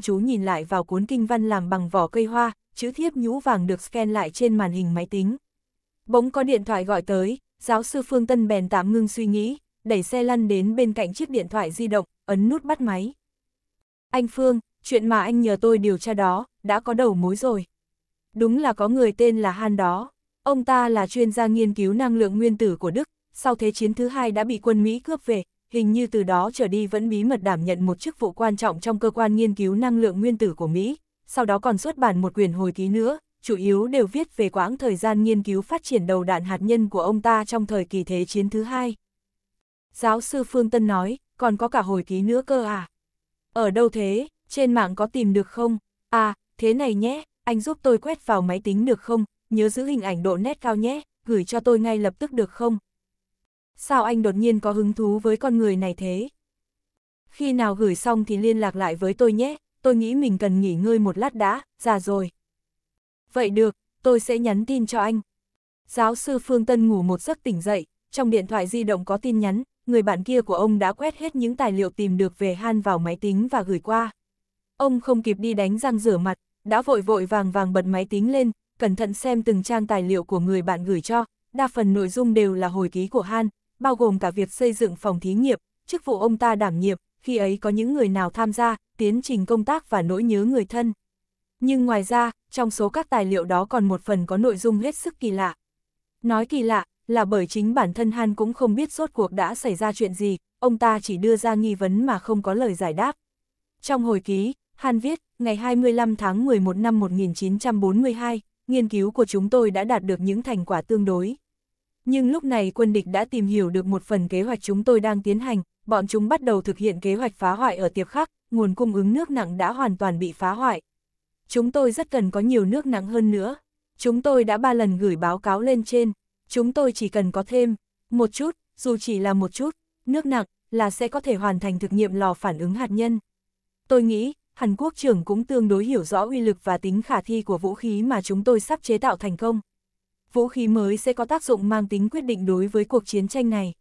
chú nhìn lại vào cuốn kinh văn làm bằng vỏ cây hoa, chữ thiếp nhũ vàng được scan lại trên màn hình máy tính. Bỗng có điện thoại gọi tới, giáo sư Phương Tân bèn tạm ngưng suy nghĩ, đẩy xe lăn đến bên cạnh chiếc điện thoại di động, ấn nút bắt máy. Anh Phương, chuyện mà anh nhờ tôi điều tra đó, đã có đầu mối rồi. Đúng là có người tên là Han đó. Ông ta là chuyên gia nghiên cứu năng lượng nguyên tử của Đức, sau Thế chiến thứ hai đã bị quân Mỹ cướp về, hình như từ đó trở đi vẫn bí mật đảm nhận một chức vụ quan trọng trong cơ quan nghiên cứu năng lượng nguyên tử của Mỹ, sau đó còn xuất bản một quyển hồi ký nữa, chủ yếu đều viết về quãng thời gian nghiên cứu phát triển đầu đạn hạt nhân của ông ta trong thời kỳ Thế chiến thứ hai. Giáo sư Phương Tân nói, còn có cả hồi ký nữa cơ à? Ở đâu thế, trên mạng có tìm được không? À, thế này nhé, anh giúp tôi quét vào máy tính được không? Nhớ giữ hình ảnh độ nét cao nhé, gửi cho tôi ngay lập tức được không? sao anh đột nhiên có hứng thú với con người này thế? Khi nào gửi xong thì liên lạc lại với tôi nhé, tôi nghĩ mình cần nghỉ ngơi một lát đã, già rồi. Vậy được, tôi sẽ nhắn tin cho anh. Giáo sư Phương Tân ngủ một giấc tỉnh dậy, trong điện thoại di động có tin nhắn, người bạn kia của ông đã quét hết những tài liệu tìm được về Han vào máy tính và gửi qua. Ông không kịp đi đánh răng rửa mặt, đã vội vội vàng vàng bật máy tính lên, cẩn thận xem từng trang tài liệu của người bạn gửi cho, đa phần nội dung đều là hồi ký của Han, bao gồm cả việc xây dựng phòng thí nghiệm, chức vụ ông ta đảm nhiệm, khi ấy có những người nào tham gia, tiến trình công tác và nỗi nhớ người thân. Nhưng ngoài ra, trong số các tài liệu đó còn một phần có nội dung hết sức kỳ lạ. Nói kỳ lạ, là bởi chính bản thân Han cũng không biết suốt cuộc đã xảy ra chuyện gì, ông ta chỉ đưa ra nghi vấn mà không có lời giải đáp. Trong hồi ký, Han viết, ngày 25 tháng 11 năm 1942, nghiên cứu của chúng tôi đã đạt được những thành quả tương đối. Nhưng lúc này quân địch đã tìm hiểu được một phần kế hoạch chúng tôi đang tiến hành, bọn chúng bắt đầu thực hiện kế hoạch phá hoại ở tiệp khắc, nguồn cung ứng nước nặng đã hoàn toàn bị phá hoại. Chúng tôi rất cần có nhiều nước nặng hơn nữa. Chúng tôi đã ba lần gửi báo cáo lên trên. Chúng tôi chỉ cần có thêm, một chút, dù chỉ là một chút, nước nặng, là sẽ có thể hoàn thành thực nghiệm lò phản ứng hạt nhân. Tôi nghĩ, Hàn Quốc trưởng cũng tương đối hiểu rõ uy lực và tính khả thi của vũ khí mà chúng tôi sắp chế tạo thành công vũ khí mới sẽ có tác dụng mang tính quyết định đối với cuộc chiến tranh này.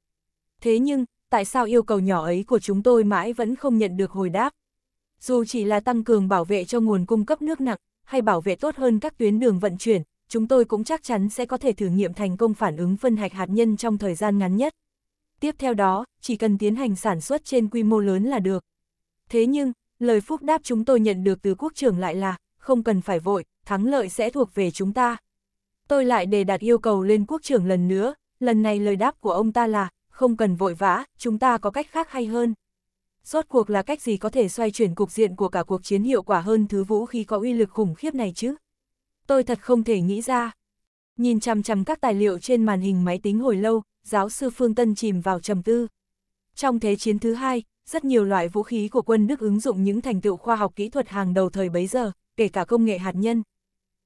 Thế nhưng, tại sao yêu cầu nhỏ ấy của chúng tôi mãi vẫn không nhận được hồi đáp? Dù chỉ là tăng cường bảo vệ cho nguồn cung cấp nước nặng, hay bảo vệ tốt hơn các tuyến đường vận chuyển, chúng tôi cũng chắc chắn sẽ có thể thử nghiệm thành công phản ứng phân hạch hạt nhân trong thời gian ngắn nhất. Tiếp theo đó, chỉ cần tiến hành sản xuất trên quy mô lớn là được. Thế nhưng, lời phúc đáp chúng tôi nhận được từ quốc trưởng lại là, không cần phải vội, thắng lợi sẽ thuộc về chúng ta. Tôi lại đề đạt yêu cầu lên quốc trưởng lần nữa, lần này lời đáp của ông ta là, không cần vội vã, chúng ta có cách khác hay hơn. Rốt cuộc là cách gì có thể xoay chuyển cục diện của cả cuộc chiến hiệu quả hơn thứ vũ khí có uy lực khủng khiếp này chứ? Tôi thật không thể nghĩ ra. Nhìn chằm chằm các tài liệu trên màn hình máy tính hồi lâu, giáo sư Phương Tân chìm vào trầm tư. Trong thế chiến thứ hai, rất nhiều loại vũ khí của quân Đức ứng dụng những thành tựu khoa học kỹ thuật hàng đầu thời bấy giờ, kể cả công nghệ hạt nhân,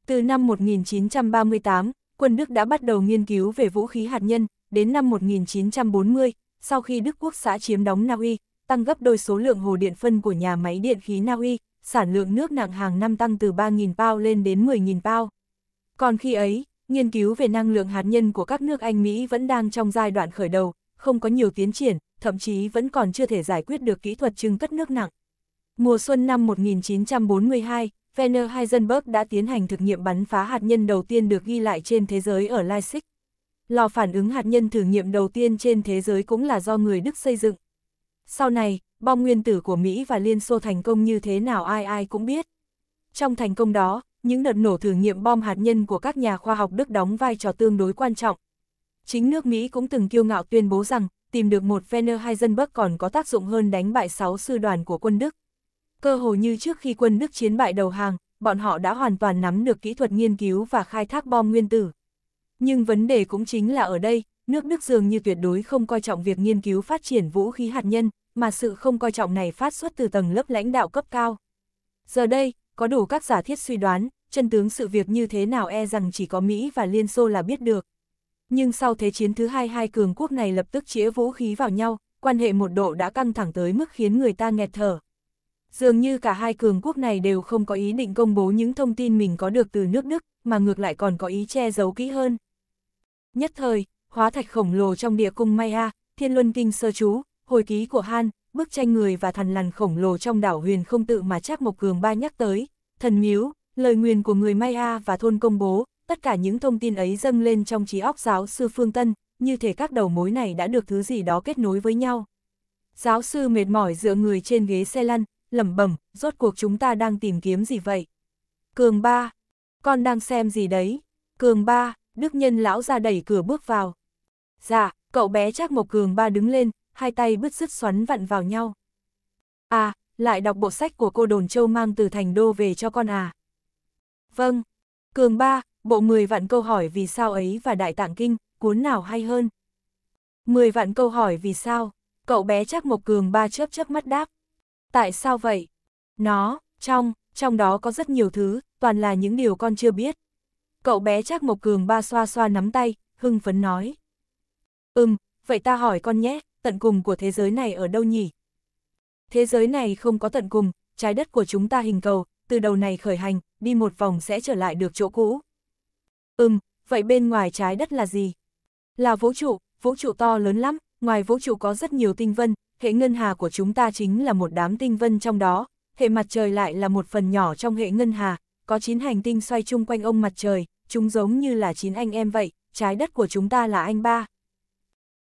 từ năm 1938, quân Đức đã bắt đầu nghiên cứu về vũ khí hạt nhân, đến năm 1940, sau khi Đức quốc xã chiếm đóng Na Uy, tăng gấp đôi số lượng hồ điện phân của nhà máy điện khí Na Uy, sản lượng nước nặng hàng năm tăng từ 3.000 bao lên đến 10.000 bao. Còn khi ấy, nghiên cứu về năng lượng hạt nhân của các nước Anh Mỹ vẫn đang trong giai đoạn khởi đầu, không có nhiều tiến triển, thậm chí vẫn còn chưa thể giải quyết được kỹ thuật trưng cất nước nặng. Mùa xuân năm 1942, Werner Heisenberg đã tiến hành thực nghiệm bắn phá hạt nhân đầu tiên được ghi lại trên thế giới ở Leipzig. Lò phản ứng hạt nhân thử nghiệm đầu tiên trên thế giới cũng là do người Đức xây dựng. Sau này, bom nguyên tử của Mỹ và Liên Xô thành công như thế nào ai ai cũng biết. Trong thành công đó, những đợt nổ thử nghiệm bom hạt nhân của các nhà khoa học Đức đóng vai trò tương đối quan trọng. Chính nước Mỹ cũng từng kiêu ngạo tuyên bố rằng, tìm được một Werner Heisenberg còn có tác dụng hơn đánh bại 6 sư đoàn của quân Đức. Cơ hồ như trước khi quân nước chiến bại đầu hàng, bọn họ đã hoàn toàn nắm được kỹ thuật nghiên cứu và khai thác bom nguyên tử. Nhưng vấn đề cũng chính là ở đây, nước Đức dường như tuyệt đối không coi trọng việc nghiên cứu phát triển vũ khí hạt nhân, mà sự không coi trọng này phát xuất từ tầng lớp lãnh đạo cấp cao. Giờ đây, có đủ các giả thiết suy đoán, chân tướng sự việc như thế nào e rằng chỉ có Mỹ và Liên Xô là biết được. Nhưng sau Thế chiến thứ hai hai cường quốc này lập tức chĩa vũ khí vào nhau, quan hệ một độ đã căng thẳng tới mức khiến người ta nghẹt thở. Dường như cả hai cường quốc này đều không có ý định công bố những thông tin mình có được từ nước Đức, mà ngược lại còn có ý che giấu kỹ hơn. Nhất thời, hóa thạch khổng lồ trong địa cung Maya, thiên luân kinh sơ chú, hồi ký của Han, bức tranh người và thần lằn khổng lồ trong đảo huyền không tự mà chắc Mộc Cường ba nhắc tới, thần miếu, lời nguyền của người Maya và thôn công bố, tất cả những thông tin ấy dâng lên trong trí óc giáo sư Phương Tân, như thể các đầu mối này đã được thứ gì đó kết nối với nhau. Giáo sư mệt mỏi dựa người trên ghế xe lăn, lẩm bẩm, rốt cuộc chúng ta đang tìm kiếm gì vậy? Cường ba, con đang xem gì đấy? Cường ba, đức nhân lão ra đẩy cửa bước vào. Dạ, cậu bé chắc một cường ba đứng lên, hai tay bứt rứt xoắn vặn vào nhau. À, lại đọc bộ sách của cô đồn châu mang từ thành đô về cho con à? Vâng. Cường ba, bộ 10 vạn câu hỏi vì sao ấy và đại tạng kinh, cuốn nào hay hơn? 10 vạn câu hỏi vì sao? Cậu bé chắc một cường ba chớp chớp mắt đáp. Tại sao vậy? Nó, trong, trong đó có rất nhiều thứ, toàn là những điều con chưa biết. Cậu bé chắc Mộc Cường ba xoa xoa nắm tay, hưng phấn nói. Ừm, vậy ta hỏi con nhé, tận cùng của thế giới này ở đâu nhỉ? Thế giới này không có tận cùng, trái đất của chúng ta hình cầu, từ đầu này khởi hành, đi một vòng sẽ trở lại được chỗ cũ. Ừm, vậy bên ngoài trái đất là gì? Là vũ trụ, vũ trụ to lớn lắm, ngoài vũ trụ có rất nhiều tinh vân, hệ ngân hà của chúng ta chính là một đám tinh vân trong đó, hệ mặt trời lại là một phần nhỏ trong hệ ngân hà, có 9 hành tinh xoay chung quanh ông mặt trời, chúng giống như là 9 anh em vậy, trái đất của chúng ta là anh ba.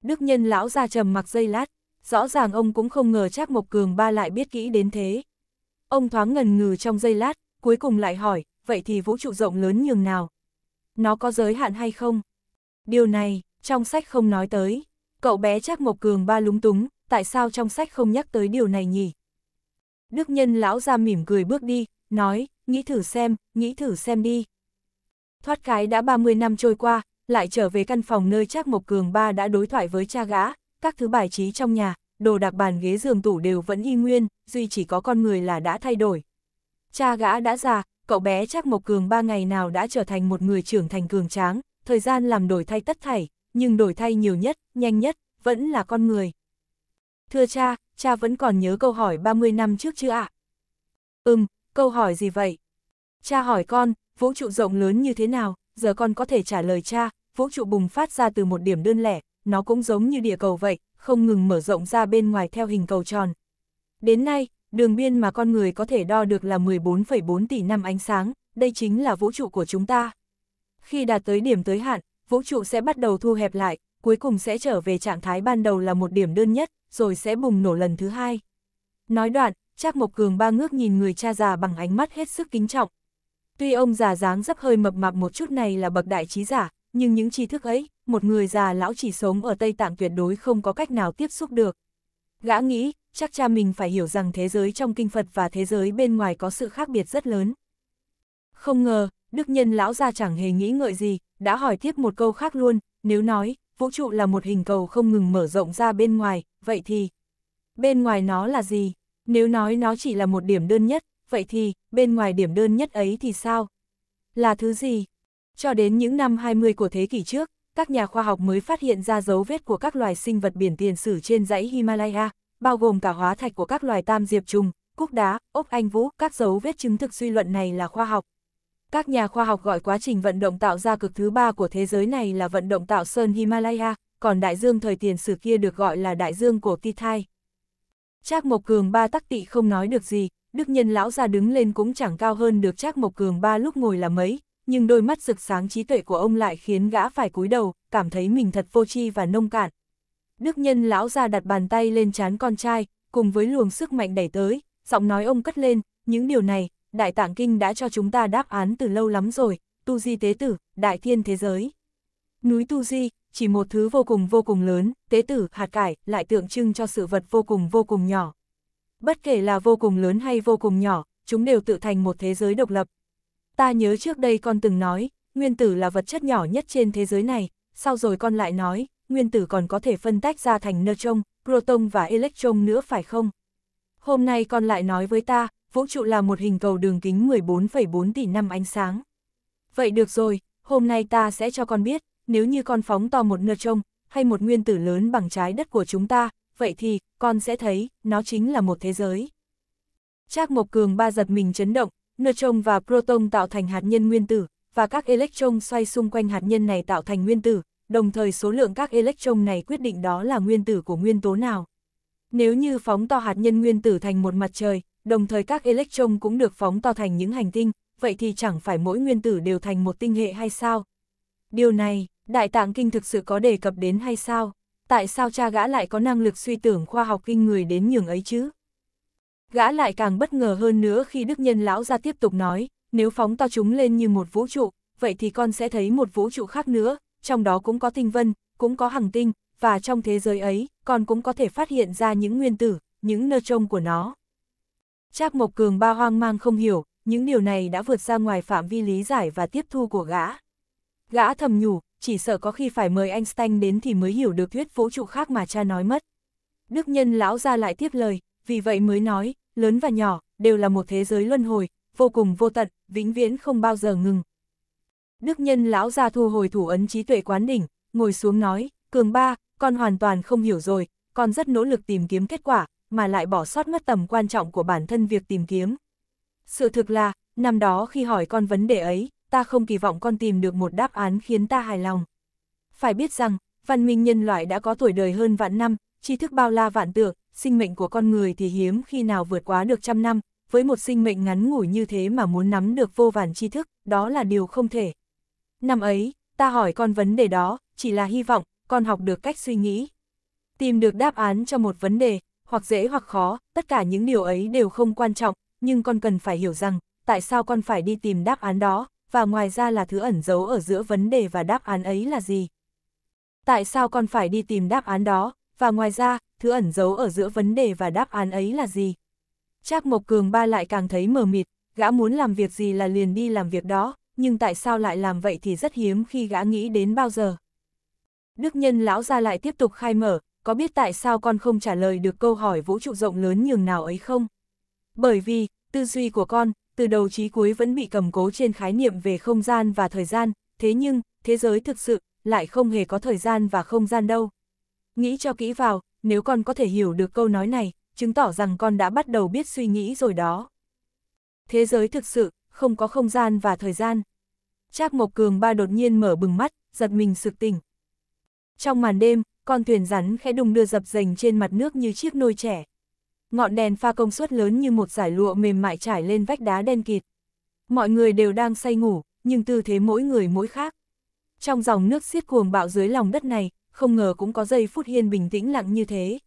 Đức nhân lão ra trầm mặc dây lát, rõ ràng ông cũng không ngờ chắc Mộc Cường ba lại biết kỹ đến thế. Ông thoáng ngần ngừ trong dây lát, cuối cùng lại hỏi, vậy thì vũ trụ rộng lớn nhường nào? Nó có giới hạn hay không? Điều này, trong sách không nói tới. Cậu bé chắc Mộc Cường ba lúng túng, tại sao trong sách không nhắc tới điều này nhỉ? Đức nhân lão ra mỉm cười bước đi, nói, nghĩ thử xem, nghĩ thử xem đi. Thoát cái đã 30 năm trôi qua, lại trở về căn phòng nơi Trác Mộc Cường ba đã đối thoại với cha gã, các thứ bài trí trong nhà, đồ đạc bàn ghế giường tủ đều vẫn y nguyên, duy chỉ có con người là đã thay đổi. Cha gã đã già, cậu bé Trác Mộc Cường ba ngày nào đã trở thành một người trưởng thành cường tráng, thời gian làm đổi thay tất thảy, nhưng đổi thay nhiều nhất, nhanh nhất, vẫn là con người thưa cha, cha vẫn còn nhớ câu hỏi 30 năm trước chưa ạ? À? Ừm, câu hỏi gì vậy? Cha hỏi con, vũ trụ rộng lớn như thế nào, giờ con có thể trả lời cha, vũ trụ bùng phát ra từ một điểm đơn lẻ, nó cũng giống như địa cầu vậy, không ngừng mở rộng ra bên ngoài theo hình cầu tròn. Đến nay, đường biên mà con người có thể đo được là 14,4 tỷ năm ánh sáng, đây chính là vũ trụ của chúng ta. Khi đạt tới điểm tới hạn, vũ trụ sẽ bắt đầu thu hẹp lại, cuối cùng sẽ trở về trạng thái ban đầu là một điểm đơn nhất, rồi sẽ bùng nổ lần thứ hai. Nói đoạn, Trác Mộc Cường ba ngước nhìn người cha già bằng ánh mắt hết sức kính trọng. Tuy ông già dáng dấp hơi mập mạp một chút này là bậc đại trí giả, nhưng những tri thức ấy, một người già lão chỉ sống ở Tây Tạng tuyệt đối không có cách nào tiếp xúc được. Gã nghĩ, chắc cha mình phải hiểu rằng thế giới trong kinh Phật và thế giới bên ngoài có sự khác biệt rất lớn. Không ngờ, đức nhân lão già chẳng hề nghĩ ngợi gì, đã hỏi tiếp một câu khác luôn, nếu nói, vũ trụ là một hình cầu không ngừng mở rộng ra bên ngoài, vậy thì, bên ngoài nó là gì? Nếu nói nó chỉ là một điểm đơn nhất, vậy thì, bên ngoài điểm đơn nhất ấy thì sao? Là thứ gì? Cho đến những năm 20 của thế kỷ trước, các nhà khoa học mới phát hiện ra dấu vết của các loài sinh vật biển tiền sử trên dãy Himalaya, bao gồm cả hóa thạch của các loài tam diệp trùng, cúc đá, ốc anh vũ, các dấu vết chứng thực suy luận này là khoa học, các nhà khoa học gọi quá trình vận động tạo ra cực thứ ba của thế giới này là vận động tạo sơn Himalaya, còn đại dương thời tiền sử kia được gọi là đại dương của Titai. Trác Mộc Cường ba tắc tị không nói được gì, đức nhân lão ra đứng lên cũng chẳng cao hơn được Trác Mộc Cường ba lúc ngồi là mấy, nhưng đôi mắt rực sáng trí tuệ của ông lại khiến gã phải cúi đầu, cảm thấy mình thật vô tri và nông cạn. Đức nhân lão ra đặt bàn tay lên trán con trai, cùng với luồng sức mạnh đẩy tới, giọng nói ông cất lên, những điều này, Đại Tạng Kinh đã cho chúng ta đáp án từ lâu lắm rồi, Tu Di Tế Tử, Đại Thiên Thế Giới. Núi Tu Di, chỉ một thứ vô cùng vô cùng lớn, Tế Tử, hạt cải, lại tượng trưng cho sự vật vô cùng vô cùng nhỏ. Bất kể là vô cùng lớn hay vô cùng nhỏ, chúng đều tự thành một thế giới độc lập. Ta nhớ trước đây con từng nói, nguyên tử là vật chất nhỏ nhất trên thế giới này, sau rồi con lại nói, nguyên tử còn có thể phân tách ra thành neutron, proton và electron nữa phải không? Hôm nay con lại nói với ta, vũ trụ là một hình cầu đường kính 14,4 tỷ năm ánh sáng. Vậy được rồi, hôm nay ta sẽ cho con biết, nếu như con phóng to một nơ trông, hay một nguyên tử lớn bằng trái đất của chúng ta, vậy thì, con sẽ thấy, nó chính là một thế giới. Trác Mộc Cường ba giật mình chấn động, nơ trông và proton tạo thành hạt nhân nguyên tử, và các electron xoay xung quanh hạt nhân này tạo thành nguyên tử, đồng thời số lượng các electron này quyết định đó là nguyên tử của nguyên tố nào. Nếu như phóng to hạt nhân nguyên tử thành một mặt trời, đồng thời các electron cũng được phóng to thành những hành tinh, vậy thì chẳng phải mỗi nguyên tử đều thành một tinh hệ hay sao? Điều này, Đại Tạng Kinh thực sự có đề cập đến hay sao? Tại sao cha gã lại có năng lực suy tưởng khoa học kinh người đến nhường ấy chứ? Gã lại càng bất ngờ hơn nữa khi Đức Nhân Lão ra tiếp tục nói, nếu phóng to chúng lên như một vũ trụ, vậy thì con sẽ thấy một vũ trụ khác nữa, trong đó cũng có tinh vân, cũng có hàng tinh, và trong thế giới ấy, con cũng có thể phát hiện ra những nguyên tử, những nơ trông của nó. Trác Mộc Cường ba hoang mang không hiểu, những điều này đã vượt ra ngoài phạm vi lý giải và tiếp thu của gã. Gã thầm nhủ, chỉ sợ có khi phải mời Einstein đến thì mới hiểu được thuyết vũ trụ khác mà cha nói mất. Đức nhân lão ra lại tiếp lời, vì vậy mới nói, lớn và nhỏ, đều là một thế giới luân hồi, vô cùng vô tận, vĩnh viễn không bao giờ ngừng. Đức nhân lão ra thu hồi thủ ấn trí tuệ quán đỉnh, ngồi xuống nói, Cường ba, con hoàn toàn không hiểu rồi, con rất nỗ lực tìm kiếm kết quả, mà lại bỏ sót mất tầm quan trọng của bản thân việc tìm kiếm. Sự thực là, năm đó khi hỏi con vấn đề ấy, ta không kỳ vọng con tìm được một đáp án khiến ta hài lòng. Phải biết rằng, văn minh nhân loại đã có tuổi đời hơn vạn năm, tri thức bao la vạn tượng, sinh mệnh của con người thì hiếm khi nào vượt quá được trăm năm, với một sinh mệnh ngắn ngủi như thế mà muốn nắm được vô vàn tri thức, đó là điều không thể. Năm ấy, ta hỏi con vấn đề đó, chỉ là hy vọng, con học được cách suy nghĩ. Tìm được đáp án cho một vấn đề, hoặc dễ hoặc khó, tất cả những điều ấy đều không quan trọng, nhưng con cần phải hiểu rằng, tại sao con phải đi tìm đáp án đó, và ngoài ra là thứ ẩn giấu ở giữa vấn đề và đáp án ấy là gì. Tại sao con phải đi tìm đáp án đó, và ngoài ra, thứ ẩn giấu ở giữa vấn đề và đáp án ấy là gì. Trác Mộc Cường ba lại càng thấy mờ mịt, gã muốn làm việc gì là liền đi làm việc đó, nhưng tại sao lại làm vậy thì rất hiếm khi gã nghĩ đến bao giờ. Đức nhân lão ra lại tiếp tục khai mở, có biết tại sao con không trả lời được câu hỏi vũ trụ rộng lớn nhường nào ấy không? Bởi vì, tư duy của con, từ đầu chí cuối vẫn bị cầm cố trên khái niệm về không gian và thời gian, thế nhưng, thế giới thực sự, lại không hề có thời gian và không gian đâu. Nghĩ cho kỹ vào, nếu con có thể hiểu được câu nói này, chứng tỏ rằng con đã bắt đầu biết suy nghĩ rồi đó. Thế giới thực sự, không có không gian và thời gian. Trác Mộc Cường ba đột nhiên mở bừng mắt, giật mình sực tỉnh. Trong màn đêm, con thuyền rắn khẽ đùng đưa dập dềnh trên mặt nước như chiếc nôi trẻ. Ngọn đèn pha công suất lớn như một giải lụa mềm mại trải lên vách đá đen kịt. Mọi người đều đang say ngủ, nhưng tư thế mỗi người mỗi khác. Trong dòng nước xiết cuồng bạo dưới lòng đất này, không ngờ cũng có giây phút hiên bình tĩnh lặng như thế.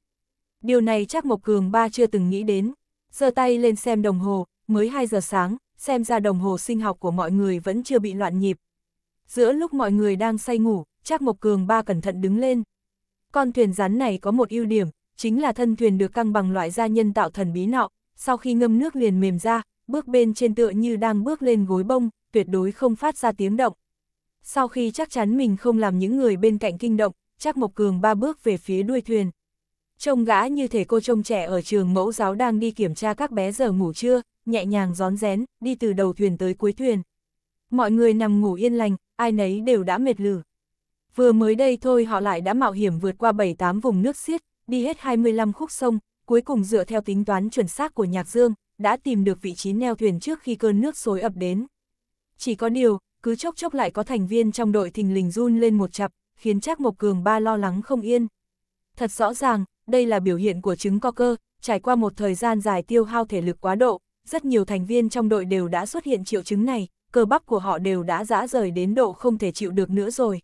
Điều này chắc Mộc Cường ba chưa từng nghĩ đến. giơ tay lên xem đồng hồ, mới 2 giờ sáng, xem ra đồng hồ sinh học của mọi người vẫn chưa bị loạn nhịp. Giữa lúc mọi người đang say ngủ, chắc Mộc Cường ba cẩn thận đứng lên, con thuyền rắn này có một ưu điểm, chính là thân thuyền được căng bằng loại da nhân tạo thần bí nọ, sau khi ngâm nước liền mềm ra, bước bên trên tựa như đang bước lên gối bông, tuyệt đối không phát ra tiếng động. Sau khi chắc chắn mình không làm những người bên cạnh kinh động, chắc Mộc Cường ba bước về phía đuôi thuyền. Trông gã như thể cô trông trẻ ở trường mẫu giáo đang đi kiểm tra các bé giờ ngủ trưa, nhẹ nhàng gión rén, đi từ đầu thuyền tới cuối thuyền. Mọi người nằm ngủ yên lành, ai nấy đều đã mệt lử. Vừa mới đây thôi họ lại đã mạo hiểm vượt qua 7-8 vùng nước xiết, đi hết 25 khúc sông, cuối cùng dựa theo tính toán chuẩn xác của Nhạc Dương, đã tìm được vị trí neo thuyền trước khi cơn nước xối ập đến. Chỉ có điều, cứ chốc chốc lại có thành viên trong đội thình lình run lên một chập khiến Trác Mộc Cường ba lo lắng không yên. Thật rõ ràng, đây là biểu hiện của chứng co cơ, trải qua một thời gian dài tiêu hao thể lực quá độ, rất nhiều thành viên trong đội đều đã xuất hiện triệu chứng này, cơ bắp của họ đều đã dã rời đến độ không thể chịu được nữa rồi.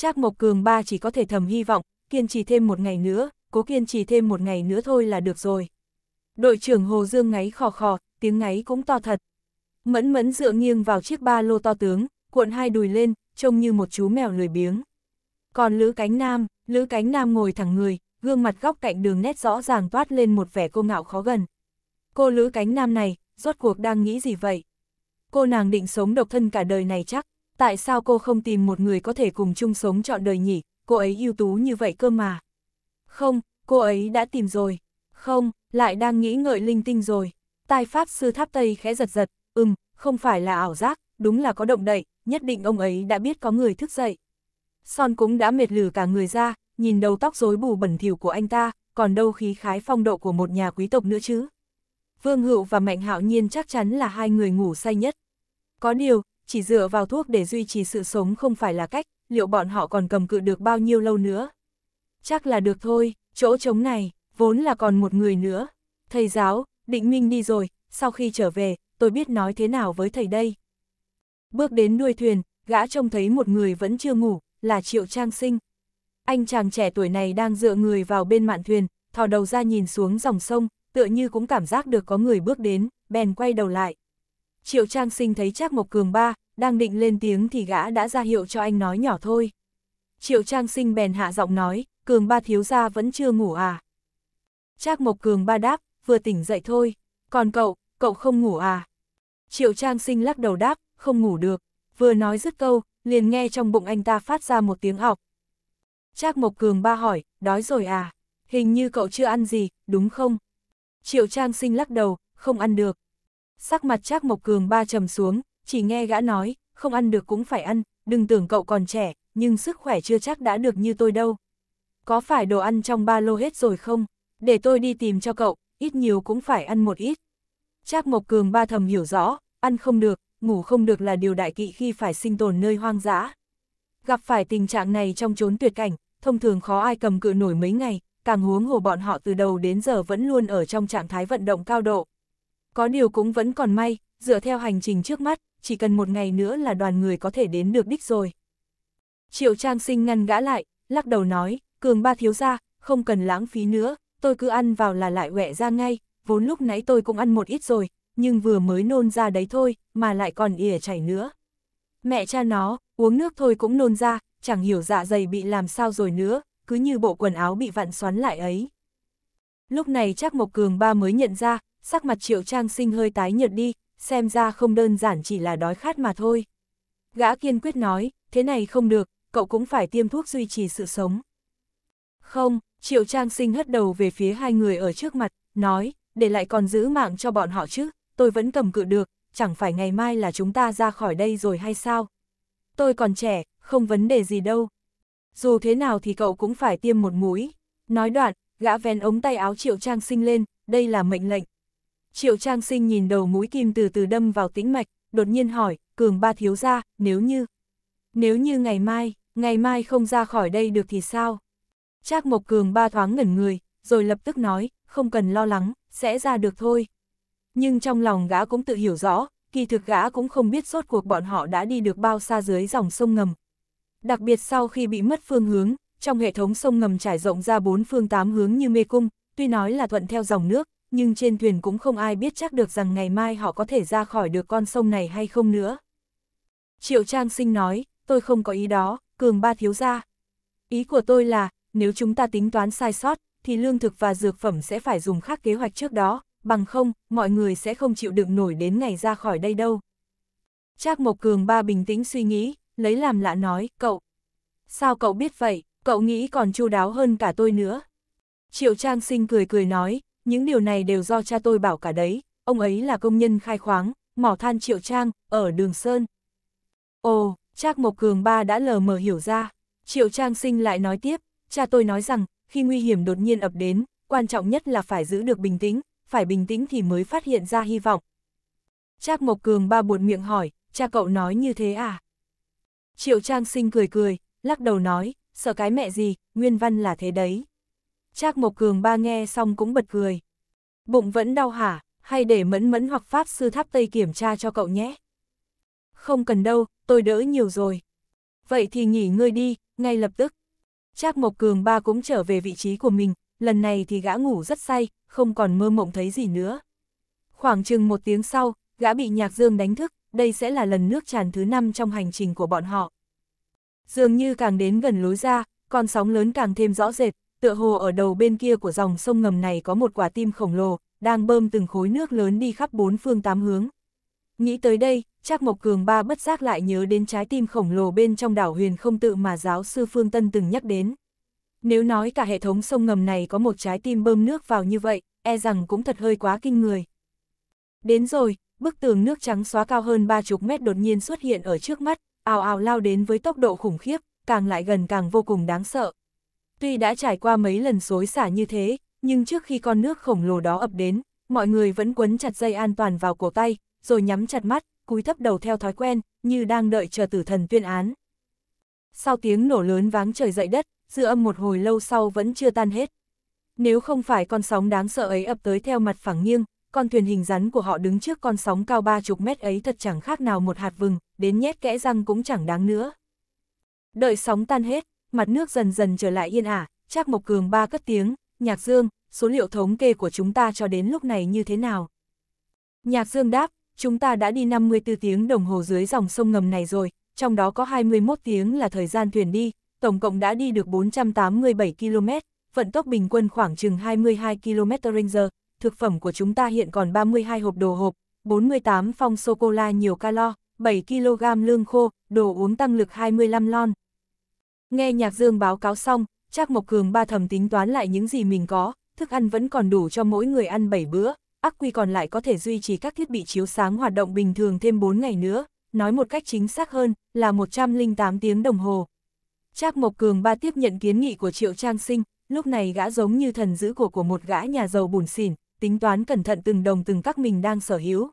Trác Mộc Cường ba chỉ có thể thầm hy vọng, kiên trì thêm một ngày nữa, cố kiên trì thêm một ngày nữa thôi là được rồi. Đội trưởng Hồ Dương ngáy khò khò, tiếng ngáy cũng to thật. Mẫn mẫn dựa nghiêng vào chiếc ba lô to tướng, cuộn hai đùi lên, trông như một chú mèo lười biếng. Còn Lữ Cánh Nam, Lữ Cánh Nam ngồi thẳng người, gương mặt góc cạnh đường nét rõ ràng toát lên một vẻ cô ngạo khó gần. Cô Lữ Cánh Nam này, rốt cuộc đang nghĩ gì vậy? Cô nàng định sống độc thân cả đời này chắc, tại sao cô không tìm một người có thể cùng chung sống trọn đời nhỉ, cô ấy ưu tú như vậy cơ mà. Không, cô ấy đã tìm rồi. Không, lại đang nghĩ ngợi linh tinh rồi. Tai Pháp Sư Tháp Tây khẽ giật giật, ừm, không phải là ảo giác, đúng là có động đậy, nhất định ông ấy đã biết có người thức dậy. Son cũng đã mệt lử cả người ra, nhìn đầu tóc rối bù bẩn thỉu của anh ta, còn đâu khí khái phong độ của một nhà quý tộc nữa chứ. Vương Hữu và Mạnh Hạo Nhiên chắc chắn là hai người ngủ say nhất. Có điều, chỉ dựa vào thuốc để duy trì sự sống không phải là cách, liệu bọn họ còn cầm cự được bao nhiêu lâu nữa? Chắc là được thôi, chỗ trống này, vốn là còn một người nữa. Thầy giáo, định minh đi rồi, sau khi trở về, tôi biết nói thế nào với thầy đây. Bước đến đuôi thuyền, gã trông thấy một người vẫn chưa ngủ, là Triệu Trang Sinh. Anh chàng trẻ tuổi này đang dựa người vào bên mạn thuyền, thò đầu ra nhìn xuống dòng sông, tựa như cũng cảm giác được có người bước đến, bèn quay đầu lại, Triệu Trang Sinh thấy Trác Mộc Cường ba, đang định lên tiếng thì gã đã ra hiệu cho anh nói nhỏ thôi. Triệu Trang Sinh bèn hạ giọng nói, Cường ba thiếu gia vẫn chưa ngủ à? Trác Mộc Cường ba đáp, vừa tỉnh dậy thôi, còn cậu, cậu không ngủ à? Triệu Trang Sinh lắc đầu đáp, không ngủ được, vừa nói dứt câu, liền nghe trong bụng anh ta phát ra một tiếng ọc. Trác Mộc Cường ba hỏi, đói rồi à? Hình như cậu chưa ăn gì, đúng không? Triệu Trang Sinh lắc đầu, không ăn được, sắc mặt Trác Mộc Cường ba trầm xuống, chỉ nghe gã nói, không ăn được cũng phải ăn, đừng tưởng cậu còn trẻ, nhưng sức khỏe chưa chắc đã được như tôi đâu. Có phải đồ ăn trong ba lô hết rồi không? Để tôi đi tìm cho cậu, ít nhiều cũng phải ăn một ít. Trác Mộc Cường ba thầm hiểu rõ, ăn không được, ngủ không được là điều đại kỵ khi phải sinh tồn nơi hoang dã. Gặp phải tình trạng này trong chốn tuyệt cảnh, thông thường khó ai cầm cự nổi mấy ngày, càng huống hồ bọn họ từ đầu đến giờ vẫn luôn ở trong trạng thái vận động cao độ. Có điều cũng vẫn còn may, dựa theo hành trình trước mắt, chỉ cần một ngày nữa là đoàn người có thể đến được đích rồi. Triệu Trang Sinh ngăn gã lại, lắc đầu nói, cường ba thiếu ra, không cần lãng phí nữa, tôi cứ ăn vào là lại quẹ ra ngay, vốn lúc nãy tôi cũng ăn một ít rồi, nhưng vừa mới nôn ra đấy thôi, mà lại còn ỉa chảy nữa. Mẹ cha nó, uống nước thôi cũng nôn ra, chẳng hiểu dạ dày bị làm sao rồi nữa, cứ như bộ quần áo bị vặn xoắn lại ấy. Lúc này chắc Mộc Cường ba mới nhận ra, sắc mặt triệu trang sinh hơi tái nhợt đi, xem ra không đơn giản chỉ là đói khát mà thôi. Gã kiên quyết nói, thế này không được, cậu cũng phải tiêm thuốc duy trì sự sống. Không, triệu trang sinh hất đầu về phía hai người ở trước mặt, nói, để lại còn giữ mạng cho bọn họ chứ, tôi vẫn cầm cự được, chẳng phải ngày mai là chúng ta ra khỏi đây rồi hay sao? Tôi còn trẻ, không vấn đề gì đâu. Dù thế nào thì cậu cũng phải tiêm một mũi. Nói đoạn, gã vén ống tay áo triệu trang sinh lên, đây là mệnh lệnh. Triệu Trang Sinh nhìn đầu mũi kim từ từ đâm vào tĩnh mạch, đột nhiên hỏi, cường ba thiếu ra, nếu như... Nếu như ngày mai, ngày mai không ra khỏi đây được thì sao? Trác Mộc Cường ba thoáng ngẩn người, rồi lập tức nói, không cần lo lắng, sẽ ra được thôi. Nhưng trong lòng gã cũng tự hiểu rõ, kỳ thực gã cũng không biết suốt cuộc bọn họ đã đi được bao xa dưới dòng sông ngầm. Đặc biệt sau khi bị mất phương hướng, trong hệ thống sông ngầm trải rộng ra bốn phương tám hướng như mê cung, tuy nói là thuận theo dòng nước, nhưng trên thuyền cũng không ai biết chắc được rằng ngày mai họ có thể ra khỏi được con sông này hay không nữa. Triệu Trang Sinh nói, tôi không có ý đó, cường ba thiếu ra. Ý của tôi là, nếu chúng ta tính toán sai sót, thì lương thực và dược phẩm sẽ phải dùng khác kế hoạch trước đó, bằng không, mọi người sẽ không chịu đựng nổi đến ngày ra khỏi đây đâu. Trác Mộc Cường ba bình tĩnh suy nghĩ, lấy làm lạ nói, cậu. Sao cậu biết vậy, cậu nghĩ còn chu đáo hơn cả tôi nữa. Triệu Trang Sinh cười cười nói, những điều này đều do cha tôi bảo cả đấy, ông ấy là công nhân khai khoáng, mỏ than Triệu Trang, ở Đường Sơn. Ồ, Trác Mộc Cường ba đã lờ mờ hiểu ra, Triệu Trang sinh lại nói tiếp, cha tôi nói rằng, khi nguy hiểm đột nhiên ập đến, quan trọng nhất là phải giữ được bình tĩnh, phải bình tĩnh thì mới phát hiện ra hy vọng. Trác Mộc Cường ba buồn miệng hỏi, cha cậu nói như thế à? Triệu Trang sinh cười cười, lắc đầu nói, sợ cái mẹ gì, nguyên văn là thế đấy. Trác Mộc Cường ba nghe xong cũng bật cười. Bụng vẫn đau hả, hay để mẫn mẫn hoặc Pháp Sư Tháp Tây kiểm tra cho cậu nhé. Không cần đâu, tôi đỡ nhiều rồi. Vậy thì nghỉ ngơi đi, ngay lập tức. Trác Mộc Cường ba cũng trở về vị trí của mình, lần này thì gã ngủ rất say, không còn mơ mộng thấy gì nữa. Khoảng chừng một tiếng sau, gã bị Nhạc Dương đánh thức, đây sẽ là lần nước tràn thứ năm trong hành trình của bọn họ. Dường như càng đến gần lối ra, con sóng lớn càng thêm rõ rệt, tựa hồ ở đầu bên kia của dòng sông ngầm này có một quả tim khổng lồ, đang bơm từng khối nước lớn đi khắp bốn phương tám hướng. Nghĩ tới đây, Trác Mộc Cường ba bất giác lại nhớ đến trái tim khổng lồ bên trong đảo huyền không tự mà giáo sư Phương Tân từng nhắc đến. Nếu nói cả hệ thống sông ngầm này có một trái tim bơm nước vào như vậy, e rằng cũng thật hơi quá kinh người. Đến rồi, bức tường nước trắng xóa cao hơn ba chục mét đột nhiên xuất hiện ở trước mắt, ào ào lao đến với tốc độ khủng khiếp, càng lại gần càng vô cùng đáng sợ, Tuy đã trải qua mấy lần xối xả như thế, nhưng trước khi con nước khổng lồ đó ập đến, mọi người vẫn quấn chặt dây an toàn vào cổ tay, rồi nhắm chặt mắt, cúi thấp đầu theo thói quen, như đang đợi chờ tử thần tuyên án. Sau tiếng nổ lớn váng trời dậy đất, dư âm một hồi lâu sau vẫn chưa tan hết. Nếu không phải con sóng đáng sợ ấy ập tới theo mặt phẳng nghiêng, con thuyền hình rắn của họ đứng trước con sóng cao ba chục mét ấy thật chẳng khác nào một hạt vừng, đến nhét kẽ răng cũng chẳng đáng nữa. Đợi sóng tan hết, mặt nước dần dần trở lại yên ả, Trác Mộc Cường ba cất tiếng, Nhạc Dương, số liệu thống kê của chúng ta cho đến lúc này như thế nào? Nhạc Dương đáp, chúng ta đã đi 54 tiếng đồng hồ dưới dòng sông ngầm này rồi, trong đó có 21 tiếng là thời gian thuyền đi, tổng cộng đã đi được 487 km, vận tốc bình quân khoảng chừng 22 km/h, thực phẩm của chúng ta hiện còn 32 hộp đồ hộp, 48 phong sô-cô-la nhiều calo, 7 kg lương khô, đồ uống tăng lực 25 lon, Nghe nhạc dương báo cáo xong, Trác Mộc Cường ba thầm tính toán lại những gì mình có, thức ăn vẫn còn đủ cho mỗi người ăn 7 bữa, ác quy còn lại có thể duy trì các thiết bị chiếu sáng hoạt động bình thường thêm 4 ngày nữa, nói một cách chính xác hơn là 108 tiếng đồng hồ. Trác Mộc Cường ba tiếp nhận kiến nghị của Triệu Trang Sinh, lúc này gã giống như thần giữ của của một gã nhà giàu bùn xỉn, tính toán cẩn thận từng đồng từng các mình đang sở hữu.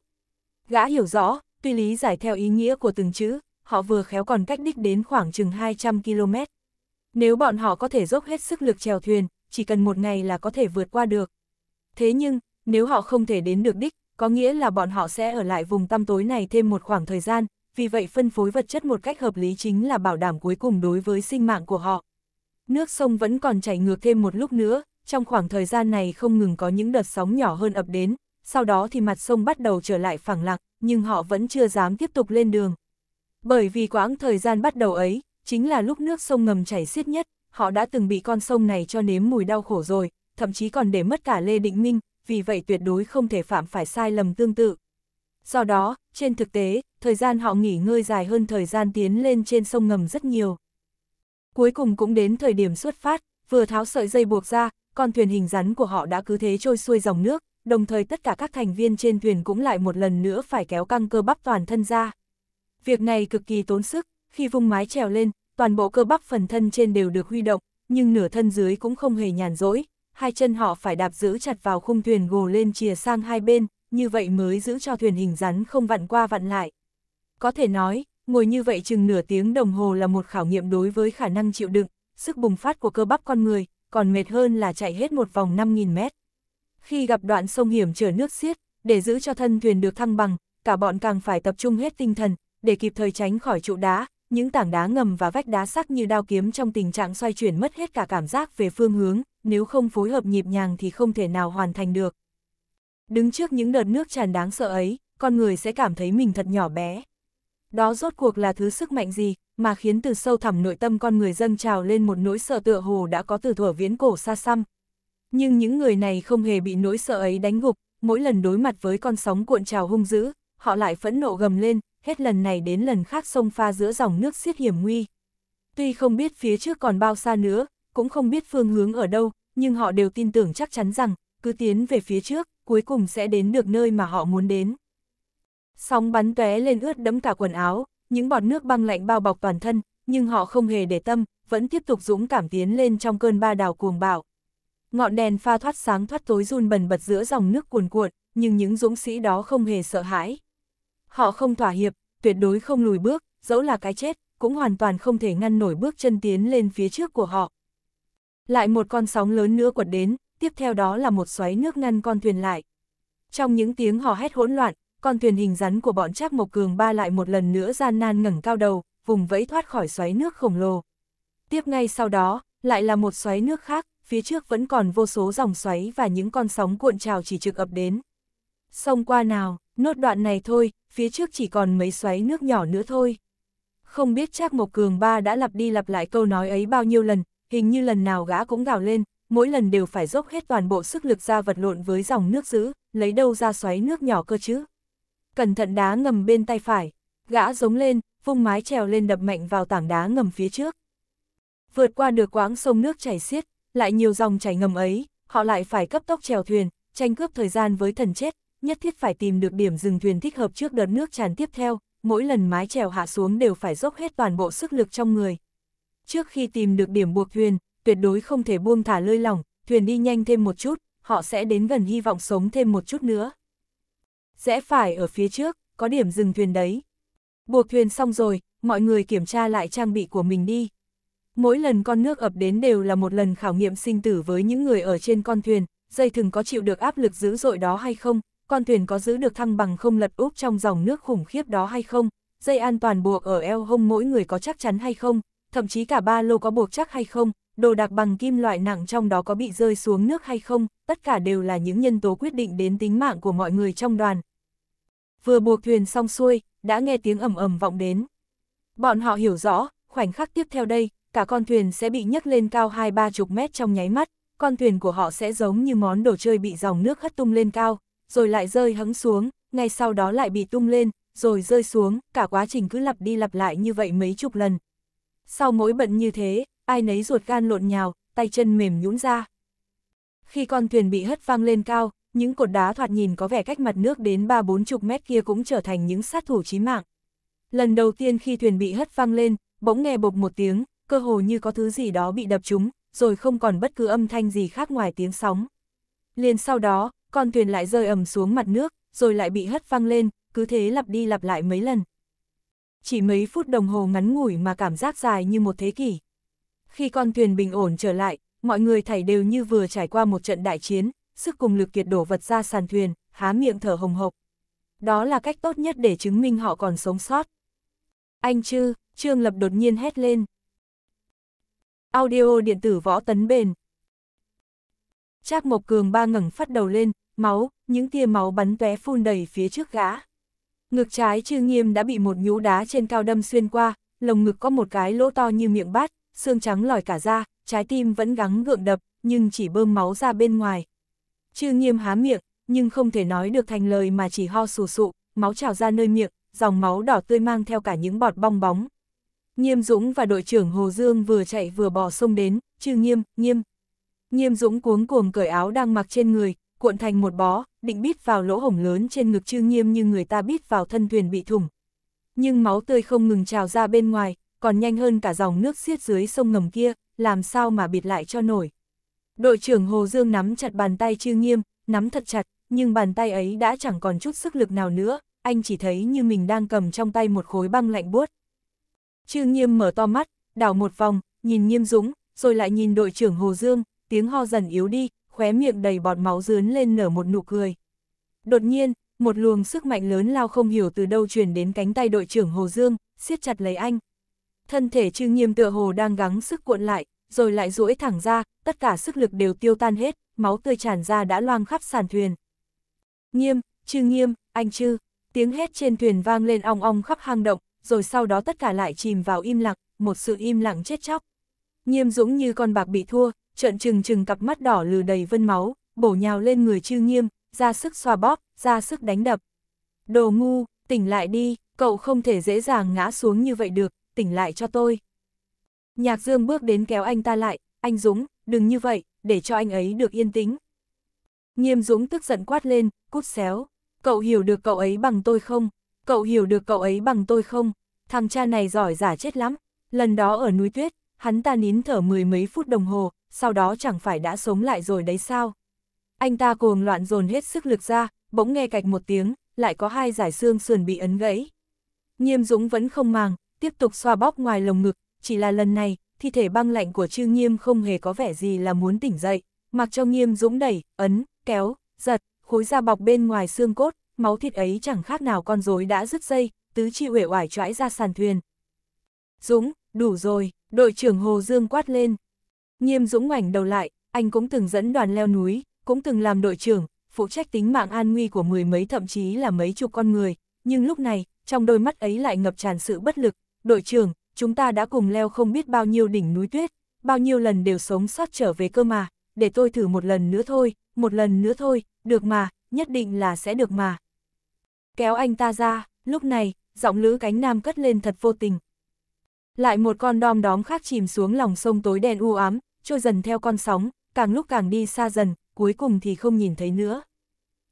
Gã hiểu rõ, tuy lý giải theo ý nghĩa của từng chữ, họ vừa khéo còn cách đích đến khoảng chừng 200 km. Nếu bọn họ có thể dốc hết sức lực chèo thuyền, chỉ cần một ngày là có thể vượt qua được. Thế nhưng, nếu họ không thể đến được đích, có nghĩa là bọn họ sẽ ở lại vùng tăm tối này thêm một khoảng thời gian, vì vậy phân phối vật chất một cách hợp lý chính là bảo đảm cuối cùng đối với sinh mạng của họ. Nước sông vẫn còn chảy ngược thêm một lúc nữa, trong khoảng thời gian này không ngừng có những đợt sóng nhỏ hơn ập đến, sau đó thì mặt sông bắt đầu trở lại phẳng lặng, nhưng họ vẫn chưa dám tiếp tục lên đường. Bởi vì quãng thời gian bắt đầu ấy, chính là lúc nước sông ngầm chảy xiết nhất, họ đã từng bị con sông này cho nếm mùi đau khổ rồi, thậm chí còn để mất cả Lê Định Minh, vì vậy tuyệt đối không thể phạm phải sai lầm tương tự. Do đó, trên thực tế, thời gian họ nghỉ ngơi dài hơn thời gian tiến lên trên sông ngầm rất nhiều. Cuối cùng cũng đến thời điểm xuất phát, vừa tháo sợi dây buộc ra, con thuyền hình rắn của họ đã cứ thế trôi xuôi dòng nước, đồng thời tất cả các thành viên trên thuyền cũng lại một lần nữa phải kéo căng cơ bắp toàn thân ra. Việc này cực kỳ tốn sức, khi vung mái trèo lên, toàn bộ cơ bắp phần thân trên đều được huy động, nhưng nửa thân dưới cũng không hề nhàn rỗi, hai chân họ phải đạp giữ chặt vào khung thuyền gồ lên chìa sang hai bên, như vậy mới giữ cho thuyền hình rắn không vặn qua vặn lại. Có thể nói, ngồi như vậy chừng nửa tiếng đồng hồ là một khảo nghiệm đối với khả năng chịu đựng, sức bùng phát của cơ bắp con người, còn mệt hơn là chạy hết một vòng 5.000 mét. Khi gặp đoạn sông hiểm trở nước xiết, để giữ cho thân thuyền được thăng bằng, cả bọn càng phải tập trung hết tinh thần, để kịp thời tránh khỏi trụ đá, những tảng đá ngầm và vách đá sắc như đao kiếm trong tình trạng xoay chuyển mất hết cả cảm giác về phương hướng, nếu không phối hợp nhịp nhàng thì không thể nào hoàn thành được. Đứng trước những đợt nước tràn đáng sợ ấy, con người sẽ cảm thấy mình thật nhỏ bé. Đó rốt cuộc là thứ sức mạnh gì, mà khiến từ sâu thẳm nội tâm con người dâng trào lên một nỗi sợ tựa hồ đã có từ thuở viễn cổ xa xăm. Nhưng những người này không hề bị nỗi sợ ấy đánh gục, mỗi lần đối mặt với con sóng cuộn trào hung dữ, họ lại phẫn nộ gầm lên, hết lần này đến lần khác sông pha giữa dòng nước xiết hiểm nguy. Tuy không biết phía trước còn bao xa nữa, cũng không biết phương hướng ở đâu, nhưng họ đều tin tưởng chắc chắn rằng, cứ tiến về phía trước, cuối cùng sẽ đến được nơi mà họ muốn đến. Sóng bắn tóe lên ướt đẫm cả quần áo, những bọt nước băng lạnh bao bọc toàn thân, nhưng họ không hề để tâm, vẫn tiếp tục dũng cảm tiến lên trong cơn ba đào cuồng bạo. Ngọn đèn pha thoát sáng thoát tối run bần bật giữa dòng nước cuồn cuộn, nhưng những dũng sĩ đó không hề sợ hãi. Họ không thỏa hiệp, tuyệt đối không lùi bước, dẫu là cái chết, cũng hoàn toàn không thể ngăn nổi bước chân tiến lên phía trước của họ. Lại một con sóng lớn nữa quật đến, tiếp theo đó là một xoáy nước ngăn con thuyền lại. Trong những tiếng hò hét hỗn loạn, con thuyền hình rắn của bọn Trác Mộc Cường ba lại một lần nữa gian nan ngẩng cao đầu, vùng vẫy thoát khỏi xoáy nước khổng lồ. Tiếp ngay sau đó, lại là một xoáy nước khác, phía trước vẫn còn vô số dòng xoáy và những con sóng cuộn trào chỉ trực ập đến. Sông qua nào, Nốt đoạn này thôi, phía trước chỉ còn mấy xoáy nước nhỏ nữa thôi. Không biết Trác Mộc Cường ba đã lặp đi lặp lại câu nói ấy bao nhiêu lần, hình như lần nào gã cũng gào lên, mỗi lần đều phải dốc hết toàn bộ sức lực ra vật lộn với dòng nước giữ, lấy đâu ra xoáy nước nhỏ cơ chứ. Cẩn thận đá ngầm bên tay phải, gã giống lên, vung mái trèo lên đập mạnh vào tảng đá ngầm phía trước. Vượt qua được quãng sông nước chảy xiết, lại nhiều dòng chảy ngầm ấy, họ lại phải cấp tốc trèo thuyền, tranh cướp thời gian với thần chết, nhất thiết phải tìm được điểm dừng thuyền thích hợp trước đợt nước tràn tiếp theo, mỗi lần mái trèo hạ xuống đều phải dốc hết toàn bộ sức lực trong người. Trước khi tìm được điểm buộc thuyền, tuyệt đối không thể buông thả lơi lỏng, thuyền đi nhanh thêm một chút, họ sẽ đến gần hy vọng sống thêm một chút nữa. Rẽ phải ở phía trước, có điểm dừng thuyền đấy. Buộc thuyền xong rồi, mọi người kiểm tra lại trang bị của mình đi. Mỗi lần con nước ập đến đều là một lần khảo nghiệm sinh tử với những người ở trên con thuyền, dây thừng có chịu được áp lực dữ dội đó hay không, con thuyền có giữ được thăng bằng không lật úp trong dòng nước khủng khiếp đó hay không, dây an toàn buộc ở eo hông mỗi người có chắc chắn hay không, thậm chí cả ba lô có buộc chắc hay không, đồ đạc bằng kim loại nặng trong đó có bị rơi xuống nước hay không, tất cả đều là những nhân tố quyết định đến tính mạng của mọi người trong đoàn. Vừa buộc thuyền xong xuôi, đã nghe tiếng ầm ầm vọng đến. Bọn họ hiểu rõ, khoảnh khắc tiếp theo đây, cả con thuyền sẽ bị nhấc lên cao hai ba chục mét trong nháy mắt, con thuyền của họ sẽ giống như món đồ chơi bị dòng nước hất tung lên cao, rồi lại rơi hứng xuống, ngay sau đó lại bị tung lên, rồi rơi xuống, cả quá trình cứ lặp đi lặp lại như vậy mấy chục lần. Sau mỗi bận như thế, ai nấy ruột gan lộn nhào, tay chân mềm nhũn ra. Khi con thuyền bị hất văng lên cao, những cột đá thoạt nhìn có vẻ cách mặt nước đến ba bốn chục mét kia cũng trở thành những sát thủ chí mạng. Lần đầu tiên khi thuyền bị hất văng lên, bỗng nghe bộc một tiếng, cơ hồ như có thứ gì đó bị đập trúng, rồi không còn bất cứ âm thanh gì khác ngoài tiếng sóng. Liền sau đó, con thuyền lại rơi ầm xuống mặt nước, rồi lại bị hất văng lên, cứ thế lặp đi lặp lại mấy lần. Chỉ mấy phút đồng hồ ngắn ngủi mà cảm giác dài như một thế kỷ. Khi con thuyền bình ổn trở lại, mọi người thảy đều như vừa trải qua một trận đại chiến, sức cùng lực kiệt đổ vật ra sàn thuyền, há miệng thở hồng hộc. Đó là cách tốt nhất để chứng minh họ còn sống sót. Anh trư Trương Lập đột nhiên hét lên. Audio điện tử võ tấn bền, Trác Mộc Cường ba ngẩng phát đầu lên, máu, những tia máu bắn tóe phun đầy phía trước gã. Ngực trái Trư Nghiêm đã bị một nhú đá trên cao đâm xuyên qua, lồng ngực có một cái lỗ to như miệng bát, xương trắng lòi cả ra, trái tim vẫn gắng gượng đập, nhưng chỉ bơm máu ra bên ngoài. Trư Nghiêm há miệng, nhưng không thể nói được thành lời mà chỉ ho sù sụ, máu trào ra nơi miệng, dòng máu đỏ tươi mang theo cả những bọt bong bóng. Nghiêm Dũng và đội trưởng Hồ Dương vừa chạy vừa bỏ sông đến, Trư Nghiêm, Nghiêm, Nghiêm Dũng cuống cuồng cởi áo đang mặc trên người, cuộn thành một bó, định bít vào lỗ hổng lớn trên ngực Trương Nghiêm như người ta bít vào thân thuyền bị thủng. Nhưng máu tươi không ngừng trào ra bên ngoài, còn nhanh hơn cả dòng nước xiết dưới sông ngầm kia, làm sao mà bịt lại cho nổi. Đội trưởng Hồ Dương nắm chặt bàn tay Trương Nghiêm, nắm thật chặt, nhưng bàn tay ấy đã chẳng còn chút sức lực nào nữa, anh chỉ thấy như mình đang cầm trong tay một khối băng lạnh buốt. Trương Nghiêm mở to mắt, đảo một vòng, nhìn Nghiêm Dũng, rồi lại nhìn đội trưởng Hồ Dương, tiếng ho dần yếu đi, khóe miệng đầy bọt máu dướn lên nở một nụ cười. Đột nhiên, một luồng sức mạnh lớn lao không hiểu từ đâu truyền đến cánh tay đội trưởng Hồ Dương, siết chặt lấy anh. Thân thể Trương Nghiêm tựa hồ đang gắng sức cuộn lại, rồi lại duỗi thẳng ra, tất cả sức lực đều tiêu tan hết, máu tươi tràn ra đã loang khắp sàn thuyền. Nghiêm, Trư Nghiêm, anh Trư, tiếng hét trên thuyền vang lên ong ong khắp hang động, rồi sau đó tất cả lại chìm vào im lặng, một sự im lặng chết chóc. Nghiêm Dũng như con bạc bị thua, trợn trừng trừng cặp mắt đỏ lừ đầy vân máu, bổ nhào lên người Trư Nghiêm, ra sức xoa bóp, ra sức đánh đập. Đồ ngu, tỉnh lại đi, cậu không thể dễ dàng ngã xuống như vậy được, tỉnh lại cho tôi. Nhạc Dương bước đến kéo anh ta lại, anh Dũng, đừng như vậy, để cho anh ấy được yên tĩnh. Nghiêm Dũng tức giận quát lên, cút xéo, cậu hiểu được cậu ấy bằng tôi không? Cậu hiểu được cậu ấy bằng tôi không? Thằng cha này giỏi giả chết lắm, lần đó ở núi tuyết, hắn ta nín thở mười mấy phút đồng hồ, sau đó chẳng phải đã sống lại rồi đấy sao. Anh ta cuồng loạn dồn hết sức lực ra, bỗng nghe cạch một tiếng, lại có hai giải xương sườn bị ấn gãy. Nghiêm Dũng vẫn không màng, tiếp tục xoa bóp ngoài lồng ngực, chỉ là lần này, thi thể băng lạnh của Trương Nghiêm không hề có vẻ gì là muốn tỉnh dậy, mặc cho Nghiêm Dũng đẩy, ấn, kéo, giật, khối da bọc bên ngoài xương cốt, máu thịt ấy chẳng khác nào con rối đã rứt dây, tứ chi uể oải choãi ra sàn thuyền. Dũng, đủ rồi, đội trưởng Hồ Dương quát lên. Nghiêm Dũng ngoảnh đầu lại, anh cũng từng dẫn đoàn leo núi, cũng từng làm đội trưởng, phụ trách tính mạng an nguy của mười mấy thậm chí là mấy chục con người, nhưng lúc này, trong đôi mắt ấy lại ngập tràn sự bất lực. Đội trưởng, chúng ta đã cùng leo không biết bao nhiêu đỉnh núi tuyết, bao nhiêu lần đều sống sót trở về cơ mà, để tôi thử một lần nữa thôi, một lần nữa thôi, được mà, nhất định là sẽ được mà. Kéo anh ta ra, lúc này, giọng lữ cánh nam cất lên thật vô tình. Lại một con đom đóm khác chìm xuống lòng sông tối đen u ám, trôi dần theo con sóng, càng lúc càng đi xa dần, cuối cùng thì không nhìn thấy nữa.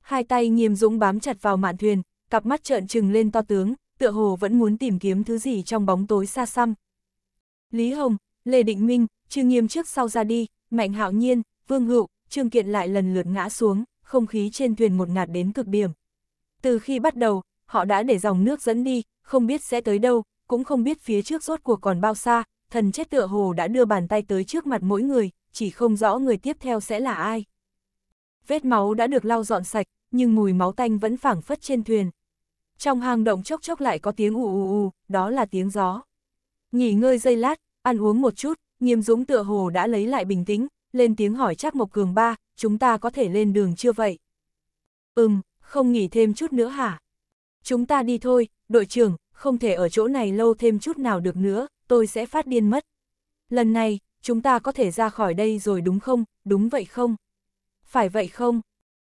Hai tay nghiêm dũng bám chặt vào mạn thuyền, cặp mắt trợn trừng lên to tướng, tựa hồ vẫn muốn tìm kiếm thứ gì trong bóng tối xa xăm. Lý Hồng, Lê Định Minh, trương Nghiêm trước sau ra đi, Mạnh Hạo Nhiên, Vương Hữu, Trương Kiện lại lần lượt ngã xuống, không khí trên thuyền một ngạt đến cực điểm. Từ khi bắt đầu, họ đã để dòng nước dẫn đi, không biết sẽ tới đâu, cũng không biết phía trước rốt cuộc còn bao xa, thần chết tựa hồ đã đưa bàn tay tới trước mặt mỗi người, chỉ không rõ người tiếp theo sẽ là ai. Vết máu đã được lau dọn sạch, nhưng mùi máu tanh vẫn phảng phất trên thuyền. Trong hang động chốc chốc lại có tiếng ù ù ù, đó là tiếng gió. Nghỉ ngơi giây lát, ăn uống một chút, nghiêm dũng tựa hồ đã lấy lại bình tĩnh, lên tiếng hỏi chắc Mộc Cường ba, chúng ta có thể lên đường chưa vậy? Ừm, không nghỉ thêm chút nữa hả? Chúng ta đi thôi, đội trưởng, không thể ở chỗ này lâu thêm chút nào được nữa, tôi sẽ phát điên mất. Lần này, chúng ta có thể ra khỏi đây rồi đúng không, đúng vậy không? Phải vậy không?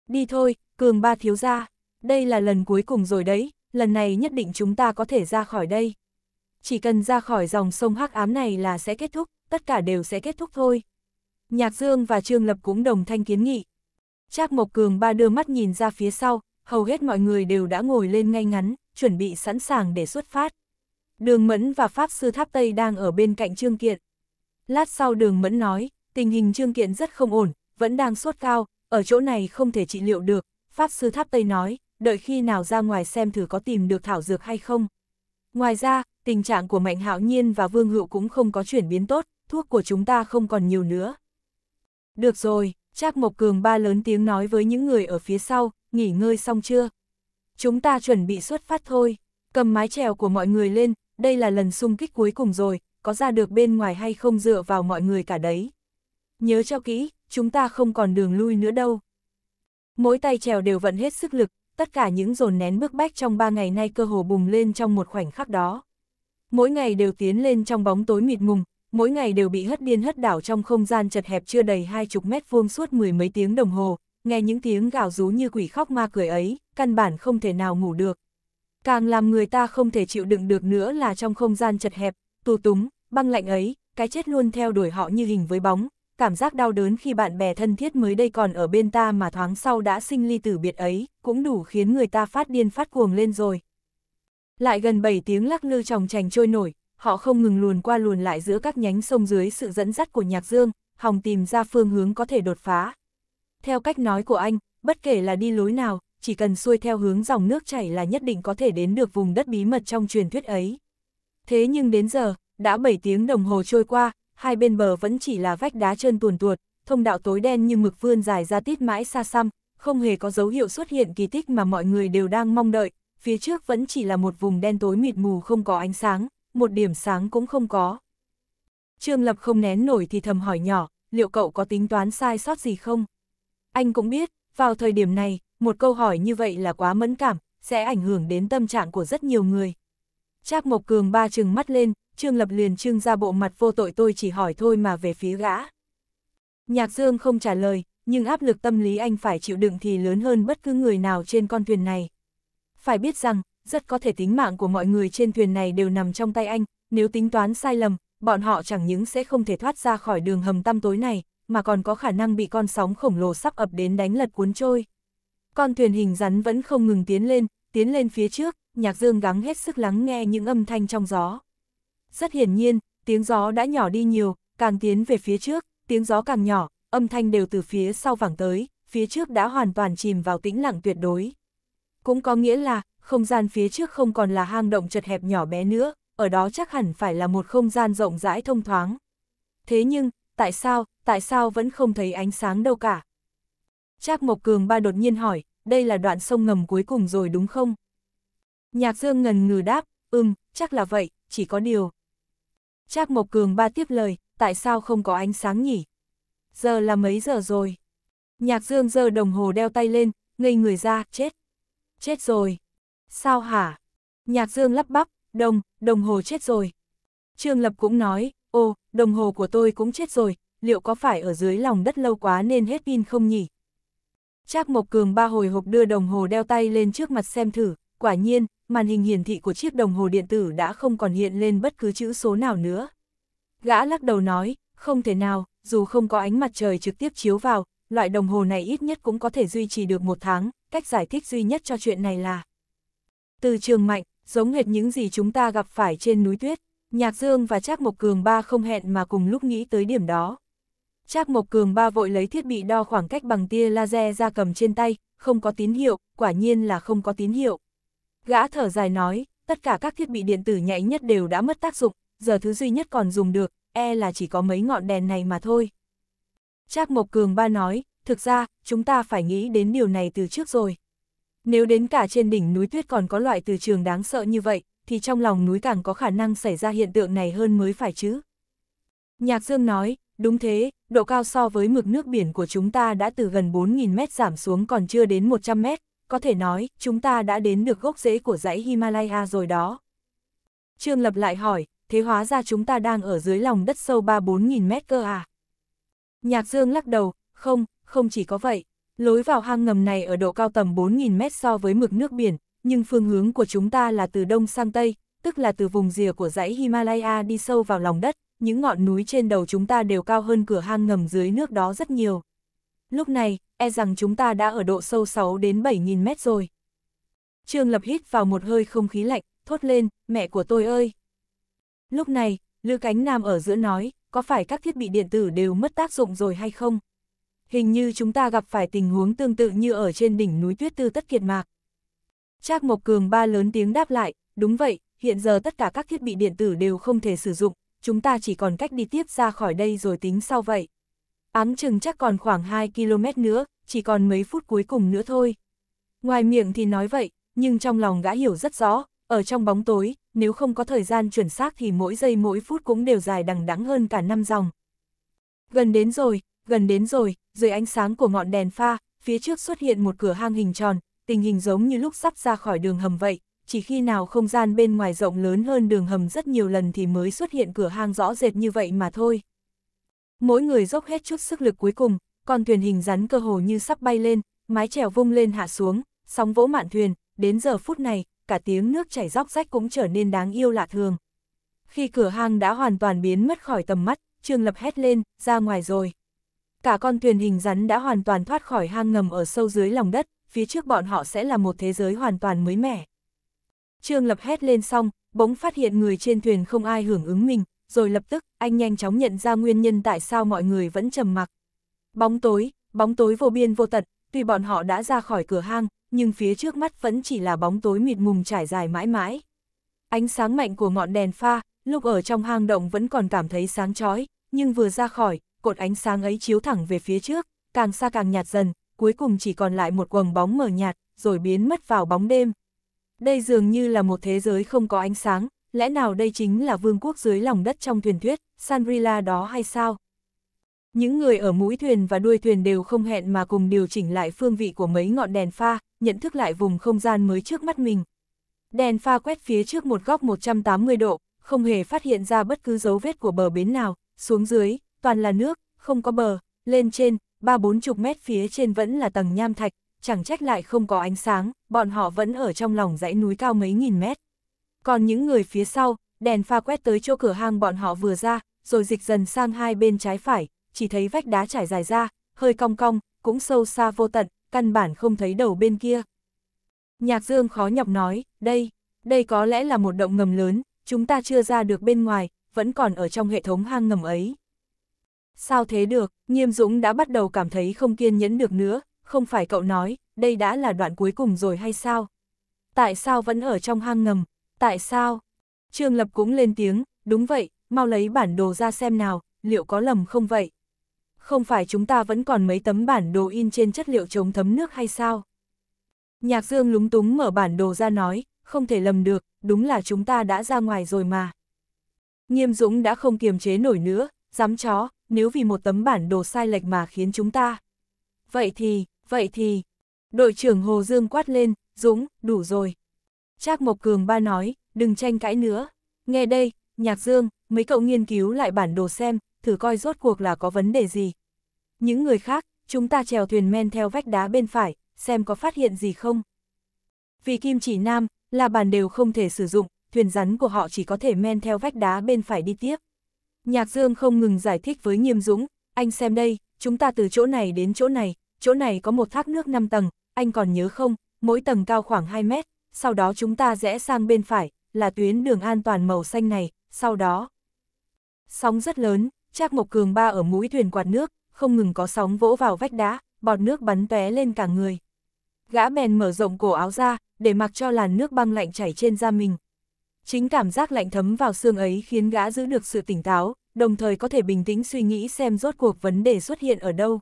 Đi thôi, cường ba thiếu ra. Đây là lần cuối cùng rồi đấy, lần này nhất định chúng ta có thể ra khỏi đây. Chỉ cần ra khỏi dòng sông hắc ám này là sẽ kết thúc, tất cả đều sẽ kết thúc thôi. Nhạc Dương và Trương Lập cũng đồng thanh kiến nghị. Trác Mộc Cường ba đưa mắt nhìn ra phía sau, hầu hết mọi người đều đã ngồi lên ngay ngắn, chuẩn bị sẵn sàng để xuất phát. Đường Mẫn và Pháp Sư Tháp Tây đang ở bên cạnh Trương Kiện. Lát sau đường Mẫn nói, tình hình Trương Kiện rất không ổn, vẫn đang sốt cao, ở chỗ này không thể trị liệu được. Pháp Sư Tháp Tây nói, đợi khi nào ra ngoài xem thử có tìm được thảo dược hay không. Ngoài ra, tình trạng của Mạnh Hạo Nhiên và Vương Hữu cũng không có chuyển biến tốt, thuốc của chúng ta không còn nhiều nữa. Được rồi, Trác Mộc Cường ba lớn tiếng nói với những người ở phía sau, nghỉ ngơi xong chưa? Chúng ta chuẩn bị xuất phát thôi. Cầm mái chèo của mọi người lên, đây là lần xung kích cuối cùng rồi, có ra được bên ngoài hay không dựa vào mọi người cả đấy. Nhớ cho kỹ, chúng ta không còn đường lui nữa đâu. Mỗi tay trèo đều vận hết sức lực, tất cả những dồn nén bước bách trong ba ngày nay cơ hồ bùng lên trong một khoảnh khắc đó. Mỗi ngày đều tiến lên trong bóng tối mịt mùng, mỗi ngày đều bị hất điên hất đảo trong không gian chật hẹp chưa đầy hai chục mét vuông suốt mười mấy tiếng đồng hồ, nghe những tiếng gào rú như quỷ khóc ma cười ấy, căn bản không thể nào ngủ được, Càng làm người ta không thể chịu đựng được nữa là trong không gian chật hẹp, tù túng, băng lạnh ấy, cái chết luôn theo đuổi họ như hình với bóng, cảm giác đau đớn khi bạn bè thân thiết mới đây còn ở bên ta mà thoáng sau đã sinh ly tử biệt ấy, cũng đủ khiến người ta phát điên phát cuồng lên rồi. Lại gần 7 tiếng lắc lư tròng trành trôi nổi, họ không ngừng luồn qua luồn lại giữa các nhánh sông dưới sự dẫn dắt của nhạc dương, hòng tìm ra phương hướng có thể đột phá. Theo cách nói của anh, bất kể là đi lối nào, chỉ cần xuôi theo hướng dòng nước chảy là nhất định có thể đến được vùng đất bí mật trong truyền thuyết ấy. Thế nhưng đến giờ, đã 7 tiếng đồng hồ trôi qua, hai bên bờ vẫn chỉ là vách đá trơn tuồn tuột, thông đạo tối đen như mực vươn dài ra tít mãi xa xăm, không hề có dấu hiệu xuất hiện kỳ tích mà mọi người đều đang mong đợi, phía trước vẫn chỉ là một vùng đen tối mịt mù không có ánh sáng, một điểm sáng cũng không có. Trương Lập không nén nổi thì thầm hỏi nhỏ, liệu cậu có tính toán sai sót gì không? Anh cũng biết, vào thời điểm này, một câu hỏi như vậy là quá mẫn cảm, sẽ ảnh hưởng đến tâm trạng của rất nhiều người. Trác Mộc Cường ba chừng mắt lên, Trương Lập liền trưng ra bộ mặt vô tội tôi chỉ hỏi thôi mà về phía gã. Nhạc Dương không trả lời, nhưng áp lực tâm lý anh phải chịu đựng thì lớn hơn bất cứ người nào trên con thuyền này. Phải biết rằng, rất có thể tính mạng của mọi người trên thuyền này đều nằm trong tay anh, nếu tính toán sai lầm, bọn họ chẳng những sẽ không thể thoát ra khỏi đường hầm tăm tối này, mà còn có khả năng bị con sóng khổng lồ sắp ập đến đánh lật cuốn trôi. Con thuyền hình rắn vẫn không ngừng tiến lên, tiến lên phía trước, nhạc dương gắng hết sức lắng nghe những âm thanh trong gió. Rất hiển nhiên, tiếng gió đã nhỏ đi nhiều, càng tiến về phía trước, tiếng gió càng nhỏ, âm thanh đều từ phía sau vẳng tới, phía trước đã hoàn toàn chìm vào tĩnh lặng tuyệt đối. Cũng có nghĩa là, không gian phía trước không còn là hang động chật hẹp nhỏ bé nữa, ở đó chắc hẳn phải là một không gian rộng rãi thông thoáng. Thế nhưng, tại sao, tại sao vẫn không thấy ánh sáng đâu cả? Trác Mộc Cường ba đột nhiên hỏi, đây là đoạn sông ngầm cuối cùng rồi đúng không? Nhạc Dương ngần ngừ đáp, ừm, chắc là vậy, chỉ có điều. Trác Mộc Cường ba tiếp lời, tại sao không có ánh sáng nhỉ? Giờ là mấy giờ rồi? Nhạc Dương giơ đồng hồ đeo tay lên, ngây người ra, chết. Chết rồi. Sao hả? Nhạc Dương lắp bắp, đồng, đồng hồ chết rồi. Trương Lập cũng nói, ô, đồng hồ của tôi cũng chết rồi, liệu có phải ở dưới lòng đất lâu quá nên hết pin không nhỉ? Trác Mộc Cường ba hồi hộp đưa đồng hồ đeo tay lên trước mặt xem thử, quả nhiên, màn hình hiển thị của chiếc đồng hồ điện tử đã không còn hiện lên bất cứ chữ số nào nữa. Gã lắc đầu nói, không thể nào, dù không có ánh mặt trời trực tiếp chiếu vào, loại đồng hồ này ít nhất cũng có thể duy trì được một tháng, cách giải thích duy nhất cho chuyện này là Từ trường mạnh, giống hệt những gì chúng ta gặp phải trên núi tuyết, Nhạc Dương và Trác Mộc Cường ba không hẹn mà cùng lúc nghĩ tới điểm đó. Trác Mộc Cường ba vội lấy thiết bị đo khoảng cách bằng tia laser ra cầm trên tay, không có tín hiệu, quả nhiên là không có tín hiệu. Gã thở dài nói, tất cả các thiết bị điện tử nhạy nhất đều đã mất tác dụng, giờ thứ duy nhất còn dùng được, e là chỉ có mấy ngọn đèn này mà thôi. Trác Mộc Cường ba nói, thực ra, chúng ta phải nghĩ đến điều này từ trước rồi. Nếu đến cả trên đỉnh núi tuyết còn có loại từ trường đáng sợ như vậy, thì trong lòng núi càng có khả năng xảy ra hiện tượng này hơn mới phải chứ. Nhạc Dương nói, Đúng thế, độ cao so với mực nước biển của chúng ta đã từ gần 4.000 mét giảm xuống còn chưa đến 100 mét, có thể nói, chúng ta đã đến được gốc rễ của dãy Himalaya rồi đó. Trương Lập lại hỏi, thế hóa ra chúng ta đang ở dưới lòng đất sâu 3-4.000 mét cơ à? Nhạc Dương lắc đầu, không, không chỉ có vậy, lối vào hang ngầm này ở độ cao tầm 4.000 mét so với mực nước biển, nhưng phương hướng của chúng ta là từ đông sang tây, tức là từ vùng rìa của dãy Himalaya đi sâu vào lòng đất, những ngọn núi trên đầu chúng ta đều cao hơn cửa hang ngầm dưới nước đó rất nhiều. Lúc này, e rằng chúng ta đã ở độ sâu 6 đến 7.000 mét rồi. Trương Lập hít vào một hơi không khí lạnh, thốt lên, mẹ của tôi ơi. Lúc này, Lư Cánh Nam ở giữa nói, có phải các thiết bị điện tử đều mất tác dụng rồi hay không? Hình như chúng ta gặp phải tình huống tương tự như ở trên đỉnh núi tuyết tư tất kiệt mạc. Trác Mộc Cường ba lớn tiếng đáp lại, đúng vậy, hiện giờ tất cả các thiết bị điện tử đều không thể sử dụng, chúng ta chỉ còn cách đi tiếp ra khỏi đây rồi tính sau vậy. Áng chừng chắc còn khoảng 2 km nữa, chỉ còn mấy phút cuối cùng nữa thôi. Ngoài miệng thì nói vậy, nhưng trong lòng gã hiểu rất rõ, ở trong bóng tối, nếu không có thời gian chuẩn xác thì mỗi giây mỗi phút cũng đều dài đằng đẵng hơn cả năm dòng. Gần đến rồi, gần đến rồi, dưới ánh sáng của ngọn đèn pha, phía trước xuất hiện một cửa hang hình tròn, tình hình giống như lúc sắp ra khỏi đường hầm vậy, chỉ khi nào không gian bên ngoài rộng lớn hơn đường hầm rất nhiều lần thì mới xuất hiện cửa hang rõ rệt như vậy mà thôi. Mỗi người dốc hết chút sức lực cuối cùng, con thuyền hình rắn cơ hồ như sắp bay lên, mái chèo vung lên hạ xuống, sóng vỗ mạn thuyền, đến giờ phút này, cả tiếng nước chảy róc rách cũng trở nên đáng yêu lạ thường. Khi cửa hang đã hoàn toàn biến mất khỏi tầm mắt, Trương Lập hét lên, ra ngoài rồi. Cả con thuyền hình rắn đã hoàn toàn thoát khỏi hang ngầm ở sâu dưới lòng đất, phía trước bọn họ sẽ là một thế giới hoàn toàn mới mẻ. Trương Lập hét lên xong, bỗng phát hiện người trên thuyền không ai hưởng ứng mình, rồi lập tức, anh nhanh chóng nhận ra nguyên nhân tại sao mọi người vẫn trầm mặc. Bóng tối, bóng tối vô biên vô tận, tuy bọn họ đã ra khỏi cửa hang, nhưng phía trước mắt vẫn chỉ là bóng tối mịt mùng trải dài mãi mãi. Ánh sáng mạnh của ngọn đèn pha, lúc ở trong hang động vẫn còn cảm thấy sáng chói, nhưng vừa ra khỏi, cột ánh sáng ấy chiếu thẳng về phía trước, càng xa càng nhạt dần, cuối cùng chỉ còn lại một quầng bóng mờ nhạt, rồi biến mất vào bóng đêm. Đây dường như là một thế giới không có ánh sáng, lẽ nào đây chính là vương quốc dưới lòng đất trong thuyền thuyết, Sanrila đó hay sao? Những người ở mũi thuyền và đuôi thuyền đều không hẹn mà cùng điều chỉnh lại phương vị của mấy ngọn đèn pha, nhận thức lại vùng không gian mới trước mắt mình. Đèn pha quét phía trước một góc 180 độ, không hề phát hiện ra bất cứ dấu vết của bờ bến nào, xuống dưới, toàn là nước, không có bờ, lên trên, ba bốn chục mét phía trên vẫn là tầng nham thạch, chẳng trách lại không có ánh sáng, bọn họ vẫn ở trong lòng dãy núi cao mấy nghìn mét. Còn những người phía sau, đèn pha quét tới chỗ cửa hang bọn họ vừa ra, rồi dịch dần sang hai bên trái phải, chỉ thấy vách đá trải dài ra, hơi cong cong, cũng sâu xa vô tận, căn bản không thấy đầu bên kia. Nhạc Dương khó nhọc nói, đây, đây có lẽ là một động ngầm lớn, chúng ta chưa ra được bên ngoài, vẫn còn ở trong hệ thống hang ngầm ấy. Sao thế được, Nghiêm Dũng đã bắt đầu cảm thấy không kiên nhẫn được nữa, không phải cậu nói, đây đã là đoạn cuối cùng rồi hay sao? Tại sao vẫn ở trong hang ngầm? Tại sao? Trương Lập cũng lên tiếng, đúng vậy, mau lấy bản đồ ra xem nào, liệu có lầm không vậy? Không phải chúng ta vẫn còn mấy tấm bản đồ in trên chất liệu chống thấm nước hay sao? Nhạc Dương lúng túng mở bản đồ ra nói, không thể lầm được, đúng là chúng ta đã ra ngoài rồi mà. Nghiêm Dũng đã không kiềm chế nổi nữa, dám chó, nếu vì một tấm bản đồ sai lệch mà khiến chúng ta. Vậy thì, vậy thì... Đội trưởng Hồ Dương quát lên, Dũng, đủ rồi. Trác Mộc Cường ba nói, đừng tranh cãi nữa. Nghe đây, Nhạc Dương, mấy cậu nghiên cứu lại bản đồ xem, thử coi rốt cuộc là có vấn đề gì. Những người khác, chúng ta trèo thuyền men theo vách đá bên phải, xem có phát hiện gì không. Vì kim chỉ nam, là bản đều không thể sử dụng, thuyền rắn của họ chỉ có thể men theo vách đá bên phải đi tiếp. Nhạc Dương không ngừng giải thích với Nghiêm Dũng, anh xem đây, chúng ta từ chỗ này đến chỗ này, chỗ này có một thác nước 5 tầng, anh còn nhớ không, mỗi tầng cao khoảng 2 mét, sau đó chúng ta rẽ sang bên phải, là tuyến đường an toàn màu xanh này, sau đó. Sóng rất lớn, Trác Mộc Cường ba ở mũi thuyền quạt nước, không ngừng có sóng vỗ vào vách đá, bọt nước bắn tóe lên cả người. Gã bèn mở rộng cổ áo ra, để mặc cho làn nước băng lạnh chảy trên da mình. Chính cảm giác lạnh thấm vào xương ấy khiến gã giữ được sự tỉnh táo, đồng thời có thể bình tĩnh suy nghĩ xem rốt cuộc vấn đề xuất hiện ở đâu.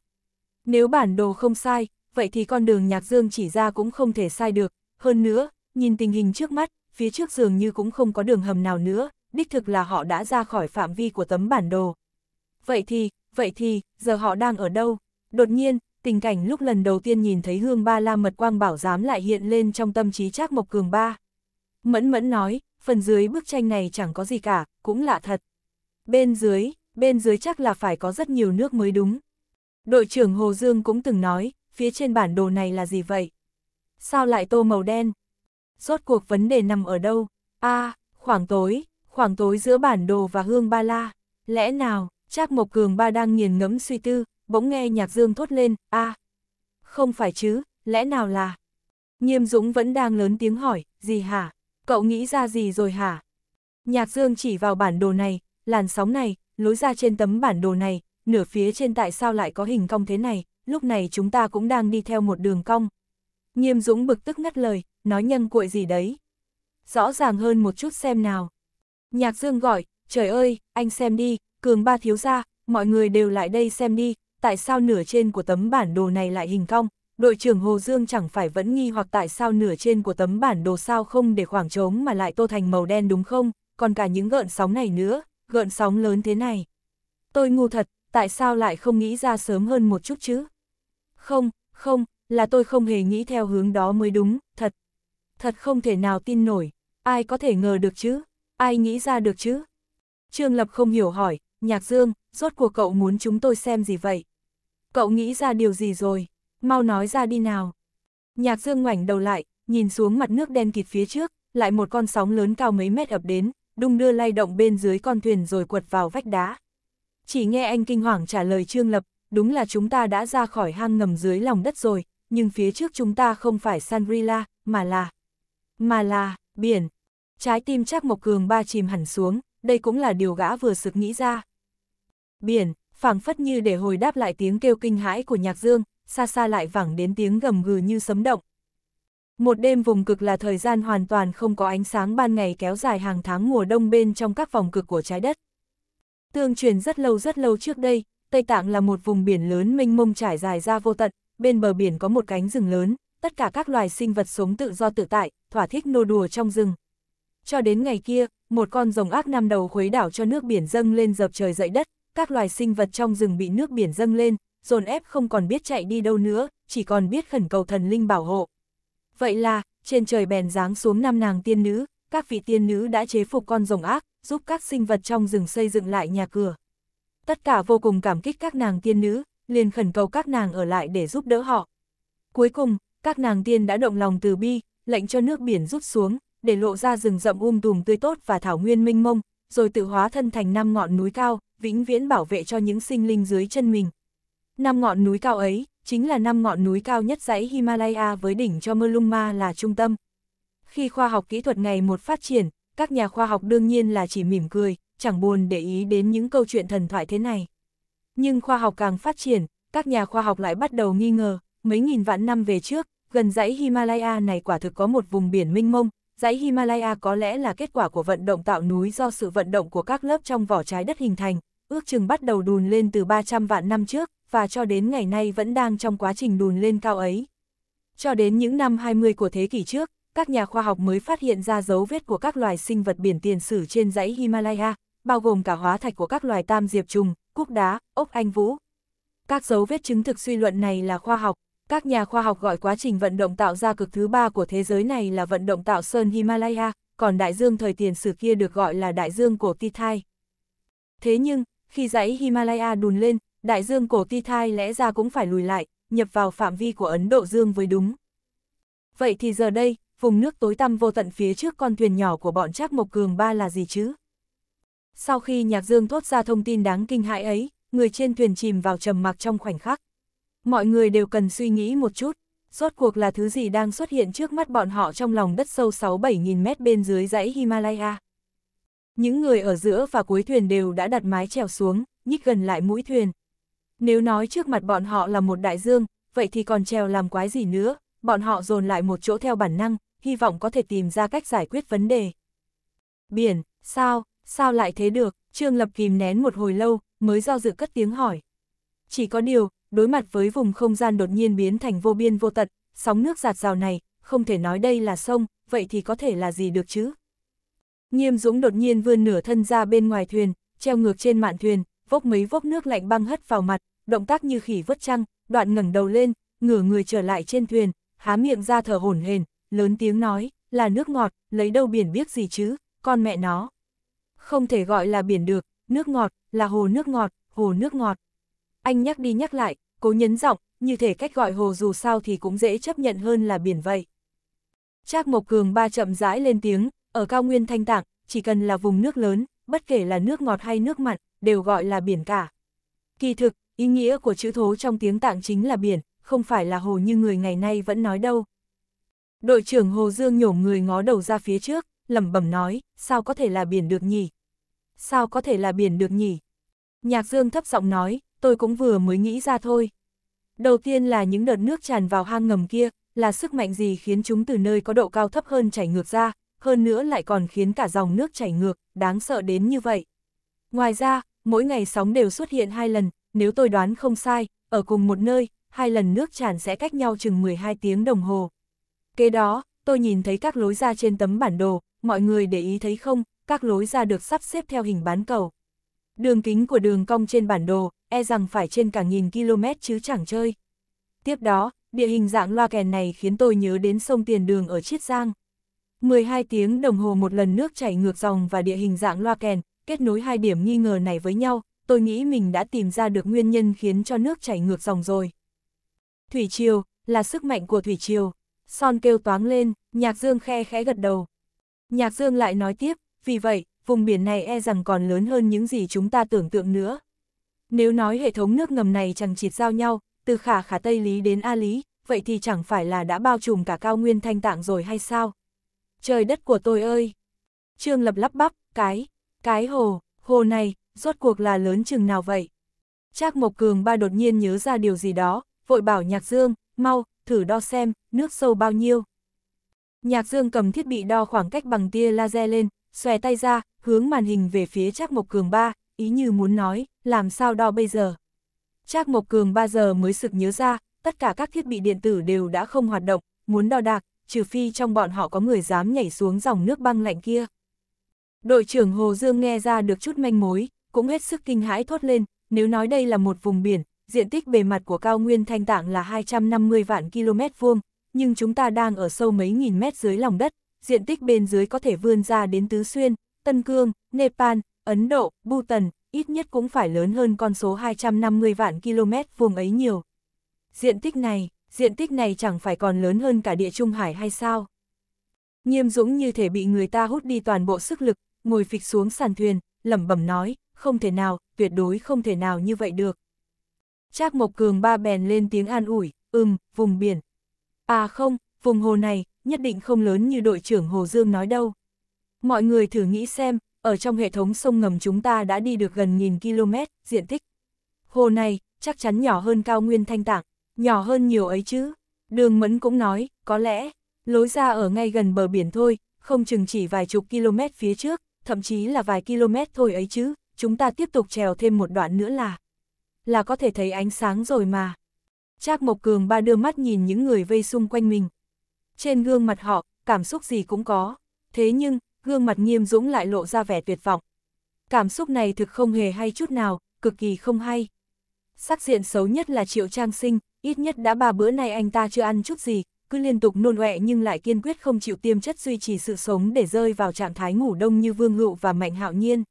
Nếu bản đồ không sai, vậy thì con đường Nhạc Dương chỉ ra cũng không thể sai được. Hơn nữa, nhìn tình hình trước mắt, phía trước dường như cũng không có đường hầm nào nữa, đích thực là họ đã ra khỏi phạm vi của tấm bản đồ. Vậy thì, vậy thì, giờ họ đang ở đâu? Đột nhiên, tình cảnh lúc lần đầu tiên nhìn thấy hương ba la mật quang bảo giám lại hiện lên trong tâm trí Trác Mộc Cường ba. Mẫn mẫn nói, phần dưới bức tranh này chẳng có gì cả, cũng lạ thật. Bên dưới, bên dưới chắc là phải có rất nhiều nước mới đúng. Đội trưởng Hồ Dương cũng từng nói, phía trên bản đồ này là gì vậy? Sao lại tô màu đen? Rốt cuộc vấn đề nằm ở đâu? a à, khoảng tối, khoảng tối giữa bản đồ và hương ba la. Lẽ nào, Trác Mộc Cường ba đang nghiền ngẫm suy tư, bỗng nghe nhạc dương thốt lên, a à, Không phải chứ, lẽ nào là... Nghiêm Dũng vẫn đang lớn tiếng hỏi, gì hả? Cậu nghĩ ra gì rồi hả? Nhạc dương chỉ vào bản đồ này, làn sóng này, lối ra trên tấm bản đồ này, nửa phía trên tại sao lại có hình cong thế này, lúc này chúng ta cũng đang đi theo một đường cong. Nghiêm Dũng bực tức ngắt lời, nói nhân cuội gì đấy. Rõ ràng hơn một chút xem nào. Nhạc Dương gọi, trời ơi, anh xem đi, cường ba thiếu gia, mọi người đều lại đây xem đi, tại sao nửa trên của tấm bản đồ này lại hình cong, đội trưởng Hồ Dương chẳng phải vẫn nghi hoặc tại sao nửa trên của tấm bản đồ sao không để khoảng trống mà lại tô thành màu đen đúng không, còn cả những gợn sóng này nữa, gợn sóng lớn thế này. Tôi ngu thật, tại sao lại không nghĩ ra sớm hơn một chút chứ? Không, không, là tôi không hề nghĩ theo hướng đó mới đúng, thật. Thật không thể nào tin nổi, ai có thể ngờ được chứ? Ai nghĩ ra được chứ? Trương Lập không hiểu hỏi, Nhạc Dương, rốt cuộc cậu muốn chúng tôi xem gì vậy? Cậu nghĩ ra điều gì rồi? Mau nói ra đi nào. Nhạc Dương ngoảnh đầu lại, nhìn xuống mặt nước đen kịt phía trước, lại một con sóng lớn cao mấy mét ập đến, đung đưa lay động bên dưới con thuyền rồi quật vào vách đá. Chỉ nghe anh kinh hoàng trả lời Trương Lập, đúng là chúng ta đã ra khỏi hang ngầm dưới lòng đất rồi, nhưng phía trước chúng ta không phải Sangrila, mà là... Mà là, biển. Trái tim chắc Mộc Cường ba chìm hẳn xuống, đây cũng là điều gã vừa sực nghĩ ra. Biển, phảng phất như để hồi đáp lại tiếng kêu kinh hãi của nhạc dương, xa xa lại vẳng đến tiếng gầm gừ như sấm động. Một đêm vùng cực là thời gian hoàn toàn không có ánh sáng ban ngày kéo dài hàng tháng mùa đông bên trong các vòng cực của trái đất. Tương truyền rất lâu rất lâu trước đây, Tây Tạng là một vùng biển lớn mênh mông trải dài ra vô tận, bên bờ biển có một cánh rừng lớn, tất cả các loài sinh vật sống tự do tự tại, thỏa thích nô đùa trong rừng. Cho đến ngày kia, một con rồng ác năm đầu khuấy đảo cho nước biển dâng lên dập trời dậy đất, các loài sinh vật trong rừng bị nước biển dâng lên, dồn ép không còn biết chạy đi đâu nữa, chỉ còn biết khẩn cầu thần linh bảo hộ. Vậy là, trên trời bèn giáng xuống năm nàng tiên nữ, các vị tiên nữ đã chế phục con rồng ác, giúp các sinh vật trong rừng xây dựng lại nhà cửa. Tất cả vô cùng cảm kích các nàng tiên nữ, liền khẩn cầu các nàng ở lại để giúp đỡ họ. Cuối cùng, các nàng tiên đã động lòng từ bi, lệnh cho nước biển rút xuống, để lộ ra rừng rậm um tùm tươi tốt và thảo nguyên minh mông, rồi tự hóa thân thành năm ngọn núi cao, vĩnh viễn bảo vệ cho những sinh linh dưới chân mình. Năm ngọn núi cao ấy, chính là năm ngọn núi cao nhất dãy Himalaya với đỉnh cho Maluma là trung tâm. Khi khoa học kỹ thuật ngày một phát triển, các nhà khoa học đương nhiên là chỉ mỉm cười, chẳng buồn để ý đến những câu chuyện thần thoại thế này. Nhưng khoa học càng phát triển, các nhà khoa học lại bắt đầu nghi ngờ, mấy nghìn vạn năm về trước, gần dãy Himalaya này quả thực có một vùng biển minh mông, dãy Himalaya có lẽ là kết quả của vận động tạo núi do sự vận động của các lớp trong vỏ trái đất hình thành, ước chừng bắt đầu đùn lên từ 300 vạn năm trước, và cho đến ngày nay vẫn đang trong quá trình đùn lên cao ấy. Cho đến những năm 20 của thế kỷ trước, các nhà khoa học mới phát hiện ra dấu vết của các loài sinh vật biển tiền sử trên dãy Himalaya, bao gồm cả hóa thạch của các loài tam diệp trùng, cúc đá, ốc anh vũ. Các dấu vết chứng thực suy luận này là khoa học, các nhà khoa học gọi quá trình vận động tạo ra cực thứ ba của thế giới này là vận động tạo sơn Himalaya, còn đại dương thời tiền sử kia được gọi là đại dương cổ Ti Thai. Thế nhưng, khi dãy Himalaya đùn lên, đại dương cổ Ti Thai lẽ ra cũng phải lùi lại, nhập vào phạm vi của Ấn Độ Dương với đúng. Vậy thì giờ đây, vùng nước tối tăm vô tận phía trước con thuyền nhỏ của bọn Trác Mộc Cường ba là gì chứ? Sau khi Nhạc Dương thốt ra thông tin đáng kinh hãi ấy, người trên thuyền chìm vào trầm mặc trong khoảnh khắc. Mọi người đều cần suy nghĩ một chút, rốt cuộc là thứ gì đang xuất hiện trước mắt bọn họ trong lòng đất sâu 6-7.000 mét bên dưới dãy Himalaya. Những người ở giữa và cuối thuyền đều đã đặt mái trèo xuống, nhích gần lại mũi thuyền. Nếu nói trước mặt bọn họ là một đại dương, vậy thì còn trèo làm quái gì nữa, bọn họ dồn lại một chỗ theo bản năng, hy vọng có thể tìm ra cách giải quyết vấn đề. Biển, sao, sao lại thế được, Trương Lập kìm nén một hồi lâu, mới do dự cất tiếng hỏi. Chỉ có điều, đối mặt với vùng không gian đột nhiên biến thành vô biên vô tận, sóng nước giạt rào này, không thể nói đây là sông, vậy thì có thể là gì được chứ? Nghiêm Dũng đột nhiên vươn nửa thân ra bên ngoài thuyền, treo ngược trên mạn thuyền, vốc mấy vốc nước lạnh băng hất vào mặt, động tác như khỉ vớt trăng, đoạn ngẩng đầu lên, ngửa người trở lại trên thuyền, há miệng ra thở hổn hển, lớn tiếng nói, là nước ngọt, lấy đâu biển biết gì chứ, con mẹ nó. Không thể gọi là biển được, nước ngọt, là hồ nước ngọt, hồ nước ngọt. Anh nhắc đi nhắc lại, cố nhấn giọng, như thể cách gọi hồ dù sao thì cũng dễ chấp nhận hơn là biển vậy. Trác Mộc Cường ba chậm rãi lên tiếng, ở cao nguyên thanh tạng, chỉ cần là vùng nước lớn, bất kể là nước ngọt hay nước mặn, đều gọi là biển cả. Kỳ thực, ý nghĩa của chữ thố trong tiếng tạng chính là biển, không phải là hồ như người ngày nay vẫn nói đâu, Đội trưởng Hồ Dương nhổ người ngó đầu ra phía trước, lẩm bẩm nói, sao có thể là biển được nhỉ? Sao có thể là biển được nhỉ? Nhạc Dương thấp giọng nói, tôi cũng vừa mới nghĩ ra thôi. Đầu tiên là những đợt nước tràn vào hang ngầm kia, là sức mạnh gì khiến chúng từ nơi có độ cao thấp hơn chảy ngược ra, hơn nữa lại còn khiến cả dòng nước chảy ngược, đáng sợ đến như vậy. Ngoài ra, mỗi ngày sóng đều xuất hiện hai lần, nếu tôi đoán không sai, ở cùng một nơi, hai lần nước tràn sẽ cách nhau chừng 12 tiếng đồng hồ. Kế đó, tôi nhìn thấy các lối ra trên tấm bản đồ, mọi người để ý thấy không, các lối ra được sắp xếp theo hình bán cầu. Đường kính của đường cong trên bản đồ, e rằng phải trên cả nghìn km chứ chẳng chơi. Tiếp đó, địa hình dạng loa kèn này khiến tôi nhớ đến sông Tiền Đường ở Chiết Giang. 12 tiếng đồng hồ một lần nước chảy ngược dòng và địa hình dạng loa kèn, kết nối hai điểm nghi ngờ này với nhau, tôi nghĩ mình đã tìm ra được nguyên nhân khiến cho nước chảy ngược dòng rồi. Thủy triều, là sức mạnh của thủy triều son kêu toáng lên, nhạc dương khe khẽ gật đầu. Nhạc dương lại nói tiếp, vì vậy, vùng biển này e rằng còn lớn hơn những gì chúng ta tưởng tượng nữa. Nếu nói hệ thống nước ngầm này chẳng chịt giao nhau, từ khả khả Tây Lý đến A Lý, vậy thì chẳng phải là đã bao trùm cả cao nguyên thanh tạng rồi hay sao? Trời đất của tôi ơi! Trương lập lắp bắp, cái, cái hồ, hồ này, rốt cuộc là lớn chừng nào vậy? Trác Mộc Cường ba đột nhiên nhớ ra điều gì đó, vội bảo Nhạc Dương, mau, thử đo xem, nước sâu bao nhiêu. Nhạc Dương cầm thiết bị đo khoảng cách bằng tia laser lên, xòe tay ra, hướng màn hình về phía Trác Mộc Cường ba, ý như muốn nói, làm sao đo bây giờ. Trác Mộc Cường 3 giờ mới sực nhớ ra, tất cả các thiết bị điện tử đều đã không hoạt động, muốn đo đạc, trừ phi trong bọn họ có người dám nhảy xuống dòng nước băng lạnh kia. Đội trưởng Hồ Dương nghe ra được chút manh mối, cũng hết sức kinh hãi thốt lên, nếu nói đây là một vùng biển, diện tích bề mặt của cao nguyên Thanh Tạng là 250 vạn km vuông, nhưng chúng ta đang ở sâu mấy nghìn mét dưới lòng đất, diện tích bên dưới có thể vươn ra đến Tứ Xuyên, Tân Cương, Nepal, Ấn Độ, Bhutan, ít nhất cũng phải lớn hơn con số 250 vạn km vuông ấy nhiều. Diện tích này, diện tích này chẳng phải còn lớn hơn cả địa Trung Hải hay sao? Nghiêm dũng như thể bị người ta hút đi toàn bộ sức lực, ngồi phịch xuống sàn thuyền, lẩm bẩm nói, không thể nào, tuyệt đối không thể nào như vậy được. Trác Mộc Cường ba bèn lên tiếng an ủi, ừm, vùng biển. À không, vùng hồ này, nhất định không lớn như đội trưởng Hồ Dương nói đâu. Mọi người thử nghĩ xem, ở trong hệ thống sông ngầm chúng ta đã đi được gần nghìn km, diện tích. Hồ này, chắc chắn nhỏ hơn cao nguyên thanh tạng, nhỏ hơn nhiều ấy chứ. Đường Mẫn cũng nói, có lẽ, lối ra ở ngay gần bờ biển thôi, không chừng chỉ vài chục km phía trước, thậm chí là vài km thôi ấy chứ, chúng ta tiếp tục trèo thêm một đoạn nữa là là có thể thấy ánh sáng rồi mà. Trác Mộc Cường ba đưa mắt nhìn những người vây xung quanh mình. Trên gương mặt họ, cảm xúc gì cũng có, thế nhưng, gương mặt nghiêm dũng lại lộ ra vẻ tuyệt vọng. Cảm xúc này thực không hề hay chút nào, cực kỳ không hay. Sắc diện xấu nhất là Triệu Trang Sinh, ít nhất đã ba bữa nay anh ta chưa ăn chút gì, cứ liên tục nôn ọe nhưng lại kiên quyết không chịu tiêm chất duy trì sự sống để rơi vào trạng thái ngủ đông như Vương ngụ và Mạnh Hạo Nhiên.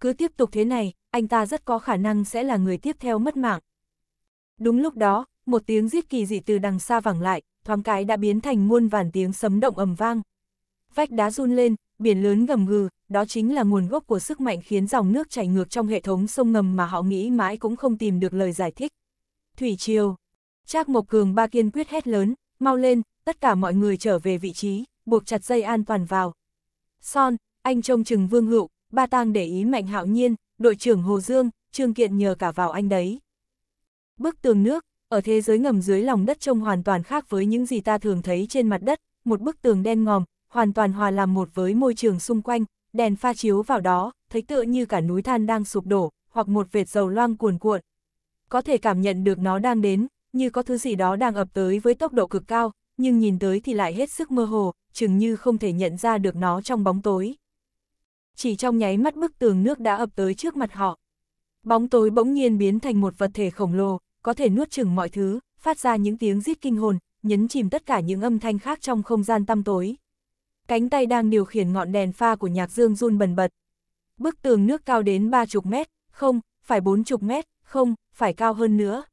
Cứ tiếp tục thế này, anh ta rất có khả năng sẽ là người tiếp theo mất mạng. Đúng lúc đó, một tiếng giết kỳ dị từ đằng xa vẳng lại, thoáng cái đã biến thành muôn vàn tiếng sấm động ầm vang. Vách đá run lên, biển lớn gầm gừ, đó chính là nguồn gốc của sức mạnh khiến dòng nước chảy ngược trong hệ thống sông ngầm mà họ nghĩ mãi cũng không tìm được lời giải thích. Thủy triều. Trác Mộc Cường ba kiên quyết hét lớn, mau lên, tất cả mọi người trở về vị trí, buộc chặt dây an toàn vào. Son, anh trông chừng Vương hựu ba tang để ý Mạnh Hạo Nhiên, đội trưởng Hồ Dương, Trương Kiện nhờ cả vào anh đấy. Bức tường nước, ở thế giới ngầm dưới lòng đất trông hoàn toàn khác với những gì ta thường thấy trên mặt đất, một bức tường đen ngòm, hoàn toàn hòa làm một với môi trường xung quanh, đèn pha chiếu vào đó, thấy tựa như cả núi than đang sụp đổ, hoặc một vệt dầu loang cuồn cuộn. Có thể cảm nhận được nó đang đến, như có thứ gì đó đang ập tới với tốc độ cực cao, nhưng nhìn tới thì lại hết sức mơ hồ, chừng như không thể nhận ra được nó trong bóng tối chỉ trong nháy mắt bức tường nước đã ập tới trước mặt họ. Bóng tối bỗng nhiên biến thành một vật thể khổng lồ, có thể nuốt chửng mọi thứ, phát ra những tiếng rít kinh hồn, nhấn chìm tất cả những âm thanh khác trong không gian tăm tối. Cánh tay đang điều khiển ngọn đèn pha của nhạc dương run bần bật. Bức tường nước cao đến ba chục mét, không, phải bốn chục mét, không, phải cao hơn nữa.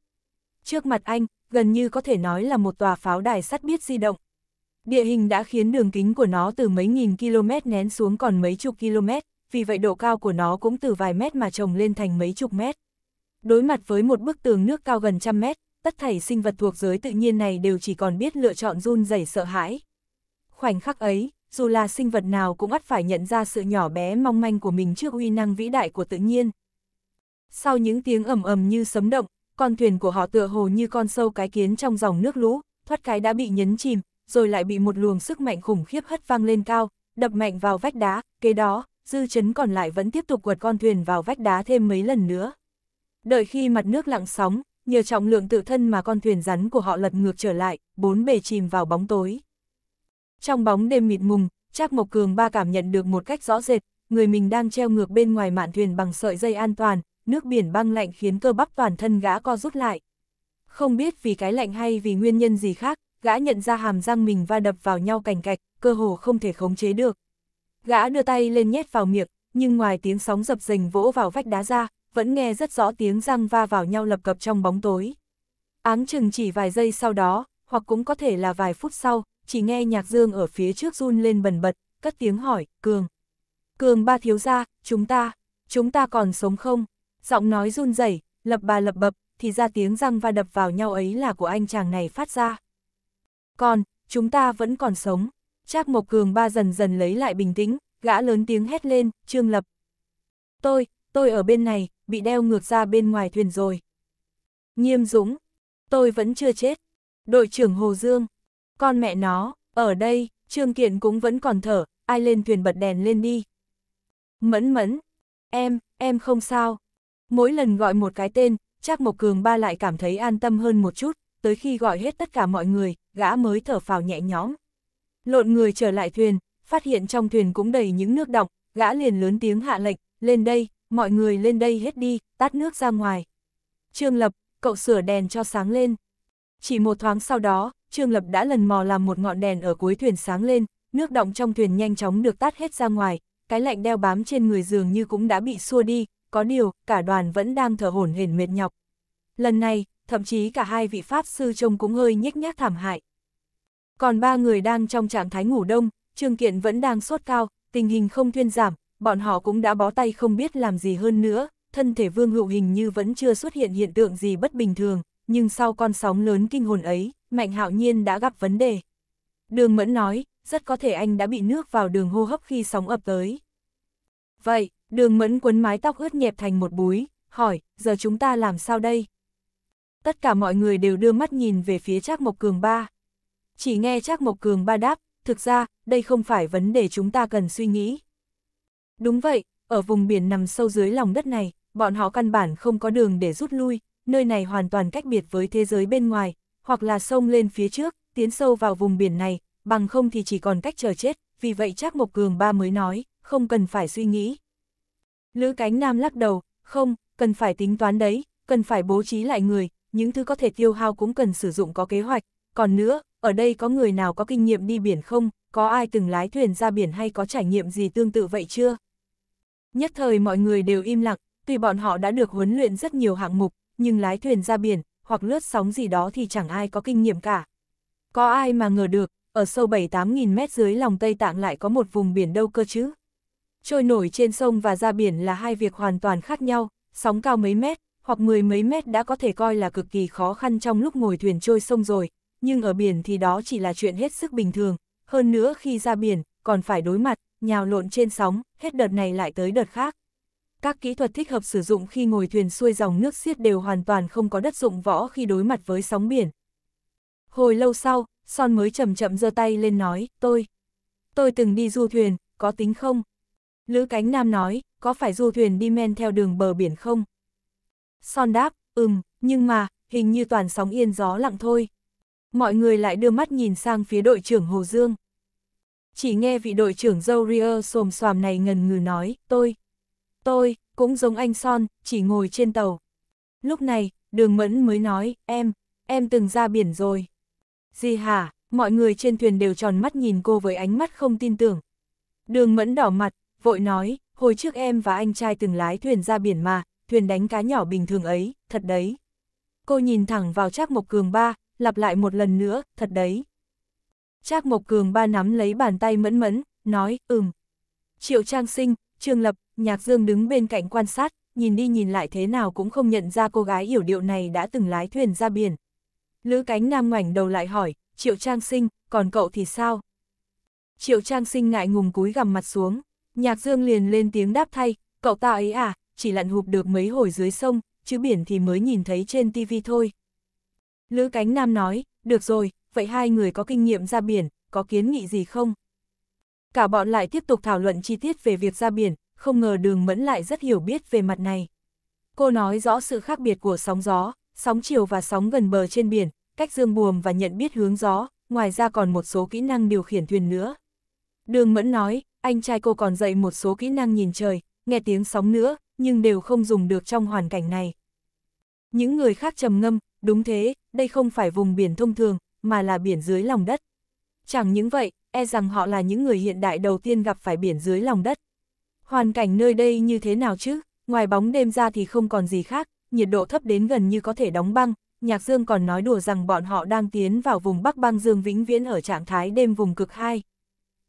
Trước mặt anh, gần như có thể nói là một tòa pháo đài sắt biết di động, Địa hình đã khiến đường kính của nó từ mấy nghìn km nén xuống còn mấy chục km, vì vậy độ cao của nó cũng từ vài mét mà trồng lên thành mấy chục mét. Đối mặt với một bức tường nước cao gần trăm mét, tất thảy sinh vật thuộc giới tự nhiên này đều chỉ còn biết lựa chọn run rẩy sợ hãi. Khoảnh khắc ấy, dù là sinh vật nào cũng ắt phải nhận ra sự nhỏ bé mong manh của mình trước uy năng vĩ đại của tự nhiên. Sau những tiếng ầm ầm như sấm động, con thuyền của họ tựa hồ như con sâu cái kiến trong dòng nước lũ, thoát cái đã bị nhấn chìm, rồi lại bị một luồng sức mạnh khủng khiếp hất văng lên cao, đập mạnh vào vách đá, kế đó, dư chấn còn lại vẫn tiếp tục quật con thuyền vào vách đá thêm mấy lần nữa. Đợi khi mặt nước lặng sóng, nhờ trọng lượng tự thân mà con thuyền rắn của họ lật ngược trở lại, bốn bề chìm vào bóng tối. Trong bóng đêm mịt mùng, Trác Mộc Cường ba cảm nhận được một cách rõ rệt, người mình đang treo ngược bên ngoài mạn thuyền bằng sợi dây an toàn, nước biển băng lạnh khiến cơ bắp toàn thân gã co rút lại. Không biết vì cái lạnh hay vì nguyên nhân gì khác, gã nhận ra hàm răng mình va đập vào nhau cành cạch, cơ hồ không thể khống chế được. Gã đưa tay lên nhét vào miệng, nhưng ngoài tiếng sóng dập dềnh vỗ vào vách đá ra, vẫn nghe rất rõ tiếng răng va vào nhau lập cập trong bóng tối. Áng chừng chỉ vài giây sau đó, hoặc cũng có thể là vài phút sau, chỉ nghe nhạc dương ở phía trước run lên bần bật, cất tiếng hỏi, Cường. Cường ba thiếu gia, chúng ta, chúng ta còn sống không? Giọng nói run rẩy, lập bà lập bập, thì ra tiếng răng va đập vào nhau ấy là của anh chàng này phát ra con chúng ta vẫn còn sống. Trác Mộc Cường ba dần dần lấy lại bình tĩnh, gã lớn tiếng hét lên, Trương Lập. Tôi, tôi ở bên này, bị đeo ngược ra bên ngoài thuyền rồi. Nghiêm Dũng, tôi vẫn chưa chết. Đội trưởng Hồ Dương, con mẹ nó, ở đây, Trương Kiện cũng vẫn còn thở, ai lên thuyền bật đèn lên đi. Mẫn mẫn, em, em không sao. Mỗi lần gọi một cái tên, Trác Mộc Cường ba lại cảm thấy an tâm hơn một chút, tới khi gọi hết tất cả mọi người, gã mới thở phào nhẹ nhõm. Lộn người trở lại thuyền, phát hiện trong thuyền cũng đầy những nước đọng, gã liền lớn tiếng hạ lệnh, lên đây, mọi người lên đây hết đi, tát nước ra ngoài. Trương Lập, cậu sửa đèn cho sáng lên. Chỉ một thoáng sau đó, Trương Lập đã lần mò làm một ngọn đèn ở cuối thuyền sáng lên, nước động trong thuyền nhanh chóng được tát hết ra ngoài, cái lạnh đeo bám trên người dường như cũng đã bị xua đi, có điều, cả đoàn vẫn đang thở hổn hển mệt nhọc. Lần này, thậm chí cả hai vị Pháp sư trông cũng hơi nhếch nhác thảm hại. Còn ba người đang trong trạng thái ngủ đông, Trương Kiện vẫn đang sốt cao, tình hình không thuyên giảm, bọn họ cũng đã bó tay không biết làm gì hơn nữa, thân thể vương hữu hình như vẫn chưa xuất hiện hiện tượng gì bất bình thường, nhưng sau con sóng lớn kinh hồn ấy, Mạnh Hạo Nhiên đã gặp vấn đề. Đường Mẫn nói, rất có thể anh đã bị nước vào đường hô hấp khi sóng ập tới. Vậy, đường Mẫn quấn mái tóc ướt nhẹp thành một búi, hỏi, giờ chúng ta làm sao đây? tất cả mọi người đều đưa mắt nhìn về phía Trác Mộc Cường ba. Chỉ nghe Trác Mộc Cường ba đáp, thực ra, đây không phải vấn đề chúng ta cần suy nghĩ. Đúng vậy, ở vùng biển nằm sâu dưới lòng đất này, bọn họ căn bản không có đường để rút lui, nơi này hoàn toàn cách biệt với thế giới bên ngoài, hoặc là sông lên phía trước, tiến sâu vào vùng biển này, bằng không thì chỉ còn cách chờ chết, vì vậy Trác Mộc Cường ba mới nói, không cần phải suy nghĩ. Lữ Cánh Nam lắc đầu, không, cần phải tính toán đấy, cần phải bố trí lại người, những thứ có thể tiêu hao cũng cần sử dụng có kế hoạch. Còn nữa, ở đây có người nào có kinh nghiệm đi biển không, có ai từng lái thuyền ra biển hay có trải nghiệm gì tương tự vậy chưa? Nhất thời mọi người đều im lặng, tuy bọn họ đã được huấn luyện rất nhiều hạng mục, nhưng lái thuyền ra biển, hoặc lướt sóng gì đó thì chẳng ai có kinh nghiệm cả. Có ai mà ngờ được, ở sâu 7-8.000 mét dưới lòng Tây Tạng lại có một vùng biển đâu cơ chứ? Trôi nổi trên sông và ra biển là hai việc hoàn toàn khác nhau, sóng cao mấy mét, hoặc mười mấy mét đã có thể coi là cực kỳ khó khăn trong lúc ngồi thuyền trôi sông rồi, nhưng ở biển thì đó chỉ là chuyện hết sức bình thường, hơn nữa khi ra biển, còn phải đối mặt, nhào lộn trên sóng, hết đợt này lại tới đợt khác. Các kỹ thuật thích hợp sử dụng khi ngồi thuyền xuôi dòng nước xiết đều hoàn toàn không có đất dụng võ khi đối mặt với sóng biển. Hồi lâu sau, Son mới chậm chậm giơ tay lên nói, tôi, tôi từng đi du thuyền, có tính không? Lữ Cánh Nam nói, có phải du thuyền đi men theo đường bờ biển không? Son đáp, ừm, nhưng mà, hình như toàn sóng yên gió lặng thôi. Mọi người lại đưa mắt nhìn sang phía đội trưởng Hồ Dương. Chỉ nghe vị đội trưởng dâu ria xồm xoàm này ngần ngừ nói, tôi, tôi, cũng giống anh Son, chỉ ngồi trên tàu. Lúc này, đường mẫn mới nói, em, em từng ra biển rồi. Gì hả, mọi người trên thuyền đều tròn mắt nhìn cô với ánh mắt không tin tưởng. Đường mẫn đỏ mặt, vội nói, hồi trước em và anh trai từng lái thuyền ra biển mà, thuyền đánh cá nhỏ bình thường ấy, thật đấy. Cô nhìn thẳng vào Trác Mộc Cường ba, lặp lại một lần nữa, thật đấy. Trác Mộc Cường ba nắm lấy bàn tay mẫn mẫn, nói, ừm. Triệu Trang Sinh, Trương Lập, Nhạc Dương đứng bên cạnh quan sát, nhìn đi nhìn lại thế nào cũng không nhận ra cô gái yểu điệu này đã từng lái thuyền ra biển. Lữ cánh nam ngoảnh đầu lại hỏi, Triệu Trang Sinh, còn cậu thì sao? Triệu Trang Sinh ngại ngùng cúi gằm mặt xuống, Nhạc Dương liền lên tiếng đáp thay, cậu ta ấy à, chỉ lặn hụp được mấy hồi dưới sông, chứ biển thì mới nhìn thấy trên tivi thôi. Lữ Cánh Nam nói, được rồi, vậy hai người có kinh nghiệm ra biển, có kiến nghị gì không? Cả bọn lại tiếp tục thảo luận chi tiết về việc ra biển, không ngờ đường mẫn lại rất hiểu biết về mặt này. Cô nói rõ sự khác biệt của sóng gió, sóng chiều và sóng gần bờ trên biển, cách dương buồm và nhận biết hướng gió, ngoài ra còn một số kỹ năng điều khiển thuyền nữa. Đường Mẫn nói, anh trai cô còn dạy một số kỹ năng nhìn trời, nghe tiếng sóng nữa, nhưng đều không dùng được trong hoàn cảnh này. Những người khác trầm ngâm, đúng thế, đây không phải vùng biển thông thường, mà là biển dưới lòng đất. Chẳng những vậy, e rằng họ là những người hiện đại đầu tiên gặp phải biển dưới lòng đất. Hoàn cảnh nơi đây như thế nào chứ, ngoài bóng đêm ra thì không còn gì khác, nhiệt độ thấp đến gần như có thể đóng băng, Nhạc Dương còn nói đùa rằng bọn họ đang tiến vào vùng Bắc Băng Dương vĩnh viễn ở trạng thái đêm vùng cực 2.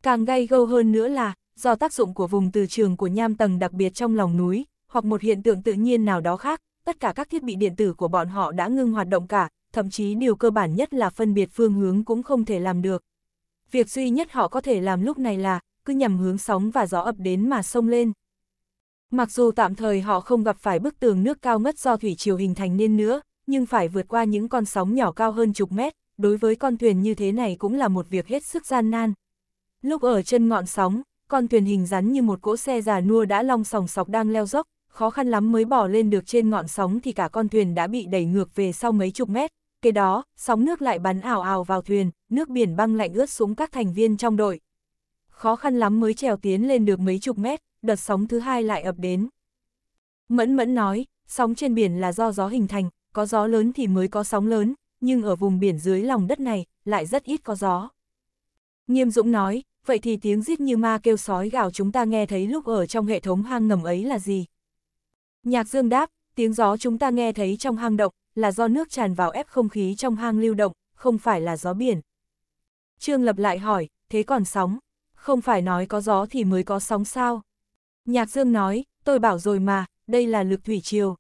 Càng gay gâu hơn nữa là, do tác dụng của vùng từ trường của nham tầng đặc biệt trong lòng núi, hoặc một hiện tượng tự nhiên nào đó khác, tất cả các thiết bị điện tử của bọn họ đã ngưng hoạt động cả, thậm chí điều cơ bản nhất là phân biệt phương hướng cũng không thể làm được. Việc duy nhất họ có thể làm lúc này là, cứ nhằm hướng sóng và gió ập đến mà sông lên. Mặc dù tạm thời họ không gặp phải bức tường nước cao ngất do thủy triều hình thành nên nữa, nhưng phải vượt qua những con sóng nhỏ cao hơn chục mét, đối với con thuyền như thế này cũng là một việc hết sức gian nan. Lúc ở chân ngọn sóng, con thuyền hình rắn như một cỗ xe già nua đã long sòng sọc đang leo dốc, khó khăn lắm mới bỏ lên được trên ngọn sóng thì cả con thuyền đã bị đẩy ngược về sau mấy chục mét. Kế đó, sóng nước lại bắn ảo ảo vào thuyền, nước biển băng lạnh ướt xuống các thành viên trong đội. Khó khăn lắm mới trèo tiến lên được mấy chục mét, đợt sóng thứ hai lại ập đến. Mẫn mẫn nói, sóng trên biển là do gió hình thành, có gió lớn thì mới có sóng lớn, nhưng ở vùng biển dưới lòng đất này, lại rất ít có gió. Nghiêm Dũng nói, vậy thì tiếng rít như ma kêu sói gào chúng ta nghe thấy lúc ở trong hệ thống hang ngầm ấy là gì? Nhạc Dương đáp, tiếng gió chúng ta nghe thấy trong hang động, là do nước tràn vào ép không khí trong hang lưu động, không phải là gió biển. Trương Lập lại hỏi, thế còn sóng? Không phải nói có gió thì mới có sóng sao? Nhạc Dương nói, tôi bảo rồi mà, đây là lực thủy triều.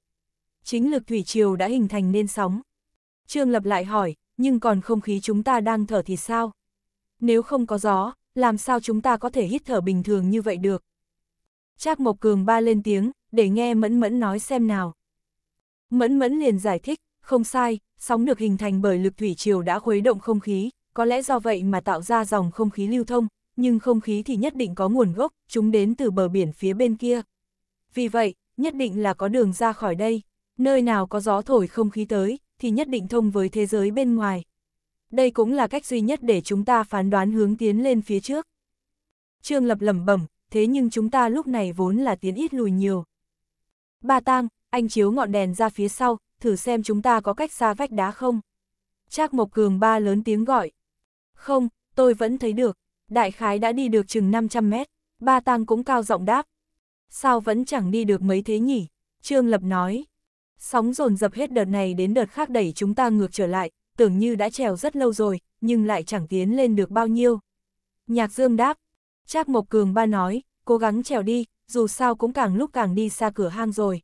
Chính lực thủy triều đã hình thành nên sóng. Trương Lập lại hỏi, nhưng còn không khí chúng ta đang thở thì sao? Nếu không có gió, làm sao chúng ta có thể hít thở bình thường như vậy được? Trác Mộc Cường ba lên tiếng, để nghe Mẫn Mẫn nói xem nào. Mẫn Mẫn liền giải thích, không sai, sóng được hình thành bởi lực thủy triều đã khuấy động không khí, có lẽ do vậy mà tạo ra dòng không khí lưu thông, nhưng không khí thì nhất định có nguồn gốc, chúng đến từ bờ biển phía bên kia. Vì vậy, nhất định là có đường ra khỏi đây, nơi nào có gió thổi không khí tới, thì nhất định thông với thế giới bên ngoài. Đây cũng là cách duy nhất để chúng ta phán đoán hướng tiến lên phía trước. Trương Lập lẩm bẩm, thế nhưng chúng ta lúc này vốn là tiến ít lùi nhiều, Ba tang, anh chiếu ngọn đèn ra phía sau, thử xem chúng ta có cách xa vách đá không. Trác Mộc Cường ba lớn tiếng gọi. Không, tôi vẫn thấy được. Đại khái đã đi được chừng 500 mét. Ba tang cũng cao giọng đáp. Sao vẫn chẳng đi được mấy thế nhỉ? Trương Lập nói. Sóng dồn dập hết đợt này đến đợt khác đẩy chúng ta ngược trở lại, tưởng như đã trèo rất lâu rồi, nhưng lại chẳng tiến lên được bao nhiêu. Nhạc Dương đáp. Trác Mộc Cường ba nói, cố gắng trèo đi, dù sao cũng càng lúc càng đi xa cửa hang rồi.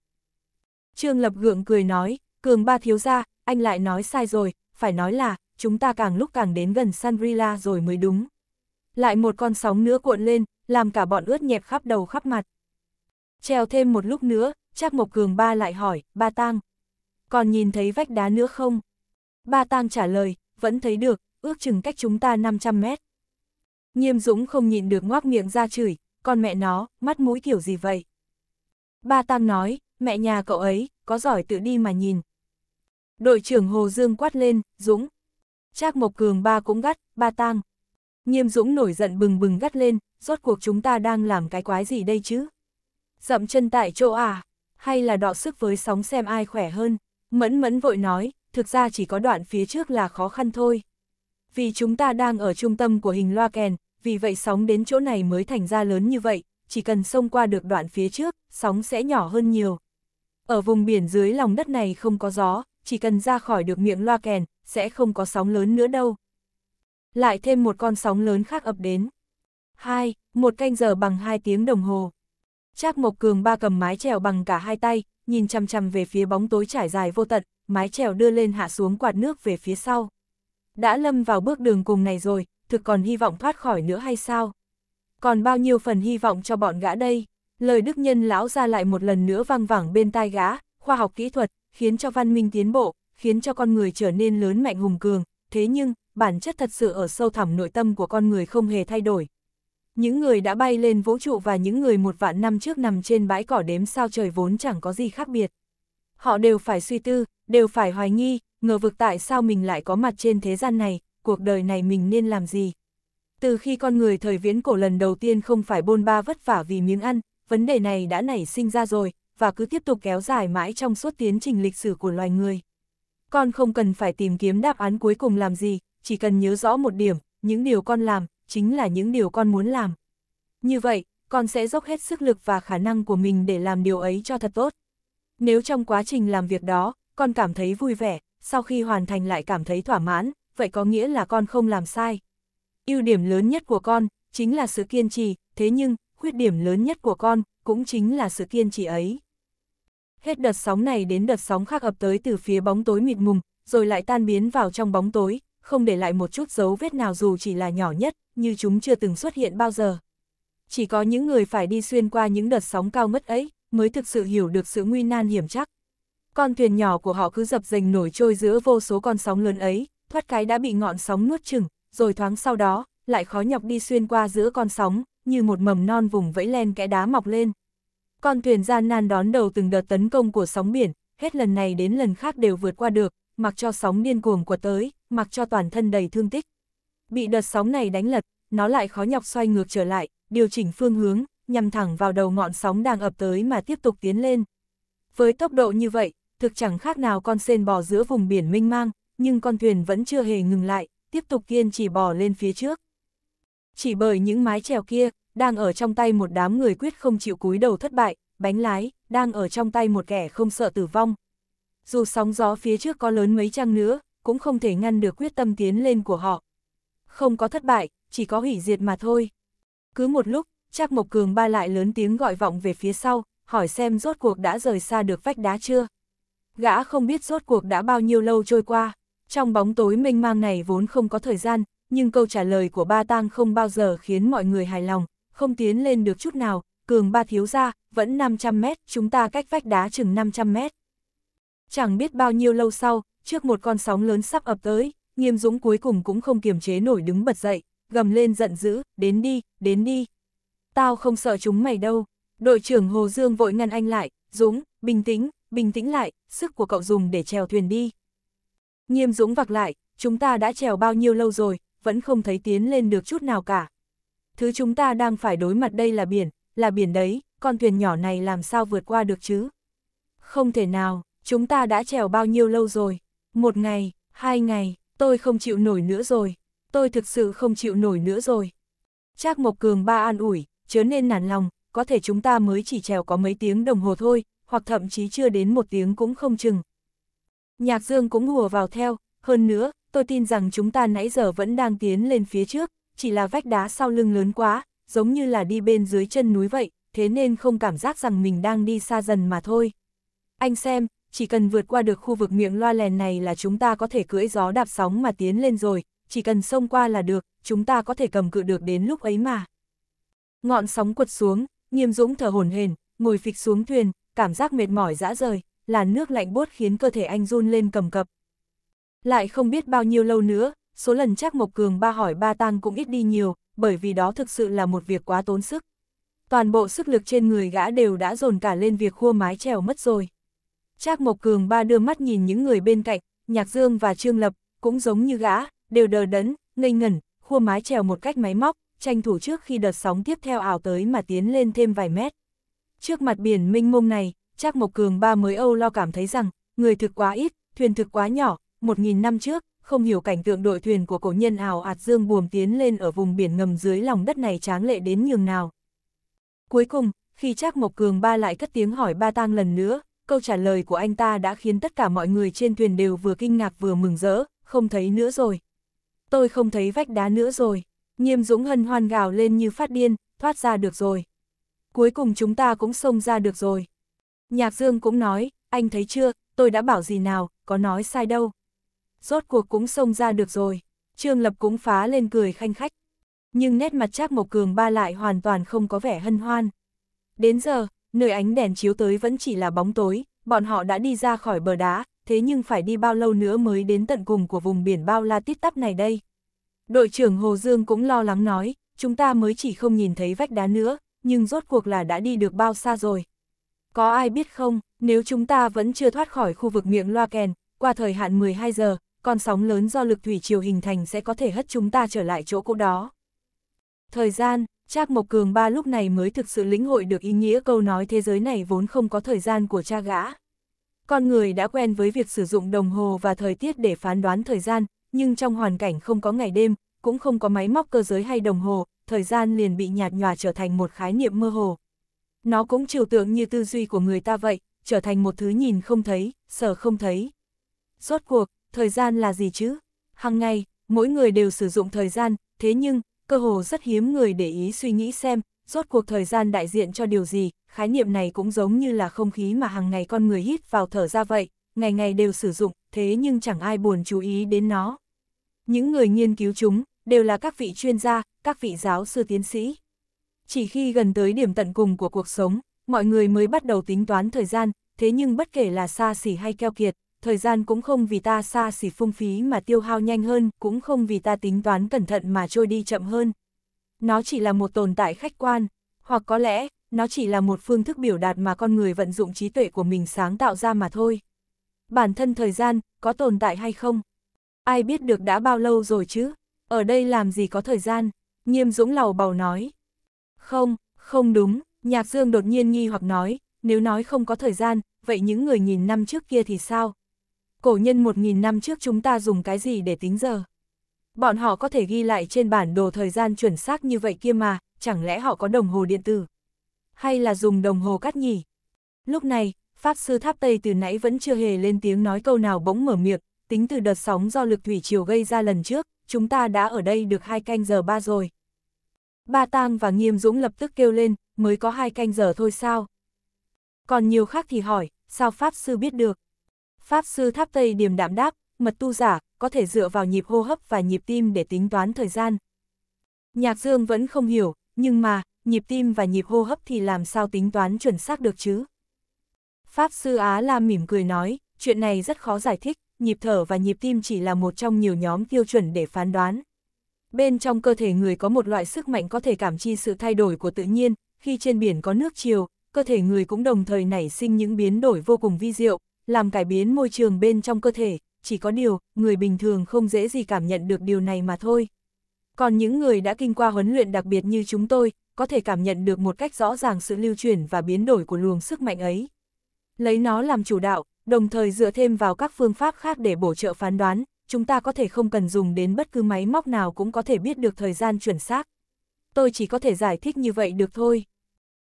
Trương Lập gượng cười nói, Cường ba thiếu ra, anh lại nói sai rồi, phải nói là, chúng ta càng lúc càng đến gần Sanrila rồi mới đúng. Lại một con sóng nữa cuộn lên, làm cả bọn ướt nhẹp khắp đầu khắp mặt. Trèo thêm một lúc nữa, chắc Mộc Cường ba lại hỏi, ba tang. Còn nhìn thấy vách đá nữa không? Ba tang trả lời, vẫn thấy được, ước chừng cách chúng ta 500 mét. Nghiêm Dũng không nhịn được ngoác miệng ra chửi, con mẹ nó, mắt mũi kiểu gì vậy? Ba Tam nói, mẹ nhà cậu ấy, có giỏi tự đi mà nhìn. Đội trưởng Hồ Dương quát lên, Dũng. Trác Mộc Cường ba cũng gắt, ba tang. Nghiêm Dũng nổi giận bừng bừng gắt lên, rốt cuộc chúng ta đang làm cái quái gì đây chứ? Dậm chân tại chỗ à? Hay là đọ sức với sóng xem ai khỏe hơn? Mẫn mẫn vội nói, thực ra chỉ có đoạn phía trước là khó khăn thôi. Vì chúng ta đang ở trung tâm của hình loa kèn, vì vậy sóng đến chỗ này mới thành ra lớn như vậy, chỉ cần xông qua được đoạn phía trước, sóng sẽ nhỏ hơn nhiều. Ở vùng biển dưới lòng đất này không có gió, chỉ cần ra khỏi được miệng loa kèn, sẽ không có sóng lớn nữa đâu. Lại thêm một con sóng lớn khác ập đến. hai Một canh giờ bằng hai tiếng đồng hồ. Trác Mộc Cường ba cầm mái chèo bằng cả hai tay, nhìn chăm chăm về phía bóng tối trải dài vô tận, mái chèo đưa lên hạ xuống quạt nước về phía sau. Đã lâm vào bước đường cùng này rồi, thực còn hy vọng thoát khỏi nữa hay sao? Còn bao nhiêu phần hy vọng cho bọn gã đây? Lời đức nhân lão ra lại một lần nữa vang vẳng bên tai gã, khoa học kỹ thuật, khiến cho văn minh tiến bộ, khiến cho con người trở nên lớn mạnh hùng cường, thế nhưng, bản chất thật sự ở sâu thẳm nội tâm của con người không hề thay đổi. Những người đã bay lên vũ trụ và những người một vạn năm trước nằm trên bãi cỏ đếm sao trời vốn chẳng có gì khác biệt. Họ đều phải suy tư, đều phải hoài nghi, ngờ vực tại sao mình lại có mặt trên thế gian này, cuộc đời này mình nên làm gì. Từ khi con người thời viễn cổ lần đầu tiên không phải bôn ba vất vả vì miếng ăn, vấn đề này đã nảy sinh ra rồi, và cứ tiếp tục kéo dài mãi trong suốt tiến trình lịch sử của loài người. Con không cần phải tìm kiếm đáp án cuối cùng làm gì, chỉ cần nhớ rõ một điểm, những điều con làm, chính là những điều con muốn làm. Như vậy, con sẽ dốc hết sức lực và khả năng của mình để làm điều ấy cho thật tốt. Nếu trong quá trình làm việc đó, con cảm thấy vui vẻ, sau khi hoàn thành lại cảm thấy thỏa mãn, vậy có nghĩa là con không làm sai. ưu điểm lớn nhất của con, chính là sự kiên trì, thế nhưng, khuyết điểm lớn nhất của con, cũng chính là sự kiên trì ấy. Hết đợt sóng này đến đợt sóng khác ập tới từ phía bóng tối mịt mùng, rồi lại tan biến vào trong bóng tối, không để lại một chút dấu vết nào dù chỉ là nhỏ nhất, như chúng chưa từng xuất hiện bao giờ. Chỉ có những người phải đi xuyên qua những đợt sóng cao ngất ấy, mới thực sự hiểu được sự nguy nan hiểm chắc. Con thuyền nhỏ của họ cứ dập dành nổi trôi giữa vô số con sóng lớn ấy, thoát cái đã bị ngọn sóng nuốt chừng, rồi thoáng sau đó, lại khó nhọc đi xuyên qua giữa con sóng, như một mầm non vùng vẫy len kẽ đá mọc lên. Con thuyền gian nan đón đầu từng đợt tấn công của sóng biển, hết lần này đến lần khác đều vượt qua được, mặc cho sóng điên cuồng của tới, mặc cho toàn thân đầy thương tích. Bị đợt sóng này đánh lật, nó lại khó nhọc xoay ngược trở lại, điều chỉnh phương hướng, nhằm thẳng vào đầu ngọn sóng đang ập tới mà tiếp tục tiến lên. Với tốc độ như vậy, thực chẳng khác nào con sen bò giữa vùng biển minh mang, nhưng con thuyền vẫn chưa hề ngừng lại, tiếp tục kiên trì bò lên phía trước. Chỉ bởi những mái chèo kia, đang ở trong tay một đám người quyết không chịu cúi đầu thất bại, bánh lái, đang ở trong tay một kẻ không sợ tử vong. Dù sóng gió phía trước có lớn mấy chăng nữa, cũng không thể ngăn được quyết tâm tiến lên của họ. Không có thất bại, chỉ có hủy diệt mà thôi. Cứ một lúc, Trác Mộc Cường ba lại lớn tiếng gọi vọng về phía sau, hỏi xem rốt cuộc đã rời xa được vách đá chưa. Gã không biết rốt cuộc đã bao nhiêu lâu trôi qua. Trong bóng tối mênh mang này vốn không có thời gian, nhưng câu trả lời của ba tang không bao giờ khiến mọi người hài lòng, không tiến lên được chút nào, cường ba thiếu ra, vẫn 500 mét, chúng ta cách vách đá chừng 500 mét. Chẳng biết bao nhiêu lâu sau, trước một con sóng lớn sắp ập tới, nghiêm dũng cuối cùng cũng không kiềm chế nổi đứng bật dậy, gầm lên giận dữ, đến đi, đến đi. Tao không sợ chúng mày đâu. Đội trưởng Hồ Dương vội ngăn anh lại, Dũng, bình tĩnh, bình tĩnh lại, sức của cậu dùng để trèo thuyền đi. Nghiêm Dũng vặc lại, chúng ta đã trèo bao nhiêu lâu rồi, vẫn không thấy tiến lên được chút nào cả. Thứ chúng ta đang phải đối mặt đây là biển, là biển đấy, con thuyền nhỏ này làm sao vượt qua được chứ? Không thể nào, chúng ta đã trèo bao nhiêu lâu rồi? Một ngày, hai ngày, tôi không chịu nổi nữa rồi. Tôi thực sự không chịu nổi nữa rồi. Trác Mộc Cường ba an ủi, chớ nên nản lòng, có thể chúng ta mới chỉ trèo có mấy tiếng đồng hồ thôi, hoặc thậm chí chưa đến một tiếng cũng không chừng, Nhạc Dương cũng hùa vào theo, hơn nữa, tôi tin rằng chúng ta nãy giờ vẫn đang tiến lên phía trước, chỉ là vách đá sau lưng lớn quá, giống như là đi bên dưới chân núi vậy, thế nên không cảm giác rằng mình đang đi xa dần mà thôi. Anh xem, chỉ cần vượt qua được khu vực miệng loa lèn này là chúng ta có thể cưỡi gió đạp sóng mà tiến lên rồi, chỉ cần xông qua là được, chúng ta có thể cầm cự được đến lúc ấy mà. Ngọn sóng quật xuống, nghiêm dũng thở hổn hển, ngồi phịch xuống thuyền, cảm giác mệt mỏi dã rời, là nước lạnh bốt khiến cơ thể anh run lên cầm cập. Lại không biết bao nhiêu lâu nữa, số lần chắc Mộc Cường ba hỏi ba tang cũng ít đi nhiều, bởi vì đó thực sự là một việc quá tốn sức. Toàn bộ sức lực trên người gã đều đã dồn cả lên việc khua mái trèo mất rồi. Trác Mộc Cường ba đưa mắt nhìn những người bên cạnh, Nhạc Dương và Trương Lập, cũng giống như gã, đều đờ đẫn, ngây ngẩn, khua mái trèo một cách máy móc, tranh thủ trước khi đợt sóng tiếp theo ảo tới mà tiến lên thêm vài mét. Trước mặt biển Minh mông này, Trác Mộc Cường ba mới âu lo cảm thấy rằng, người thực quá ít, thuyền thực quá nhỏ, một nghìn năm trước, không hiểu cảnh tượng đội thuyền của cổ nhân ảo ạt dương buồm tiến lên ở vùng biển ngầm dưới lòng đất này tráng lệ đến nhường nào. Cuối cùng, khi Trác Mộc Cường ba lại cất tiếng hỏi ba tang lần nữa, câu trả lời của anh ta đã khiến tất cả mọi người trên thuyền đều vừa kinh ngạc vừa mừng rỡ, không thấy nữa rồi. Tôi không thấy vách đá nữa rồi. Nghiêm Dũng hân hoan gào lên như phát điên, thoát ra được rồi. Cuối cùng chúng ta cũng xông ra được rồi. Nhạc Dương cũng nói, anh thấy chưa, tôi đã bảo gì nào, có nói sai đâu. Rốt cuộc cũng xông ra được rồi, Trương Lập cũng phá lên cười khanh khách. Nhưng nét mặt Trác Mộc Cường ba lại hoàn toàn không có vẻ hân hoan. Đến giờ, nơi ánh đèn chiếu tới vẫn chỉ là bóng tối, bọn họ đã đi ra khỏi bờ đá, thế nhưng phải đi bao lâu nữa mới đến tận cùng của vùng biển bao la tít tắp này đây. Đội trưởng Hồ Dương cũng lo lắng nói, chúng ta mới chỉ không nhìn thấy vách đá nữa, nhưng rốt cuộc là đã đi được bao xa rồi. Có ai biết không, nếu chúng ta vẫn chưa thoát khỏi khu vực miệng loa kèn, qua thời hạn 12 giờ, con sóng lớn do lực thủy triều hình thành sẽ có thể hất chúng ta trở lại chỗ cũ đó. Thời gian, Trác Mộc Cường ba lúc này mới thực sự lĩnh hội được ý nghĩa câu nói thế giới này vốn không có thời gian của cha gã. Con người đã quen với việc sử dụng đồng hồ và thời tiết để phán đoán thời gian, nhưng trong hoàn cảnh không có ngày đêm, cũng không có máy móc cơ giới hay đồng hồ, thời gian liền bị nhạt nhòa trở thành một khái niệm mơ hồ, nó cũng trừu tượng như tư duy của người ta vậy, trở thành một thứ nhìn không thấy, sở không thấy. Rốt cuộc, thời gian là gì chứ? Hằng ngày, mỗi người đều sử dụng thời gian, thế nhưng, cơ hồ rất hiếm người để ý suy nghĩ xem, rốt cuộc thời gian đại diện cho điều gì, khái niệm này cũng giống như là không khí mà hằng ngày con người hít vào thở ra vậy, ngày ngày đều sử dụng, thế nhưng chẳng ai buồn chú ý đến nó. Những người nghiên cứu chúng, đều là các vị chuyên gia, các vị giáo sư tiến sĩ chỉ khi gần tới điểm tận cùng của cuộc sống, mọi người mới bắt đầu tính toán thời gian, thế nhưng bất kể là xa xỉ hay keo kiệt, thời gian cũng không vì ta xa xỉ phung phí mà tiêu hao nhanh hơn, cũng không vì ta tính toán cẩn thận mà trôi đi chậm hơn. Nó chỉ là một tồn tại khách quan, hoặc có lẽ, nó chỉ là một phương thức biểu đạt mà con người vận dụng trí tuệ của mình sáng tạo ra mà thôi. Bản thân thời gian, có tồn tại hay không? Ai biết được đã bao lâu rồi chứ? Ở đây làm gì có thời gian? Nghiêm Dũng lầu bầu nói. Không, không đúng, Nhạc Dương đột nhiên nghi hoặc nói, nếu nói không có thời gian, vậy những người nghìn năm trước kia thì sao? Cổ nhân một nghìn năm trước chúng ta dùng cái gì để tính giờ? Bọn họ có thể ghi lại trên bản đồ thời gian chuẩn xác như vậy kia mà, chẳng lẽ họ có đồng hồ điện tử? Hay là dùng đồng hồ cắt nhỉ? Lúc này, Pháp Sư Tháp Tây từ nãy vẫn chưa hề lên tiếng nói câu nào bỗng mở miệng, tính từ đợt sóng do lực thủy triều gây ra lần trước, chúng ta đã ở đây được hai canh giờ ba rồi. Ba Tang và Nghiêm Dũng lập tức kêu lên, mới có hai canh giờ thôi sao. Còn nhiều khác thì hỏi, sao Pháp Sư biết được? Pháp Sư Tháp Tây điềm đạm đáp, mật tu giả, có thể dựa vào nhịp hô hấp và nhịp tim để tính toán thời gian. Nhạc Dương vẫn không hiểu, nhưng mà, nhịp tim và nhịp hô hấp thì làm sao tính toán chuẩn xác được chứ? Pháp Sư Á La mỉm cười nói, chuyện này rất khó giải thích, nhịp thở và nhịp tim chỉ là một trong nhiều nhóm tiêu chuẩn để phán đoán. Bên trong cơ thể người có một loại sức mạnh có thể cảm chi sự thay đổi của tự nhiên, khi trên biển có nước chiều, cơ thể người cũng đồng thời nảy sinh những biến đổi vô cùng vi diệu, làm cải biến môi trường bên trong cơ thể, chỉ có điều, người bình thường không dễ gì cảm nhận được điều này mà thôi. Còn những người đã kinh qua huấn luyện đặc biệt như chúng tôi, có thể cảm nhận được một cách rõ ràng sự lưu chuyển và biến đổi của luồng sức mạnh ấy. Lấy nó làm chủ đạo, đồng thời dựa thêm vào các phương pháp khác để bổ trợ phán đoán, chúng ta có thể không cần dùng đến bất cứ máy móc nào cũng có thể biết được thời gian chuẩn xác. Tôi chỉ có thể giải thích như vậy được thôi.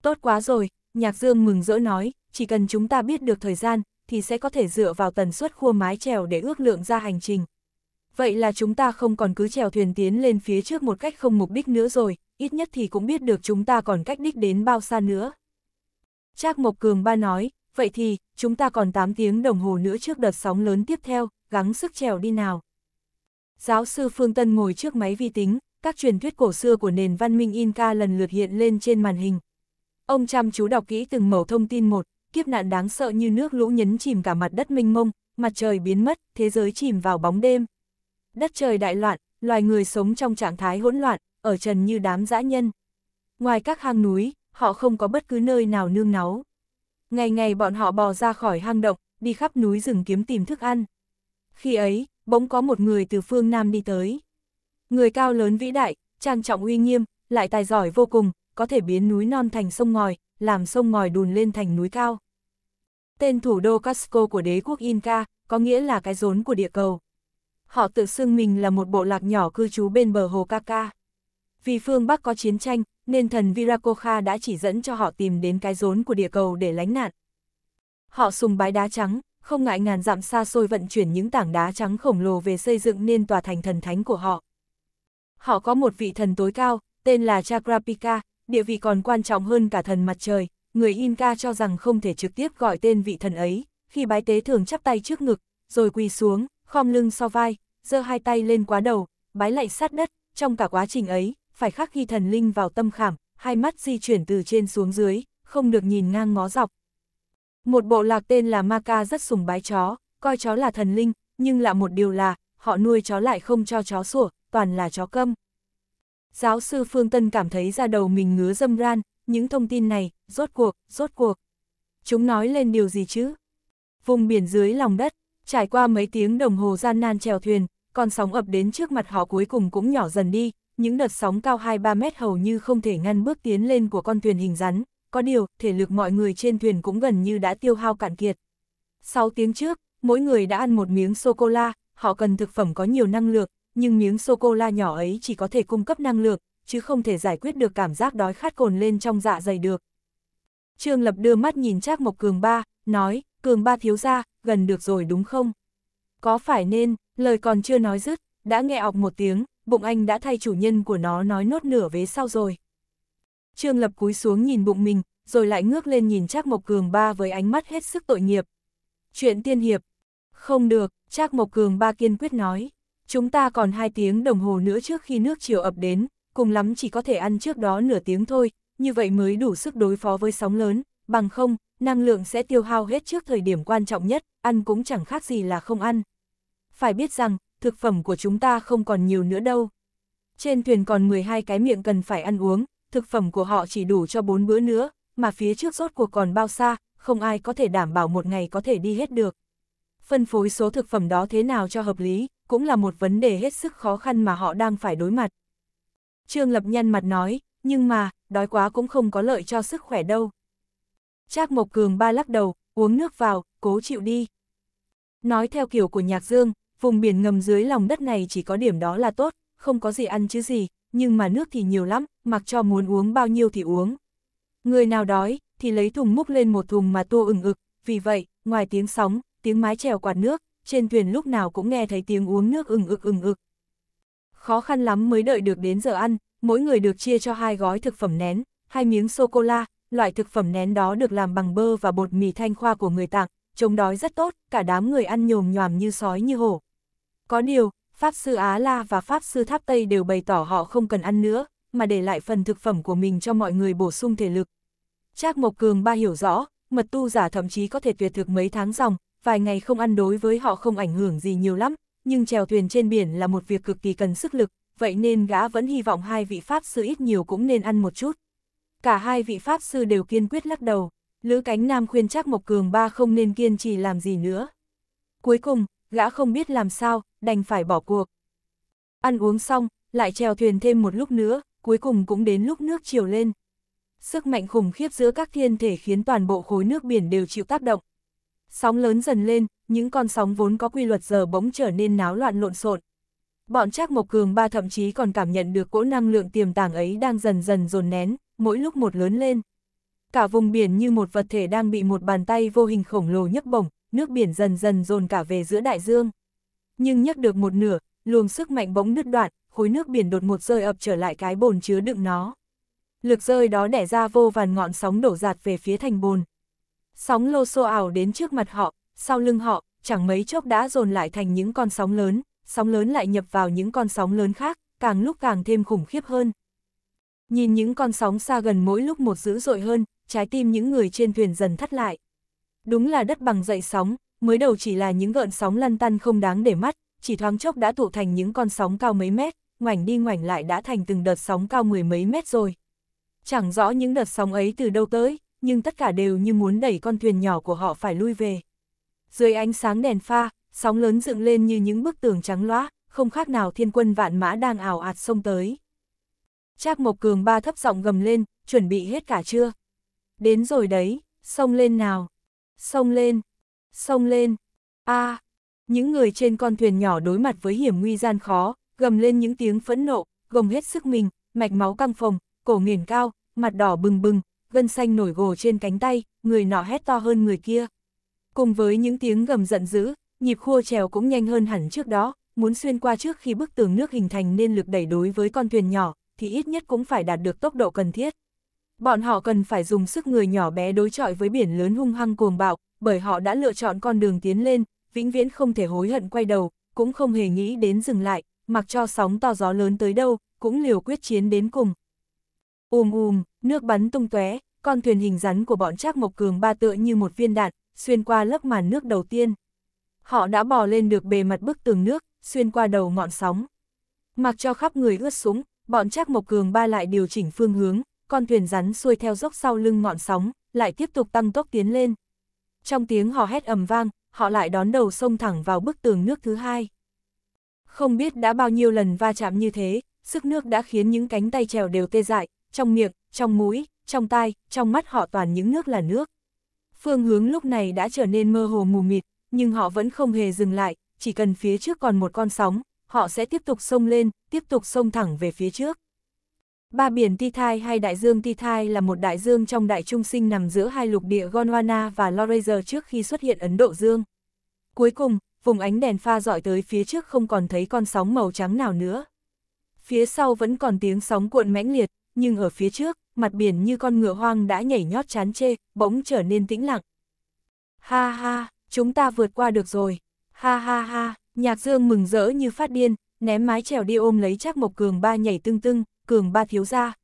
Tốt quá rồi, Nhạc Dương mừng rỡ nói, chỉ cần chúng ta biết được thời gian, thì sẽ có thể dựa vào tần suất khua mái trèo để ước lượng ra hành trình. Vậy là chúng ta không còn cứ trèo thuyền tiến lên phía trước một cách không mục đích nữa rồi, ít nhất thì cũng biết được chúng ta còn cách đích đến bao xa nữa. Trác Mộc Cường Ba nói, vậy thì, chúng ta còn 8 tiếng đồng hồ nữa trước đợt sóng lớn tiếp theo, gắng sức trèo đi nào. Giáo sư Phương Tân ngồi trước máy vi tính, các truyền thuyết cổ xưa của nền văn minh Inca lần lượt hiện lên trên màn hình. Ông chăm chú đọc kỹ từng mẩu thông tin một, kiếp nạn đáng sợ như nước lũ nhấn chìm cả mặt đất Minh mông, mặt trời biến mất, thế giới chìm vào bóng đêm. Đất trời đại loạn, loài người sống trong trạng thái hỗn loạn, ở trần như đám dã nhân. Ngoài các hang núi, họ không có bất cứ nơi nào nương náu. Ngày ngày bọn họ bò ra khỏi hang động, đi khắp núi rừng kiếm tìm thức ăn. Khi ấy, bỗng có một người từ phương Nam đi tới. Người cao lớn vĩ đại, trang trọng uy nghiêm, lại tài giỏi vô cùng, có thể biến núi non thành sông ngòi, làm sông ngòi đùn lên thành núi cao. Tên thủ đô Casco của đế quốc Inca, có nghĩa là cái rốn của địa cầu. Họ tự xưng mình là một bộ lạc nhỏ cư trú bên bờ hồ Kaka. Vì phương Bắc có chiến tranh, nên thần Viracocha đã chỉ dẫn cho họ tìm đến cái rốn của địa cầu để lánh nạn. Họ sùng bái đá trắng, không ngại ngàn dặm xa xôi vận chuyển những tảng đá trắng khổng lồ về xây dựng nên tòa thành thần thánh của họ. Họ có một vị thần tối cao, tên là Chakrapika, địa vị còn quan trọng hơn cả thần mặt trời, người Inca cho rằng không thể trực tiếp gọi tên vị thần ấy, khi bái tế thường chắp tay trước ngực, rồi quỳ xuống, khom lưng so vai, giơ hai tay lên quá đầu, bái lạy sát đất, trong cả quá trình ấy, phải khắc ghi thần linh vào tâm khảm, hai mắt di chuyển từ trên xuống dưới, không được nhìn ngang ngó dọc, một bộ lạc tên là Maka rất sùng bái chó, coi chó là thần linh, nhưng lạ một điều là, họ nuôi chó lại không cho chó sủa, toàn là chó câm. Giáo sư Phương Tân cảm thấy ra đầu mình ngứa dâm ran, những thông tin này, rốt cuộc, rốt cuộc. Chúng nói lên điều gì chứ? Vùng biển dưới lòng đất, trải qua mấy tiếng đồng hồ gian nan chèo thuyền, con sóng ập đến trước mặt họ cuối cùng cũng nhỏ dần đi, những đợt sóng cao 2-3 mét hầu như không thể ngăn bước tiến lên của con thuyền hình rắn, có điều, thể lực mọi người trên thuyền cũng gần như đã tiêu hao cạn kiệt. 6 tiếng trước, mỗi người đã ăn một miếng sô-cô-la, họ cần thực phẩm có nhiều năng lượng, nhưng miếng sô-cô-la nhỏ ấy chỉ có thể cung cấp năng lượng, chứ không thể giải quyết được cảm giác đói khát cồn lên trong dạ dày được. Trương Lập đưa mắt nhìn Trác Mộc Cường Ba, nói, Cường Ba thiếu ra, gần được rồi đúng không? Có phải nên, lời còn chưa nói dứt, đã nghe ọc một tiếng, bụng anh đã thay chủ nhân của nó nói nốt nửa vế sau rồi. Trương Lập cúi xuống nhìn bụng mình, rồi lại ngước lên nhìn Trác Mộc Cường ba với ánh mắt hết sức tội nghiệp. Chuyện tiên hiệp. Không được, Trác Mộc Cường ba kiên quyết nói. Chúng ta còn hai tiếng đồng hồ nữa trước khi nước chiều ập đến, cùng lắm chỉ có thể ăn trước đó nửa tiếng thôi, như vậy mới đủ sức đối phó với sóng lớn, bằng không, năng lượng sẽ tiêu hao hết trước thời điểm quan trọng nhất, ăn cũng chẳng khác gì là không ăn. Phải biết rằng, thực phẩm của chúng ta không còn nhiều nữa đâu. Trên thuyền còn 12 cái miệng cần phải ăn uống, thực phẩm của họ chỉ đủ cho bốn bữa nữa, mà phía trước rốt cuộc còn bao xa, không ai có thể đảm bảo một ngày có thể đi hết được. Phân phối số thực phẩm đó thế nào cho hợp lý, cũng là một vấn đề hết sức khó khăn mà họ đang phải đối mặt. Trương Lập nhăn mặt nói, nhưng mà, đói quá cũng không có lợi cho sức khỏe đâu. Trác Mộc Cường ba lắc đầu, uống nước vào, cố chịu đi. Nói theo kiểu của Nhạc Dương, vùng biển ngầm dưới lòng đất này chỉ có điểm đó là tốt, không có gì ăn chứ gì, nhưng mà nước thì nhiều lắm, mặc cho muốn uống bao nhiêu thì uống. Người nào đói, thì lấy thùng múc lên một thùng mà tua ừng ực, vì vậy, ngoài tiếng sóng, tiếng mái chèo quạt nước, trên thuyền lúc nào cũng nghe thấy tiếng uống nước ừng ực ừng ực. Khó khăn lắm mới đợi được đến giờ ăn, mỗi người được chia cho hai gói thực phẩm nén, hai miếng sô-cô-la, loại thực phẩm nén đó được làm bằng bơ và bột mì thanh khoa của người tặng, chống đói rất tốt, cả đám người ăn nhồm nhòm như sói như hổ. Có điều, Pháp sư Á La và Pháp sư Tháp Tây đều bày tỏ họ không cần ăn nữa, mà để lại phần thực phẩm của mình cho mọi người bổ sung thể lực. Trác Mộc Cường ba hiểu rõ, mật tu giả thậm chí có thể tuyệt thực mấy tháng dòng, vài ngày không ăn đối với họ không ảnh hưởng gì nhiều lắm, nhưng chèo thuyền trên biển là một việc cực kỳ cần sức lực, vậy nên gã vẫn hy vọng hai vị Pháp sư ít nhiều cũng nên ăn một chút. Cả hai vị Pháp sư đều kiên quyết lắc đầu, Lữ Cánh Nam khuyên Trác Mộc Cường ba không nên kiên trì làm gì nữa. Cuối cùng, gã không biết làm sao, đành phải bỏ cuộc. Ăn uống xong, lại trèo thuyền thêm một lúc nữa, cuối cùng cũng đến lúc nước chiều lên. Sức mạnh khủng khiếp giữa các thiên thể khiến toàn bộ khối nước biển đều chịu tác động. Sóng lớn dần lên, những con sóng vốn có quy luật giờ bỗng trở nên náo loạn lộn xộn. Bọn Trác Mộc Cường ba thậm chí còn cảm nhận được cỗ năng lượng tiềm tàng ấy đang dần dần dồn nén, mỗi lúc một lớn lên. Cả vùng biển như một vật thể đang bị một bàn tay vô hình khổng lồ nhấc bổng, nước biển dần dần dồn cả về giữa đại dương nhưng nhắc được một nửa, luồng sức mạnh bỗng nứt đoạn, khối nước biển đột một rơi ập trở lại cái bồn chứa đựng nó. Lực rơi đó đẻ ra vô vàn ngọn sóng đổ dạt về phía thành bồn. Sóng lô xô ảo đến trước mặt họ, sau lưng họ, chẳng mấy chốc đã dồn lại thành những con sóng lớn, sóng lớn lại nhập vào những con sóng lớn khác, càng lúc càng thêm khủng khiếp hơn. Nhìn những con sóng xa gần mỗi lúc một dữ dội hơn, trái tim những người trên thuyền dần thắt lại. Đúng là đất bằng dậy sóng, mới đầu chỉ là những gợn sóng lăn tăn không đáng để mắt, chỉ thoáng chốc đã tụ thành những con sóng cao mấy mét, ngoảnh đi ngoảnh lại đã thành từng đợt sóng cao mười mấy mét rồi. Chẳng rõ những đợt sóng ấy từ đâu tới, nhưng tất cả đều như muốn đẩy con thuyền nhỏ của họ phải lui về. Dưới ánh sáng đèn pha, sóng lớn dựng lên như những bức tường trắng loá, không khác nào thiên quân vạn mã đang ảo ạt xông tới. Trác Mộc Cường ba thấp giọng gầm lên, chuẩn bị hết cả chưa? Đến rồi đấy, xông lên nào. Xông lên, xông lên. a à, những người trên con thuyền nhỏ đối mặt với hiểm nguy gian khó, gầm lên những tiếng phẫn nộ, gồng hết sức mình, mạch máu căng phồng, cổ nghiền cao, mặt đỏ bừng bừng, gân xanh nổi gồ trên cánh tay, người nọ hét to hơn người kia. Cùng với những tiếng gầm giận dữ, nhịp khua trèo cũng nhanh hơn hẳn trước đó, muốn xuyên qua trước khi bức tường nước hình thành nên lực đẩy đối với con thuyền nhỏ, thì ít nhất cũng phải đạt được tốc độ cần thiết. Bọn họ cần phải dùng sức người nhỏ bé đối chọi với biển lớn hung hăng cuồng bạo, bởi họ đã lựa chọn con đường tiến lên, vĩnh viễn không thể hối hận quay đầu, cũng không hề nghĩ đến dừng lại, mặc cho sóng to gió lớn tới đâu, cũng liều quyết chiến đến cùng. Ùm um ùm, um, nước bắn tung tóe, con thuyền hình rắn của bọn Trác Mộc Cường ba tựa như một viên đạn, xuyên qua lớp màn nước đầu tiên. Họ đã bò lên được bề mặt bức tường nước, xuyên qua đầu ngọn sóng. Mặc cho khắp người ướt sũng, bọn Trác Mộc Cường ba lại điều chỉnh phương hướng, con thuyền rắn xuôi theo dốc sau lưng ngọn sóng, lại tiếp tục tăng tốc tiến lên trong tiếng hò hét ầm vang, họ lại đón đầu sông thẳng vào bức tường nước thứ hai. Không biết đã bao nhiêu lần va chạm như thế, sức nước đã khiến những cánh tay trèo đều tê dại, trong miệng, trong mũi, trong tai, trong mắt họ toàn những nước là nước. Phương hướng lúc này đã trở nên mơ hồ mù mịt, nhưng họ vẫn không hề dừng lại, chỉ cần phía trước còn một con sóng, họ sẽ tiếp tục sông lên, tiếp tục sông thẳng về phía trước. Ba biển Ti Thai hay đại dương Ti Thai là một đại dương trong đại trung sinh nằm giữa hai lục địa Gondwana và Laurasia trước khi xuất hiện Ấn Độ Dương. Cuối cùng, vùng ánh đèn pha dọi tới phía trước không còn thấy con sóng màu trắng nào nữa. Phía sau vẫn còn tiếng sóng cuộn mãnh liệt, nhưng ở phía trước, mặt biển như con ngựa hoang đã nhảy nhót chán chê, bỗng trở nên tĩnh lặng. Ha ha, chúng ta vượt qua được rồi. Ha ha ha, nhạc dương mừng rỡ như phát điên, ném mái chèo đi ôm lấy chắc mộc cường ba nhảy tưng tưng, cường ba thiếu gia.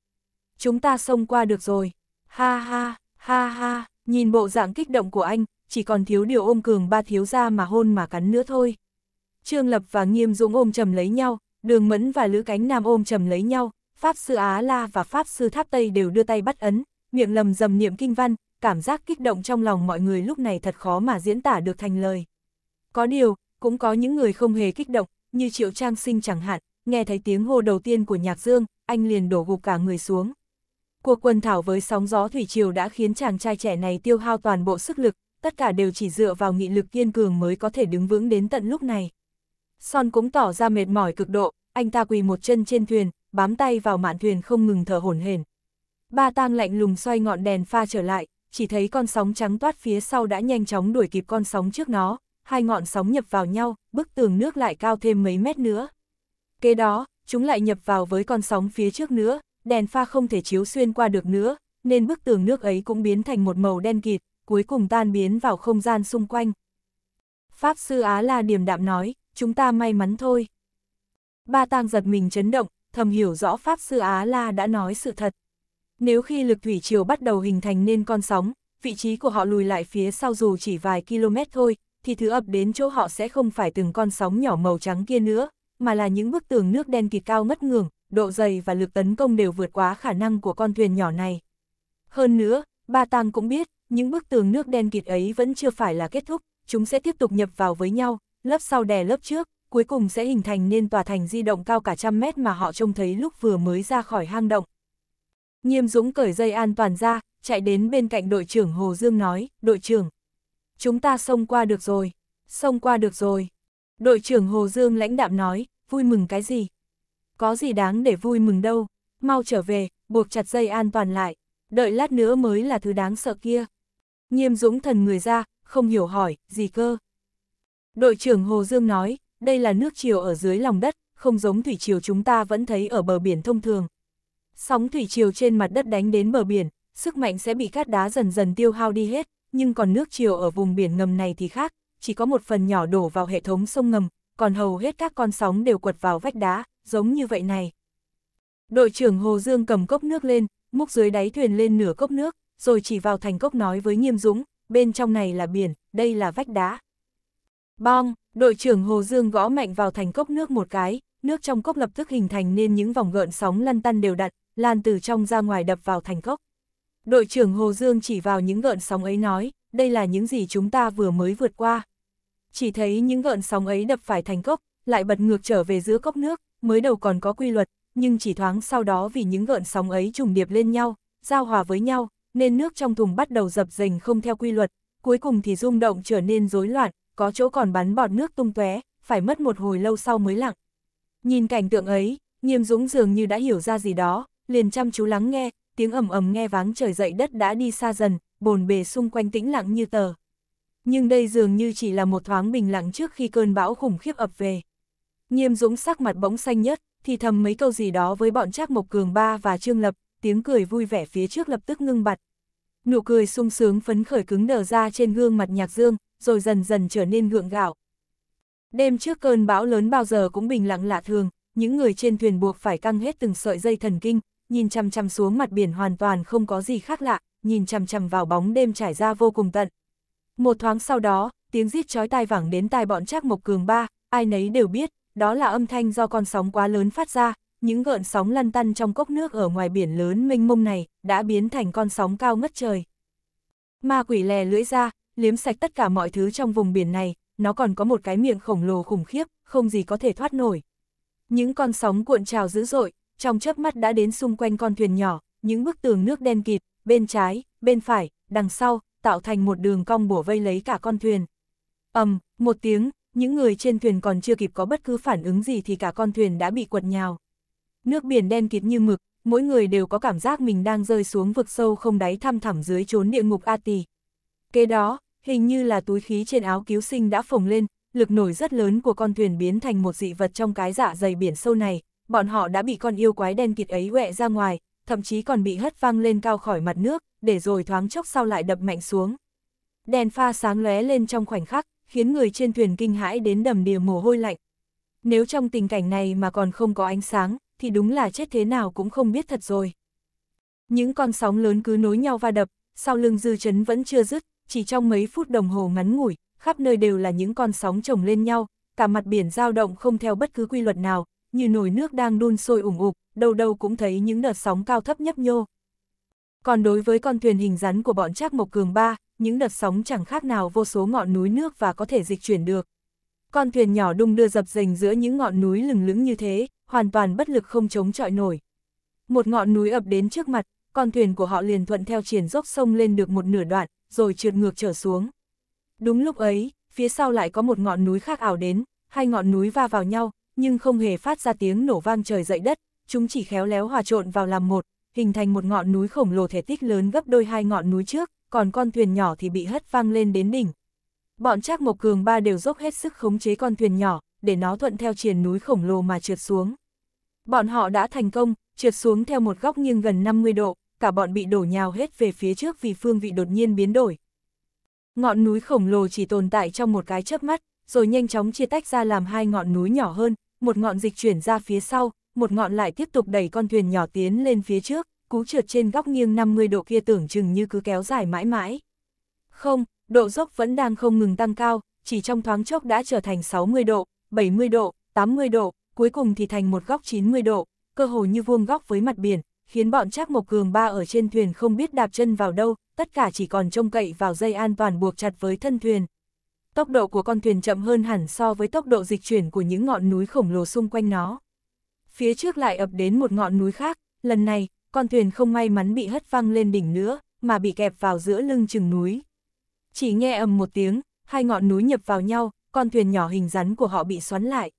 Chúng ta xông qua được rồi. Ha ha, ha ha, nhìn bộ dạng kích động của anh, chỉ còn thiếu điều ôm cường ba thiếu gia mà hôn mà cắn nữa thôi. Trương Lập và Nghiêm Dũng ôm chầm lấy nhau, Đường Mẫn và Lữ Cánh Nam ôm chầm lấy nhau, Pháp Sư Á La và Pháp Sư Tháp Tây đều đưa tay bắt ấn, miệng lầm dầm niệm kinh văn, cảm giác kích động trong lòng mọi người lúc này thật khó mà diễn tả được thành lời. Có điều, cũng có những người không hề kích động, như Triệu Trang Sinh chẳng hạn, nghe thấy tiếng hô đầu tiên của Nhạc Dương, anh liền đổ gục cả người xuống. Cuộc quần thảo với sóng gió thủy triều đã khiến chàng trai trẻ này tiêu hao toàn bộ sức lực, tất cả đều chỉ dựa vào nghị lực kiên cường mới có thể đứng vững đến tận lúc này. Son cũng tỏ ra mệt mỏi cực độ, anh ta quỳ một chân trên thuyền, bám tay vào mạn thuyền không ngừng thở hổn hển. Ba tang lạnh lùng xoay ngọn đèn pha trở lại, chỉ thấy con sóng trắng toát phía sau đã nhanh chóng đuổi kịp con sóng trước nó, hai ngọn sóng nhập vào nhau, bức tường nước lại cao thêm mấy mét nữa. Kế đó, chúng lại nhập vào với con sóng phía trước nữa, đèn pha không thể chiếu xuyên qua được nữa, nên bức tường nước ấy cũng biến thành một màu đen kịt, cuối cùng tan biến vào không gian xung quanh. Pháp sư Á La điềm đạm nói, chúng ta may mắn thôi. Ba tang giật mình chấn động, thầm hiểu rõ Pháp sư Á La đã nói sự thật. Nếu khi lực thủy triều bắt đầu hình thành nên con sóng, vị trí của họ lùi lại phía sau dù chỉ vài km thôi, thì thứ ập đến chỗ họ sẽ không phải từng con sóng nhỏ màu trắng kia nữa, mà là những bức tường nước đen kịt cao ngất ngường, độ dày và lực tấn công đều vượt quá khả năng của con thuyền nhỏ này. Hơn nữa, Ba Tang cũng biết, những bức tường nước đen kịt ấy vẫn chưa phải là kết thúc, chúng sẽ tiếp tục nhập vào với nhau, lớp sau đè lớp trước, cuối cùng sẽ hình thành nên tòa thành di động cao cả trăm mét mà họ trông thấy lúc vừa mới ra khỏi hang động. Nghiêm Dũng cởi dây an toàn ra, chạy đến bên cạnh đội trưởng Hồ Dương nói, đội trưởng, chúng ta xông qua được rồi, xông qua được rồi, Đội trưởng Hồ Dương lãnh đạm nói, vui mừng cái gì? Có gì đáng để vui mừng đâu, mau trở về, buộc chặt dây an toàn lại, đợi lát nữa mới là thứ đáng sợ kia. Nhiêm dũng thần người ra, không hiểu hỏi, gì cơ? Đội trưởng Hồ Dương nói, đây là nước chiều ở dưới lòng đất, không giống thủy chiều chúng ta vẫn thấy ở bờ biển thông thường. Sóng thủy chiều trên mặt đất đánh đến bờ biển, sức mạnh sẽ bị cát đá dần dần tiêu hao đi hết, nhưng còn nước chiều ở vùng biển ngầm này thì khác, chỉ có một phần nhỏ đổ vào hệ thống sông ngầm, còn hầu hết các con sóng đều quật vào vách đá, giống như vậy này. Đội trưởng Hồ Dương cầm cốc nước lên, múc dưới đáy thuyền lên nửa cốc nước, rồi chỉ vào thành cốc nói với Nghiêm Dũng, bên trong này là biển, đây là vách đá. Bong, đội trưởng Hồ Dương gõ mạnh vào thành cốc nước một cái, nước trong cốc lập tức hình thành nên những vòng gợn sóng lăn tăn đều đặn, lan từ trong ra ngoài đập vào thành cốc. Đội trưởng Hồ Dương chỉ vào những gợn sóng ấy nói, đây là những gì chúng ta vừa mới vượt qua chỉ thấy những gợn sóng ấy đập phải thành cốc, lại bật ngược trở về giữa cốc nước, mới đầu còn có quy luật, nhưng chỉ thoáng sau đó vì những gợn sóng ấy trùng điệp lên nhau, giao hòa với nhau, nên nước trong thùng bắt đầu dập dềnh không theo quy luật, cuối cùng thì rung động trở nên rối loạn, có chỗ còn bắn bọt nước tung tóe, phải mất một hồi lâu sau mới lặng. Nhìn cảnh tượng ấy, Nghiêm Dũng dường như đã hiểu ra gì đó, liền chăm chú lắng nghe, tiếng ầm ầm nghe váng trời dậy đất đã đi xa dần, bồn bề xung quanh tĩnh lặng như tờ nhưng đây dường như chỉ là một thoáng bình lặng trước khi cơn bão khủng khiếp ập về. Nghiêm Dũng sắc mặt bỗng xanh nhất, thì thầm mấy câu gì đó với bọn Trác Mộc Cường Ba và Trương Lập, tiếng cười vui vẻ phía trước lập tức ngưng bặt. Nụ cười sung sướng phấn khởi cứng đờ ra trên gương mặt Nhạc Dương, rồi dần dần trở nên gượng gạo. Đêm trước cơn bão lớn bao giờ cũng bình lặng lạ thường, những người trên thuyền buộc phải căng hết từng sợi dây thần kinh, nhìn chằm chằm xuống mặt biển hoàn toàn không có gì khác lạ, nhìn chằm chằm vào bóng đêm trải ra vô cùng tận, một thoáng sau đó, tiếng rít chói tai vẳng đến tai bọn Trác Mộc Cường ba, ai nấy đều biết, đó là âm thanh do con sóng quá lớn phát ra, những gợn sóng lăn tăn trong cốc nước ở ngoài biển lớn mênh mông này đã biến thành con sóng cao ngất trời. Ma quỷ lè lưỡi ra, liếm sạch tất cả mọi thứ trong vùng biển này, nó còn có một cái miệng khổng lồ khủng khiếp, không gì có thể thoát nổi. Những con sóng cuộn trào dữ dội, trong chớp mắt đã đến xung quanh con thuyền nhỏ, những bức tường nước đen kịt, bên trái, bên phải, đằng sau, tạo thành một đường cong bủa vây lấy cả con thuyền. ầm, um, một tiếng, những người trên thuyền còn chưa kịp có bất cứ phản ứng gì thì cả con thuyền đã bị quật nhào. Nước biển đen kịt như mực, mỗi người đều có cảm giác mình đang rơi xuống vực sâu không đáy thăm thẳm dưới chốn địa ngục Ati. Kế đó, hình như là túi khí trên áo cứu sinh đã phồng lên, lực nổi rất lớn của con thuyền biến thành một dị vật trong cái dạ dày biển sâu này, bọn họ đã bị con yêu quái đen kịt ấy quẹ ra ngoài, thậm chí còn bị hất văng lên cao khỏi mặt nước, để rồi thoáng chốc sau lại đập mạnh xuống. Đèn pha sáng lóe lên trong khoảnh khắc, khiến người trên thuyền kinh hãi đến đầm đìa mồ hôi lạnh. Nếu trong tình cảnh này mà còn không có ánh sáng, thì đúng là chết thế nào cũng không biết thật rồi. Những con sóng lớn cứ nối nhau va đập, sau lưng dư chấn vẫn chưa dứt, chỉ trong mấy phút đồng hồ ngắn ngủi, khắp nơi đều là những con sóng chồng lên nhau, cả mặt biển dao động không theo bất cứ quy luật nào, như nồi nước đang đun sôi ủng ục, đầu đầu cũng thấy những đợt sóng cao thấp nhấp nhô, còn đối với con thuyền hình rắn của bọn Trác Mộc Cường ba, những đợt sóng chẳng khác nào vô số ngọn núi nước và có thể dịch chuyển được. Con thuyền nhỏ đung đưa dập dềnh giữa những ngọn núi lừng lững như thế, hoàn toàn bất lực không chống chọi nổi. Một ngọn núi ập đến trước mặt, con thuyền của họ liền thuận theo triển dốc sông lên được một nửa đoạn, rồi trượt ngược trở xuống. Đúng lúc ấy, phía sau lại có một ngọn núi khác ảo đến, hai ngọn núi va vào nhau, nhưng không hề phát ra tiếng nổ vang trời dậy đất, chúng chỉ khéo léo hòa trộn vào làm một, hình thành một ngọn núi khổng lồ thể tích lớn gấp đôi hai ngọn núi trước, còn con thuyền nhỏ thì bị hất văng lên đến đỉnh. Bọn Trác Mộc Cường ba đều dốc hết sức khống chế con thuyền nhỏ, để nó thuận theo triền núi khổng lồ mà trượt xuống. Bọn họ đã thành công, trượt xuống theo một góc nghiêng gần 50 độ, cả bọn bị đổ nhào hết về phía trước vì phương vị đột nhiên biến đổi. Ngọn núi khổng lồ chỉ tồn tại trong một cái chớp mắt, rồi nhanh chóng chia tách ra làm hai ngọn núi nhỏ hơn, một ngọn dịch chuyển ra phía sau, một ngọn lại tiếp tục đẩy con thuyền nhỏ tiến lên phía trước, cú trượt trên góc nghiêng 50 độ kia tưởng chừng như cứ kéo dài mãi mãi. Không, độ dốc vẫn đang không ngừng tăng cao, chỉ trong thoáng chốc đã trở thành 60 độ, 70 độ, 80 độ, cuối cùng thì thành một góc 90 độ, cơ hồ như vuông góc với mặt biển, khiến bọn Trác Mộc Cường ba ở trên thuyền không biết đạp chân vào đâu, tất cả chỉ còn trông cậy vào dây an toàn buộc chặt với thân thuyền. Tốc độ của con thuyền chậm hơn hẳn so với tốc độ dịch chuyển của những ngọn núi khổng lồ xung quanh nó phía trước lại ập đến một ngọn núi khác, lần này, con thuyền không may mắn bị hất văng lên đỉnh nữa, mà bị kẹp vào giữa lưng chừng núi. Chỉ nghe ầm một tiếng, hai ngọn núi nhập vào nhau, con thuyền nhỏ hình rắn của họ bị xoắn lại.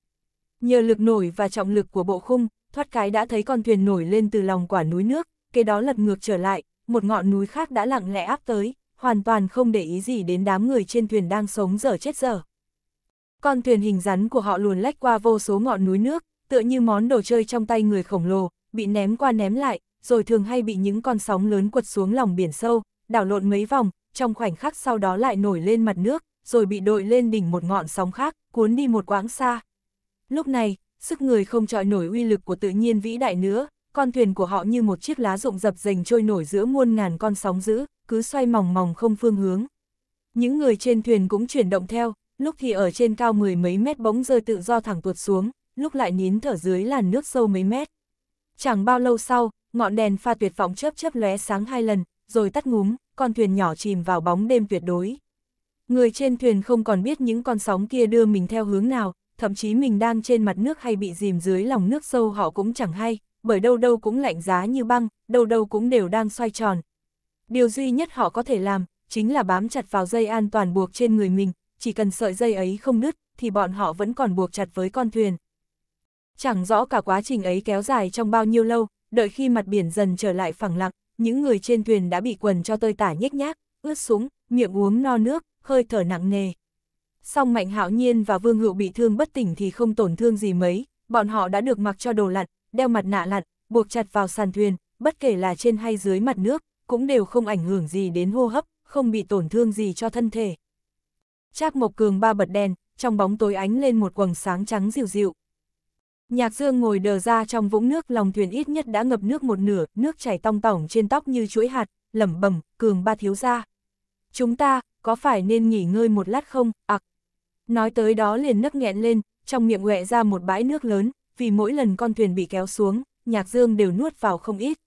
Nhờ lực nổi và trọng lực của bộ khung, thoát cái đã thấy con thuyền nổi lên từ lòng quả núi nước, kế đó lật ngược trở lại, một ngọn núi khác đã lặng lẽ áp tới, hoàn toàn không để ý gì đến đám người trên thuyền đang sống dở chết dở. Con thuyền hình rắn của họ luồn lách qua vô số ngọn núi nước, tựa như món đồ chơi trong tay người khổng lồ, bị ném qua ném lại, rồi thường hay bị những con sóng lớn quật xuống lòng biển sâu, đảo lộn mấy vòng, trong khoảnh khắc sau đó lại nổi lên mặt nước, rồi bị đội lên đỉnh một ngọn sóng khác, cuốn đi một quãng xa. Lúc này, sức người không trọi nổi uy lực của tự nhiên vĩ đại nữa, con thuyền của họ như một chiếc lá rụng dập dềnh trôi nổi giữa muôn ngàn con sóng dữ, cứ xoay mòng mòng không phương hướng. Những người trên thuyền cũng chuyển động theo, lúc thì ở trên cao mười mấy mét bỗng rơi tự do thẳng tuột xuống, lúc lại nín thở dưới làn nước sâu mấy mét. Chẳng bao lâu sau, ngọn đèn pha tuyệt vọng chớp chớp lóe sáng hai lần, rồi tắt ngúm, con thuyền nhỏ chìm vào bóng đêm tuyệt đối. Người trên thuyền không còn biết những con sóng kia đưa mình theo hướng nào, thậm chí mình đang trên mặt nước hay bị dìm dưới lòng nước sâu họ cũng chẳng hay, bởi đâu đâu cũng lạnh giá như băng, đâu đâu cũng đều đang xoay tròn. Điều duy nhất họ có thể làm, chính là bám chặt vào dây an toàn buộc trên người mình, chỉ cần sợi dây ấy không đứt, thì bọn họ vẫn còn buộc chặt với con thuyền. Chẳng rõ cả quá trình ấy kéo dài trong bao nhiêu lâu, đợi khi mặt biển dần trở lại phẳng lặng, những người trên thuyền đã bị quần cho tơi tả nhếch nhác, ướt súng, miệng uống no nước, hơi thở nặng nề. Song Mạnh Hạo Nhiên và Vương Hữu bị thương bất tỉnh thì không tổn thương gì mấy, bọn họ đã được mặc cho đồ lặn, đeo mặt nạ lặn, buộc chặt vào sàn thuyền, bất kể là trên hay dưới mặt nước, cũng đều không ảnh hưởng gì đến hô hấp, không bị tổn thương gì cho thân thể. Trác Mộc Cường ba bật đèn, trong bóng tối ánh lên một quầng sáng trắng dịu dịu. Nhạc Dương ngồi đờ ra trong vũng nước lòng thuyền ít nhất đã ngập nước một nửa, nước chảy tong tỏng trên tóc như chuỗi hạt, lẩm bẩm, cường ba thiếu ra. Chúng ta, có phải nên nghỉ ngơi một lát không, ạc. nói tới đó liền nấc nghẹn lên, trong miệng quẹ ra một bãi nước lớn, vì mỗi lần con thuyền bị kéo xuống, nhạc dương đều nuốt vào không ít.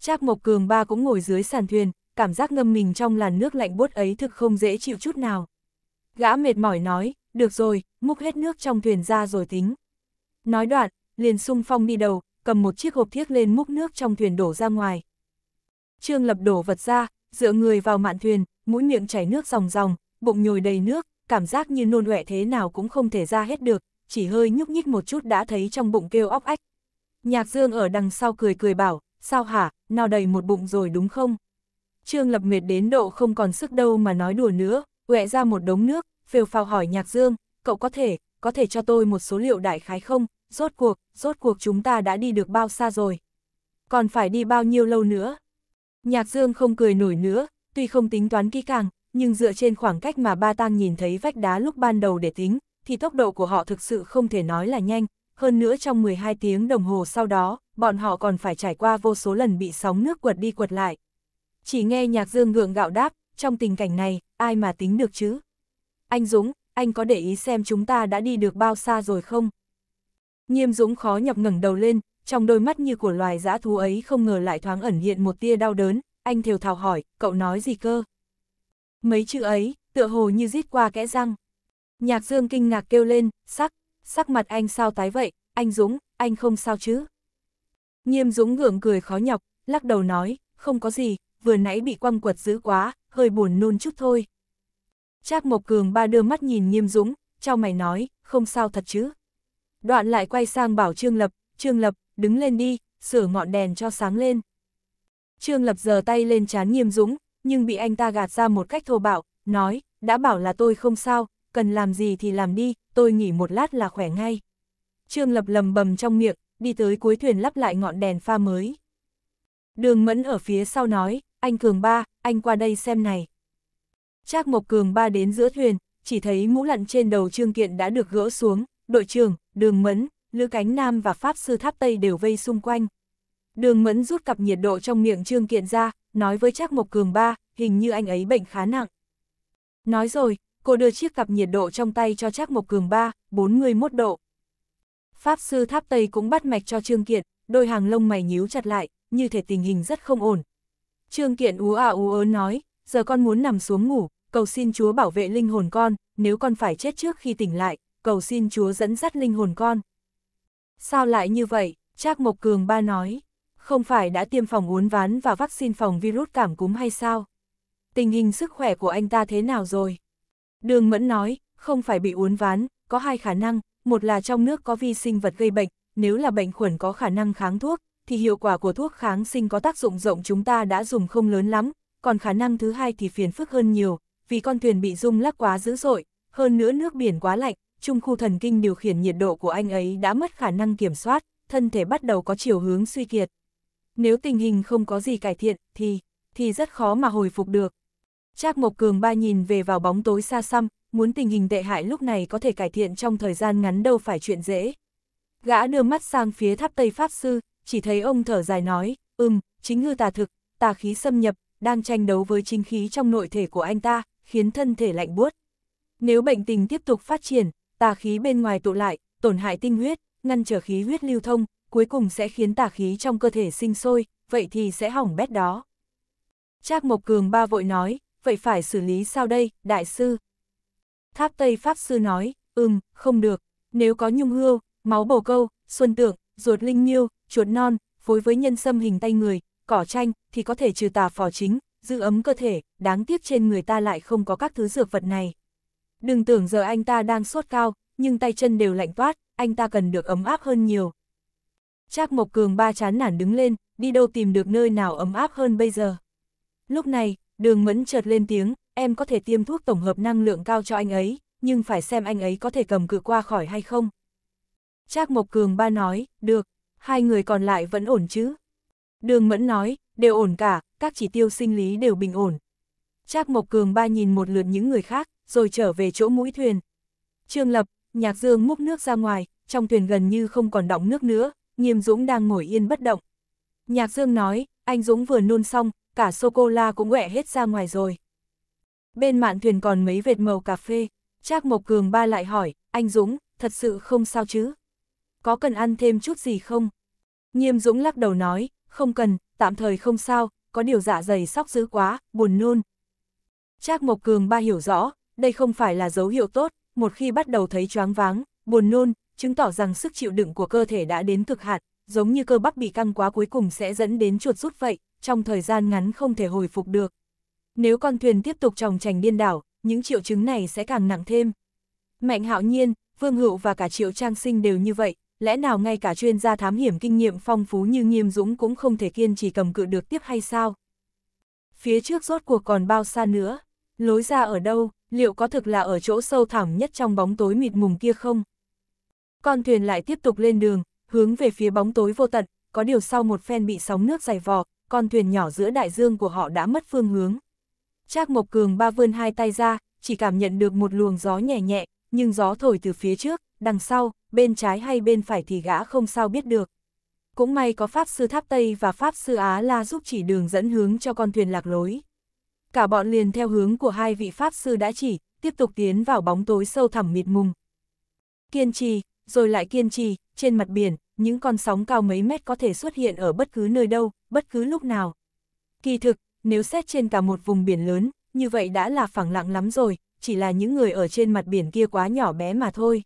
Trác Mộc Cường ba cũng ngồi dưới sàn thuyền, cảm giác ngâm mình trong làn nước lạnh buốt ấy thực không dễ chịu chút nào. Gã mệt mỏi nói, được rồi, múc hết nước trong thuyền ra rồi tính. Nói đoạn, liền sung phong đi đầu, cầm một chiếc hộp thiếc lên múc nước trong thuyền đổ ra ngoài. Trương Lập đổ vật ra, dựa người vào mạn thuyền, mũi miệng chảy nước ròng ròng, bụng nhồi đầy nước, cảm giác như nôn ọe thế nào cũng không thể ra hết được, chỉ hơi nhúc nhích một chút đã thấy trong bụng kêu óc ách. Nhạc Dương ở đằng sau cười cười bảo, sao hả, nào đầy một bụng rồi đúng không? Trương Lập mệt đến độ không còn sức đâu mà nói đùa nữa, ọe ra một đống nước, phều phào hỏi Nhạc Dương, cậu có thể, có thể cho tôi một số liệu đại khái không, rốt cuộc, rốt cuộc chúng ta đã đi được bao xa rồi. Còn phải đi bao nhiêu lâu nữa? Nhạc Dương không cười nổi nữa, tuy không tính toán kỹ càng, nhưng dựa trên khoảng cách mà ba tang nhìn thấy vách đá lúc ban đầu để tính, thì tốc độ của họ thực sự không thể nói là nhanh, hơn nữa trong 12 tiếng đồng hồ sau đó, bọn họ còn phải trải qua vô số lần bị sóng nước quật đi quật lại. Chỉ nghe nhạc dương ngượng gạo đáp, trong tình cảnh này, ai mà tính được chứ? Anh Dũng, anh có để ý xem chúng ta đã đi được bao xa rồi không? Nghiêm Dũng khó nhọc ngẩng đầu lên, trong đôi mắt như của loài dã thú ấy không ngờ lại thoáng ẩn hiện một tia đau đớn, anh thều thào hỏi, cậu nói gì cơ? Mấy chữ ấy, tựa hồ như rít qua kẽ răng. Nhạc Dương kinh ngạc kêu lên, sắc, sắc mặt anh sao tái vậy, anh Dũng, anh không sao chứ? Nghiêm Dũng gượng cười khó nhọc, lắc đầu nói, không có gì, vừa nãy bị quăng quật dữ quá, hơi buồn nôn chút thôi. Trác Mộc Cường ba đưa mắt nhìn Nghiêm Dũng, trao mày nói, không sao thật chứ đoạn lại quay sang bảo Trương Lập, Trương Lập, đứng lên đi, sửa ngọn đèn cho sáng lên. Trương Lập giơ tay lên chán nghiêm dũng, nhưng bị anh ta gạt ra một cách thô bạo, nói, đã bảo là tôi không sao, cần làm gì thì làm đi, tôi nghỉ một lát là khỏe ngay. Trương Lập lầm bầm trong miệng, đi tới cuối thuyền lắp lại ngọn đèn pha mới. Đường Mẫn ở phía sau nói, anh Cường Ba, anh qua đây xem này. Trác Mộc Cường Ba đến giữa thuyền, chỉ thấy mũ lặn trên đầu Trương Kiện đã được gỡ xuống, đội trưởng, đường mẫn, Lữ Cánh Nam và Pháp Sư Tháp Tây đều vây xung quanh. Đường mẫn rút cặp nhiệt độ trong miệng Trương Kiện ra, nói với Trác Mộc Cường ba, hình như anh ấy bệnh khá nặng. Nói rồi, cô đưa chiếc cặp nhiệt độ trong tay cho Trác Mộc Cường ba, 41 độ. Pháp Sư Tháp Tây cũng bắt mạch cho Trương Kiện, đôi hàng lông mày nhíu chặt lại, như thể tình hình rất không ổn. Trương Kiện ú à ú ớ nói, giờ con muốn nằm xuống ngủ, cầu xin Chúa bảo vệ linh hồn con, nếu con phải chết trước khi tỉnh lại, cầu xin Chúa dẫn dắt linh hồn con. Sao lại như vậy? Trác Mộc Cường ba nói. Không phải đã tiêm phòng uốn ván và vaccine phòng virus cảm cúm hay sao? Tình hình sức khỏe của anh ta thế nào rồi? Đường Mẫn nói, không phải bị uốn ván, có hai khả năng, một là trong nước có vi sinh vật gây bệnh, nếu là bệnh khuẩn có khả năng kháng thuốc, thì hiệu quả của thuốc kháng sinh có tác dụng rộng chúng ta đã dùng không lớn lắm, còn khả năng thứ hai thì phiền phức hơn nhiều, vì con thuyền bị rung lắc quá dữ dội, hơn nữa nước biển quá lạnh, trung khu thần kinh điều khiển nhiệt độ của anh ấy đã mất khả năng kiểm soát, thân thể bắt đầu có chiều hướng suy kiệt. Nếu tình hình không có gì cải thiện, thì, thì rất khó mà hồi phục được. Trác Mộc Cường ba nhìn về vào bóng tối xa xăm, muốn tình hình tệ hại lúc này có thể cải thiện trong thời gian ngắn đâu phải chuyện dễ. Gã đưa mắt sang phía tháp Tây Pháp Sư, chỉ thấy ông thở dài nói, ừm, chính hư tà thực, tà khí xâm nhập, đang tranh đấu với chính khí trong nội thể của anh ta, khiến thân thể lạnh buốt. Nếu bệnh tình tiếp tục phát triển, tà khí bên ngoài tụ lại, tổn hại tinh huyết, ngăn trở khí huyết lưu thông, cuối cùng sẽ khiến tà khí trong cơ thể sinh sôi, vậy thì sẽ hỏng bét đó. Trác Mộc Cường ba vội nói, vậy phải xử lý sao đây, đại sư? Tháp Tây Pháp Sư nói, ừm, không được, nếu có nhung hươu, máu bồ câu, xuân tượng, ruột linh miêu, chuột non, phối với nhân sâm hình tay người, cỏ chanh, thì có thể trừ tà phò chính, giữ ấm cơ thể, đáng tiếc trên người ta lại không có các thứ dược vật này. Đừng tưởng giờ anh ta đang sốt cao, nhưng tay chân đều lạnh toát, anh ta cần được ấm áp hơn nhiều. Trác Mộc Cường ba chán nản đứng lên, đi đâu tìm được nơi nào ấm áp hơn bây giờ. Lúc này, đường mẫn chợt lên tiếng, em có thể tiêm thuốc tổng hợp năng lượng cao cho anh ấy, nhưng phải xem anh ấy có thể cầm cự qua khỏi hay không. Trác Mộc Cường ba nói, được, hai người còn lại vẫn ổn chứ. Đường mẫn nói, đều ổn cả, các chỉ tiêu sinh lý đều bình ổn. Trác Mộc Cường ba nhìn một lượt những người khác, rồi trở về chỗ mũi thuyền. Trương Lập, Nhạc Dương múc nước ra ngoài, trong thuyền gần như không còn đọng nước nữa, Nghiêm Dũng đang ngồi yên bất động. Nhạc Dương nói, anh Dũng vừa nôn xong, cả sô-cô-la cũng quẹ hết ra ngoài rồi. Bên mạn thuyền còn mấy vệt màu cà phê, Trác Mộc Cường ba lại hỏi, anh Dũng, thật sự không sao chứ? Có cần ăn thêm chút gì không? Nghiêm Dũng lắc đầu nói, không cần, tạm thời không sao, có điều dạ dày sóc dữ quá, buồn nôn. Trác Mộc Cường ba hiểu rõ, đây không phải là dấu hiệu tốt, một khi bắt đầu thấy choáng váng, buồn nôn, chứng tỏ rằng sức chịu đựng của cơ thể đã đến cực hạn, giống như cơ bắp bị căng quá cuối cùng sẽ dẫn đến chuột rút vậy, trong thời gian ngắn không thể hồi phục được. Nếu con thuyền tiếp tục trồng trành điên đảo, những triệu chứng này sẽ càng nặng thêm. Mạnh hạo nhiên, Vương Hữu và cả Triệu Trang Sinh đều như vậy, lẽ nào ngay cả chuyên gia thám hiểm kinh nghiệm phong phú như Nghiêm Dũng cũng không thể kiên trì cầm cự được tiếp hay sao? Phía trước rốt cuộc còn bao xa nữa? Lối ra ở đâu, liệu có thực là ở chỗ sâu thẳm nhất trong bóng tối mịt mùng kia không? Con thuyền lại tiếp tục lên đường, hướng về phía bóng tối vô tận, có điều sau một phen bị sóng nước dày vò, con thuyền nhỏ giữa đại dương của họ đã mất phương hướng. Trác Mộc Cường ba vươn hai tay ra, chỉ cảm nhận được một luồng gió nhẹ nhẹ, nhưng gió thổi từ phía trước, đằng sau, bên trái hay bên phải thì gã không sao biết được. Cũng may có Pháp Sư Tháp Tây và Pháp Sư Á La giúp chỉ đường dẫn hướng cho con thuyền lạc lối cả bọn liền theo hướng của hai vị Pháp Sư đã chỉ, tiếp tục tiến vào bóng tối sâu thẳm mịt mùng. Kiên trì, rồi lại kiên trì, trên mặt biển, những con sóng cao mấy mét có thể xuất hiện ở bất cứ nơi đâu, bất cứ lúc nào. Kỳ thực, nếu xét trên cả một vùng biển lớn, như vậy đã là phẳng lặng lắm rồi, chỉ là những người ở trên mặt biển kia quá nhỏ bé mà thôi.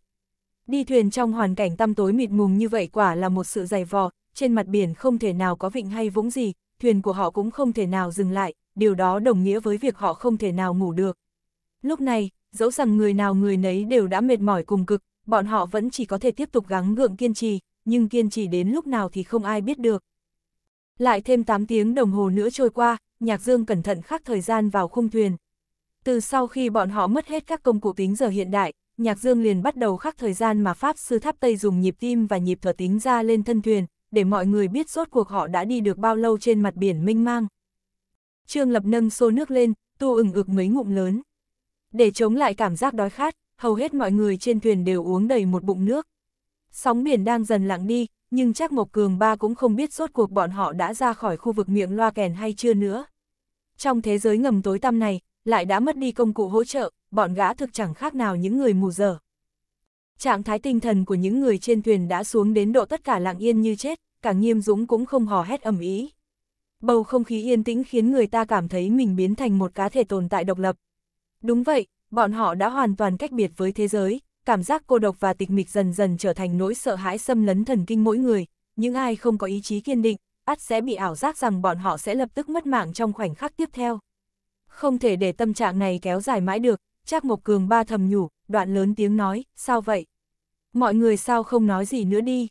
Đi thuyền trong hoàn cảnh tăm tối mịt mùng như vậy quả là một sự dày vò, trên mặt biển không thể nào có vịnh hay vũng gì, thuyền của họ cũng không thể nào dừng lại, điều đó đồng nghĩa với việc họ không thể nào ngủ được. Lúc này, dẫu rằng người nào người nấy đều đã mệt mỏi cùng cực, bọn họ vẫn chỉ có thể tiếp tục gắng gượng kiên trì, nhưng kiên trì đến lúc nào thì không ai biết được. Lại thêm 8 tiếng đồng hồ nữa trôi qua, Nhạc Dương cẩn thận khắc thời gian vào khung thuyền. Từ sau khi bọn họ mất hết các công cụ tính giờ hiện đại, Nhạc Dương liền bắt đầu khắc thời gian mà Pháp Sư Tháp Tây dùng nhịp tim và nhịp thở tính ra lên thân thuyền, để mọi người biết rốt cuộc họ đã đi được bao lâu trên mặt biển minh mang. Trương Lập nâng xô nước lên, tu ừng ực mấy ngụm lớn. Để chống lại cảm giác đói khát, hầu hết mọi người trên thuyền đều uống đầy một bụng nước. Sóng biển đang dần lặng đi, nhưng chắc Mộc Cường Ba cũng không biết rốt cuộc bọn họ đã ra khỏi khu vực miệng loa kèn hay chưa nữa. Trong thế giới ngầm tối tăm này, lại đã mất đi công cụ hỗ trợ, bọn gã thực chẳng khác nào những người mù dở. Trạng thái tinh thần của những người trên thuyền đã xuống đến độ tất cả lặng yên như chết, cả nghiêm dũng cũng không hò hét ầm ý. Bầu không khí yên tĩnh khiến người ta cảm thấy mình biến thành một cá thể tồn tại độc lập. Đúng vậy, bọn họ đã hoàn toàn cách biệt với thế giới, cảm giác cô độc và tịch mịch dần dần trở thành nỗi sợ hãi xâm lấn thần kinh mỗi người, những ai không có ý chí kiên định, ắt sẽ bị ảo giác rằng bọn họ sẽ lập tức mất mạng trong khoảnh khắc tiếp theo. Không thể để tâm trạng này kéo dài mãi được, Trác Mộc Cường ba thầm nhủ, đoạn lớn tiếng nói, sao vậy? mọi người sao không nói gì nữa đi.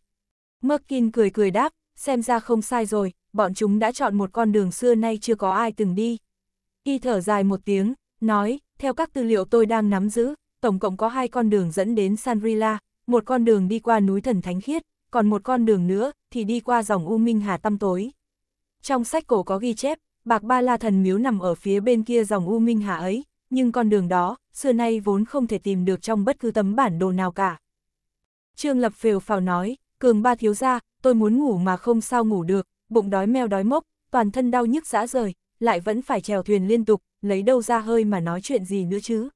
Merkin cười cười đáp, xem ra không sai rồi, bọn chúng đã chọn một con đường xưa nay chưa có ai từng đi. Y thở dài một tiếng, nói, theo các tư liệu tôi đang nắm giữ, tổng cộng có hai con đường dẫn đến Sanrila, một con đường đi qua núi thần thánh khiết, còn một con đường nữa thì đi qua dòng U Minh Hà tâm Tối. Trong sách cổ có ghi chép, Bạc Ba La Thần Miếu nằm ở phía bên kia dòng U Minh Hà ấy, nhưng con đường đó, xưa nay vốn không thể tìm được trong bất cứ tấm bản đồ nào cả. Trương Lập phều phào nói, cường ba thiếu ra, tôi muốn ngủ mà không sao ngủ được, bụng đói meo đói mốc, toàn thân đau nhức dã rời, lại vẫn phải chèo thuyền liên tục, lấy đâu ra hơi mà nói chuyện gì nữa chứ.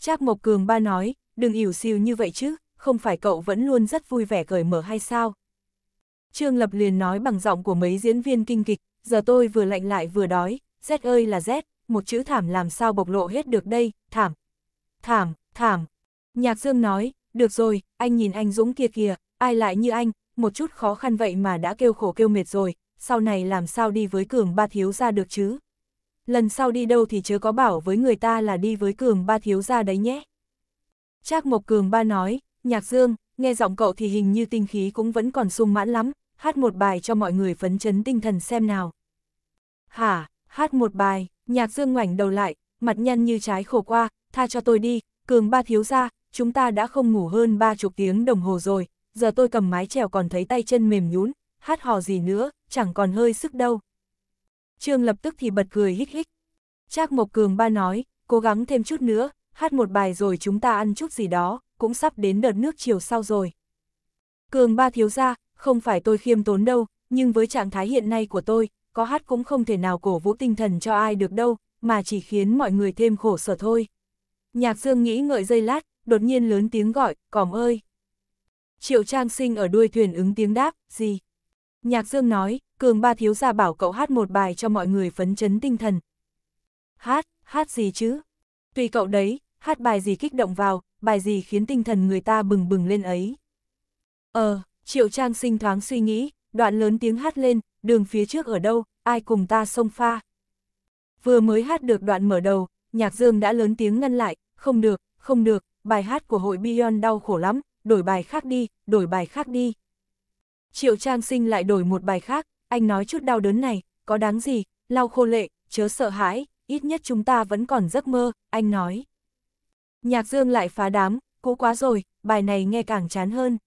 Trác Mộc Cường ba nói, đừng ỉu xìu như vậy chứ, không phải cậu vẫn luôn rất vui vẻ cởi mở hay sao? Trương Lập liền nói bằng giọng của mấy diễn viên kinh kịch, giờ tôi vừa lạnh lại vừa đói, rét ơi là rét, một chữ thảm làm sao bộc lộ hết được đây, thảm, thảm, thảm. Nhạc Dương nói, được rồi, anh nhìn anh Dũng kia kìa, ai lại như anh, một chút khó khăn vậy mà đã kêu khổ kêu mệt rồi, sau này làm sao đi với cường ba thiếu ra được chứ. Lần sau đi đâu thì chớ có bảo với người ta là đi với cường ba thiếu ra đấy nhé. Trác Mộc Cường ba nói, nhạc dương, nghe giọng cậu thì hình như tinh khí cũng vẫn còn sung mãn lắm, hát một bài cho mọi người phấn chấn tinh thần xem nào. Hả, hát một bài, nhạc dương ngoảnh đầu lại, mặt nhăn như trái khổ qua, tha cho tôi đi, cường ba thiếu ra, chúng ta đã không ngủ hơn ba chục tiếng đồng hồ rồi, giờ tôi cầm mái trèo còn thấy tay chân mềm nhún, hát hò gì nữa, chẳng còn hơi sức đâu. Trương lập tức thì bật cười hích hích. Trác Mộc Cường ba nói, cố gắng thêm chút nữa, hát một bài rồi chúng ta ăn chút gì đó, cũng sắp đến đợt nước chiều sau rồi. Cường ba thiếu ra, không phải tôi khiêm tốn đâu, nhưng với trạng thái hiện nay của tôi, có hát cũng không thể nào cổ vũ tinh thần cho ai được đâu, mà chỉ khiến mọi người thêm khổ sở thôi. Nhạc Dương nghĩ ngợi dây lát, đột nhiên lớn tiếng gọi, còm ơi. Triệu Trang Sinh ở đuôi thuyền ứng tiếng đáp, gì? Nhạc Dương nói, Cường ba thiếu gia bảo cậu hát một bài cho mọi người phấn chấn tinh thần. Hát, hát gì chứ? Tùy cậu đấy, hát bài gì kích động vào, bài gì khiến tinh thần người ta bừng bừng lên ấy. Ờ, Triệu Trang Sinh thoáng suy nghĩ, đoạn lớn tiếng hát lên, đường phía trước ở đâu, ai cùng ta xông pha. Vừa mới hát được đoạn mở đầu, Nhạc Dương đã lớn tiếng ngăn lại, không được, không được, bài hát của hội Beyond đau khổ lắm, đổi bài khác đi, đổi bài khác đi. Triệu Trang Sinh lại đổi một bài khác, anh nói chút đau đớn này, có đáng gì, lau khô lệ, chớ sợ hãi, ít nhất chúng ta vẫn còn giấc mơ, anh nói. Nhạc Dương lại phá đám, cũ quá rồi, bài này nghe càng chán hơn.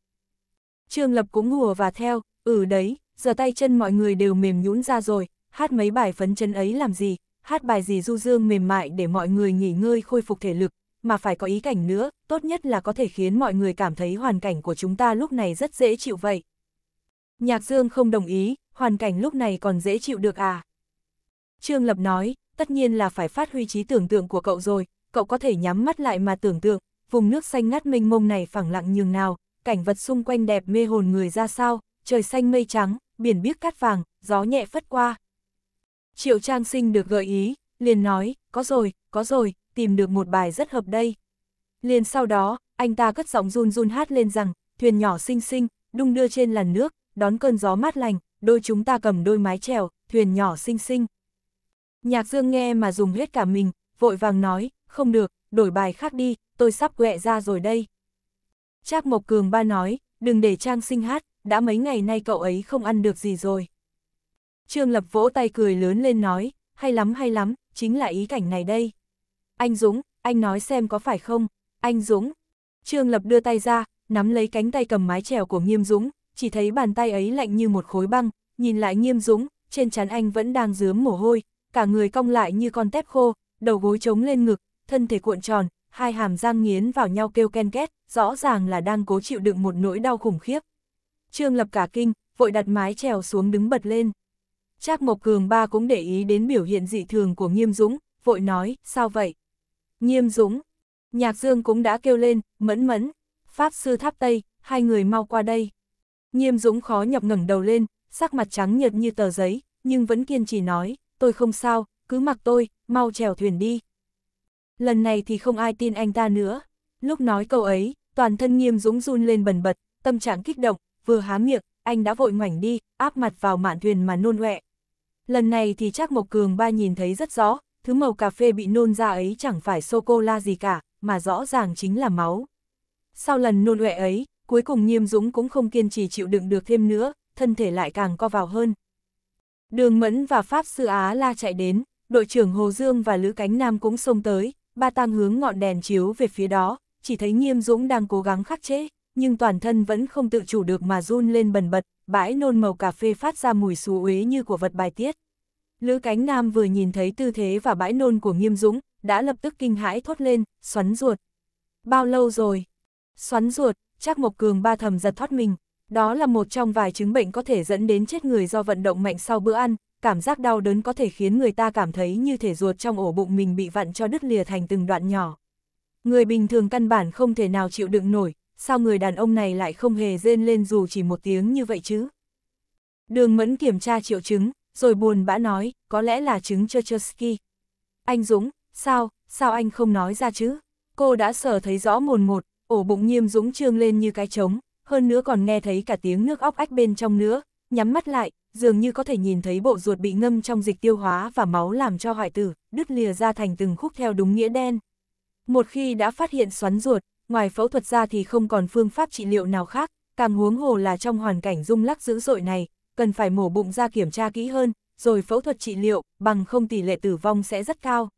Trương Lập cũng ngùa và theo, ừ đấy, giờ tay chân mọi người đều mềm nhũn ra rồi, hát mấy bài phấn chân ấy làm gì, hát bài gì du dương mềm mại để mọi người nghỉ ngơi khôi phục thể lực, mà phải có ý cảnh nữa, tốt nhất là có thể khiến mọi người cảm thấy hoàn cảnh của chúng ta lúc này rất dễ chịu vậy. Nhạc Dương không đồng ý, hoàn cảnh lúc này còn dễ chịu được à? Trương Lập nói, tất nhiên là phải phát huy trí tưởng tượng của cậu rồi, cậu có thể nhắm mắt lại mà tưởng tượng, vùng nước xanh ngắt mênh mông này phẳng lặng nhường nào, cảnh vật xung quanh đẹp mê hồn người ra sao, trời xanh mây trắng, biển biếc cát vàng, gió nhẹ phất qua. Triệu Trang Sinh được gợi ý, liền nói, có rồi, có rồi, tìm được một bài rất hợp đây. Liền sau đó, anh ta cất giọng run run hát lên rằng, thuyền nhỏ xinh xinh, đung đưa trên làn nước, đón cơn gió mát lành, đôi chúng ta cầm đôi mái chèo, thuyền nhỏ xinh xinh. Nhạc Dương nghe mà dùng hết cả mình, vội vàng nói, không được, đổi bài khác đi, tôi sắp quẹ ra rồi đây. Trác Mộc Cường ba nói, đừng để Trang sinh hát, đã mấy ngày nay cậu ấy không ăn được gì rồi. Trương Lập vỗ tay cười lớn lên nói, hay lắm hay lắm, chính là ý cảnh này đây. Anh Dũng, anh nói xem có phải không? Anh Dũng. Trương Lập đưa tay ra, nắm lấy cánh tay cầm mái chèo của Nghiêm Dũng, chỉ thấy bàn tay ấy lạnh như một khối băng, nhìn lại Nghiêm Dũng, trên trán anh vẫn đang dướm mồ hôi, cả người cong lại như con tép khô, đầu gối chống lên ngực, thân thể cuộn tròn, hai hàm răng nghiến vào nhau kêu ken két, rõ ràng là đang cố chịu đựng một nỗi đau khủng khiếp. Trương Lập cả kinh, vội đặt mái trèo xuống đứng bật lên. Trác Mộc Cường ba cũng để ý đến biểu hiện dị thường của Nghiêm Dũng, vội nói, sao vậy? Nghiêm Dũng, Nhạc Dương cũng đã kêu lên, mẫn mẫn, Pháp Sư Tháp Tây, hai người mau qua đây. Nghiêm Dũng khó nhọc ngẩng đầu lên, sắc mặt trắng nhợt như tờ giấy, nhưng vẫn kiên trì nói, tôi không sao, cứ mặc tôi, mau chèo thuyền đi. Lần này thì không ai tin anh ta nữa. Lúc nói câu ấy, toàn thân Nghiêm Dũng run lên bần bật, tâm trạng kích động, vừa há miệng, anh đã vội ngoảnh đi, áp mặt vào mạn thuyền mà nôn ọe. Lần này thì chắc Mộc Cường ba nhìn thấy rất rõ, thứ màu cà phê bị nôn ra ấy chẳng phải sô-cô-la gì cả, mà rõ ràng chính là máu. Sau lần nôn huệ ấy, cuối cùng Nghiêm Dũng cũng không kiên trì chịu đựng được thêm nữa, thân thể lại càng co vào hơn. Đường Mẫn và Pháp Sư Á La chạy đến, đội trưởng Hồ Dương và Lữ Cánh Nam cũng xông tới, ba tang hướng ngọn đèn chiếu về phía đó, chỉ thấy Nghiêm Dũng đang cố gắng khắc chế, nhưng toàn thân vẫn không tự chủ được mà run lên bần bật, bãi nôn màu cà phê phát ra mùi xú uế như của vật bài tiết. Lữ Cánh Nam vừa nhìn thấy tư thế và bãi nôn của Nghiêm Dũng, đã lập tức kinh hãi thốt lên, xoắn ruột. Bao lâu rồi? Xoắn ruột, chắc Mộc Cường ba thầm giật thoát mình. Đó là một trong vài chứng bệnh có thể dẫn đến chết người do vận động mạnh sau bữa ăn, cảm giác đau đớn có thể khiến người ta cảm thấy như thể ruột trong ổ bụng mình bị vặn cho đứt lìa thành từng đoạn nhỏ. Người bình thường căn bản không thể nào chịu đựng nổi, sao người đàn ông này lại không hề rên lên dù chỉ một tiếng như vậy chứ? Đường Mẫn kiểm tra triệu chứng, rồi buồn bã nói, có lẽ là chứng Cherchesky. Anh Dũng, sao, sao anh không nói ra chứ? Cô đã sờ thấy rõ mồn một, ổ bụng nghiêm Dũng trương lên như cái trống, hơn nữa còn nghe thấy cả tiếng nước óc ách bên trong nữa, nhắm mắt lại, dường như có thể nhìn thấy bộ ruột bị ngâm trong dịch tiêu hóa và máu làm cho hoại tử, đứt lìa ra thành từng khúc theo đúng nghĩa đen. Một khi đã phát hiện xoắn ruột, ngoài phẫu thuật ra thì không còn phương pháp trị liệu nào khác, càng huống hồ là trong hoàn cảnh rung lắc dữ dội này, cần phải mổ bụng ra kiểm tra kỹ hơn, rồi phẫu thuật trị liệu, bằng không tỷ lệ tử vong sẽ rất cao.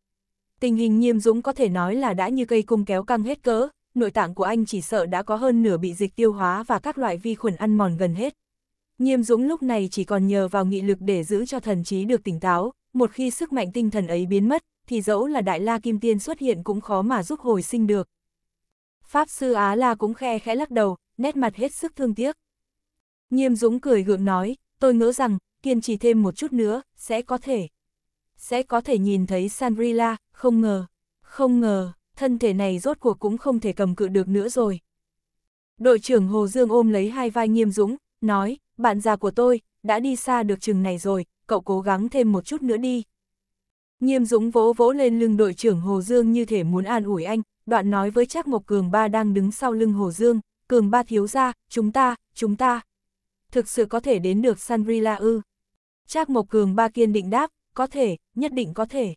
Tình hình nghiêm dũng có thể nói là đã như cây cung kéo căng hết cỡ, nội tạng của anh chỉ sợ đã có hơn nửa bị dịch tiêu hóa và các loại vi khuẩn ăn mòn gần hết. Nghiêm dũng lúc này chỉ còn nhờ vào nghị lực để giữ cho thần trí được tỉnh táo, một khi sức mạnh tinh thần ấy biến mất, thì dẫu là đại la kim tiên xuất hiện cũng khó mà giúp hồi sinh được. Pháp sư Á La cũng khe khẽ lắc đầu, nét mặt hết sức thương tiếc. Nghiêm Dũng cười gượng nói, tôi ngỡ rằng, kiên trì thêm một chút nữa, sẽ có thể. Sẽ có thể nhìn thấy Sanrila, không ngờ, không ngờ, thân thể này rốt cuộc cũng không thể cầm cự được nữa rồi. Đội trưởng Hồ Dương ôm lấy hai vai nghiêm dũng, nói, bạn già của tôi, đã đi xa được chừng này rồi, cậu cố gắng thêm một chút nữa đi. Nghiêm dũng vỗ vỗ lên lưng đội trưởng Hồ Dương như thể muốn an ủi anh, đoạn nói với Trác Mộc Cường Ba đang đứng sau lưng Hồ Dương, Cường Ba thiếu ra, chúng ta, chúng ta, thực sự có thể đến được Sanrila ư? Trác Mộc Cường ba kiên định đáp, có thể, nhất định có thể.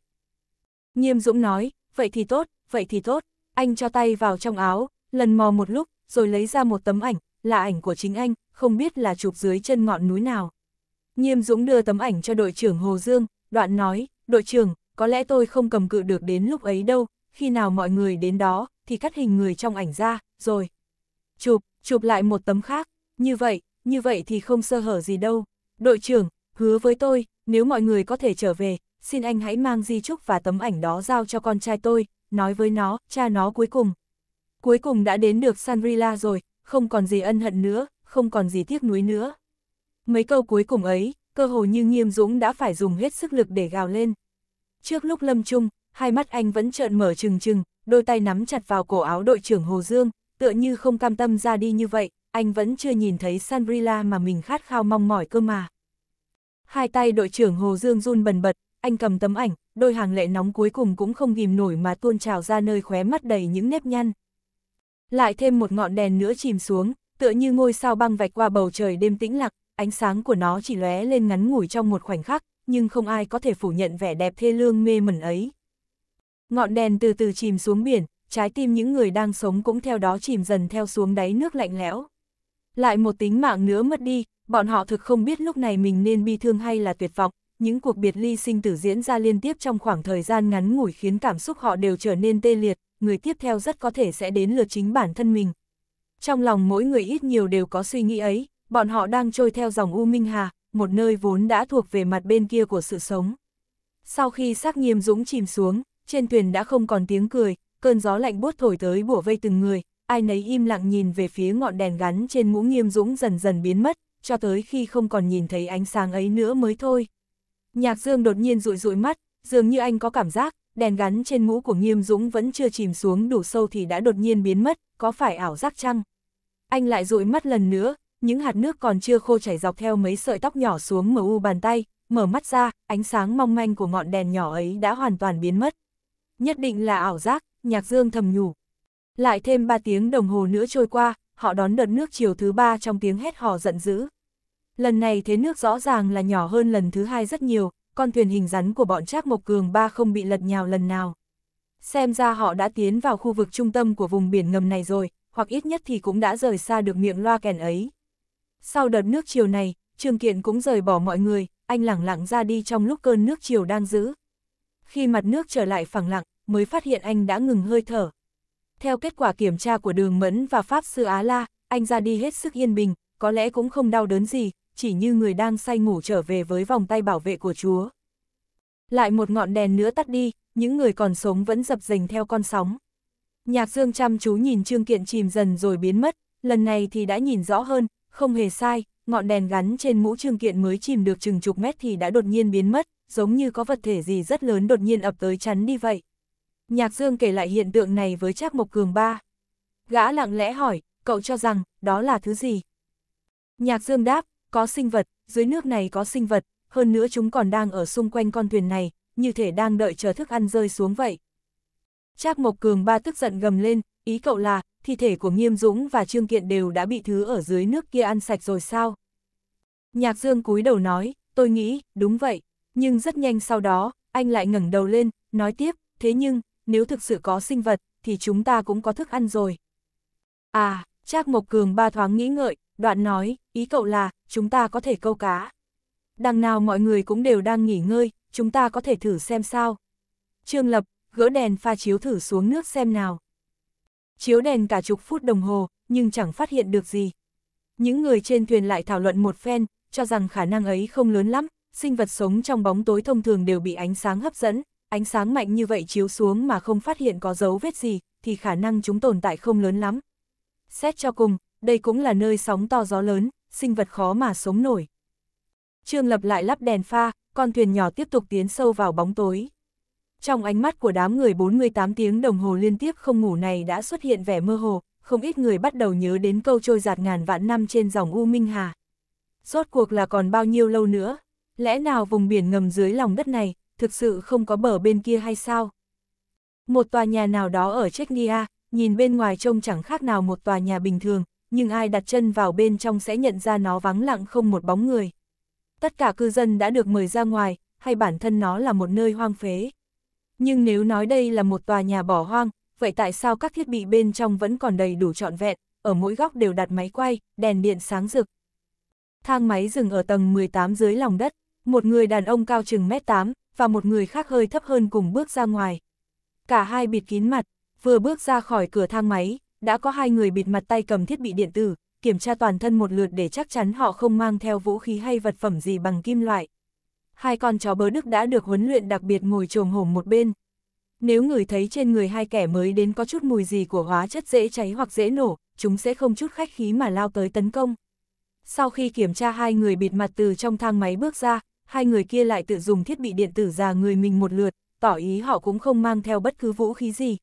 Nghiêm Dũng nói, vậy thì tốt, vậy thì tốt, anh cho tay vào trong áo, lần mò một lúc, rồi lấy ra một tấm ảnh, là ảnh của chính anh, không biết là chụp dưới chân ngọn núi nào. Nghiêm Dũng đưa tấm ảnh cho đội trưởng Hồ Dương, đoạn nói, đội trưởng, có lẽ tôi không cầm cự được đến lúc ấy đâu, khi nào mọi người đến đó, thì cắt hình người trong ảnh ra, rồi. Chụp, chụp lại một tấm khác, như vậy, như vậy thì không sơ hở gì đâu. Đội trưởng, hứa với tôi, nếu mọi người có thể trở về, xin anh hãy mang di trúc và tấm ảnh đó giao cho con trai tôi, nói với nó, cha nó cuối cùng. Cuối cùng đã đến được Sanrila rồi, không còn gì ân hận nữa, không còn gì tiếc nuối nữa. Mấy câu cuối cùng ấy, cơ hồ như nghiêm dũng đã phải dùng hết sức lực để gào lên. Trước lúc lâm chung, hai mắt anh vẫn trợn mở trừng trừng, đôi tay nắm chặt vào cổ áo đội trưởng Hồ Dương, tựa như không cam tâm ra đi như vậy, anh vẫn chưa nhìn thấy Sanbrila mà mình khát khao mong mỏi cơ mà. Hai tay đội trưởng Hồ Dương run bần bật, anh cầm tấm ảnh, đôi hàng lệ nóng cuối cùng cũng không ghim nổi mà tuôn trào ra nơi khóe mắt đầy những nếp nhăn. Lại thêm một ngọn đèn nữa chìm xuống, tựa như ngôi sao băng vạch qua bầu trời đêm tĩnh lặng, ánh sáng của nó chỉ lóe lên ngắn ngủi trong một khoảnh khắc, nhưng không ai có thể phủ nhận vẻ đẹp thê lương mê mẩn ấy. Ngọn đèn từ từ chìm xuống biển, trái tim những người đang sống cũng theo đó chìm dần theo xuống đáy nước lạnh lẽo. Lại một tính mạng nữa mất đi, bọn họ thực không biết lúc này mình nên bi thương hay là tuyệt vọng. Những cuộc biệt ly sinh tử diễn ra liên tiếp trong khoảng thời gian ngắn ngủi khiến cảm xúc họ đều trở nên tê liệt, người tiếp theo rất có thể sẽ đến lượt chính bản thân mình. Trong lòng mỗi người ít nhiều đều có suy nghĩ ấy, bọn họ đang trôi theo dòng U Minh Hà, một nơi vốn đã thuộc về mặt bên kia của sự sống. Sau khi xác nghiêm dũng chìm xuống, trên thuyền đã không còn tiếng cười, cơn gió lạnh buốt thổi tới bủa vây từng người, ai nấy im lặng nhìn về phía ngọn đèn gắn trên mũ nghiêm dũng dần dần biến mất, cho tới khi không còn nhìn thấy ánh sáng ấy nữa mới thôi. Nhạc Dương đột nhiên rụi rụi mắt, dường như anh có cảm giác, đèn gắn trên mũ của nghiêm dũng vẫn chưa chìm xuống đủ sâu thì đã đột nhiên biến mất, có phải ảo giác chăng? Anh lại rụi mắt lần nữa, những hạt nước còn chưa khô chảy dọc theo mấy sợi tóc nhỏ xuống mờ u bàn tay, mở mắt ra, ánh sáng mong manh của ngọn đèn nhỏ ấy đã hoàn toàn biến mất. Nhất định là ảo giác, Nhạc Dương thầm nhủ, lại thêm 3 tiếng đồng hồ nữa trôi qua, họ đón đợt nước chiều thứ ba trong tiếng hét hò giận dữ. Lần này thế nước rõ ràng là nhỏ hơn lần thứ hai rất nhiều, con thuyền hình rắn của bọn Trác Mộc Cường ba không bị lật nhào lần nào. Xem ra họ đã tiến vào khu vực trung tâm của vùng biển ngầm này rồi, hoặc ít nhất thì cũng đã rời xa được miệng loa kèn ấy. Sau đợt nước chiều này, Trương Kiện cũng rời bỏ mọi người, anh lẳng lặng ra đi trong lúc cơn nước chiều đang giữ. Khi mặt nước trở lại phẳng lặng, mới phát hiện anh đã ngừng hơi thở, theo kết quả kiểm tra của đường Mẫn và Pháp Sư Á La, anh ra đi hết sức yên bình, có lẽ cũng không đau đớn gì, chỉ như người đang say ngủ trở về với vòng tay bảo vệ của Chúa. Lại một ngọn đèn nữa tắt đi, những người còn sống vẫn dập dềnh theo con sóng. Nhạc Dương chăm chú nhìn Trương Kiện chìm dần rồi biến mất, lần này thì đã nhìn rõ hơn, không hề sai, ngọn đèn gắn trên mũ Trương Kiện mới chìm được chừng chục mét thì đã đột nhiên biến mất, giống như có vật thể gì rất lớn đột nhiên ập tới chắn đi vậy. Nhạc Dương kể lại hiện tượng này với Trác Mộc Cường ba. Gã lặng lẽ hỏi, cậu cho rằng, đó là thứ gì? Nhạc Dương đáp, có sinh vật, dưới nước này có sinh vật, hơn nữa chúng còn đang ở xung quanh con thuyền này, như thể đang đợi chờ thức ăn rơi xuống vậy. Trác Mộc Cường ba tức giận gầm lên, ý cậu là, thi thể của Nghiêm Dũng và Trương Kiện đều đã bị thứ ở dưới nước kia ăn sạch rồi sao? Nhạc Dương cúi đầu nói, tôi nghĩ, đúng vậy, nhưng rất nhanh sau đó, anh lại ngẩng đầu lên, nói tiếp, thế nhưng, nếu thực sự có sinh vật, thì chúng ta cũng có thức ăn rồi. À, Trác Mộc Cường ba thoáng nghĩ ngợi, đoạn nói, ý cậu là, chúng ta có thể câu cá. Đằng nào mọi người cũng đều đang nghỉ ngơi, chúng ta có thể thử xem sao. Trương Lập, gỡ đèn pha chiếu thử xuống nước xem nào. Chiếu đèn cả chục phút đồng hồ, nhưng chẳng phát hiện được gì. Những người trên thuyền lại thảo luận một phen, cho rằng khả năng ấy không lớn lắm, sinh vật sống trong bóng tối thông thường đều bị ánh sáng hấp dẫn, ánh sáng mạnh như vậy chiếu xuống mà không phát hiện có dấu vết gì, thì khả năng chúng tồn tại không lớn lắm. Xét cho cùng, đây cũng là nơi sóng to gió lớn, sinh vật khó mà sống nổi. Trương Lập lại lắp đèn pha, con thuyền nhỏ tiếp tục tiến sâu vào bóng tối. Trong ánh mắt của đám người 48 tiếng đồng hồ liên tiếp không ngủ này đã xuất hiện vẻ mơ hồ, không ít người bắt đầu nhớ đến câu trôi giạt ngàn vạn năm trên dòng U Minh Hà. Rốt cuộc là còn bao nhiêu lâu nữa? Lẽ nào vùng biển ngầm dưới lòng đất này thực sự không có bờ bên kia hay sao? Một tòa nhà nào đó ở Chechnya, nhìn bên ngoài trông chẳng khác nào một tòa nhà bình thường, nhưng ai đặt chân vào bên trong sẽ nhận ra nó vắng lặng không một bóng người. Tất cả cư dân đã được mời ra ngoài, hay bản thân nó là một nơi hoang phế. Nhưng nếu nói đây là một tòa nhà bỏ hoang, vậy tại sao các thiết bị bên trong vẫn còn đầy đủ trọn vẹn, ở mỗi góc đều đặt máy quay, đèn điện sáng rực. Thang máy dừng ở tầng 18 dưới lòng đất, một người đàn ông cao chừng mét 8, và một người khác hơi thấp hơn cùng bước ra ngoài. Cả hai bịt kín mặt, vừa bước ra khỏi cửa thang máy, đã có hai người bịt mặt tay cầm thiết bị điện tử, kiểm tra toàn thân một lượt để chắc chắn họ không mang theo vũ khí hay vật phẩm gì bằng kim loại. Hai con chó bớ Đức đã được huấn luyện đặc biệt ngồi trồm hổm một bên. Nếu người thấy trên người hai kẻ mới đến có chút mùi gì của hóa chất dễ cháy hoặc dễ nổ, chúng sẽ không chút khách khí mà lao tới tấn công. Sau khi kiểm tra hai người bịt mặt từ trong thang máy bước ra, hai người kia lại tự dùng thiết bị điện tử già người mình một lượt, tỏ ý họ cũng không mang theo bất cứ vũ khí gì.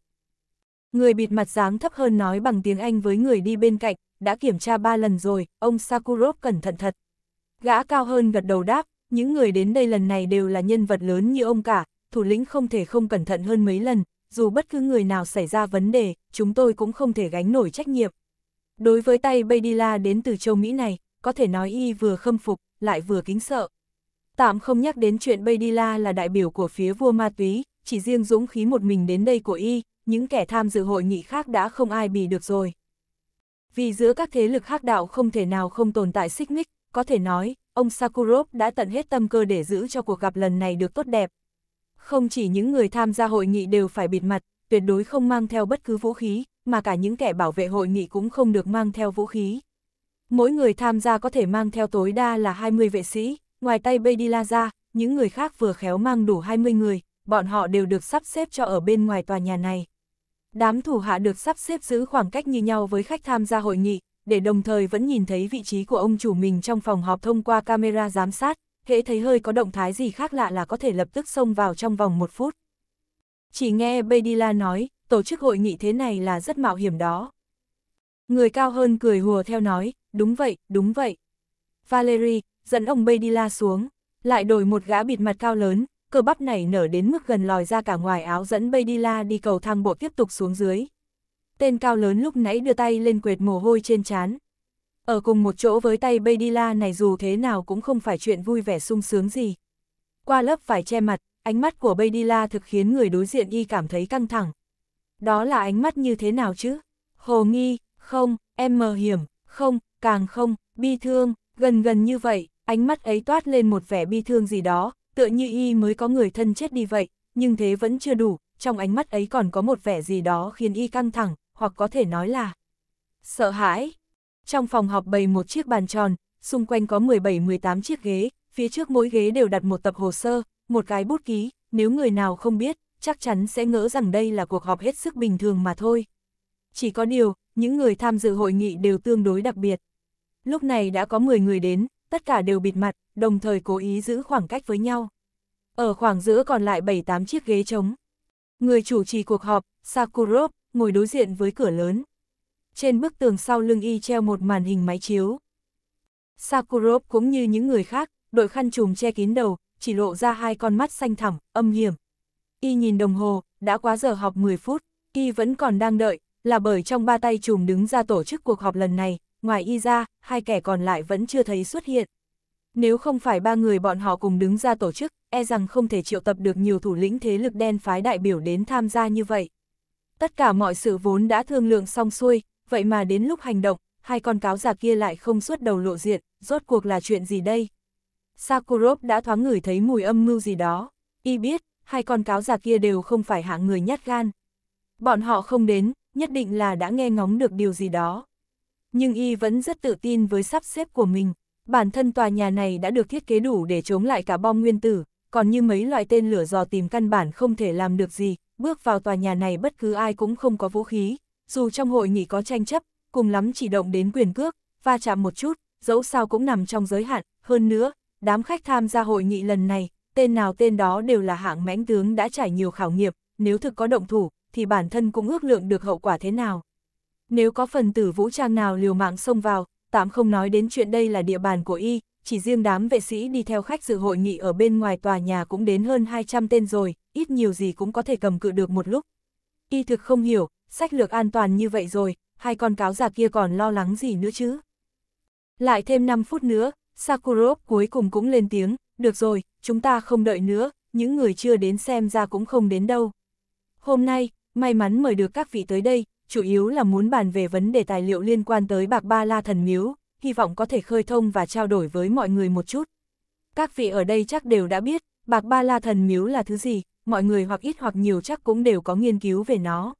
Người bịt mặt dáng thấp hơn nói bằng tiếng Anh với người đi bên cạnh, đã kiểm tra ba lần rồi, ông Sakurov cẩn thận thật. Gã cao hơn gật đầu đáp, những người đến đây lần này đều là nhân vật lớn như ông cả, thủ lĩnh không thể không cẩn thận hơn mấy lần, dù bất cứ người nào xảy ra vấn đề, chúng tôi cũng không thể gánh nổi trách nhiệm. Đối với tay Baydila đến từ châu Mỹ này, có thể nói y vừa khâm phục, lại vừa kính sợ. Tạm không nhắc đến chuyện Baydila là đại biểu của phía vua ma túy, chỉ riêng dũng khí một mình đến đây của y, những kẻ tham dự hội nghị khác đã không ai bì được rồi. Vì giữa các thế lực hắc đạo không thể nào không tồn tại xích mích, có thể nói, ông Sakurov đã tận hết tâm cơ để giữ cho cuộc gặp lần này được tốt đẹp. Không chỉ những người tham gia hội nghị đều phải bịt mặt, tuyệt đối không mang theo bất cứ vũ khí, mà cả những kẻ bảo vệ hội nghị cũng không được mang theo vũ khí. Mỗi người tham gia có thể mang theo tối đa là 20 vệ sĩ, Ngoài tay Bedila ra, những người khác vừa khéo mang đủ 20 người, bọn họ đều được sắp xếp cho ở bên ngoài tòa nhà này. Đám thủ hạ được sắp xếp giữ khoảng cách như nhau với khách tham gia hội nghị, để đồng thời vẫn nhìn thấy vị trí của ông chủ mình trong phòng họp thông qua camera giám sát, hễ thấy hơi có động thái gì khác lạ là có thể lập tức xông vào trong vòng một phút. Chỉ nghe Bedila nói, tổ chức hội nghị thế này là rất mạo hiểm đó. Người cao hơn cười hùa theo nói, đúng vậy, đúng vậy. Valerie, dẫn ông Bedila xuống, lại đổi một gã bịt mặt cao lớn, cơ bắp này nở đến mức gần lòi ra cả ngoài áo dẫn Bedila đi cầu thang bộ tiếp tục xuống dưới. Tên cao lớn lúc nãy đưa tay lên quệt mồ hôi trên trán. Ở cùng một chỗ với tay Bedila này dù thế nào cũng không phải chuyện vui vẻ sung sướng gì. Qua lớp phải che mặt, ánh mắt của Bedila thực khiến người đối diện y cảm thấy căng thẳng. Đó là ánh mắt như thế nào chứ? Hồ nghi, không, em mờ hiểm, không, càng không, bi thương, gần gần như vậy ánh mắt ấy toát lên một vẻ bi thương gì đó, tựa như y mới có người thân chết đi vậy, nhưng thế vẫn chưa đủ, trong ánh mắt ấy còn có một vẻ gì đó khiến y căng thẳng, hoặc có thể nói là sợ hãi. Trong phòng họp bày một chiếc bàn tròn, xung quanh có 17-18 chiếc ghế, phía trước mỗi ghế đều đặt một tập hồ sơ, một cái bút ký, nếu người nào không biết, chắc chắn sẽ ngỡ rằng đây là cuộc họp hết sức bình thường mà thôi. Chỉ có điều, những người tham dự hội nghị đều tương đối đặc biệt. Lúc này đã có 10 người đến, tất cả đều bịt mặt, đồng thời cố ý giữ khoảng cách với nhau. Ở khoảng giữa còn lại 7-8 chiếc ghế trống. Người chủ trì cuộc họp, Sakurov, ngồi đối diện với cửa lớn. Trên bức tường sau lưng y treo một màn hình máy chiếu. Sakurov cũng như những người khác, đội khăn trùm che kín đầu, chỉ lộ ra hai con mắt xanh thẳm, âm hiểm. Y nhìn đồng hồ, đã quá giờ họp 10 phút, y vẫn còn đang đợi, là bởi trong ba tay trùm đứng ra tổ chức cuộc họp lần này, ngoài y ra, hai kẻ còn lại vẫn chưa thấy xuất hiện. Nếu không phải ba người bọn họ cùng đứng ra tổ chức, e rằng không thể triệu tập được nhiều thủ lĩnh thế lực đen phái đại biểu đến tham gia như vậy. Tất cả mọi sự vốn đã thương lượng xong xuôi, vậy mà đến lúc hành động, hai con cáo già kia lại không xuất đầu lộ diện, rốt cuộc là chuyện gì đây? Sakurov đã thoáng ngửi thấy mùi âm mưu gì đó, y biết, hai con cáo già kia đều không phải hạng người nhát gan. Bọn họ không đến, nhất định là đã nghe ngóng được điều gì đó nhưng y vẫn rất tự tin với sắp xếp của mình. Bản thân tòa nhà này đã được thiết kế đủ để chống lại cả bom nguyên tử, còn như mấy loại tên lửa dò tìm căn bản không thể làm được gì, bước vào tòa nhà này bất cứ ai cũng không có vũ khí, dù trong hội nghị có tranh chấp, cùng lắm chỉ động đến quyền cước, va chạm một chút, dẫu sao cũng nằm trong giới hạn, hơn nữa, đám khách tham gia hội nghị lần này, tên nào tên đó đều là hạng mãnh tướng đã trải nhiều khảo nghiệm, nếu thực có động thủ, thì bản thân cũng ước lượng được hậu quả thế nào. Nếu có phần tử vũ trang nào liều mạng xông vào, tạm không nói đến chuyện đây là địa bàn của y, chỉ riêng đám vệ sĩ đi theo khách dự hội nghị ở bên ngoài tòa nhà cũng đến hơn 200 tên rồi, ít nhiều gì cũng có thể cầm cự được một lúc. Y thực không hiểu, sách lược an toàn như vậy rồi, hai con cáo già kia còn lo lắng gì nữa chứ. Lại thêm 5 phút nữa, Sakurov cuối cùng cũng lên tiếng, được rồi, chúng ta không đợi nữa, những người chưa đến xem ra cũng không đến đâu. Hôm nay, may mắn mời được các vị tới đây, chủ yếu là muốn bàn về vấn đề tài liệu liên quan tới Bạc Ba La Thần Miếu, hy vọng có thể khơi thông và trao đổi với mọi người một chút. Các vị ở đây chắc đều đã biết, Bạc Ba La Thần Miếu là thứ gì, mọi người hoặc ít hoặc nhiều chắc cũng đều có nghiên cứu về nó.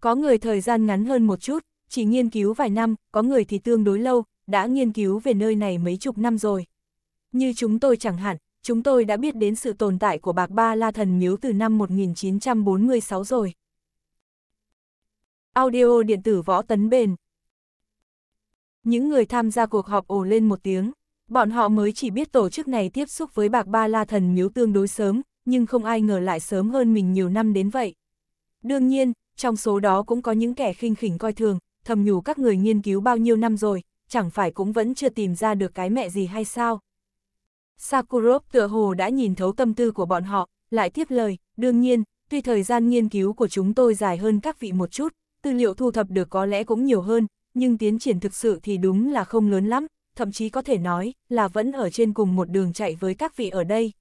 Có người thời gian ngắn hơn một chút, chỉ nghiên cứu vài năm, có người thì tương đối lâu, đã nghiên cứu về nơi này mấy chục năm rồi. Như chúng tôi chẳng hạn, chúng tôi đã biết đến sự tồn tại của Bạc Ba La Thần Miếu từ năm 1946 rồi. Audio điện tử võ tấn bền. Những người tham gia cuộc họp ồ lên một tiếng, bọn họ mới chỉ biết tổ chức này tiếp xúc với bạc ba la thần miếu tương đối sớm, nhưng không ai ngờ lại sớm hơn mình nhiều năm đến vậy. Đương nhiên, trong số đó cũng có những kẻ khinh khỉnh coi thường, thầm nhủ các người nghiên cứu bao nhiêu năm rồi, chẳng phải cũng vẫn chưa tìm ra được cái mẹ gì hay sao. Sakurov tựa hồ đã nhìn thấu tâm tư của bọn họ, lại tiếp lời, đương nhiên, tuy thời gian nghiên cứu của chúng tôi dài hơn các vị một chút, tư liệu thu thập được có lẽ cũng nhiều hơn, nhưng tiến triển thực sự thì đúng là không lớn lắm, thậm chí có thể nói là vẫn ở trên cùng một đường chạy với các vị ở đây.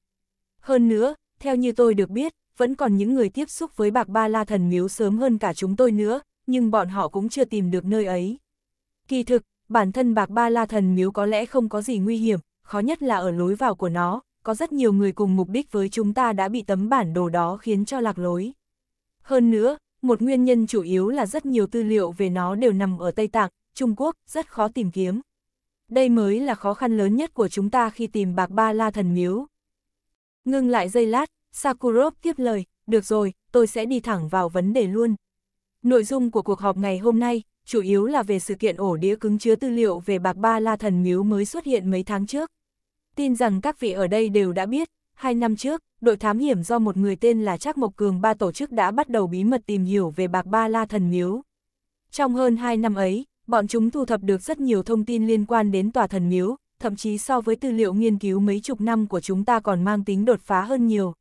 Hơn nữa, theo như tôi được biết, vẫn còn những người tiếp xúc với bạc ba la thần miếu sớm hơn cả chúng tôi nữa, nhưng bọn họ cũng chưa tìm được nơi ấy. Kỳ thực, bản thân bạc ba la thần miếu có lẽ không có gì nguy hiểm, khó nhất là ở lối vào của nó, có rất nhiều người cùng mục đích với chúng ta đã bị tấm bản đồ đó khiến cho lạc lối. Hơn nữa, một nguyên nhân chủ yếu là rất nhiều tư liệu về nó đều nằm ở Tây Tạng, Trung Quốc, rất khó tìm kiếm. Đây mới là khó khăn lớn nhất của chúng ta khi tìm bạc ba la thần miếu. Ngưng lại giây lát, Sakurov tiếp lời, được rồi, tôi sẽ đi thẳng vào vấn đề luôn. Nội dung của cuộc họp ngày hôm nay, chủ yếu là về sự kiện ổ đĩa cứng chứa tư liệu về bạc ba la thần miếu mới xuất hiện mấy tháng trước. Tin rằng các vị ở đây đều đã biết, hai năm trước, đội thám hiểm do một người tên là Trác Mộc Cường ba tổ chức đã bắt đầu bí mật tìm hiểu về Bạc Ba La Thần Miếu. Trong hơn 2 năm ấy, bọn chúng thu thập được rất nhiều thông tin liên quan đến tòa thần miếu, thậm chí so với tư liệu nghiên cứu mấy chục năm của chúng ta còn mang tính đột phá hơn nhiều.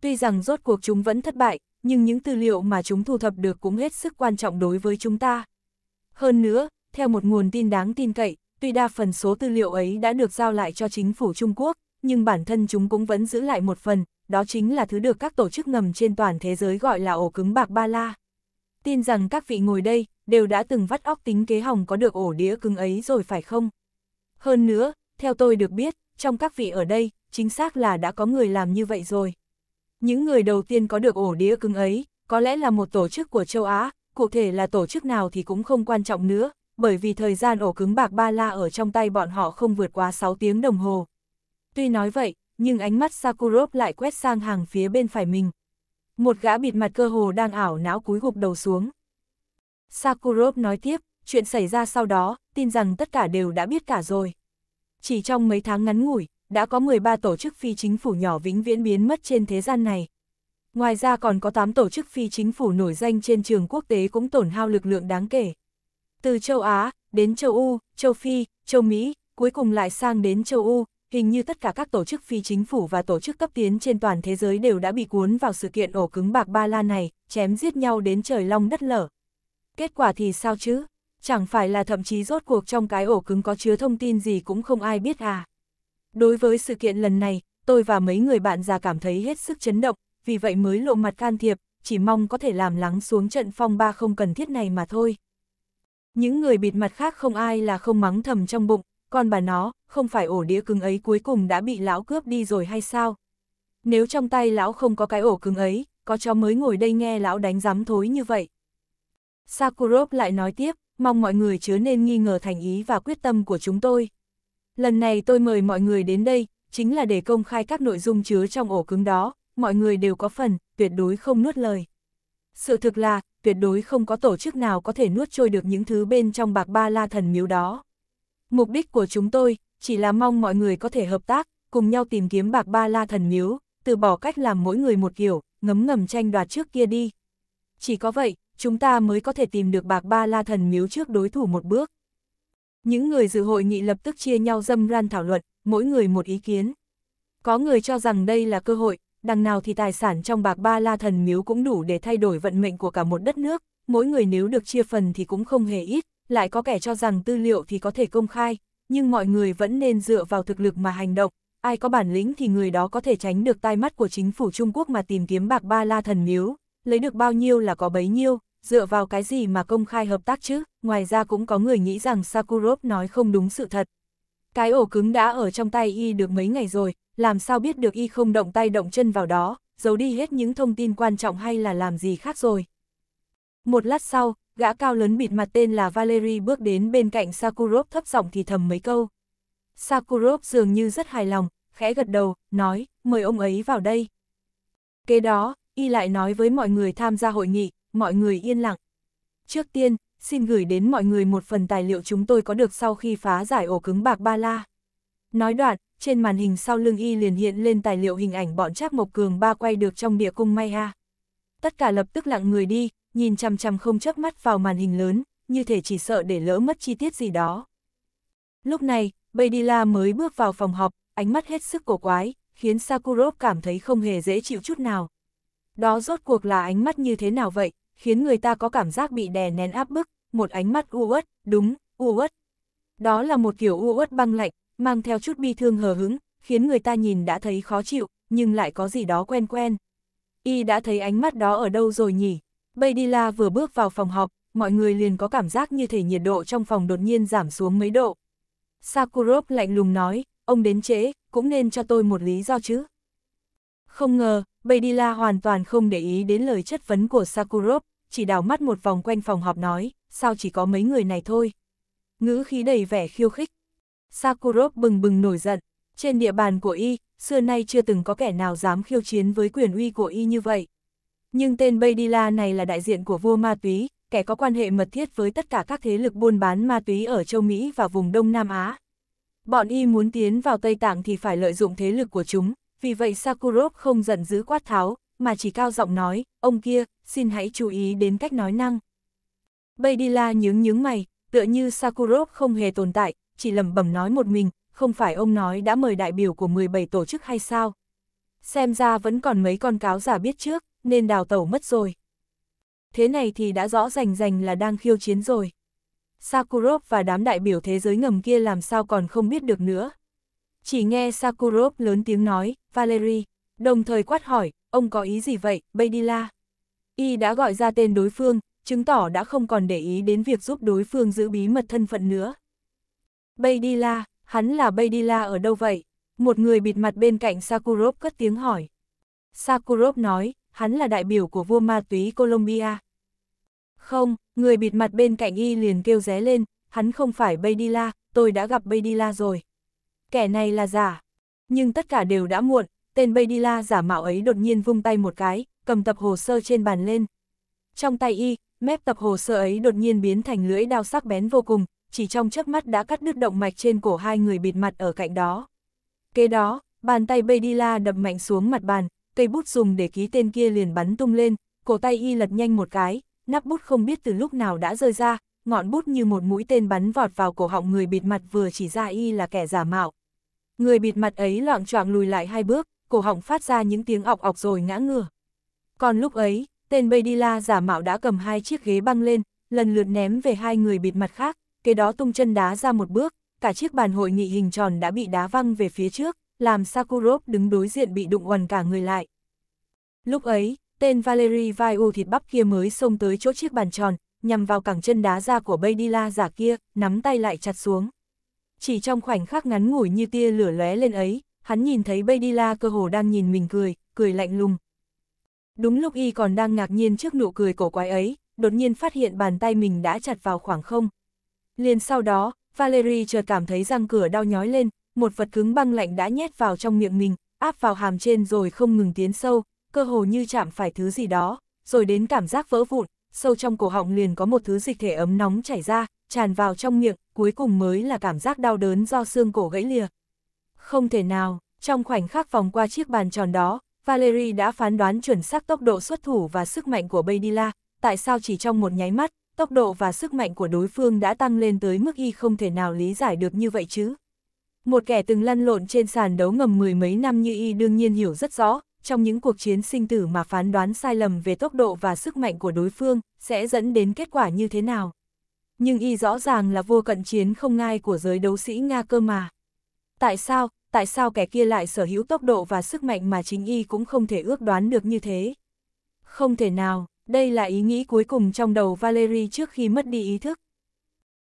Tuy rằng rốt cuộc chúng vẫn thất bại, nhưng những tư liệu mà chúng thu thập được cũng hết sức quan trọng đối với chúng ta. Hơn nữa, theo một nguồn tin đáng tin cậy, tuy đa phần số tư liệu ấy đã được giao lại cho chính phủ Trung Quốc, nhưng bản thân chúng cũng vẫn giữ lại một phần, đó chính là thứ được các tổ chức ngầm trên toàn thế giới gọi là ổ cứng bạc ba la. Tin rằng các vị ngồi đây, đều đã từng vắt óc tính kế hỏng có được ổ đĩa cứng ấy rồi phải không? Hơn nữa, theo tôi được biết, trong các vị ở đây, chính xác là đã có người làm như vậy rồi. Những người đầu tiên có được ổ đĩa cứng ấy, có lẽ là một tổ chức của châu Á, cụ thể là tổ chức nào thì cũng không quan trọng nữa, bởi vì thời gian ổ cứng bạc ba la ở trong tay bọn họ không vượt quá 6 tiếng đồng hồ, Tuy nói vậy, nhưng ánh mắt Sakurov lại quét sang hàng phía bên phải mình. Một gã bịt mặt cơ hồ đang ảo não cúi gục đầu xuống. Sakurov nói tiếp, chuyện xảy ra sau đó, tin rằng tất cả đều đã biết cả rồi. Chỉ trong mấy tháng ngắn ngủi, đã có 13 tổ chức phi chính phủ nhỏ vĩnh viễn biến mất trên thế gian này. Ngoài ra còn có 8 tổ chức phi chính phủ nổi danh trên trường quốc tế cũng tổn hao lực lượng đáng kể. Từ châu Á, đến châu Âu, châu Phi, châu Mỹ, cuối cùng lại sang đến châu Âu, hình như tất cả các tổ chức phi chính phủ và tổ chức cấp tiến trên toàn thế giới đều đã bị cuốn vào sự kiện ổ cứng bạc ba la này, chém giết nhau đến trời long đất lở. Kết quả thì sao chứ? Chẳng phải là thậm chí rốt cuộc trong cái ổ cứng có chứa thông tin gì cũng không ai biết à. Đối với sự kiện lần này, tôi và mấy người bạn già cảm thấy hết sức chấn động, vì vậy mới lộ mặt can thiệp, chỉ mong có thể làm lắng xuống trận phong ba không cần thiết này mà thôi. Những người bịt mặt khác không ai là không mắng thầm trong bụng, còn bà nó, không phải ổ đĩa cứng ấy cuối cùng đã bị lão cướp đi rồi hay sao? Nếu trong tay lão không có cái ổ cứng ấy, có cho mới ngồi đây nghe lão đánh giám thối như vậy. Sakurov lại nói tiếp, mong mọi người chứa nên nghi ngờ thành ý và quyết tâm của chúng tôi. Lần này tôi mời mọi người đến đây, chính là để công khai các nội dung chứa trong ổ cứng đó, mọi người đều có phần, tuyệt đối không nuốt lời. Sự thực là, tuyệt đối không có tổ chức nào có thể nuốt trôi được những thứ bên trong bạc ba la thần miếu đó. Mục đích của chúng tôi chỉ là mong mọi người có thể hợp tác, cùng nhau tìm kiếm bạc ba la thần miếu, từ bỏ cách làm mỗi người một kiểu, ngấm ngầm tranh đoạt trước kia đi. Chỉ có vậy, chúng ta mới có thể tìm được bạc ba la thần miếu trước đối thủ một bước. Những người dự hội nghị lập tức chia nhau dâm ran thảo luận, mỗi người một ý kiến. Có người cho rằng đây là cơ hội, đằng nào thì tài sản trong bạc ba la thần miếu cũng đủ để thay đổi vận mệnh của cả một đất nước, mỗi người nếu được chia phần thì cũng không hề ít, lại có kẻ cho rằng tư liệu thì có thể công khai, nhưng mọi người vẫn nên dựa vào thực lực mà hành động, ai có bản lĩnh thì người đó có thể tránh được tai mắt của chính phủ Trung Quốc mà tìm kiếm bạc ba la thần miếu, lấy được bao nhiêu là có bấy nhiêu, dựa vào cái gì mà công khai hợp tác chứ, ngoài ra cũng có người nghĩ rằng Sakurov nói không đúng sự thật. Cái ổ cứng đã ở trong tay y được mấy ngày rồi, làm sao biết được y không động tay động chân vào đó, giấu đi hết những thông tin quan trọng hay là làm gì khác rồi. Một lát sau, Gã cao lớn bịt mặt tên là Valery bước đến bên cạnh Sakurov thấp giọng thì thầm mấy câu. Sakurov dường như rất hài lòng, khẽ gật đầu, nói, mời ông ấy vào đây. Kế đó, y lại nói với mọi người tham gia hội nghị, mọi người yên lặng. Trước tiên, xin gửi đến mọi người một phần tài liệu chúng tôi có được sau khi phá giải ổ cứng bạc ba la. Nói đoạn, trên màn hình sau lưng y liền hiện lên tài liệu hình ảnh bọn Trác Mộc Cường ba quay được trong địa cung Maya. Tất cả lập tức lặng người đi, nhìn chằm chằm không chớp mắt vào màn hình lớn, như thể chỉ sợ để lỡ mất chi tiết gì đó. Lúc này, Baydila mới bước vào phòng họp, ánh mắt hết sức cổ quái, khiến Sakurov cảm thấy không hề dễ chịu chút nào. Đó rốt cuộc là ánh mắt như thế nào vậy, khiến người ta có cảm giác bị đè nén áp bức, một ánh mắt u uất, đúng, u uất. Đó là một kiểu u uất băng lạnh, mang theo chút bi thương hờ hững, khiến người ta nhìn đã thấy khó chịu, nhưng lại có gì đó quen quen. Y đã thấy ánh mắt đó ở đâu rồi nhỉ? Baydila vừa bước vào phòng họp, mọi người liền có cảm giác như thể nhiệt độ trong phòng đột nhiên giảm xuống mấy độ. Sakurov lạnh lùng nói, ông đến trễ, cũng nên cho tôi một lý do chứ. Không ngờ, Baydila hoàn toàn không để ý đến lời chất vấn của Sakurov, chỉ đảo mắt một vòng quanh phòng họp nói, sao chỉ có mấy người này thôi. Ngữ khí đầy vẻ khiêu khích. Sakurov bừng bừng nổi giận, trên địa bàn của y, xưa nay chưa từng có kẻ nào dám khiêu chiến với quyền uy của y như vậy. Nhưng tên Baydila này là đại diện của vua ma túy, kẻ có quan hệ mật thiết với tất cả các thế lực buôn bán ma túy ở châu Mỹ và vùng Đông Nam Á. Bọn y muốn tiến vào Tây Tạng thì phải lợi dụng thế lực của chúng, vì vậy Sakurov không giận dữ quát tháo, mà chỉ cao giọng nói, ông kia, xin hãy chú ý đến cách nói năng. Baydila nhướng nhướng mày, tựa như Sakurov không hề tồn tại, chỉ lẩm bẩm nói một mình, không phải ông nói đã mời đại biểu của 17 tổ chức hay sao? Xem ra vẫn còn mấy con cáo giả biết trước nên đào tẩu mất rồi. Thế này thì đã rõ rành rành là đang khiêu chiến rồi. Sakurov và đám đại biểu thế giới ngầm kia làm sao còn không biết được nữa. Chỉ nghe Sakurov lớn tiếng nói, Valery, đồng thời quát hỏi, ông có ý gì vậy, Baydila? Y đã gọi ra tên đối phương, chứng tỏ đã không còn để ý đến việc giúp đối phương giữ bí mật thân phận nữa. Baydila, hắn là Baydila ở đâu vậy? Một người bịt mặt bên cạnh Sakurov cất tiếng hỏi. Sakurov nói, hắn là đại biểu của vua ma túy Colombia. Không, người bịt mặt bên cạnh y liền kêu ré lên, hắn không phải Baydila, tôi đã gặp Baydila rồi. Kẻ này là giả. Nhưng tất cả đều đã muộn, tên Baydila giả mạo ấy đột nhiên vung tay một cái, cầm tập hồ sơ trên bàn lên. Trong tay y, mép tập hồ sơ ấy đột nhiên biến thành lưỡi đao sắc bén vô cùng, chỉ trong chớp mắt đã cắt đứt động mạch trên cổ hai người bịt mặt ở cạnh đó. Kế đó, bàn tay Baydila đập mạnh xuống mặt bàn, cây bút dùng để ký tên kia liền bắn tung lên, cổ tay y lật nhanh một cái, nắp bút không biết từ lúc nào đã rơi ra, ngọn bút như một mũi tên bắn vọt vào cổ họng người bịt mặt vừa chỉ ra y là kẻ giả mạo. Người bịt mặt ấy loạn choạng lùi lại hai bước, cổ họng phát ra những tiếng ọc ọc rồi ngã ngửa. Còn lúc ấy, tên Baydila giả mạo đã cầm hai chiếc ghế băng lên, lần lượt ném về hai người bịt mặt khác, kế đó tung chân đá ra một bước, cả chiếc bàn hội nghị hình tròn đã bị đá văng về phía trước, làm Sakurov đứng đối diện bị đụng oằn cả người lại. Lúc ấy, tên Valery vai u thịt bắp kia mới xông tới chỗ chiếc bàn tròn, nhằm vào cẳng chân đá ra của Baydila giả kia, nắm tay lại chặt xuống. Chỉ trong khoảnh khắc ngắn ngủi như tia lửa lóe lên ấy, hắn nhìn thấy Baydila cơ hồ đang nhìn mình cười, cười lạnh lùng. Đúng lúc y còn đang ngạc nhiên trước nụ cười cổ quái ấy, đột nhiên phát hiện bàn tay mình đã chặt vào khoảng không. Liền sau đó, Valery chợt cảm thấy răng cửa đau nhói lên, một vật cứng băng lạnh đã nhét vào trong miệng mình, áp vào hàm trên rồi không ngừng tiến sâu, cơ hồ như chạm phải thứ gì đó, rồi đến cảm giác vỡ vụn, sâu trong cổ họng liền có một thứ dịch thể ấm nóng chảy ra, tràn vào trong miệng, cuối cùng mới là cảm giác đau đớn do xương cổ gãy lìa. Không thể nào, trong khoảnh khắc vòng qua chiếc bàn tròn đó, Valerie đã phán đoán chuẩn xác tốc độ xuất thủ và sức mạnh của Baydila, tại sao chỉ trong một nháy mắt, tốc độ và sức mạnh của đối phương đã tăng lên tới mức y không thể nào lý giải được như vậy chứ một kẻ từng lăn lộn trên sàn đấu ngầm mười mấy năm như y đương nhiên hiểu rất rõ, trong những cuộc chiến sinh tử mà phán đoán sai lầm về tốc độ và sức mạnh của đối phương, sẽ dẫn đến kết quả như thế nào. Nhưng y rõ ràng là vua cận chiến không ngai của giới đấu sĩ Nga cơ mà. Tại sao, tại sao kẻ kia lại sở hữu tốc độ và sức mạnh mà chính y cũng không thể ước đoán được như thế? Không thể nào, đây là ý nghĩ cuối cùng trong đầu Valery trước khi mất đi ý thức.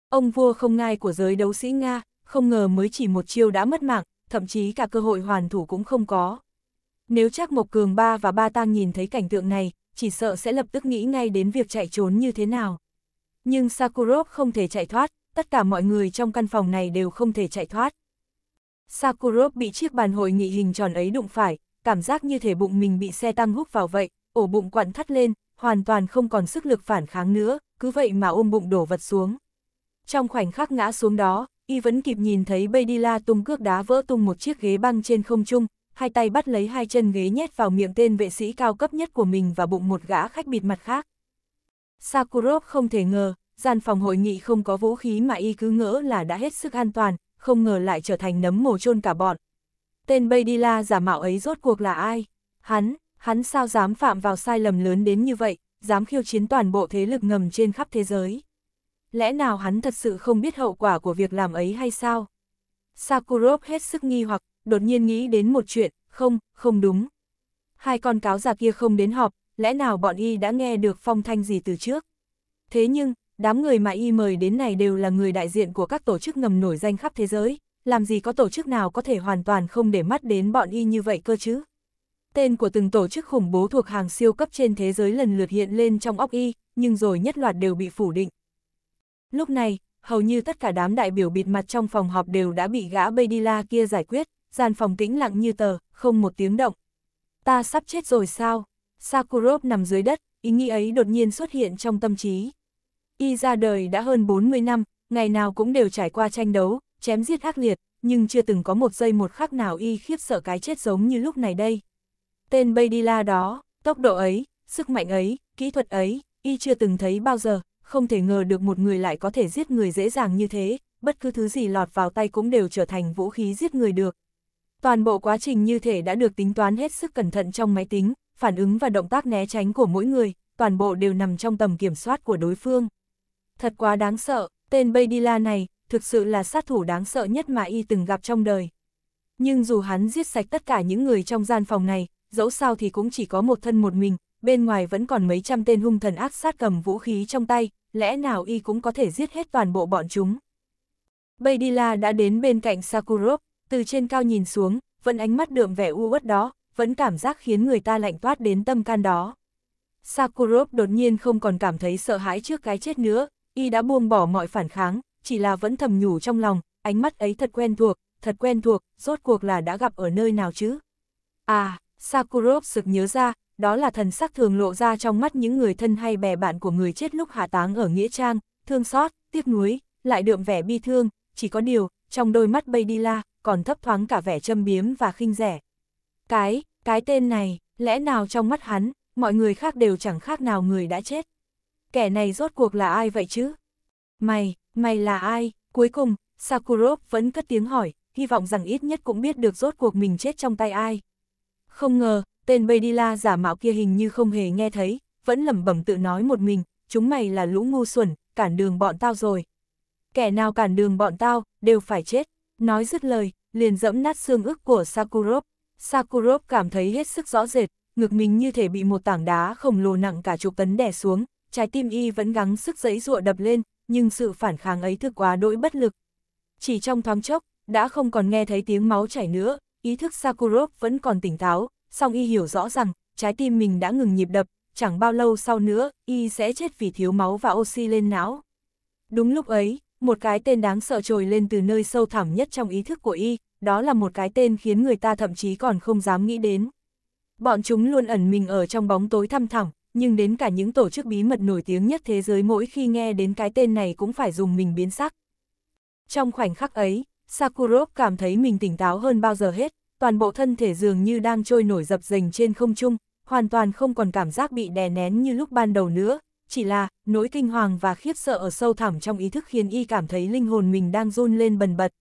Ông vua không ngai của giới đấu sĩ Nga, không ngờ mới chỉ một chiêu đã mất mạng, thậm chí cả cơ hội hoàn thủ cũng không có. Nếu chắc Mộc Cường Ba và Ba Tang nhìn thấy cảnh tượng này, chỉ sợ sẽ lập tức nghĩ ngay đến việc chạy trốn như thế nào. Nhưng Sakurov không thể chạy thoát, tất cả mọi người trong căn phòng này đều không thể chạy thoát. Sakurov bị chiếc bàn hội nghị hình tròn ấy đụng phải, cảm giác như thể bụng mình bị xe tăng hút vào vậy, ổ bụng quặn thắt lên, hoàn toàn không còn sức lực phản kháng nữa, cứ vậy mà ôm bụng đổ vật xuống. Trong khoảnh khắc ngã xuống đó, y vẫn kịp nhìn thấy Baydila tung cước đá vỡ tung một chiếc ghế băng trên không trung, hai tay bắt lấy hai chân ghế nhét vào miệng tên vệ sĩ cao cấp nhất của mình và bụng một gã khách bịt mặt khác. Sakurov không thể ngờ, gian phòng hội nghị không có vũ khí mà y cứ ngỡ là đã hết sức an toàn, không ngờ lại trở thành nấm mồ chôn cả bọn. Tên Baydila giả mạo ấy rốt cuộc là ai? Hắn, hắn sao dám phạm vào sai lầm lớn đến như vậy, dám khiêu chiến toàn bộ thế lực ngầm trên khắp thế giới? lẽ nào hắn thật sự không biết hậu quả của việc làm ấy hay sao? Sakurov hết sức nghi hoặc, đột nhiên nghĩ đến một chuyện, không, không đúng. Hai con cáo già kia không đến họp, lẽ nào bọn y đã nghe được phong thanh gì từ trước? Thế nhưng, đám người mà y mời đến này đều là người đại diện của các tổ chức ngầm nổi danh khắp thế giới, làm gì có tổ chức nào có thể hoàn toàn không để mắt đến bọn y như vậy cơ chứ? Tên của từng tổ chức khủng bố thuộc hàng siêu cấp trên thế giới lần lượt hiện lên trong óc y, nhưng rồi nhất loạt đều bị phủ định. Lúc này, hầu như tất cả đám đại biểu bịt mặt trong phòng họp đều đã bị gã Baydila kia giải quyết, gian phòng tĩnh lặng như tờ, không một tiếng động. Ta sắp chết rồi sao? Sakurov nằm dưới đất, ý nghĩ ấy đột nhiên xuất hiện trong tâm trí. Y ra đời đã hơn 40 năm, ngày nào cũng đều trải qua tranh đấu, chém giết ác liệt, nhưng chưa từng có một giây một khắc nào y khiếp sợ cái chết giống như lúc này đây. Tên Baydila đó, tốc độ ấy, sức mạnh ấy, kỹ thuật ấy, y chưa từng thấy bao giờ, không thể ngờ được một người lại có thể giết người dễ dàng như thế, bất cứ thứ gì lọt vào tay cũng đều trở thành vũ khí giết người được. Toàn bộ quá trình như thể đã được tính toán hết sức cẩn thận trong máy tính, phản ứng và động tác né tránh của mỗi người, toàn bộ đều nằm trong tầm kiểm soát của đối phương. Thật quá đáng sợ, tên Baydila này, thực sự là sát thủ đáng sợ nhất mà y từng gặp trong đời. Nhưng dù hắn giết sạch tất cả những người trong gian phòng này, dẫu sao thì cũng chỉ có một thân một mình, bên ngoài vẫn còn mấy trăm tên hung thần ác sát cầm vũ khí trong tay, lẽ nào y cũng có thể giết hết toàn bộ bọn chúng. Baydila đã đến bên cạnh Sakurov, từ trên cao nhìn xuống, vẫn ánh mắt đượm vẻ u uất đó, vẫn cảm giác khiến người ta lạnh toát đến tâm can đó. Sakurov đột nhiên không còn cảm thấy sợ hãi trước cái chết nữa, y đã buông bỏ mọi phản kháng, chỉ là vẫn thầm nhủ trong lòng, ánh mắt ấy thật quen thuộc, thật quen thuộc, rốt cuộc là đã gặp ở nơi nào chứ? À, Sakurov sực nhớ ra, đó là thần sắc thường lộ ra trong mắt những người thân hay bè bạn của người chết lúc hạ táng ở Nghĩa Trang, thương xót, tiếc nuối, lại đượm vẻ bi thương, chỉ có điều, trong đôi mắt Baydila, còn thấp thoáng cả vẻ châm biếm và khinh rẻ. Cái, cái tên này, lẽ nào trong mắt hắn, mọi người khác đều chẳng khác nào người đã chết. Kẻ này rốt cuộc là ai vậy chứ? Mày, mày là ai? Cuối cùng, Sakurov vẫn cất tiếng hỏi, hy vọng rằng ít nhất cũng biết được rốt cuộc mình chết trong tay ai. Không ngờ, tên Baydila giả mạo kia hình như không hề nghe thấy, vẫn lẩm bẩm tự nói một mình, chúng mày là lũ ngu xuẩn, cản đường bọn tao rồi. Kẻ nào cản đường bọn tao, đều phải chết. Nói dứt lời, liền dẫm nát xương ức của Sakurov. Sakurov cảm thấy hết sức rõ rệt, ngực mình như thể bị một tảng đá khổng lồ nặng cả chục tấn đè xuống, trái tim y vẫn gắng sức giãy giụa đập lên, nhưng sự phản kháng ấy thực quá đỗi bất lực. Chỉ trong thoáng chốc, đã không còn nghe thấy tiếng máu chảy nữa, ý thức Sakurov vẫn còn tỉnh táo, song y hiểu rõ rằng, trái tim mình đã ngừng nhịp đập, chẳng bao lâu sau nữa, y sẽ chết vì thiếu máu và oxy lên não. Đúng lúc ấy, một cái tên đáng sợ trồi lên từ nơi sâu thẳm nhất trong ý thức của y, đó là một cái tên khiến người ta thậm chí còn không dám nghĩ đến. Bọn chúng luôn ẩn mình ở trong bóng tối thăm thẳm, nhưng đến cả những tổ chức bí mật nổi tiếng nhất thế giới mỗi khi nghe đến cái tên này cũng phải dùng mình biến sắc. Trong khoảnh khắc ấy, Sakurov cảm thấy mình tỉnh táo hơn bao giờ hết, toàn bộ thân thể dường như đang trôi nổi dập dềnh trên không trung, hoàn toàn không còn cảm giác bị đè nén như lúc ban đầu nữa, chỉ là, nỗi kinh hoàng và khiếp sợ ở sâu thẳm trong ý thức khiến y cảm thấy linh hồn mình đang run lên bần bật.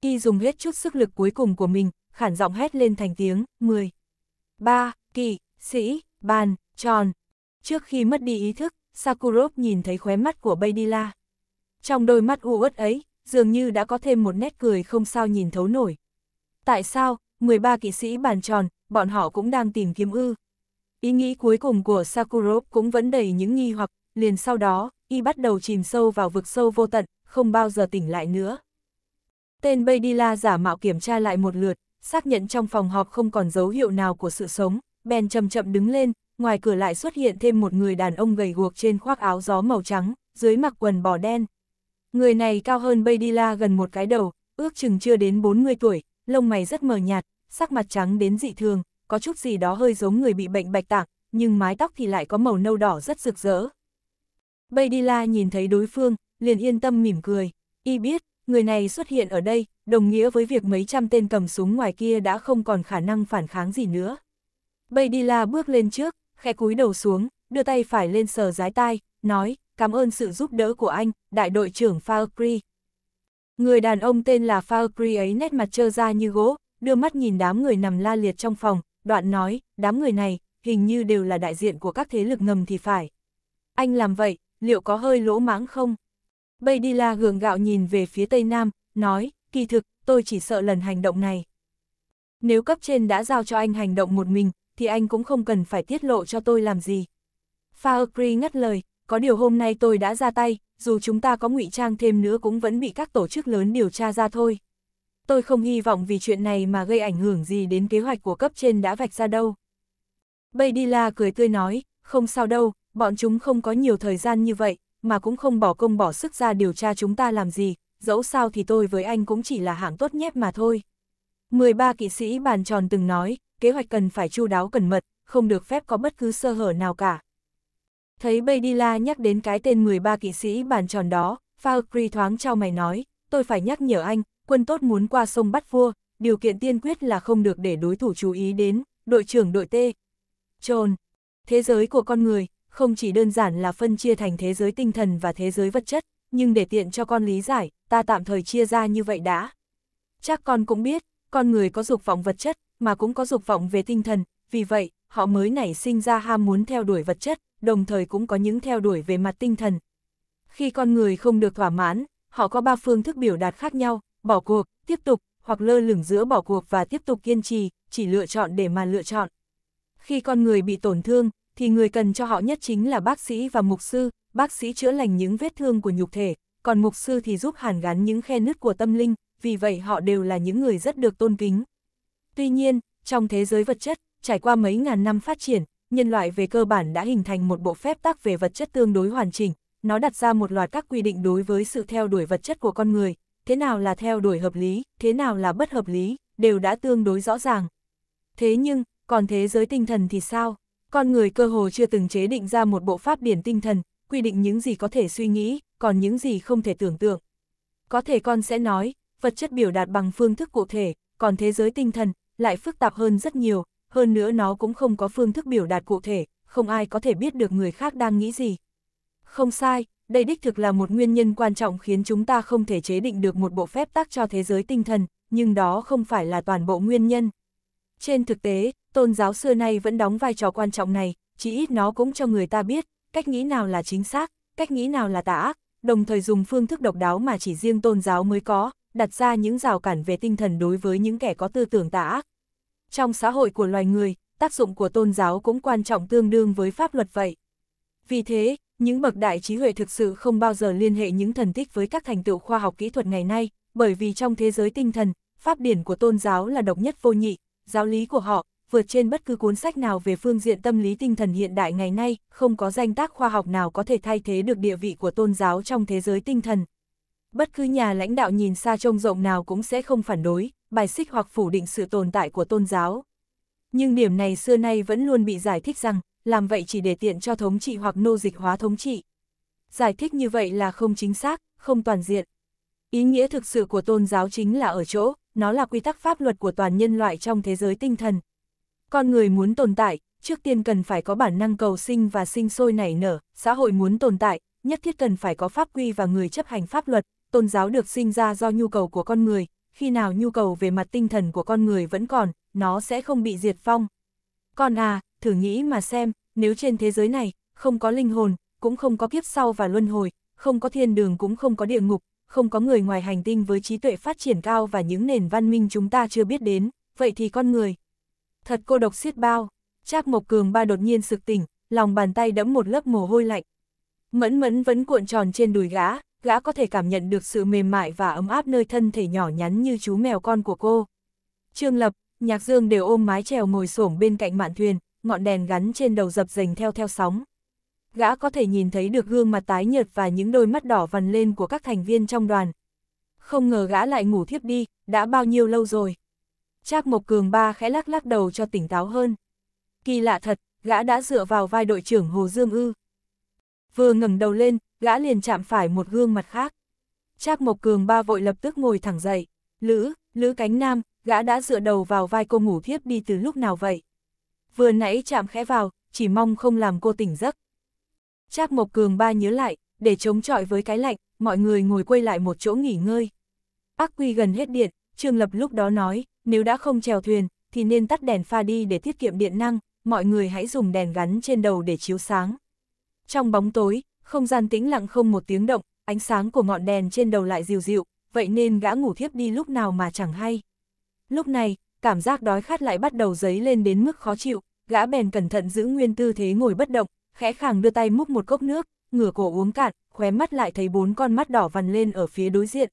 Y dùng hết chút sức lực cuối cùng của mình, khản giọng hét lên thành tiếng, 10. ba kỳ sĩ, bàn, tròn. Trước khi mất đi ý thức, Sakurov nhìn thấy khóe mắt của Baydila. Trong đôi mắt u uất ấy, dường như đã có thêm một nét cười không sao nhìn thấu nổi. Tại sao, 13 kỵ sĩ bàn tròn, bọn họ cũng đang tìm kiếm ư. Ý nghĩ cuối cùng của Sakurov cũng vẫn đầy những nghi hoặc, liền sau đó, y bắt đầu chìm sâu vào vực sâu vô tận, không bao giờ tỉnh lại nữa. Tên Baydila giả mạo kiểm tra lại một lượt, xác nhận trong phòng họp không còn dấu hiệu nào của sự sống, Ben chậm chậm đứng lên, ngoài cửa lại xuất hiện thêm một người đàn ông gầy guộc trên khoác áo gió màu trắng, dưới mặc quần bò đen. Người này cao hơn Baydila gần một cái đầu, ước chừng chưa đến 40 tuổi, lông mày rất mờ nhạt, sắc mặt trắng đến dị thường, có chút gì đó hơi giống người bị bệnh bạch tạng, nhưng mái tóc thì lại có màu nâu đỏ rất rực rỡ. Baydila nhìn thấy đối phương, liền yên tâm mỉm cười, y biết, người này xuất hiện ở đây, đồng nghĩa với việc mấy trăm tên cầm súng ngoài kia đã không còn khả năng phản kháng gì nữa. Baydila bước lên trước, khẽ cúi đầu xuống, đưa tay phải lên sờ giái tai, nói, cảm ơn sự giúp đỡ của anh, đại đội trưởng Falkri, Người đàn ông tên là Faokri ấy nét mặt trơ ra như gỗ, đưa mắt nhìn đám người nằm la liệt trong phòng, đoạn nói, đám người này, hình như đều là đại diện của các thế lực ngầm thì phải. Anh làm vậy, liệu có hơi lỗ mãng không? Baydila gường gạo nhìn về phía Tây Nam, nói, kỳ thực, tôi chỉ sợ lần hành động này. Nếu cấp trên đã giao cho anh hành động một mình, thì anh cũng không cần phải tiết lộ cho tôi làm gì. Faokri ngắt lời, có điều hôm nay tôi đã ra tay, dù chúng ta có ngụy trang thêm nữa cũng vẫn bị các tổ chức lớn điều tra ra thôi. Tôi không hy vọng vì chuyện này mà gây ảnh hưởng gì đến kế hoạch của cấp trên đã vạch ra đâu. Baydila cười tươi nói, không sao đâu, bọn chúng không có nhiều thời gian như vậy, mà cũng không bỏ công bỏ sức ra điều tra chúng ta làm gì, dẫu sao thì tôi với anh cũng chỉ là hạng tốt nhép mà thôi. 13 kỵ sĩ bàn tròn từng nói, kế hoạch cần phải chu đáo cẩn mật, không được phép có bất cứ sơ hở nào cả. Thấy Baydila nhắc đến cái tên 13 kỵ sĩ bàn tròn đó, Faukri thoáng trao mày nói, tôi phải nhắc nhở anh, quân tốt muốn qua sông bắt vua, điều kiện tiên quyết là không được để đối thủ chú ý đến, đội trưởng đội T. Trồn, thế giới của con người, không chỉ đơn giản là phân chia thành thế giới tinh thần và thế giới vật chất, nhưng để tiện cho con lý giải, ta tạm thời chia ra như vậy đã. Chắc con cũng biết, con người có dục vọng vật chất, mà cũng có dục vọng về tinh thần, vì vậy, họ mới nảy sinh ra ham muốn theo đuổi vật chất, đồng thời cũng có những theo đuổi về mặt tinh thần. Khi con người không được thỏa mãn, họ có ba phương thức biểu đạt khác nhau, bỏ cuộc, tiếp tục, hoặc lơ lửng giữa bỏ cuộc và tiếp tục kiên trì, chỉ lựa chọn để mà lựa chọn. Khi con người bị tổn thương, thì người cần cho họ nhất chính là bác sĩ và mục sư, bác sĩ chữa lành những vết thương của nhục thể, còn mục sư thì giúp hàn gắn những khe nứt của tâm linh, vì vậy họ đều là những người rất được tôn kính. Tuy nhiên, trong thế giới vật chất, trải qua mấy ngàn năm phát triển, nhân loại về cơ bản đã hình thành một bộ phép tắc về vật chất tương đối hoàn chỉnh, nó đặt ra một loạt các quy định đối với sự theo đuổi vật chất của con người, thế nào là theo đuổi hợp lý, thế nào là bất hợp lý, đều đã tương đối rõ ràng. Thế nhưng, còn thế giới tinh thần thì sao? Con người cơ hồ chưa từng chế định ra một bộ pháp điển tinh thần, quy định những gì có thể suy nghĩ, còn những gì không thể tưởng tượng. Có thể con sẽ nói, vật chất biểu đạt bằng phương thức cụ thể, còn thế giới tinh thần lại phức tạp hơn rất nhiều, hơn nữa nó cũng không có phương thức biểu đạt cụ thể, không ai có thể biết được người khác đang nghĩ gì. Không sai, đây đích thực là một nguyên nhân quan trọng khiến chúng ta không thể chế định được một bộ phép tắc cho thế giới tinh thần, nhưng đó không phải là toàn bộ nguyên nhân. Trên thực tế, tôn giáo xưa nay vẫn đóng vai trò quan trọng này, chỉ ít nó cũng cho người ta biết, cách nghĩ nào là chính xác, cách nghĩ nào là tà ác, đồng thời dùng phương thức độc đáo mà chỉ riêng tôn giáo mới có, đặt ra những rào cản về tinh thần đối với những kẻ có tư tưởng tà ác, trong xã hội của loài người, tác dụng của tôn giáo cũng quan trọng tương đương với pháp luật vậy. Vì thế, những bậc đại trí huệ thực sự không bao giờ liên hệ những thần tích với các thành tựu khoa học kỹ thuật ngày nay, bởi vì trong thế giới tinh thần, pháp điển của tôn giáo là độc nhất vô nhị, giáo lý của họ, vượt trên bất cứ cuốn sách nào về phương diện tâm lý tinh thần hiện đại ngày nay, không có danh tác khoa học nào có thể thay thế được địa vị của tôn giáo trong thế giới tinh thần, bất cứ nhà lãnh đạo nhìn xa trông rộng nào cũng sẽ không phản đối, bài xích hoặc phủ định sự tồn tại của tôn giáo. Nhưng điểm này xưa nay vẫn luôn bị giải thích rằng, làm vậy chỉ để tiện cho thống trị hoặc nô dịch hóa thống trị. Giải thích như vậy là không chính xác, không toàn diện. Ý nghĩa thực sự của tôn giáo chính là ở chỗ, nó là quy tắc pháp luật của toàn nhân loại trong thế giới tinh thần. Con người muốn tồn tại, trước tiên cần phải có bản năng cầu sinh và sinh sôi nảy nở, xã hội muốn tồn tại, nhất thiết cần phải có pháp quy và người chấp hành pháp luật, tôn giáo được sinh ra do nhu cầu của con người, khi nào nhu cầu về mặt tinh thần của con người vẫn còn, nó sẽ không bị diệt phong. Con à, thử nghĩ mà xem, nếu trên thế giới này, không có linh hồn, cũng không có kiếp sau và luân hồi, không có thiên đường cũng không có địa ngục, không có người ngoài hành tinh với trí tuệ phát triển cao và những nền văn minh chúng ta chưa biết đến, vậy thì con người. Thật cô độc xiết bao, Trác Mộc Cường ba đột nhiên sực tỉnh, lòng bàn tay đẫm một lớp mồ hôi lạnh. Mẫn mẫn vẫn cuộn tròn trên đùi gã, gã có thể cảm nhận được sự mềm mại và ấm áp nơi thân thể nhỏ nhắn như chú mèo con của cô. Trương Lập, Nhạc Dương đều ôm mái chèo ngồi xổm bên cạnh mạn thuyền, ngọn đèn gắn trên đầu dập dềnh theo theo sóng. Gã có thể nhìn thấy được gương mặt tái nhợt và những đôi mắt đỏ vằn lên của các thành viên trong đoàn. Không ngờ gã lại ngủ thiếp đi, đã bao nhiêu lâu rồi. Trác Mộc Cường ba khẽ lắc lắc đầu cho tỉnh táo hơn. Kỳ lạ thật, gã đã dựa vào vai đội trưởng Hồ Dương Ư vừa ngẩng đầu lên, gã liền chạm phải một gương mặt khác. Trác Mộc Cường ba vội lập tức ngồi thẳng dậy, "Lữ, Lữ Cánh Nam, gã đã dựa đầu vào vai cô ngủ thiếp đi từ lúc nào vậy?" Vừa nãy chạm khẽ vào, chỉ mong không làm cô tỉnh giấc. Trác Mộc Cường ba nhớ lại, để chống chọi với cái lạnh, mọi người ngồi quay lại một chỗ nghỉ ngơi. Ác quy gần hết điện, Trương Lập lúc đó nói, nếu đã không chèo thuyền, thì nên tắt đèn pha đi để tiết kiệm điện năng, mọi người hãy dùng đèn gắn trên đầu để chiếu sáng. Trong bóng tối, không gian tĩnh lặng không một tiếng động, ánh sáng của ngọn đèn trên đầu lại dịu dịu, vậy nên gã ngủ thiếp đi lúc nào mà chẳng hay. Lúc này, cảm giác đói khát lại bắt đầu dấy lên đến mức khó chịu, gã bèn cẩn thận giữ nguyên tư thế ngồi bất động, khẽ khàng đưa tay múc một cốc nước, ngửa cổ uống cạn, khóe mắt lại thấy bốn con mắt đỏ vằn lên ở phía đối diện.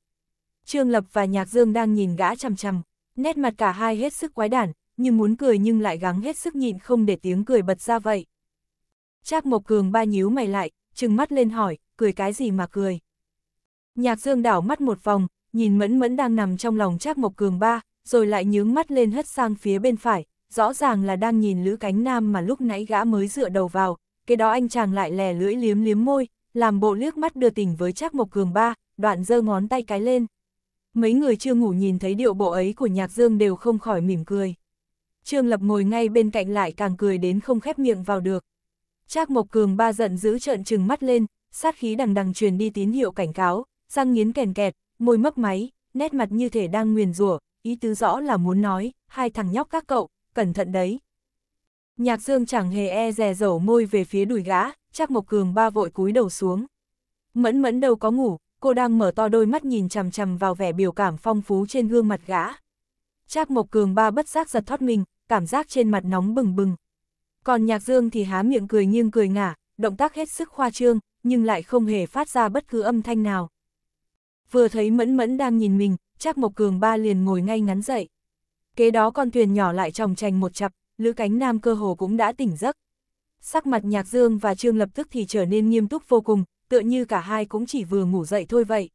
Trương Lập và Nhạc Dương đang nhìn gã chằm chằm, nét mặt cả hai hết sức quái đản, như muốn cười nhưng lại gắng hết sức nhịn không để tiếng cười bật ra vậy. Trác Mộc Cường ba nhíu mày lại, trừng mắt lên hỏi, cười cái gì mà cười. Nhạc Dương đảo mắt một vòng, nhìn Mẫn Mẫn đang nằm trong lòng Trác Mộc Cường ba, rồi lại nhướng mắt lên hất sang phía bên phải, rõ ràng là đang nhìn Lữ Cánh Nam mà lúc nãy gã mới dựa đầu vào, cái đó anh chàng lại lè lưỡi liếm liếm môi, làm bộ liếc mắt đưa tình với Trác Mộc Cường ba, đoạn giơ ngón tay cái lên. Mấy người chưa ngủ nhìn thấy điệu bộ ấy của Nhạc Dương đều không khỏi mỉm cười. Trương Lập ngồi ngay bên cạnh lại càng cười đến không khép miệng vào được. Trác Mộc Cường ba giận giữ trợn trừng mắt lên, sát khí đằng đằng truyền đi tín hiệu cảnh cáo, răng nghiến kèn kẹt, môi mấp máy, nét mặt như thể đang nguyền rủa, ý tứ rõ là muốn nói, hai thằng nhóc các cậu, cẩn thận đấy. Nhạc Dương chẳng hề e dè dầu môi về phía đùi gã, Trác Mộc Cường ba vội cúi đầu xuống. Mẫn mẫn đâu có ngủ, cô đang mở to đôi mắt nhìn chằm chằm vào vẻ biểu cảm phong phú trên gương mặt gã. Trác Mộc Cường ba bất giác giật thoát mình, cảm giác trên mặt nóng bừng bừng, còn Nhạc Dương thì há miệng cười nghiêng cười ngả, động tác hết sức khoa trương, nhưng lại không hề phát ra bất cứ âm thanh nào. Vừa thấy Mẫn Mẫn đang nhìn mình, trác Mộc Cường ba liền ngồi ngay ngắn dậy. Kế đó con thuyền nhỏ lại tròng trành một chập Lữ Cánh Nam cơ hồ cũng đã tỉnh giấc. Sắc mặt Nhạc Dương và Trương lập tức thì trở nên nghiêm túc vô cùng, tựa như cả hai cũng chỉ vừa ngủ dậy thôi vậy.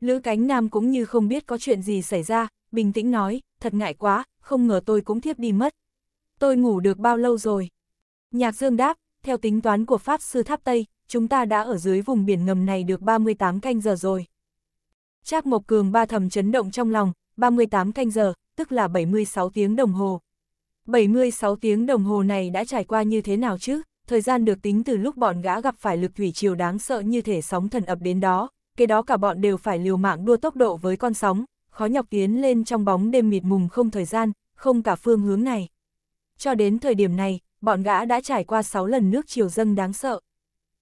Lữ Cánh Nam cũng như không biết có chuyện gì xảy ra, bình tĩnh nói, thật ngại quá, không ngờ tôi cũng thiếp đi mất tôi ngủ được bao lâu rồi? Nhạc Dương đáp, theo tính toán của Pháp Sư Tháp Tây, chúng ta đã ở dưới vùng biển ngầm này được 38 canh giờ rồi. Trác Mộc Cường ba thầm chấn động trong lòng, 38 canh giờ, tức là 76 tiếng đồng hồ. 76 tiếng đồng hồ này đã trải qua như thế nào chứ? Thời gian được tính từ lúc bọn gã gặp phải lực thủy triều đáng sợ như thể sóng thần ập đến đó, kế đó cả bọn đều phải liều mạng đua tốc độ với con sóng, khó nhọc tiến lên trong bóng đêm mịt mùng không thời gian, không cả phương hướng này. Cho đến thời điểm này, bọn gã đã trải qua 6 lần nước chiều dâng đáng sợ.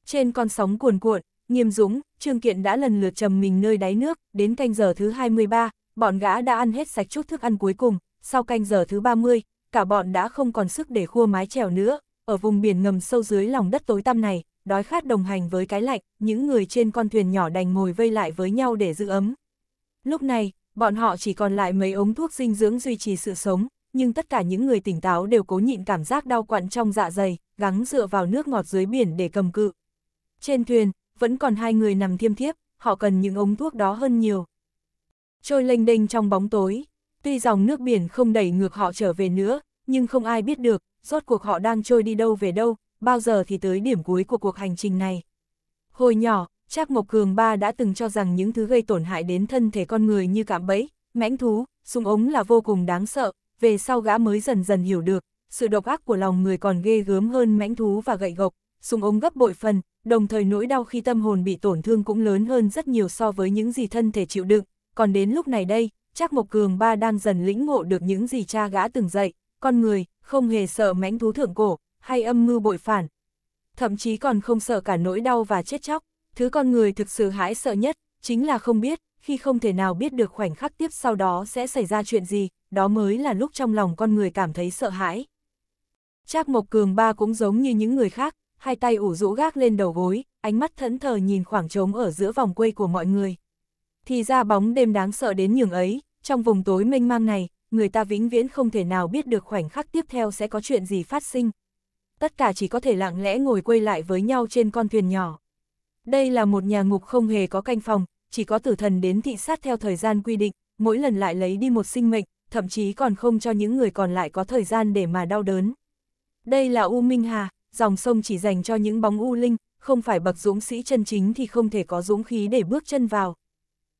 Trên con sóng cuồn cuộn, nghiêm dũng, Trương Kiện đã lần lượt trầm mình nơi đáy nước, đến canh giờ thứ 23, bọn gã đã ăn hết sạch chút thức ăn cuối cùng, sau canh giờ thứ 30, cả bọn đã không còn sức để khua mái chèo nữa, ở vùng biển ngầm sâu dưới lòng đất tối tăm này, đói khát đồng hành với cái lạnh, những người trên con thuyền nhỏ đành ngồi vây lại với nhau để giữ ấm. Lúc này, bọn họ chỉ còn lại mấy ống thuốc dinh dưỡng duy trì sự sống, nhưng tất cả những người tỉnh táo đều cố nhịn cảm giác đau quặn trong dạ dày, gắng dựa vào nước ngọt dưới biển để cầm cự. Trên thuyền, vẫn còn hai người nằm thiêm thiếp, họ cần những ống thuốc đó hơn nhiều. Trôi lênh đênh trong bóng tối, tuy dòng nước biển không đẩy ngược họ trở về nữa, nhưng không ai biết được, rốt cuộc họ đang trôi đi đâu về đâu, bao giờ thì tới điểm cuối của cuộc hành trình này. Hồi nhỏ, Trác Mộc Cường Ba đã từng cho rằng những thứ gây tổn hại đến thân thể con người như cảm bẫy, mãnh thú, súng ống là vô cùng đáng sợ, về sau gã mới dần dần hiểu được, sự độc ác của lòng người còn ghê gớm hơn mãnh thú và gậy gộc, súng ống gấp bội phần, đồng thời nỗi đau khi tâm hồn bị tổn thương cũng lớn hơn rất nhiều so với những gì thân thể chịu đựng, còn đến lúc này đây, chắc Mộc Cường Ba đang dần lĩnh ngộ được những gì cha gã từng dạy, con người, không hề sợ mãnh thú thượng cổ, hay âm mưu bội phản. Thậm chí còn không sợ cả nỗi đau và chết chóc, thứ con người thực sự hãi sợ nhất, chính là không biết, khi không thể nào biết được khoảnh khắc tiếp sau đó sẽ xảy ra chuyện gì, đó mới là lúc trong lòng con người cảm thấy sợ hãi. Trác Mộc Cường ba cũng giống như những người khác, hai tay ủ rũ gác lên đầu gối, ánh mắt thẫn thờ nhìn khoảng trống ở giữa vòng quây của mọi người. Thì ra bóng đêm đáng sợ đến nhường ấy, trong vùng tối mênh mang này, người ta vĩnh viễn không thể nào biết được khoảnh khắc tiếp theo sẽ có chuyện gì phát sinh. Tất cả chỉ có thể lặng lẽ ngồi quay lại với nhau trên con thuyền nhỏ. Đây là một nhà ngục không hề có canh phòng, chỉ có tử thần đến thị sát theo thời gian quy định, mỗi lần lại lấy đi một sinh mệnh, thậm chí còn không cho những người còn lại có thời gian để mà đau đớn. Đây là U Minh Hà, dòng sông chỉ dành cho những bóng U Linh, không phải bậc dũng sĩ chân chính thì không thể có dũng khí để bước chân vào.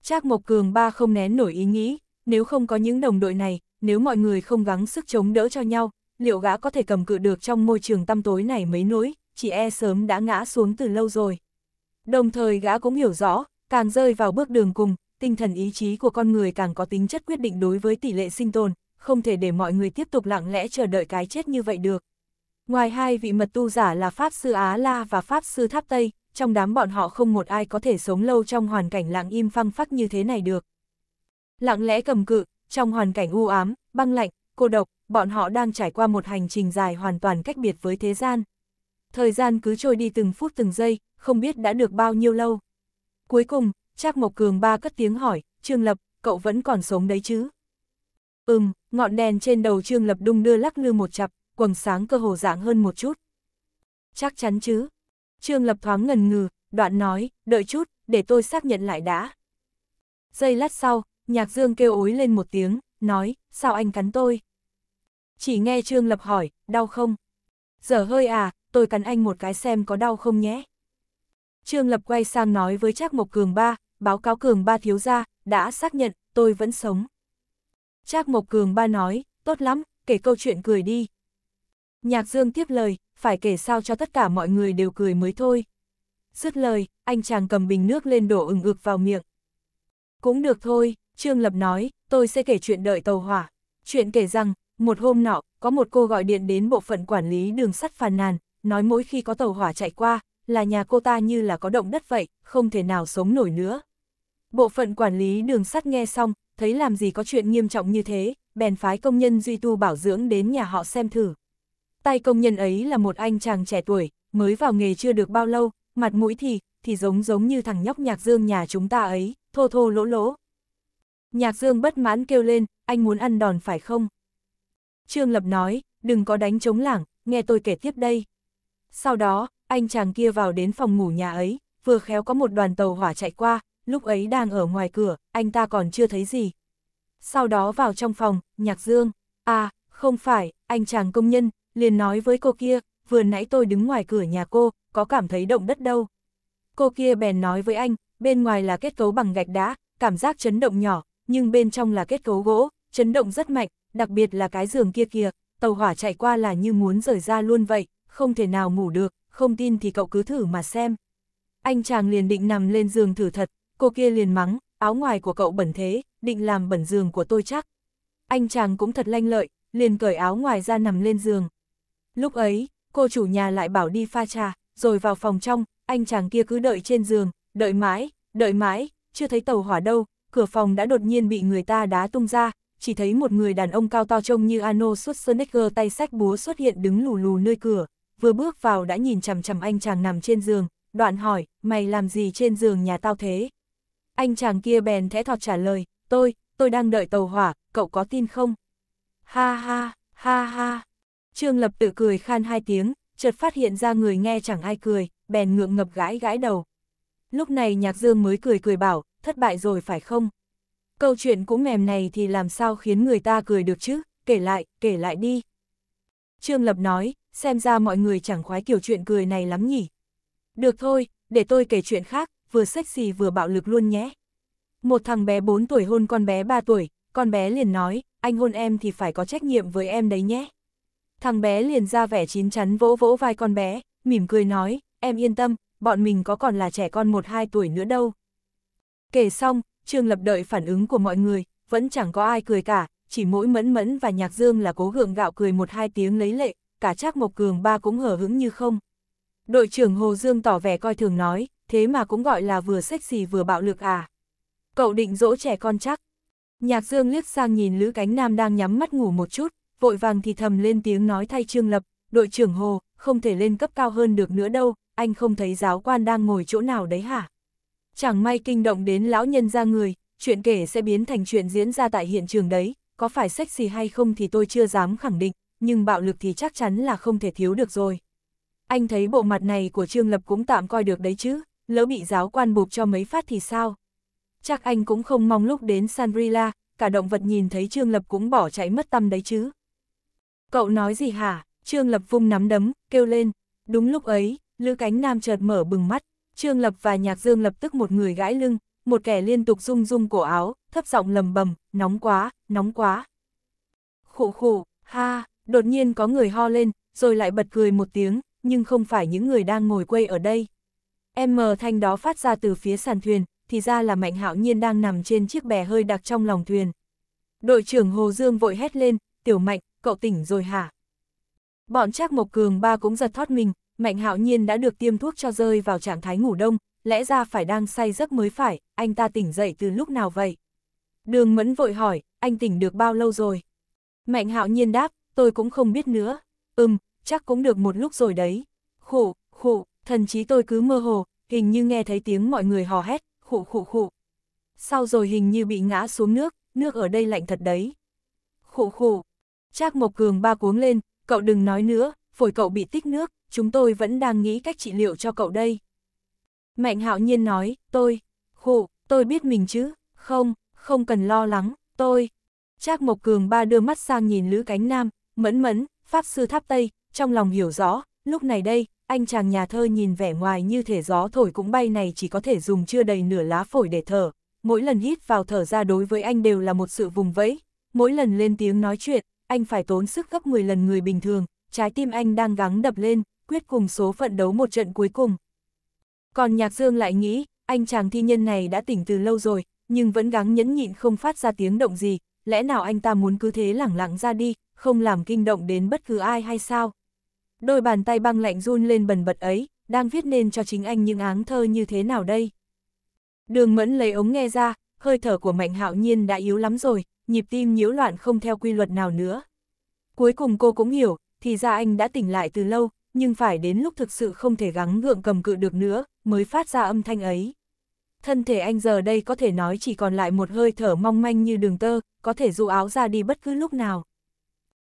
Trác Mộc Cường ba không nén nổi ý nghĩ, nếu không có những đồng đội này, nếu mọi người không gắng sức chống đỡ cho nhau, liệu gã có thể cầm cự được trong môi trường tăm tối này mấy nỗi, chỉ e sớm đã ngã xuống từ lâu rồi. Đồng thời gã cũng hiểu rõ, Càng rơi vào bước đường cùng, tinh thần ý chí của con người càng có tính chất quyết định đối với tỷ lệ sinh tồn, không thể để mọi người tiếp tục lặng lẽ chờ đợi cái chết như vậy được. Ngoài hai vị mật tu giả là Pháp Sư Á La và Pháp Sư Tháp Tây, trong đám bọn họ không một ai có thể sống lâu trong hoàn cảnh lặng im phăng phắc như thế này được. Lặng lẽ cầm cự, trong hoàn cảnh u ám, băng lạnh, cô độc, bọn họ đang trải qua một hành trình dài hoàn toàn cách biệt với thế gian. Thời gian cứ trôi đi từng phút từng giây, không biết đã được bao nhiêu lâu. Cuối cùng, Trác Mộc Cường ba cất tiếng hỏi, Trương Lập, cậu vẫn còn sống đấy chứ? Ừm, ngọn đèn trên đầu Trương Lập đung đưa lắc lư một chập, quầng sáng cơ hồ dạng hơn một chút. Chắc chắn chứ. Trương Lập thoáng ngần ngừ, đoạn nói, đợi chút, để tôi xác nhận lại đã. Giây lát sau, Nhạc Dương kêu ối lên một tiếng, nói, sao anh cắn tôi? Chỉ nghe Trương Lập hỏi, đau không? Giờ hơi à, tôi cắn anh một cái xem có đau không nhé? Trương Lập quay sang nói với Trác Mộc Cường ba, báo cáo Cường ba thiếu gia, đã xác nhận, tôi vẫn sống. Trác Mộc Cường ba nói, tốt lắm, kể câu chuyện cười đi. Nhạc Dương tiếp lời, phải kể sao cho tất cả mọi người đều cười mới thôi. Dứt lời, anh chàng cầm bình nước lên đổ ừng ực vào miệng. Cũng được thôi, Trương Lập nói, tôi sẽ kể chuyện đợi tàu hỏa. Chuyện kể rằng, một hôm nọ, có một cô gọi điện đến bộ phận quản lý đường sắt phàn nàn, nói mỗi khi có tàu hỏa chạy qua, là nhà cô ta như là có động đất vậy, không thể nào sống nổi nữa. Bộ phận quản lý đường sắt nghe xong, thấy làm gì có chuyện nghiêm trọng như thế, bèn phái công nhân duy tu bảo dưỡng đến nhà họ xem thử. Tay công nhân ấy là một anh chàng trẻ tuổi, mới vào nghề chưa được bao lâu, mặt mũi thì, thì giống giống như thằng nhóc nhạc dương nhà chúng ta ấy, thô thô lỗ lỗ. Nhạc dương bất mãn kêu lên, anh muốn ăn đòn phải không? Trương Lập nói, đừng có đánh chống lảng, nghe tôi kể tiếp đây. Sau đó, anh chàng kia vào đến phòng ngủ nhà ấy, vừa khéo có một đoàn tàu hỏa chạy qua, lúc ấy đang ở ngoài cửa, anh ta còn chưa thấy gì. Sau đó vào trong phòng, nhạc dương, à, không phải, anh chàng công nhân, liền nói với cô kia, vừa nãy tôi đứng ngoài cửa nhà cô, có cảm thấy động đất đâu. Cô kia bèn nói với anh, bên ngoài là kết cấu bằng gạch đá, cảm giác chấn động nhỏ, nhưng bên trong là kết cấu gỗ, chấn động rất mạnh, đặc biệt là cái giường kia kìa, tàu hỏa chạy qua là như muốn rời ra luôn vậy, không thể nào ngủ được, không tin thì cậu cứ thử mà xem. Anh chàng liền định nằm lên giường thử thật, cô kia liền mắng, áo ngoài của cậu bẩn thế, định làm bẩn giường của tôi chắc. Anh chàng cũng thật lanh lợi, liền cởi áo ngoài ra nằm lên giường. Lúc ấy, cô chủ nhà lại bảo đi pha trà, rồi vào phòng trong, anh chàng kia cứ đợi trên giường, đợi mãi, đợi mãi, chưa thấy tàu hỏa đâu, cửa phòng đã đột nhiên bị người ta đá tung ra, chỉ thấy một người đàn ông cao to trông như Arnold Schwarzenegger tay sách búa xuất hiện đứng lù lù nơi cửa vừa bước vào đã nhìn chằm chằm anh chàng nằm trên giường, đoạn hỏi, mày làm gì trên giường nhà tao thế? Anh chàng kia bèn thẽ thọt trả lời, tôi, tôi đang đợi tàu hỏa, cậu có tin không? Ha ha, ha ha. Trương Lập tự cười khan hai tiếng, chợt phát hiện ra người nghe chẳng ai cười, bèn ngượng ngập gãi gãi đầu. Lúc này Nhạc Dương mới cười cười bảo, thất bại rồi phải không? Câu chuyện cũng mềm này thì làm sao khiến người ta cười được chứ, kể lại, kể lại đi. Trương Lập nói, xem ra mọi người chẳng khoái kiểu chuyện cười này lắm nhỉ. Được thôi, để tôi kể chuyện khác, vừa sexy vừa bạo lực luôn nhé. Một thằng bé 4 tuổi hôn con bé 3 tuổi, con bé liền nói, anh hôn em thì phải có trách nhiệm với em đấy nhé. Thằng bé liền ra vẻ chín chắn vỗ vỗ vai con bé, mỉm cười nói, em yên tâm, bọn mình có còn là trẻ con 1-2 tuổi nữa đâu. Kể xong, Trương Lập đợi phản ứng của mọi người, vẫn chẳng có ai cười cả, chỉ mỗi mẫn mẫn và nhạc dương là cố gượng gạo cười một hai tiếng lấy lệ, cả Trác Mộc Cường ba cũng hờ hững như không. Đội trưởng Hồ Dương tỏ vẻ coi thường nói, thế mà cũng gọi là vừa xì vừa bạo lực à. Cậu định dỗ trẻ con chắc. Nhạc Dương liếc sang nhìn Lữ Cánh Nam đang nhắm mắt ngủ một chút, vội vàng thì thầm lên tiếng nói thay Trương Lập, đội trưởng Hồ, không thể lên cấp cao hơn được nữa đâu, anh không thấy giáo quan đang ngồi chỗ nào đấy hả? Chẳng may kinh động đến lão nhân ra người, chuyện kể sẽ biến thành chuyện diễn ra tại hiện trường đấy, có phải xì hay không thì tôi chưa dám khẳng định nhưng bạo lực thì chắc chắn là không thể thiếu được rồi. Anh thấy bộ mặt này của Trương Lập cũng tạm coi được đấy chứ, lỡ bị giáo quan buộc cho mấy phát thì sao? Chắc anh cũng không mong lúc đến Sanrila, cả động vật nhìn thấy Trương Lập cũng bỏ chạy mất tâm đấy chứ. Cậu nói gì hả? Trương Lập vung nắm đấm, kêu lên. Đúng lúc ấy, Lữ Cánh Nam chợt mở bừng mắt, Trương Lập và Nhạc Dương lập tức một người gãi lưng, một kẻ liên tục rung rung cổ áo, thấp giọng lầm bầm, nóng quá, nóng quá. Khụ khụ, ha, đột nhiên có người ho lên, rồi lại bật cười một tiếng, nhưng không phải những người đang ngồi quây ở đây. Em mờ thanh đó phát ra từ phía sàn thuyền, thì ra là Mạnh Hạo Nhiên đang nằm trên chiếc bè hơi đặc trong lòng thuyền. Đội trưởng Hồ Dương vội hét lên, "Tiểu Mạnh, cậu tỉnh rồi hả?" Bọn Trác Mộc Cường ba cũng giật thót mình, Mạnh Hạo Nhiên đã được tiêm thuốc cho rơi vào trạng thái ngủ đông, lẽ ra phải đang say giấc mới phải, anh ta tỉnh dậy từ lúc nào vậy? Đường Mẫn vội hỏi, anh tỉnh được bao lâu rồi? Mạnh Hạo Nhiên đáp, tôi cũng không biết nữa, ừm, chắc cũng được một lúc rồi đấy. Khụ, khụ, thần chí tôi cứ mơ hồ, hình như nghe thấy tiếng mọi người hò hét, khụ khụ khụ. Sau rồi hình như bị ngã xuống nước, nước ở đây lạnh thật đấy. Khụ khụ, Trác Mộc Cường ba cuống lên, cậu đừng nói nữa, phổi cậu bị tích nước, chúng tôi vẫn đang nghĩ cách trị liệu cho cậu đây. Mạnh hạo nhiên nói, tôi, khụ, tôi biết mình chứ, không, không cần lo lắng, tôi. Trác Mộc Cường ba đưa mắt sang nhìn Lữ Cánh Nam, Mẫn mẫn, Pháp Sư Tháp Tây, trong lòng hiểu rõ, lúc này đây, anh chàng nhà thơ nhìn vẻ ngoài như thể gió thổi cũng bay này chỉ có thể dùng chưa đầy nửa lá phổi để thở. Mỗi lần hít vào thở ra đối với anh đều là một sự vùng vẫy. Mỗi lần lên tiếng nói chuyện, anh phải tốn sức gấp 10 lần người bình thường, trái tim anh đang gắng đập lên, quyết cùng số phận đấu một trận cuối cùng. Còn Nhạc Dương lại nghĩ, anh chàng thi nhân này đã tỉnh từ lâu rồi, nhưng vẫn gắng nhẫn nhịn không phát ra tiếng động gì, lẽ nào anh ta muốn cứ thế lẳng lặng ra đi, không làm kinh động đến bất cứ ai hay sao? Đôi bàn tay băng lạnh run lên bần bật ấy, đang viết nên cho chính anh những áng thơ như thế nào đây? Đường mẫn lấy ống nghe ra, hơi thở của mạnh hạo nhiên đã yếu lắm rồi, nhịp tim nhiễu loạn không theo quy luật nào nữa. Cuối cùng cô cũng hiểu, thì ra anh đã tỉnh lại từ lâu, nhưng phải đến lúc thực sự không thể gắng gượng cầm cự được nữa, mới phát ra âm thanh ấy. Thân thể anh giờ đây có thể nói chỉ còn lại một hơi thở mong manh như đường tơ, có thể dụ áo ra đi bất cứ lúc nào.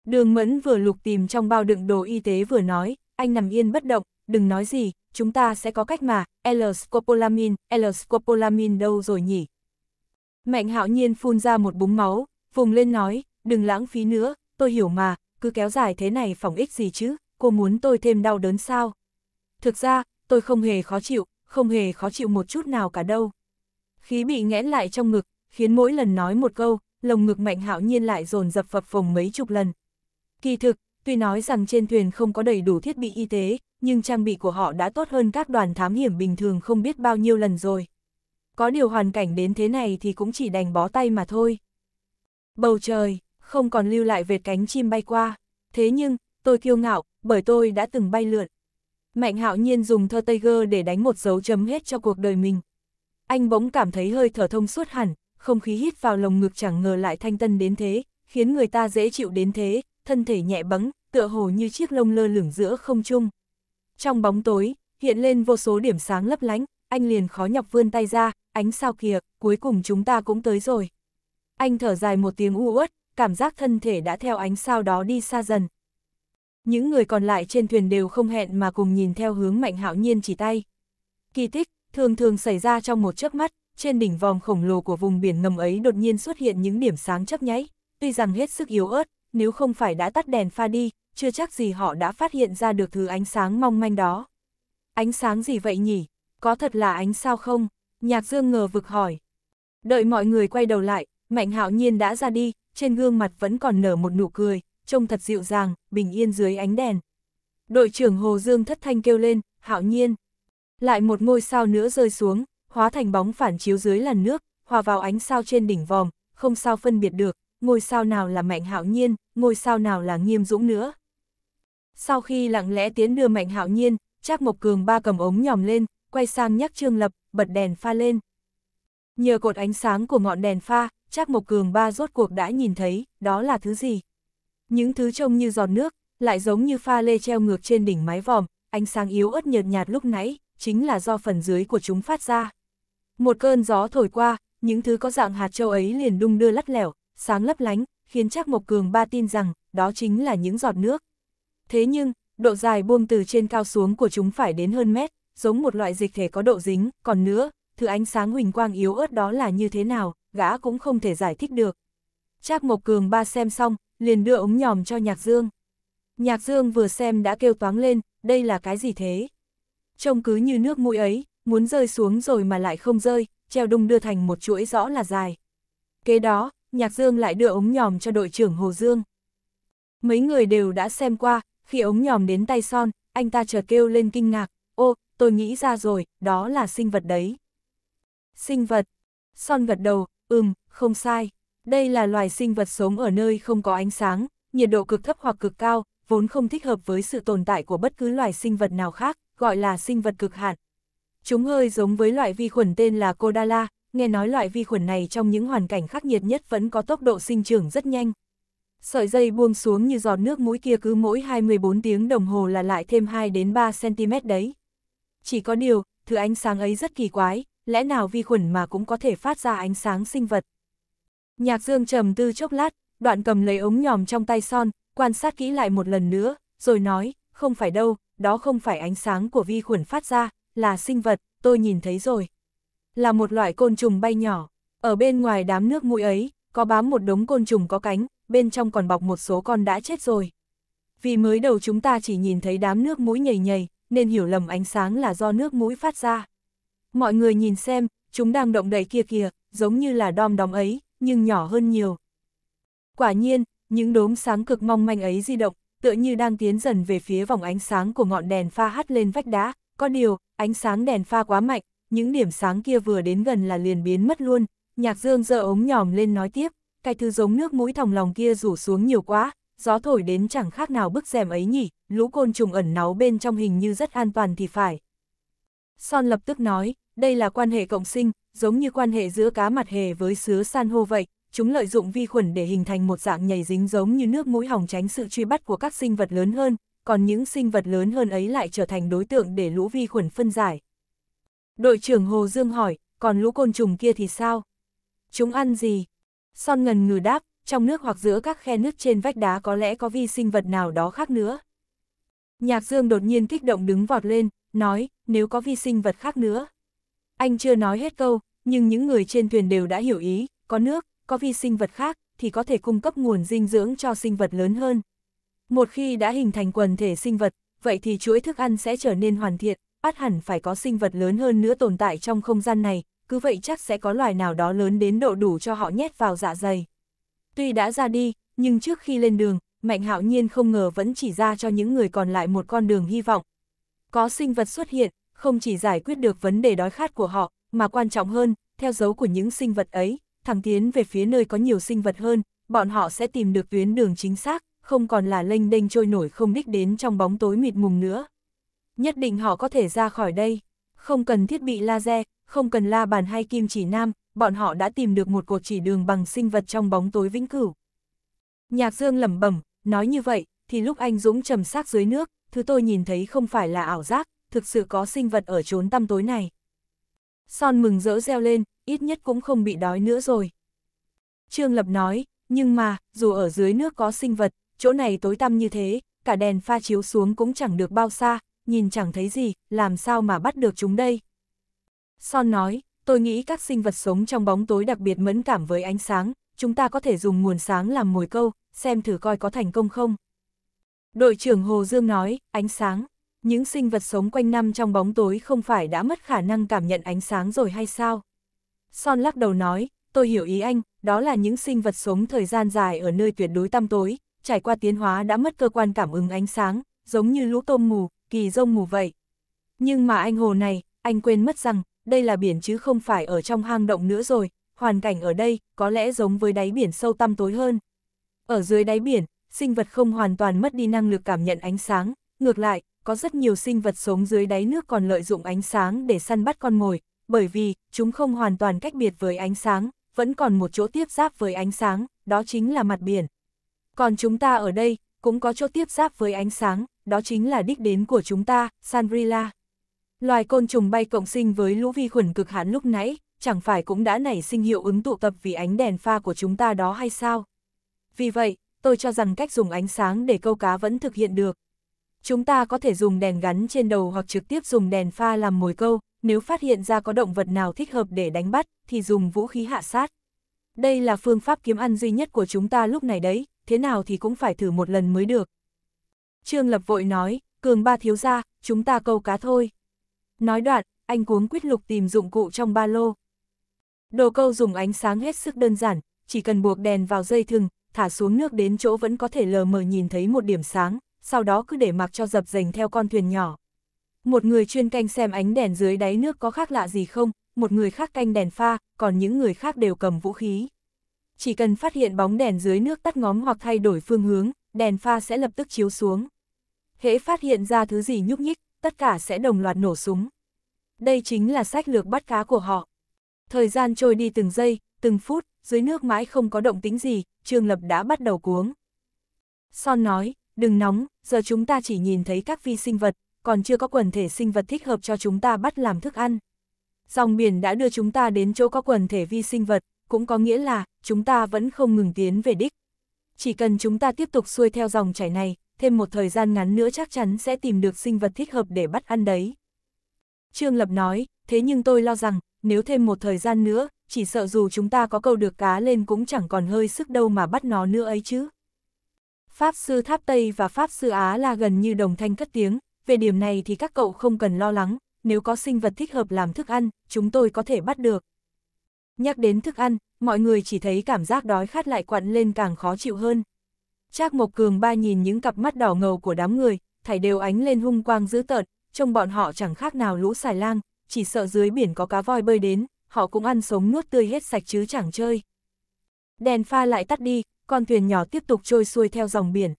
Đường Mẫn vừa lục tìm trong bao đựng đồ y tế vừa nói, anh nằm yên bất động, đừng nói gì, chúng ta sẽ có cách mà, L-scopolamin, L-scopolamin đâu rồi nhỉ? Mạnh hạo nhiên phun ra một búng máu, vùng lên nói, đừng lãng phí nữa, tôi hiểu mà, cứ kéo dài thế này phòng ích gì chứ, cô muốn tôi thêm đau đớn sao? Thực ra, tôi không hề khó chịu, không hề khó chịu một chút nào cả đâu. Khí bị nghẽn lại trong ngực, khiến mỗi lần nói một câu, lồng ngực mạnh hạo nhiên lại dồn dập phập phồng mấy chục lần, Kỳ thực, tuy nói rằng trên thuyền không có đầy đủ thiết bị y tế, nhưng trang bị của họ đã tốt hơn các đoàn thám hiểm bình thường không biết bao nhiêu lần rồi. Có điều hoàn cảnh đến thế này thì cũng chỉ đành bó tay mà thôi. Bầu trời, không còn lưu lại vệt cánh chim bay qua. Thế nhưng, tôi kiêu ngạo, bởi tôi đã từng bay lượn. Mạnh hạo nhiên dùng thơ Tiger để đánh một dấu chấm hết cho cuộc đời mình. Anh bỗng cảm thấy hơi thở thông suốt hẳn, không khí hít vào lồng ngực chẳng ngờ lại thanh tân đến thế, khiến người ta dễ chịu đến thế, thân thể nhẹ bẫng, tựa hồ như chiếc lông lơ lửng giữa không trung. Trong bóng tối, hiện lên vô số điểm sáng lấp lánh, anh liền khó nhọc vươn tay ra, ánh sao kìa, cuối cùng chúng ta cũng tới rồi. Anh thở dài một tiếng u uất, cảm giác thân thể đã theo ánh sao đó đi xa dần. Những người còn lại trên thuyền đều không hẹn mà cùng nhìn theo hướng Mạnh Hạo Nhiên chỉ tay. Kỳ tích thường thường xảy ra trong một chớp mắt, trên đỉnh vòm khổng lồ của vùng biển ngầm ấy đột nhiên xuất hiện những điểm sáng chớp nháy, tuy rằng hết sức yếu ớt, nếu không phải đã tắt đèn pha đi, chưa chắc gì họ đã phát hiện ra được thứ ánh sáng mong manh đó. Ánh sáng gì vậy nhỉ? Có thật là ánh sao không? Nhạc Dương ngờ vực hỏi. Đợi mọi người quay đầu lại, Mạnh Hạo Nhiên đã ra đi, trên gương mặt vẫn còn nở một nụ cười, trông thật dịu dàng, bình yên dưới ánh đèn. Đội trưởng Hồ Dương thất thanh kêu lên, Hạo Nhiên. Lại một ngôi sao nữa rơi xuống, hóa thành bóng phản chiếu dưới làn nước, hòa vào ánh sao trên đỉnh vòm, không sao phân biệt được, ngôi sao nào là Mạnh Hạo Nhiên, ngôi sao nào là nghiêm dũng nữa. Sau khi lặng lẽ tiến đưa Mạnh Hạo Nhiên, Trác Mộc Cường ba cầm ống nhòm lên, quay sang nhắc Trương Lập, bật đèn pha lên. Nhờ cột ánh sáng của ngọn đèn pha, Trác Mộc Cường ba rốt cuộc đã nhìn thấy, đó là thứ gì? Những thứ trông như giọt nước, lại giống như pha lê treo ngược trên đỉnh mái vòm, ánh sáng yếu ớt nhợt nhạt lúc nãy, chính là do phần dưới của chúng phát ra. Một cơn gió thổi qua, những thứ có dạng hạt châu ấy liền đung đưa lắt lẻo, sáng lấp lánh, khiến Trác Mộc Cường ba tin rằng đó chính là những giọt nước. Thế nhưng, độ dài buông từ trên cao xuống của chúng phải đến hơn mét, giống một loại dịch thể có độ dính, còn nữa, thứ ánh sáng huỳnh quang yếu ớt đó là như thế nào, gã cũng không thể giải thích được. Trác Mộc Cường ba xem xong, liền đưa ống nhòm cho Nhạc Dương. Nhạc Dương vừa xem đã kêu toáng lên, đây là cái gì thế? Trông cứ như nước mũi ấy, muốn rơi xuống rồi mà lại không rơi, treo đung đưa thành một chuỗi rõ là dài. Kế đó, Nhạc Dương lại đưa ống nhòm cho đội trưởng Hồ Dương. Mấy người đều đã xem qua, khi ống nhòm đến tay son, anh ta chợt kêu lên kinh ngạc, ô, tôi nghĩ ra rồi, đó là sinh vật đấy. Sinh vật, son gật đầu, ừm, không sai, đây là loài sinh vật sống ở nơi không có ánh sáng, nhiệt độ cực thấp hoặc cực cao, vốn không thích hợp với sự tồn tại của bất cứ loài sinh vật nào khác, gọi là sinh vật cực hạn. Chúng hơi giống với loại vi khuẩn tên là Codala, nghe nói loại vi khuẩn này trong những hoàn cảnh khắc nghiệt nhất vẫn có tốc độ sinh trưởng rất nhanh. Sợi dây buông xuống như giọt nước mũi kia cứ mỗi 24 tiếng đồng hồ là lại thêm 2 đến 3 cm đấy. Chỉ có điều, thứ ánh sáng ấy rất kỳ quái, lẽ nào vi khuẩn mà cũng có thể phát ra ánh sáng sinh vật. Nhạc Dương trầm tư chốc lát, đoạn cầm lấy ống nhòm trong tay son, quan sát kỹ lại một lần nữa, rồi nói, không phải đâu, đó không phải ánh sáng của vi khuẩn phát ra, là sinh vật, tôi nhìn thấy rồi là một loại côn trùng bay nhỏ. Ở bên ngoài đám nước mũi ấy, có bám một đống côn trùng có cánh, bên trong còn bọc một số con đã chết rồi. Vì mới đầu chúng ta chỉ nhìn thấy đám nước mũi nhầy nhầy, nên hiểu lầm ánh sáng là do nước mũi phát ra. Mọi người nhìn xem, chúng đang động đẩy kia kìa, giống như là đom đóm ấy, nhưng nhỏ hơn nhiều. Quả nhiên, những đốm sáng cực mong manh ấy di động, tựa như đang tiến dần về phía vòng ánh sáng của ngọn đèn pha hắt lên vách đá. Có điều, ánh sáng đèn pha quá mạnh, những điểm sáng kia vừa đến gần là liền biến mất luôn, nhạc dương giơ ống nhòm lên nói tiếp, cái thứ giống nước mũi thòng lòng kia rủ xuống nhiều quá, gió thổi đến chẳng khác nào bức rèm ấy nhỉ, lũ côn trùng ẩn náu bên trong hình như rất an toàn thì phải. Son lập tức nói, đây là quan hệ cộng sinh, giống như quan hệ giữa cá mặt hề với sứa san hô vậy, chúng lợi dụng vi khuẩn để hình thành một dạng nhảy dính giống như nước mũi hỏng tránh sự truy bắt của các sinh vật lớn hơn, còn những sinh vật lớn hơn ấy lại trở thành đối tượng để lũ vi khuẩn phân giải. Đội trưởng Hồ Dương hỏi, còn lũ côn trùng kia thì sao? Chúng ăn gì? Son ngần ngừ đáp, trong nước hoặc giữa các khe nước trên vách đá có lẽ có vi sinh vật nào đó khác nữa. Nhạc Dương đột nhiên kích động đứng vọt lên, nói, nếu có vi sinh vật khác nữa. Anh chưa nói hết câu, nhưng những người trên thuyền đều đã hiểu ý, có nước, có vi sinh vật khác, thì có thể cung cấp nguồn dinh dưỡng cho sinh vật lớn hơn. Một khi đã hình thành quần thể sinh vật, vậy thì chuỗi thức ăn sẽ trở nên hoàn thiện, át hẳn phải có sinh vật lớn hơn nữa tồn tại trong không gian này, cứ vậy chắc sẽ có loài nào đó lớn đến độ đủ cho họ nhét vào dạ dày. Tuy đã ra đi, nhưng trước khi lên đường, Mạnh Hạo Nhiên không ngờ vẫn chỉ ra cho những người còn lại một con đường hy vọng. Có sinh vật xuất hiện, không chỉ giải quyết được vấn đề đói khát của họ, mà quan trọng hơn, theo dấu của những sinh vật ấy, thẳng tiến về phía nơi có nhiều sinh vật hơn, bọn họ sẽ tìm được tuyến đường chính xác, không còn là lênh đênh trôi nổi không đích đến trong bóng tối mịt mùng nữa nhất định họ có thể ra khỏi đây. Không cần thiết bị laser, không cần la bàn hay kim chỉ nam, bọn họ đã tìm được một cột chỉ đường bằng sinh vật trong bóng tối vĩnh cửu. Nhạc Dương lẩm bẩm, nói như vậy, thì lúc anh Dũng trầm xác dưới nước, thứ tôi nhìn thấy không phải là ảo giác, thực sự có sinh vật ở chốn tăm tối này. Son mừng rỡ reo lên, ít nhất cũng không bị đói nữa rồi. Trương Lập nói, nhưng mà, dù ở dưới nước có sinh vật, chỗ này tối tăm như thế, cả đèn pha chiếu xuống cũng chẳng được bao xa, nhìn chẳng thấy gì, làm sao mà bắt được chúng đây? Son nói, tôi nghĩ các sinh vật sống trong bóng tối đặc biệt mẫn cảm với ánh sáng, chúng ta có thể dùng nguồn sáng làm mồi câu, xem thử coi có thành công không. Đội trưởng Hồ Dương nói, ánh sáng, những sinh vật sống quanh năm trong bóng tối không phải đã mất khả năng cảm nhận ánh sáng rồi hay sao? Son lắc đầu nói, tôi hiểu ý anh, đó là những sinh vật sống thời gian dài ở nơi tuyệt đối tăm tối, trải qua tiến hóa đã mất cơ quan cảm ứng ánh sáng, giống như lũ tôm mù, kỳ rông ngủ vậy. Nhưng mà anh hồ này, anh quên mất rằng, đây là biển chứ không phải ở trong hang động nữa rồi, hoàn cảnh ở đây có lẽ giống với đáy biển sâu tăm tối hơn. Ở dưới đáy biển, sinh vật không hoàn toàn mất đi năng lực cảm nhận ánh sáng, ngược lại, có rất nhiều sinh vật sống dưới đáy nước còn lợi dụng ánh sáng để săn bắt con mồi, bởi vì chúng không hoàn toàn cách biệt với ánh sáng, vẫn còn một chỗ tiếp giáp với ánh sáng, đó chính là mặt biển. Còn chúng ta ở đây cũng có chỗ tiếp giáp với ánh sáng, đó chính là đích đến của chúng ta, Sanrila. Loài côn trùng bay cộng sinh với lũ vi khuẩn cực hạn lúc nãy, chẳng phải cũng đã nảy sinh hiệu ứng tụ tập vì ánh đèn pha của chúng ta đó hay sao? Vì vậy, tôi cho rằng cách dùng ánh sáng để câu cá vẫn thực hiện được. Chúng ta có thể dùng đèn gắn trên đầu hoặc trực tiếp dùng đèn pha làm mồi câu, nếu phát hiện ra có động vật nào thích hợp để đánh bắt, thì dùng vũ khí hạ sát. Đây là phương pháp kiếm ăn duy nhất của chúng ta lúc này đấy, thế nào thì cũng phải thử một lần mới được. Trương Lập vội nói, cường ba thiếu ra, chúng ta câu cá thôi. Nói đoạn, anh cuốn quyết lục tìm dụng cụ trong ba lô. Đồ câu dùng ánh sáng hết sức đơn giản, chỉ cần buộc đèn vào dây thừng, thả xuống nước đến chỗ vẫn có thể lờ mờ nhìn thấy một điểm sáng, sau đó cứ để mặc cho dập dành theo con thuyền nhỏ. Một người chuyên canh xem ánh đèn dưới đáy nước có khác lạ gì không, một người khác canh đèn pha, còn những người khác đều cầm vũ khí. Chỉ cần phát hiện bóng đèn dưới nước tắt ngóm hoặc thay đổi phương hướng, đèn pha sẽ lập tức chiếu xuống hễ phát hiện ra thứ gì nhúc nhích, tất cả sẽ đồng loạt nổ súng. Đây chính là sách lược bắt cá của họ. Thời gian trôi đi từng giây, từng phút, dưới nước mãi không có động tính gì, Trương Lập đã bắt đầu cuống. Son nói, đừng nóng, giờ chúng ta chỉ nhìn thấy các vi sinh vật, còn chưa có quần thể sinh vật thích hợp cho chúng ta bắt làm thức ăn. Dòng biển đã đưa chúng ta đến chỗ có quần thể vi sinh vật, cũng có nghĩa là chúng ta vẫn không ngừng tiến về đích. Chỉ cần chúng ta tiếp tục xuôi theo dòng chảy này, thêm một thời gian ngắn nữa chắc chắn sẽ tìm được sinh vật thích hợp để bắt ăn đấy. Trương Lập nói, thế nhưng tôi lo rằng, nếu thêm một thời gian nữa, chỉ sợ dù chúng ta có câu được cá lên cũng chẳng còn hơi sức đâu mà bắt nó nữa ấy chứ. Pháp sư Tháp Tây và Pháp sư Á là gần như đồng thanh cất tiếng, về điểm này thì các cậu không cần lo lắng, nếu có sinh vật thích hợp làm thức ăn, chúng tôi có thể bắt được. Nhắc đến thức ăn, mọi người chỉ thấy cảm giác đói khát lại quặn lên càng khó chịu hơn. Trác Mộc Cường ba nhìn những cặp mắt đỏ ngầu của đám người, thảy đều ánh lên hung quang dữ tợn, trông bọn họ chẳng khác nào lũ xài lang, chỉ sợ dưới biển có cá voi bơi đến, họ cũng ăn sống nuốt tươi hết sạch chứ chẳng chơi. Đèn pha lại tắt đi, con thuyền nhỏ tiếp tục trôi xuôi theo dòng biển.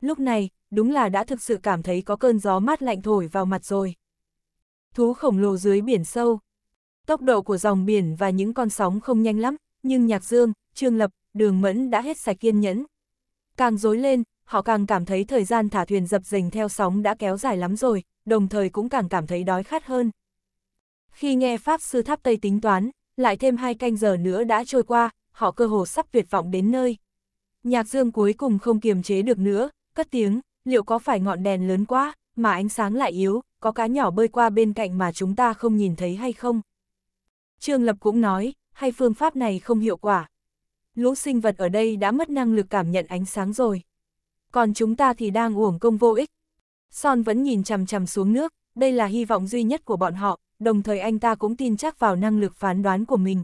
Lúc này, đúng là đã thực sự cảm thấy có cơn gió mát lạnh thổi vào mặt rồi. Thú khổng lồ dưới biển sâu. Tốc độ của dòng biển và những con sóng không nhanh lắm, nhưng Nhạc Dương, Trương Lập, Đường Mẫn đã hết sạch kiên nhẫn, Càng dối lên, họ càng cảm thấy thời gian thả thuyền dập dềnh theo sóng đã kéo dài lắm rồi, đồng thời cũng càng cảm thấy đói khát hơn. Khi nghe Pháp Sư Tháp Tây tính toán, lại thêm hai canh giờ nữa đã trôi qua, họ cơ hồ sắp tuyệt vọng đến nơi. Nhạc dương cuối cùng không kiềm chế được nữa, cất tiếng, liệu có phải ngọn đèn lớn quá, mà ánh sáng lại yếu, có cá nhỏ bơi qua bên cạnh mà chúng ta không nhìn thấy hay không? Trương Lập cũng nói, hay phương pháp này không hiệu quả, lũ sinh vật ở đây đã mất năng lực cảm nhận ánh sáng rồi. Còn chúng ta thì đang uổng công vô ích. Son vẫn nhìn chằm chằm xuống nước, đây là hy vọng duy nhất của bọn họ, đồng thời anh ta cũng tin chắc vào năng lực phán đoán của mình.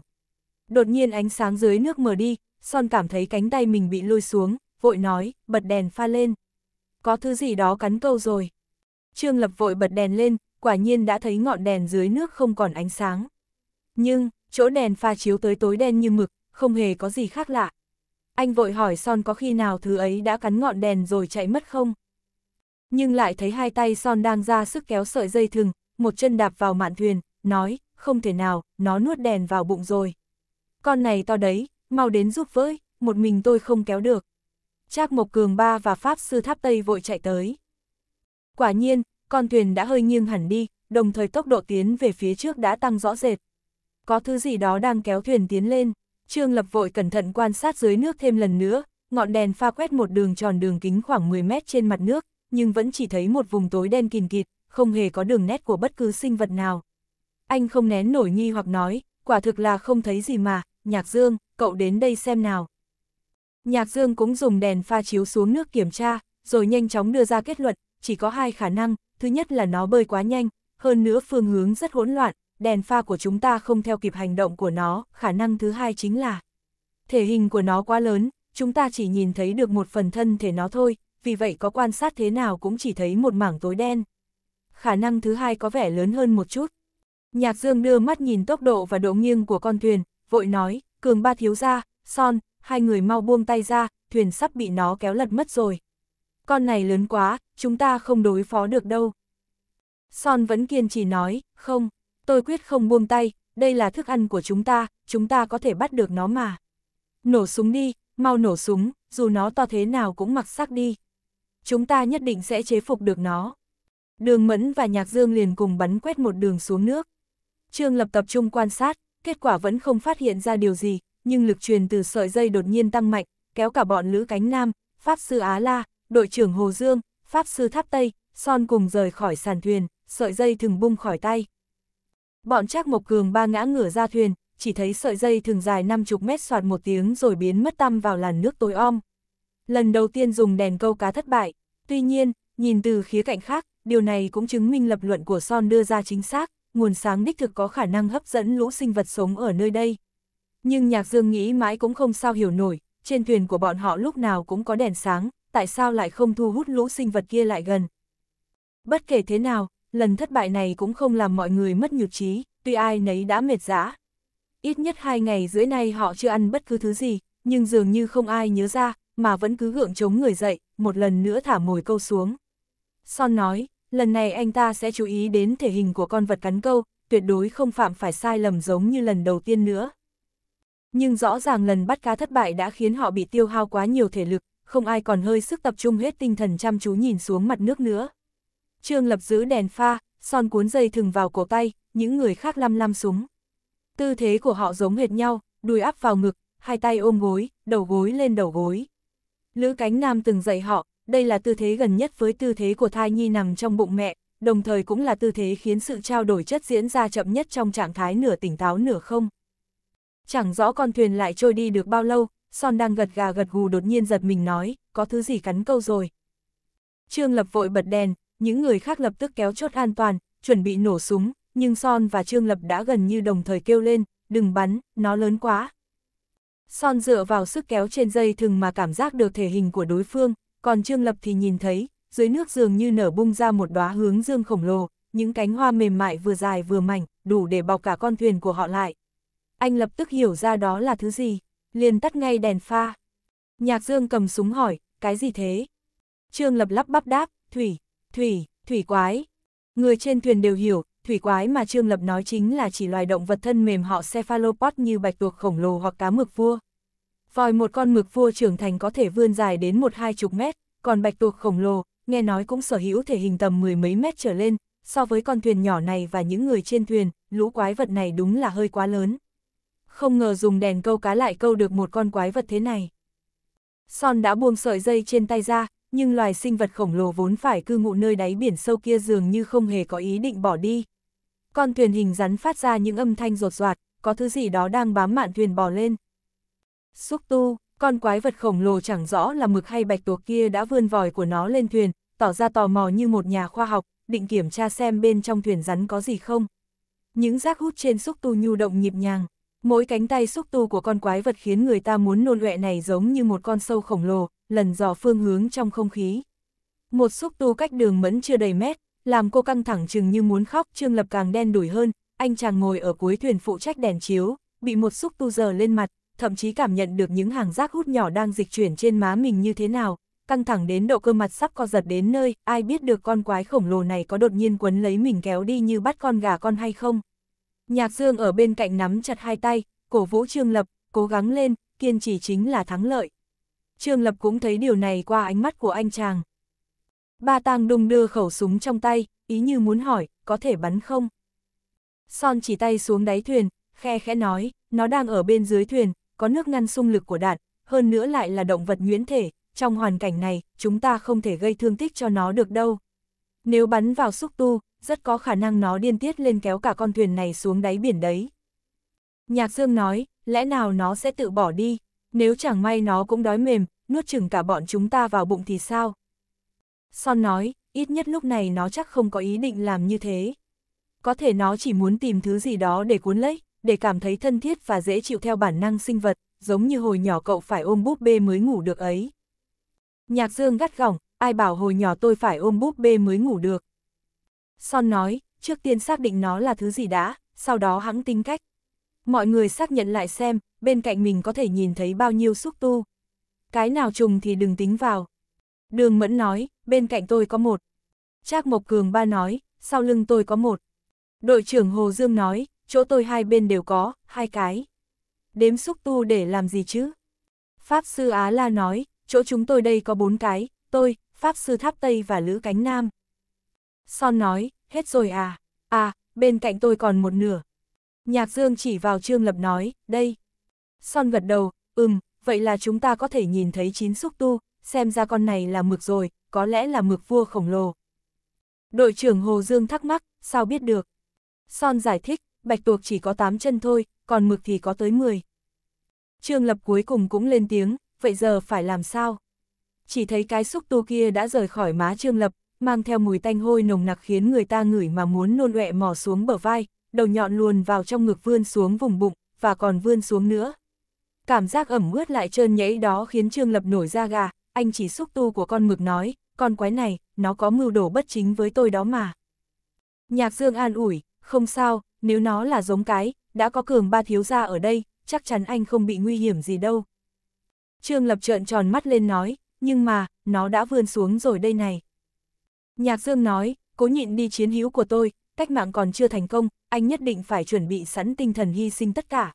Đột nhiên ánh sáng dưới nước mở đi, Son cảm thấy cánh tay mình bị lôi xuống, vội nói, bật đèn pha lên. Có thứ gì đó cắn câu rồi. Trương Lập vội bật đèn lên, quả nhiên đã thấy ngọn đèn dưới nước không còn ánh sáng. Nhưng, chỗ đèn pha chiếu tới tối đen như mực, không hề có gì khác lạ. Anh vội hỏi Son có khi nào thứ ấy đã cắn ngọn đèn rồi chạy mất không? Nhưng lại thấy hai tay Son đang ra sức kéo sợi dây thừng, một chân đạp vào mạn thuyền, nói, không thể nào, nó nuốt đèn vào bụng rồi. Con này to đấy, mau đến giúp với, một mình tôi không kéo được. Trác Mộc Cường Ba và Pháp Sư Tháp Tây vội chạy tới. Quả nhiên, con thuyền đã hơi nghiêng hẳn đi, đồng thời tốc độ tiến về phía trước đã tăng rõ rệt. Có thứ gì đó đang kéo thuyền tiến lên. Trương Lập vội cẩn thận quan sát dưới nước thêm lần nữa, ngọn đèn pha quét một đường tròn đường kính khoảng 10 mét trên mặt nước, nhưng vẫn chỉ thấy một vùng tối đen kìn kịt, không hề có đường nét của bất cứ sinh vật nào. Anh không nén nổi nghi hoặc nói, quả thực là không thấy gì mà, Nhạc Dương, cậu đến đây xem nào. Nhạc Dương cũng dùng đèn pha chiếu xuống nước kiểm tra, rồi nhanh chóng đưa ra kết luận, chỉ có hai khả năng, thứ nhất là nó bơi quá nhanh, hơn nữa phương hướng rất hỗn loạn, đèn pha của chúng ta không theo kịp hành động của nó, khả năng thứ hai chính là thể hình của nó quá lớn, chúng ta chỉ nhìn thấy được một phần thân thể nó thôi, vì vậy có quan sát thế nào cũng chỉ thấy một mảng tối đen. Khả năng thứ hai có vẻ lớn hơn một chút. Nhạc Dương đưa mắt nhìn tốc độ và độ nghiêng của con thuyền, vội nói, cường ba thiếu ra, son, hai người mau buông tay ra, thuyền sắp bị nó kéo lật mất rồi. Con này lớn quá, chúng ta không đối phó được đâu. Son vẫn kiên trì nói, không, tôi quyết không buông tay, đây là thức ăn của chúng ta, chúng ta có thể bắt được nó mà. Nổ súng đi, mau nổ súng, dù nó to thế nào cũng mặc sắc đi. Chúng ta nhất định sẽ chế phục được nó. Đường Mẫn và Nhạc Dương liền cùng bắn quét một đường xuống nước. Trương Lập tập trung quan sát, kết quả vẫn không phát hiện ra điều gì, nhưng lực truyền từ sợi dây đột nhiên tăng mạnh, kéo cả bọn Lữ Cánh Nam, Pháp Sư Á La, đội trưởng Hồ Dương, Pháp Sư Tháp Tây, Son cùng rời khỏi sàn thuyền, sợi dây thừng bung khỏi tay. Bọn Trác Mộc Cường ba ngã ngửa ra thuyền, chỉ thấy sợi dây thường dài 50 mét soạt một tiếng rồi biến mất tăm vào làn nước tối om. Lần đầu tiên dùng đèn câu cá thất bại, tuy nhiên, nhìn từ khía cạnh khác, điều này cũng chứng minh lập luận của Son đưa ra chính xác, nguồn sáng đích thực có khả năng hấp dẫn lũ sinh vật sống ở nơi đây. Nhưng Nhạc Dương nghĩ mãi cũng không sao hiểu nổi, trên thuyền của bọn họ lúc nào cũng có đèn sáng, tại sao lại không thu hút lũ sinh vật kia lại gần. Bất kể thế nào, lần thất bại này cũng không làm mọi người mất nhược trí, tuy ai nấy đã mệt dã. Ít nhất hai ngày rưỡi nay họ chưa ăn bất cứ thứ gì, nhưng dường như không ai nhớ ra, mà vẫn cứ gượng chống người dậy, một lần nữa thả mồi câu xuống. Son nói, lần này anh ta sẽ chú ý đến thể hình của con vật cắn câu, tuyệt đối không phạm phải sai lầm giống như lần đầu tiên nữa. Nhưng rõ ràng lần bắt cá thất bại đã khiến họ bị tiêu hao quá nhiều thể lực, không ai còn hơi sức tập trung hết tinh thần chăm chú nhìn xuống mặt nước nữa. Trương Lập giữ đèn pha, son cuốn dây thừng vào cổ tay, những người khác lăm lăm súng. Tư thế của họ giống hệt nhau, đùi áp vào ngực, hai tay ôm gối, đầu gối lên đầu gối. Lữ Cánh Nam từng dạy họ, đây là tư thế gần nhất với tư thế của thai nhi nằm trong bụng mẹ, đồng thời cũng là tư thế khiến sự trao đổi chất diễn ra chậm nhất trong trạng thái nửa tỉnh táo nửa không. Chẳng rõ con thuyền lại trôi đi được bao lâu, Son đang gật gà gật gù đột nhiên giật mình nói, có thứ gì cắn câu rồi. Trương Lập vội bật đèn, những người khác lập tức kéo chốt an toàn, chuẩn bị nổ súng, nhưng Son và Trương Lập đã gần như đồng thời kêu lên, đừng bắn, nó lớn quá. Son dựa vào sức kéo trên dây thừng mà cảm giác được thể hình của đối phương, còn Trương Lập thì nhìn thấy, dưới nước dường như nở bung ra một đóa hướng dương khổng lồ, những cánh hoa mềm mại vừa dài vừa mảnh, đủ để bọc cả con thuyền của họ lại. Anh lập tức hiểu ra đó là thứ gì, liền tắt ngay đèn pha. Nhạc Dương cầm súng hỏi, cái gì thế? Trương Lập lắp bắp đáp, thủy, thủy, thủy quái. Người trên thuyền đều hiểu, thủy quái mà Trương Lập nói chính là chỉ loài động vật thân mềm họ cephalopod như bạch tuộc khổng lồ hoặc cá mực vua. Vòi một con mực vua trưởng thành có thể vươn dài đến một hai chục mét, còn bạch tuộc khổng lồ, nghe nói cũng sở hữu thể hình tầm mười mấy mét trở lên, so với con thuyền nhỏ này và những người trên thuyền, lũ quái vật này đúng là hơi quá lớn. Không ngờ dùng đèn câu cá lại câu được một con quái vật thế này. Son đã buông sợi dây trên tay ra, nhưng loài sinh vật khổng lồ vốn phải cư ngụ nơi đáy biển sâu kia dường như không hề có ý định bỏ đi. Con thuyền hình rắn phát ra những âm thanh rột rạt, có thứ gì đó đang bám mạn thuyền bò lên. Xúc tu, con quái vật khổng lồ chẳng rõ là mực hay bạch tuộc kia đã vươn vòi của nó lên thuyền, tỏ ra tò mò như một nhà khoa học, định kiểm tra xem bên trong thuyền rắn có gì không. Những rác hút trên xúc tu nhu động nhịp nhàng, mỗi cánh tay xúc tu của con quái vật khiến người ta muốn nôn ọe này giống như một con sâu khổng lồ, lần dò phương hướng trong không khí. Một xúc tu cách đường mẫn chưa đầy mét, làm cô căng thẳng chừng như muốn khóc, Trương Lập càng đen đủi hơn, anh chàng ngồi ở cuối thuyền phụ trách đèn chiếu, bị một xúc tu giờ lên mặt, thậm chí cảm nhận được những hàng rác hút nhỏ đang dịch chuyển trên má mình như thế nào, căng thẳng đến độ cơ mặt sắp co giật đến nơi, ai biết được con quái khổng lồ này có đột nhiên quấn lấy mình kéo đi như bắt con gà con hay không. Nhạc Dương ở bên cạnh nắm chặt hai tay, cổ vũ Trương Lập, cố gắng lên, kiên trì chính là thắng lợi. Trương Lập cũng thấy điều này qua ánh mắt của anh chàng. Ba tang đung đưa khẩu súng trong tay, ý như muốn hỏi, có thể bắn không? Son chỉ tay xuống đáy thuyền, khe khẽ nói, nó đang ở bên dưới thuyền, có nước ngăn xung lực của đạn, hơn nữa lại là động vật nguyễn thể, trong hoàn cảnh này, chúng ta không thể gây thương tích cho nó được đâu. Nếu bắn vào xúc tu, rất có khả năng nó điên tiết lên kéo cả con thuyền này xuống đáy biển đấy. Nhạc Dương nói, lẽ nào nó sẽ tự bỏ đi, nếu chẳng may nó cũng đói mềm, nuốt chừng cả bọn chúng ta vào bụng thì sao? Son nói, ít nhất lúc này nó chắc không có ý định làm như thế. Có thể nó chỉ muốn tìm thứ gì đó để cuốn lấy, để cảm thấy thân thiết và dễ chịu theo bản năng sinh vật, giống như hồi nhỏ cậu phải ôm búp bê mới ngủ được ấy. Nhạc Dương gắt gỏng, ai bảo hồi nhỏ tôi phải ôm búp bê mới ngủ được. Son nói, trước tiên xác định nó là thứ gì đã, sau đó hãng tính cách. Mọi người xác nhận lại xem, bên cạnh mình có thể nhìn thấy bao nhiêu xúc tu. Cái nào trùng thì đừng tính vào. Đường Mẫn nói, bên cạnh tôi có một. Trác Mộc Cường ba nói, sau lưng tôi có một. Đội trưởng Hồ Dương nói, chỗ tôi hai bên đều có, hai cái. Đếm xúc tu để làm gì chứ? Pháp sư Á La nói, chỗ chúng tôi đây có bốn cái, tôi, Pháp sư Tháp Tây và Lữ Cánh Nam. Son nói, hết rồi à, à, bên cạnh tôi còn một nửa, Nhạc Dương chỉ vào Trương Lập nói, đây. Son gật đầu, ừm, vậy là chúng ta có thể nhìn thấy chín xúc tu, xem ra con này là mực rồi, có lẽ là mực vua khổng lồ. Đội trưởng Hồ Dương thắc mắc, sao biết được? Son giải thích, bạch tuộc chỉ có 8 chân thôi, còn mực thì có tới 10. Trương Lập cuối cùng cũng lên tiếng, vậy giờ phải làm sao? Chỉ thấy cái xúc tu kia đã rời khỏi má Trương Lập, mang theo mùi tanh hôi nồng nặc khiến người ta ngửi mà muốn nôn ọe mò xuống bờ vai, đầu nhọn luồn vào trong ngực vươn xuống vùng bụng, và còn vươn xuống nữa. Cảm giác ẩm ướt lại trơn nhẫy đó khiến Trương Lập nổi ra gà, anh chỉ xúc tu của con mực nói, con quái này, nó có mưu đồ bất chính với tôi đó mà. Nhạc Dương an ủi, không sao, nếu nó là giống cái, đã có cường ba thiếu gia ở đây, chắc chắn anh không bị nguy hiểm gì đâu. Trương Lập trợn tròn mắt lên nói, nhưng mà, nó đã vươn xuống rồi đây này. Nhạc Dương nói, cố nhịn đi chiến hữu của tôi, cách mạng còn chưa thành công, anh nhất định phải chuẩn bị sẵn tinh thần hy sinh tất cả.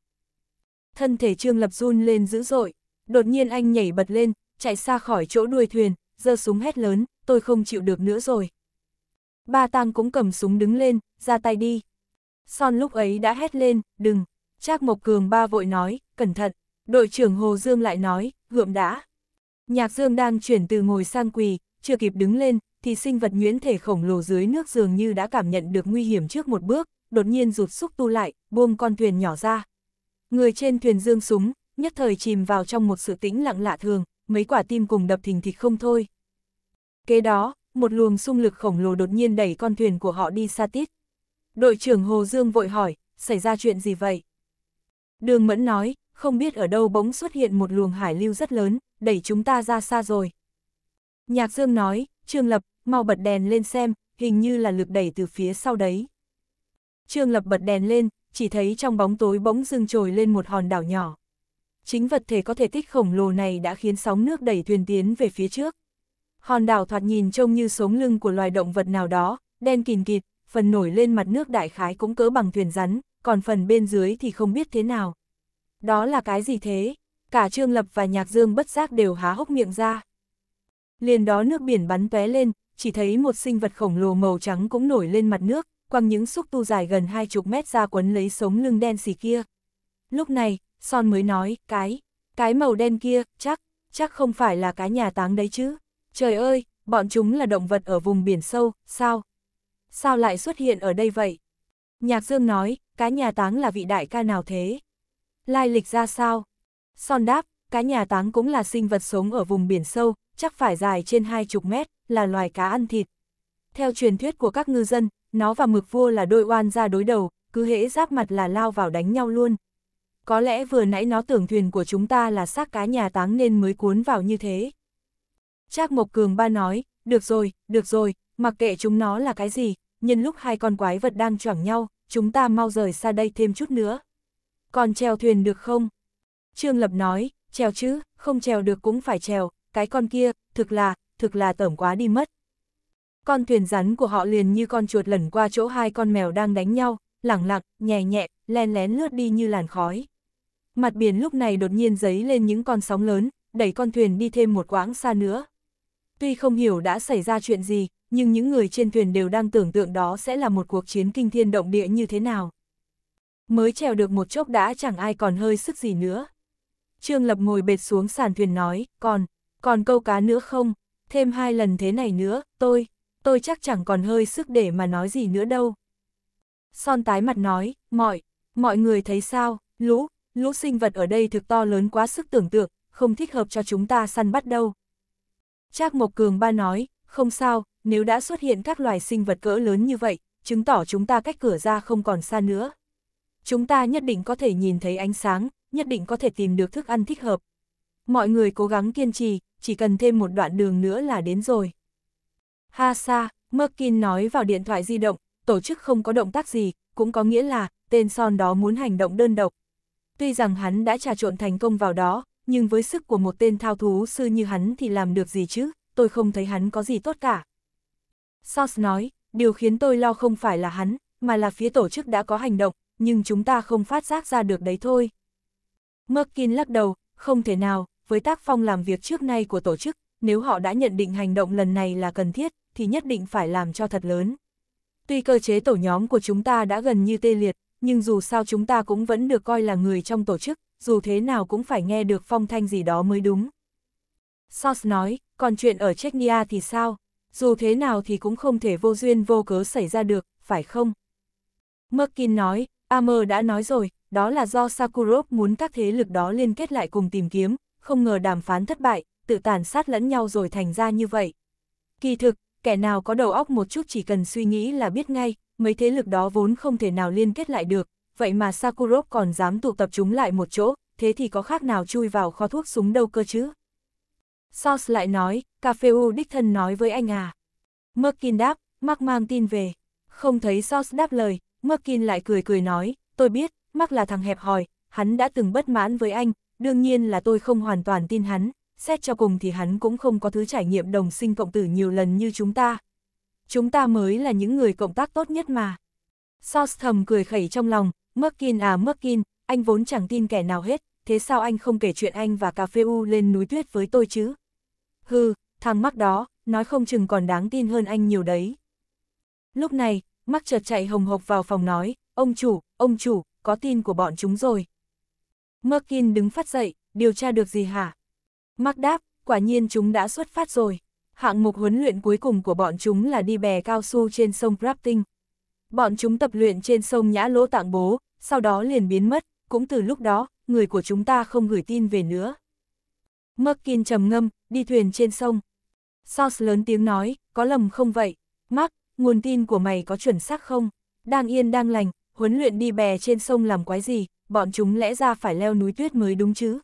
Thân thể Trương Lập run lên dữ dội, đột nhiên anh nhảy bật lên, chạy xa khỏi chỗ đuôi thuyền, giơ súng hét lớn, tôi không chịu được nữa rồi. Ba tang cũng cầm súng đứng lên, ra tay đi. Son lúc ấy đã hét lên, đừng. Trác Mộc Cường ba vội nói, cẩn thận. Đội trưởng Hồ Dương lại nói, gượm đã. Nhạc Dương đang chuyển từ ngồi sang quỳ, chưa kịp đứng lên, thì sinh vật nhuyễn thể khổng lồ dưới nước dường như đã cảm nhận được nguy hiểm trước một bước, đột nhiên rụt xúc tu lại, buông con thuyền nhỏ ra. Người trên thuyền dương súng, nhất thời chìm vào trong một sự tĩnh lặng lạ thường, mấy quả tim cùng đập thình thịch không thôi. Kế đó, một luồng xung lực khổng lồ đột nhiên đẩy con thuyền của họ đi xa tít. Đội trưởng Hồ Dương vội hỏi, xảy ra chuyện gì vậy? Đường Mẫn nói, không biết ở đâu bỗng xuất hiện một luồng hải lưu rất lớn, đẩy chúng ta ra xa rồi. Nhạc Dương nói, Trương Lập, mau bật đèn lên xem, hình như là lực đẩy từ phía sau đấy. Trương Lập bật đèn lên, chỉ thấy trong bóng tối bỗng dưng trồi lên một hòn đảo nhỏ. Chính vật thể có thể tích khổng lồ này đã khiến sóng nước đẩy thuyền tiến về phía trước. Hòn đảo thoạt nhìn trông như sống lưng của loài động vật nào đó, đen kìn kịt, phần nổi lên mặt nước đại khái cũng cỡ bằng thuyền rắn, còn phần bên dưới thì không biết thế nào. Đó là cái gì thế? Cả Trương Lập và Nhạc Dương bất giác đều há hốc miệng ra. Liền đó nước biển bắn tóe lên, chỉ thấy một sinh vật khổng lồ màu trắng cũng nổi lên mặt nước, quăng những xúc tu dài gần hai chục mét ra quấn lấy sống lưng đen xì kia. Lúc này, Son mới nói, cái, cái màu đen kia, chắc, chắc không phải là cái nhà táng đấy chứ. Trời ơi, bọn chúng là động vật ở vùng biển sâu, sao? Sao lại xuất hiện ở đây vậy? Nhạc Dương nói, cái nhà táng là vị đại ca nào thế? Lai lịch ra sao? Son đáp, cái nhà táng cũng là sinh vật sống ở vùng biển sâu, chắc phải dài trên hai chục mét, là loài cá ăn thịt. Theo truyền thuyết của các ngư dân, nó và mực vua là đôi oan ra đối đầu, cứ hễ giáp mặt là lao vào đánh nhau luôn. Có lẽ vừa nãy nó tưởng thuyền của chúng ta là xác cá nhà táng nên mới cuốn vào như thế. Trác Mộc Cường ba nói, được rồi, được rồi, mặc kệ chúng nó là cái gì, nhân lúc hai con quái vật đang choảng nhau, chúng ta mau rời xa đây thêm chút nữa. Còn treo thuyền được không? Trương Lập nói, treo chứ, không treo được cũng phải treo. cái con kia, thực là, thực là tởm quá đi mất. Con thuyền rắn của họ liền như con chuột lẩn qua chỗ hai con mèo đang đánh nhau, lẳng lặng, nhẹ nhẹ, len lén lướt đi như làn khói. Mặt biển lúc này đột nhiên dấy lên những con sóng lớn, đẩy con thuyền đi thêm một quãng xa nữa. Tuy không hiểu đã xảy ra chuyện gì, nhưng những người trên thuyền đều đang tưởng tượng đó sẽ là một cuộc chiến kinh thiên động địa như thế nào. Mới trèo được một chốc đã chẳng ai còn hơi sức gì nữa. Trương Lập ngồi bệt xuống sàn thuyền nói, còn, còn câu cá nữa không? thêm hai lần thế này nữa, tôi, tôi chắc chẳng còn hơi sức để mà nói gì nữa đâu. Son tái mặt nói, mọi, mọi người thấy sao, lũ, lũ sinh vật ở đây thực to lớn quá sức tưởng tượng, không thích hợp cho chúng ta săn bắt đâu. Trác Mộc Cường ba nói, không sao, nếu đã xuất hiện các loài sinh vật cỡ lớn như vậy, chứng tỏ chúng ta cách cửa ra không còn xa nữa. Chúng ta nhất định có thể nhìn thấy ánh sáng, nhất định có thể tìm được thức ăn thích hợp, mọi người cố gắng kiên trì, chỉ cần thêm một đoạn đường nữa là đến rồi. Ha sa, Merkin nói vào điện thoại di động, tổ chức không có động tác gì, cũng có nghĩa là tên son đó muốn hành động đơn độc. Tuy rằng hắn đã trà trộn thành công vào đó, nhưng với sức của một tên thao thú sư như hắn thì làm được gì chứ, tôi không thấy hắn có gì tốt cả. Sos nói, điều khiến tôi lo không phải là hắn, mà là phía tổ chức đã có hành động, nhưng chúng ta không phát giác ra được đấy thôi. Merkin lắc đầu, không thể nào, với tác phong làm việc trước nay của tổ chức, nếu họ đã nhận định hành động lần này là cần thiết, thì nhất định phải làm cho thật lớn. Tuy cơ chế tổ nhóm của chúng ta đã gần như tê liệt, nhưng dù sao chúng ta cũng vẫn được coi là người trong tổ chức, dù thế nào cũng phải nghe được phong thanh gì đó mới đúng. Sos nói, còn chuyện ở Chechnya thì sao? Dù thế nào thì cũng không thể vô duyên vô cớ xảy ra được, phải không? Merkin nói, Amer đã nói rồi, đó là do Sakurov muốn các thế lực đó liên kết lại cùng tìm kiếm, không ngờ đàm phán thất bại, tự tàn sát lẫn nhau rồi thành ra như vậy. Kỳ thực, kẻ nào có đầu óc một chút chỉ cần suy nghĩ là biết ngay, mấy thế lực đó vốn không thể nào liên kết lại được, vậy mà Sakurov còn dám tụ tập chúng lại một chỗ, thế thì có khác nào chui vào kho thuốc súng đâu cơ chứ. Sos lại nói, Cafeu đích thân nói với anh à. Merkin đáp, Mark mang tin về. Không thấy Sos đáp lời, Merkin lại cười cười nói, tôi biết, Mark là thằng hẹp hòi, hắn đã từng bất mãn với anh, đương nhiên là tôi không hoàn toàn tin hắn, xét cho cùng thì hắn cũng không có thứ trải nghiệm đồng sinh cộng tử nhiều lần như chúng ta. Chúng ta mới là những người cộng tác tốt nhất mà. Sauce thầm cười khẩy trong lòng, Merkin à Merkin, anh vốn chẳng tin kẻ nào hết, thế sao anh không kể chuyện anh và cà phê u lên núi tuyết với tôi chứ? Hừ, thằng mắc đó, nói không chừng còn đáng tin hơn anh nhiều đấy. Lúc này, mắc chợt chạy hồng hộc vào phòng nói, ông chủ, ông chủ, có tin của bọn chúng rồi. Merkin đứng phát dậy, điều tra được gì hả? Mark đáp, quả nhiên chúng đã xuất phát rồi. Hạng mục huấn luyện cuối cùng của bọn chúng là đi bè cao su trên sông Crafting. Bọn chúng tập luyện trên sông Nhã Lỗ Tạng Bố, sau đó liền biến mất, cũng từ lúc đó, người của chúng ta không gửi tin về nữa. Merkin trầm ngâm, đi thuyền trên sông. Sauce lớn tiếng nói, có lầm không vậy? Mark, nguồn tin của mày có chuẩn xác không? Đang yên đang lành, huấn luyện đi bè trên sông làm quái gì, bọn chúng lẽ ra phải leo núi tuyết mới đúng chứ.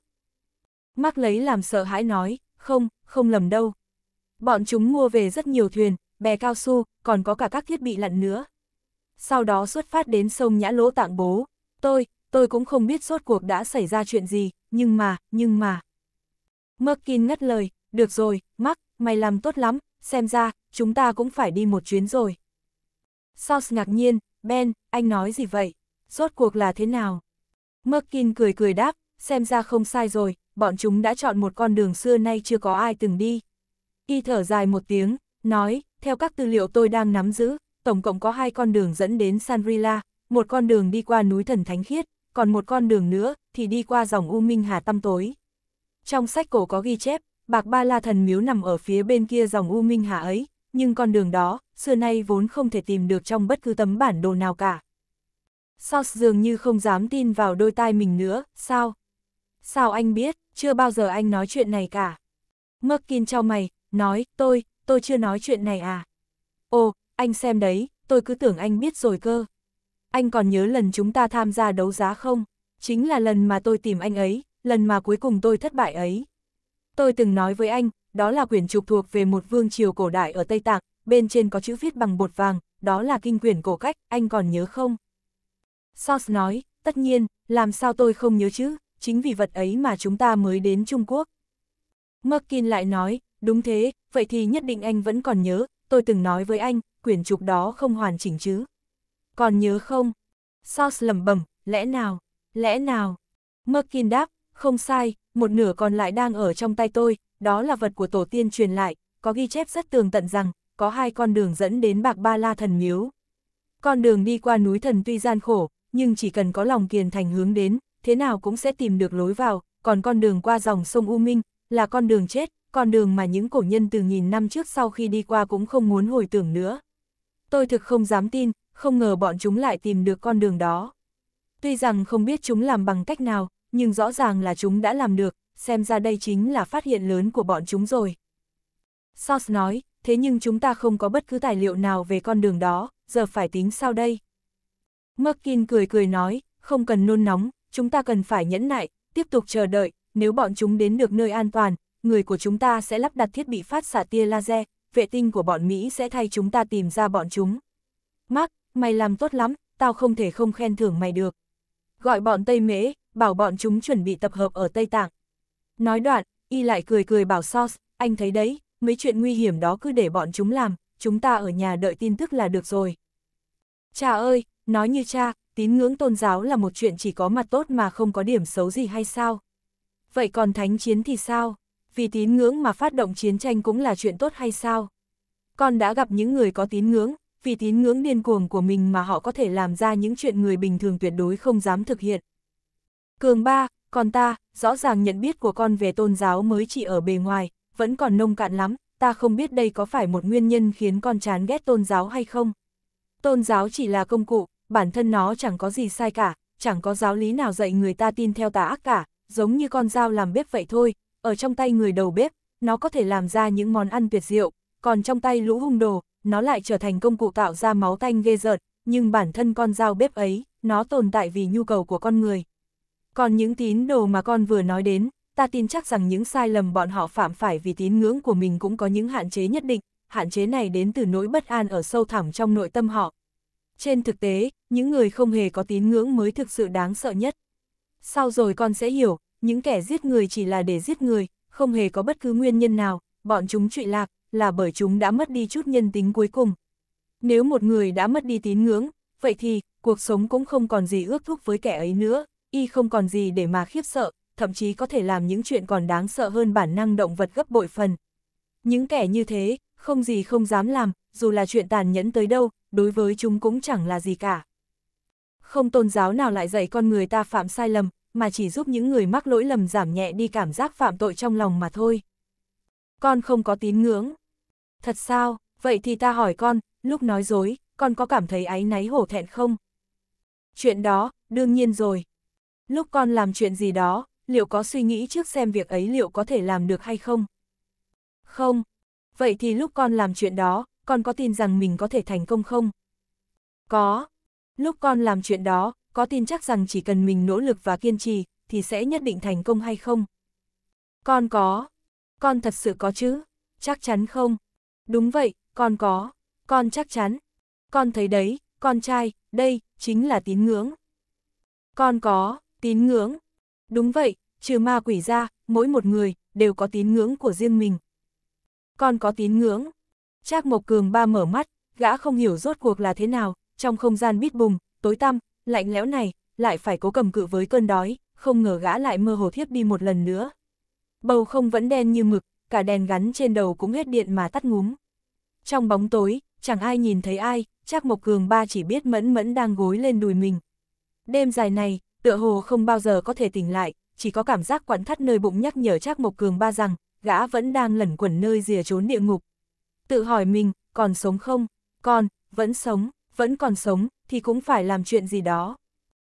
Mắc lấy làm sợ hãi nói, không, không lầm đâu. Bọn chúng mua về rất nhiều thuyền, bè cao su, còn có cả các thiết bị lặn nữa. Sau đó xuất phát đến sông Nhã Lỗ tạng bố. Tôi, tôi cũng không biết suốt cuộc đã xảy ra chuyện gì, nhưng mà, nhưng mà. Merkin ngắt lời, được rồi, Mắc, mày làm tốt lắm, xem ra, chúng ta cũng phải đi một chuyến rồi. Sauce ngạc nhiên, Ben, anh nói gì vậy? Rốt cuộc là thế nào? Merkin cười cười đáp, xem ra không sai rồi, bọn chúng đã chọn một con đường xưa nay chưa có ai từng đi. Y thở dài một tiếng, nói, theo các tư liệu tôi đang nắm giữ, tổng cộng có hai con đường dẫn đến Sanrila, một con đường đi qua núi thần thánh khiết, còn một con đường nữa thì đi qua dòng U Minh Hà Tăm Tối. Trong sách cổ có ghi chép, Bạc Ba La Thần Miếu nằm ở phía bên kia dòng U Minh Hà ấy, nhưng con đường đó, xưa nay vốn không thể tìm được trong bất cứ tấm bản đồ nào cả. Sao dường như không dám tin vào đôi tai mình nữa, sao? Sao anh biết, chưa bao giờ anh nói chuyện này cả. Merkin trao mày, nói, tôi, tôi chưa nói chuyện này à? Ồ, anh xem đấy, tôi cứ tưởng anh biết rồi cơ. Anh còn nhớ lần chúng ta tham gia đấu giá không? Chính là lần mà tôi tìm anh ấy, lần mà cuối cùng tôi thất bại ấy. Tôi từng nói với anh, đó là quyển trục thuộc về một vương triều cổ đại ở Tây Tạng, bên trên có chữ viết bằng bột vàng, đó là kinh quyển cổ cách, anh còn nhớ không? Sos nói, tất nhiên, làm sao tôi không nhớ chứ, chính vì vật ấy mà chúng ta mới đến Trung Quốc. Merkin lại nói, đúng thế, vậy thì nhất định anh vẫn còn nhớ, tôi từng nói với anh, quyển trục đó không hoàn chỉnh chứ. Còn nhớ không? Sos lẩm bẩm, lẽ nào, lẽ nào? Merkin đáp, không sai, một nửa còn lại đang ở trong tay tôi, đó là vật của tổ tiên truyền lại, có ghi chép rất tường tận rằng, có hai con đường dẫn đến Bạc Ba La Thần Miếu. Con đường đi qua núi thần tuy gian khổ, nhưng chỉ cần có lòng kiền thành hướng đến, thế nào cũng sẽ tìm được lối vào, còn con đường qua dòng sông U Minh, là con đường chết, con đường mà những cổ nhân từ nghìn năm trước sau khi đi qua cũng không muốn hồi tưởng nữa. Tôi thực không dám tin, không ngờ bọn chúng lại tìm được con đường đó. Tuy rằng không biết chúng làm bằng cách nào, nhưng rõ ràng là chúng đã làm được, xem ra đây chính là phát hiện lớn của bọn chúng rồi. Sos nói, thế nhưng chúng ta không có bất cứ tài liệu nào về con đường đó, giờ phải tính sao đây? Merkin cười cười nói, không cần nôn nóng, chúng ta cần phải nhẫn nại, tiếp tục chờ đợi, nếu bọn chúng đến được nơi an toàn, người của chúng ta sẽ lắp đặt thiết bị phát xạ tia laser, vệ tinh của bọn Mỹ sẽ thay chúng ta tìm ra bọn chúng. Mark, mày làm tốt lắm, tao không thể không khen thưởng mày được. Gọi bọn Tây Mễ, bảo bọn chúng chuẩn bị tập hợp ở Tây Tạng. Nói đoạn, y lại cười cười bảo Sos, anh thấy đấy, mấy chuyện nguy hiểm đó cứ để bọn chúng làm, chúng ta ở nhà đợi tin tức là được rồi. Cha ơi, nói như cha, tín ngưỡng tôn giáo là một chuyện chỉ có mặt tốt mà không có điểm xấu gì hay sao? Vậy còn thánh chiến thì sao? Vì tín ngưỡng mà phát động chiến tranh cũng là chuyện tốt hay sao? Con đã gặp những người có tín ngưỡng, vì tín ngưỡng điên cuồng của mình mà họ có thể làm ra những chuyện người bình thường tuyệt đối không dám thực hiện. Cường ba, còn ta, rõ ràng nhận biết của con về tôn giáo mới chỉ ở bề ngoài, vẫn còn nông cạn lắm, ta không biết đây có phải một nguyên nhân khiến con chán ghét tôn giáo hay không. Tôn giáo chỉ là công cụ, bản thân nó chẳng có gì sai cả, chẳng có giáo lý nào dạy người ta tin theo tà ác cả, giống như con dao làm bếp vậy thôi, ở trong tay người đầu bếp, nó có thể làm ra những món ăn tuyệt diệu, còn trong tay lũ hung đồ, nó lại trở thành công cụ tạo ra máu tanh ghê rợn, nhưng bản thân con dao bếp ấy, nó tồn tại vì nhu cầu của con người. Còn những tín đồ mà con vừa nói đến, ta tin chắc rằng những sai lầm bọn họ phạm phải vì tín ngưỡng của mình cũng có những hạn chế nhất định, hạn chế này đến từ nỗi bất an ở sâu thẳm trong nội tâm họ. Trên thực tế, những người không hề có tín ngưỡng mới thực sự đáng sợ nhất. Sau rồi con sẽ hiểu, những kẻ giết người chỉ là để giết người, không hề có bất cứ nguyên nhân nào, bọn chúng trụy lạc, là bởi chúng đã mất đi chút nhân tính cuối cùng. Nếu một người đã mất đi tín ngưỡng, vậy thì, cuộc sống cũng không còn gì ước thúc với kẻ ấy nữa, y không còn gì để mà khiếp sợ, thậm chí có thể làm những chuyện còn đáng sợ hơn bản năng động vật gấp bội phần. Những kẻ như thế, không gì không dám làm, dù là chuyện tàn nhẫn tới đâu, đối với chúng cũng chẳng là gì cả. Không tôn giáo nào lại dạy con người ta phạm sai lầm, mà chỉ giúp những người mắc lỗi lầm giảm nhẹ đi cảm giác phạm tội trong lòng mà thôi. Con không có tín ngưỡng. Thật sao, vậy thì ta hỏi con, lúc nói dối, con có cảm thấy áy náy hổ thẹn không? Chuyện đó, đương nhiên rồi. Lúc con làm chuyện gì đó, liệu có suy nghĩ trước xem việc ấy liệu có thể làm được hay không? Không. Vậy thì lúc con làm chuyện đó, con có tin rằng mình có thể thành công không? Có. Lúc con làm chuyện đó, có tin chắc rằng chỉ cần mình nỗ lực và kiên trì, thì sẽ nhất định thành công hay không? Con có. Con thật sự có chứ? Chắc chắn không? Đúng vậy, con có. Con chắc chắn. Con thấy đấy, con trai, đây, chính là tín ngưỡng. Con có. Tín ngưỡng. Đúng vậy, trừ ma quỷ ra, mỗi một người, đều có tín ngưỡng của riêng mình. Còn có tín ngưỡng. Trác Mộc Cường ba mở mắt, gã không hiểu rốt cuộc là thế nào, trong không gian bít bùng, tối tăm, lạnh lẽo này, lại phải cố cầm cự với cơn đói, không ngờ gã lại mơ hồ thiếp đi một lần nữa. Bầu không vẫn đen như mực, cả đèn gắn trên đầu cũng hết điện mà tắt ngúm. Trong bóng tối, chẳng ai nhìn thấy ai, Trác Mộc Cường ba chỉ biết Mẫn Mẫn đang gối lên đùi mình. Đêm dài này, tựa hồ không bao giờ có thể tỉnh lại, chỉ có cảm giác quặn thắt nơi bụng nhắc nhở Trác Mộc Cường ba rằng, gã vẫn đang lẩn quẩn nơi rìa trốn địa ngục. Tự hỏi mình, còn sống không? Còn, vẫn sống, vẫn còn sống, thì cũng phải làm chuyện gì đó.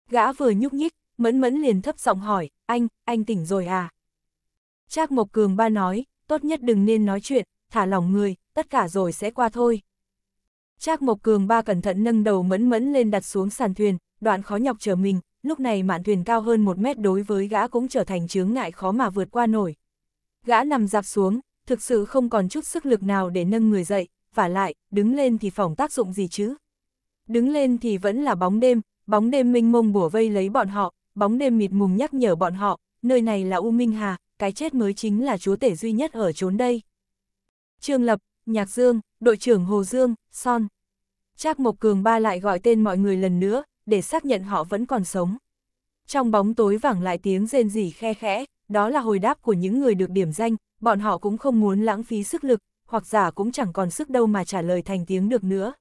Gã vừa nhúc nhích, mẫn mẫn liền thấp giọng hỏi, anh, anh tỉnh rồi à? Trác Mộc Cường ba nói, tốt nhất đừng nên nói chuyện, thả lỏng người, tất cả rồi sẽ qua thôi. Trác Mộc Cường ba cẩn thận nâng đầu mẫn mẫn lên đặt xuống sàn thuyền, đoạn khó nhọc chờ mình, lúc này mạn thuyền cao hơn một mét đối với gã cũng trở thành chướng ngại khó mà vượt qua nổi. Gã nằm dạp xuống, thực sự không còn chút sức lực nào để nâng người dậy, và lại, đứng lên thì phòng tác dụng gì chứ? Đứng lên thì vẫn là bóng đêm, bóng đêm minh mông bủa vây lấy bọn họ, bóng đêm mịt mùng nhắc nhở bọn họ, nơi này là U Minh Hà, cái chết mới chính là chúa tể duy nhất ở chốn đây. Trương Lập, Nhạc Dương, đội trưởng Hồ Dương, Son. Trác Mộc Cường ba lại gọi tên mọi người lần nữa, để xác nhận họ vẫn còn sống. Trong bóng tối vẳng lại tiếng rên rỉ khe khẽ, đó là hồi đáp của những người được điểm danh, bọn họ cũng không muốn lãng phí sức lực, hoặc giả cũng chẳng còn sức đâu mà trả lời thành tiếng được nữa.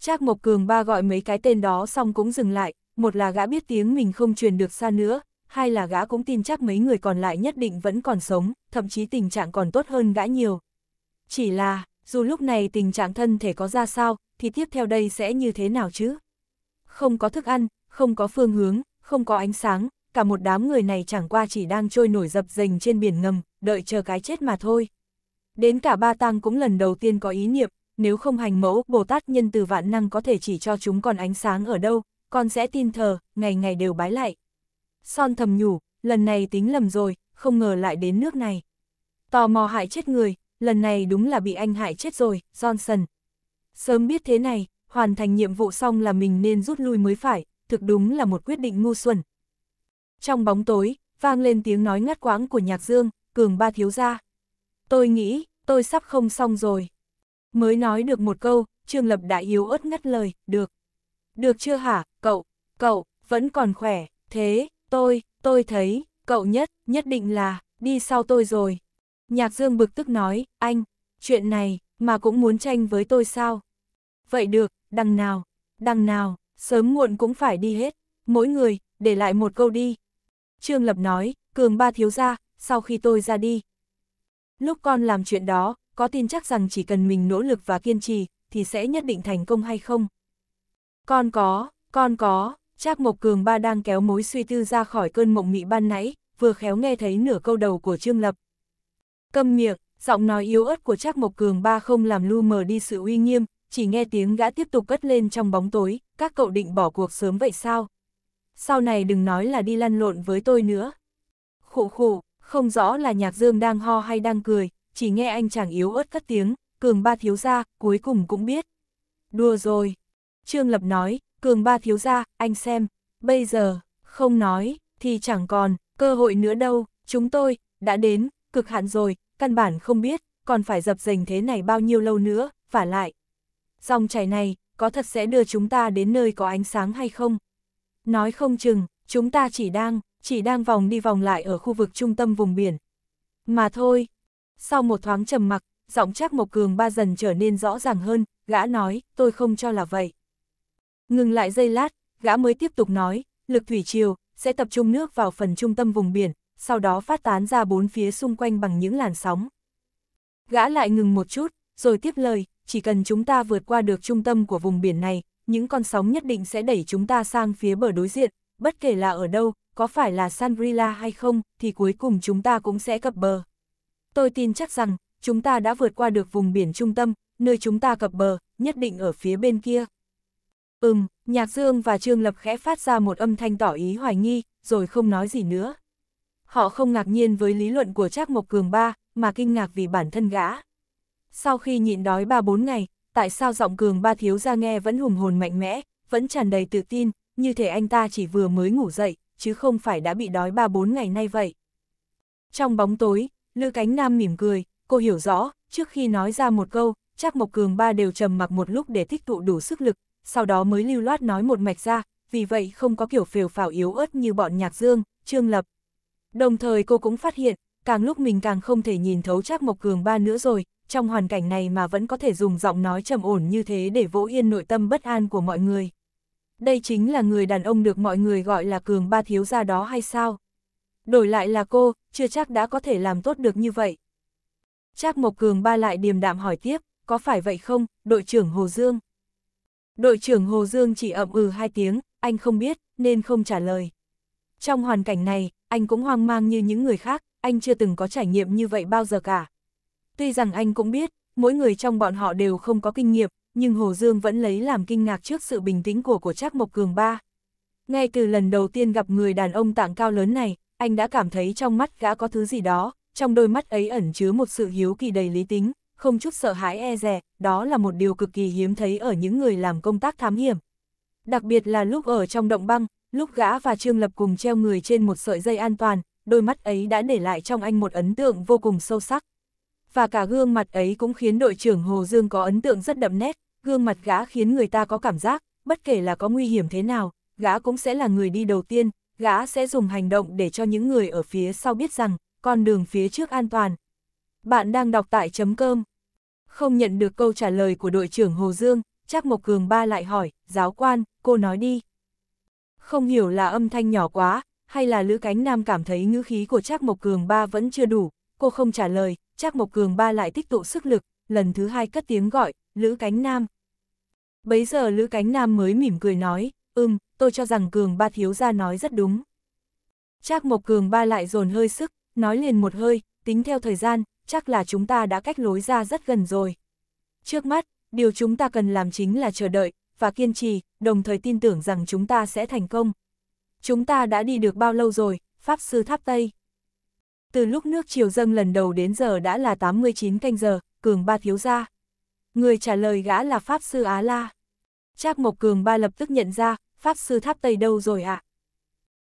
Trác Mộc Cường ba gọi mấy cái tên đó xong cũng dừng lại, một là gã biết tiếng mình không truyền được xa nữa, hai là gã cũng tin chắc mấy người còn lại nhất định vẫn còn sống, thậm chí tình trạng còn tốt hơn gã nhiều. Chỉ là, dù lúc này tình trạng thân thể có ra sao, thì tiếp theo đây sẽ như thế nào chứ? không có thức ăn, không có phương hướng, không có ánh sáng, cả một đám người này chẳng qua chỉ đang trôi nổi dập dềnh trên biển ngầm, đợi chờ cái chết mà thôi. Đến cả ba tăng cũng lần đầu tiên có ý niệm, nếu không hành mẫu, Bồ Tát nhân từ vạn năng có thể chỉ cho chúng còn ánh sáng ở đâu, con sẽ tin thờ, ngày ngày đều bái lại. Son thầm nhủ, lần này tính lầm rồi, không ngờ lại đến nước này. Tò mò hại chết người, lần này đúng là bị anh hại chết rồi, Johnson. Sớm biết thế này, hoàn thành nhiệm vụ xong là mình nên rút lui mới phải, thực đúng là một quyết định ngu xuẩn. Trong bóng tối, vang lên tiếng nói ngắt quãng của Nhạc Dương, cường ba thiếu gia. Tôi nghĩ, tôi sắp không xong rồi. Mới nói được một câu, Trương Lập đã yếu ớt ngắt lời, được. Được chưa hả, cậu, cậu, vẫn còn khỏe, thế, tôi, tôi thấy, cậu nhất, nhất định là, đi sau tôi rồi. Nhạc Dương bực tức nói, anh, chuyện này, mà cũng muốn tranh với tôi sao? vậy được, đằng nào, đằng nào, sớm muộn cũng phải đi hết, mỗi người, để lại một câu đi. Trương Lập nói, cường ba thiếu ra, sau khi tôi ra đi. Lúc con làm chuyện đó, có tin chắc rằng chỉ cần mình nỗ lực và kiên trì, thì sẽ nhất định thành công hay không? Con có, con có, Trác Mộc Cường ba đang kéo mối suy tư ra khỏi cơn mộng mị ban nãy, vừa khéo nghe thấy nửa câu đầu của Trương Lập. Câm miệng, giọng nói yếu ớt của Trác Mộc Cường ba không làm lu mờ đi sự uy nghiêm, chỉ nghe tiếng gã tiếp tục cất lên trong bóng tối, các cậu định bỏ cuộc sớm vậy sao? Sau này đừng nói là đi lăn lộn với tôi nữa. Khụ khụ, không rõ là nhạc dương đang ho hay đang cười, chỉ nghe anh chàng yếu ớt cất tiếng, cường ba thiếu gia, cuối cùng cũng biết. Đùa rồi. Trương Lập nói, cường ba thiếu gia, anh xem, bây giờ, không nói, thì chẳng còn, cơ hội nữa đâu, chúng tôi, đã đến, cực hạn rồi, căn bản không biết, còn phải dập dềnh thế này bao nhiêu lâu nữa, và lại, dòng chảy này có thật sẽ đưa chúng ta đến nơi có ánh sáng hay không? Nói không chừng, chúng ta chỉ đang, chỉ đang vòng đi vòng lại ở khu vực trung tâm vùng biển. Mà thôi, sau một thoáng trầm mặc, giọng chắc Mộc Cường ba dần trở nên rõ ràng hơn, gã nói, tôi không cho là vậy. Ngừng lại giây lát, gã mới tiếp tục nói, lực thủy triều sẽ tập trung nước vào phần trung tâm vùng biển, sau đó phát tán ra bốn phía xung quanh bằng những làn sóng. Gã lại ngừng một chút, rồi tiếp lời, chỉ cần chúng ta vượt qua được trung tâm của vùng biển này, những con sóng nhất định sẽ đẩy chúng ta sang phía bờ đối diện, bất kể là ở đâu, có phải là Sanbrila hay không, thì cuối cùng chúng ta cũng sẽ cập bờ. Tôi tin chắc rằng, chúng ta đã vượt qua được vùng biển trung tâm, nơi chúng ta cập bờ, nhất định ở phía bên kia. Ừm, Nhạc Dương và Trương Lập khẽ phát ra một âm thanh tỏ ý hoài nghi, rồi không nói gì nữa. Họ không ngạc nhiên với lý luận của Trác Mộc Cường Ba, mà kinh ngạc vì bản thân gã. Sau khi nhịn đói ba bốn ngày, tại sao giọng cường ba thiếu ra nghe vẫn hùng hồn mạnh mẽ, vẫn tràn đầy tự tin, như thể anh ta chỉ vừa mới ngủ dậy, chứ không phải đã bị đói ba bốn ngày nay vậy. Trong bóng tối, Lư Cánh Nam mỉm cười, cô hiểu rõ, trước khi nói ra một câu, chắc Mộc Cường ba đều trầm mặc một lúc để tích tụ đủ sức lực, sau đó mới lưu loát nói một mạch ra, vì vậy không có kiểu phều phào yếu ớt như bọn Nhạc Dương, Trương Lập. Đồng thời cô cũng phát hiện, càng lúc mình càng không thể nhìn thấu chắc Mộc Cường ba nữa rồi, trong hoàn cảnh này mà vẫn có thể dùng giọng nói trầm ổn như thế để vỗ yên nội tâm bất an của mọi người. Đây chính là người đàn ông được mọi người gọi là cường ba thiếu gia đó hay sao? Đổi lại là cô, chưa chắc đã có thể làm tốt được như vậy. Trác Mộc Cường ba lại điềm đạm hỏi tiếp, có phải vậy không, đội trưởng Hồ Dương? Đội trưởng Hồ Dương chỉ ậm ừ hai tiếng, anh không biết, nên không trả lời. Trong hoàn cảnh này, anh cũng hoang mang như những người khác, anh chưa từng có trải nghiệm như vậy bao giờ cả. Tuy rằng anh cũng biết, mỗi người trong bọn họ đều không có kinh nghiệm, nhưng Hồ Dương vẫn lấy làm kinh ngạc trước sự bình tĩnh của của Trác Mộc Cường ba. Ngay từ lần đầu tiên gặp người đàn ông tạng cao lớn này, anh đã cảm thấy trong mắt gã có thứ gì đó, trong đôi mắt ấy ẩn chứa một sự hiếu kỳ đầy lý tính, không chút sợ hãi e dè, đó là một điều cực kỳ hiếm thấy ở những người làm công tác thám hiểm. Đặc biệt là lúc ở trong động băng, lúc gã và Trương Lập cùng treo người trên một sợi dây an toàn, đôi mắt ấy đã để lại trong anh một ấn tượng vô cùng sâu sắc và cả gương mặt ấy cũng khiến đội trưởng Hồ Dương có ấn tượng rất đậm nét, gương mặt gã khiến người ta có cảm giác, bất kể là có nguy hiểm thế nào, gã cũng sẽ là người đi đầu tiên, gã sẽ dùng hành động để cho những người ở phía sau biết rằng, con đường phía trước an toàn. Bạn đang đọc tại chấm cơm. Không nhận được câu trả lời của đội trưởng Hồ Dương, chắc Mộc Cường Ba lại hỏi, giáo quan, cô nói đi. Không hiểu là âm thanh nhỏ quá, hay là Lữ Cánh Nam cảm thấy ngữ khí của Trác Mộc Cường Ba vẫn chưa đủ, cô không trả lời, chắc Mộc Cường ba lại tích tụ sức lực, lần thứ hai cất tiếng gọi, Lữ Cánh Nam. Bấy giờ Lữ Cánh Nam mới mỉm cười nói, ừm, tôi cho rằng Cường ba thiếu ra nói rất đúng. Chắc Mộc Cường ba lại dồn hơi sức, nói liền một hơi, tính theo thời gian, chắc là chúng ta đã cách lối ra rất gần rồi. Trước mắt, điều chúng ta cần làm chính là chờ đợi, và kiên trì, đồng thời tin tưởng rằng chúng ta sẽ thành công. Chúng ta đã đi được bao lâu rồi, Pháp Sư Tháp Tây? Từ lúc nước triều dâng lần đầu đến giờ đã là 89 canh giờ, cường ba thiếu ra. Người trả lời gã là Pháp Sư Á La. Trác Mộc Cường ba lập tức nhận ra, Pháp Sư Tháp Tây đâu rồi ạ? À?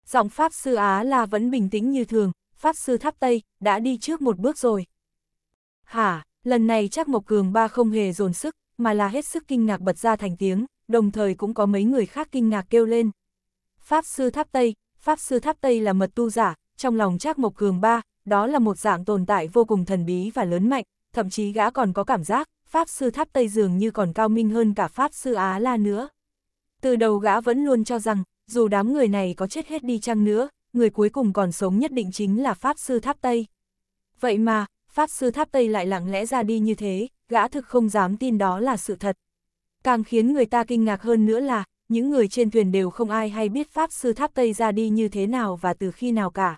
Giọng Pháp Sư Á La vẫn bình tĩnh như thường, Pháp Sư Tháp Tây đã đi trước một bước rồi. Hả, lần này Trác Mộc Cường ba không hề dồn sức, mà là hết sức kinh ngạc bật ra thành tiếng, đồng thời cũng có mấy người khác kinh ngạc kêu lên. Pháp Sư Tháp Tây, Pháp Sư Tháp Tây là mật tu giả, trong lòng Trác Mộc Cường ba, đó là một dạng tồn tại vô cùng thần bí và lớn mạnh, thậm chí gã còn có cảm giác, Pháp Sư Tháp Tây dường như còn cao minh hơn cả Pháp Sư Á La nữa. Từ đầu gã vẫn luôn cho rằng, dù đám người này có chết hết đi chăng nữa, người cuối cùng còn sống nhất định chính là Pháp Sư Tháp Tây. Vậy mà, Pháp Sư Tháp Tây lại lặng lẽ ra đi như thế, gã thực không dám tin đó là sự thật. Càng khiến người ta kinh ngạc hơn nữa là, những người trên thuyền đều không ai hay biết Pháp Sư Tháp Tây ra đi như thế nào và từ khi nào cả.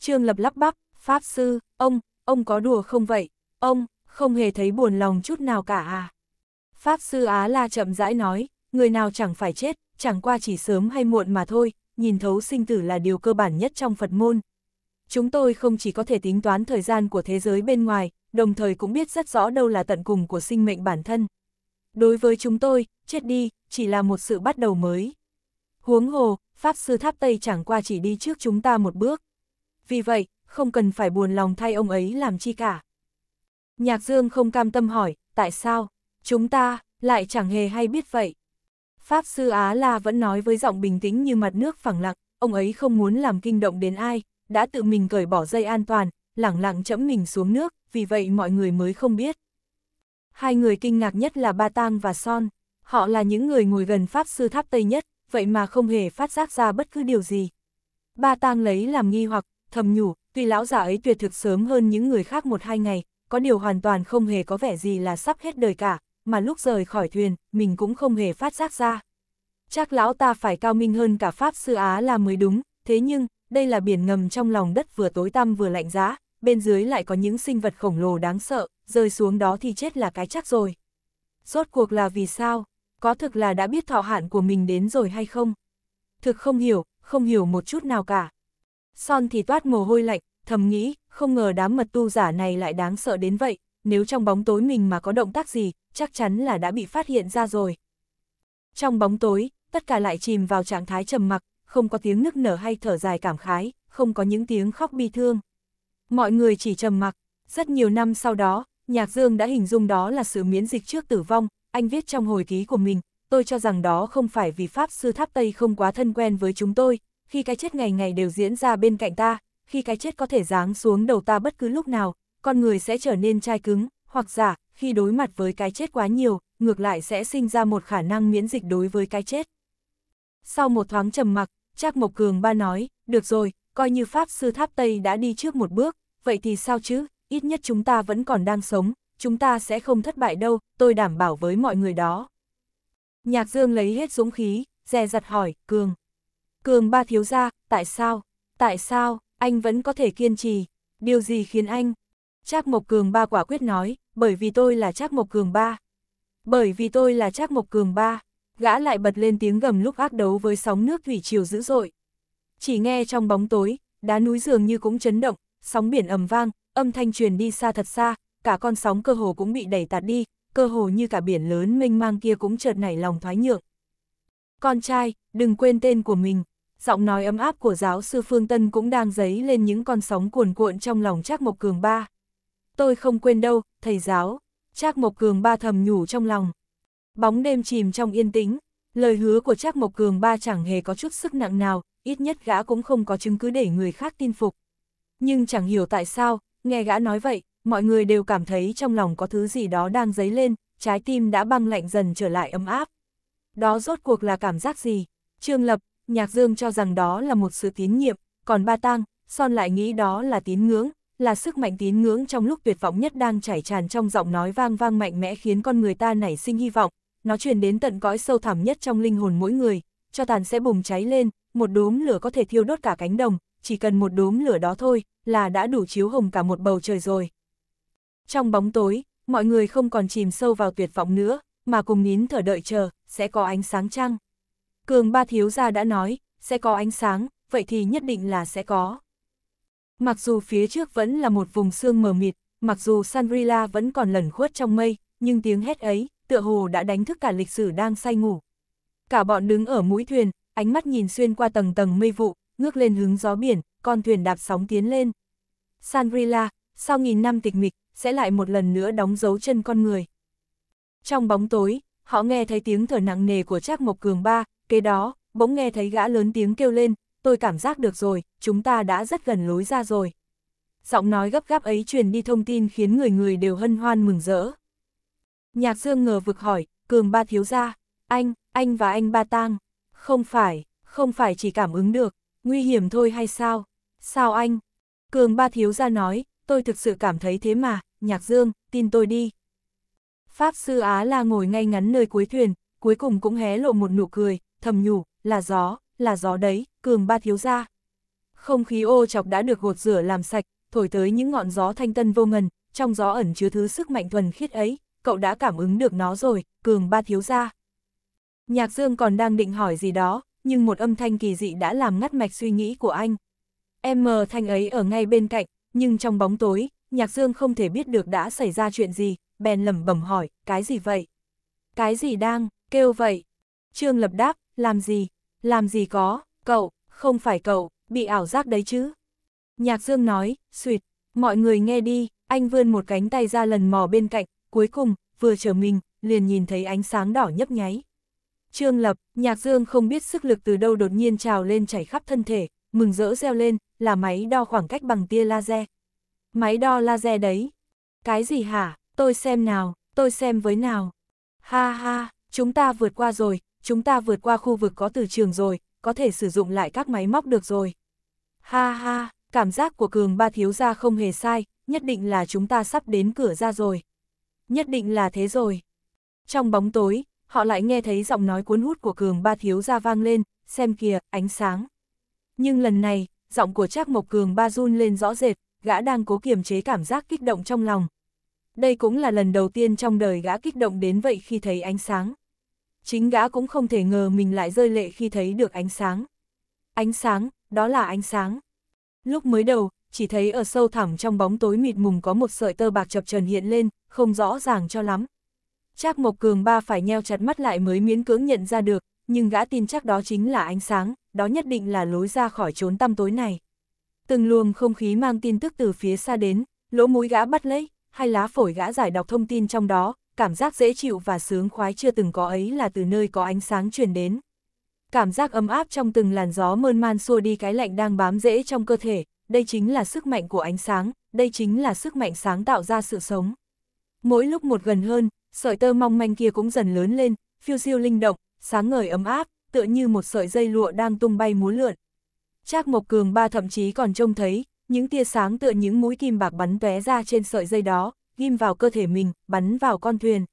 Trương Lập lắp bắp, Pháp Sư, ông, ông có đùa không vậy? Ông, không hề thấy buồn lòng chút nào cả à? Pháp Sư Á La chậm rãi nói, người nào chẳng phải chết, chẳng qua chỉ sớm hay muộn mà thôi, nhìn thấu sinh tử là điều cơ bản nhất trong Phật môn. Chúng tôi không chỉ có thể tính toán thời gian của thế giới bên ngoài, đồng thời cũng biết rất rõ đâu là tận cùng của sinh mệnh bản thân. Đối với chúng tôi, chết đi, chỉ là một sự bắt đầu mới. Huống hồ, Pháp Sư Tháp Tây chẳng qua chỉ đi trước chúng ta một bước vì vậy, không cần phải buồn lòng thay ông ấy làm chi cả. Nhạc Dương không cam tâm hỏi, tại sao? Chúng ta, lại chẳng hề hay biết vậy. Pháp sư Á La vẫn nói với giọng bình tĩnh như mặt nước phẳng lặng, ông ấy không muốn làm kinh động đến ai, đã tự mình cởi bỏ dây an toàn, lẳng lặng chẫm mình xuống nước, vì vậy mọi người mới không biết. Hai người kinh ngạc nhất là Ba Tang và Son, họ là những người ngồi gần Pháp sư tháp Tây nhất, vậy mà không hề phát giác ra bất cứ điều gì. Ba Tang lấy làm nghi hoặc, thầm nhủ, tuy lão già ấy tuyệt thực sớm hơn những người khác một hai ngày, có điều hoàn toàn không hề có vẻ gì là sắp hết đời cả, mà lúc rời khỏi thuyền, mình cũng không hề phát giác ra. Chắc lão ta phải cao minh hơn cả Pháp Sư Á là mới đúng, thế nhưng, đây là biển ngầm trong lòng đất vừa tối tăm vừa lạnh giá, bên dưới lại có những sinh vật khổng lồ đáng sợ, rơi xuống đó thì chết là cái chắc rồi. Rốt cuộc là vì sao? Có thực là đã biết thọ hạn của mình đến rồi hay không? Thực không hiểu, không hiểu một chút nào cả son thì toát mồ hôi lạnh, thầm nghĩ, không ngờ đám mật tu giả này lại đáng sợ đến vậy, nếu trong bóng tối mình mà có động tác gì, chắc chắn là đã bị phát hiện ra rồi. Trong bóng tối, tất cả lại chìm vào trạng thái trầm mặc, không có tiếng nức nở hay thở dài cảm khái, không có những tiếng khóc bi thương. Mọi người chỉ trầm mặc, rất nhiều năm sau đó, Nhạc Dương đã hình dung đó là sự miễn dịch trước tử vong, anh viết trong hồi ký của mình, tôi cho rằng đó không phải vì Pháp Sư Tháp Tây không quá thân quen với chúng tôi, khi cái chết ngày ngày đều diễn ra bên cạnh ta, khi cái chết có thể giáng xuống đầu ta bất cứ lúc nào, con người sẽ trở nên chai cứng, hoặc giả, khi đối mặt với cái chết quá nhiều, ngược lại sẽ sinh ra một khả năng miễn dịch đối với cái chết. Sau một thoáng trầm mặc, Trác Mộc Cường ba nói, được rồi, coi như Pháp Sư Tháp Tây đã đi trước một bước, vậy thì sao chứ, ít nhất chúng ta vẫn còn đang sống, chúng ta sẽ không thất bại đâu, tôi đảm bảo với mọi người đó. Nhạc Dương lấy hết dũng khí, dè dặt hỏi, Cường, Cường ba thiếu ra, tại sao, tại sao, anh vẫn có thể kiên trì, điều gì khiến anh? Trác Mộc Cường ba quả quyết nói, bởi vì tôi là Trác Mộc Cường ba. Bởi vì tôi là Trác Mộc Cường ba, gã lại bật lên tiếng gầm lúc ác đấu với sóng nước thủy triều dữ dội. Chỉ nghe trong bóng tối, đá núi dường như cũng chấn động, sóng biển ầm vang, âm thanh truyền đi xa thật xa, cả con sóng cơ hồ cũng bị đẩy tạt đi, cơ hồ như cả biển lớn mênh mang kia cũng chợt nảy lòng thoái nhượng. Con trai, đừng quên tên của mình, giọng nói ấm áp của giáo sư Phương Tân cũng đang dấy lên những con sóng cuồn cuộn trong lòng Trác Mộc Cường ba. Tôi không quên đâu, thầy giáo. Trác Mộc Cường ba thầm nhủ trong lòng. Bóng đêm chìm trong yên tĩnh, lời hứa của Trác Mộc Cường ba chẳng hề có chút sức nặng nào, ít nhất gã cũng không có chứng cứ để người khác tin phục. Nhưng chẳng hiểu tại sao, nghe gã nói vậy, mọi người đều cảm thấy trong lòng có thứ gì đó đang dấy lên, trái tim đã băng lạnh dần trở lại ấm áp. Đó rốt cuộc là cảm giác gì? Trương Lập, Nhạc Dương cho rằng đó là một sự tín nhiệm, còn Ba Tang, Son lại nghĩ đó là tín ngưỡng, là sức mạnh tín ngưỡng trong lúc tuyệt vọng nhất đang chảy tràn trong giọng nói vang vang mạnh mẽ khiến con người ta nảy sinh hy vọng, nó truyền đến tận cõi sâu thẳm nhất trong linh hồn mỗi người, cho tàn sẽ bùng cháy lên, một đốm lửa có thể thiêu đốt cả cánh đồng, chỉ cần một đốm lửa đó thôi là đã đủ chiếu hồng cả một bầu trời rồi. Trong bóng tối, mọi người không còn chìm sâu vào tuyệt vọng nữa, mà cùng nín thở đợi chờ, sẽ có ánh sáng trăng. Cường ba thiếu gia đã nói, sẽ có ánh sáng, vậy thì nhất định là sẽ có. Mặc dù phía trước vẫn là một vùng sương mờ mịt, mặc dù Sanrila vẫn còn lẩn khuất trong mây, nhưng tiếng hét ấy, tựa hồ đã đánh thức cả lịch sử đang say ngủ. Cả bọn đứng ở mũi thuyền, ánh mắt nhìn xuyên qua tầng tầng mây vụ, ngước lên hướng gió biển, con thuyền đạp sóng tiến lên. Sanrila, sau nghìn năm tịch mịch, sẽ lại một lần nữa đóng dấu chân con người. Trong bóng tối, họ nghe thấy tiếng thở nặng nề của Trác Mộc Cường ba, kế đó, bỗng nghe thấy gã lớn tiếng kêu lên, tôi cảm giác được rồi, chúng ta đã rất gần lối ra rồi. Giọng nói gấp gáp ấy truyền đi thông tin khiến người người đều hân hoan mừng rỡ. Nhạc Dương ngờ vực hỏi, Cường ba thiếu ra, anh, anh và anh ba tang, không phải, không phải chỉ cảm ứng được, nguy hiểm thôi hay sao, sao anh? Cường ba thiếu ra nói, tôi thực sự cảm thấy thế mà, Nhạc Dương, tin tôi đi. Pháp sư Á La ngồi ngay ngắn nơi cuối thuyền, cuối cùng cũng hé lộ một nụ cười, thầm nhủ, là gió, là gió đấy, cường ba thiếu ra. Không khí ô chọc đã được gột rửa làm sạch, thổi tới những ngọn gió thanh tân vô ngần, trong gió ẩn chứa thứ sức mạnh thuần khiết ấy, cậu đã cảm ứng được nó rồi, cường ba thiếu ra. Nhạc Dương còn đang định hỏi gì đó, nhưng một âm thanh kỳ dị đã làm ngắt mạch suy nghĩ của anh. Em mờ thanh ấy ở ngay bên cạnh, nhưng trong bóng tối, Nhạc Dương không thể biết được đã xảy ra chuyện gì, bèn lẩm bẩm hỏi, cái gì vậy? Cái gì đang, kêu vậy? Trương Lập đáp, làm gì? Làm gì có, cậu, không phải cậu, bị ảo giác đấy chứ? Nhạc Dương nói, suyệt, mọi người nghe đi, anh vươn một cánh tay ra lần mò bên cạnh, cuối cùng, vừa trở mình, liền nhìn thấy ánh sáng đỏ nhấp nháy. Trương Lập, Nhạc Dương không biết sức lực từ đâu đột nhiên trào lên chảy khắp thân thể, mừng rỡ reo lên, là máy đo khoảng cách bằng tia laser. Máy đo laser đấy. Cái gì hả? tôi xem nào, tôi xem với nào. Ha ha, chúng ta vượt qua rồi, chúng ta vượt qua khu vực có từ trường rồi, có thể sử dụng lại các máy móc được rồi. Ha ha, cảm giác của cường ba thiếu gia không hề sai, nhất định là chúng ta sắp đến cửa ra rồi. Nhất định là thế rồi. Trong bóng tối, họ lại nghe thấy giọng nói cuốn hút của cường ba thiếu gia vang lên, xem kìa, ánh sáng. Nhưng lần này, giọng của Trác Mộc Cường ba run lên rõ rệt, gã đang cố kiềm chế cảm giác kích động trong lòng, đây cũng là lần đầu tiên trong đời gã kích động đến vậy khi thấy ánh sáng. Chính gã cũng không thể ngờ mình lại rơi lệ khi thấy được ánh sáng. Ánh sáng, đó là ánh sáng. Lúc mới đầu, chỉ thấy ở sâu thẳm trong bóng tối mịt mùng có một sợi tơ bạc chập trần hiện lên, không rõ ràng cho lắm. Trác Mộc Cường ba phải nheo chặt mắt lại mới miễn cưỡng nhận ra được, nhưng gã tin chắc đó chính là ánh sáng, đó nhất định là lối ra khỏi chốn tăm tối này. Từng luồng không khí mang tin tức từ phía xa đến, lỗ mũi gã bắt lấy, hai lá phổi gã giải đọc thông tin trong đó, cảm giác dễ chịu và sướng khoái chưa từng có ấy là từ nơi có ánh sáng truyền đến. Cảm giác ấm áp trong từng làn gió mơn man xua đi cái lạnh đang bám dễ trong cơ thể, đây chính là sức mạnh của ánh sáng, đây chính là sức mạnh sáng tạo ra sự sống. Mỗi lúc một gần hơn, sợi tơ mong manh kia cũng dần lớn lên, phiêu siêu linh động, sáng ngời ấm áp, tựa như một sợi dây lụa đang tung bay múa lượn. Trác Mộc Cường ba thậm chí còn trông thấy, những tia sáng tựa những mũi kim bạc bắn tóe ra trên sợi dây đó, ghim vào cơ thể mình, bắn vào con thuyền.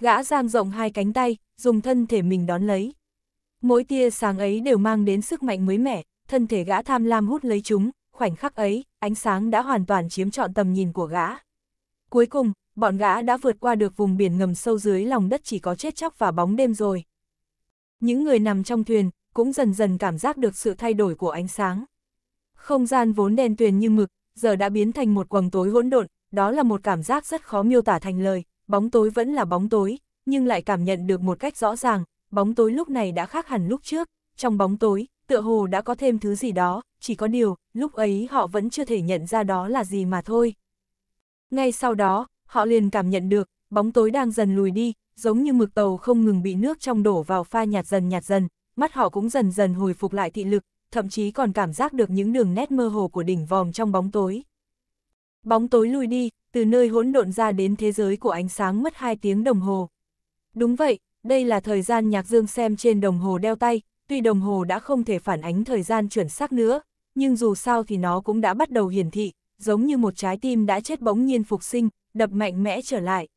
Gã giang rộng hai cánh tay, dùng thân thể mình đón lấy. Mỗi tia sáng ấy đều mang đến sức mạnh mới mẻ, thân thể gã tham lam hút lấy chúng, khoảnh khắc ấy, ánh sáng đã hoàn toàn chiếm trọn tầm nhìn của gã. Cuối cùng, bọn gã đã vượt qua được vùng biển ngầm sâu dưới lòng đất chỉ có chết chóc và bóng đêm rồi. Những người nằm trong thuyền cũng dần dần cảm giác được sự thay đổi của ánh sáng. Không gian vốn đen tuyền như mực, giờ đã biến thành một quầng tối hỗn độn, đó là một cảm giác rất khó miêu tả thành lời, bóng tối vẫn là bóng tối, nhưng lại cảm nhận được một cách rõ ràng, bóng tối lúc này đã khác hẳn lúc trước, trong bóng tối, tựa hồ đã có thêm thứ gì đó, chỉ có điều, lúc ấy họ vẫn chưa thể nhận ra đó là gì mà thôi. Ngay sau đó, họ liền cảm nhận được, bóng tối đang dần lùi đi, giống như mực tàu không ngừng bị nước trong đổ vào pha nhạt dần nhạt dần, mắt họ cũng dần dần hồi phục lại thị lực, thậm chí còn cảm giác được những đường nét mơ hồ của đỉnh vòm trong bóng tối. Bóng tối lui đi, từ nơi hỗn độn ra đến thế giới của ánh sáng mất 2 tiếng đồng hồ. Đúng vậy, đây là thời gian Nhạc Dương xem trên đồng hồ đeo tay, tuy đồng hồ đã không thể phản ánh thời gian chuẩn xác nữa, nhưng dù sao thì nó cũng đã bắt đầu hiển thị, giống như một trái tim đã chết bỗng nhiên phục sinh, đập mạnh mẽ trở lại.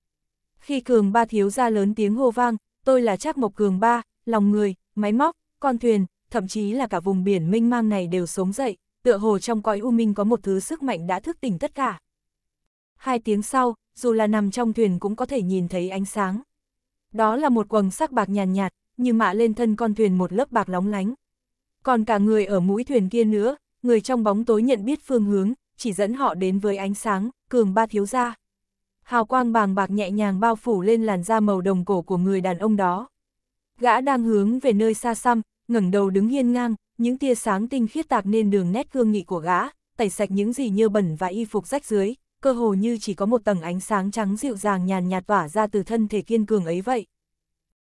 Khi Cường Ba thiếu ra lớn tiếng hô vang, tôi là Trác Mộc Cường Ba, lòng người, máy móc, con thuyền, thậm chí là cả vùng biển minh mang này đều sống dậy, tựa hồ trong cõi u minh có một thứ sức mạnh đã thức tỉnh tất cả. Hai tiếng sau, dù là nằm trong thuyền cũng có thể nhìn thấy ánh sáng. Đó là một quầng sắc bạc nhàn nhạt, nhạt, như mạ lên thân con thuyền một lớp bạc lóng lánh. Còn cả người ở mũi thuyền kia nữa, người trong bóng tối nhận biết phương hướng, chỉ dẫn họ đến với ánh sáng, cường ba thiếu gia. Hào quang bàng bạc nhẹ nhàng bao phủ lên làn da màu đồng cổ của người đàn ông đó. Gã đang hướng về nơi xa xăm, ngẩng đầu đứng hiên ngang, những tia sáng tinh khiết tạc nên đường nét cương nghị của gã, tẩy sạch những gì nhơ bẩn và y phục rách dưới, cơ hồ như chỉ có một tầng ánh sáng trắng dịu dàng nhàn nhạt tỏa ra từ thân thể kiên cường ấy vậy.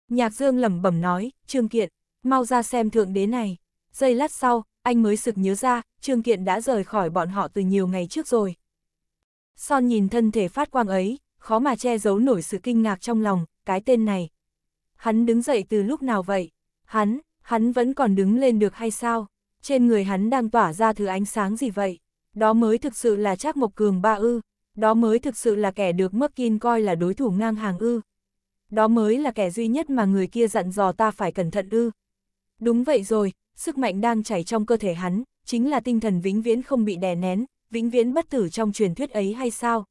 Nhạc Dương lẩm bẩm nói, Trương Kiện, mau ra xem thượng đế này. Giây lát sau, anh mới sực nhớ ra, Trương Kiện đã rời khỏi bọn họ từ nhiều ngày trước rồi. Son nhìn thân thể phát quang ấy, khó mà che giấu nổi sự kinh ngạc trong lòng, cái tên này. Hắn đứng dậy từ lúc nào vậy? Hắn, hắn vẫn còn đứng lên được hay sao? Trên người hắn đang tỏa ra thứ ánh sáng gì vậy? Đó mới thực sự là Trác Mộc Cường ba ư, đó mới thực sự là kẻ được Merkin coi là đối thủ ngang hàng ư. Đó mới là kẻ duy nhất mà người kia dặn dò ta phải cẩn thận ư. Đúng vậy rồi, sức mạnh đang chảy trong cơ thể hắn, chính là tinh thần vĩnh viễn không bị đè nén, vĩnh viễn bất tử trong truyền thuyết ấy hay sao?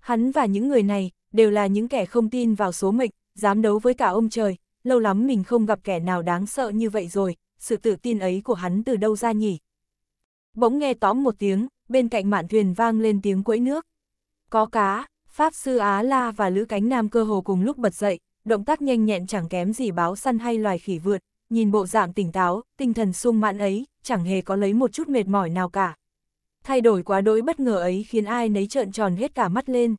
Hắn và những người này, đều là những kẻ không tin vào số mệnh, dám đấu với cả ông trời, lâu lắm mình không gặp kẻ nào đáng sợ như vậy rồi, sự tự tin ấy của hắn từ đâu ra nhỉ? Bỗng nghe tóm một tiếng, bên cạnh mạn thuyền vang lên tiếng quẫy nước. Có cá, Pháp Sư Á La và Lữ Cánh Nam cơ hồ cùng lúc bật dậy, động tác nhanh nhẹn chẳng kém gì báo săn hay loài khỉ vượt, nhìn bộ dạng tỉnh táo, tinh thần sung mãn ấy, chẳng hề có lấy một chút mệt mỏi nào cả. Thay đổi quá đỗi bất ngờ ấy khiến ai nấy trợn tròn hết cả mắt lên.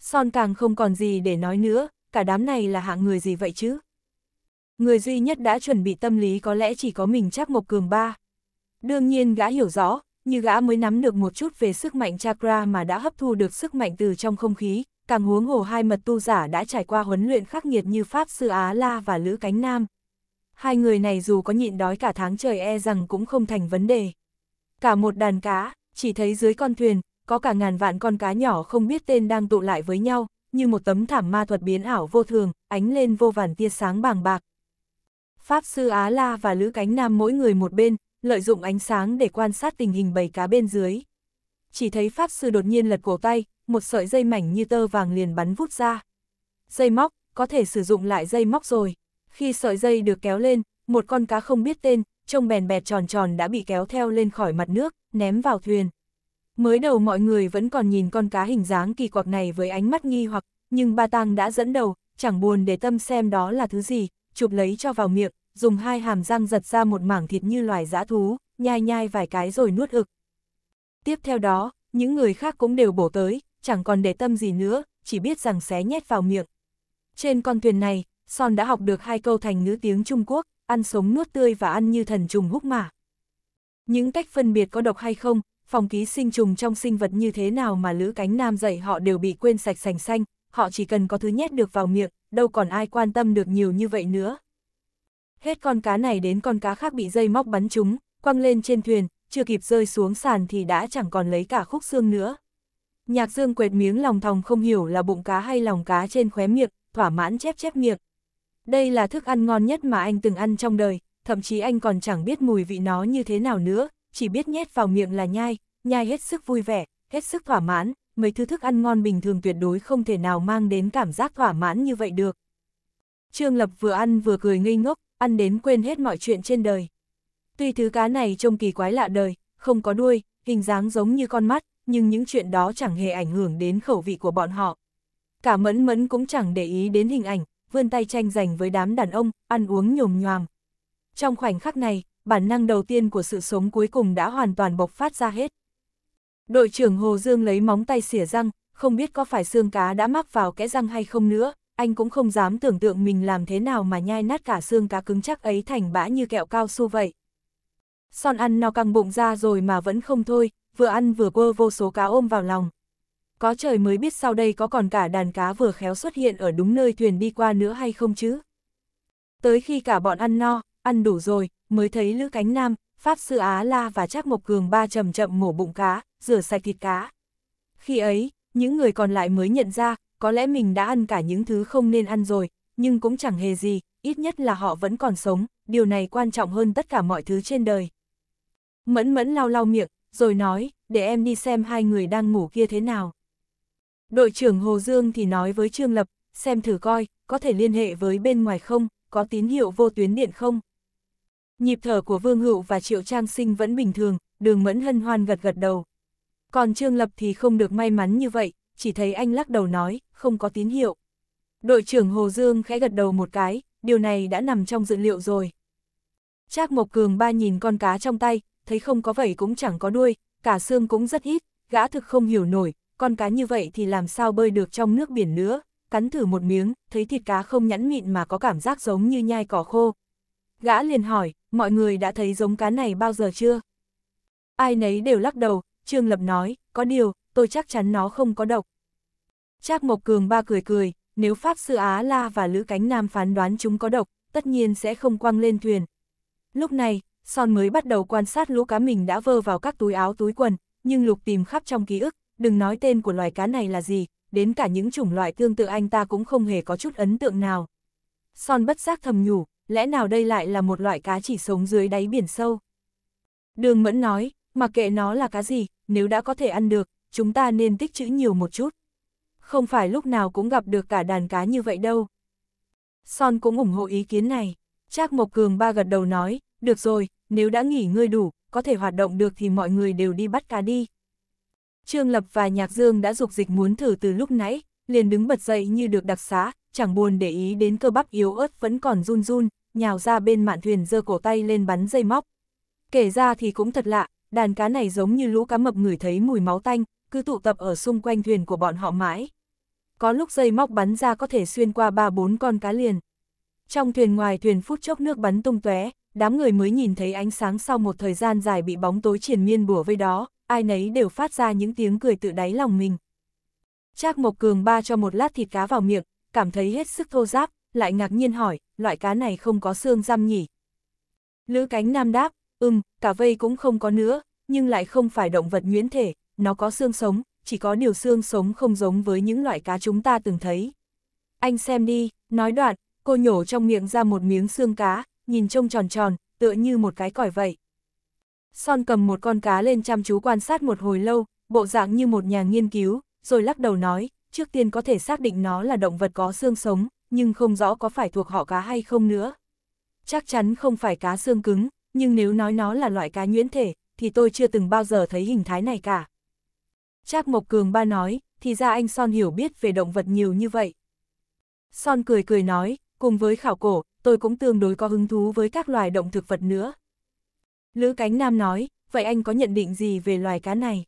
Son càng không còn gì để nói nữa, cả đám này là hạng người gì vậy chứ? Người duy nhất đã chuẩn bị tâm lý có lẽ chỉ có mình chắc Mộc Cường ba. Đương nhiên gã hiểu rõ, như gã mới nắm được một chút về sức mạnh chakra mà đã hấp thu được sức mạnh từ trong không khí, càng huống hồ hai mật tu giả đã trải qua huấn luyện khắc nghiệt như Pháp Sư Á La và Lữ Cánh Nam. Hai người này dù có nhịn đói cả tháng trời e rằng cũng không thành vấn đề. Cả một đàn cá, chỉ thấy dưới con thuyền, có cả ngàn vạn con cá nhỏ không biết tên đang tụ lại với nhau, như một tấm thảm ma thuật biến ảo vô thường, ánh lên vô vàn tia sáng bàng bạc, Pháp Sư Á La và Lữ Cánh Nam mỗi người một bên, lợi dụng ánh sáng để quan sát tình hình bầy cá bên dưới. Chỉ thấy Pháp Sư đột nhiên lật cổ tay, một sợi dây mảnh như tơ vàng liền bắn vút ra. Dây móc, có thể sử dụng lại dây móc rồi. Khi sợi dây được kéo lên, một con cá không biết tên, trông bèn bẹt tròn tròn đã bị kéo theo lên khỏi mặt nước, ném vào thuyền. Mới đầu mọi người vẫn còn nhìn con cá hình dáng kỳ quặc này với ánh mắt nghi hoặc, nhưng Ba Tàng đã dẫn đầu, chẳng buồn để tâm xem đó là thứ gì, chụp lấy cho vào miệng, dùng hai hàm răng giật ra một mảng thịt như loài dã thú, nhai nhai vài cái rồi nuốt ực. Tiếp theo đó, những người khác cũng đều bổ tới, chẳng còn để tâm gì nữa, chỉ biết rằng xé nhét vào miệng. Trên con thuyền này, Son đã học được hai câu thành ngữ tiếng Trung Quốc, ăn sống nuốt tươi và ăn như thần trùng húc mả. Những cách phân biệt có độc hay không, phòng ký sinh trùng trong sinh vật như thế nào mà Lữ Cánh Nam dạy họ đều bị quên sạch sành xanh, họ chỉ cần có thứ nhét được vào miệng, đâu còn ai quan tâm được nhiều như vậy nữa. Hết con cá này đến con cá khác bị dây móc bắn chúng quăng lên trên thuyền, chưa kịp rơi xuống sàn thì đã chẳng còn lấy cả khúc xương nữa. Nhạc dương quệt miếng lòng thòng không hiểu là bụng cá hay lòng cá trên khóe miệng, thỏa mãn chép chép miệng. Đây là thức ăn ngon nhất mà anh từng ăn trong đời, thậm chí anh còn chẳng biết mùi vị nó như thế nào nữa, chỉ biết nhét vào miệng là nhai, nhai hết sức vui vẻ, hết sức thỏa mãn, mấy thứ thức ăn ngon bình thường tuyệt đối không thể nào mang đến cảm giác thỏa mãn như vậy được. Trương Lập vừa ăn vừa cười ngây ngốc, ăn đến quên hết mọi chuyện trên đời. Tuy thứ cá này trông kỳ quái lạ đời, không có đuôi, hình dáng giống như con mắt, nhưng những chuyện đó chẳng hề ảnh hưởng đến khẩu vị của bọn họ. Cả mẫn mẫn cũng chẳng để ý đến hình ảnh, vươn tay tranh giành với đám đàn ông, ăn uống nhồm nhoàm. Trong khoảnh khắc này, bản năng đầu tiên của sự sống cuối cùng đã hoàn toàn bộc phát ra hết. Đội trưởng Hồ Dương lấy móng tay xỉa răng, không biết có phải xương cá đã mắc vào kẽ răng hay không nữa, anh cũng không dám tưởng tượng mình làm thế nào mà nhai nát cả xương cá cứng chắc ấy thành bã như kẹo cao su vậy. Son ăn no căng bụng ra rồi mà vẫn không thôi, vừa ăn vừa quơ vô số cá ôm vào lòng. Có trời mới biết sau đây có còn cả đàn cá vừa khéo xuất hiện ở đúng nơi thuyền đi qua nữa hay không chứ. Tới khi cả bọn ăn no, ăn đủ rồi, mới thấy Lữ Cánh Nam, Pháp Sư Á La và Trác Mộc Cường ba chậm chậm mổ bụng cá, rửa sạch thịt cá. Khi ấy, những người còn lại mới nhận ra, có lẽ mình đã ăn cả những thứ không nên ăn rồi, nhưng cũng chẳng hề gì, ít nhất là họ vẫn còn sống, điều này quan trọng hơn tất cả mọi thứ trên đời. Mẫn mẫn lau lau miệng, rồi nói, để em đi xem hai người đang ngủ kia thế nào. Đội trưởng Hồ Dương thì nói với Trương Lập, xem thử coi, có thể liên hệ với bên ngoài không, có tín hiệu vô tuyến điện không. Nhịp thở của Vương Hữu và Triệu Trang Sinh vẫn bình thường, đường mẫn hân hoan gật gật đầu. Còn Trương Lập thì không được may mắn như vậy, chỉ thấy anh lắc đầu nói, không có tín hiệu. Đội trưởng Hồ Dương khẽ gật đầu một cái, điều này đã nằm trong dự liệu rồi. Trác Mộc Cường ba nhìn con cá trong tay, thấy không có vẩy cũng chẳng có đuôi, cả xương cũng rất ít, gã thực không hiểu nổi, con cá như vậy thì làm sao bơi được trong nước biển nữa, cắn thử một miếng, thấy thịt cá không nhẵn mịn mà có cảm giác giống như nhai cỏ khô. Gã liền hỏi, mọi người đã thấy giống cá này bao giờ chưa? Ai nấy đều lắc đầu, Trương Lập nói, có điều, tôi chắc chắn nó không có độc. Trác Mộc Cường ba cười cười, nếu Pháp Sư Á La và Lữ Cánh Nam phán đoán chúng có độc, tất nhiên sẽ không quăng lên thuyền. Lúc này, Son mới bắt đầu quan sát lũ cá mình đã vơ vào các túi áo túi quần, nhưng lục tìm khắp trong ký ức, đừng nói tên của loài cá này là gì, đến cả những chủng loại tương tự anh ta cũng không hề có chút ấn tượng nào. Son bất giác thầm nhủ, lẽ nào đây lại là một loại cá chỉ sống dưới đáy biển sâu? Đường Mẫn nói, Mặc kệ nó là cá gì, nếu đã có thể ăn được, chúng ta nên tích trữ nhiều một chút. Không phải lúc nào cũng gặp được cả đàn cá như vậy đâu. Son cũng ủng hộ ý kiến này. Trác Mộc Cường ba gật đầu nói, được rồi, nếu đã nghỉ ngơi đủ, có thể hoạt động được thì mọi người đều đi bắt cá đi. Trương Lập và Nhạc Dương đã dục dịch muốn thử từ lúc nãy, liền đứng bật dậy như được đặc xá, chẳng buồn để ý đến cơ bắp yếu ớt vẫn còn run run, nhào ra bên mạn thuyền giơ cổ tay lên bắn dây móc. Kể ra thì cũng thật lạ, đàn cá này giống như lũ cá mập ngửi thấy mùi máu tanh, cứ tụ tập ở xung quanh thuyền của bọn họ mãi. Có lúc dây móc bắn ra có thể xuyên qua ba bốn con cá liền. Trong thuyền ngoài thuyền phút chốc nước bắn tung tóe, đám người mới nhìn thấy ánh sáng sau một thời gian dài bị bóng tối triền miên bùa với đó, ai nấy đều phát ra những tiếng cười tự đáy lòng mình. Trác Mộc Cường ba cho một lát thịt cá vào miệng, cảm thấy hết sức thô giáp, lại ngạc nhiên hỏi, loại cá này không có xương răm nhỉ? Lữ cánh nam đáp, Ừm, cả vây cũng không có nữa, nhưng lại không phải động vật nhuyễn thể, nó có xương sống, chỉ có điều xương sống không giống với những loại cá chúng ta từng thấy. Anh xem đi, nói đoạn, cô nhổ trong miệng ra một miếng xương cá, nhìn trông tròn tròn, tựa như một cái còi vậy. Son cầm một con cá lên chăm chú quan sát một hồi lâu, bộ dạng như một nhà nghiên cứu, rồi lắc đầu nói, trước tiên có thể xác định nó là động vật có xương sống, nhưng không rõ có phải thuộc họ cá hay không nữa. Chắc chắn không phải cá xương cứng, nhưng nếu nói nó là loại cá nhuyễn thể, thì tôi chưa từng bao giờ thấy hình thái này cả. Trác Mộc Cường ba nói, thì ra anh Son hiểu biết về động vật nhiều như vậy. Son cười cười nói, cùng với khảo cổ, tôi cũng tương đối có hứng thú với các loài động thực vật nữa. Lữ Cánh Nam nói, vậy anh có nhận định gì về loài cá này?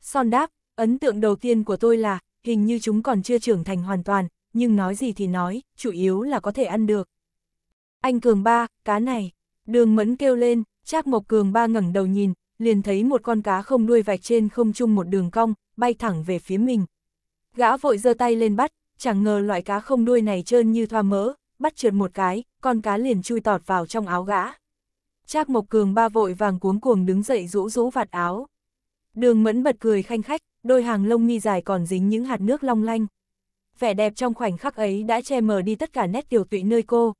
Son đáp, ấn tượng đầu tiên của tôi là, hình như chúng còn chưa trưởng thành hoàn toàn, nhưng nói gì thì nói, chủ yếu là có thể ăn được. Anh Cường ba, cá này, Đường mẫn kêu lên, Trác Mộc Cường ba ngẩng đầu nhìn, liền thấy một con cá không đuôi vạch trên không trung một đường cong, bay thẳng về phía mình. Gã vội giơ tay lên bắt, chẳng ngờ loại cá không đuôi này trơn như thoa mỡ, bắt trượt một cái, con cá liền chui tọt vào trong áo gã. Trác Mộc Cường ba vội vàng cuống cuồng đứng dậy rũ rũ vạt áo. Đường mẫn bật cười khanh khách, đôi hàng lông mi dài còn dính những hạt nước long lanh. Vẻ đẹp trong khoảnh khắc ấy đã che mờ đi tất cả nét tiểu tụy nơi cô,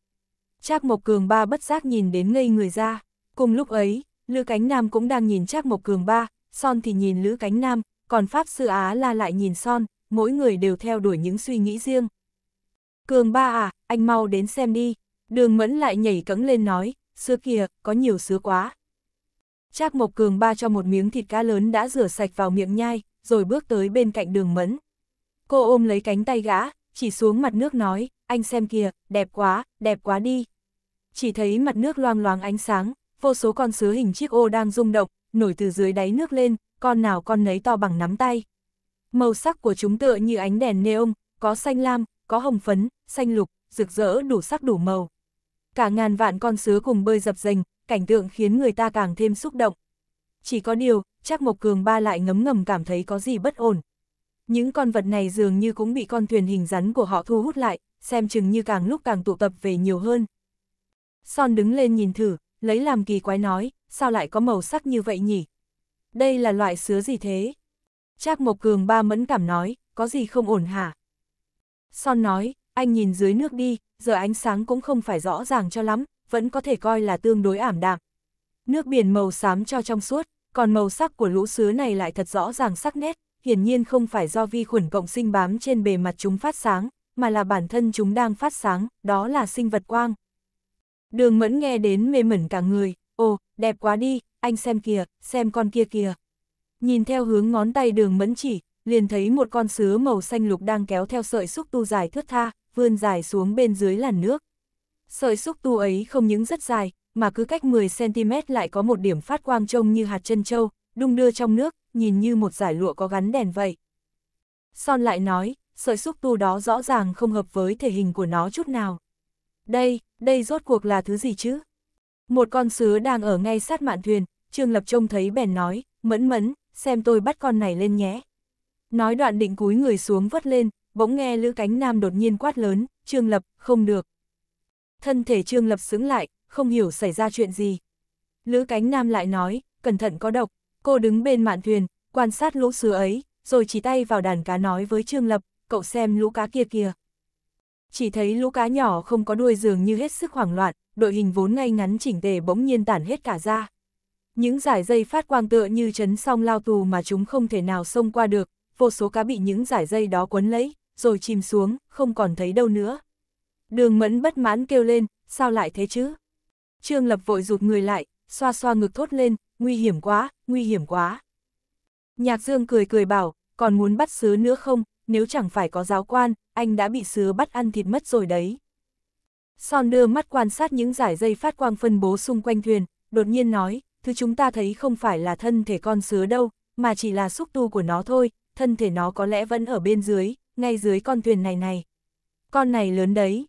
Trác Mộc Cường Ba bất giác nhìn đến ngây người ra. Cùng lúc ấy, Lữ Cánh Nam cũng đang nhìn Trác Mộc Cường Ba, Son thì nhìn Lữ Cánh Nam, còn Pháp Sư Á La lại nhìn Son, mỗi người đều theo đuổi những suy nghĩ riêng. Cường Ba à, anh mau đến xem đi. Đường Mẫn lại nhảy cẫng lên nói, xưa kìa, có nhiều sứa quá. Trác Mộc Cường Ba cho một miếng thịt cá lớn đã rửa sạch vào miệng nhai, rồi bước tới bên cạnh đường Mẫn. Cô ôm lấy cánh tay gã, chỉ xuống mặt nước nói, anh xem kìa, đẹp quá, đẹp quá đi chỉ thấy mặt nước loang loáng ánh sáng, vô số con sứa hình chiếc ô đang rung động, nổi từ dưới đáy nước lên, con nào con nấy to bằng nắm tay. Màu sắc của chúng tựa như ánh đèn neon, có xanh lam, có hồng phấn, xanh lục, rực rỡ đủ sắc đủ màu. Cả ngàn vạn con sứa cùng bơi dập dềnh, cảnh tượng khiến người ta càng thêm xúc động. Chỉ có điều, chắc Mộc Cường ba lại ngấm ngầm cảm thấy có gì bất ổn. Những con vật này dường như cũng bị con thuyền hình rắn của họ thu hút lại, xem chừng như càng lúc càng tụ tập về nhiều hơn. Son đứng lên nhìn thử, lấy làm kỳ quái nói, sao lại có màu sắc như vậy nhỉ? Đây là loại sứa gì thế? Trác Mộc Cường ba mẫn cảm nói, có gì không ổn hả? Son nói, anh nhìn dưới nước đi, giờ ánh sáng cũng không phải rõ ràng cho lắm, vẫn có thể coi là tương đối ảm đạm. Nước biển màu xám cho trong suốt, còn màu sắc của lũ sứa này lại thật rõ ràng sắc nét, hiển nhiên không phải do vi khuẩn cộng sinh bám trên bề mặt chúng phát sáng, mà là bản thân chúng đang phát sáng, đó là sinh vật quang. Đường mẫn nghe đến mê mẩn cả người, ồ, đẹp quá đi, anh xem kìa, xem con kia kìa. Nhìn theo hướng ngón tay đường mẫn chỉ, liền thấy một con sứa màu xanh lục đang kéo theo sợi xúc tu dài thướt tha, vươn dài xuống bên dưới làn nước. Sợi xúc tu ấy không những rất dài, mà cứ cách 10cm lại có một điểm phát quang trông như hạt chân trâu, đung đưa trong nước, nhìn như một giải lụa có gắn đèn vậy. Son lại nói, sợi xúc tu đó rõ ràng không hợp với thể hình của nó chút nào đây, đây rốt cuộc là thứ gì chứ? Một con sứa đang ở ngay sát mạn thuyền, Trương Lập trông thấy bèn nói, mẫn mẫn, xem tôi bắt con này lên nhé. Nói đoạn định cúi người xuống vớt lên, bỗng nghe Lữ Cánh Nam đột nhiên quát lớn, Trương Lập, không được. Thân thể Trương Lập sững lại, không hiểu xảy ra chuyện gì. Lữ Cánh Nam lại nói, cẩn thận có độc, cô đứng bên mạn thuyền, quan sát lũ sứa ấy, rồi chỉ tay vào đàn cá nói với Trương Lập, cậu xem lũ cá kia kìa. Chỉ thấy lũ cá nhỏ không có đuôi dường như hết sức hoảng loạn, đội hình vốn ngay ngắn chỉnh tề bỗng nhiên tản hết cả ra. Những giải dây phát quang tựa như chấn song lao tù mà chúng không thể nào xông qua được, vô số cá bị những giải dây đó quấn lấy, rồi chìm xuống, không còn thấy đâu nữa. Đường mẫn bất mãn kêu lên, sao lại thế chứ? Trương Lập vội rụt người lại, xoa xoa ngực thốt lên, nguy hiểm quá, nguy hiểm quá. Nhạc Dương cười cười bảo, còn muốn bắt sứ nữa không, nếu chẳng phải có giáo quan, anh đã bị sứa bắt ăn thịt mất rồi đấy. Son đưa mắt quan sát những giải dây phát quang phân bố xung quanh thuyền, đột nhiên nói, thứ chúng ta thấy không phải là thân thể con sứa đâu, mà chỉ là xúc tu của nó thôi, thân thể nó có lẽ vẫn ở bên dưới, ngay dưới con thuyền này này. Con này lớn đấy.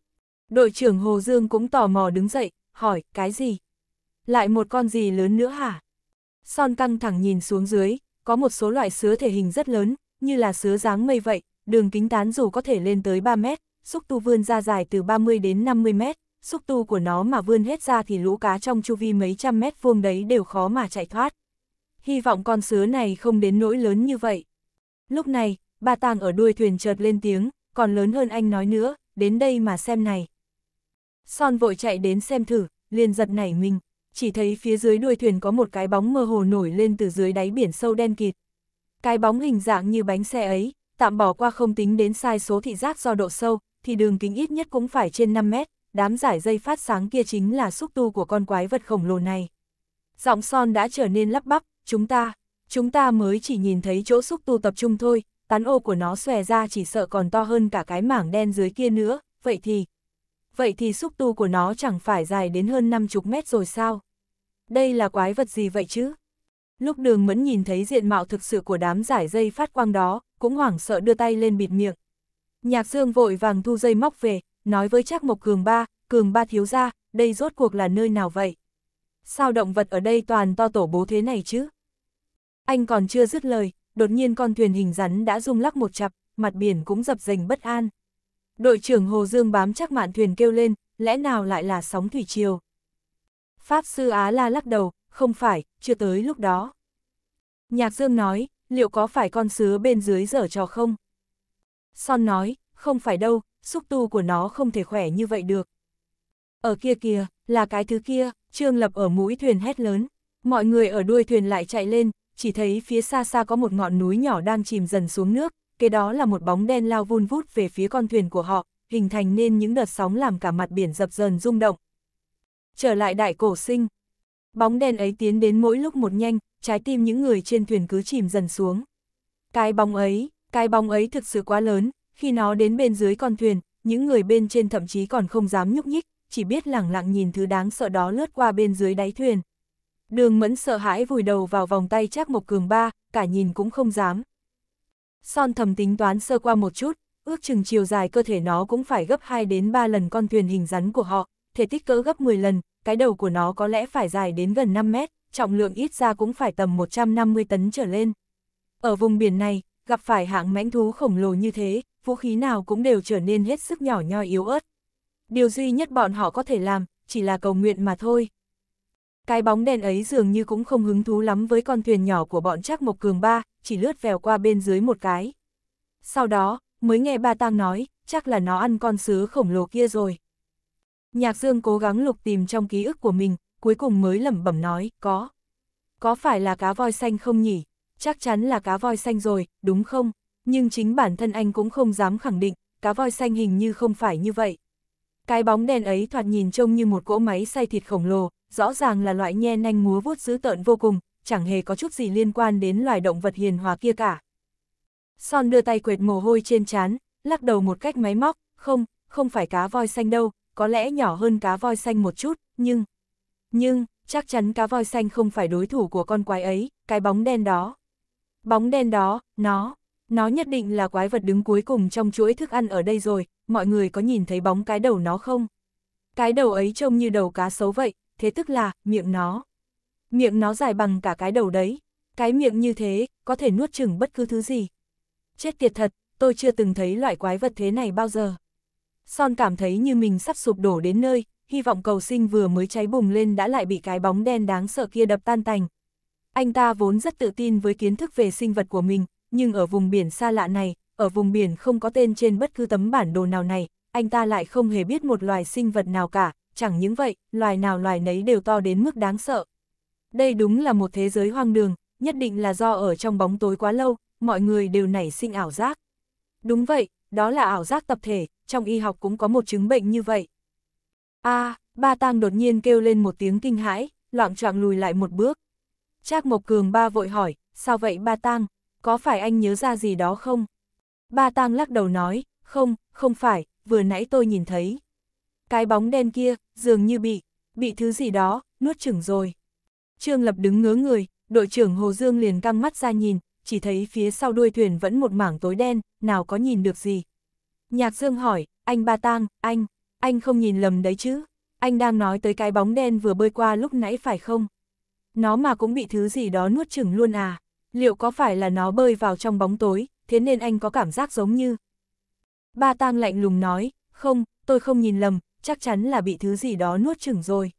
Đội trưởng Hồ Dương cũng tò mò đứng dậy, hỏi, cái gì? Lại một con gì lớn nữa hả? Son căng thẳng nhìn xuống dưới, có một số loại sứa thể hình rất lớn, như là sứa dáng mây vậy, đường kính tán dù có thể lên tới 3 mét, xúc tu vươn ra dài từ 30 đến 50 mét, xúc tu của nó mà vươn hết ra thì lũ cá trong chu vi mấy trăm mét vuông đấy đều khó mà chạy thoát. Hy vọng con sứa này không đến nỗi lớn như vậy. Lúc này, ba tàng ở đuôi thuyền chợt lên tiếng, còn lớn hơn anh nói nữa, đến đây mà xem này. Son vội chạy đến xem thử, liền giật nảy mình, chỉ thấy phía dưới đuôi thuyền có một cái bóng mơ hồ nổi lên từ dưới đáy biển sâu đen kịt, cái bóng hình dạng như bánh xe ấy, tạm bỏ qua không tính đến sai số thị giác do độ sâu, thì đường kính ít nhất cũng phải trên 5 mét, đám giải dây phát sáng kia chính là xúc tu của con quái vật khổng lồ này. Giọng son đã trở nên lắp bắp, chúng ta, chúng ta mới chỉ nhìn thấy chỗ xúc tu tập trung thôi, tán ô của nó xòe ra chỉ sợ còn to hơn cả cái mảng đen dưới kia nữa, vậy thì... Vậy thì xúc tu của nó chẳng phải dài đến hơn 50 mét rồi sao? Đây là quái vật gì vậy chứ? Lúc đường mẫn nhìn thấy diện mạo thực sự của đám giải dây phát quang đó, cũng hoảng sợ đưa tay lên bịt miệng. Nhạc dương vội vàng thu dây móc về, nói với Trác Mộc Cường Ba, Cường Ba thiếu ra, đây rốt cuộc là nơi nào vậy? Sao động vật ở đây toàn to tổ bố thế này chứ? Anh còn chưa dứt lời, đột nhiên con thuyền hình rắn đã rung lắc một chập mặt biển cũng dập dềnh bất an. Đội trưởng Hồ Dương bám chắc mạn thuyền kêu lên, lẽ nào lại là sóng thủy triều? Pháp sư Á La lắc đầu, không phải, chưa tới lúc đó. Nhạc Dương nói, liệu có phải con sứa bên dưới dở trò không? Son nói, không phải đâu, xúc tu của nó không thể khỏe như vậy được. Ở kia kìa, là cái thứ kia, Trương Lập ở mũi thuyền hét lớn. Mọi người ở đuôi thuyền lại chạy lên, chỉ thấy phía xa xa có một ngọn núi nhỏ đang chìm dần xuống nước, kế đó là một bóng đen lao vun vút về phía con thuyền của họ, hình thành nên những đợt sóng làm cả mặt biển dập dần rung động. Trở lại đại cổ sinh, Bóng đen ấy tiến đến mỗi lúc một nhanh, trái tim những người trên thuyền cứ chìm dần xuống. Cái bóng ấy, cái bóng ấy thực sự quá lớn, khi nó đến bên dưới con thuyền, những người bên trên thậm chí còn không dám nhúc nhích, chỉ biết lẳng lặng nhìn thứ đáng sợ đó lướt qua bên dưới đáy thuyền. Đường mẫn sợ hãi vùi đầu vào vòng tay chắc một Cường ba, cả nhìn cũng không dám. Son thầm tính toán sơ qua một chút, ước chừng chiều dài cơ thể nó cũng phải gấp 2 đến 3 lần con thuyền hình rắn của họ, thể tích cỡ gấp 10 lần, cái đầu của nó có lẽ phải dài đến gần 5 mét, trọng lượng ít ra cũng phải tầm 150 tấn trở lên. Ở vùng biển này, gặp phải hạng mãnh thú khổng lồ như thế, vũ khí nào cũng đều trở nên hết sức nhỏ nhoi yếu ớt. Điều duy nhất bọn họ có thể làm, chỉ là cầu nguyện mà thôi. Cái bóng đèn ấy dường như cũng không hứng thú lắm với con thuyền nhỏ của bọn chắc Mộc Cường Ba, chỉ lướt vèo qua bên dưới một cái. Sau đó, mới nghe ba tang nói, chắc là nó ăn con sứ khổng lồ kia rồi. Nhạc Dương cố gắng lục tìm trong ký ức của mình, cuối cùng mới lẩm bẩm nói, có. Có phải là cá voi xanh không nhỉ? Chắc chắn là cá voi xanh rồi, đúng không? Nhưng chính bản thân anh cũng không dám khẳng định, cá voi xanh hình như không phải như vậy. Cái bóng đen ấy thoạt nhìn trông như một cỗ máy xay thịt khổng lồ, rõ ràng là loại nhe nanh múa vuốt dữ tợn vô cùng, chẳng hề có chút gì liên quan đến loài động vật hiền hòa kia cả. Son đưa tay quệt mồ hôi trên trán, lắc đầu một cách máy móc, không, không phải cá voi xanh đâu, có lẽ nhỏ hơn cá voi xanh một chút, nhưng... Nhưng, chắc chắn cá voi xanh không phải đối thủ của con quái ấy, cái bóng đen đó. Bóng đen đó, nó, nó nhất định là quái vật đứng cuối cùng trong chuỗi thức ăn ở đây rồi, mọi người có nhìn thấy bóng cái đầu nó không? Cái đầu ấy trông như đầu cá sấu vậy, thế tức là, miệng nó. Miệng nó dài bằng cả cái đầu đấy. Cái miệng như thế, có thể nuốt chừng bất cứ thứ gì. Chết tiệt thật, tôi chưa từng thấy loại quái vật thế này bao giờ. Son cảm thấy như mình sắp sụp đổ đến nơi, hy vọng cầu sinh vừa mới cháy bùng lên đã lại bị cái bóng đen đáng sợ kia đập tan tành. Anh ta vốn rất tự tin với kiến thức về sinh vật của mình, nhưng ở vùng biển xa lạ này, ở vùng biển không có tên trên bất cứ tấm bản đồ nào này, anh ta lại không hề biết một loài sinh vật nào cả, chẳng những vậy, loài nào loài nấy đều to đến mức đáng sợ. Đây đúng là một thế giới hoang đường, nhất định là do ở trong bóng tối quá lâu, mọi người đều nảy sinh ảo giác. Đúng vậy, đó là ảo giác tập thể, trong y học cũng có một chứng bệnh như vậy. a à, ba tang đột nhiên kêu lên một tiếng kinh hãi, loạn trọng lùi lại một bước. Trác Mộc Cường ba vội hỏi, sao vậy ba tang, có phải anh nhớ ra gì đó không? Ba tang lắc đầu nói, không, không phải, vừa nãy tôi nhìn thấy. Cái bóng đen kia, dường như bị, bị thứ gì đó, nuốt chửng rồi. Trương Lập đứng ngớ người, đội trưởng Hồ Dương liền căng mắt ra nhìn, chỉ thấy phía sau đuôi thuyền vẫn một mảng tối đen, nào có nhìn được gì, Nhạc Dương hỏi, anh Ba Tang, anh, anh không nhìn lầm đấy chứ, anh đang nói tới cái bóng đen vừa bơi qua lúc nãy phải không? Nó mà cũng bị thứ gì đó nuốt chửng luôn à, liệu có phải là nó bơi vào trong bóng tối, thế nên anh có cảm giác giống như? Ba Tang lạnh lùng nói, không, tôi không nhìn lầm, chắc chắn là bị thứ gì đó nuốt chửng rồi.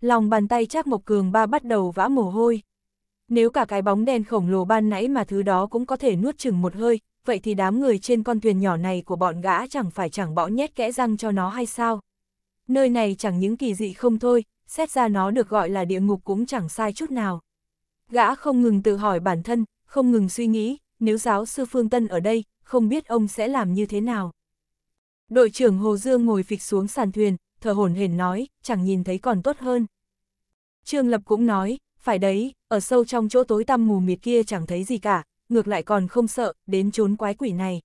Lòng bàn tay chắc Mộc Cường ba bắt đầu vã mồ hôi. Nếu cả cái bóng đen khổng lồ ban nãy mà thứ đó cũng có thể nuốt chửng một hơi, vậy thì đám người trên con thuyền nhỏ này của bọn gã chẳng phải chẳng bõ nhét kẽ răng cho nó hay sao? Nơi này chẳng những kỳ dị không thôi, xét ra nó được gọi là địa ngục cũng chẳng sai chút nào. Gã không ngừng tự hỏi bản thân, không ngừng suy nghĩ, nếu giáo sư Phương Tân ở đây, không biết ông sẽ làm như thế nào. Đội trưởng Hồ Dương ngồi phịch xuống sàn thuyền, thở hổn hển nói, chẳng nhìn thấy còn tốt hơn. Trương Lập cũng nói, phải đấy, ở sâu trong chỗ tối tăm mù mịt kia chẳng thấy gì cả, ngược lại còn không sợ, đến trốn quái quỷ này.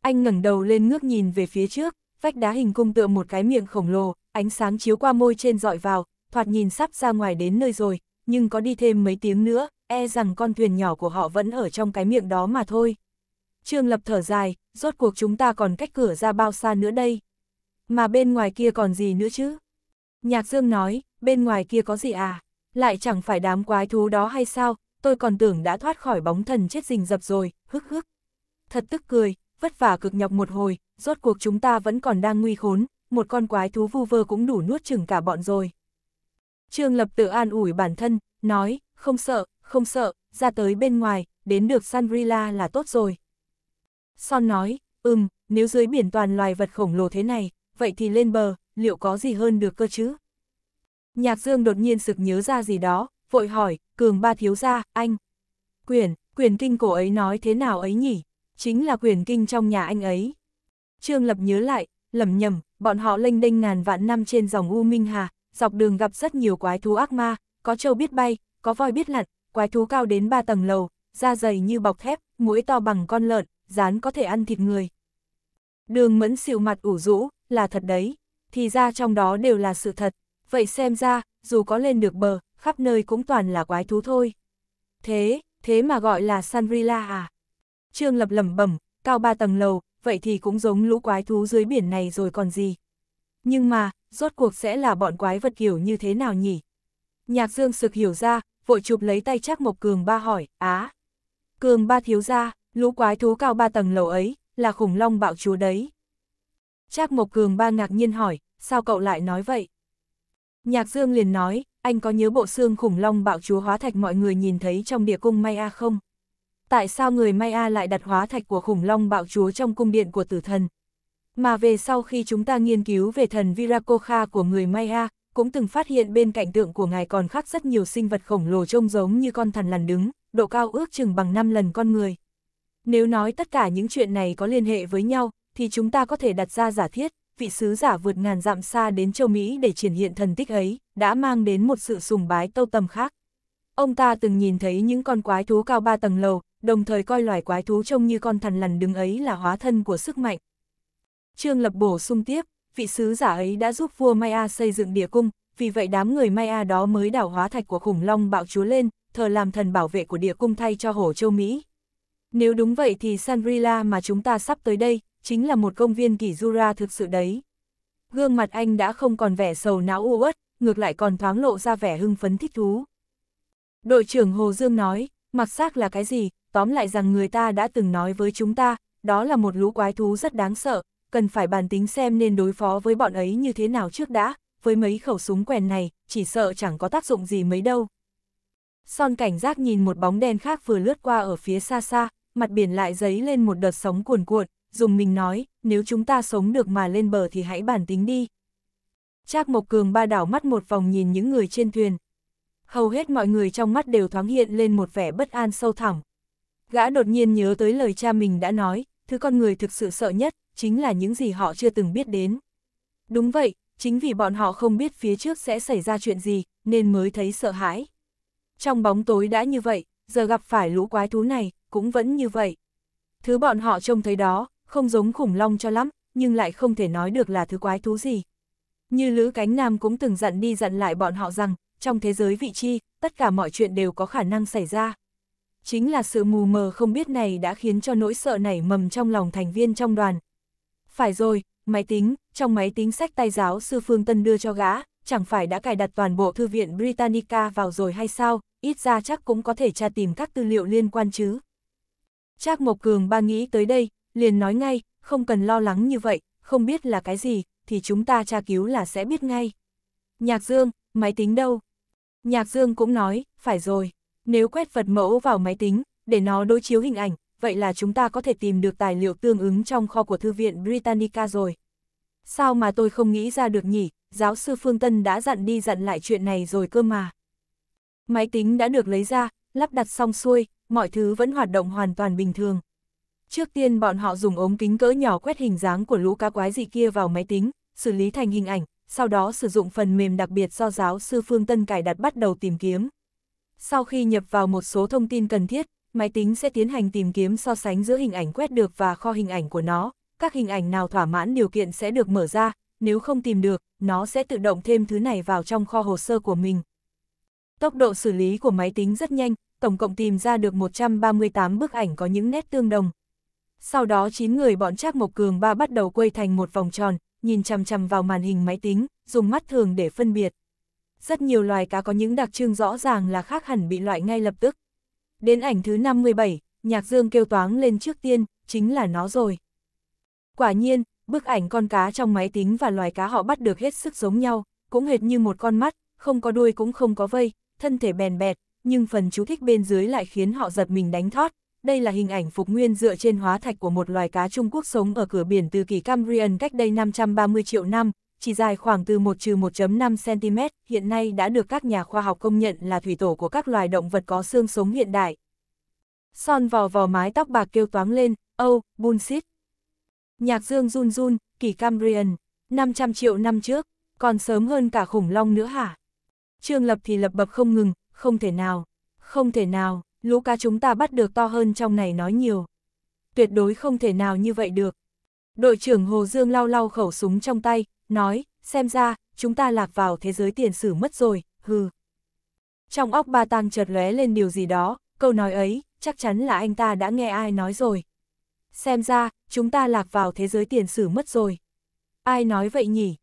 Anh ngẩng đầu lên ngước nhìn về phía trước, vách đá hình cung tựa một cái miệng khổng lồ, ánh sáng chiếu qua môi trên dọi vào, thoạt nhìn sắp ra ngoài đến nơi rồi, nhưng có đi thêm mấy tiếng nữa, e rằng con thuyền nhỏ của họ vẫn ở trong cái miệng đó mà thôi. Trương Lập thở dài, rốt cuộc chúng ta còn cách cửa ra bao xa nữa đây? Mà bên ngoài kia còn gì nữa chứ? Nhạc Dương nói, bên ngoài kia có gì à? Lại chẳng phải đám quái thú đó hay sao, tôi còn tưởng đã thoát khỏi bóng thần chết rình dập rồi, hức hức. Thật tức cười, vất vả cực nhọc một hồi, rốt cuộc chúng ta vẫn còn đang nguy khốn, một con quái thú vu vơ cũng đủ nuốt chừng cả bọn rồi. Trương Lập tự an ủi bản thân, nói, không sợ, không sợ, ra tới bên ngoài, đến được Sangrila là tốt rồi. Son nói, ừm, nếu dưới biển toàn loài vật khổng lồ thế này, vậy thì lên bờ, liệu có gì hơn được cơ chứ? Nhạc Dương đột nhiên sực nhớ ra gì đó, vội hỏi, cường ba thiếu gia, anh. Quyển, quyển kinh cổ ấy nói thế nào ấy nhỉ? Chính là quyển kinh trong nhà anh ấy. Trương Lập nhớ lại, lầm nhầm, bọn họ lênh đênh ngàn vạn năm trên dòng U Minh Hà, dọc đường gặp rất nhiều quái thú ác ma, có trâu biết bay, có voi biết lặn, quái thú cao đến ba tầng lầu, da dày như bọc thép, mũi to bằng con lợn, rán có thể ăn thịt người. Đường mẫn xịu mặt ủ rũ, là thật đấy, thì ra trong đó đều là sự thật, vậy xem ra, dù có lên được bờ, khắp nơi cũng toàn là quái thú thôi. Thế, thế mà gọi là Sanrila à? Trương Lập lẩm bẩm, cao ba tầng lầu, vậy thì cũng giống lũ quái thú dưới biển này rồi còn gì. Nhưng mà, rốt cuộc sẽ là bọn quái vật kiểu như thế nào nhỉ? Nhạc Dương sực hiểu ra, vội chụp lấy tay chắc Mộc Cường Ba hỏi, á. Cường Ba thiếu ra, lũ quái thú cao ba tầng lầu ấy, là khủng long bạo chúa đấy. Trác Mộc Cường Ba ngạc nhiên hỏi, sao cậu lại nói vậy? Nhạc Dương liền nói, anh có nhớ bộ xương khủng long bạo chúa hóa thạch mọi người nhìn thấy trong địa cung Maya không? Tại sao người Maya lại đặt hóa thạch của khủng long bạo chúa trong cung điện của tử thần? Mà về sau khi chúng ta nghiên cứu về thần Viracocha của người Maya, cũng từng phát hiện bên cạnh tượng của ngài còn khắc rất nhiều sinh vật khổng lồ trông giống như con thần lằn đứng, độ cao ước chừng bằng 5 lần con người. Nếu nói tất cả những chuyện này có liên hệ với nhau, thì chúng ta có thể đặt ra giả thiết, vị sứ giả vượt ngàn dặm xa đến châu Mỹ để triển hiện thần tích ấy đã mang đến một sự sùng bái tâu tầm khác. Ông ta từng nhìn thấy những con quái thú cao ba tầng lầu, đồng thời coi loài quái thú trông như con thần lằn đứng ấy là hóa thân của sức mạnh. Trương Lập bổ sung tiếp, vị sứ giả ấy đã giúp vua Maya xây dựng địa cung, vì vậy đám người Maya đó mới đảo hóa thạch của khủng long bạo chúa lên, thờ làm thần bảo vệ của địa cung thay cho hổ châu Mỹ. Nếu đúng vậy thì Sanrila mà chúng ta sắp tới đây, chính là một công viên kỷ Jura thực sự đấy. Gương mặt anh đã không còn vẻ sầu não u uất, ngược lại còn thoáng lộ ra vẻ hưng phấn thích thú. Đội trưởng Hồ Dương nói, mặc xác là cái gì, tóm lại rằng người ta đã từng nói với chúng ta, đó là một lũ quái thú rất đáng sợ, cần phải bàn tính xem nên đối phó với bọn ấy như thế nào trước đã, với mấy khẩu súng quèn này, chỉ sợ chẳng có tác dụng gì mấy đâu. Son cảnh giác nhìn một bóng đen khác vừa lướt qua ở phía xa xa, mặt biển lại dấy lên một đợt sóng cuồn cuộn, dùng mình nói, nếu chúng ta sống được mà lên bờ thì hãy bản tính đi, Trác Mộc Cường ba đảo mắt một vòng nhìn những người trên thuyền. Hầu hết mọi người trong mắt đều thoáng hiện lên một vẻ bất an sâu thẳm. Gã đột nhiên nhớ tới lời cha mình đã nói, thứ con người thực sự sợ nhất, chính là những gì họ chưa từng biết đến. Đúng vậy, chính vì bọn họ không biết phía trước sẽ xảy ra chuyện gì, nên mới thấy sợ hãi. Trong bóng tối đã như vậy, giờ gặp phải lũ quái thú này, cũng vẫn như vậy. Thứ bọn họ trông thấy đó, không giống khủng long cho lắm, nhưng lại không thể nói được là thứ quái thú gì, như Lữ Cánh Nam cũng từng dặn đi dặn lại bọn họ rằng, trong thế giới vị chi, tất cả mọi chuyện đều có khả năng xảy ra. Chính là sự mù mờ không biết này đã khiến cho nỗi sợ nảy mầm trong lòng thành viên trong đoàn. Phải rồi, máy tính, trong máy tính sách tay giáo sư Phương Tân đưa cho gã, chẳng phải đã cài đặt toàn bộ thư viện Britannica vào rồi hay sao, ít ra chắc cũng có thể tra tìm các tư liệu liên quan chứ. Trác Mộc Cường ba nghĩ tới đây, liền nói ngay, không cần lo lắng như vậy, không biết là cái gì, thì chúng ta tra cứu là sẽ biết ngay. Nhạc Dương, máy tính đâu? Nhạc Dương cũng nói, phải rồi, nếu quét vật mẫu vào máy tính, để nó đối chiếu hình ảnh, vậy là chúng ta có thể tìm được tài liệu tương ứng trong kho của Thư viện Britannica rồi. Sao mà tôi không nghĩ ra được nhỉ, giáo sư Phương Tân đã dặn đi dặn lại chuyện này rồi cơ mà. Máy tính đã được lấy ra, lắp đặt xong xuôi, mọi thứ vẫn hoạt động hoàn toàn bình thường. Trước tiên bọn họ dùng ống kính cỡ nhỏ quét hình dáng của lũ cá quái dị kia vào máy tính, xử lý thành hình ảnh, sau đó sử dụng phần mềm đặc biệt do giáo sư Phương Tân cài đặt bắt đầu tìm kiếm. Sau khi nhập vào một số thông tin cần thiết, máy tính sẽ tiến hành tìm kiếm so sánh giữa hình ảnh quét được và kho hình ảnh của nó, các hình ảnh nào thỏa mãn điều kiện sẽ được mở ra, nếu không tìm được, nó sẽ tự động thêm thứ này vào trong kho hồ sơ của mình. Tốc độ xử lý của máy tính rất nhanh, tổng cộng tìm ra được 138 bức ảnh có những nét tương đồng. Sau đó 9 người bọn Trác Mộc Cường ba bắt đầu quay thành một vòng tròn, nhìn chằm chằm vào màn hình máy tính, dùng mắt thường để phân biệt. Rất nhiều loài cá có những đặc trưng rõ ràng là khác hẳn bị loại ngay lập tức. Đến ảnh thứ 57, nhạc dương kêu toáng lên trước tiên, chính là nó rồi. Quả nhiên, bức ảnh con cá trong máy tính và loài cá họ bắt được hết sức giống nhau, cũng hệt như một con mắt, không có đuôi cũng không có vây, thân thể bèn bẹt, nhưng phần chú thích bên dưới lại khiến họ giật mình đánh thót, đây là hình ảnh phục nguyên dựa trên hóa thạch của một loài cá Trung Quốc sống ở cửa biển từ kỷ Cambrian cách đây 530 triệu năm, chỉ dài khoảng từ 1 1.5 cm, hiện nay đã được các nhà khoa học công nhận là thủy tổ của các loài động vật có xương sống hiện đại. Son vò vò mái tóc bạc kêu toáng lên, oh, bullshit. Nhạc dương run run, kỷ Cambrian, 500 triệu năm trước, còn sớm hơn cả khủng long nữa hả? Trương Lập thì lập bập không ngừng, không thể nào, không thể nào lũ cá chúng ta bắt được to hơn trong này nói nhiều. Tuyệt đối không thể nào như vậy được. Đội trưởng Hồ Dương lau lau khẩu súng trong tay, nói, xem ra, chúng ta lạc vào thế giới tiền sử mất rồi, hừ. Trong óc ba tăng chợt lóe lên điều gì đó, câu nói ấy, chắc chắn là anh ta đã nghe ai nói rồi. Xem ra, chúng ta lạc vào thế giới tiền sử mất rồi. Ai nói vậy nhỉ?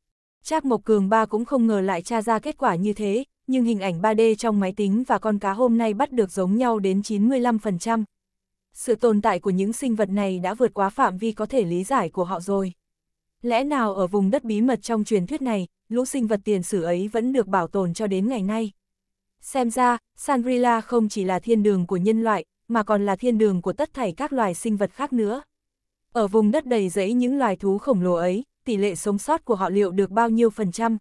chắc Mộc Cường ba cũng không ngờ lại tra ra kết quả như thế, nhưng hình ảnh 3D trong máy tính và con cá hôm nay bắt được giống nhau đến 95%. Sự tồn tại của những sinh vật này đã vượt quá phạm vi có thể lý giải của họ rồi. Lẽ nào ở vùng đất bí mật trong truyền thuyết này, lũ sinh vật tiền sử ấy vẫn được bảo tồn cho đến ngày nay? Xem ra, Sangrila không chỉ là thiên đường của nhân loại, mà còn là thiên đường của tất thảy các loài sinh vật khác nữa. Ở vùng đất đầy rẫy những loài thú khổng lồ ấy, tỷ lệ sống sót của họ liệu được bao nhiêu phần trăm?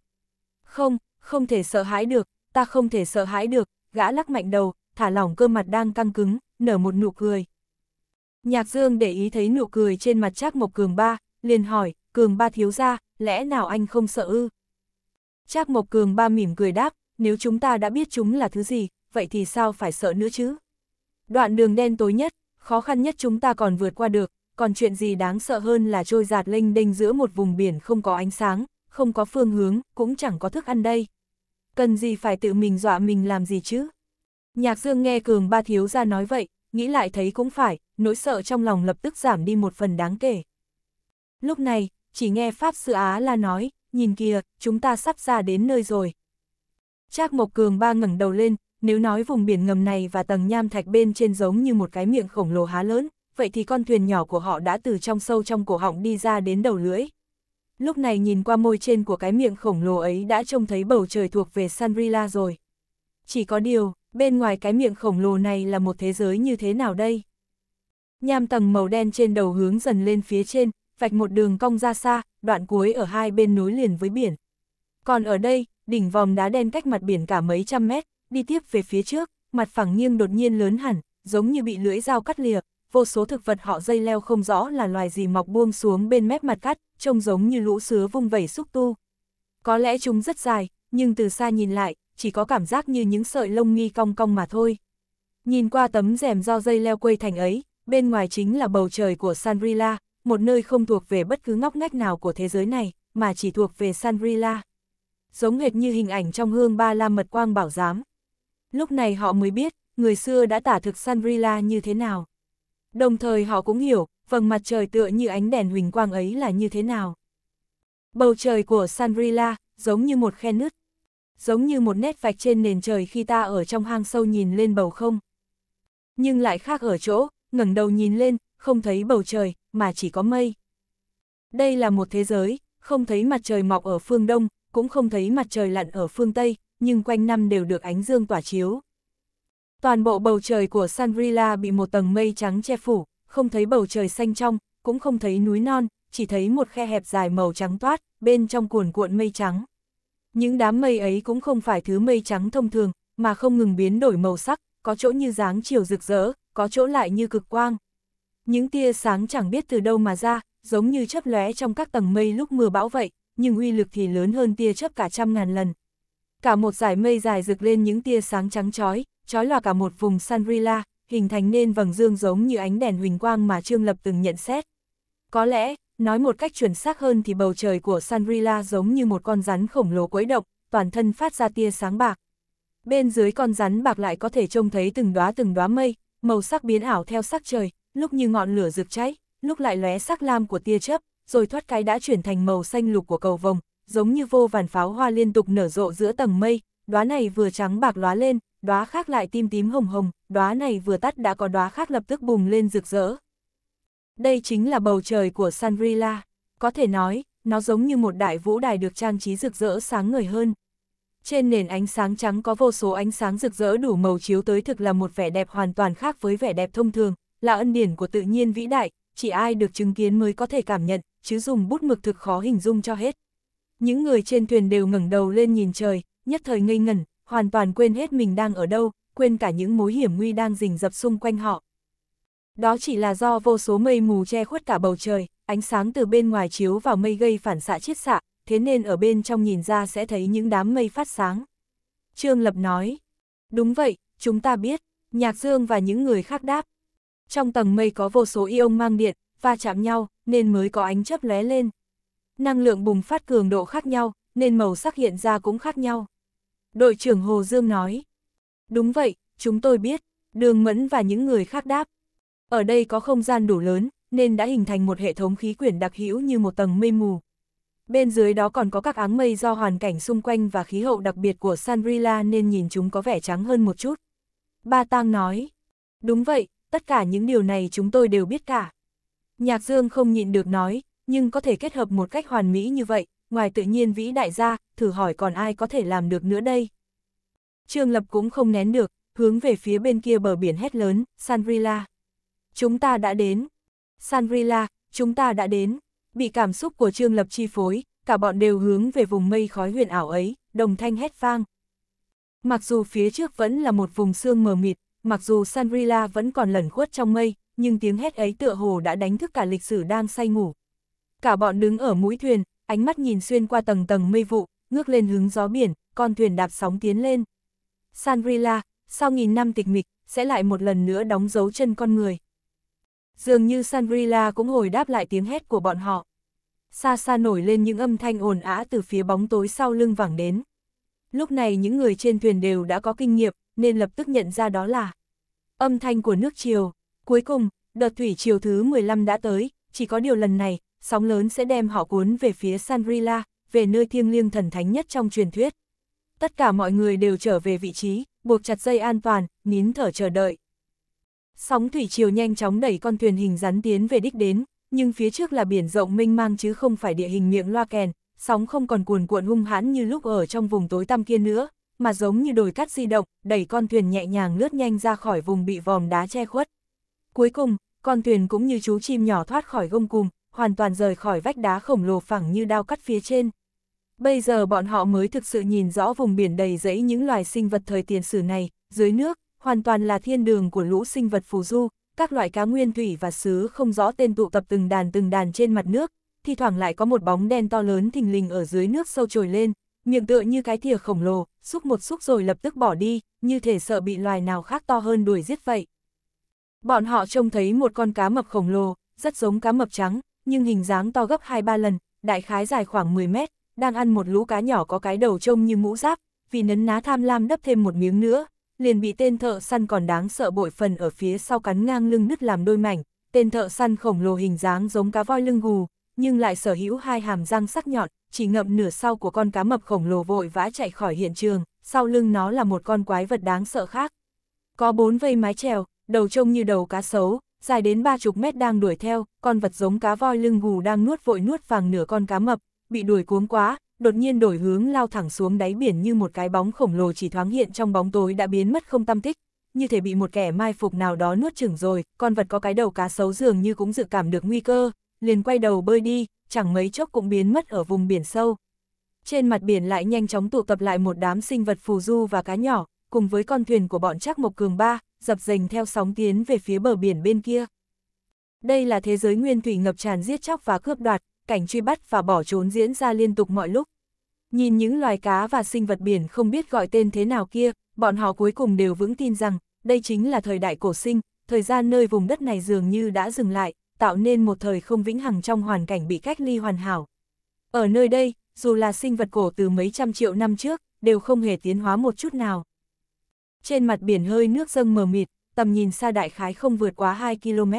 Không, không thể sợ hãi được, ta không thể sợ hãi được, gã lắc mạnh đầu, thả lỏng cơ mặt đang căng cứng, nở một nụ cười. Nhạc Dương để ý thấy nụ cười trên mặt Trác Mộc Cường Ba, liền hỏi, Cường Ba thiếu ra, lẽ nào anh không sợ ư? Trác Mộc Cường Ba mỉm cười đáp, nếu chúng ta đã biết chúng là thứ gì, vậy thì sao phải sợ nữa chứ? Đoạn đường đen tối nhất, khó khăn nhất chúng ta còn vượt qua được, còn chuyện gì đáng sợ hơn là trôi giạt lênh đênh giữa một vùng biển không có ánh sáng, không có phương hướng, cũng chẳng có thức ăn đây cần gì phải tự mình dọa mình làm gì chứ? Nhạc Dương nghe Cường Ba Thiếu ra nói vậy, nghĩ lại thấy cũng phải, nỗi sợ trong lòng lập tức giảm đi một phần đáng kể. Lúc này, chỉ nghe Pháp Sư Á la nói, nhìn kìa, chúng ta sắp ra đến nơi rồi. Trác Mộc Cường Ba ngẩng đầu lên, nếu nói vùng biển ngầm này và tầng nham thạch bên trên giống như một cái miệng khổng lồ há lớn, vậy thì con thuyền nhỏ của họ đã từ trong sâu trong cổ họng đi ra đến đầu lưỡi lúc này nhìn qua môi trên của cái miệng khổng lồ ấy đã trông thấy bầu trời thuộc về Sanrila rồi. Chỉ có điều, bên ngoài cái miệng khổng lồ này là một thế giới như thế nào đây? Nham tầng màu đen trên đầu hướng dần lên phía trên, vạch một đường cong ra xa, đoạn cuối ở hai bên nối liền với biển. Còn ở đây, đỉnh vòm đá đen cách mặt biển cả mấy trăm mét, đi tiếp về phía trước, mặt phẳng nghiêng đột nhiên lớn hẳn, giống như bị lưỡi dao cắt lìa, vô số thực vật họ dây leo không rõ là loài gì mọc buông xuống bên mép mặt cắt, trông giống như lũ sứa vung vẩy xúc tu. Có lẽ chúng rất dài, nhưng từ xa nhìn lại, chỉ có cảm giác như những sợi lông nghi cong cong mà thôi. Nhìn qua tấm rèm do dây leo quây thành ấy, bên ngoài chính là bầu trời của Sanrila, một nơi không thuộc về bất cứ ngóc ngách nào của thế giới này, mà chỉ thuộc về Sanrila. Giống hệt như hình ảnh trong hương ba la mật quang bảo giám. Lúc này họ mới biết, người xưa đã tả thực Sanrila như thế nào đồng thời họ cũng hiểu, vầng mặt trời tựa như ánh đèn huỳnh quang ấy là như thế nào. Bầu trời của Sanrila giống như một khe nứt, giống như một nét vạch trên nền trời khi ta ở trong hang sâu nhìn lên bầu không. Nhưng lại khác ở chỗ, ngẩng đầu nhìn lên, không thấy bầu trời, mà chỉ có mây. Đây là một thế giới, không thấy mặt trời mọc ở phương Đông, cũng không thấy mặt trời lặn ở phương Tây, nhưng quanh năm đều được ánh dương tỏa chiếu. Toàn bộ bầu trời của Sangrila bị một tầng mây trắng che phủ, không thấy bầu trời xanh trong, cũng không thấy núi non, chỉ thấy một khe hẹp dài màu trắng toát, bên trong cuồn cuộn mây trắng. Những đám mây ấy cũng không phải thứ mây trắng thông thường, mà không ngừng biến đổi màu sắc, có chỗ như dáng chiều rực rỡ, có chỗ lại như cực quang. Những tia sáng chẳng biết từ đâu mà ra, giống như chớp lóe trong các tầng mây lúc mưa bão vậy, nhưng uy lực thì lớn hơn tia chớp cả trăm ngàn lần. Cả một dải mây dài rực lên những tia sáng trắng chói, chói lòa cả một vùng Sanrila, hình thành nên vầng dương giống như ánh đèn huỳnh quang mà Trương Lập từng nhận xét. Có lẽ, nói một cách chuẩn xác hơn thì bầu trời của Sanrila giống như một con rắn khổng lồ quấy động, toàn thân phát ra tia sáng bạc. Bên dưới con rắn bạc lại có thể trông thấy từng đóa từng đóa mây, màu sắc biến ảo theo sắc trời, lúc như ngọn lửa rực cháy, lúc lại lóe sắc lam của tia chớp, rồi thoát cái đã chuyển thành màu xanh lục của cầu vồng, giống như vô vàn pháo hoa liên tục nở rộ giữa tầng mây, đóa này vừa trắng bạc lóa lên, đóa khác lại tim tím hồng hồng, đóa này vừa tắt đã có đóa khác lập tức bùng lên rực rỡ. Đây chính là bầu trời của Sangrila, có thể nói, nó giống như một đại vũ đài được trang trí rực rỡ sáng ngời hơn. Trên nền ánh sáng trắng có vô số ánh sáng rực rỡ đủ màu chiếu tới thực là một vẻ đẹp hoàn toàn khác với vẻ đẹp thông thường, là ân điển của tự nhiên vĩ đại, chỉ ai được chứng kiến mới có thể cảm nhận, chứ dùng bút mực thực khó hình dung cho hết. Những người trên thuyền đều ngẩng đầu lên nhìn trời, nhất thời ngây ngẩn, hoàn toàn quên hết mình đang ở đâu, quên cả những mối hiểm nguy đang rình rập xung quanh họ. Đó chỉ là do vô số mây mù che khuất cả bầu trời, ánh sáng từ bên ngoài chiếu vào mây gây phản xạ chiết xạ, thế nên ở bên trong nhìn ra sẽ thấy những đám mây phát sáng. Trương Lập nói, đúng vậy, chúng ta biết, Nhạc Dương và những người khác đáp. Trong tầng mây có vô số ion mang điện, va chạm nhau, nên mới có ánh chấp lóe lên. Năng lượng bùng phát cường độ khác nhau, nên màu sắc hiện ra cũng khác nhau đội trưởng Hồ Dương nói. Đúng vậy, chúng tôi biết, đường mẫn và những người khác đáp. Ở đây có không gian đủ lớn, nên đã hình thành một hệ thống khí quyển đặc hữu như một tầng mây mù. Bên dưới đó còn có các áng mây do hoàn cảnh xung quanh và khí hậu đặc biệt của Sanrila nên nhìn chúng có vẻ trắng hơn một chút. Ba Tang nói, đúng vậy, tất cả những điều này chúng tôi đều biết cả. Nhạc Dương không nhịn được nói, nhưng có thể kết hợp một cách hoàn mỹ như vậy, ngoài tự nhiên vĩ đại ra thử hỏi còn ai có thể làm được nữa đây. Trương Lập cũng không nén được, hướng về phía bên kia bờ biển hét lớn, Sanrila. Chúng ta đã đến. Sanrila, chúng ta đã đến. Bị cảm xúc của Trương Lập chi phối, cả bọn đều hướng về vùng mây khói huyền ảo ấy, đồng thanh hét vang. Mặc dù phía trước vẫn là một vùng sương mờ mịt, mặc dù Sanrila vẫn còn lẩn khuất trong mây, nhưng tiếng hét ấy tựa hồ đã đánh thức cả lịch sử đang say ngủ. Cả bọn đứng ở mũi thuyền, ánh mắt nhìn xuyên qua tầng tầng mây vụ, ngước lên hướng gió biển, con thuyền đạp sóng tiến lên. Sanrila, sau nghìn năm tịch mịch, sẽ lại một lần nữa đóng dấu chân con người. Dường như Sanrila cũng hồi đáp lại tiếng hét của bọn họ. Xa xa nổi lên những âm thanh ồn ã từ phía bóng tối sau lưng vẳng đến. Lúc này những người trên thuyền đều đã có kinh nghiệm, nên lập tức nhận ra đó là âm thanh của nước chiều. Cuối cùng, đợt thủy chiều thứ 15 đã tới, chỉ có điều lần này, sóng lớn sẽ đem họ cuốn về phía Sangrila, về nơi thiêng liêng thần thánh nhất trong truyền thuyết. Tất cả mọi người đều trở về vị trí, buộc chặt dây an toàn, nín thở chờ đợi. Sóng thủy chiều nhanh chóng đẩy con thuyền hình rắn tiến về đích đến, nhưng phía trước là biển rộng mênh mang chứ không phải địa hình miệng loa kèn, sóng không còn cuồn cuộn hung hãn như lúc ở trong vùng tối tăm kia nữa, mà giống như đồi cát di động, đẩy con thuyền nhẹ nhàng lướt nhanh ra khỏi vùng bị vòm đá che khuất. Cuối cùng, con thuyền cũng như chú chim nhỏ thoát khỏi gông cùm, hoàn toàn rời khỏi vách đá khổng lồ phẳng như đao cắt phía trên. Bây giờ bọn họ mới thực sự nhìn rõ vùng biển đầy rẫy những loài sinh vật thời tiền sử này, dưới nước, hoàn toàn là thiên đường của lũ sinh vật phù du, các loại cá nguyên thủy và sứ không rõ tên tụ tập từng đàn từng đàn trên mặt nước, thi thoảng lại có một bóng đen to lớn thình lình ở dưới nước sâu trồi lên, miệng tựa như cái thìa khổng lồ, xúc một xúc rồi lập tức bỏ đi, như thể sợ bị loài nào khác to hơn đuổi giết vậy. Bọn họ trông thấy một con cá mập khổng lồ, rất giống cá mập trắng, nhưng hình dáng to gấp 2-3 lần, đại khái dài khoảng 10 mét, đang ăn một lũ cá nhỏ có cái đầu trông như mũ giáp, vì nấn ná tham lam đắp thêm một miếng nữa, liền bị tên thợ săn còn đáng sợ bội phần ở phía sau cắn ngang lưng nứt làm đôi mảnh, tên thợ săn khổng lồ hình dáng giống cá voi lưng gù, nhưng lại sở hữu hai hàm răng sắc nhọn, chỉ ngậm nửa sau của con cá mập khổng lồ vội vã chạy khỏi hiện trường, sau lưng nó là một con quái vật đáng sợ khác. Có bốn vây mái trèo, đầu trông như đầu cá sấu, dài đến ba chục mét đang đuổi theo, con vật giống cá voi lưng gù đang nuốt vội nuốt vàng nửa con cá mập, bị đuổi cuống quá, đột nhiên đổi hướng lao thẳng xuống đáy biển như một cái bóng khổng lồ chỉ thoáng hiện trong bóng tối đã biến mất không tâm tích. Như thể bị một kẻ mai phục nào đó nuốt chửng rồi, con vật có cái đầu cá sấu dường như cũng dự cảm được nguy cơ, liền quay đầu bơi đi, chẳng mấy chốc cũng biến mất ở vùng biển sâu. Trên mặt biển lại nhanh chóng tụ tập lại một đám sinh vật phù du và cá nhỏ, cùng với con thuyền của bọn Trác Mộc Cường Ba, dập dềnh theo sóng tiến về phía bờ biển bên kia. Đây là thế giới nguyên thủy ngập tràn giết chóc và cướp đoạt, cảnh truy bắt và bỏ trốn diễn ra liên tục mọi lúc. Nhìn những loài cá và sinh vật biển không biết gọi tên thế nào kia, bọn họ cuối cùng đều vững tin rằng, đây chính là thời đại cổ sinh, thời gian nơi vùng đất này dường như đã dừng lại, tạo nên một thời không vĩnh hằng trong hoàn cảnh bị cách ly hoàn hảo. Ở nơi đây, dù là sinh vật cổ từ mấy trăm triệu năm trước, đều không hề tiến hóa một chút nào trên mặt biển hơi nước dâng mờ mịt, tầm nhìn xa đại khái không vượt quá 2 km.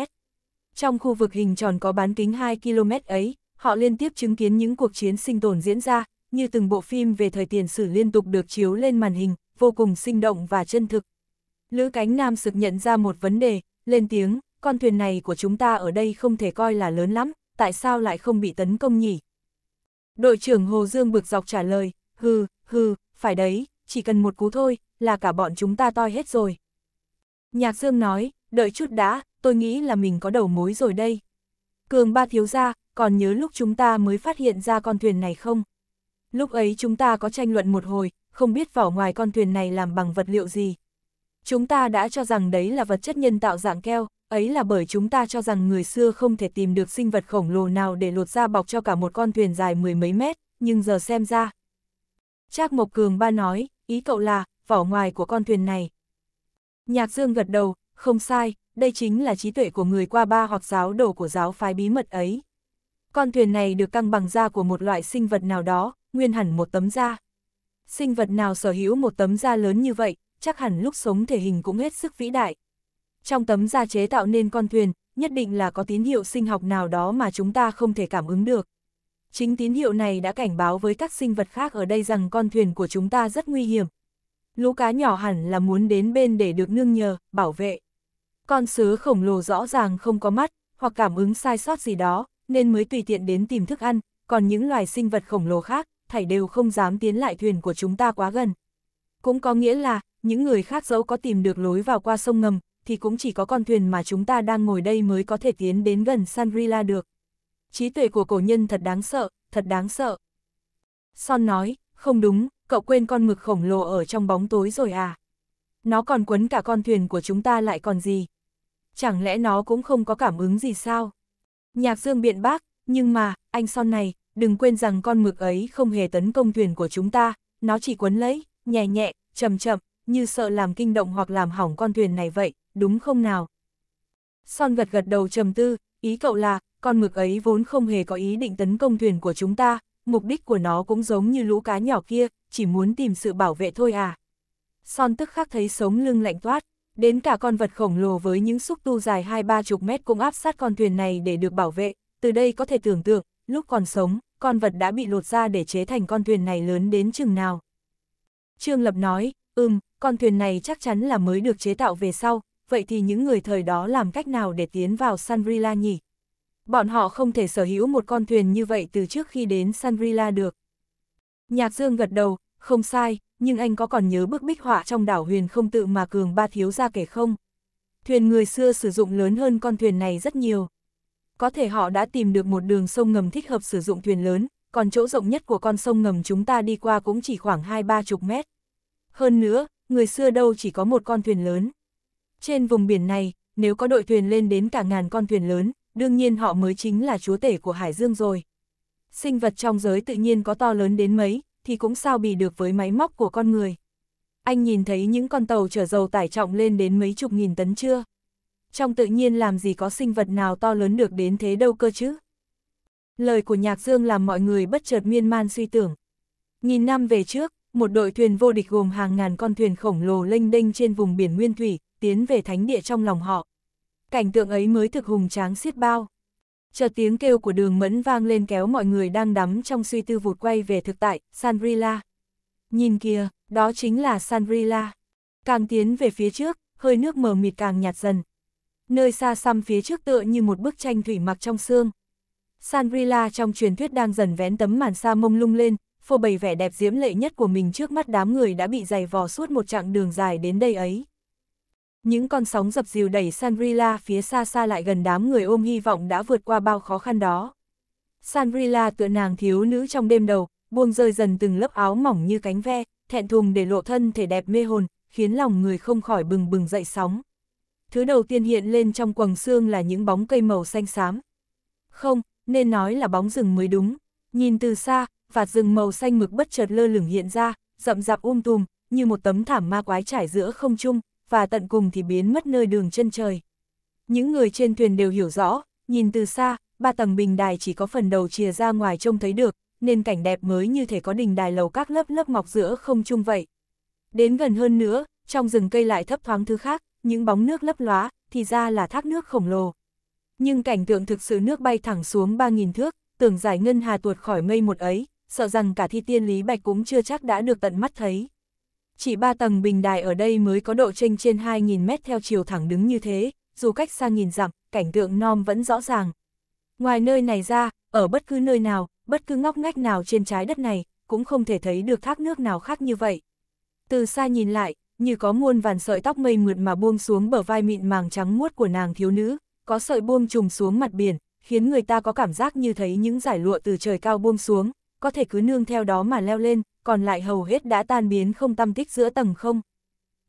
Trong khu vực hình tròn có bán kính 2 km ấy, họ liên tiếp chứng kiến những cuộc chiến sinh tồn diễn ra, như từng bộ phim về thời tiền sử liên tục được chiếu lên màn hình, vô cùng sinh động và chân thực. Lữ cánh nam sực nhận ra một vấn đề, lên tiếng, con thuyền này của chúng ta ở đây không thể coi là lớn lắm, tại sao lại không bị tấn công nhỉ? Đội trưởng Hồ Dương bực dọc trả lời, hừ, hừ, phải đấy, chỉ cần một cú thôi, là cả bọn chúng ta toi hết rồi. Nhạc Dương nói, đợi chút đã, tôi nghĩ là mình có đầu mối rồi đây. Cường ba thiếu ra, còn nhớ lúc chúng ta mới phát hiện ra con thuyền này không? Lúc ấy chúng ta có tranh luận một hồi, không biết vỏ ngoài con thuyền này làm bằng vật liệu gì. Chúng ta đã cho rằng đấy là vật chất nhân tạo dạng keo, ấy là bởi chúng ta cho rằng người xưa không thể tìm được sinh vật khổng lồ nào để lột ra bọc cho cả một con thuyền dài mười mấy mét, nhưng giờ xem ra. Trác Mộc Cường ba nói, ý cậu là, vỏ ngoài của con thuyền này. Nhạc Dương gật đầu, không sai, đây chính là trí tuệ của người qua ba hoặc giáo đồ của giáo phái bí mật ấy. Con thuyền này được căng bằng da của một loại sinh vật nào đó, nguyên hẳn một tấm da. Sinh vật nào sở hữu một tấm da lớn như vậy, chắc hẳn lúc sống thể hình cũng hết sức vĩ đại. Trong tấm da chế tạo nên con thuyền, nhất định là có tín hiệu sinh học nào đó mà chúng ta không thể cảm ứng được. Chính tín hiệu này đã cảnh báo với các sinh vật khác ở đây rằng con thuyền của chúng ta rất nguy hiểm. Lũ cá nhỏ hẳn là muốn đến bên để được nương nhờ, bảo vệ. Con sứa khổng lồ rõ ràng không có mắt, hoặc cảm ứng sai sót gì đó, nên mới tùy tiện đến tìm thức ăn, còn những loài sinh vật khổng lồ khác, thảy đều không dám tiến lại thuyền của chúng ta quá gần. Cũng có nghĩa là, những người khác dẫu có tìm được lối vào qua sông ngầm, thì cũng chỉ có con thuyền mà chúng ta đang ngồi đây mới có thể tiến đến gần Sangrila được trí tuệ của cổ nhân thật đáng sợ, thật đáng sợ. Son nói, không đúng, cậu quên con mực khổng lồ ở trong bóng tối rồi à? Nó còn quấn cả con thuyền của chúng ta lại còn gì? Chẳng lẽ nó cũng không có cảm ứng gì sao? Nhạc dương biện bác, nhưng mà, anh Son này, đừng quên rằng con mực ấy không hề tấn công thuyền của chúng ta, nó chỉ quấn lấy, nhẹ nhẹ, chậm chậm, như sợ làm kinh động hoặc làm hỏng con thuyền này vậy, đúng không nào? Son gật gật đầu trầm tư, ý cậu là, con mực ấy vốn không hề có ý định tấn công thuyền của chúng ta, mục đích của nó cũng giống như lũ cá nhỏ kia, chỉ muốn tìm sự bảo vệ thôi à. Son tức khắc thấy sống lưng lạnh toát, đến cả con vật khổng lồ với những xúc tu dài hai ba chục mét cũng áp sát con thuyền này để được bảo vệ, từ đây có thể tưởng tượng, lúc còn sống, con vật đã bị lột ra để chế thành con thuyền này lớn đến chừng nào. Trương Lập nói, ừm, con thuyền này chắc chắn là mới được chế tạo về sau, vậy thì những người thời đó làm cách nào để tiến vào Sanrila nhỉ? bọn họ không thể sở hữu một con thuyền như vậy từ trước khi đến Sanrila được. Nhạc Dương gật đầu, không sai, nhưng anh có còn nhớ bức bích họa trong đảo huyền không tự mà cường ba thiếu ra kể không? Thuyền người xưa sử dụng lớn hơn con thuyền này rất nhiều. Có thể họ đã tìm được một đường sông ngầm thích hợp sử dụng thuyền lớn, còn chỗ rộng nhất của con sông ngầm chúng ta đi qua cũng chỉ khoảng hai ba chục mét. Hơn nữa, người xưa đâu chỉ có một con thuyền lớn. Trên vùng biển này, nếu có đội thuyền lên đến cả ngàn con thuyền lớn, đương nhiên họ mới chính là chúa tể của Hải Dương rồi. Sinh vật trong giới tự nhiên có to lớn đến mấy, thì cũng sao bì được với máy móc của con người. Anh nhìn thấy những con tàu chở dầu tải trọng lên đến mấy chục nghìn tấn chưa? Trong tự nhiên làm gì có sinh vật nào to lớn được đến thế đâu cơ chứ? Lời của Nhạc Dương làm mọi người bất chợt miên man suy tưởng. Nghìn năm về trước, một đội thuyền vô địch gồm hàng ngàn con thuyền khổng lồ lênh đênh trên vùng biển Nguyên Thủy, tiến về thánh địa trong lòng họ cảnh tượng ấy mới thực hùng tráng xiết bao. chờ tiếng kêu của đường mẫn vang lên kéo mọi người đang đắm trong suy tư vụt quay về thực tại, Sanrila. Nhìn kìa, đó chính là Sanrila. Càng tiến về phía trước, hơi nước mờ mịt càng nhạt dần. Nơi xa xăm phía trước tựa như một bức tranh thủy mặc trong xương. Sanrila trong truyền thuyết đang dần vén tấm màn xa mông lung lên, phô bày vẻ đẹp diễm lệ nhất của mình trước mắt đám người đã bị dày vò suốt một chặng đường dài đến đây ấy. Những con sóng dập dìu đẩy Sanrila phía xa xa lại gần đám người ôm hy vọng đã vượt qua bao khó khăn đó. Sanrila tựa nàng thiếu nữ trong đêm đầu, buông rơi dần từng lớp áo mỏng như cánh ve, thẹn thùng để lộ thân thể đẹp mê hồn, khiến lòng người không khỏi bừng bừng dậy sóng. Thứ đầu tiên hiện lên trong quầng xương là những bóng cây màu xanh xám. Không, nên nói là bóng rừng mới đúng. Nhìn từ xa, vạt rừng màu xanh mực bất chợt lơ lửng hiện ra, rậm rạp um tùm, như một tấm thảm ma quái trải giữa không trung, và tận cùng thì biến mất nơi đường chân trời. Những người trên thuyền đều hiểu rõ, nhìn từ xa, ba tầng bình đài chỉ có phần đầu chìa ra ngoài trông thấy được, nên cảnh đẹp mới như thể có đình đài lầu các lớp lớp ngọc giữa không trung vậy. Đến gần hơn nữa, trong rừng cây lại thấp thoáng thứ khác, những bóng nước lấp lóa, thì ra là thác nước khổng lồ. Nhưng cảnh tượng thực sự nước bay thẳng xuống 3.000 thước, tưởng giải ngân hà tuột khỏi mây một ấy, sợ rằng cả thi tiên Lý Bạch cũng chưa chắc đã được tận mắt thấy. Chỉ ba tầng bình đài ở đây mới có độ tranh trên 2.000 mét theo chiều thẳng đứng như thế, dù cách xa nghìn dặm, cảnh tượng non vẫn rõ ràng. Ngoài nơi này ra, ở bất cứ nơi nào, bất cứ ngóc ngách nào trên trái đất này, cũng không thể thấy được thác nước nào khác như vậy. Từ xa nhìn lại, như có muôn vàn sợi tóc mây mượt mà buông xuống bờ vai mịn màng trắng muốt của nàng thiếu nữ, có sợi buông trùm xuống mặt biển, khiến người ta có cảm giác như thấy những giải lụa từ trời cao buông xuống, có thể cứ nương theo đó mà leo lên, còn lại hầu hết đã tan biến không tâm tích giữa tầng không.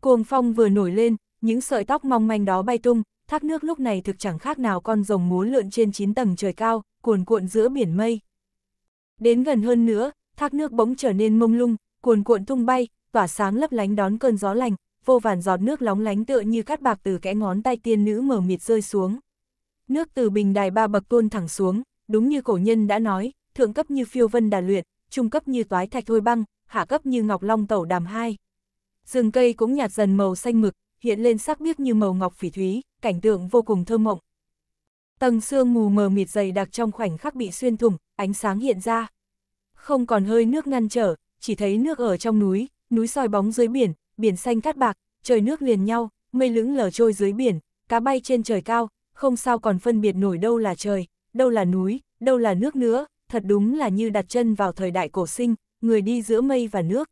Cuồng phong vừa nổi lên, những sợi tóc mong manh đó bay tung, thác nước lúc này thực chẳng khác nào con rồng múa lượn trên 9 tầng trời cao, cuồn cuộn giữa biển mây. Đến gần hơn nữa, thác nước bỗng trở nên mông lung, cuồn cuộn tung bay, tỏa sáng lấp lánh đón cơn gió lành, vô vàn giọt nước lóng lánh tựa như cát bạc từ kẽ ngón tay tiên nữ mở mịt rơi xuống. Nước từ bình đài ba bậc tuôn thẳng xuống, đúng như cổ nhân đã nói, thượng cấp như phiêu vân đà luyện, trung cấp như toái thạch thôi băng, hạ cấp như ngọc long tẩu đàm hai. Rừng cây cũng nhạt dần màu xanh mực, hiện lên sắc biếc như màu ngọc phỉ thúy, cảnh tượng vô cùng thơ mộng. Tầng sương mù mờ mịt dày đặc trong khoảnh khắc bị xuyên thủng, ánh sáng hiện ra. Không còn hơi nước ngăn trở, chỉ thấy nước ở trong núi, núi soi bóng dưới biển, biển xanh cát bạc, trời nước liền nhau, mây lững lờ trôi dưới biển, cá bay trên trời cao, không sao còn phân biệt nổi đâu là trời, đâu là núi, đâu là nước nữa, thật đúng là như đặt chân vào thời đại cổ sinh, người đi giữa mây và nước.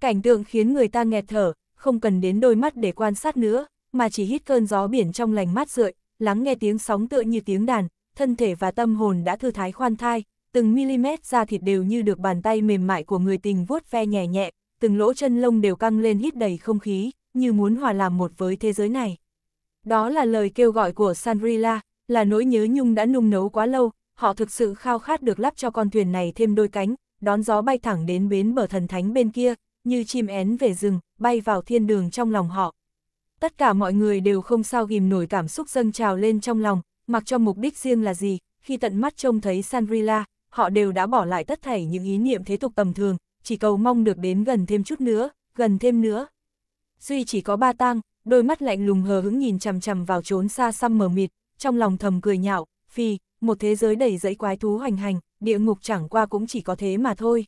Cảnh tượng khiến người ta nghẹt thở, không cần đến đôi mắt để quan sát nữa, mà chỉ hít cơn gió biển trong lành mát rượi, lắng nghe tiếng sóng tựa như tiếng đàn, thân thể và tâm hồn đã thư thái khoan thai, từng mm da thịt đều như được bàn tay mềm mại của người tình vuốt ve nhẹ nhẹ, từng lỗ chân lông đều căng lên hít đầy không khí, như muốn hòa làm một với thế giới này. Đó là lời kêu gọi của Sanrila, là nỗi nhớ nhung đã nung nấu quá lâu, họ thực sự khao khát được lắp cho con thuyền này thêm đôi cánh, đón gió bay thẳng đến bến bờ thần thánh bên kia, như chim én về rừng, bay vào thiên đường trong lòng họ. Tất cả mọi người đều không sao ghim nổi cảm xúc dâng trào lên trong lòng, mặc cho mục đích riêng là gì, khi tận mắt trông thấy Sanrila, họ đều đã bỏ lại tất thảy những ý niệm thế tục tầm thường, chỉ cầu mong được đến gần thêm chút nữa, gần thêm nữa. Duy chỉ có ba tang, đôi mắt lạnh lùng hờ hững nhìn chằm chằm vào trốn xa xăm mờ mịt, trong lòng thầm cười nhạo, phi, một thế giới đầy dẫy quái thú hoành hành, địa ngục chẳng qua cũng chỉ có thế mà thôi.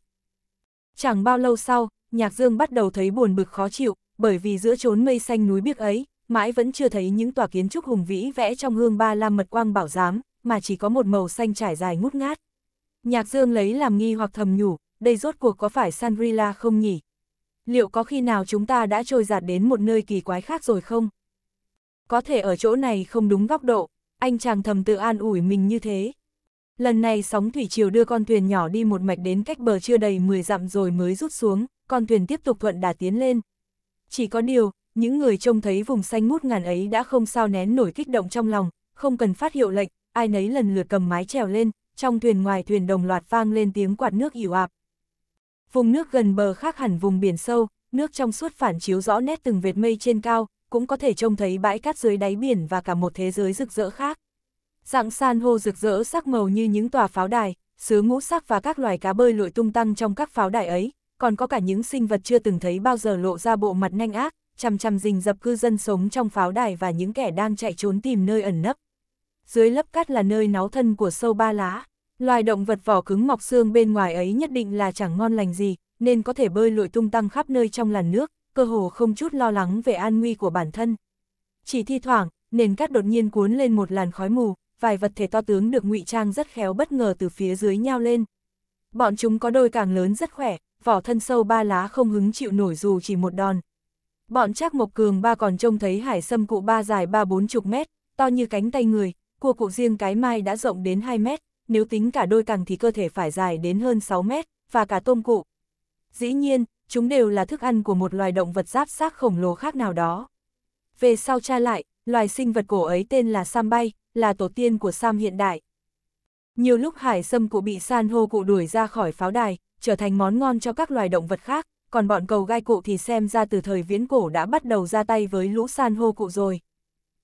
Chẳng bao lâu sau, Nhạc Dương bắt đầu thấy buồn bực khó chịu, bởi vì giữa chốn mây xanh núi biếc ấy, mãi vẫn chưa thấy những tòa kiến trúc hùng vĩ vẽ trong hương ba lam mật quang bảo giám, mà chỉ có một màu xanh trải dài ngút ngát. Nhạc Dương lấy làm nghi hoặc thầm nhủ, đây rốt cuộc có phải Sanrila không nhỉ? Liệu có khi nào chúng ta đã trôi dạt đến một nơi kỳ quái khác rồi không? Có thể ở chỗ này không đúng góc độ, anh chàng thầm tự an ủi mình như thế. Lần này sóng thủy triều đưa con thuyền nhỏ đi một mạch đến cách bờ chưa đầy 10 dặm rồi mới rút xuống, con thuyền tiếp tục thuận đà tiến lên. Chỉ có điều, những người trông thấy vùng xanh ngút ngàn ấy đã không sao nén nổi kích động trong lòng, không cần phát hiệu lệnh, ai nấy lần lượt cầm mái trèo lên, trong thuyền ngoài thuyền đồng loạt vang lên tiếng quạt nước ỉu ạp. Vùng nước gần bờ khác hẳn vùng biển sâu, nước trong suốt phản chiếu rõ nét từng vệt mây trên cao, cũng có thể trông thấy bãi cát dưới đáy biển và cả một thế giới rực rỡ khác. Dạng san hô rực rỡ sắc màu như những tòa pháo đài, sứa ngũ sắc và các loài cá bơi lội tung tăng trong các pháo đài ấy, còn có cả những sinh vật chưa từng thấy bao giờ lộ ra bộ mặt nhanh ác, chằm chằm rình dập cư dân sống trong pháo đài và những kẻ đang chạy trốn tìm nơi ẩn nấp. Dưới lớp cát là nơi náu thân của sâu ba lá. Loài động vật vỏ cứng mọc xương bên ngoài ấy nhất định là chẳng ngon lành gì, nên có thể bơi lội tung tăng khắp nơi trong làn nước, cơ hồ không chút lo lắng về an nguy của bản thân. Chỉ thi thoảng, nền cát đột nhiên cuốn lên một làn khói mù, vài vật thể to tướng được ngụy trang rất khéo bất ngờ từ phía dưới nhau lên. Bọn chúng có đôi càng lớn rất khỏe, vỏ thân sâu ba lá không hứng chịu nổi dù chỉ một đòn. Bọn chắc mộc cường ba còn trông thấy hải sâm cụ ba dài ba bốn chục mét, to như cánh tay người, cua cụ riêng cái mai đã rộng đến 2 mét, nếu tính cả đôi càng thì cơ thể phải dài đến hơn 6 mét, và cả tôm cụ. Dĩ nhiên, chúng đều là thức ăn của một loài động vật giáp xác khổng lồ khác nào đó. Về sau tra lại, loài sinh vật cổ ấy tên là Sam bay, là tổ tiên của Sam hiện đại. Nhiều lúc hải sâm cụ bị san hô cụ đuổi ra khỏi pháo đài, trở thành món ngon cho các loài động vật khác, còn bọn cầu gai cụ thì xem ra từ thời viễn cổ đã bắt đầu ra tay với lũ san hô cụ rồi.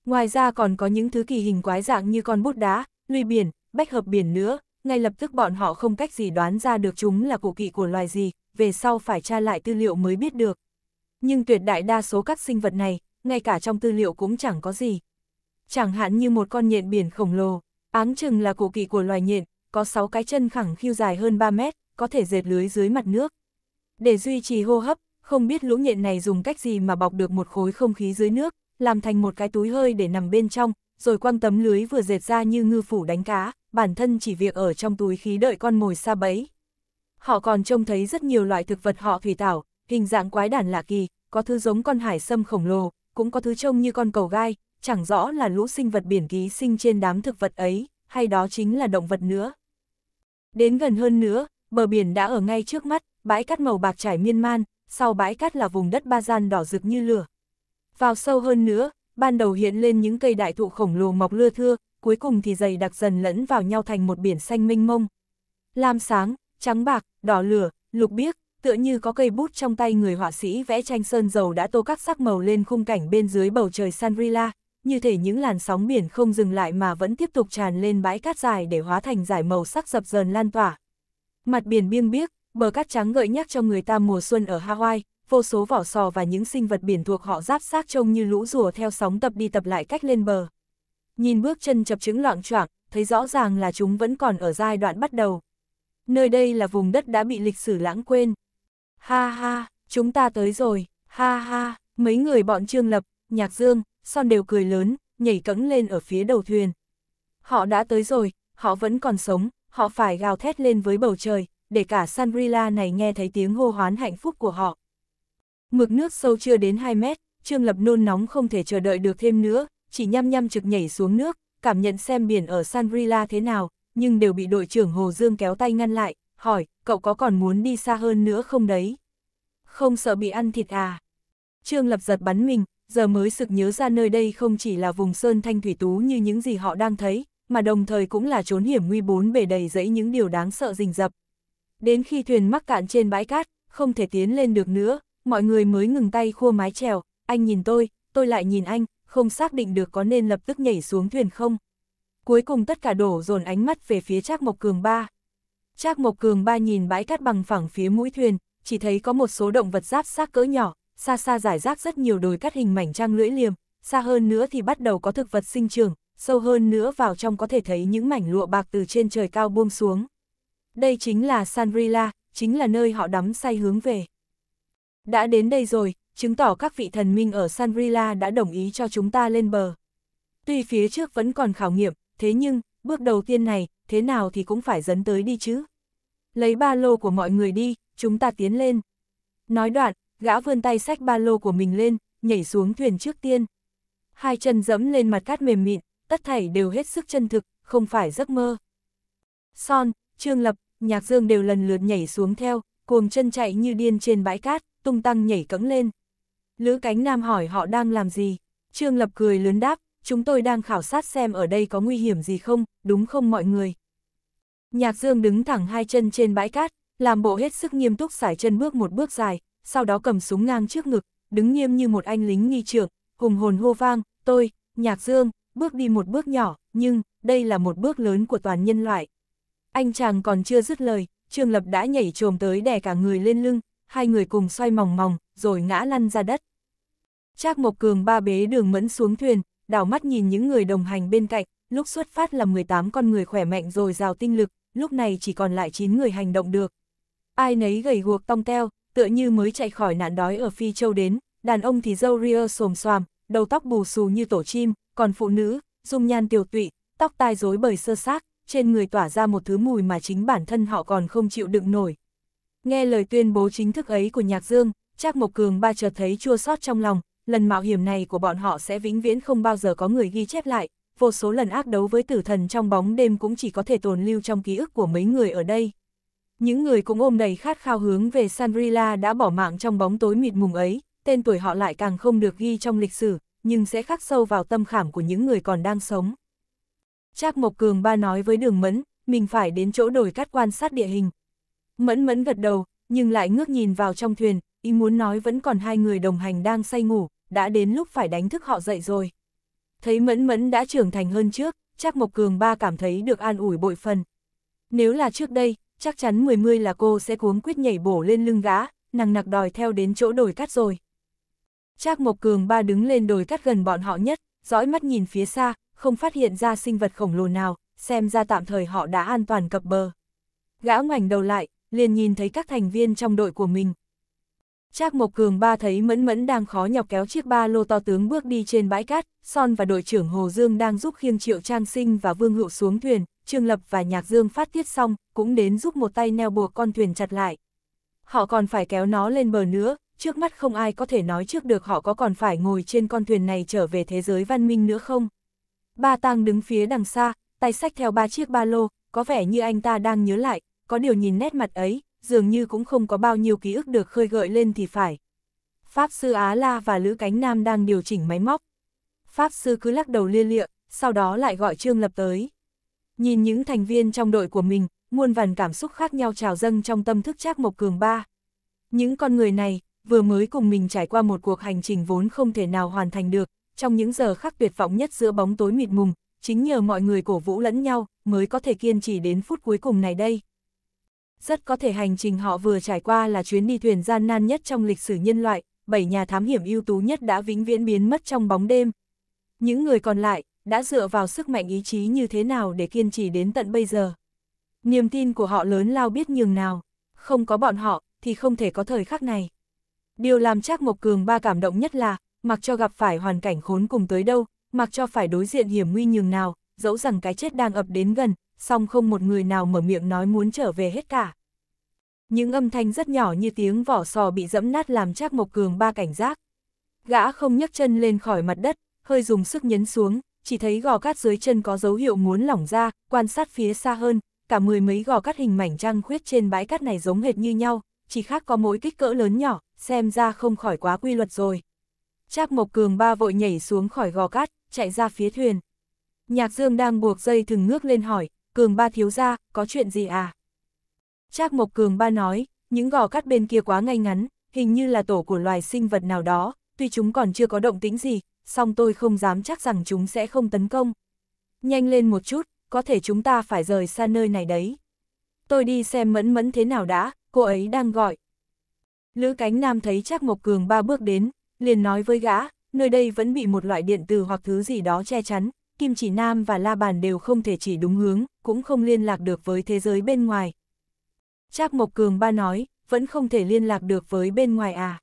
Ngoài ra còn có những thứ kỳ hình quái dạng như con bút đá, lùi biển, bách hợp biển nữa, ngay lập tức bọn họ không cách gì đoán ra được chúng là cụ kỵ của loài gì, về sau phải tra lại tư liệu mới biết được. Nhưng tuyệt đại đa số các sinh vật này, ngay cả trong tư liệu cũng chẳng có gì. Chẳng hạn như một con nhện biển khổng lồ, áng chừng là cổ kỳ của loài nhện, có 6 cái chân khẳng khiu dài hơn 3 mét, có thể dệt lưới dưới mặt nước. Để duy trì hô hấp, không biết lũ nhện này dùng cách gì mà bọc được một khối không khí dưới nước, làm thành một cái túi hơi để nằm bên trong, rồi quăng tấm lưới vừa dệt ra như ngư phủ đánh cá, bản thân chỉ việc ở trong túi khí đợi con mồi xa bấy họ còn trông thấy rất nhiều loại thực vật họ thủy tảo, hình dạng quái đản lạ kỳ, có thứ giống con hải sâm khổng lồ, cũng có thứ trông như con cầu gai, chẳng rõ là lũ sinh vật biển ký sinh trên đám thực vật ấy, hay đó chính là động vật nữa. Đến gần hơn nữa, bờ biển đã ở ngay trước mắt, bãi cát màu bạc trải miên man, sau bãi cát là vùng đất ba gian đỏ rực như lửa. Vào sâu hơn nữa, ban đầu hiện lên những cây đại thụ khổng lồ mọc lưa thưa, cuối cùng thì dày đặc dần lẫn vào nhau thành một biển xanh mênh mông. Lam sáng, trắng bạc, đỏ lửa, lục biếc, tựa như có cây bút trong tay người họa sĩ vẽ tranh sơn dầu đã tô các sắc màu lên khung cảnh bên dưới bầu trời Sanrila, như thể những làn sóng biển không dừng lại mà vẫn tiếp tục tràn lên bãi cát dài để hóa thành dải màu sắc dập dờn lan tỏa. Mặt biển biêng biếc, bờ cát trắng gợi nhắc cho người ta mùa xuân ở Hawaii, vô số vỏ sò và những sinh vật biển thuộc họ giáp xác trông như lũ rùa theo sóng tập đi tập lại cách lên bờ. Nhìn bước chân chập chứng loạn choạng, thấy rõ ràng là chúng vẫn còn ở giai đoạn bắt đầu nơi đây là vùng đất đã bị lịch sử lãng quên. Ha ha, chúng ta tới rồi, ha ha, mấy người bọn Trương Lập, Nhạc Dương, Son đều cười lớn, nhảy cẫng lên ở phía đầu thuyền. Họ đã tới rồi, họ vẫn còn sống, họ phải gào thét lên với bầu trời, để cả Sangrila này nghe thấy tiếng hô hoán hạnh phúc của họ. Mực nước sâu chưa đến 2 mét, Trương Lập nôn nóng không thể chờ đợi được thêm nữa, chỉ nhăm nhăm trực nhảy xuống nước, cảm nhận xem biển ở Sangrila thế nào, nhưng đều bị đội trưởng Hồ Dương kéo tay ngăn lại, hỏi, cậu có còn muốn đi xa hơn nữa không đấy? Không sợ bị ăn thịt à? Trương Lập giật bắn mình, giờ mới sực nhớ ra nơi đây không chỉ là vùng sơn thanh thủy tú như những gì họ đang thấy, mà đồng thời cũng là chốn hiểm nguy bốn bề đầy dẫy những điều đáng sợ rình rập. Đến khi thuyền mắc cạn trên bãi cát, không thể tiến lên được nữa, mọi người mới ngừng tay khua mái chèo, anh nhìn tôi, tôi lại nhìn anh, không xác định được có nên lập tức nhảy xuống thuyền không cuối cùng tất cả đổ dồn ánh mắt về phía Trác Mộc Cường Ba. Trác Mộc Cường Ba nhìn bãi cát bằng phẳng phía mũi thuyền, chỉ thấy có một số động vật giáp xác cỡ nhỏ, xa xa giải rác rất nhiều đồi cát hình mảnh trang lưỡi liềm, xa hơn nữa thì bắt đầu có thực vật sinh trưởng, sâu hơn nữa vào trong có thể thấy những mảnh lụa bạc từ trên trời cao buông xuống. Đây chính là Sanrila, chính là nơi họ đắm say hướng về. Đã đến đây rồi, chứng tỏ các vị thần minh ở Sanrila đã đồng ý cho chúng ta lên bờ. Tuy phía trước vẫn còn khảo nghiệm, thế nhưng, bước đầu tiên này, thế nào thì cũng phải dấn tới đi chứ. Lấy ba lô của mọi người đi, chúng ta tiến lên. Nói đoạn, gã vươn tay xách ba lô của mình lên, nhảy xuống thuyền trước tiên. Hai chân dẫm lên mặt cát mềm mịn, tất thảy đều hết sức chân thực, không phải giấc mơ. Son, Trương Lập, Nhạc Dương đều lần lượt nhảy xuống theo, cuồng chân chạy như điên trên bãi cát, tung tăng nhảy cẫng lên. Lữ cánh nam hỏi họ đang làm gì, Trương Lập cười lớn đáp, chúng tôi đang khảo sát xem ở đây có nguy hiểm gì không, đúng không mọi người? Nhạc Dương đứng thẳng hai chân trên bãi cát, làm bộ hết sức nghiêm túc sải chân bước một bước dài, sau đó cầm súng ngang trước ngực, đứng nghiêm như một anh lính nghi trưởng, hùng hồn hô vang, tôi, Nhạc Dương, bước đi một bước nhỏ, nhưng, đây là một bước lớn của toàn nhân loại. Anh chàng còn chưa dứt lời, Trương Lập đã nhảy trồm tới đè cả người lên lưng, hai người cùng xoay mòng mòng, rồi ngã lăn ra đất. Trác Mộc Cường ba bế đường mẫn xuống thuyền, đảo mắt nhìn những người đồng hành bên cạnh, lúc xuất phát là 18 con người khỏe mạnh rồi rào tinh lực, lúc này chỉ còn lại 9 người hành động được. Ai nấy gầy guộc tong teo, tựa như mới chạy khỏi nạn đói ở Phi Châu đến, đàn ông thì dâu ria xồm xoàm, đầu tóc bù xù như tổ chim, còn phụ nữ, dung nhan tiều tụy, tóc tai rối bời sơ xác, trên người tỏa ra một thứ mùi mà chính bản thân họ còn không chịu đựng nổi. Nghe lời tuyên bố chính thức ấy của Nhạc Dương, Trác Mộc Cường ba chợt thấy chua xót trong lòng, lần mạo hiểm này của bọn họ sẽ vĩnh viễn không bao giờ có người ghi chép lại, vô số lần ác đấu với tử thần trong bóng đêm cũng chỉ có thể tồn lưu trong ký ức của mấy người ở đây. Những người cũng ôm đầy khát khao hướng về Sanrila đã bỏ mạng trong bóng tối mịt mùng ấy, tên tuổi họ lại càng không được ghi trong lịch sử, nhưng sẽ khắc sâu vào tâm khảm của những người còn đang sống. Trác Mộc Cường ba nói với Đường Mẫn, mình phải đến chỗ đồi cát quan sát địa hình. Mẫn Mẫn gật đầu, nhưng lại ngước nhìn vào trong thuyền, ý muốn nói vẫn còn hai người đồng hành đang say ngủ, đã đến lúc phải đánh thức họ dậy rồi. Thấy Mẫn Mẫn đã trưởng thành hơn trước, chắc Mộc Cường ba cảm thấy được an ủi bội phần. Nếu là trước đây, chắc chắn mười mươi là cô sẽ cuống quyết nhảy bổ lên lưng gã, nàng nặc đòi theo đến chỗ đồi cát rồi. Trác Mộc Cường ba đứng lên đồi cát gần bọn họ nhất, dõi mắt nhìn phía xa, không phát hiện ra sinh vật khổng lồ nào, xem ra tạm thời họ đã an toàn cập bờ. Gã ngoảnh đầu lại, liền nhìn thấy các thành viên trong đội của mình, Trác Mộc Cường ba thấy Mẫn Mẫn đang khó nhọc kéo chiếc ba lô to tướng bước đi trên bãi cát, Son và đội trưởng Hồ Dương đang giúp khiêng Triệu Trang Sinh và Vương Hữu xuống thuyền, Trương Lập và Nhạc Dương phát tiết xong, cũng đến giúp một tay neo buộc con thuyền chặt lại. Họ còn phải kéo nó lên bờ nữa, trước mắt không ai có thể nói trước được họ có còn phải ngồi trên con thuyền này trở về thế giới văn minh nữa không. Ba Tăng đứng phía đằng xa, tay sách theo ba chiếc ba lô, có vẻ như anh ta đang nhớ lại, có điều nhìn nét mặt ấy, dường như cũng không có bao nhiêu ký ức được khơi gợi lên thì phải. Pháp sư Á La và Lữ Cánh Nam đang điều chỉnh máy móc. Pháp sư cứ lắc đầu lia lịa, sau đó lại gọi Trương Lập tới. Nhìn những thành viên trong đội của mình, muôn vàn cảm xúc khác nhau trào dâng trong tâm thức Trác Mộc Cường ba. Những con người này, vừa mới cùng mình trải qua một cuộc hành trình vốn không thể nào hoàn thành được, trong những giờ khắc tuyệt vọng nhất giữa bóng tối mịt mùng, chính nhờ mọi người cổ vũ lẫn nhau mới có thể kiên trì đến phút cuối cùng này đây rất có thể hành trình họ vừa trải qua là chuyến đi thuyền gian nan nhất trong lịch sử nhân loại, bảy nhà thám hiểm ưu tú nhất đã vĩnh viễn biến mất trong bóng đêm. Những người còn lại, đã dựa vào sức mạnh ý chí như thế nào để kiên trì đến tận bây giờ. Niềm tin của họ lớn lao biết nhường nào, không có bọn họ thì không thể có thời khắc này. Điều làm Trác Mộc Cường ba cảm động nhất là, mặc cho gặp phải hoàn cảnh khốn cùng tới đâu, mặc cho phải đối diện hiểm nguy nhường nào, dẫu rằng cái chết đang ập đến gần, song không một người nào mở miệng nói muốn trở về hết cả. Những âm thanh rất nhỏ như tiếng vỏ sò bị dẫm nát làm Trác Mộc Cường ba cảnh giác. Gã không nhấc chân lên khỏi mặt đất, hơi dùng sức nhấn xuống, chỉ thấy gò cát dưới chân có dấu hiệu muốn lỏng ra, quan sát phía xa hơn, cả mười mấy gò cát hình mảnh trăng khuyết trên bãi cát này giống hệt như nhau, chỉ khác có mỗi kích cỡ lớn nhỏ, xem ra không khỏi quá quy luật rồi. Trác Mộc Cường ba vội nhảy xuống khỏi gò cát, chạy ra phía thuyền. Nhạc Dương đang buộc dây thừng ngước lên hỏi, Cường ba thiếu ra, có chuyện gì à? Trác Mộc Cường ba nói, những gò cắt bên kia quá ngay ngắn, hình như là tổ của loài sinh vật nào đó, tuy chúng còn chưa có động tĩnh gì, song tôi không dám chắc rằng chúng sẽ không tấn công. Nhanh lên một chút, có thể chúng ta phải rời xa nơi này đấy. Tôi đi xem mẫn mẫn thế nào đã, cô ấy đang gọi. Lữ cánh nam thấy Trác Mộc Cường ba bước đến, liền nói với gã, nơi đây vẫn bị một loại điện tử hoặc thứ gì đó che chắn, Kim Chỉ Nam và La Bàn đều không thể chỉ đúng hướng, cũng không liên lạc được với thế giới bên ngoài. Trác Mộc Cường ba nói, vẫn không thể liên lạc được với bên ngoài à.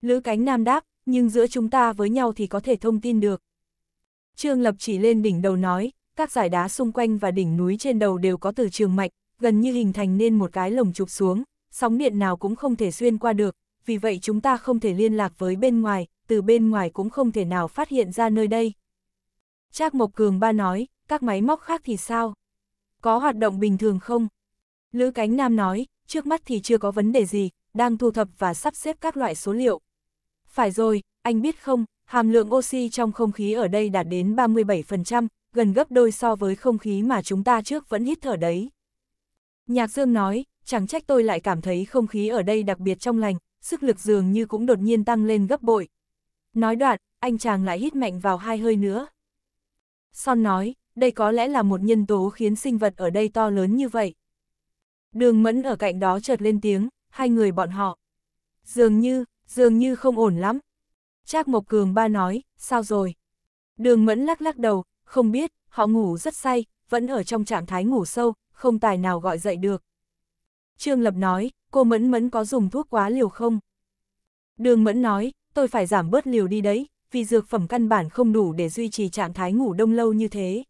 Lữ Cánh Nam đáp, nhưng giữa chúng ta với nhau thì có thể thông tin được. Trương Lập chỉ lên đỉnh đầu nói, các giải đá xung quanh và đỉnh núi trên đầu đều có từ trường mạch, gần như hình thành nên một cái lồng chụp xuống, sóng điện nào cũng không thể xuyên qua được, vì vậy chúng ta không thể liên lạc với bên ngoài, từ bên ngoài cũng không thể nào phát hiện ra nơi đây. Trác Mộc Cường ba nói, các máy móc khác thì sao? Có hoạt động bình thường không? Lữ Cánh Nam nói, trước mắt thì chưa có vấn đề gì, đang thu thập và sắp xếp các loại số liệu. Phải rồi, anh biết không, hàm lượng oxy trong không khí ở đây đạt đến 37%, gần gấp đôi so với không khí mà chúng ta trước vẫn hít thở đấy. Nhạc Dương nói, chẳng trách tôi lại cảm thấy không khí ở đây đặc biệt trong lành, sức lực dường như cũng đột nhiên tăng lên gấp bội. Nói đoạn, anh chàng lại hít mạnh vào hai hơi nữa. Son nói, đây có lẽ là một nhân tố khiến sinh vật ở đây to lớn như vậy. Đường mẫn ở cạnh đó chợt lên tiếng, hai người bọn họ. Dường như, dường như không ổn lắm. Trác Mộc Cường ba nói, sao rồi? Đường mẫn lắc lắc đầu, không biết, họ ngủ rất say, vẫn ở trong trạng thái ngủ sâu, không tài nào gọi dậy được. Trương Lập nói, cô mẫn mẫn có dùng thuốc quá liều không? Đường mẫn nói, tôi phải giảm bớt liều đi đấy, vì dược phẩm căn bản không đủ để duy trì trạng thái ngủ đông lâu như thế.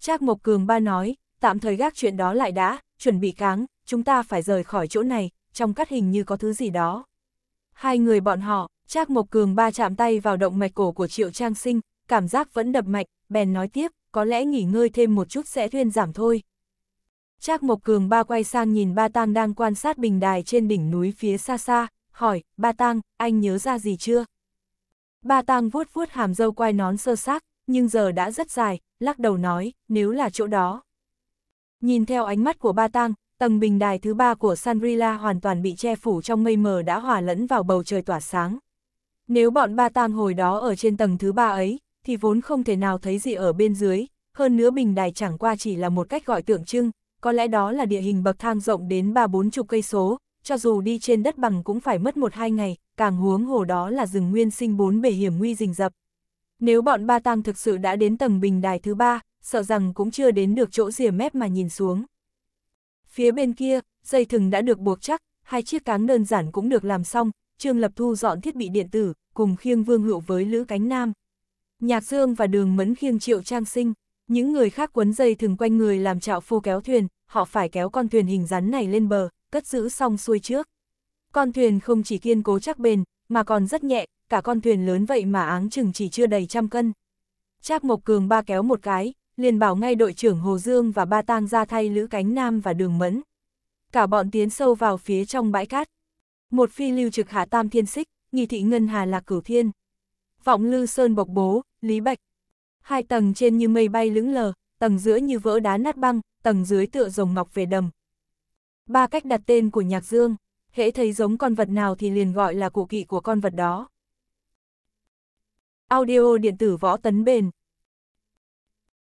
Trác Mộc Cường ba nói, tạm thời gác chuyện đó lại đã, chuẩn bị cáng, chúng ta phải rời khỏi chỗ này, trong cắt hình như có thứ gì đó. Hai người bọn họ, Trác Mộc Cường ba chạm tay vào động mạch cổ của Triệu Trang Sinh, cảm giác vẫn đập mạch, bèn nói tiếp, có lẽ nghỉ ngơi thêm một chút sẽ thuyên giảm thôi. Trác Mộc Cường ba quay sang nhìn ba tang đang quan sát bình đài trên đỉnh núi phía xa xa, hỏi, ba tang, anh nhớ ra gì chưa? Ba tang vuốt vuốt hàm dâu quai nón sơ xác, nhưng giờ đã rất dài, lắc đầu nói, nếu là chỗ đó. Nhìn theo ánh mắt của ba tang, tầng bình đài thứ ba của Sanrila hoàn toàn bị che phủ trong mây mờ đã hòa lẫn vào bầu trời tỏa sáng. Nếu bọn ba tang hồi đó ở trên tầng thứ ba ấy, thì vốn không thể nào thấy gì ở bên dưới, hơn nữa bình đài chẳng qua chỉ là một cách gọi tượng trưng, có lẽ đó là địa hình bậc thang rộng đến ba bốn chục cây số, cho dù đi trên đất bằng cũng phải mất một hai ngày, càng huống hồ đó là rừng nguyên sinh bốn bể hiểm nguy rình rập. Nếu bọn ba tang thực sự đã đến tầng bình đài thứ ba, sợ rằng cũng chưa đến được chỗ rìa mép mà nhìn xuống. Phía bên kia, dây thừng đã được buộc chắc, hai chiếc cáng đơn giản cũng được làm xong, Trương Lập Thu dọn thiết bị điện tử, cùng khiêng Vương Hữu với Lữ Cánh Nam. Nhạc Dương và Đường Mẫn khiêng Triệu Trang Sinh, những người khác quấn dây thừng quanh người làm chạo phu kéo thuyền, họ phải kéo con thuyền hình rắn này lên bờ, cất giữ xong xuôi trước. Con thuyền không chỉ kiên cố chắc bền, mà còn rất nhẹ, cả con thuyền lớn vậy mà áng chừng chỉ chưa đầy trăm cân. Trác Mộc Cường ba kéo một cái, liền bảo ngay đội trưởng Hồ Dương và ba tang ra thay Lữ Cánh Nam và Đường Mẫn. Cả bọn tiến sâu vào phía trong bãi cát. Một phi lưu trực hạ tam thiên xích, nghi thị ngân hà lạc cửu thiên. Vọng lư sơn bộc bố, lý bạch. Hai tầng trên như mây bay lững lờ, tầng giữa như vỡ đá nát băng, tầng dưới tựa rồng ngọc về đầm, Ba cách đặt tên của Nhạc Dương, hễ thấy giống con vật nào thì liền gọi là cụ kỵ của con vật đó. Audio điện tử võ tấn bền.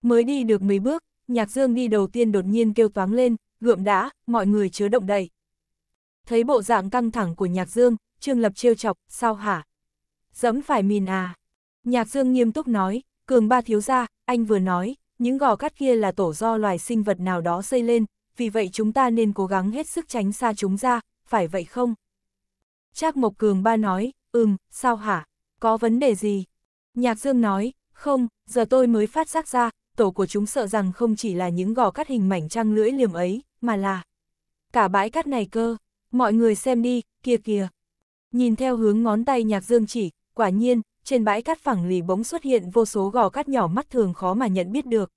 Mới đi được mấy bước, Nhạc Dương đi đầu tiên đột nhiên kêu toáng lên, gượm đã, mọi người chứa động đậy. Thấy bộ dạng căng thẳng của Nhạc Dương, Trương Lập trêu chọc, sao hả? Dẫm phải mìn à? Nhạc Dương nghiêm túc nói, cường ba thiếu gia, anh vừa nói, những gò cát kia là tổ do loài sinh vật nào đó xây lên, vì vậy chúng ta nên cố gắng hết sức tránh xa chúng ra, phải vậy không? Trác Mộc Cường ba nói, ừm, sao hả? Có vấn đề gì? Nhạc Dương nói, không, giờ tôi mới phát giác ra, tổ của chúng sợ rằng không chỉ là những gò cắt hình mảnh trăng lưỡi liềm ấy, mà là cả bãi cát này cơ. Mọi người xem đi, kia kìa. Nhìn theo hướng ngón tay Nhạc Dương chỉ, quả nhiên, trên bãi cát phẳng lì bỗng xuất hiện vô số gò cát nhỏ mắt thường khó mà nhận biết được.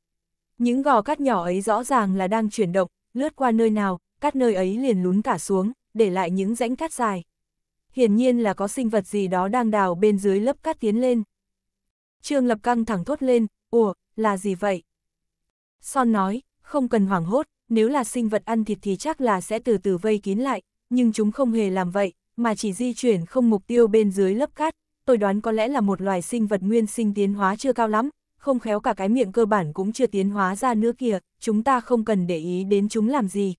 Những gò cát nhỏ ấy rõ ràng là đang chuyển động, lướt qua nơi nào, cắt nơi ấy liền lún cả xuống, để lại những rãnh cát dài. Hiển nhiên là có sinh vật gì đó đang đào bên dưới lớp cát tiến lên. Trương Lập căng thẳng thốt lên, ủa, là gì vậy? Son nói, không cần hoảng hốt, nếu là sinh vật ăn thịt thì chắc là sẽ từ từ vây kín lại, nhưng chúng không hề làm vậy, mà chỉ di chuyển không mục tiêu bên dưới lớp cát. Tôi đoán có lẽ là một loài sinh vật nguyên sinh tiến hóa chưa cao lắm, không khéo cả cái miệng cơ bản cũng chưa tiến hóa ra nữa kìa, chúng ta không cần để ý đến chúng làm gì.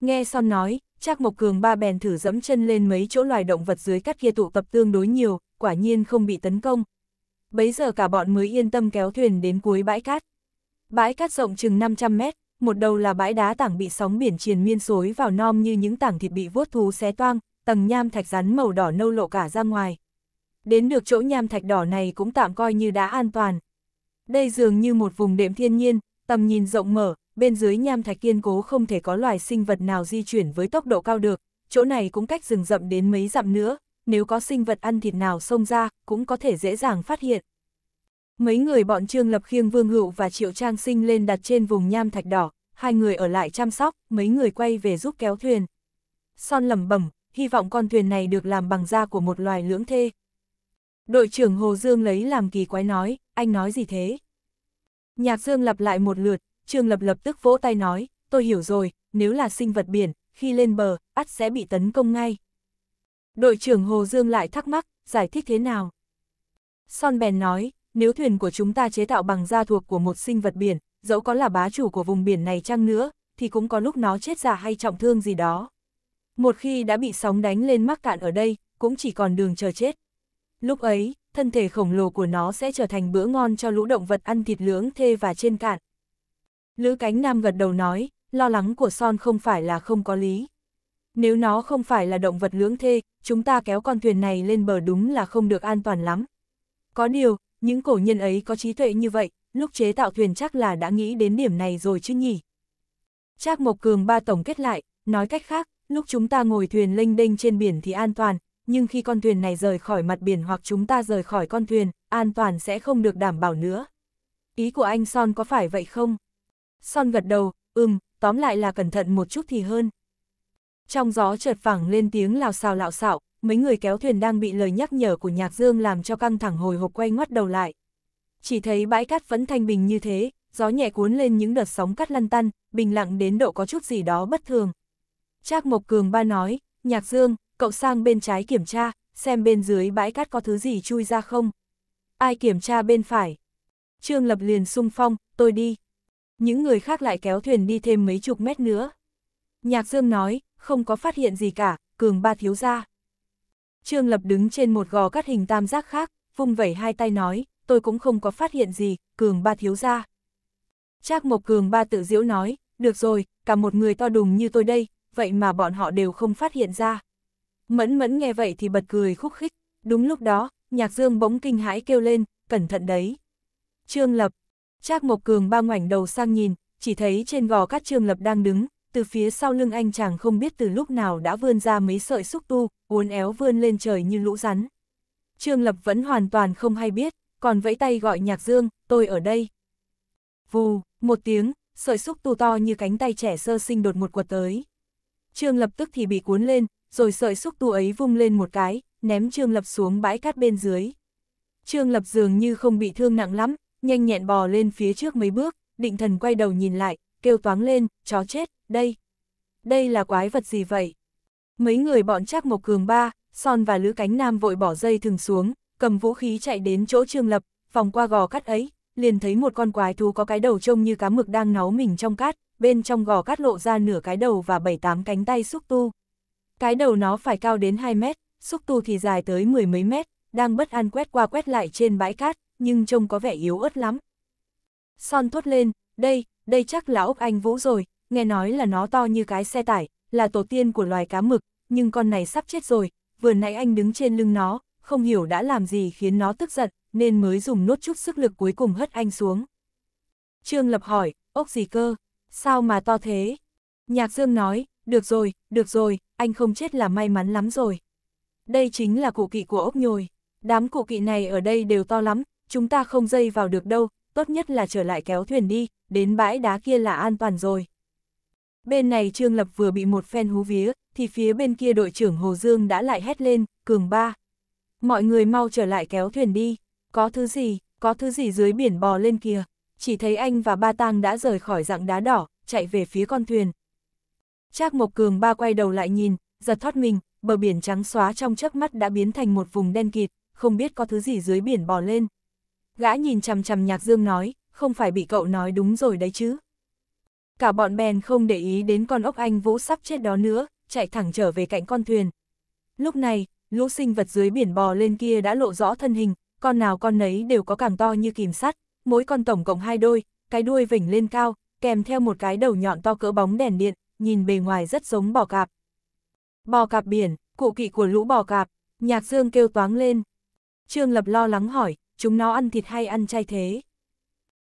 Nghe Son nói, Trác Mộc Cường ba bèn thử dẫm chân lên mấy chỗ loài động vật dưới cát kia tụ tập tương đối nhiều, quả nhiên không bị tấn công. Bấy giờ cả bọn mới yên tâm kéo thuyền đến cuối bãi cát. Bãi cát rộng chừng 500 mét, một đầu là bãi đá tảng bị sóng biển triền miên xối vào non như những tảng thịt bị vuốt thú xé toang, tầng nham thạch rắn màu đỏ nâu lộ cả ra ngoài. Đến được chỗ nham thạch đỏ này cũng tạm coi như đã an toàn, đây dường như một vùng đệm thiên nhiên, tầm nhìn rộng mở, bên dưới nham thạch kiên cố không thể có loài sinh vật nào di chuyển với tốc độ cao được, chỗ này cũng cách rừng rậm đến mấy dặm nữa, nếu có sinh vật ăn thịt nào xông ra, cũng có thể dễ dàng phát hiện. Mấy người bọn Trương Lập Khiêng Vương Hữu và Triệu Trang Sinh lên đặt trên vùng nham thạch đỏ, hai người ở lại chăm sóc, mấy người quay về giúp kéo thuyền. Son lẩm bẩm, hy vọng con thuyền này được làm bằng da của một loài lưỡng thê, Đội trưởng Hồ Dương lấy làm kỳ quái nói, anh nói gì thế? Nhạc Dương lặp lại một lượt, Trương Lập lập tức vỗ tay nói, tôi hiểu rồi, nếu là sinh vật biển, khi lên bờ, ắt sẽ bị tấn công ngay. Đội trưởng Hồ Dương lại thắc mắc, giải thích thế nào? Son bèn nói, nếu thuyền của chúng ta chế tạo bằng da thuộc của một sinh vật biển, dẫu có là bá chủ của vùng biển này chăng nữa, thì cũng có lúc nó chết già hay trọng thương gì đó. Một khi đã bị sóng đánh lên mắc cạn ở đây, cũng chỉ còn đường chờ chết. Lúc ấy, thân thể khổng lồ của nó sẽ trở thành bữa ngon cho lũ động vật ăn thịt lưỡng thê và trên cạn. Lữ cánh nam gật đầu nói, lo lắng của son không phải là không có lý. Nếu nó không phải là động vật lưỡng thê, chúng ta kéo con thuyền này lên bờ đúng là không được an toàn lắm. Có điều, những cổ nhân ấy có trí tuệ như vậy, lúc chế tạo thuyền chắc là đã nghĩ đến điểm này rồi chứ nhỉ. Trác Mộc Cường ba tổng kết lại, nói cách khác, lúc chúng ta ngồi thuyền lênh đênh trên biển thì an toàn, nhưng khi con thuyền này rời khỏi mặt biển hoặc chúng ta rời khỏi con thuyền, an toàn sẽ không được đảm bảo nữa. Ý của anh Son có phải vậy không? Son gật đầu, ừm, tóm lại là cẩn thận một chút thì hơn. Trong gió chợt phẳng lên tiếng lào xào lạo xạo, mấy người kéo thuyền đang bị lời nhắc nhở của nhạc dương làm cho căng thẳng hồi hộp quay ngoắt đầu lại. Chỉ thấy bãi cát vẫn thanh bình như thế, gió nhẹ cuốn lên những đợt sóng cắt lăn tăn, bình lặng đến độ có chút gì đó bất thường. Trác Mộc Cường ba nói, nhạc dương, cậu sang bên trái kiểm tra, xem bên dưới bãi cát có thứ gì chui ra không. Ai kiểm tra bên phải? Trương Lập liền sung phong, tôi đi. Những người khác lại kéo thuyền đi thêm mấy chục mét nữa. Nhạc Dương nói, không có phát hiện gì cả, cường ba thiếu ra. Trương Lập đứng trên một gò cắt hình tam giác khác, vung vẩy hai tay nói, tôi cũng không có phát hiện gì, cường ba thiếu ra. Trác Mộc Cường ba tự diễu nói, được rồi, cả một người to đùng như tôi đây, vậy mà bọn họ đều không phát hiện ra. Mẫn mẫn nghe vậy thì bật cười khúc khích, đúng lúc đó, nhạc dương bỗng kinh hãi kêu lên, cẩn thận đấy. Trương Lập, Trác Mộc Cường ba ngoảnh đầu sang nhìn, chỉ thấy trên gò cát Trương Lập đang đứng, từ phía sau lưng anh chàng không biết từ lúc nào đã vươn ra mấy sợi xúc tu, uốn éo vươn lên trời như lũ rắn. Trương Lập vẫn hoàn toàn không hay biết, còn vẫy tay gọi Nhạc Dương, tôi ở đây. Vù, một tiếng, sợi xúc tu to như cánh tay trẻ sơ sinh đột một quật tới. Trương Lập tức thì bị cuốn lên, rồi sợi xúc tu ấy vung lên một cái, ném Trương Lập xuống bãi cát bên dưới. Trương Lập dường như không bị thương nặng lắm, nhanh nhẹn bò lên phía trước mấy bước, định thần quay đầu nhìn lại, kêu toáng lên, chó chết, đây. Đây là quái vật gì vậy? Mấy người bọn chắc Mộc Cường Ba, Son và Lữ Cánh Nam vội bỏ dây thừng xuống, cầm vũ khí chạy đến chỗ Trương Lập, vòng qua gò cắt ấy, liền thấy một con quái thú có cái đầu trông như cá mực đang náu mình trong cát, bên trong gò cát lộ ra nửa cái đầu và bảy tám cánh tay xúc tu. Cái đầu nó phải cao đến 2 mét, xúc tu thì dài tới mười mấy mét, đang bất an quét qua quét lại trên bãi cát, nhưng trông có vẻ yếu ớt lắm. Son thốt lên, đây, đây chắc là ốc anh vũ rồi, nghe nói là nó to như cái xe tải, là tổ tiên của loài cá mực, nhưng con này sắp chết rồi, vừa nãy anh đứng trên lưng nó, không hiểu đã làm gì khiến nó tức giận, nên mới dùng nốt chút sức lực cuối cùng hất anh xuống. Trương Lập hỏi, ốc gì cơ? Sao mà to thế? Nhạc Dương nói, được rồi, được rồi, anh không chết là may mắn lắm rồi. Đây chính là cụ kỵ của ốc nhồi. Đám cụ kỵ này ở đây đều to lắm, chúng ta không dây vào được đâu, tốt nhất là trở lại kéo thuyền đi, đến bãi đá kia là an toàn rồi. Bên này Trương Lập vừa bị một phen hú vía, thì phía bên kia đội trưởng Hồ Dương đã lại hét lên, cường ba. Mọi người mau trở lại kéo thuyền đi, có thứ gì, có thứ gì dưới biển bò lên kia. Chỉ thấy anh và ba tang đã rời khỏi dạng đá đỏ, chạy về phía con thuyền, Trác Mộc Cường ba quay đầu lại nhìn, giật thoát mình, bờ biển trắng xóa trong chớp mắt đã biến thành một vùng đen kịt, không biết có thứ gì dưới biển bò lên. Gã nhìn chằm chằm Nhạc Dương nói, không phải bị cậu nói đúng rồi đấy chứ. Cả bọn bèn không để ý đến con ốc anh vũ sắp chết đó nữa, chạy thẳng trở về cạnh con thuyền. Lúc này, lũ sinh vật dưới biển bò lên kia đã lộ rõ thân hình, con nào con nấy đều có càng to như kìm sắt, mỗi con tổng cộng hai đôi, cái đuôi vỉnh lên cao, kèm theo một cái đầu nhọn to cỡ bóng đèn điện, nhìn bề ngoài rất giống bò cạp. Bò cạp biển, cụ kỵ của lũ bò cạp, nhạc dương kêu toáng lên. Trương Lập lo lắng hỏi, chúng nó ăn thịt hay ăn chay thế?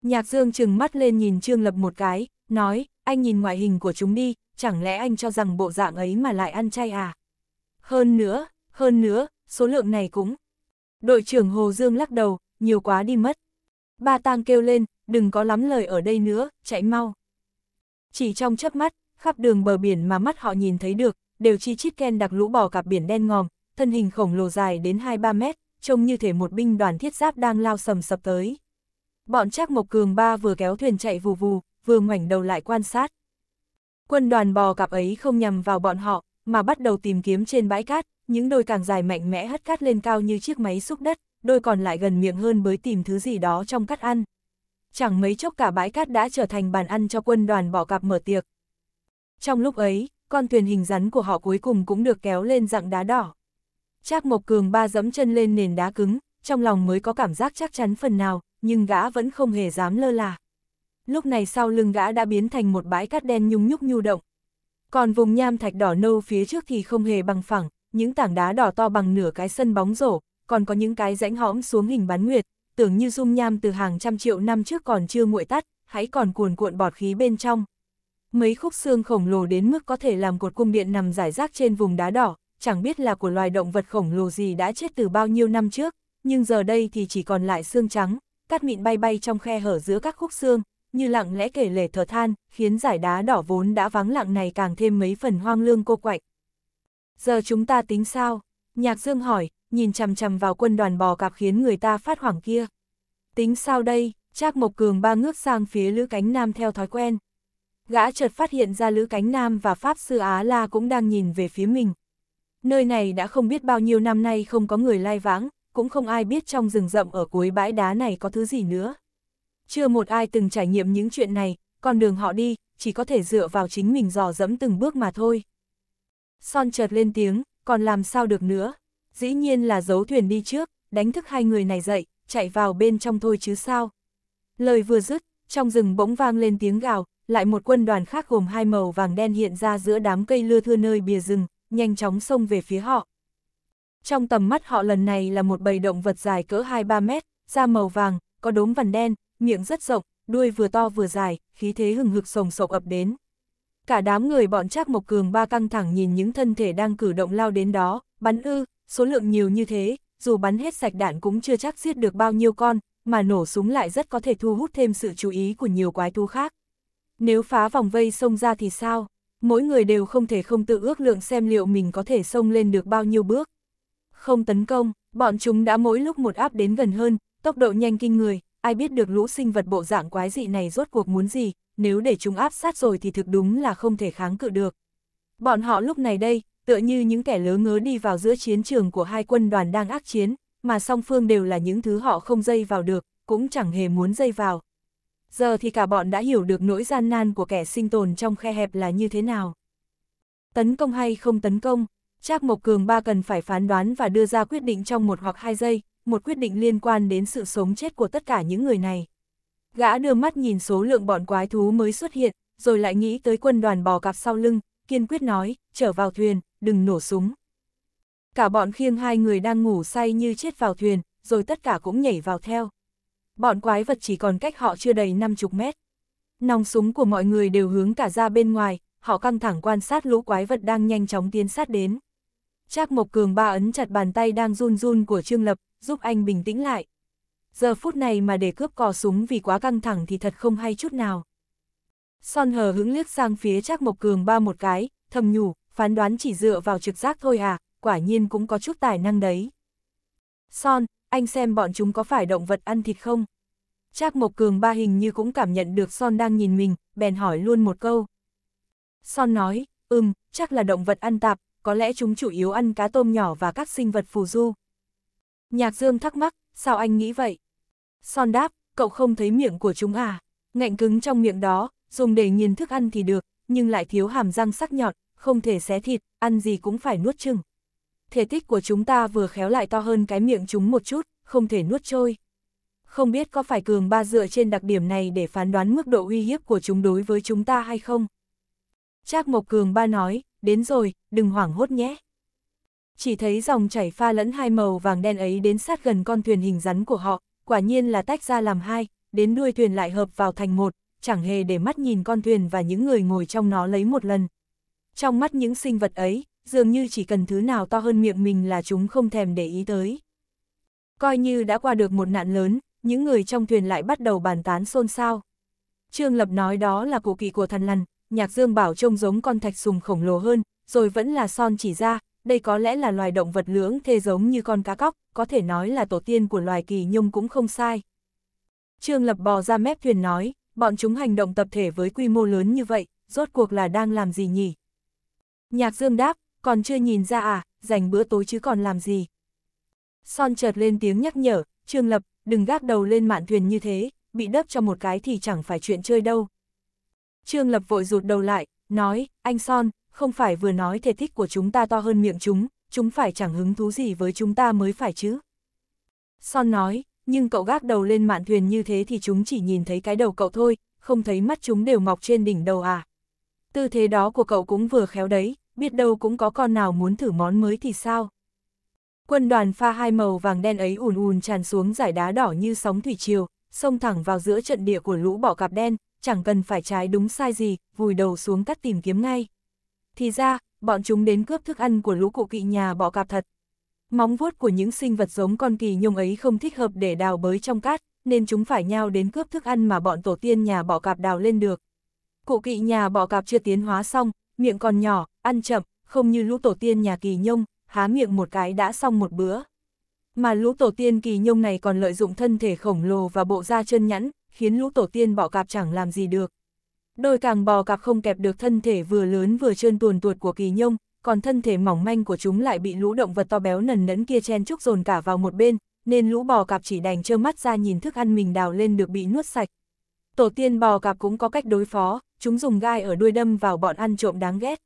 Nhạc dương trừng mắt lên nhìn Trương Lập một cái, nói, anh nhìn ngoại hình của chúng đi, chẳng lẽ anh cho rằng bộ dạng ấy mà lại ăn chay à? Hơn nữa, hơn nữa, số lượng này cũng. Đội trưởng Hồ Dương lắc đầu, nhiều quá đi mất. Ba tang kêu lên, đừng có lắm lời ở đây nữa, chạy mau. Chỉ trong chớp mắt, khắp đường bờ biển mà mắt họ nhìn thấy được, đều chi chít ken đặc lũ bò cặp biển đen ngòm, thân hình khổng lồ dài đến 2-3 mét, trông như thể một binh đoàn thiết giáp đang lao sầm sập tới. Bọn Trác Mộc Cường Ba vừa kéo thuyền chạy vù vù, vừa ngoảnh đầu lại quan sát. Quân đoàn bò cặp ấy không nhằm vào bọn họ, mà bắt đầu tìm kiếm trên bãi cát, những đôi càng dài mạnh mẽ hất cát lên cao như chiếc máy xúc đất, đôi còn lại gần miệng hơn bới tìm thứ gì đó trong cát ăn. Chẳng mấy chốc cả bãi cát đã trở thành bàn ăn cho quân đoàn bò cặp mở tiệc, trong lúc ấy, con thuyền hình rắn của họ cuối cùng cũng được kéo lên dạng đá đỏ. Trác Mộc Cường ba dẫm chân lên nền đá cứng, trong lòng mới có cảm giác chắc chắn phần nào, nhưng gã vẫn không hề dám lơ là. Lúc này sau lưng gã đã biến thành một bãi cát đen nhung nhúc nhu động. Còn vùng nham thạch đỏ nâu phía trước thì không hề bằng phẳng, những tảng đá đỏ to bằng nửa cái sân bóng rổ, còn có những cái rãnh hõm xuống hình bán nguyệt, tưởng như dung nham từ hàng trăm triệu năm trước còn chưa nguội tắt, hãy còn cuồn cuộn bọt khí bên trong mấy khúc xương khổng lồ đến mức có thể làm cột cung điện nằm rải rác trên vùng đá đỏ, chẳng biết là của loài động vật khổng lồ gì đã chết từ bao nhiêu năm trước, nhưng giờ đây thì chỉ còn lại xương trắng, cát mịn bay bay trong khe hở giữa các khúc xương, như lặng lẽ kể lể thở than, khiến giải đá đỏ vốn đã vắng lặng này càng thêm mấy phần hoang lương cô quạnh. Giờ chúng ta tính sao? Nhạc Dương hỏi, nhìn chằm chằm vào quân đoàn bò cạp khiến người ta phát hoảng kia. Tính sao đây? Trác Mộc Cường ba ngước sang phía Lữ Cánh Nam theo thói quen gã chợt phát hiện ra Lữ Cánh Nam và Pháp Sư Á La cũng đang nhìn về phía mình. Nơi này đã không biết bao nhiêu năm nay không có người lai vãng, cũng không ai biết trong rừng rậm ở cuối bãi đá này có thứ gì nữa. Chưa một ai từng trải nghiệm những chuyện này, con đường họ đi, chỉ có thể dựa vào chính mình dò dẫm từng bước mà thôi. Son chợt lên tiếng, còn làm sao được nữa, dĩ nhiên là giấu thuyền đi trước, đánh thức hai người này dậy, chạy vào bên trong thôi chứ sao. Lời vừa dứt, trong rừng bỗng vang lên tiếng gào, lại một quân đoàn khác gồm hai màu vàng đen hiện ra giữa đám cây lưa thưa nơi bìa rừng, nhanh chóng xông về phía họ. Trong tầm mắt họ lần này là một bầy động vật dài cỡ 2-3 mét, da màu vàng, có đốm vằn đen, miệng rất rộng, đuôi vừa to vừa dài, khí thế hừng hực sồng sộc ập đến. Cả đám người bọn Trác Mộc Cường ba căng thẳng nhìn những thân thể đang cử động lao đến đó, bắn ư, số lượng nhiều như thế, dù bắn hết sạch đạn cũng chưa chắc giết được bao nhiêu con, mà nổ súng lại rất có thể thu hút thêm sự chú ý của nhiều quái thú khác. Nếu phá vòng vây xông ra thì sao? Mỗi người đều không thể không tự ước lượng xem liệu mình có thể xông lên được bao nhiêu bước. Không tấn công, bọn chúng đã mỗi lúc một áp đến gần hơn, tốc độ nhanh kinh người, ai biết được lũ sinh vật bộ dạng quái dị này rốt cuộc muốn gì, nếu để chúng áp sát rồi thì thực đúng là không thể kháng cự được. Bọn họ lúc này đây, tựa như những kẻ lớ ngớ đi vào giữa chiến trường của hai quân đoàn đang ác chiến, mà song phương đều là những thứ họ không dây vào được, cũng chẳng hề muốn dây vào, giờ thì cả bọn đã hiểu được nỗi gian nan của kẻ sinh tồn trong khe hẹp là như thế nào. Tấn công hay không tấn công, Trác Mộc Cường ba cần phải phán đoán và đưa ra quyết định trong một hoặc hai giây, một quyết định liên quan đến sự sống chết của tất cả những người này. Gã đưa mắt nhìn số lượng bọn quái thú mới xuất hiện, rồi lại nghĩ tới quân đoàn bò cạp sau lưng, kiên quyết nói, trở vào thuyền, đừng nổ súng. Cả bọn khiêng hai người đang ngủ say như chết vào thuyền, rồi tất cả cũng nhảy vào theo bọn quái vật chỉ còn cách họ chưa đầy 50 mét. Nòng súng của mọi người đều hướng cả ra bên ngoài, họ căng thẳng quan sát lũ quái vật đang nhanh chóng tiến sát đến. Trác Mộc Cường ba ấn chặt bàn tay đang run run của Trương Lập, giúp anh bình tĩnh lại. Giờ phút này mà để cướp cò súng vì quá căng thẳng thì thật không hay chút nào. Son hờ hững liếc sang phía Trác Mộc Cường ba một cái, thầm nhủ, phán đoán chỉ dựa vào trực giác thôi à, quả nhiên cũng có chút tài năng đấy. Son, anh xem bọn chúng có phải động vật ăn thịt không? Trác Mộc Cường ba hình như cũng cảm nhận được Son đang nhìn mình, bèn hỏi luôn một câu. Son nói, ừm, chắc là động vật ăn tạp, có lẽ chúng chủ yếu ăn cá tôm nhỏ và các sinh vật phù du. Nhạc Dương thắc mắc, sao anh nghĩ vậy? Son đáp, cậu không thấy miệng của chúng à? Ngạnh cứng trong miệng đó, dùng để nghiền thức ăn thì được, nhưng lại thiếu hàm răng sắc nhọn, không thể xé thịt, ăn gì cũng phải nuốt chừng thể tích của chúng ta vừa khéo lại to hơn cái miệng chúng một chút, không thể nuốt trôi. Không biết có phải cường ba dựa trên đặc điểm này để phán đoán mức độ uy hiếp của chúng đối với chúng ta hay không? Trác Mộc Cường ba nói, đến rồi, đừng hoảng hốt nhé. Chỉ thấy dòng chảy pha lẫn hai màu vàng đen ấy đến sát gần con thuyền hình rắn của họ, quả nhiên là tách ra làm hai, đến đuôi thuyền lại hợp vào thành một, chẳng hề để mắt nhìn con thuyền và những người ngồi trong nó lấy một lần. Trong mắt những sinh vật ấy, dường như chỉ cần thứ nào to hơn miệng mình là chúng không thèm để ý tới. Coi như đã qua được một nạn lớn, những người trong thuyền lại bắt đầu bàn tán xôn xao. Trương Lập nói đó là cụ kỵ của thần lằn, nhạc dương bảo trông giống con thạch sùng khổng lồ hơn, rồi vẫn là son chỉ ra, đây có lẽ là loài động vật lưỡng thê giống như con cá cóc, có thể nói là tổ tiên của loài kỳ nhung cũng không sai. Trương Lập bò ra mép thuyền nói, bọn chúng hành động tập thể với quy mô lớn như vậy, rốt cuộc là đang làm gì nhỉ? Nhạc Dương đáp, còn chưa nhìn ra à, dành bữa tối chứ còn làm gì. Son chợt lên tiếng nhắc nhở, Trương Lập, đừng gác đầu lên mạn thuyền như thế, bị đớp cho một cái thì chẳng phải chuyện chơi đâu. Trương Lập vội rụt đầu lại, nói, anh Son, không phải vừa nói thể thích của chúng ta to hơn miệng chúng, chúng phải chẳng hứng thú gì với chúng ta mới phải chứ. Son nói, nhưng cậu gác đầu lên mạn thuyền như thế thì chúng chỉ nhìn thấy cái đầu cậu thôi, không thấy mắt chúng đều mọc trên đỉnh đầu à. Tư thế đó của cậu cũng vừa khéo đấy, biết đâu cũng có con nào muốn thử món mới thì sao. Quân đoàn pha hai màu vàng đen ấy ùn ùn tràn xuống giải đá đỏ như sóng thủy triều, xông thẳng vào giữa trận địa của lũ bọ cạp đen, chẳng cần phải trái đúng sai gì, vùi đầu xuống cắt tìm kiếm ngay. Thì ra, bọn chúng đến cướp thức ăn của lũ cụ kỵ nhà bọ cạp thật. Móng vuốt của những sinh vật giống con kỳ nhung ấy không thích hợp để đào bới trong cát, nên chúng phải nhau đến cướp thức ăn mà bọn tổ tiên nhà bọ cạp đào lên được. Cụ kỵ nhà bọ cạp chưa tiến hóa xong, miệng còn nhỏ, ăn chậm, không như lũ tổ tiên nhà kỳ nhông, há miệng một cái đã xong một bữa. Mà lũ tổ tiên kỳ nhông này còn lợi dụng thân thể khổng lồ và bộ da chân nhẵn, khiến lũ tổ tiên bọ cạp chẳng làm gì được. Đôi càng bò cạp không kẹp được thân thể vừa lớn vừa trơn tuồn tuột của kỳ nhông, còn thân thể mỏng manh của chúng lại bị lũ động vật to béo nần nẫn kia chen chúc dồn cả vào một bên, nên lũ bò cạp chỉ đành trơ mắt ra nhìn thức ăn mình đào lên được bị nuốt sạch. Tổ tiên bò cạp cũng có cách đối phó, chúng dùng gai ở đuôi đâm vào bọn ăn trộm đáng ghét.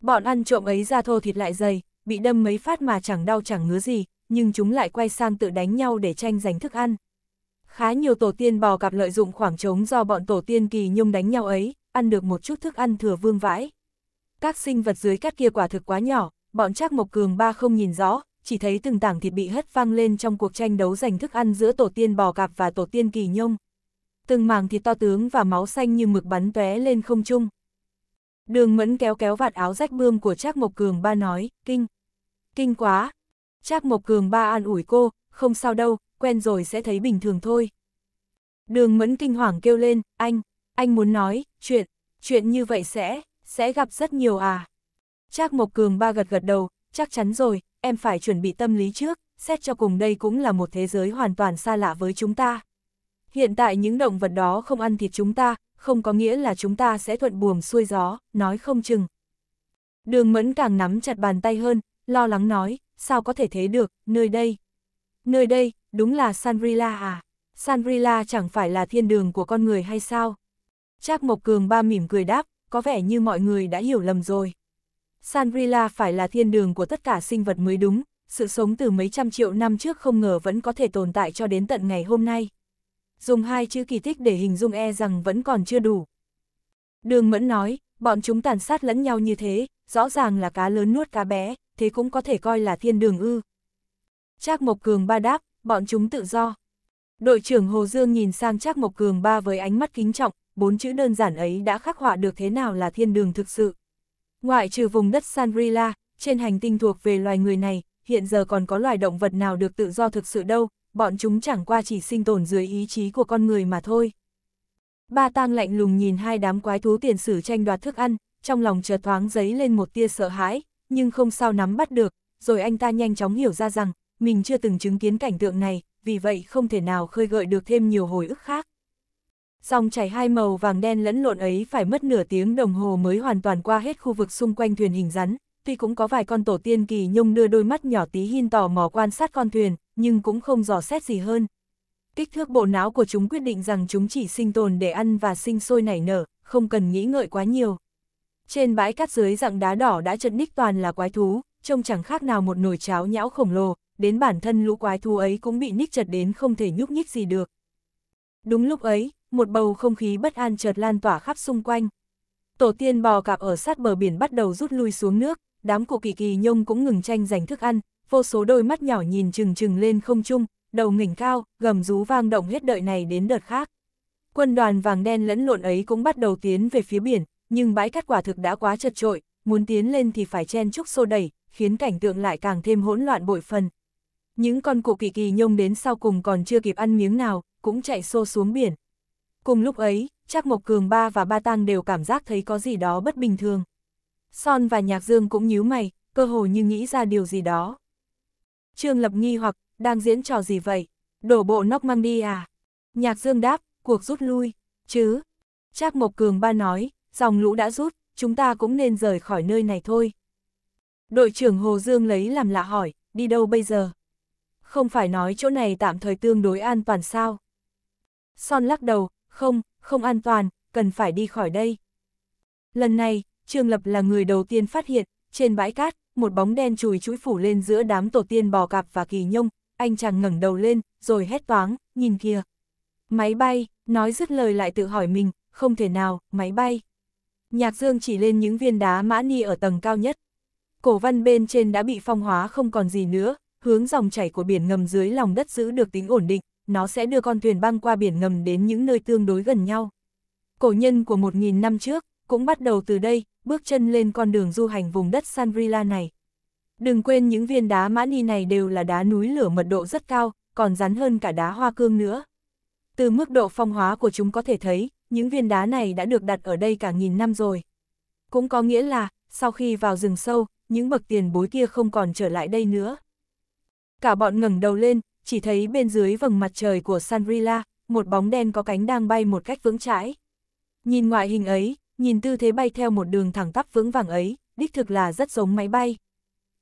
Bọn ăn trộm ấy ra thô thịt lại dày, bị đâm mấy phát mà chẳng đau chẳng ngứa gì, nhưng chúng lại quay sang tự đánh nhau để tranh giành thức ăn. Khá nhiều tổ tiên bò cặp lợi dụng khoảng trống do bọn tổ tiên kỳ nhung đánh nhau ấy, ăn được một chút thức ăn thừa vương vãi. Các sinh vật dưới cát kia quả thực quá nhỏ, bọn chắc mộc cường ba không nhìn rõ, chỉ thấy từng tảng thịt bị hất văng lên trong cuộc tranh đấu giành thức ăn giữa tổ tiên bò cạp và tổ tiên kỳ nhông từng mảng thịt to tướng và máu xanh như mực bắn tóe lên không trung. Đường mẫn kéo kéo vạt áo rách bươm của Trác Mộc Cường ba nói, kinh, kinh quá. Trác Mộc Cường ba an ủi cô, không sao đâu, quen rồi sẽ thấy bình thường thôi. Đường mẫn kinh hoàng kêu lên, anh, anh muốn nói, chuyện, chuyện như vậy sẽ, sẽ gặp rất nhiều à. Trác Mộc Cường ba gật gật đầu, chắc chắn rồi, em phải chuẩn bị tâm lý trước, xét cho cùng đây cũng là một thế giới hoàn toàn xa lạ với chúng ta. Hiện tại những động vật đó không ăn thịt chúng ta, không có nghĩa là chúng ta sẽ thuận buồm xuôi gió, nói không chừng. Đường mẫn càng nắm chặt bàn tay hơn, lo lắng nói, sao có thể thế được, nơi đây. Nơi đây, đúng là Sanrila à? Sanrila chẳng phải là thiên đường của con người hay sao? Trác Mộc Cường ba mỉm cười đáp, có vẻ như mọi người đã hiểu lầm rồi. Sanrila phải là thiên đường của tất cả sinh vật mới đúng, sự sống từ mấy trăm triệu năm trước không ngờ vẫn có thể tồn tại cho đến tận ngày hôm nay dùng hai chữ kỳ tích để hình dung e rằng vẫn còn chưa đủ. Đường Mẫn nói, bọn chúng tàn sát lẫn nhau như thế, rõ ràng là cá lớn nuốt cá bé, thế cũng có thể coi là thiên đường ư. Trác Mộc Cường ba đáp, bọn chúng tự do. Đội trưởng Hồ Dương nhìn sang Trác Mộc Cường ba với ánh mắt kính trọng, bốn chữ đơn giản ấy đã khắc họa được thế nào là thiên đường thực sự. Ngoại trừ vùng đất Sangrila, trên hành tinh thuộc về loài người này, hiện giờ còn có loài động vật nào được tự do thực sự đâu, bọn chúng chẳng qua chỉ sinh tồn dưới ý chí của con người mà thôi. Ba tang lạnh lùng nhìn hai đám quái thú tiền sử tranh đoạt thức ăn, trong lòng chợt thoáng giấy lên một tia sợ hãi, nhưng không sao nắm bắt được, rồi anh ta nhanh chóng hiểu ra rằng, mình chưa từng chứng kiến cảnh tượng này, vì vậy không thể nào khơi gợi được thêm nhiều hồi ức khác. Dòng chảy hai màu vàng đen lẫn lộn ấy phải mất nửa tiếng đồng hồ mới hoàn toàn qua hết khu vực xung quanh thuyền hình rắn, tuy cũng có vài con tổ tiên kỳ nhung đưa đôi mắt nhỏ tí hin tò mò quan sát con thuyền, nhưng cũng không dò xét gì hơn. Kích thước bộ não của chúng quyết định rằng chúng chỉ sinh tồn để ăn và sinh sôi nảy nở, không cần nghĩ ngợi quá nhiều. Trên bãi cát dưới dạng đá đỏ đã chật ních toàn là quái thú, trông chẳng khác nào một nồi cháo nhão khổng lồ, đến bản thân lũ quái thú ấy cũng bị ních chật đến không thể nhúc nhích gì được. Đúng lúc ấy, một bầu không khí bất an chợt lan tỏa khắp xung quanh. Tổ tiên bò cạp ở sát bờ biển bắt đầu rút lui xuống nước, đám cụ kỳ kỳ nhông cũng ngừng tranh giành thức ăn, vô số đôi mắt nhỏ nhìn chừng chừng lên không trung, đầu nghỉnh cao, gầm rú vang động hết đợi này đến đợt khác. Quân đoàn vàng đen lẫn lộn ấy cũng bắt đầu tiến về phía biển, nhưng bãi cát quả thực đã quá chật trội, muốn tiến lên thì phải chen chúc xô đẩy, khiến cảnh tượng lại càng thêm hỗn loạn bội phần. Những con cụ kỳ kỳ nhông đến sau cùng còn chưa kịp ăn miếng nào, cũng chạy xô xuống biển. Cùng lúc ấy, chắc Mộc Cường Ba và Ba tăng đều cảm giác thấy có gì đó bất bình thường. Son và Nhạc Dương cũng nhíu mày, cơ hồ như nghĩ ra điều gì đó. Trương Lập nghi hoặc, đang diễn trò gì vậy? Đổ bộ nóc mang đi à? Nhạc Dương đáp, cuộc rút lui, chứ? Trác Mộc Cường ba nói, dòng lũ đã rút, chúng ta cũng nên rời khỏi nơi này thôi. Đội trưởng Hồ Dương lấy làm lạ hỏi, đi đâu bây giờ? Không phải nói chỗ này tạm thời tương đối an toàn sao? Son lắc đầu, không, không an toàn, cần phải đi khỏi đây. Lần này, Trương Lập là người đầu tiên phát hiện, trên bãi cát, một bóng đen chùi chuỗi phủ lên giữa đám tổ tiên bò cạp và kỳ nhông, anh chàng ngẩng đầu lên, rồi hét toáng, nhìn kia. Máy bay, nói dứt lời lại tự hỏi mình, không thể nào, máy bay. Nhạc Dương chỉ lên những viên đá mã ni ở tầng cao nhất. Cổ văn bên trên đã bị phong hóa không còn gì nữa, hướng dòng chảy của biển ngầm dưới lòng đất giữ được tính ổn định, nó sẽ đưa con thuyền băng qua biển ngầm đến những nơi tương đối gần nhau. Cổ nhân của một nghìn năm trước, cũng bắt đầu từ đây, bước chân lên con đường du hành vùng đất Sanrila này. Đừng quên những viên đá mã ni này đều là đá núi lửa mật độ rất cao, còn rắn hơn cả đá hoa cương nữa. Từ mức độ phong hóa của chúng có thể thấy, những viên đá này đã được đặt ở đây cả nghìn năm rồi. Cũng có nghĩa là, sau khi vào rừng sâu, những bậc tiền bối kia không còn trở lại đây nữa. Cả bọn ngẩng đầu lên, chỉ thấy bên dưới vầng mặt trời của Sanrila, một bóng đen có cánh đang bay một cách vững chãi. Nhìn ngoại hình ấy, nhìn tư thế bay theo một đường thẳng tắp vững vàng ấy, đích thực là rất giống máy bay.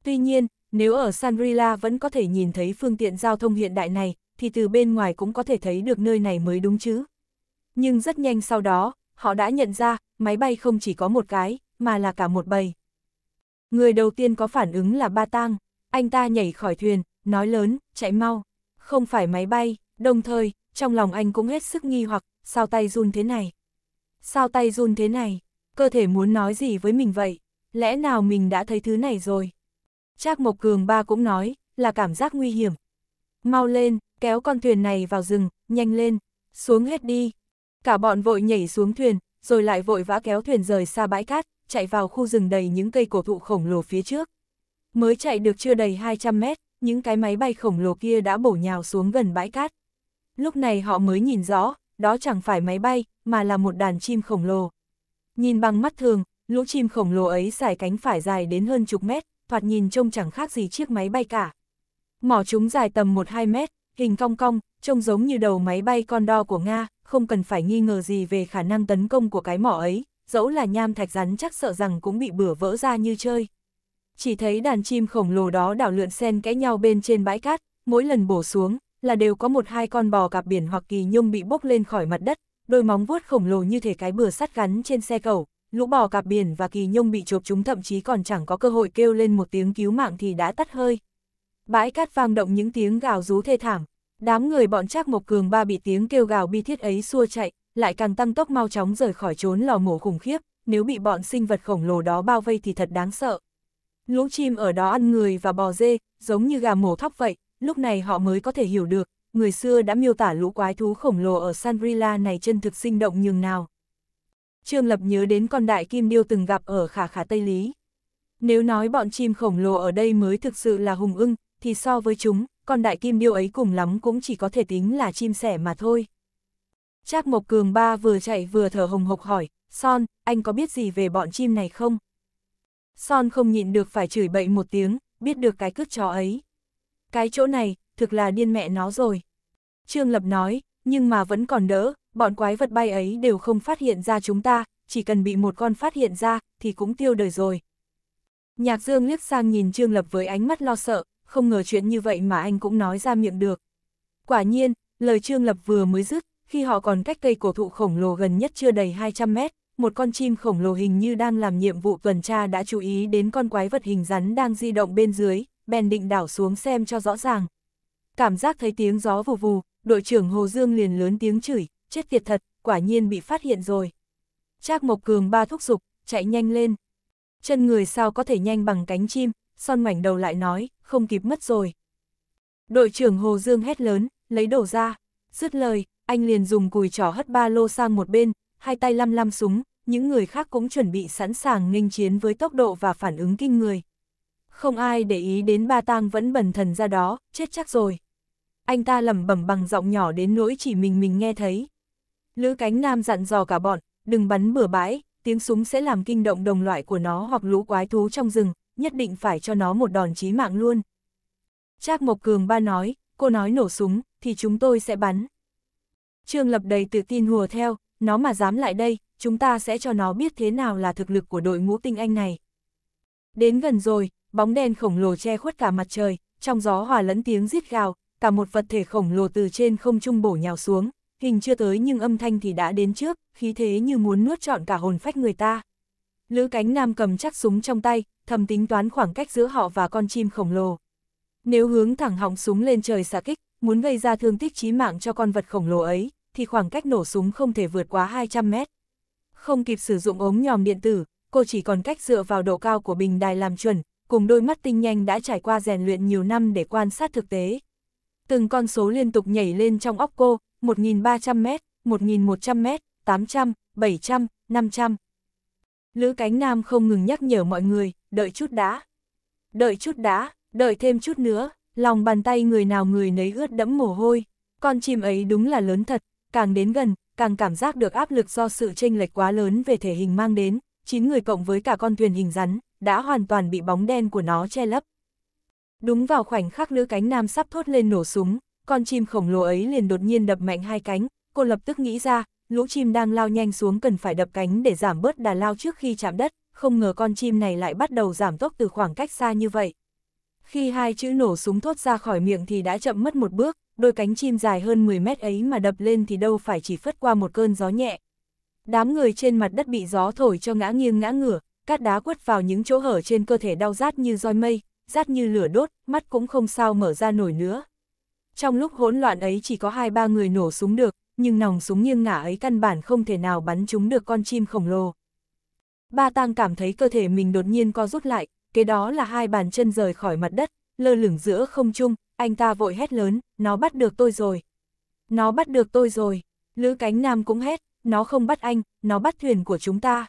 Tuy nhiên, nếu ở Sanrila vẫn có thể nhìn thấy phương tiện giao thông hiện đại này, thì từ bên ngoài cũng có thể thấy được nơi này mới đúng chứ. Nhưng rất nhanh sau đó, họ đã nhận ra, máy bay không chỉ có một cái, mà là cả một bầy. Người đầu tiên có phản ứng là Ba Tang, anh ta nhảy khỏi thuyền, nói lớn, chạy mau, không phải máy bay, đồng thời, trong lòng anh cũng hết sức nghi hoặc, sao tay run thế này sao tay run thế này, cơ thể muốn nói gì với mình vậy, lẽ nào mình đã thấy thứ này rồi. Trác Mộc Cường ba cũng nói, là cảm giác nguy hiểm. Mau lên, kéo con thuyền này vào rừng, nhanh lên, xuống hết đi. Cả bọn vội nhảy xuống thuyền, rồi lại vội vã kéo thuyền rời xa bãi cát, chạy vào khu rừng đầy những cây cổ thụ khổng lồ phía trước. Mới chạy được chưa đầy 200 mét, những cái máy bay khổng lồ kia đã bổ nhào xuống gần bãi cát. Lúc này họ mới nhìn rõ, đó chẳng phải máy bay, mà là một đàn chim khổng lồ. Nhìn bằng mắt thường, lũ chim khổng lồ ấy xải cánh phải dài đến hơn chục mét, thoạt nhìn trông chẳng khác gì chiếc máy bay cả. Mỏ chúng dài tầm 1-2 mét, hình cong cong, trông giống như đầu máy bay con đo của Nga, không cần phải nghi ngờ gì về khả năng tấn công của cái mỏ ấy, dẫu là nham thạch rắn chắc sợ rằng cũng bị bửa vỡ ra như chơi. Chỉ thấy đàn chim khổng lồ đó đảo lượn xen kẽ nhau bên trên bãi cát, mỗi lần bổ xuống, là đều có một hai con bò cạp biển hoặc kỳ nhung bị bốc lên khỏi mặt đất, đôi móng vuốt khổng lồ như thể cái bừa sắt gắn trên xe cầu, lũ bò cạp biển và kỳ nhông bị chộp chúng thậm chí còn chẳng có cơ hội kêu lên một tiếng cứu mạng thì đã tắt hơi. Bãi cát vang động những tiếng gào rú thê thảm, đám người bọn Trác một Cường ba bị tiếng kêu gào bi thiết ấy xua chạy, lại càng tăng tốc mau chóng rời khỏi trốn lò mổ khủng khiếp, nếu bị bọn sinh vật khổng lồ đó bao vây thì thật đáng sợ. Lũ chim ở đó ăn người và bò dê, giống như gà mổ thóc vậy, lúc này họ mới có thể hiểu được, người xưa đã miêu tả lũ quái thú khổng lồ ở Sanrila này chân thực sinh động nhường nào. Trương Lập nhớ đến con đại kim điêu từng gặp ở khả khả Tây Lý. Nếu nói bọn chim khổng lồ ở đây mới thực sự là hùng ưng, thì so với chúng, con đại kim điêu ấy cùng lắm cũng chỉ có thể tính là chim sẻ mà thôi. Trác Mộc Cường ba vừa chạy vừa thở hồng hộc hỏi, Son, anh có biết gì về bọn chim này không? Son không nhịn được phải chửi bậy một tiếng, biết được cái cướp chó ấy cái chỗ này, thực là điên mẹ nó rồi. Trương Lập nói, nhưng mà vẫn còn đỡ, bọn quái vật bay ấy đều không phát hiện ra chúng ta, chỉ cần bị một con phát hiện ra, thì cũng tiêu đời rồi. Nhạc Dương liếc sang nhìn Trương Lập với ánh mắt lo sợ, không ngờ chuyện như vậy mà anh cũng nói ra miệng được. Quả nhiên, lời Trương Lập vừa mới dứt, khi họ còn cách cây cổ thụ khổng lồ gần nhất chưa đầy 200 mét, một con chim khổng lồ hình như đang làm nhiệm vụ tuần tra đã chú ý đến con quái vật hình rắn đang di động bên dưới, bèn định đảo xuống xem cho rõ ràng. Cảm giác thấy tiếng gió vù vù, đội trưởng Hồ Dương liền lớn tiếng chửi, chết tiệt thật, quả nhiên bị phát hiện rồi. Trác Mộc Cường ba thúc giục, chạy nhanh lên. Chân người sao có thể nhanh bằng cánh chim, son ngoảnh đầu lại nói, không kịp mất rồi. Đội trưởng Hồ Dương hét lớn, lấy đổ ra. Dứt lời, anh liền dùng cùi trỏ hất ba lô sang một bên, hai tay lăm lăm súng, những người khác cũng chuẩn bị sẵn sàng nghênh chiến với tốc độ và phản ứng kinh người không ai để ý đến ba tang vẫn bần thần ra đó, chết chắc rồi. Anh ta lẩm bẩm bằng giọng nhỏ đến nỗi chỉ mình mình nghe thấy. Lữ cánh nam dặn dò cả bọn, đừng bắn bừa bãi, tiếng súng sẽ làm kinh động đồng loại của nó hoặc lũ quái thú trong rừng, nhất định phải cho nó một đòn chí mạng luôn. Trác Mộc Cường ba nói, cô nói nổ súng, thì chúng tôi sẽ bắn. Trương Lập đầy tự tin hùa theo, nó mà dám lại đây, chúng ta sẽ cho nó biết thế nào là thực lực của đội ngũ tinh anh này. Đến gần rồi, bóng đen khổng lồ che khuất cả mặt trời, trong gió hòa lẫn tiếng rít gào, cả một vật thể khổng lồ từ trên không trung bổ nhào xuống, hình chưa tới nhưng âm thanh thì đã đến trước, khí thế như muốn nuốt trọn cả hồn phách người ta. Lữ cánh nam cầm chắc súng trong tay, thầm tính toán khoảng cách giữa họ và con chim khổng lồ. Nếu hướng thẳng họng súng lên trời xạ kích, muốn gây ra thương tích chí mạng cho con vật khổng lồ ấy, thì khoảng cách nổ súng không thể vượt quá 200 mét. Không kịp sử dụng ống nhòm điện tử, cô chỉ còn cách dựa vào độ cao của bình đài làm chuẩn, cùng đôi mắt tinh nhanh đã trải qua rèn luyện nhiều năm để quan sát thực tế. Từng con số liên tục nhảy lên trong óc cô, 1.300m, 1.100m, 800, 700, 500. Lữ cánh nam không ngừng nhắc nhở mọi người, đợi chút đã. Đợi chút đã, đợi thêm chút nữa, lòng bàn tay người nào người nấy ướt đẫm mồ hôi. Con chim ấy đúng là lớn thật, càng đến gần, càng cảm giác được áp lực do sự chênh lệch quá lớn về thể hình mang đến, 9 người cộng với cả con thuyền hình rắn, đã hoàn toàn bị bóng đen của nó che lấp. Đúng vào khoảnh khắc nữ cánh nam sắp thốt lên nổ súng, con chim khổng lồ ấy liền đột nhiên đập mạnh hai cánh, cô lập tức nghĩ ra, lũ chim đang lao nhanh xuống cần phải đập cánh để giảm bớt đà lao trước khi chạm đất, không ngờ con chim này lại bắt đầu giảm tốc từ khoảng cách xa như vậy. Khi hai chữ nổ súng thốt ra khỏi miệng thì đã chậm mất một bước, đôi cánh chim dài hơn 10 mét ấy mà đập lên thì đâu phải chỉ phất qua một cơn gió nhẹ. Đám người trên mặt đất bị gió thổi cho ngã nghiêng ngã ngửa, cát đá quất vào những chỗ hở trên cơ thể đau rát như roi mây, rát như lửa đốt, mắt cũng không sao mở ra nổi nữa. Trong lúc hỗn loạn ấy chỉ có hai ba người nổ súng được, nhưng nòng súng nghiêng ngả ấy căn bản không thể nào bắn chúng được con chim khổng lồ. Ba tang cảm thấy cơ thể mình đột nhiên co rút lại, kế đó là hai bàn chân rời khỏi mặt đất, lơ lửng giữa không trung, anh ta vội hét lớn, nó bắt được tôi rồi. Nó bắt được tôi rồi, Lữ Cánh Nam cũng hét, nó không bắt anh, nó bắt thuyền của chúng ta.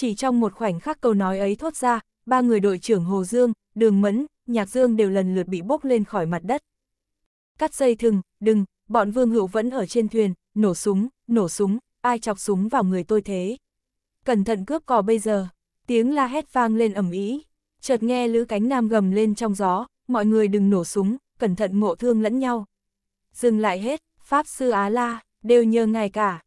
Chỉ trong một khoảnh khắc câu nói ấy thốt ra, ba người đội trưởng Hồ Dương, Đường Mẫn, Nhạc Dương đều lần lượt bị bốc lên khỏi mặt đất. Cắt dây thừng, đừng, bọn Vương Hữu vẫn ở trên thuyền, nổ súng, nổ súng, ai chọc súng vào người tôi thế. Cẩn thận cướp cò bây giờ, tiếng la hét vang lên ầm ĩ. Chợt nghe lữ cánh nam gầm lên trong gió, mọi người đừng nổ súng, cẩn thận ngộ thương lẫn nhau. Dừng lại hết, Pháp Sư Á La, đều nhờ ngài cả.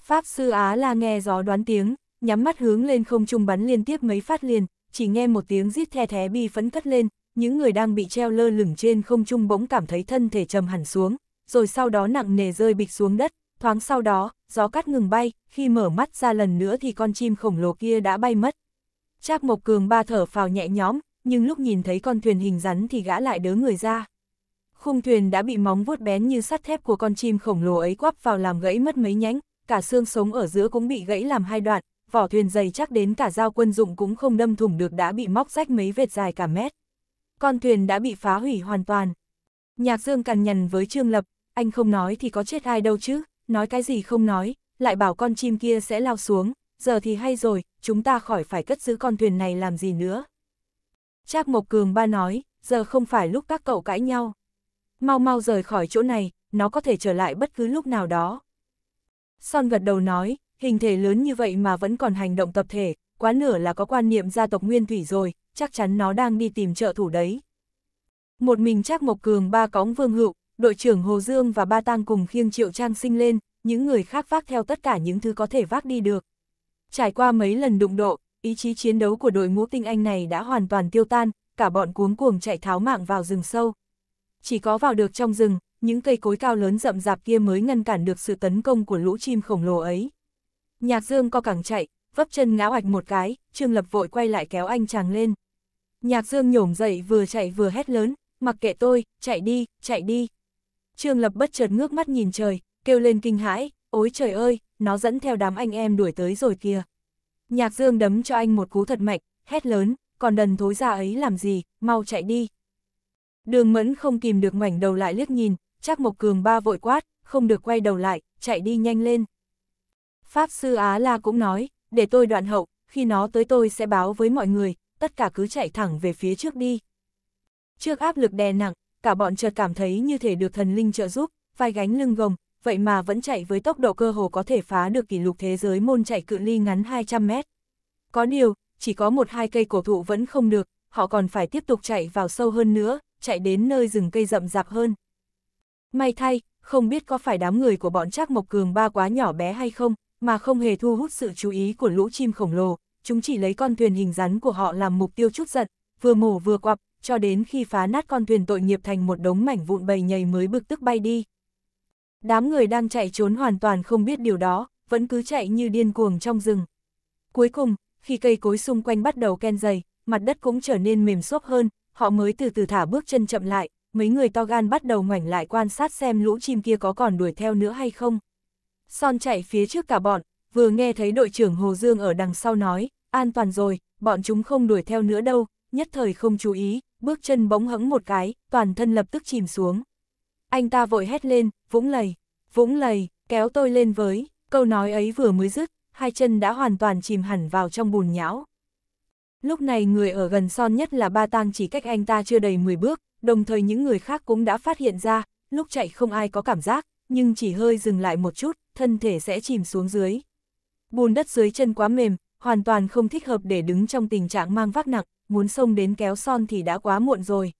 Pháp Sư Á La nghe gió đoán tiếng, nhắm mắt hướng lên không trung bắn liên tiếp mấy phát liền, chỉ nghe một tiếng rít the thé bi phấn cất lên, những người đang bị treo lơ lửng trên không trung bỗng cảm thấy thân thể trầm hẳn xuống, rồi sau đó nặng nề rơi bịch xuống đất, thoáng sau đó, gió cắt ngừng bay, khi mở mắt ra lần nữa thì con chim khổng lồ kia đã bay mất. Trác Mộc Cường ba thở phào nhẹ nhõm, nhưng lúc nhìn thấy con thuyền hình rắn thì gã lại đớ người ra. Khung thuyền đã bị móng vuốt bén như sắt thép của con chim khổng lồ ấy quắp vào làm gãy mất mấy nhánh, cả xương sống ở giữa cũng bị gãy làm hai đoạn, vỏ thuyền dày chắc đến cả dao quân dụng cũng không đâm thủng được đã bị móc rách mấy vệt dài cả mét. Con thuyền đã bị phá hủy hoàn toàn. Nhạc Dương cằn nhằn với Trương Lập, anh không nói thì có chết ai đâu chứ, nói cái gì không nói, lại bảo con chim kia sẽ lao xuống, giờ thì hay rồi, chúng ta khỏi phải cất giữ con thuyền này làm gì nữa. Trác Mộc Cường ba nói, giờ không phải lúc các cậu cãi nhau. Mau mau rời khỏi chỗ này, nó có thể trở lại bất cứ lúc nào đó. Son gật đầu nói, hình thể lớn như vậy mà vẫn còn hành động tập thể, quá nửa là có quan niệm gia tộc nguyên thủy rồi, chắc chắn nó đang đi tìm trợ thủ đấy. Một mình chắc Mộc Cường ba cóng vương Hựu, đội trưởng Hồ Dương và ba tang cùng khiêng triệu trang sinh lên, những người khác vác theo tất cả những thứ có thể vác đi được. Trải qua mấy lần đụng độ, ý chí chiến đấu của đội ngũ tinh anh này đã hoàn toàn tiêu tan, cả bọn cuống cuồng chạy tháo mạng vào rừng sâu. Chỉ có vào được trong rừng, những cây cối cao lớn rậm rạp kia mới ngăn cản được sự tấn công của lũ chim khổng lồ ấy. Nhạc Dương co cẳng chạy, vấp chân ngã hoạch một cái, Trương Lập vội quay lại kéo anh chàng lên. Nhạc Dương nhổm dậy vừa chạy vừa hét lớn, mặc kệ tôi, chạy đi, chạy đi. Trương Lập bất chợt ngước mắt nhìn trời, kêu lên kinh hãi, ôi trời ơi, nó dẫn theo đám anh em đuổi tới rồi kìa. Nhạc Dương đấm cho anh một cú thật mạnh, hét lớn, còn đần thối ra ấy làm gì, mau chạy đi. Đường Mẫn không kìm được ngoảnh đầu lại liếc nhìn, chắc Mộc Cường ba vội quát, không được quay đầu lại, chạy đi nhanh lên. Pháp sư Á La cũng nói, để tôi đoạn hậu, khi nó tới tôi sẽ báo với mọi người, tất cả cứ chạy thẳng về phía trước đi. Trước áp lực đè nặng, cả bọn chợt cảm thấy như thể được thần linh trợ giúp, vai gánh lưng gồng, vậy mà vẫn chạy với tốc độ cơ hồ có thể phá được kỷ lục thế giới môn chạy cự ly ngắn 200 mét. Có điều, chỉ có một hai cây cổ thụ vẫn không được, họ còn phải tiếp tục chạy vào sâu hơn nữa, chạy đến nơi rừng cây rậm rạp hơn. May thay, không biết có phải đám người của bọn Trác Mộc Cường ba quá nhỏ bé hay không, mà không hề thu hút sự chú ý của lũ chim khổng lồ, chúng chỉ lấy con thuyền hình rắn của họ làm mục tiêu chút giận, vừa mổ vừa quặp, cho đến khi phá nát con thuyền tội nghiệp thành một đống mảnh vụn bầy nhầy mới bực tức bay đi. Đám người đang chạy trốn hoàn toàn không biết điều đó, vẫn cứ chạy như điên cuồng trong rừng. Cuối cùng, khi cây cối xung quanh bắt đầu ken dày, mặt đất cũng trở nên mềm xốp hơn, họ mới từ từ thả bước chân chậm lại, mấy người to gan bắt đầu ngoảnh lại quan sát xem lũ chim kia có còn đuổi theo nữa hay không son chạy phía trước cả bọn, vừa nghe thấy đội trưởng Hồ Dương ở đằng sau nói, an toàn rồi, bọn chúng không đuổi theo nữa đâu, nhất thời không chú ý, bước chân bỗng hững một cái, toàn thân lập tức chìm xuống. Anh ta vội hét lên, vũng lầy, vũng lầy, kéo tôi lên với, câu nói ấy vừa mới dứt, hai chân đã hoàn toàn chìm hẳn vào trong bùn nhão. Lúc này người ở gần son nhất là ba tang chỉ cách anh ta chưa đầy 10 bước, đồng thời những người khác cũng đã phát hiện ra, lúc chạy không ai có cảm giác, nhưng chỉ hơi dừng lại một chút, thân thể sẽ chìm xuống dưới. Bùn đất dưới chân quá mềm, hoàn toàn không thích hợp để đứng trong tình trạng mang vác nặng, muốn xông đến kéo son thì đã quá muộn rồi.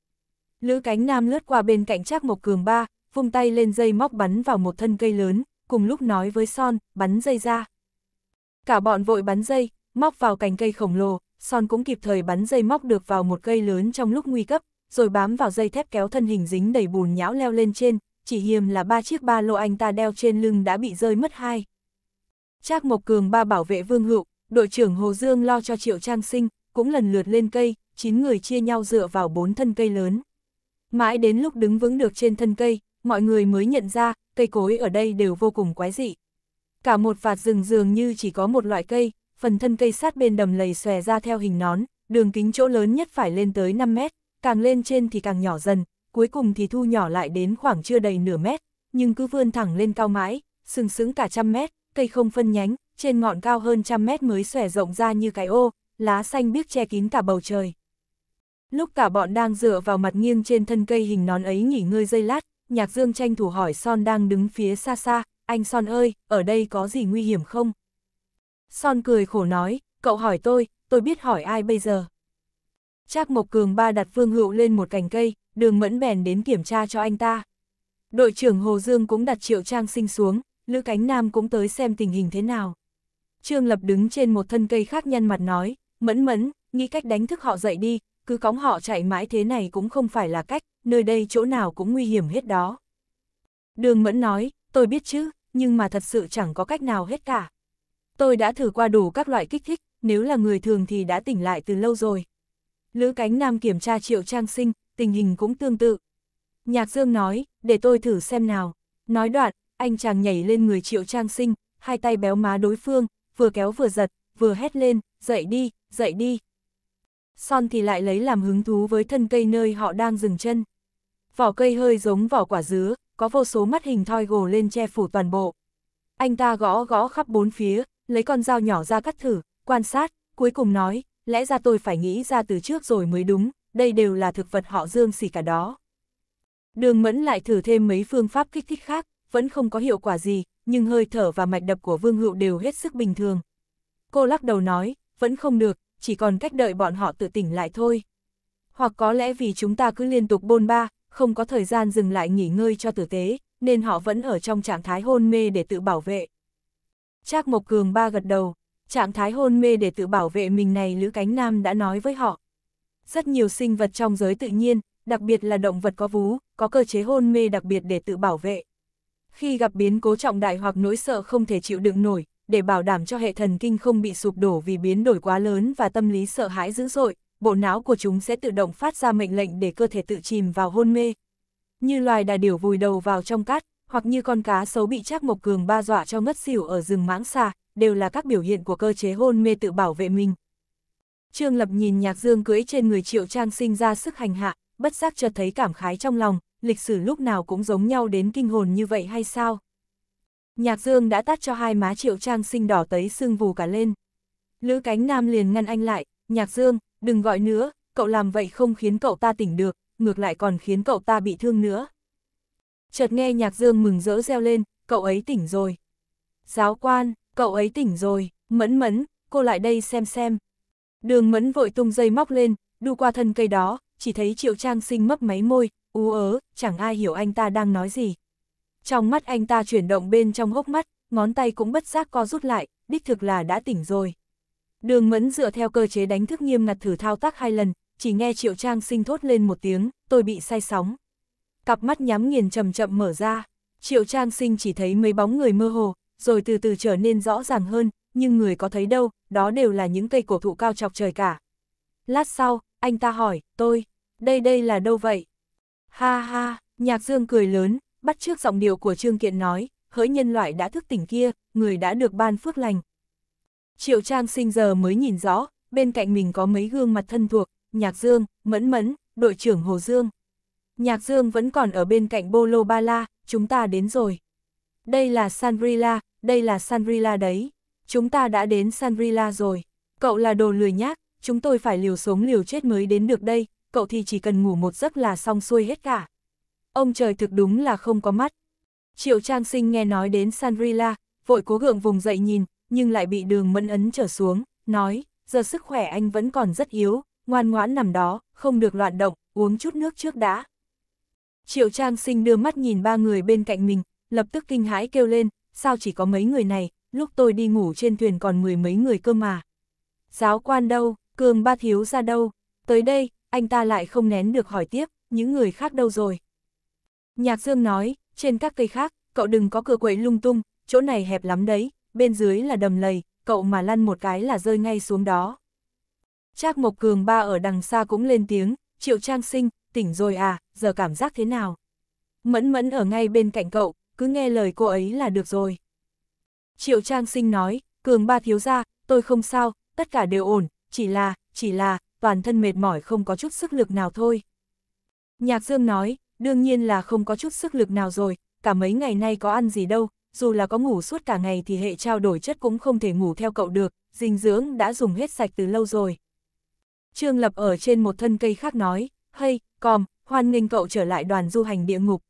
Lữ cánh nam lướt qua bên cạnh Trác Mộc Cường ba, vung tay lên dây móc bắn vào một thân cây lớn, cùng lúc nói với son, bắn dây ra. Cả bọn vội bắn dây, móc vào cành cây khổng lồ, son cũng kịp thời bắn dây móc được vào một cây lớn trong lúc nguy cấp, rồi bám vào dây thép kéo thân hình dính đầy bùn nhão leo lên trên, chỉ hiềm là ba chiếc ba lô anh ta đeo trên lưng đã bị rơi mất hai. Trác Mộc Cường ba bảo vệ Vương Hữu, đội trưởng Hồ Dương lo cho Triệu Trang Sinh, cũng lần lượt lên cây, chín người chia nhau dựa vào bốn thân cây lớn. Mãi đến lúc đứng vững được trên thân cây, mọi người mới nhận ra, cây cối ở đây đều vô cùng quái dị. Cả một vạt rừng dường như chỉ có một loại cây, phần thân cây sát bên đầm lầy xòe ra theo hình nón, đường kính chỗ lớn nhất phải lên tới 5 mét, càng lên trên thì càng nhỏ dần, cuối cùng thì thu nhỏ lại đến khoảng chưa đầy nửa mét, nhưng cứ vươn thẳng lên cao mãi, sừng sững cả trăm mét, cây không phân nhánh, trên ngọn cao hơn trăm mét mới xòe rộng ra như cái ô, lá xanh biếc che kín cả bầu trời. Lúc cả bọn đang dựa vào mặt nghiêng trên thân cây hình nón ấy nghỉ ngơi giây lát, Nhạc Dương tranh thủ hỏi Son đang đứng phía xa xa, anh Son ơi, ở đây có gì nguy hiểm không? Son cười khổ nói, cậu hỏi tôi, tôi biết hỏi ai bây giờ? Trác Mộc Cường ba đặt Vương Hữu lên một cành cây, đường mẫn bèn đến kiểm tra cho anh ta. Đội trưởng Hồ Dương cũng đặt triệu trang sinh xuống, Lữ Cánh Nam cũng tới xem tình hình thế nào. Trương Lập đứng trên một thân cây khác nhân mặt nói, mẫn mẫn, nghĩ cách đánh thức họ dậy đi, cứ cóng họ chạy mãi thế này cũng không phải là cách, nơi đây chỗ nào cũng nguy hiểm hết đó. Đường mẫn nói, tôi biết chứ, nhưng mà thật sự chẳng có cách nào hết cả. Tôi đã thử qua đủ các loại kích thích, nếu là người thường thì đã tỉnh lại từ lâu rồi. Lữ cánh nam kiểm tra triệu trang sinh, tình hình cũng tương tự. Nhạc Dương nói, để tôi thử xem nào. Nói đoạn, anh chàng nhảy lên người triệu trang sinh, hai tay béo má đối phương, vừa kéo vừa giật, vừa hét lên, dậy đi, dậy đi. Son thì lại lấy làm hứng thú với thân cây nơi họ đang dừng chân. Vỏ cây hơi giống vỏ quả dứa, có vô số mắt hình thoi gồ lên che phủ toàn bộ. Anh ta gõ gõ khắp bốn phía, lấy con dao nhỏ ra cắt thử, quan sát, cuối cùng nói, lẽ ra tôi phải nghĩ ra từ trước rồi mới đúng, đây đều là thực vật họ dương xỉ cả đó. Đường mẫn lại thử thêm mấy phương pháp kích thích khác, vẫn không có hiệu quả gì, nhưng hơi thở và mạch đập của Vương Hữu đều hết sức bình thường. Cô lắc đầu nói, vẫn không được, chỉ còn cách đợi bọn họ tự tỉnh lại thôi. Hoặc có lẽ vì chúng ta cứ liên tục bôn ba, không có thời gian dừng lại nghỉ ngơi cho tử tế, nên họ vẫn ở trong trạng thái hôn mê để tự bảo vệ. Trác Mộc Cường ba gật đầu, trạng thái hôn mê để tự bảo vệ mình này Lữ Cánh Nam đã nói với họ, rất nhiều sinh vật trong giới tự nhiên, đặc biệt là động vật có vú, có cơ chế hôn mê đặc biệt để tự bảo vệ. Khi gặp biến cố trọng đại hoặc nỗi sợ không thể chịu đựng nổi, để bảo đảm cho hệ thần kinh không bị sụp đổ vì biến đổi quá lớn và tâm lý sợ hãi dữ dội, bộ não của chúng sẽ tự động phát ra mệnh lệnh để cơ thể tự chìm vào hôn mê. Như loài đà điểu vùi đầu vào trong cát, hoặc như con cá sấu bị chắc mộc cường ba dọa cho ngất xỉu ở rừng mãng xà, đều là các biểu hiện của cơ chế hôn mê tự bảo vệ mình. Trương Lập nhìn nhạc dương cưỡi trên người Triệu Trang sinh ra sức hành hạ, bất giác chợt thấy cảm khái trong lòng, lịch sử lúc nào cũng giống nhau đến kinh hồn như vậy hay sao? Nhạc dương đã tát cho hai má Triệu Trang sinh đỏ tới sưng vù cả lên. Lữ cánh nam liền ngăn anh lại, nhạc dương, đừng gọi nữa, cậu làm vậy không khiến cậu ta tỉnh được, ngược lại còn khiến cậu ta bị thương nữa. Chợt nghe nhạc dương mừng rỡ reo lên, cậu ấy tỉnh rồi. Giáo quan, cậu ấy tỉnh rồi, mẫn mẫn, cô lại đây xem xem, Đường mẫn vội tung dây móc lên, đu qua thân cây đó, chỉ thấy triệu trang sinh mấp máy môi, ú ớ, chẳng ai hiểu anh ta đang nói gì. Trong mắt anh ta chuyển động bên trong hốc mắt, ngón tay cũng bất giác co rút lại, đích thực là đã tỉnh rồi. Đường mẫn dựa theo cơ chế đánh thức nghiêm ngặt thử thao tác hai lần, chỉ nghe triệu trang sinh thốt lên một tiếng, tôi bị say sóng. Cặp mắt nhắm nghiền chậm chậm mở ra, triệu trang sinh chỉ thấy mấy bóng người mơ hồ, rồi từ từ trở nên rõ ràng hơn, nhưng người có thấy đâu, đó đều là những cây cổ thụ cao chọc trời cả. Lát sau, anh ta hỏi, tôi, đây đây là đâu vậy? Ha ha, nhạc dương cười lớn, bắt trước giọng điệu của Trương Kiện nói, hỡi nhân loại đã thức tỉnh kia, người đã được ban phước lành. Triệu Trang sinh giờ mới nhìn rõ, bên cạnh mình có mấy gương mặt thân thuộc, Nhạc Dương, Mẫn Mẫn, đội trưởng Hồ Dương. Nhạc Dương vẫn còn ở bên cạnh Bolo Bala, chúng ta đến rồi. Đây là Sanrila, đây là Sanrila đấy chúng ta đã đến Sanrila rồi. Cậu là đồ lười nhác, chúng tôi phải liều sống liều chết mới đến được đây, cậu thì chỉ cần ngủ một giấc là xong xuôi hết cả. Ông trời thực đúng là không có mắt. Triệu Trang Sinh nghe nói đến Sanrila, vội cố gượng vùng dậy nhìn, nhưng lại bị đường mẫn ấn trở xuống, nói, giờ sức khỏe anh vẫn còn rất yếu, ngoan ngoãn nằm đó, không được loạn động, uống chút nước trước đã. Triệu Trang Sinh đưa mắt nhìn ba người bên cạnh mình, lập tức kinh hãi kêu lên, sao chỉ có mấy người này, lúc tôi đi ngủ trên thuyền còn mười mấy người cơ mà. Giáo quan đâu, cường ba thiếu ra đâu, tới đây, anh ta lại không nén được hỏi tiếp, những người khác đâu rồi. Nhạc Dương nói, trên các cây khác, cậu đừng có cửa quậy lung tung, chỗ này hẹp lắm đấy, bên dưới là đầm lầy, cậu mà lăn một cái là rơi ngay xuống đó. Trác Mộc Cường ba ở đằng xa cũng lên tiếng, Triệu Trang Sinh, tỉnh rồi à, giờ cảm giác thế nào? Mẫn mẫn ở ngay bên cạnh cậu, cứ nghe lời cô ấy là được rồi. Triệu Trang Sinh nói, cường ba thiếu ra, tôi không sao, tất cả đều ổn, chỉ là, chỉ là, toàn thân mệt mỏi không có chút sức lực nào thôi. Nhạc Dương nói, đương nhiên là không có chút sức lực nào rồi, cả mấy ngày nay có ăn gì đâu, dù là có ngủ suốt cả ngày thì hệ trao đổi chất cũng không thể ngủ theo cậu được, dinh dưỡng đã dùng hết sạch từ lâu rồi. Trương Lập ở trên một thân cây khác nói, hay, còm, hoan nghênh cậu trở lại đoàn du hành địa ngục.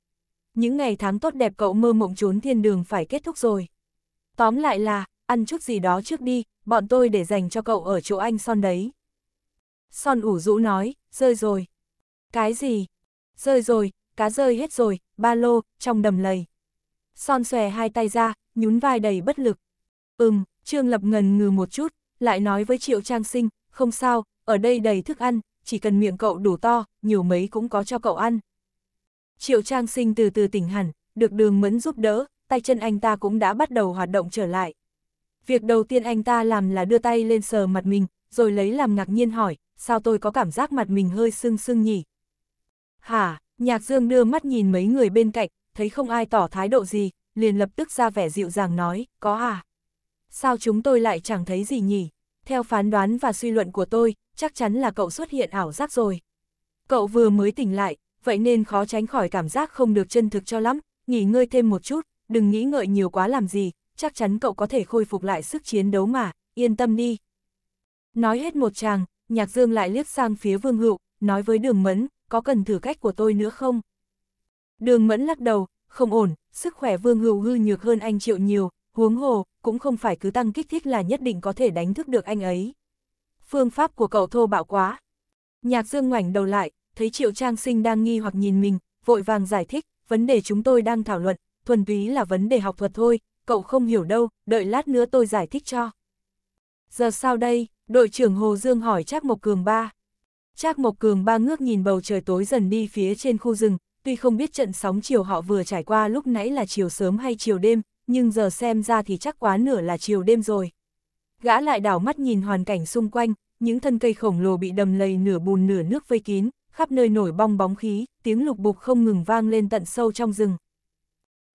Những ngày tháng tốt đẹp cậu mơ mộng trốn thiên đường phải kết thúc rồi. Tóm lại là, ăn chút gì đó trước đi, bọn tôi để dành cho cậu ở chỗ anh Son đấy. Son ủ rũ nói, rơi rồi. Cái gì? Rơi rồi, cá rơi hết rồi, ba lô, trong đầm lầy. Son xòe hai tay ra, nhún vai đầy bất lực. Ừm, Trương Lập ngần ngừ một chút, lại nói với Triệu Trang Sinh, không sao, ở đây đầy thức ăn, chỉ cần miệng cậu đủ to, nhiều mấy cũng có cho cậu ăn. Triệu Trang Sinh từ từ tỉnh hẳn, được đường mẫn giúp đỡ, tay chân anh ta cũng đã bắt đầu hoạt động trở lại. Việc đầu tiên anh ta làm là đưa tay lên sờ mặt mình, rồi lấy làm ngạc nhiên hỏi, sao tôi có cảm giác mặt mình hơi sưng sưng nhỉ? Hả, nhạc dương đưa mắt nhìn mấy người bên cạnh, thấy không ai tỏ thái độ gì, liền lập tức ra vẻ dịu dàng nói, có à? Sao chúng tôi lại chẳng thấy gì nhỉ? Theo phán đoán và suy luận của tôi, chắc chắn là cậu xuất hiện ảo giác rồi. Cậu vừa mới tỉnh lại, vậy nên khó tránh khỏi cảm giác không được chân thực cho lắm, nghỉ ngơi thêm một chút, đừng nghĩ ngợi nhiều quá làm gì, chắc chắn cậu có thể khôi phục lại sức chiến đấu mà, yên tâm đi. Nói hết một chàng, Nhạc Dương lại liếc sang phía Vương Hữu, nói với Đường Mẫn, có cần thử cách của tôi nữa không? Đường Mẫn lắc đầu, không ổn, sức khỏe Vương Hữu hư nhược hơn anh Triệu nhiều, huống hồ, cũng không phải cứ tăng kích thích là nhất định có thể đánh thức được anh ấy. Phương pháp của cậu thô bạo quá. Nhạc Dương ngoảnh đầu lại, thấy Triệu Trang Sinh đang nghi hoặc nhìn mình, vội vàng giải thích, vấn đề chúng tôi đang thảo luận thuần túy là vấn đề học thuật thôi, cậu không hiểu đâu, đợi lát nữa tôi giải thích cho. Giờ sao đây, đội trưởng Hồ Dương hỏi Trác Mộc Cường ba. Trác Mộc Cường ba ngước nhìn bầu trời tối dần đi phía trên khu rừng, tuy không biết trận sóng chiều họ vừa trải qua lúc nãy là chiều sớm hay chiều đêm, nhưng giờ xem ra thì chắc quá nửa là chiều đêm rồi. Gã lại đảo mắt nhìn hoàn cảnh xung quanh, những thân cây khổng lồ bị đầm lầy nửa bùn nửa nước vây kín, khắp nơi nổi bong bóng khí, tiếng lục bục không ngừng vang lên tận sâu trong rừng.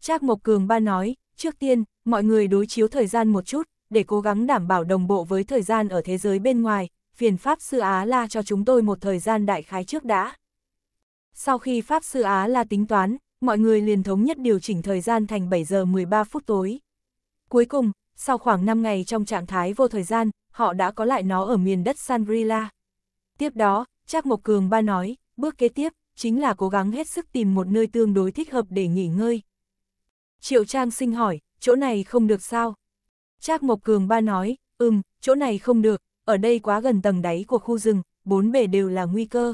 Trác Mộc Cường ba nói, trước tiên, mọi người đối chiếu thời gian một chút, để cố gắng đảm bảo đồng bộ với thời gian ở thế giới bên ngoài, phiền Pháp Sư Á La cho chúng tôi một thời gian đại khái trước đã. Sau khi Pháp Sư Á La tính toán, mọi người liền thống nhất điều chỉnh thời gian thành 7 giờ 13 phút tối. Cuối cùng, sau khoảng 5 ngày trong trạng thái vô thời gian, họ đã có lại nó ở miền đất Sanbrila. Tiếp đó, Trác Mộc Cường ba nói, bước kế tiếp, chính là cố gắng hết sức tìm một nơi tương đối thích hợp để nghỉ ngơi, Triệu Trang sinh hỏi, chỗ này không được sao? Trác Mộc Cường ba nói, ừm, chỗ này không được, ở đây quá gần tầng đáy của khu rừng, bốn bể đều là nguy cơ.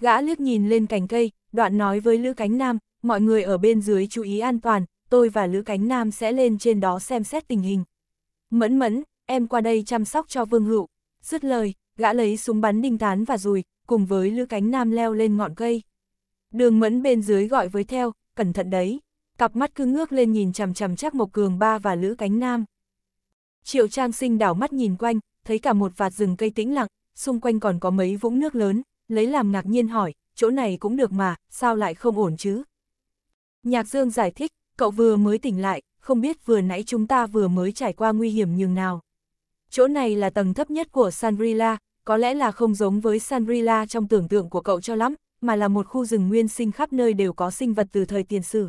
Gã liếc nhìn lên cành cây, đoạn nói với Lữ Cánh Nam, mọi người ở bên dưới chú ý an toàn, tôi và Lữ Cánh Nam sẽ lên trên đó xem xét tình hình. Mẫn mẫn, em qua đây chăm sóc cho Vương Hữu. Dứt lời, gã lấy súng bắn đinh tán và rùi, cùng với Lữ Cánh Nam leo lên ngọn cây. Đường mẫn bên dưới gọi với theo, cẩn thận đấy cặp mắt cứ ngước lên nhìn chằm chằm chắc Mộc Cường Ba và Lữ Cánh Nam. Triệu Trang Sinh đảo mắt nhìn quanh, thấy cả một vạt rừng cây tĩnh lặng, xung quanh còn có mấy vũng nước lớn, lấy làm ngạc nhiên hỏi, chỗ này cũng được mà, sao lại không ổn chứ? Nhạc Dương giải thích, cậu vừa mới tỉnh lại, không biết vừa nãy chúng ta vừa mới trải qua nguy hiểm nhường nào. Chỗ này là tầng thấp nhất của Sanrila, có lẽ là không giống với Sanrila trong tưởng tượng của cậu cho lắm, mà là một khu rừng nguyên sinh khắp nơi đều có sinh vật từ thời tiền sử.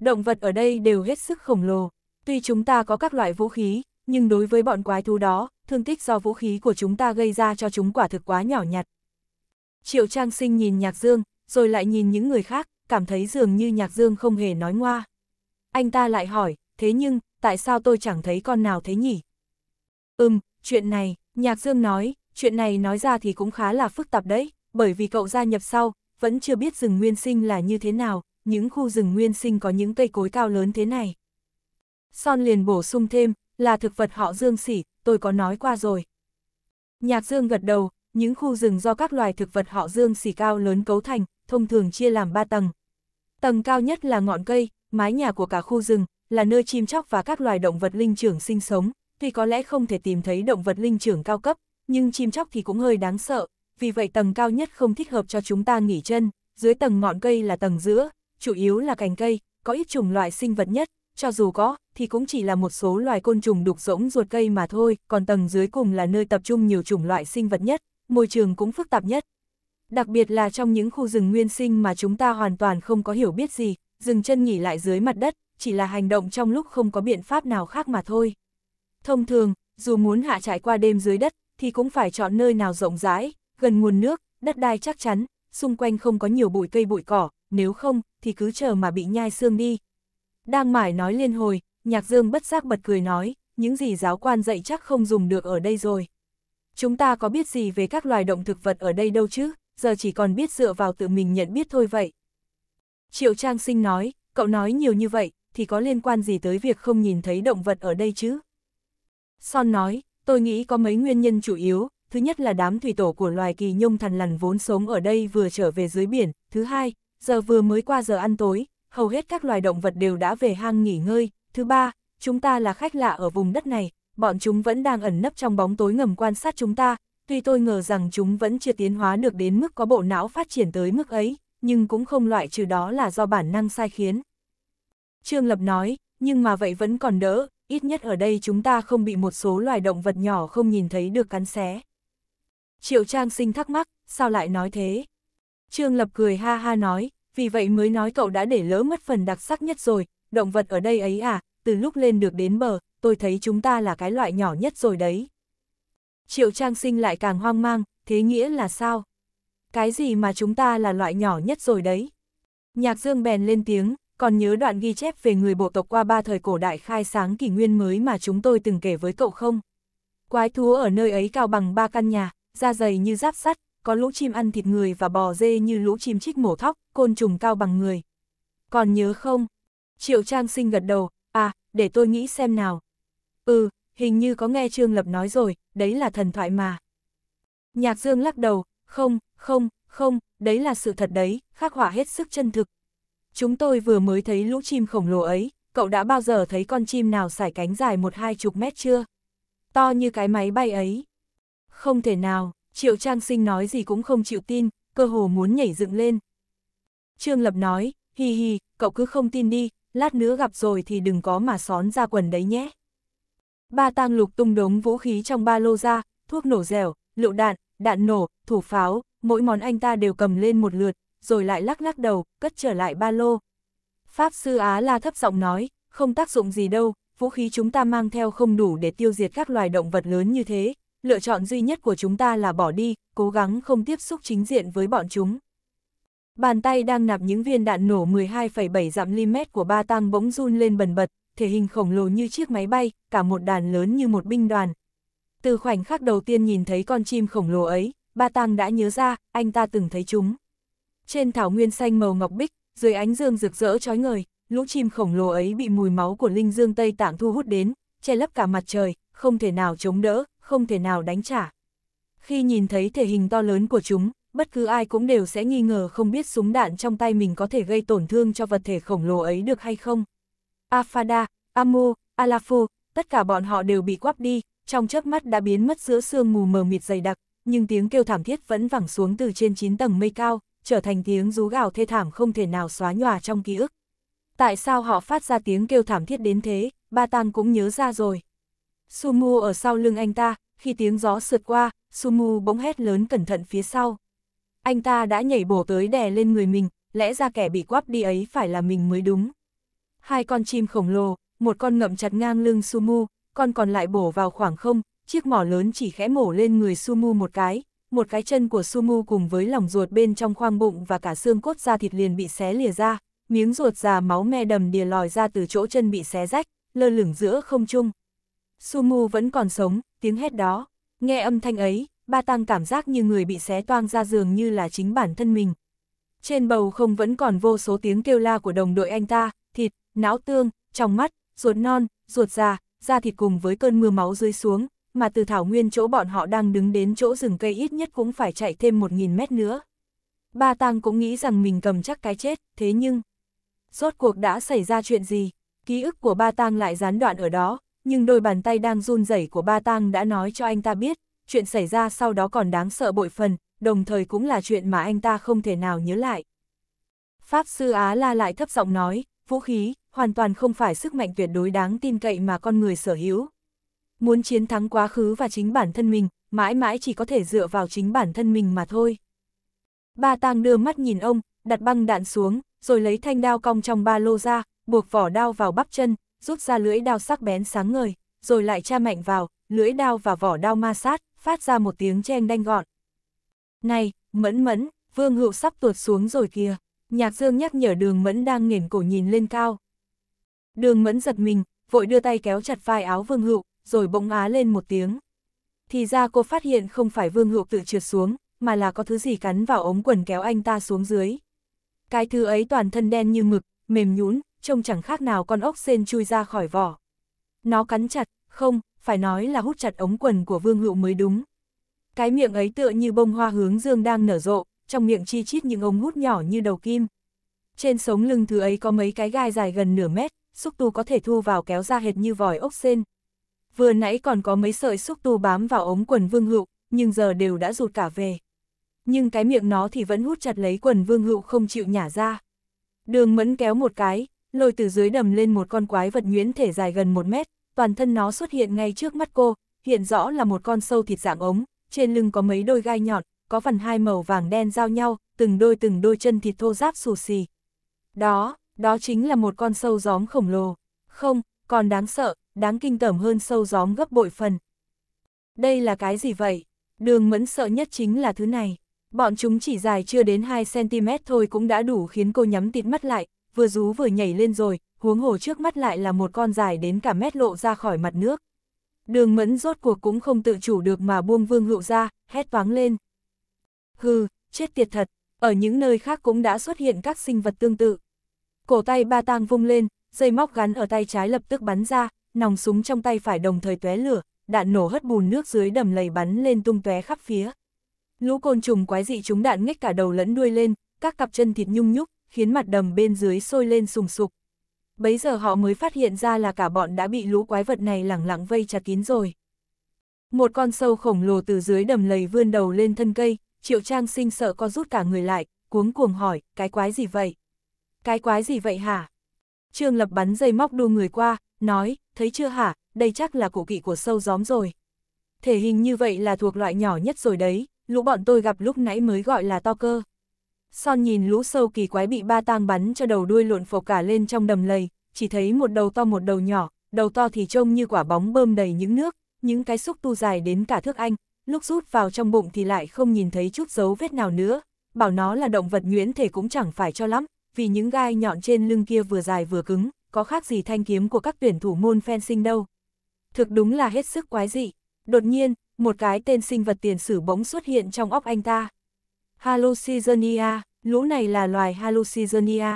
Động vật ở đây đều hết sức khổng lồ. Tuy chúng ta có các loại vũ khí, nhưng đối với bọn quái thú đó, thương tích do vũ khí của chúng ta gây ra cho chúng quả thực quá nhỏ nhặt. Triệu Trang Sinh nhìn Nhạc Dương, rồi lại nhìn những người khác, cảm thấy dường như Nhạc Dương không hề nói ngoa. Anh ta lại hỏi, thế nhưng, tại sao tôi chẳng thấy con nào thế nhỉ? Ừm, chuyện này, Nhạc Dương nói, chuyện này nói ra thì cũng khá là phức tạp đấy, bởi vì cậu gia nhập sau, vẫn chưa biết rừng nguyên sinh là như thế nào, những khu rừng nguyên sinh có những cây cối cao lớn thế này. Son liền bổ sung thêm, là thực vật họ dương sỉ, tôi có nói qua rồi. Nhạc dương gật đầu, những khu rừng do các loài thực vật họ dương xỉ cao lớn cấu thành, thông thường chia làm 3 tầng. Tầng cao nhất là ngọn cây, mái nhà của cả khu rừng, là nơi chim chóc và các loài động vật linh trưởng sinh sống, tuy có lẽ không thể tìm thấy động vật linh trưởng cao cấp, nhưng chim chóc thì cũng hơi đáng sợ, vì vậy tầng cao nhất không thích hợp cho chúng ta nghỉ chân, dưới tầng ngọn cây là tầng giữa, chủ yếu là cành cây, có ít chủng loại sinh vật nhất, cho dù có, thì cũng chỉ là một số loài côn trùng đục rỗng ruột cây mà thôi, còn tầng dưới cùng là nơi tập trung nhiều chủng loại sinh vật nhất, môi trường cũng phức tạp nhất. Đặc biệt là trong những khu rừng nguyên sinh mà chúng ta hoàn toàn không có hiểu biết gì, dừng chân nghỉ lại dưới mặt đất, chỉ là hành động trong lúc không có biện pháp nào khác mà thôi. Thông thường, dù muốn hạ trải qua đêm dưới đất, thì cũng phải chọn nơi nào rộng rãi, gần nguồn nước, đất đai chắc chắn, xung quanh không có nhiều bụi cây bụi cỏ, nếu không, thì cứ chờ mà bị nhai xương đi. Đang mải nói liên hồi, nhạc dương bất giác bật cười nói, những gì giáo quan dạy chắc không dùng được ở đây rồi. Chúng ta có biết gì về các loài động thực vật ở đây đâu chứ, giờ chỉ còn biết dựa vào tự mình nhận biết thôi vậy. Triệu Trang Sinh nói, cậu nói nhiều như vậy, thì có liên quan gì tới việc không nhìn thấy động vật ở đây chứ? Son nói, tôi nghĩ có mấy nguyên nhân chủ yếu, thứ nhất là đám thủy tổ của loài kỳ nhông thần lằn vốn sống ở đây vừa trở về dưới biển, thứ hai, giờ vừa mới qua giờ ăn tối, hầu hết các loài động vật đều đã về hang nghỉ ngơi. Thứ ba, chúng ta là khách lạ ở vùng đất này, bọn chúng vẫn đang ẩn nấp trong bóng tối ngầm quan sát chúng ta, tuy tôi ngờ rằng chúng vẫn chưa tiến hóa được đến mức có bộ não phát triển tới mức ấy, nhưng cũng không loại trừ đó là do bản năng sai khiến. Trương Lập nói, nhưng mà vậy vẫn còn đỡ, ít nhất ở đây chúng ta không bị một số loài động vật nhỏ không nhìn thấy được cắn xé. Triệu Trang Sinh thắc mắc, sao lại nói thế? Trương Lập cười ha ha nói, vì vậy mới nói cậu đã để lỡ mất phần đặc sắc nhất rồi, động vật ở đây ấy à, từ lúc lên được đến bờ, tôi thấy chúng ta là cái loại nhỏ nhất rồi đấy. Triệu Trang Sinh lại càng hoang mang, thế nghĩa là sao? Cái gì mà chúng ta là loại nhỏ nhất rồi đấy? Nhạc Dương bèn lên tiếng, còn nhớ đoạn ghi chép về người bộ tộc qua ba thời cổ đại khai sáng kỷ nguyên mới mà chúng tôi từng kể với cậu không? Quái thú ở nơi ấy cao bằng ba căn nhà, da dày như giáp sắt, có lũ chim ăn thịt người và bò dê như lũ chim trích mổ thóc, côn trùng cao bằng người. Còn nhớ không? Triệu Trang Sinh gật đầu, à, để tôi nghĩ xem nào. Ừ, hình như có nghe Trương Lập nói rồi, đấy là thần thoại mà. Nhạc Dương lắc đầu, không, không, không, đấy là sự thật đấy, khắc họa hết sức chân thực. Chúng tôi vừa mới thấy lũ chim khổng lồ ấy, cậu đã bao giờ thấy con chim nào sải cánh dài một hai chục mét chưa? To như cái máy bay ấy. Không thể nào, Triệu Trang Sinh nói gì cũng không chịu tin, cơ hồ muốn nhảy dựng lên. Trương Lập nói, hi hi, cậu cứ không tin đi, lát nữa gặp rồi thì đừng có mà xón ra quần đấy nhé. Ba tang lục tung đống vũ khí trong ba lô ra, thuốc nổ dẻo, lựu đạn, đạn nổ, thủ pháo, mỗi món anh ta đều cầm lên một lượt, rồi lại lắc lắc đầu, cất trở lại ba lô. Pháp sư Á La thấp giọng nói, không tác dụng gì đâu, vũ khí chúng ta mang theo không đủ để tiêu diệt các loài động vật lớn như thế, lựa chọn duy nhất của chúng ta là bỏ đi, cố gắng không tiếp xúc chính diện với bọn chúng. Bàn tay đang nạp những viên đạn nổ 12,7 dặm li mét của ba tăng bỗng run lên bần bật, thể hình khổng lồ như chiếc máy bay, cả một đàn lớn như một binh đoàn. Từ khoảnh khắc đầu tiên nhìn thấy con chim khổng lồ ấy, ba tăng đã nhớ ra, anh ta từng thấy chúng. Trên thảo nguyên xanh màu ngọc bích, dưới ánh dương rực rỡ trói ngời, lũ chim khổng lồ ấy bị mùi máu của linh dương Tây Tạng thu hút đến, che lấp cả mặt trời, không thể nào chống đỡ, không thể nào đánh trả. Khi nhìn thấy thể hình to lớn của chúng, bất cứ ai cũng đều sẽ nghi ngờ không biết súng đạn trong tay mình có thể gây tổn thương cho vật thể khổng lồ ấy được hay không. Afada, Amu, Alafu, tất cả bọn họ đều bị quắp đi, trong chớp mắt đã biến mất giữa sương mù mờ mịt dày đặc, nhưng tiếng kêu thảm thiết vẫn vẳng xuống từ trên 9 tầng mây cao, trở thành tiếng rú gào thê thảm không thể nào xóa nhòa trong ký ức. Tại sao họ phát ra tiếng kêu thảm thiết đến thế, ba Tan cũng nhớ ra rồi. Sumu ở sau lưng anh ta, khi tiếng gió sượt qua, Sumu bỗng hét lớn cẩn thận phía sau. Anh ta đã nhảy bổ tới đè lên người mình, lẽ ra kẻ bị quắp đi ấy phải là mình mới đúng. Hai con chim khổng lồ, một con ngậm chặt ngang lưng Sumu, con còn lại bổ vào khoảng không, chiếc mỏ lớn chỉ khẽ mổ lên người Sumu một cái, một cái chân của Sumu cùng với lòng ruột bên trong khoang bụng và cả xương cốt da thịt liền bị xé lìa ra, miếng ruột già máu me đầm đìa lòi ra từ chỗ chân bị xé rách, lơ lửng giữa không trung. Sumu vẫn còn sống, tiếng hét đó. Nghe âm thanh ấy, ba tăng cảm giác như người bị xé toang ra giường như là chính bản thân mình. Trên bầu không vẫn còn vô số tiếng kêu la của đồng đội anh ta, thịt, não tương, trong mắt, ruột non, ruột già, da thịt cùng với cơn mưa máu rơi xuống, mà từ thảo nguyên chỗ bọn họ đang đứng đến chỗ rừng cây ít nhất cũng phải chạy thêm 1.000 mét nữa. Ba Tăng cũng nghĩ rằng mình cầm chắc cái chết, thế nhưng... Rốt cuộc đã xảy ra chuyện gì? Ký ức của Ba Tăng lại gián đoạn ở đó, nhưng đôi bàn tay đang run rẩy của ba tang đã nói cho anh ta biết, chuyện xảy ra sau đó còn đáng sợ bội phần, đồng thời cũng là chuyện mà anh ta không thể nào nhớ lại. Pháp sư Á La lại thấp giọng nói, vũ khí, hoàn toàn không phải sức mạnh tuyệt đối đáng tin cậy mà con người sở hữu. Muốn chiến thắng quá khứ và chính bản thân mình, mãi mãi chỉ có thể dựa vào chính bản thân mình mà thôi. Ba tang đưa mắt nhìn ông, đặt băng đạn xuống, rồi lấy thanh đao cong trong ba lô ra, buộc vỏ đao vào bắp chân, rút ra lưỡi đao sắc bén sáng ngời, rồi lại tra mạnh vào, lưỡi đao và vỏ đao ma sát, phát ra một tiếng chen đanh gọn. Này, mẫn mẫn, vương hữu sắp tuột xuống rồi kìa, nhạc dương nhắc nhở đường mẫn đang nghển cổ nhìn lên cao. Đường mẫn giật mình, vội đưa tay kéo chặt vai áo vương hữu, rồi bỗng á lên một tiếng. Thì ra cô phát hiện không phải vương hữu tự trượt xuống, mà là có thứ gì cắn vào ống quần kéo anh ta xuống dưới. Cái thứ ấy toàn thân đen như mực, mềm nhũn, trông chẳng khác nào con ốc sên chui ra khỏi vỏ. Nó cắn chặt, không, phải nói là hút chặt ống quần của Vương Hữu mới đúng. Cái miệng ấy tựa như bông hoa hướng dương đang nở rộ, trong miệng chi chít những ống hút nhỏ như đầu kim. Trên sống lưng thứ ấy có mấy cái gai dài gần nửa mét, xúc tu có thể thu vào kéo ra hệt như vòi ốc sên. Vừa nãy còn có mấy sợi xúc tu bám vào ống quần Vương Hữu, nhưng giờ đều đã rụt cả về. Nhưng cái miệng nó thì vẫn hút chặt lấy quần Vương Hữu không chịu nhả ra. Đường Mẫn kéo một cái, lôi từ dưới đầm lên một con quái vật nhuyễn thể dài gần một mét, toàn thân nó xuất hiện ngay trước mắt cô, hiện rõ là một con sâu thịt dạng ống, trên lưng có mấy đôi gai nhọn, có phần hai màu vàng đen giao nhau, từng đôi từng đôi chân thịt thô ráp xù xì. Đó, đó chính là một con sâu gióm khổng lồ. Không, còn đáng sợ, đáng kinh tởm hơn sâu gióm gấp bội phần. Đây là cái gì vậy? Đường mẫn sợ nhất chính là thứ này. Bọn chúng chỉ dài chưa đến 2cm thôi cũng đã đủ khiến cô nhắm tịt mắt lại, vừa rú vừa nhảy lên rồi, huống hồ trước mắt lại là một con dài đến cả mét lộ ra khỏi mặt nước. Đường mẫn rốt cuộc cũng không tự chủ được mà buông vương hữu ra, hét toáng lên. Hừ, chết tiệt thật, ở những nơi khác cũng đã xuất hiện các sinh vật tương tự. Cổ tay ba tang vung lên, dây móc gắn ở tay trái lập tức bắn ra, nòng súng trong tay phải đồng thời tóe lửa, đạn nổ hất bùn nước dưới đầm lầy bắn lên tung tóe khắp phía. Lũ côn trùng quái dị chúng đạn ngách cả đầu lẫn đuôi lên, các cặp chân thịt nhung nhúc, khiến mặt đầm bên dưới sôi lên sùng sục. Bấy giờ họ mới phát hiện ra là cả bọn đã bị lũ quái vật này lẳng lặng vây chặt kín rồi. Một con sâu khổng lồ từ dưới đầm lầy vươn đầu lên thân cây, Triệu Trang sinh sợ co rút cả người lại, cuống cuồng hỏi, cái quái gì vậy? Cái quái gì vậy hả? Trương Lập bắn dây móc đu người qua, nói, thấy chưa hả, đây chắc là cổ kỵ của sâu gióm rồi. Thể hình như vậy là thuộc loại nhỏ nhất rồi đấy, lũ bọn tôi gặp lúc nãy mới gọi là to cơ. Son nhìn lũ sâu kỳ quái bị ba tang bắn cho đầu đuôi lộn phộc cả lên trong đầm lầy, chỉ thấy một đầu to một đầu nhỏ, đầu to thì trông như quả bóng bơm đầy những nước, những cái xúc tu dài đến cả thước anh, lúc rút vào trong bụng thì lại không nhìn thấy chút dấu vết nào nữa, bảo nó là động vật nhuyễn thể cũng chẳng phải cho lắm, vì những gai nhọn trên lưng kia vừa dài vừa cứng, có khác gì thanh kiếm của các tuyển thủ môn fencing đâu. Thực đúng là hết sức quái dị. Đột nhiên, một cái tên sinh vật tiền sử bỗng xuất hiện trong óc anh ta. Hallucigenia, lũ này là loài Hallucigenia.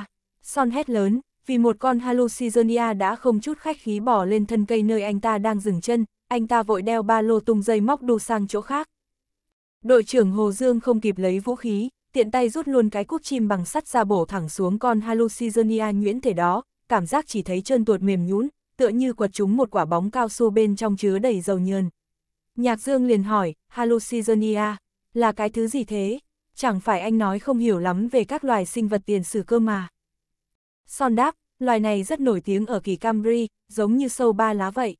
Son hét lớn, vì một con Hallucigenia đã không chút khách khí bỏ lên thân cây nơi anh ta đang dừng chân, anh ta vội đeo ba lô tung dây móc đu sang chỗ khác. Đội trưởng Hồ Dương không kịp lấy vũ khí, tiện tay rút luôn cái cúp chim bằng sắt ra bổ thẳng xuống con Hallucigenia nhuyễn thể đó, cảm giác chỉ thấy chân tuột mềm nhũn, tựa như quật trúng một quả bóng cao su bên trong chứa đầy dầu nhờn. Nhạc Dương liền hỏi, Hallucigenia, là cái thứ gì thế? chẳng phải anh nói không hiểu lắm về các loài sinh vật tiền sử cơ mà. Son đáp, loài này rất nổi tiếng ở kỳ Cambri, giống như sâu ba lá vậy.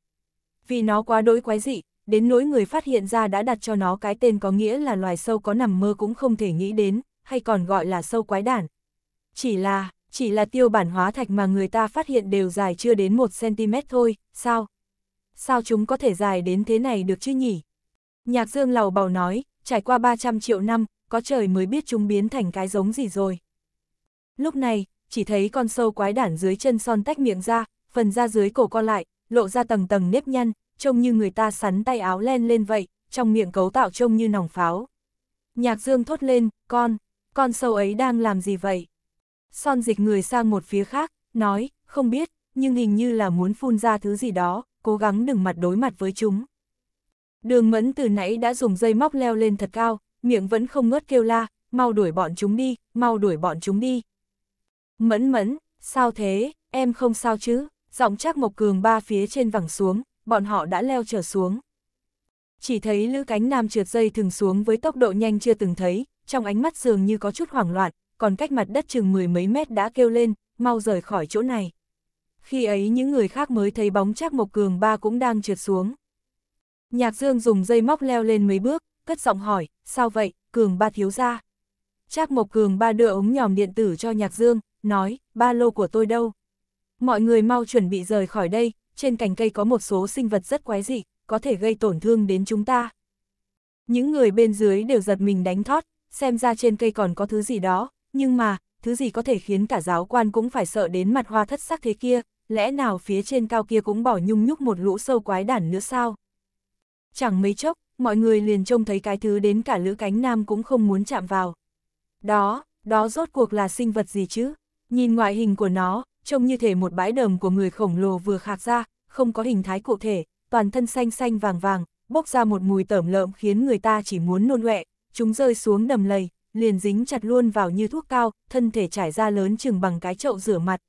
Vì nó quá đối quái dị, đến nỗi người phát hiện ra đã đặt cho nó cái tên có nghĩa là loài sâu có nằm mơ cũng không thể nghĩ đến, hay còn gọi là sâu quái đản. Chỉ là, chỉ là tiêu bản hóa thạch mà người ta phát hiện đều dài chưa đến 1cm thôi, sao? Sao chúng có thể dài đến thế này được chứ nhỉ? Nhạc Dương lầu bầu nói, trải qua 300 triệu năm, có trời mới biết chúng biến thành cái giống gì rồi. Lúc này, chỉ thấy con sâu quái đản dưới chân son tách miệng ra, phần da dưới cổ co lại, lộ ra tầng tầng nếp nhăn, trông như người ta sắn tay áo len lên vậy, trong miệng cấu tạo trông như nòng pháo. Nhạc dương thốt lên, con, con sâu ấy đang làm gì vậy? Son dịch người sang một phía khác, nói, không biết, nhưng hình như là muốn phun ra thứ gì đó, cố gắng đừng mặt đối mặt với chúng. Đường mẫn từ nãy đã dùng dây móc leo lên thật cao, miệng vẫn không ngớt kêu la, mau đuổi bọn chúng đi, mau đuổi bọn chúng đi. Mẫn mẫn, sao thế, em không sao chứ, giọng chắc Mộc Cường ba phía trên vẳng xuống, bọn họ đã leo trở xuống. Chỉ thấy lữ cánh nam trượt dây thường xuống với tốc độ nhanh chưa từng thấy, trong ánh mắt dường như có chút hoảng loạn, còn cách mặt đất chừng mười mấy mét đã kêu lên, mau rời khỏi chỗ này. Khi ấy những người khác mới thấy bóng chắc Mộc Cường ba cũng đang trượt xuống. Nhạc Dương dùng dây móc leo lên mấy bước, cất giọng hỏi, sao vậy, cường ba thiếu ra. Trác Mộc Cường ba đưa ống nhòm điện tử cho Nhạc Dương, nói, ba lô của tôi đâu. Mọi người mau chuẩn bị rời khỏi đây, trên cành cây có một số sinh vật rất quái dị, có thể gây tổn thương đến chúng ta. Những người bên dưới đều giật mình đánh thót, xem ra trên cây còn có thứ gì đó, nhưng mà, thứ gì có thể khiến cả giáo quan cũng phải sợ đến mặt hoa thất sắc thế kia, lẽ nào phía trên cao kia cũng bỏ nhung nhúc một lũ sâu quái đản nữa sao? Chẳng mấy chốc, mọi người liền trông thấy cái thứ đến cả lữ cánh nam cũng không muốn chạm vào. Đó, đó rốt cuộc là sinh vật gì chứ? Nhìn ngoại hình của nó, trông như thể một bãi đầm của người khổng lồ vừa khạc ra, không có hình thái cụ thể, toàn thân xanh xanh vàng vàng, bốc ra một mùi tẩm lợm khiến người ta chỉ muốn nôn ọe. chúng rơi xuống đầm lầy, liền dính chặt luôn vào như thuốc cao, thân thể trải ra lớn chừng bằng cái chậu rửa mặt.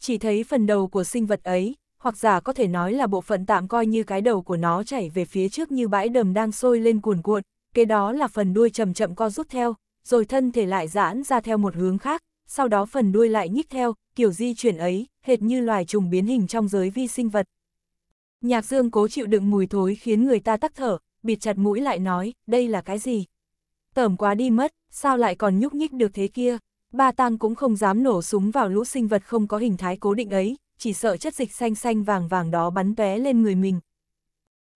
Chỉ thấy phần đầu của sinh vật ấy, hoặc giả có thể nói là bộ phận tạm coi như cái đầu của nó chảy về phía trước như bãi đầm đang sôi lên cuồn cuộn, kế đó là phần đuôi chậm chậm co rút theo, rồi thân thể lại giãn ra theo một hướng khác, sau đó phần đuôi lại nhích theo, kiểu di chuyển ấy, hệt như loài trùng biến hình trong giới vi sinh vật. Nhạc dương cố chịu đựng mùi thối khiến người ta tắc thở, bịt chặt mũi lại nói, đây là cái gì? Tởm quá đi mất, sao lại còn nhúc nhích được thế kia? Ba Tang cũng không dám nổ súng vào lũ sinh vật không có hình thái cố định ấy, chỉ sợ chất dịch xanh xanh vàng vàng đó bắn tóe lên người mình.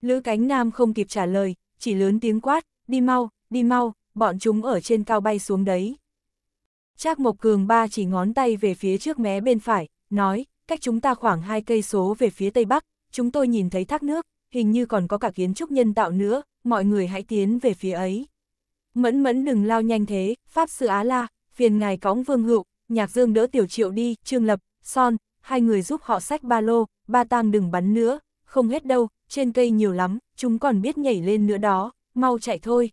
Lữ cánh nam không kịp trả lời, chỉ lớn tiếng quát, đi mau, đi mau, bọn chúng ở trên cao bay xuống đấy. Trác Mộc Cường ba chỉ ngón tay về phía trước mé bên phải, nói, cách chúng ta khoảng hai cây số về phía tây bắc, chúng tôi nhìn thấy thác nước, hình như còn có cả kiến trúc nhân tạo nữa, mọi người hãy tiến về phía ấy. Mẫn mẫn đừng lao nhanh thế, Pháp Sư Á La, phiền ngài cõng vương hữu, nhạc dương đỡ tiểu triệu đi, trương lập, son, hai người giúp họ xách ba lô, ba tang đừng bắn nữa, không hết đâu, trên cây nhiều lắm, chúng còn biết nhảy lên nữa đó, mau chạy thôi.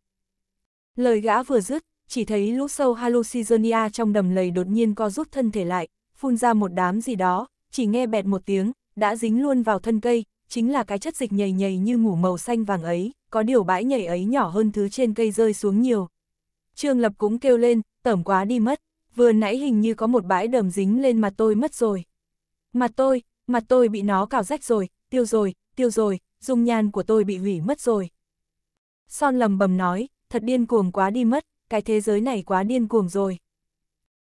Lời gã vừa dứt, chỉ thấy lũ sâu Hallucizonia trong đầm lầy đột nhiên co rút thân thể lại, phun ra một đám gì đó, chỉ nghe bẹt một tiếng, đã dính luôn vào thân cây, chính là cái chất dịch nhầy nhầy như ngủ màu xanh vàng ấy, có điều bãi nhảy ấy nhỏ hơn thứ trên cây rơi xuống nhiều. Trương Lập cũng kêu lên, tẩm quá đi mất, vừa nãy hình như có một bãi đầm dính lên mà tôi mất rồi. Mặt tôi, mặt tôi bị nó cào rách rồi, tiêu rồi, tiêu rồi, dung nhan của tôi bị hủy mất rồi. Son lầm bầm nói, thật điên cuồng quá đi mất, cái thế giới này quá điên cuồng rồi.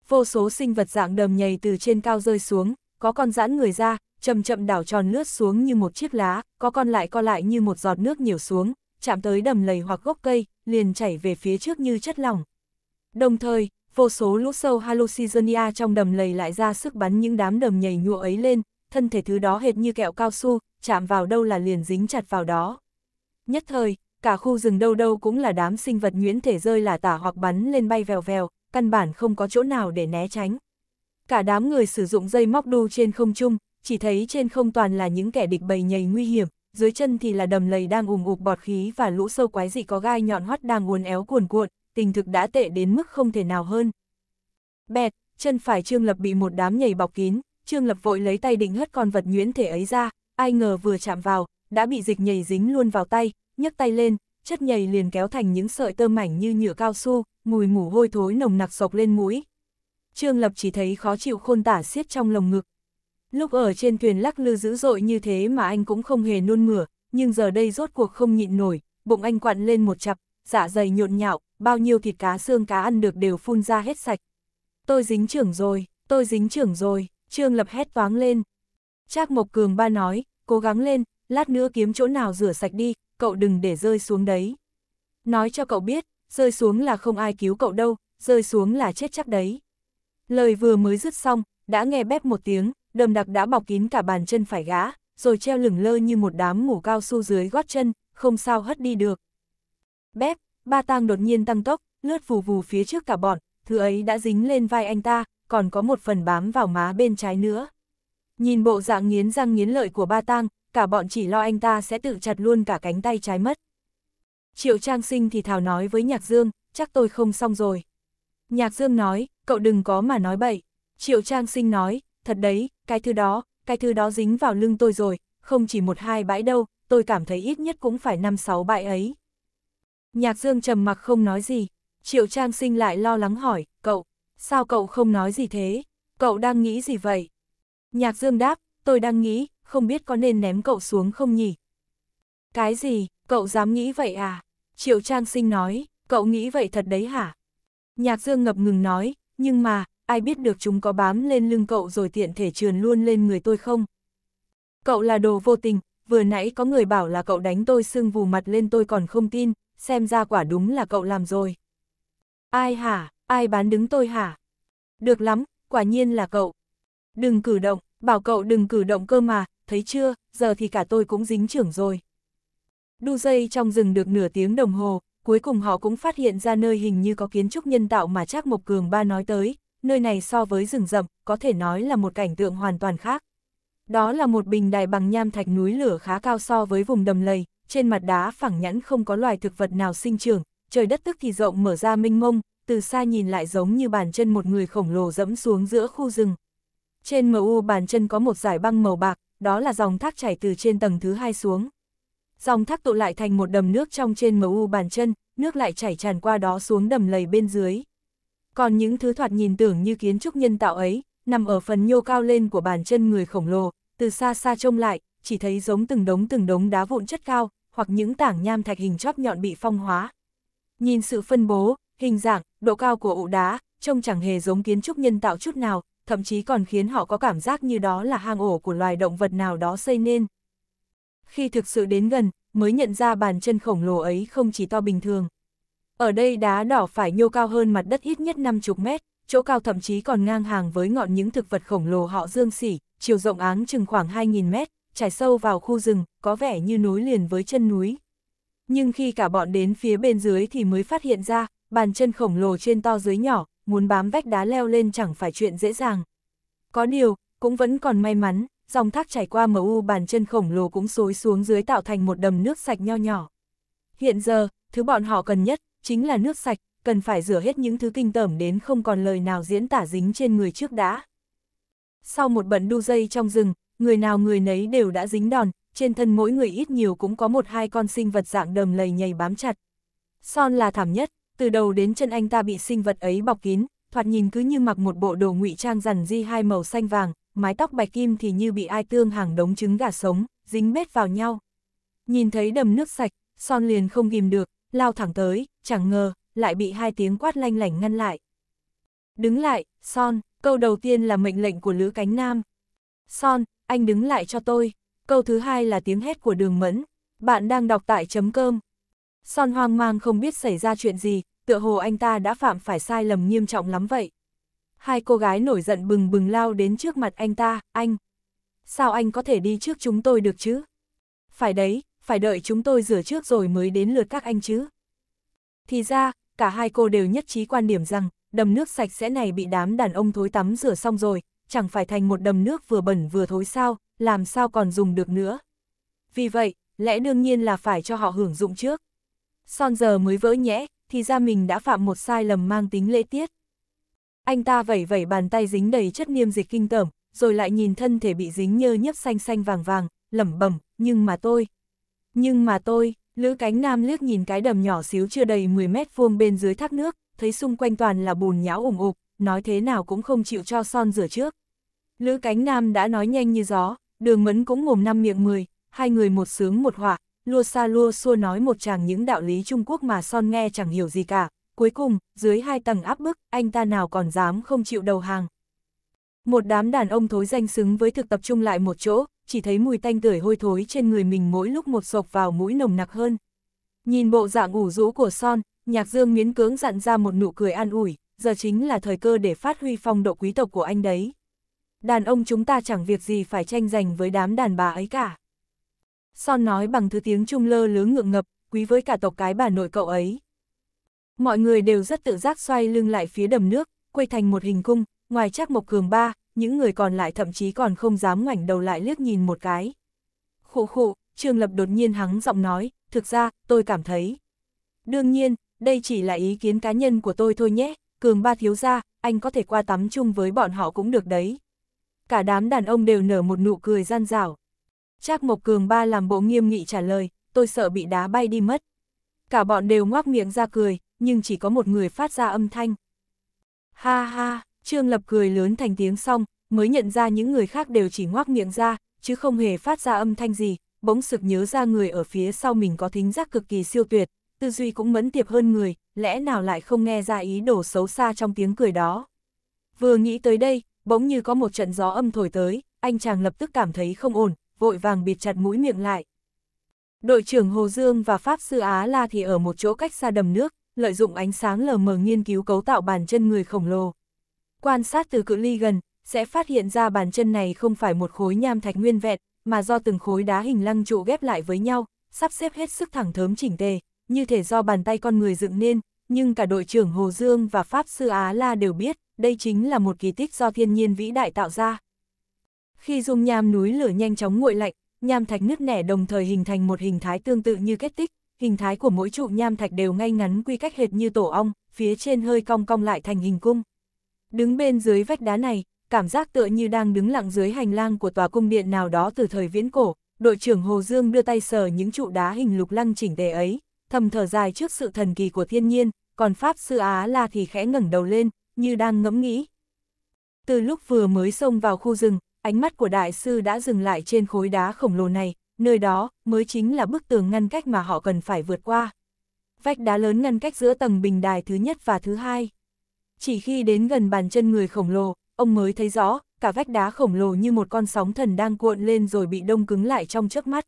Vô số sinh vật dạng đầm nhầy từ trên cao rơi xuống, có con giãn người ra, chậm chậm đảo tròn lướt xuống như một chiếc lá, có con lại co lại như một giọt nước nhiều xuống, chạm tới đầm lầy hoặc gốc cây, liền chảy về phía trước như chất lỏng. Đồng thời, vô số lũ sâu Hallucinia trong đầm lầy lại ra sức bắn những đám đầm nhảy nhụa ấy lên, thân thể thứ đó hệt như kẹo cao su, chạm vào đâu là liền dính chặt vào đó. Nhất thời, cả khu rừng đâu đâu cũng là đám sinh vật nhuyễn thể rơi là tả hoặc bắn lên bay vèo vèo, căn bản không có chỗ nào để né tránh. Cả đám người sử dụng dây móc đu trên không trung, chỉ thấy trên không toàn là những kẻ địch bầy nhầy nguy hiểm, dưới chân thì là đầm lầy đang ùm ụp bọt khí và lũ sâu quái dị có gai nhọn hoắt đang uốn éo cuồn cuộn, tình thực đã tệ đến mức không thể nào hơn. Bẹt, chân phải Trương Lập bị một đám nhảy bọc kín, Trương Lập vội lấy tay định hất con vật nhuyễn thể ấy ra, ai ngờ vừa chạm vào, đã bị dịch nhảy dính luôn vào tay, nhấc tay lên, chất nhầy liền kéo thành những sợi tơ mảnh như nhựa cao su, mùi mủ hôi thối nồng nặc sộc lên mũi. Trương Lập chỉ thấy khó chịu khôn tả siết trong lồng ngực. Lúc ở trên thuyền lắc lư dữ dội như thế mà anh cũng không hề nôn mửa, nhưng giờ đây rốt cuộc không nhịn nổi, bụng anh quặn lên một chập dạ dày nhộn nhạo, bao nhiêu thịt cá xương cá ăn được đều phun ra hết sạch. Tôi dính trưởng rồi, tôi dính trưởng rồi, Trương Lập hét toáng lên. Trác Mộc Cường ba nói, cố gắng lên, lát nữa kiếm chỗ nào rửa sạch đi, cậu đừng để rơi xuống đấy. Nói cho cậu biết, rơi xuống là không ai cứu cậu đâu, rơi xuống là chết chắc đấy. Lời vừa mới dứt xong, đã nghe bép một tiếng, đầm đặc đã bọc kín cả bàn chân phải gã, rồi treo lửng lơ như một đám mũ cao su dưới gót chân, không sao hất đi được. Bép, ba tang đột nhiên tăng tốc, lướt vù vù phía trước cả bọn, thứ ấy đã dính lên vai anh ta, còn có một phần bám vào má bên trái nữa. Nhìn bộ dạng nghiến răng nghiến lợi của ba tang, cả bọn chỉ lo anh ta sẽ tự chặt luôn cả cánh tay trái mất. Triệu Trang Sinh thì thào nói với Nhạc Dương, chắc tôi không xong rồi. Nhạc Dương nói, cậu đừng có mà nói bậy. Triệu Trang Sinh nói, thật đấy, cái thứ đó, cái thứ đó dính vào lưng tôi rồi, không chỉ một hai bãi đâu, tôi cảm thấy ít nhất cũng phải năm sáu bãi ấy. Nhạc Dương trầm mặc không nói gì, Triệu Trang Sinh lại lo lắng hỏi, cậu, sao cậu không nói gì thế, cậu đang nghĩ gì vậy? Nhạc Dương đáp, tôi đang nghĩ, không biết có nên ném cậu xuống không nhỉ? Cái gì, cậu dám nghĩ vậy à? Triệu Trang Sinh nói, cậu nghĩ vậy thật đấy hả? Nhạc Dương ngập ngừng nói, nhưng mà, ai biết được chúng có bám lên lưng cậu rồi tiện thể trườn luôn lên người tôi không? Cậu là đồ vô tình, vừa nãy có người bảo là cậu đánh tôi sưng vù mặt lên tôi còn không tin, xem ra quả đúng là cậu làm rồi. Ai hả, ai bán đứng tôi hả? Được lắm, quả nhiên là cậu. Đừng cử động, bảo cậu đừng cử động cơ mà, thấy chưa, giờ thì cả tôi cũng dính trưởng rồi. Đu dây trong rừng được nửa tiếng đồng hồ, cuối cùng họ cũng phát hiện ra nơi hình như có kiến trúc nhân tạo mà chắc Mộc Cường ba nói tới, nơi này so với rừng rậm, có thể nói là một cảnh tượng hoàn toàn khác. Đó là một bình đài bằng nham thạch núi lửa khá cao so với vùng đầm lầy, trên mặt đá phẳng nhẵn không có loài thực vật nào sinh trưởng, trời đất tức thì rộng mở ra minh mông, từ xa nhìn lại giống như bàn chân một người khổng lồ dẫm xuống giữa khu rừng. Trên MU bàn chân có một dải băng màu bạc, đó là dòng thác chảy từ trên tầng thứ hai xuống. Dòng thác tụ lại thành một đầm nước trong trên MU bàn chân, nước lại chảy tràn qua đó xuống đầm lầy bên dưới. Còn những thứ thoạt nhìn tưởng như kiến trúc nhân tạo ấy, nằm ở phần nhô cao lên của bàn chân người khổng lồ, từ xa xa trông lại, chỉ thấy giống từng đống từng đống đá vụn chất cao, hoặc những tảng nham thạch hình chóp nhọn bị phong hóa. Nhìn sự phân bố, hình dạng, độ cao của ụ đá, trông chẳng hề giống kiến trúc nhân tạo chút nào, thậm chí còn khiến họ có cảm giác như đó là hang ổ của loài động vật nào đó xây nên. Khi thực sự đến gần, mới nhận ra bàn chân khổng lồ ấy không chỉ to bình thường. Ở đây đá đỏ phải nhô cao hơn mặt đất ít nhất 50 mét, chỗ cao thậm chí còn ngang hàng với ngọn những thực vật khổng lồ họ dương xỉ, chiều rộng áng chừng khoảng 2.000 mét, trải sâu vào khu rừng, có vẻ như nối liền với chân núi. Nhưng khi cả bọn đến phía bên dưới thì mới phát hiện ra, bàn chân khổng lồ trên to dưới nhỏ, muốn bám vách đá leo lên chẳng phải chuyện dễ dàng. Có điều, cũng vẫn còn may mắn, dòng thác chảy qua mờ u bàn chân khổng lồ cũng xối xuống dưới tạo thành một đầm nước sạch nho nhỏ. Hiện giờ, thứ bọn họ cần nhất, chính là nước sạch, cần phải rửa hết những thứ kinh tởm đến không còn lời nào diễn tả dính trên người trước đã. Sau một bận đu dây trong rừng, người nào người nấy đều đã dính đòn, trên thân mỗi người ít nhiều cũng có một hai con sinh vật dạng đầm lầy nhầy bám chặt. Son là thảm nhất, từ đầu đến chân anh ta bị sinh vật ấy bọc kín, thoạt nhìn cứ như mặc một bộ đồ ngụy trang rằn di hai màu xanh vàng, mái tóc bạch kim thì như bị ai tương hàng đống trứng gà sống, dính bết vào nhau. Nhìn thấy đầm nước sạch, Son liền không ghim được, lao thẳng tới, chẳng ngờ, lại bị hai tiếng quát lanh lảnh ngăn lại. Đứng lại, Son, câu đầu tiên là mệnh lệnh của Lữ Cánh Nam. Son, anh đứng lại cho tôi. Câu thứ hai là tiếng hét của đường mẫn, bạn đang đọc tại chấm cơm. Son hoang mang không biết xảy ra chuyện gì, tựa hồ anh ta đã phạm phải sai lầm nghiêm trọng lắm vậy. Hai cô gái nổi giận bừng bừng lao đến trước mặt anh ta, anh. Sao anh có thể đi trước chúng tôi được chứ? Phải đấy, phải đợi chúng tôi rửa trước rồi mới đến lượt các anh chứ. Thì ra, cả hai cô đều nhất trí quan điểm rằng, đầm nước sạch sẽ này bị đám đàn ông thối tắm rửa xong rồi, chẳng phải thành một đầm nước vừa bẩn vừa thối sao, làm sao còn dùng được nữa. Vì vậy, lẽ đương nhiên là phải cho họ hưởng dụng trước. Son giờ mới vỡ nhẽ, thì ra mình đã phạm một sai lầm mang tính lễ tiết. Anh ta vẩy vẩy bàn tay dính đầy chất niêm dịch kinh tởm, rồi lại nhìn thân thể bị dính nhơ nhấp xanh xanh vàng vàng, lẩm bẩm, nhưng mà tôi. Nhưng mà tôi, Lữ Cánh Nam liếc nhìn cái đầm nhỏ xíu chưa đầy 10 mét vuông bên dưới thác nước, thấy xung quanh toàn là bùn nhão ủng ục, nói thế nào cũng không chịu cho son rửa trước. Lữ Cánh Nam đã nói nhanh như gió, đường mẫn cũng mồm năm miệng mười, hai người một sướng một họa, lua xa lua xua nói một chàng những đạo lý Trung Quốc mà son nghe chẳng hiểu gì cả. Cuối cùng, dưới hai tầng áp bức, anh ta nào còn dám không chịu đầu hàng. Một đám đàn ông thối danh xứng với thực tập trung lại một chỗ, chỉ thấy mùi tanh tưởi hôi thối trên người mình mỗi lúc một sộc vào mũi nồng nặc hơn. Nhìn bộ dạng ủ rũ của Son, Nhạc Dương miến cưỡng dặn ra một nụ cười an ủi, giờ chính là thời cơ để phát huy phong độ quý tộc của anh đấy đàn ông chúng ta chẳng việc gì phải tranh giành với đám đàn bà ấy cả. Son nói bằng thứ tiếng trung lơ lướng ngượng ngập, quý với cả tộc cái bà nội cậu ấy. Mọi người đều rất tự giác xoay lưng lại phía đầm nước, quay thành một hình cung, ngoài chắc mộc cường ba, những người còn lại thậm chí còn không dám ngoảnh đầu lại liếc nhìn một cái. Khụ khụ, Trương Lập đột nhiên hắng giọng nói, thực ra, tôi cảm thấy. Đương nhiên, đây chỉ là ý kiến cá nhân của tôi thôi nhé, cường ba thiếu ra, anh có thể qua tắm chung với bọn họ cũng được đấy cả đám đàn ông đều nở một nụ cười gian rảo. Trác Mộc Cường ba làm bộ nghiêm nghị trả lời, tôi sợ bị đá bay đi mất. Cả bọn đều ngoác miệng ra cười, nhưng chỉ có một người phát ra âm thanh. Ha ha, Trương Lập cười lớn thành tiếng xong, mới nhận ra những người khác đều chỉ ngoác miệng ra, chứ không hề phát ra âm thanh gì, bỗng sực nhớ ra người ở phía sau mình có thính giác cực kỳ siêu tuyệt, tư duy cũng mẫn tiệp hơn người, lẽ nào lại không nghe ra ý đồ xấu xa trong tiếng cười đó. Vừa nghĩ tới đây, bỗng như có một trận gió âm thổi tới, anh chàng lập tức cảm thấy không ổn, vội vàng bịt chặt mũi miệng lại. Đội trưởng Hồ Dương và Pháp Sư Á La thì ở một chỗ cách xa đầm nước, lợi dụng ánh sáng lờ mờ nghiên cứu cấu tạo bàn chân người khổng lồ. Quan sát từ cự ly gần, sẽ phát hiện ra bàn chân này không phải một khối nham thạch nguyên vẹn, mà do từng khối đá hình lăng trụ ghép lại với nhau, sắp xếp hết sức thẳng thớm chỉnh tề, như thể do bàn tay con người dựng nên, nhưng cả đội trưởng Hồ Dương và Pháp Sư Á La đều biết, đây chính là một kỳ tích do thiên nhiên vĩ đại tạo ra. Khi dung nham núi lửa nhanh chóng nguội lạnh, nham thạch nứt nẻ đồng thời hình thành một hình thái tương tự như kết tích, hình thái của mỗi trụ nham thạch đều ngay ngắn quy cách hệt như tổ ong, phía trên hơi cong cong lại thành hình cung. Đứng bên dưới vách đá này, cảm giác tựa như đang đứng lặng dưới hành lang của tòa cung điện nào đó từ thời viễn cổ, đội trưởng Hồ Dương đưa tay sờ những trụ đá hình lục lăng chỉnh tề ấy, thầm thở dài trước sự thần kỳ của thiên nhiên, còn Pháp Sư Á La thì khẽ ngẩng đầu lên, như đang ngẫm nghĩ. Từ lúc vừa mới xông vào khu rừng, ánh mắt của đại sư đã dừng lại trên khối đá khổng lồ này, nơi đó mới chính là bức tường ngăn cách mà họ cần phải vượt qua. Vách đá lớn ngăn cách giữa tầng bình đài thứ nhất và thứ hai. Chỉ khi đến gần bàn chân người khổng lồ, ông mới thấy rõ, cả vách đá khổng lồ như một con sóng thần đang cuộn lên rồi bị đông cứng lại trong chớp mắt.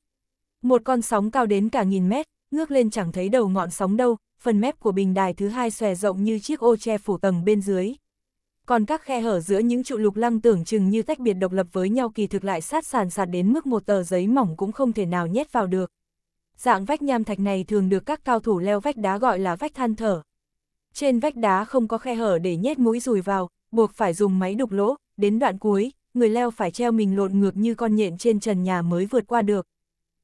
Một con sóng cao đến cả nghìn mét, ngước lên chẳng thấy đầu ngọn sóng đâu, phần mép của bình đài thứ hai xòe rộng như chiếc ô che phủ tầng bên dưới. Còn các khe hở giữa những trụ lục lăng tưởng chừng như tách biệt độc lập với nhau kỳ thực lại sát sàn sạt đến mức một tờ giấy mỏng cũng không thể nào nhét vào được. Dạng vách nham thạch này thường được các cao thủ leo vách đá gọi là vách than thở. Trên vách đá không có khe hở để nhét mũi dùi vào, buộc phải dùng máy đục lỗ, đến đoạn cuối, người leo phải treo mình lộn ngược như con nhện trên trần nhà mới vượt qua được.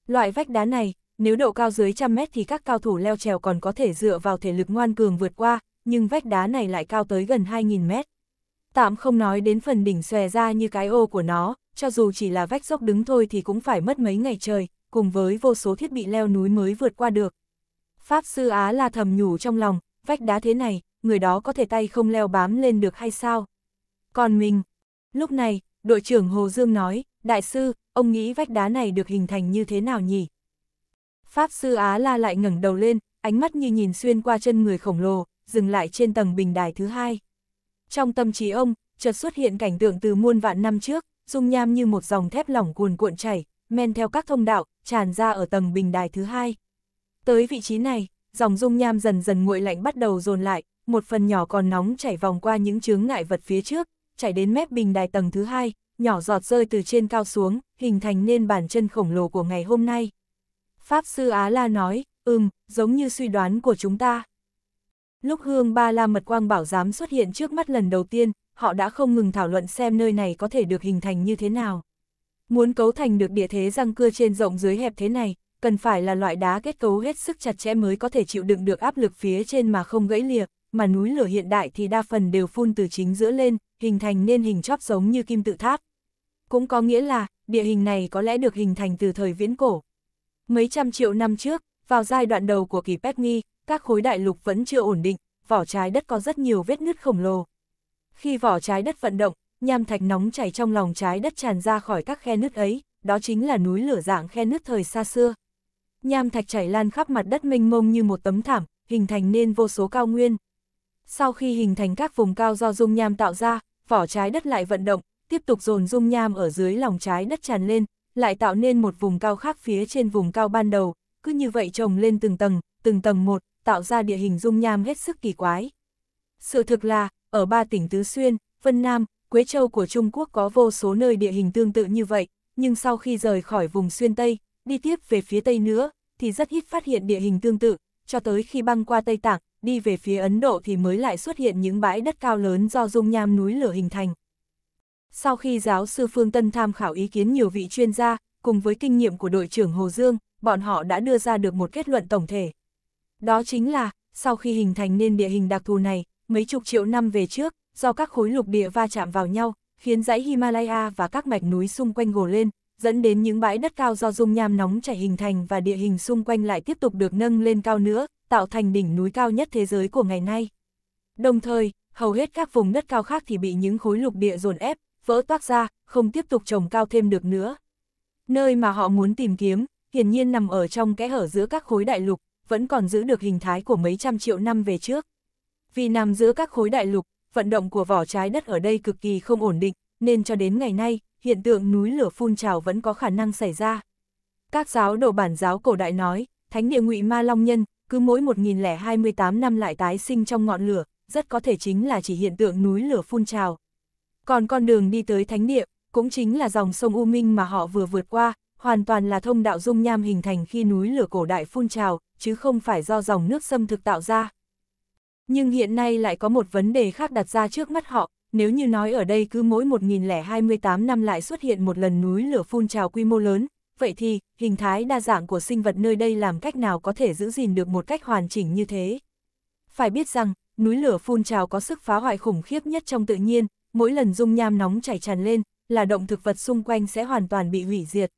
Loại vách đá này, nếu độ cao dưới trăm mét thì các cao thủ leo trèo còn có thể dựa vào thể lực ngoan cường vượt qua, nhưng vách đá này lại cao tới gần 2.000 mét. Tạm không nói đến phần đỉnh xòe ra như cái ô của nó, cho dù chỉ là vách dốc đứng thôi thì cũng phải mất mấy ngày trời, cùng với vô số thiết bị leo núi mới vượt qua được. Pháp sư Á là thầm nhủ trong lòng, vách đá thế này, người đó có thể tay không leo bám lên được hay sao? Còn mình, lúc này, đội trưởng Hồ Dương nói, đại sư, ông nghĩ vách đá này được hình thành như thế nào nhỉ? Pháp sư Á La lại ngẩng đầu lên, ánh mắt như nhìn xuyên qua chân người khổng lồ, dừng lại trên tầng bình đài thứ hai. Trong tâm trí ông, chợt xuất hiện cảnh tượng từ muôn vạn năm trước, dung nham như một dòng thép lỏng cuồn cuộn chảy, men theo các thông đạo, tràn ra ở tầng bình đài thứ hai. Tới vị trí này, dòng dung nham dần dần nguội lạnh bắt đầu dồn lại, một phần nhỏ còn nóng chảy vòng qua những chướng ngại vật phía trước, chảy đến mép bình đài tầng thứ hai, nhỏ giọt rơi từ trên cao xuống, hình thành nên bàn chân khổng lồ của ngày hôm nay. Pháp Sư Á La nói, ừm, giống như suy đoán của chúng ta. Lúc hương ba la mật quang bảo giám xuất hiện trước mắt lần đầu tiên, họ đã không ngừng thảo luận xem nơi này có thể được hình thành như thế nào. Muốn cấu thành được địa thế răng cưa trên rộng dưới hẹp thế này, cần phải là loại đá kết cấu hết sức chặt chẽ mới có thể chịu đựng được áp lực phía trên mà không gãy lìa, mà núi lửa hiện đại thì đa phần đều phun từ chính giữa lên, hình thành nên hình chóp giống như kim tự tháp. Cũng có nghĩa là, địa hình này có lẽ được hình thành từ thời viễn cổ. Mấy trăm triệu năm trước, vào giai đoạn đầu của kỳ Pet Nghi, các khối đại lục vẫn chưa ổn định, vỏ trái đất có rất nhiều vết nứt khổng lồ. Khi vỏ trái đất vận động, nham thạch nóng chảy trong lòng trái đất tràn ra khỏi các khe nứt ấy, đó chính là núi lửa dạng khe nứt thời xa xưa. Nham thạch chảy lan khắp mặt đất mênh mông như một tấm thảm, hình thành nên vô số cao nguyên. Sau khi hình thành các vùng cao do dung nham tạo ra, vỏ trái đất lại vận động, tiếp tục dồn dung nham ở dưới lòng trái đất tràn lên, lại tạo nên một vùng cao khác phía trên vùng cao ban đầu, cứ như vậy trồng lên từng tầng, từng tầng một, tạo ra địa hình dung nham hết sức kỳ quái. Sự thực là, ở ba tỉnh Tứ Xuyên, Vân Nam, Quế Châu của Trung Quốc có vô số nơi địa hình tương tự như vậy, nhưng sau khi rời khỏi vùng Xuyên Tây, đi tiếp về phía Tây nữa, thì rất ít phát hiện địa hình tương tự, cho tới khi băng qua Tây Tạng, đi về phía Ấn Độ thì mới lại xuất hiện những bãi đất cao lớn do dung nham núi lửa hình thành. Sau khi giáo sư Phương Tân tham khảo ý kiến nhiều vị chuyên gia, cùng với kinh nghiệm của đội trưởng Hồ Dương, bọn họ đã đưa ra được một kết luận tổng thể. Đó chính là, sau khi hình thành nên địa hình đặc thù này, mấy chục triệu năm về trước, do các khối lục địa va chạm vào nhau, khiến dãy Himalaya và các mạch núi xung quanh gồ lên, dẫn đến những bãi đất cao do dung nham nóng chảy hình thành và địa hình xung quanh lại tiếp tục được nâng lên cao nữa, tạo thành đỉnh núi cao nhất thế giới của ngày nay. Đồng thời, hầu hết các vùng đất cao khác thì bị những khối lục địa dồn ép, vỡ toát ra, không tiếp tục trồng cao thêm được nữa. Nơi mà họ muốn tìm kiếm, hiển nhiên nằm ở trong kẽ hở giữa các khối đại lục, vẫn còn giữ được hình thái của mấy trăm triệu năm về trước. Vì nằm giữa các khối đại lục, vận động của vỏ trái đất ở đây cực kỳ không ổn định, nên cho đến ngày nay, hiện tượng núi lửa phun trào vẫn có khả năng xảy ra. Các giáo đồ bản giáo cổ đại nói, thánh địa ngụy ma long nhân, cứ mỗi 1028 năm lại tái sinh trong ngọn lửa, rất có thể chính là chỉ hiện tượng núi lửa phun trào. Còn con đường đi tới thánh địa, cũng chính là dòng sông U Minh mà họ vừa vượt qua, hoàn toàn là thông đạo dung nham hình thành khi núi lửa cổ đại phun trào, chứ không phải do dòng nước xâm thực tạo ra. Nhưng hiện nay lại có một vấn đề khác đặt ra trước mắt họ, nếu như nói ở đây cứ mỗi 1028 năm lại xuất hiện một lần núi lửa phun trào quy mô lớn, vậy thì, hình thái đa dạng của sinh vật nơi đây làm cách nào có thể giữ gìn được một cách hoàn chỉnh như thế? Phải biết rằng, núi lửa phun trào có sức phá hoại khủng khiếp nhất trong tự nhiên, mỗi lần dung nham nóng chảy tràn lên, là động thực vật xung quanh sẽ hoàn toàn bị hủy diệt.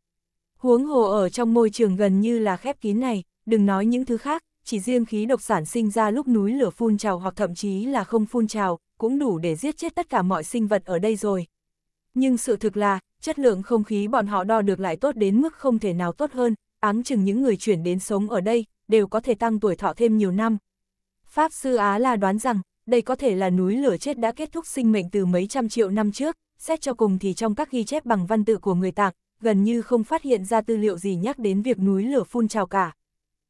Huống hồ ở trong môi trường gần như là khép kín này, đừng nói những thứ khác, chỉ riêng khí độc sản sinh ra lúc núi lửa phun trào hoặc thậm chí là không phun trào, cũng đủ để giết chết tất cả mọi sinh vật ở đây rồi. Nhưng sự thực là, chất lượng không khí bọn họ đo được lại tốt đến mức không thể nào tốt hơn, áng chừng những người chuyển đến sống ở đây, đều có thể tăng tuổi thọ thêm nhiều năm. Pháp sư Á là đoán rằng, đây có thể là núi lửa chết đã kết thúc sinh mệnh từ mấy trăm triệu năm trước, xét cho cùng thì trong các ghi chép bằng văn tự của người Tạc, gần như không phát hiện ra tư liệu gì nhắc đến việc núi lửa phun trào cả.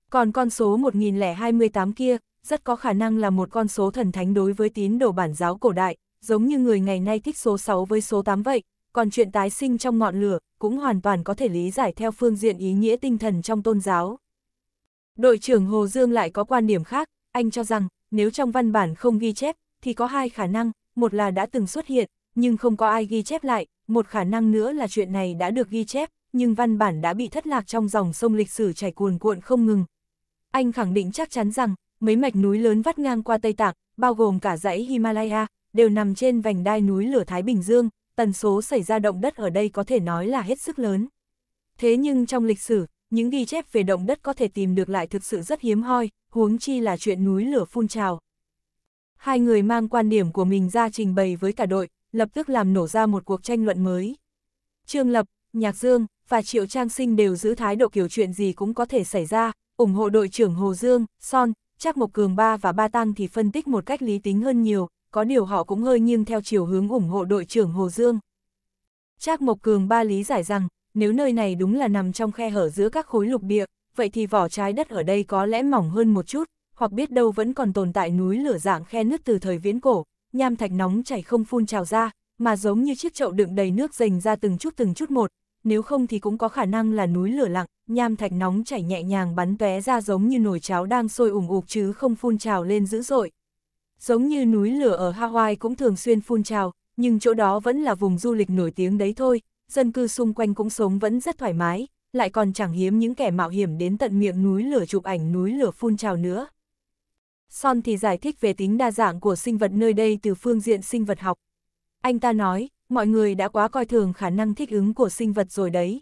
Còn con số 1028 kia, rất có khả năng là một con số thần thánh đối với tín đồ bản giáo cổ đại, giống như người ngày nay thích số 6 với số 8 vậy, còn chuyện tái sinh trong ngọn lửa cũng hoàn toàn có thể lý giải theo phương diện ý nghĩa tinh thần trong tôn giáo. Đội trưởng Hồ Dương lại có quan điểm khác, anh cho rằng nếu trong văn bản không ghi chép, thì có hai khả năng, một là đã từng xuất hiện, nhưng không có ai ghi chép lại, một khả năng nữa là chuyện này đã được ghi chép, nhưng văn bản đã bị thất lạc trong dòng sông lịch sử chảy cuồn cuộn không ngừng. Anh khẳng định chắc chắn rằng, mấy mạch núi lớn vắt ngang qua Tây Tạng, bao gồm cả dãy Himalaya, đều nằm trên vành đai núi lửa Thái Bình Dương, tần số xảy ra động đất ở đây có thể nói là hết sức lớn. Thế nhưng trong lịch sử, những ghi chép về động đất có thể tìm được lại thực sự rất hiếm hoi, huống chi là chuyện núi lửa phun trào. Hai người mang quan điểm của mình ra trình bày với cả đội, lập tức làm nổ ra một cuộc tranh luận mới. Trương Lập, Nhạc Dương và Triệu Trang Sinh đều giữ thái độ kiểu chuyện gì cũng có thể xảy ra, ủng hộ đội trưởng Hồ Dương, Son, Trác Mộc Cường Ba và Ba Tăng thì phân tích một cách lý tính hơn nhiều, có điều họ cũng hơi nghiêng theo chiều hướng ủng hộ đội trưởng Hồ Dương. Trác Mộc Cường Ba lý giải rằng, nếu nơi này đúng là nằm trong khe hở giữa các khối lục địa, vậy thì vỏ trái đất ở đây có lẽ mỏng hơn một chút, hoặc biết đâu vẫn còn tồn tại núi lửa dạng khe nước từ thời viễn cổ, nham thạch nóng chảy không phun trào ra, mà giống như chiếc chậu đựng đầy nước dành ra từng chút từng chút một, nếu không thì cũng có khả năng là núi lửa lặng, nham thạch nóng chảy nhẹ nhàng bắn tóe ra giống như nồi cháo đang sôi ủng ục chứ không phun trào lên dữ dội. Giống như núi lửa ở Hawaii cũng thường xuyên phun trào, nhưng chỗ đó vẫn là vùng du lịch nổi tiếng đấy thôi, dân cư xung quanh cũng sống vẫn rất thoải mái, lại còn chẳng hiếm những kẻ mạo hiểm đến tận miệng núi lửa chụp ảnh núi lửa phun trào nữa. Son thì giải thích về tính đa dạng của sinh vật nơi đây từ phương diện sinh vật học. Anh ta nói, mọi người đã quá coi thường khả năng thích ứng của sinh vật rồi đấy.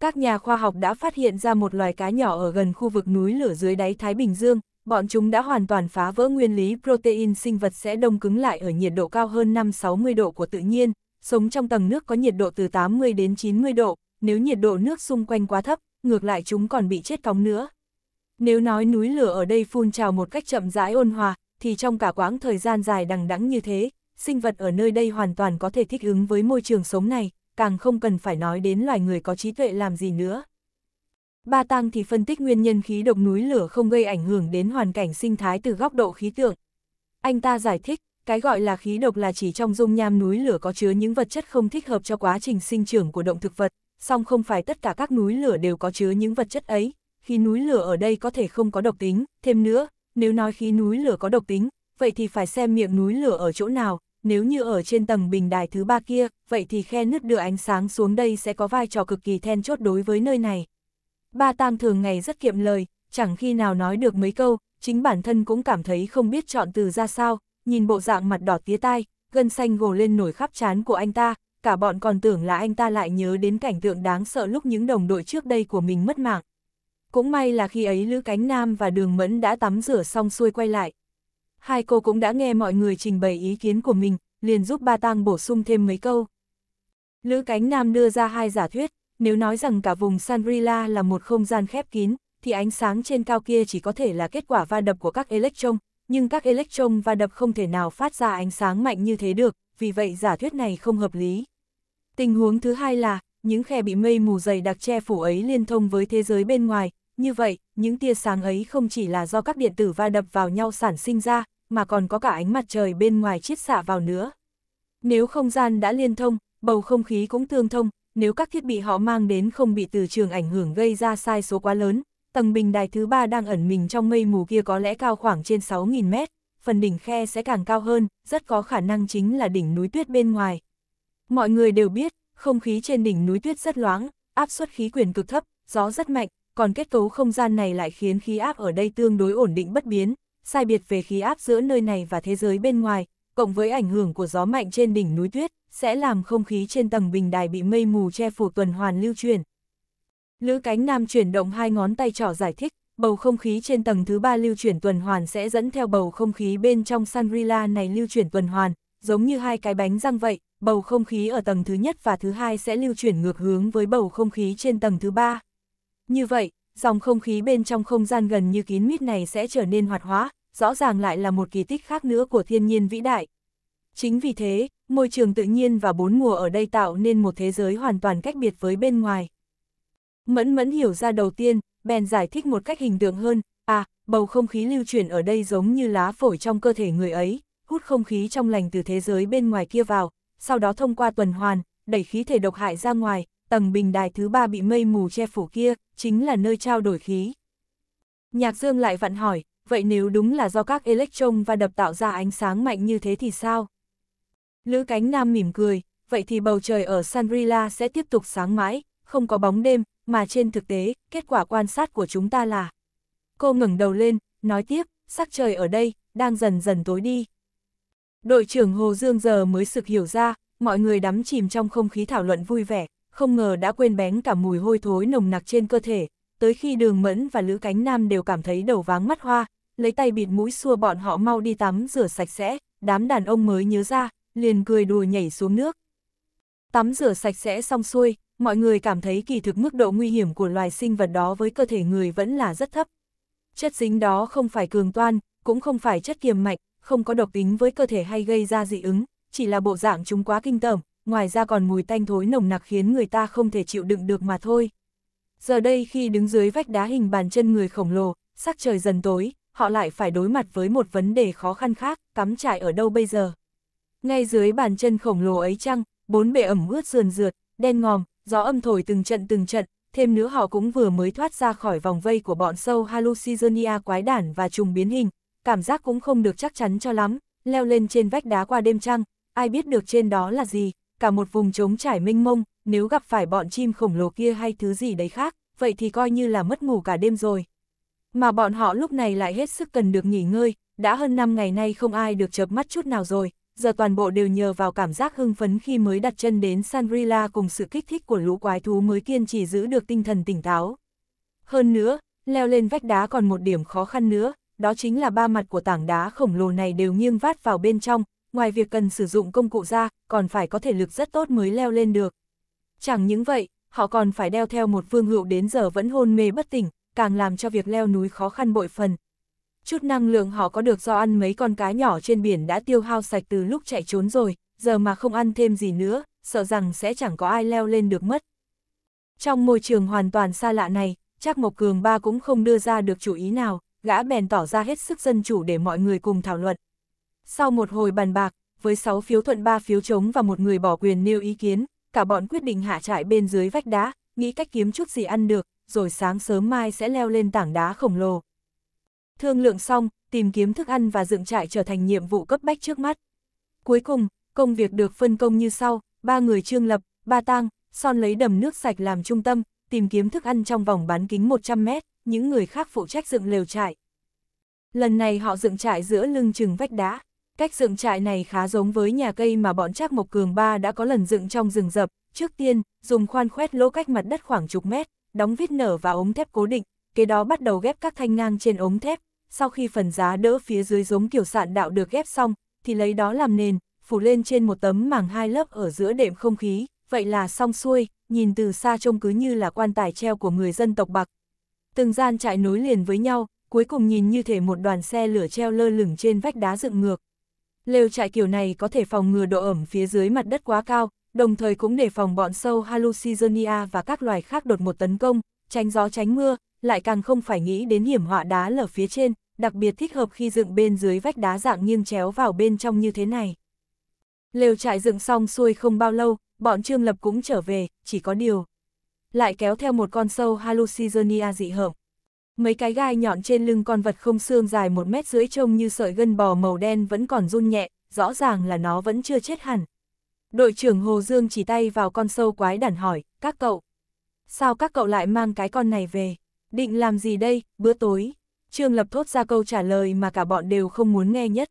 Các nhà khoa học đã phát hiện ra một loài cá nhỏ ở gần khu vực núi lửa dưới đáy Thái Bình Dương, bọn chúng đã hoàn toàn phá vỡ nguyên lý protein sinh vật sẽ đông cứng lại ở nhiệt độ cao hơn 5-60 độ của tự nhiên, sống trong tầng nước có nhiệt độ từ 80 đến 90 độ, nếu nhiệt độ nước xung quanh quá thấp, ngược lại chúng còn bị chết cóng nữa. Nếu nói núi lửa ở đây phun trào một cách chậm rãi ôn hòa, thì trong cả quãng thời gian dài đằng đẵng như thế, sinh vật ở nơi đây hoàn toàn có thể thích ứng với môi trường sống này, càng không cần phải nói đến loài người có trí tuệ làm gì nữa. Ba Tăng thì phân tích nguyên nhân khí độc núi lửa không gây ảnh hưởng đến hoàn cảnh sinh thái từ góc độ khí tượng. Anh ta giải thích, cái gọi là khí độc là chỉ trong dung nham núi lửa có chứa những vật chất không thích hợp cho quá trình sinh trưởng của động thực vật, song không phải tất cả các núi lửa đều có chứa những vật chất ấy, khí núi lửa ở đây có thể không có độc tính, thêm nữa, nếu nói khí núi lửa có độc tính, vậy thì phải xem miệng núi lửa ở chỗ nào, nếu như ở trên tầng bình đài thứ ba kia, vậy thì khe nứt đưa ánh sáng xuống đây sẽ có vai trò cực kỳ then chốt đối với nơi này. Ba Tang thường ngày rất kiệm lời, chẳng khi nào nói được mấy câu, chính bản thân cũng cảm thấy không biết chọn từ ra sao, nhìn bộ dạng mặt đỏ tía tai, gân xanh gồ lên nổi khắp trán của anh ta, cả bọn còn tưởng là anh ta lại nhớ đến cảnh tượng đáng sợ lúc những đồng đội trước đây của mình mất mạng. Cũng may là khi ấy Lữ Cánh Nam và Đường Mẫn đã tắm rửa xong xuôi quay lại. Hai cô cũng đã nghe mọi người trình bày ý kiến của mình, liền giúp Ba Tang bổ sung thêm mấy câu. Lữ Cánh Nam đưa ra hai giả thuyết, nếu nói rằng cả vùng Sangrila là một không gian khép kín, thì ánh sáng trên cao kia chỉ có thể là kết quả va đập của các electron, nhưng các electron và đập không thể nào phát ra ánh sáng mạnh như thế được, vì vậy giả thuyết này không hợp lý. Tình huống thứ hai là, những khe bị mây mù dày đặc che phủ ấy liên thông với thế giới bên ngoài, như vậy, những tia sáng ấy không chỉ là do các điện tử va đập vào nhau sản sinh ra, mà còn có cả ánh mặt trời bên ngoài chiết xạ vào nữa. Nếu không gian đã liên thông, bầu không khí cũng tương thông, nếu các thiết bị họ mang đến không bị từ trường ảnh hưởng gây ra sai số quá lớn, tầng bình đài thứ ba đang ẩn mình trong mây mù kia có lẽ cao khoảng trên 6.000 mét, phần đỉnh khe sẽ càng cao hơn, rất có khả năng chính là đỉnh núi tuyết bên ngoài. Mọi người đều biết, không khí trên đỉnh núi tuyết rất loãng, áp suất khí quyển cực thấp, gió rất mạnh, còn kết cấu không gian này lại khiến khí áp ở đây tương đối ổn định bất biến, sai biệt về khí áp giữa nơi này và thế giới bên ngoài, cộng với ảnh hưởng của gió mạnh trên đỉnh núi tuyết, sẽ làm không khí trên tầng bình đài bị mây mù che phủ tuần hoàn lưu truyền, Lữ cánh nam chuyển động hai ngón tay trỏ giải thích, bầu không khí trên tầng thứ ba lưu chuyển tuần hoàn sẽ dẫn theo bầu không khí bên trong shangri này lưu chuyển tuần hoàn, giống như hai cái bánh răng vậy, bầu không khí ở tầng thứ nhất và thứ hai sẽ lưu chuyển ngược hướng với bầu không khí trên tầng thứ ba. Như vậy, dòng không khí bên trong không gian gần như kín mít này sẽ trở nên hoạt hóa, rõ ràng lại là một kỳ tích khác nữa của thiên nhiên vĩ đại. Chính vì thế, môi trường tự nhiên và bốn mùa ở đây tạo nên một thế giới hoàn toàn cách biệt với bên ngoài. Mẫn mẫn hiểu ra đầu tiên, bèn giải thích một cách hình tượng hơn, à, bầu không khí lưu chuyển ở đây giống như lá phổi trong cơ thể người ấy, hút không khí trong lành từ thế giới bên ngoài kia vào, sau đó thông qua tuần hoàn, đẩy khí thể độc hại ra ngoài, tầng bình đài thứ ba bị mây mù che phủ kia, chính là nơi trao đổi khí. Nhạc Dương lại vặn hỏi, vậy nếu đúng là do các electron và đập tạo ra ánh sáng mạnh như thế thì sao? Lữ cánh nam mỉm cười, vậy thì bầu trời ở Sanrila sẽ tiếp tục sáng mãi, không có bóng đêm, mà trên thực tế, kết quả quan sát của chúng ta là. Cô ngẩng đầu lên, nói tiếp, sắc trời ở đây, đang dần dần tối đi. Đội trưởng Hồ Dương giờ mới sực hiểu ra, mọi người đắm chìm trong không khí thảo luận vui vẻ, không ngờ đã quên bén cả mùi hôi thối nồng nặc trên cơ thể, tới khi đường mẫn và lữ cánh nam đều cảm thấy đầu váng mắt hoa, lấy tay bịt mũi xua bọn họ mau đi tắm rửa sạch sẽ, đám đàn ông mới nhớ ra, liền cười đùa nhảy xuống nước. Tắm rửa sạch sẽ xong xuôi, mọi người cảm thấy kỳ thực mức độ nguy hiểm của loài sinh vật đó với cơ thể người vẫn là rất thấp. Chất dính đó không phải cường toan, cũng không phải chất kiềm mạnh, không có độc tính với cơ thể hay gây ra dị ứng, chỉ là bộ dạng chúng quá kinh tởm, ngoài ra còn mùi tanh thối nồng nặc khiến người ta không thể chịu đựng được mà thôi. Giờ đây khi đứng dưới vách đá hình bàn chân người khổng lồ, sắc trời dần tối, họ lại phải đối mặt với một vấn đề khó khăn khác, cắm trại ở đâu bây giờ. Ngay dưới bàn chân khổng lồ ấy chăng, bốn bề ẩm ướt sườn rượt, đen ngòm, gió âm thổi từng trận từng trận, thêm nữa họ cũng vừa mới thoát ra khỏi vòng vây của bọn sâu Hallucinia quái đản và trùng biến hình, cảm giác cũng không được chắc chắn cho lắm, leo lên trên vách đá qua đêm trăng, ai biết được trên đó là gì, cả một vùng trống trải mênh mông, nếu gặp phải bọn chim khổng lồ kia hay thứ gì đấy khác, vậy thì coi như là mất ngủ cả đêm rồi. Mà bọn họ lúc này lại hết sức cần được nghỉ ngơi, đã hơn 5 ngày nay không ai được chợp mắt chút nào rồi, giờ toàn bộ đều nhờ vào cảm giác hưng phấn khi mới đặt chân đến Sangrila cùng sự kích thích của lũ quái thú mới kiên trì giữ được tinh thần tỉnh táo. Hơn nữa, leo lên vách đá còn một điểm khó khăn nữa, đó chính là ba mặt của tảng đá khổng lồ này đều nghiêng vát vào bên trong, ngoài việc cần sử dụng công cụ ra, còn phải có thể lực rất tốt mới leo lên được. Chẳng những vậy, họ còn phải đeo theo một phương hữu đến giờ vẫn hôn mê bất tỉnh, càng làm cho việc leo núi khó khăn bội phần, chút năng lượng họ có được do ăn mấy con cá nhỏ trên biển đã tiêu hao sạch từ lúc chạy trốn rồi, giờ mà không ăn thêm gì nữa, sợ rằng sẽ chẳng có ai leo lên được mất. Trong môi trường hoàn toàn xa lạ này, chắc Mộc Cường Ba cũng không đưa ra được chủ ý nào, gã bèn tỏ ra hết sức dân chủ để mọi người cùng thảo luận. Sau một hồi bàn bạc, với 6 phiếu thuận 3 phiếu chống và một người bỏ quyền nêu ý kiến, cả bọn quyết định hạ trại bên dưới vách đá, nghĩ cách kiếm chút gì ăn được, rồi sáng sớm mai sẽ leo lên tảng đá khổng lồ. Thương lượng xong, tìm kiếm thức ăn và dựng trại trở thành nhiệm vụ cấp bách trước mắt. Cuối cùng, công việc được phân công như sau, ba người trương lập, ba tang, son lấy đầm nước sạch làm trung tâm, tìm kiếm thức ăn trong vòng bán kính 100 mét, những người khác phụ trách dựng lều trại. Lần này họ dựng trại giữa lưng chừng vách đá. Cách dựng trại này khá giống với nhà cây mà bọn Trác Mộc Cường Ba đã có lần dựng trong rừng rập. Trước tiên, dùng khoan khoét lỗ cách mặt đất khoảng chục mét, đóng vít nở và ống thép cố định, kế đó bắt đầu ghép các thanh ngang trên ống thép, sau khi phần giá đỡ phía dưới giống kiểu sạn đạo được ghép xong, thì lấy đó làm nền, phủ lên trên một tấm màng hai lớp ở giữa đệm không khí, vậy là xong xuôi, nhìn từ xa trông cứ như là quan tài treo của người dân tộc Bạc. Từng gian trại nối liền với nhau, cuối cùng nhìn như thể một đoàn xe lửa treo lơ lửng trên vách đá dựng ngược. Lều trại kiểu này có thể phòng ngừa độ ẩm phía dưới mặt đất quá cao, đồng thời cũng để phòng bọn sâu Hallucinia và các loài khác đột một tấn công, tránh gió tránh mưa, lại càng không phải nghĩ đến hiểm họa đá lở phía trên, đặc biệt thích hợp khi dựng bên dưới vách đá dạng nghiêng chéo vào bên trong như thế này. Lều trại dựng xong xuôi không bao lâu, bọn Trương Lập cũng trở về, chỉ có điều. Lại kéo theo một con sâu Hallucinia dị hợm. Mấy cái gai nhọn trên lưng con vật không xương dài một mét rưỡi trông như sợi gân bò màu đen vẫn còn run nhẹ, rõ ràng là nó vẫn chưa chết hẳn. Đội trưởng Hồ Dương chỉ tay vào con sâu quái đản hỏi, các cậu. Sao các cậu lại mang cái con này về? Định làm gì đây, bữa tối? Trương Lập thốt ra câu trả lời mà cả bọn đều không muốn nghe nhất.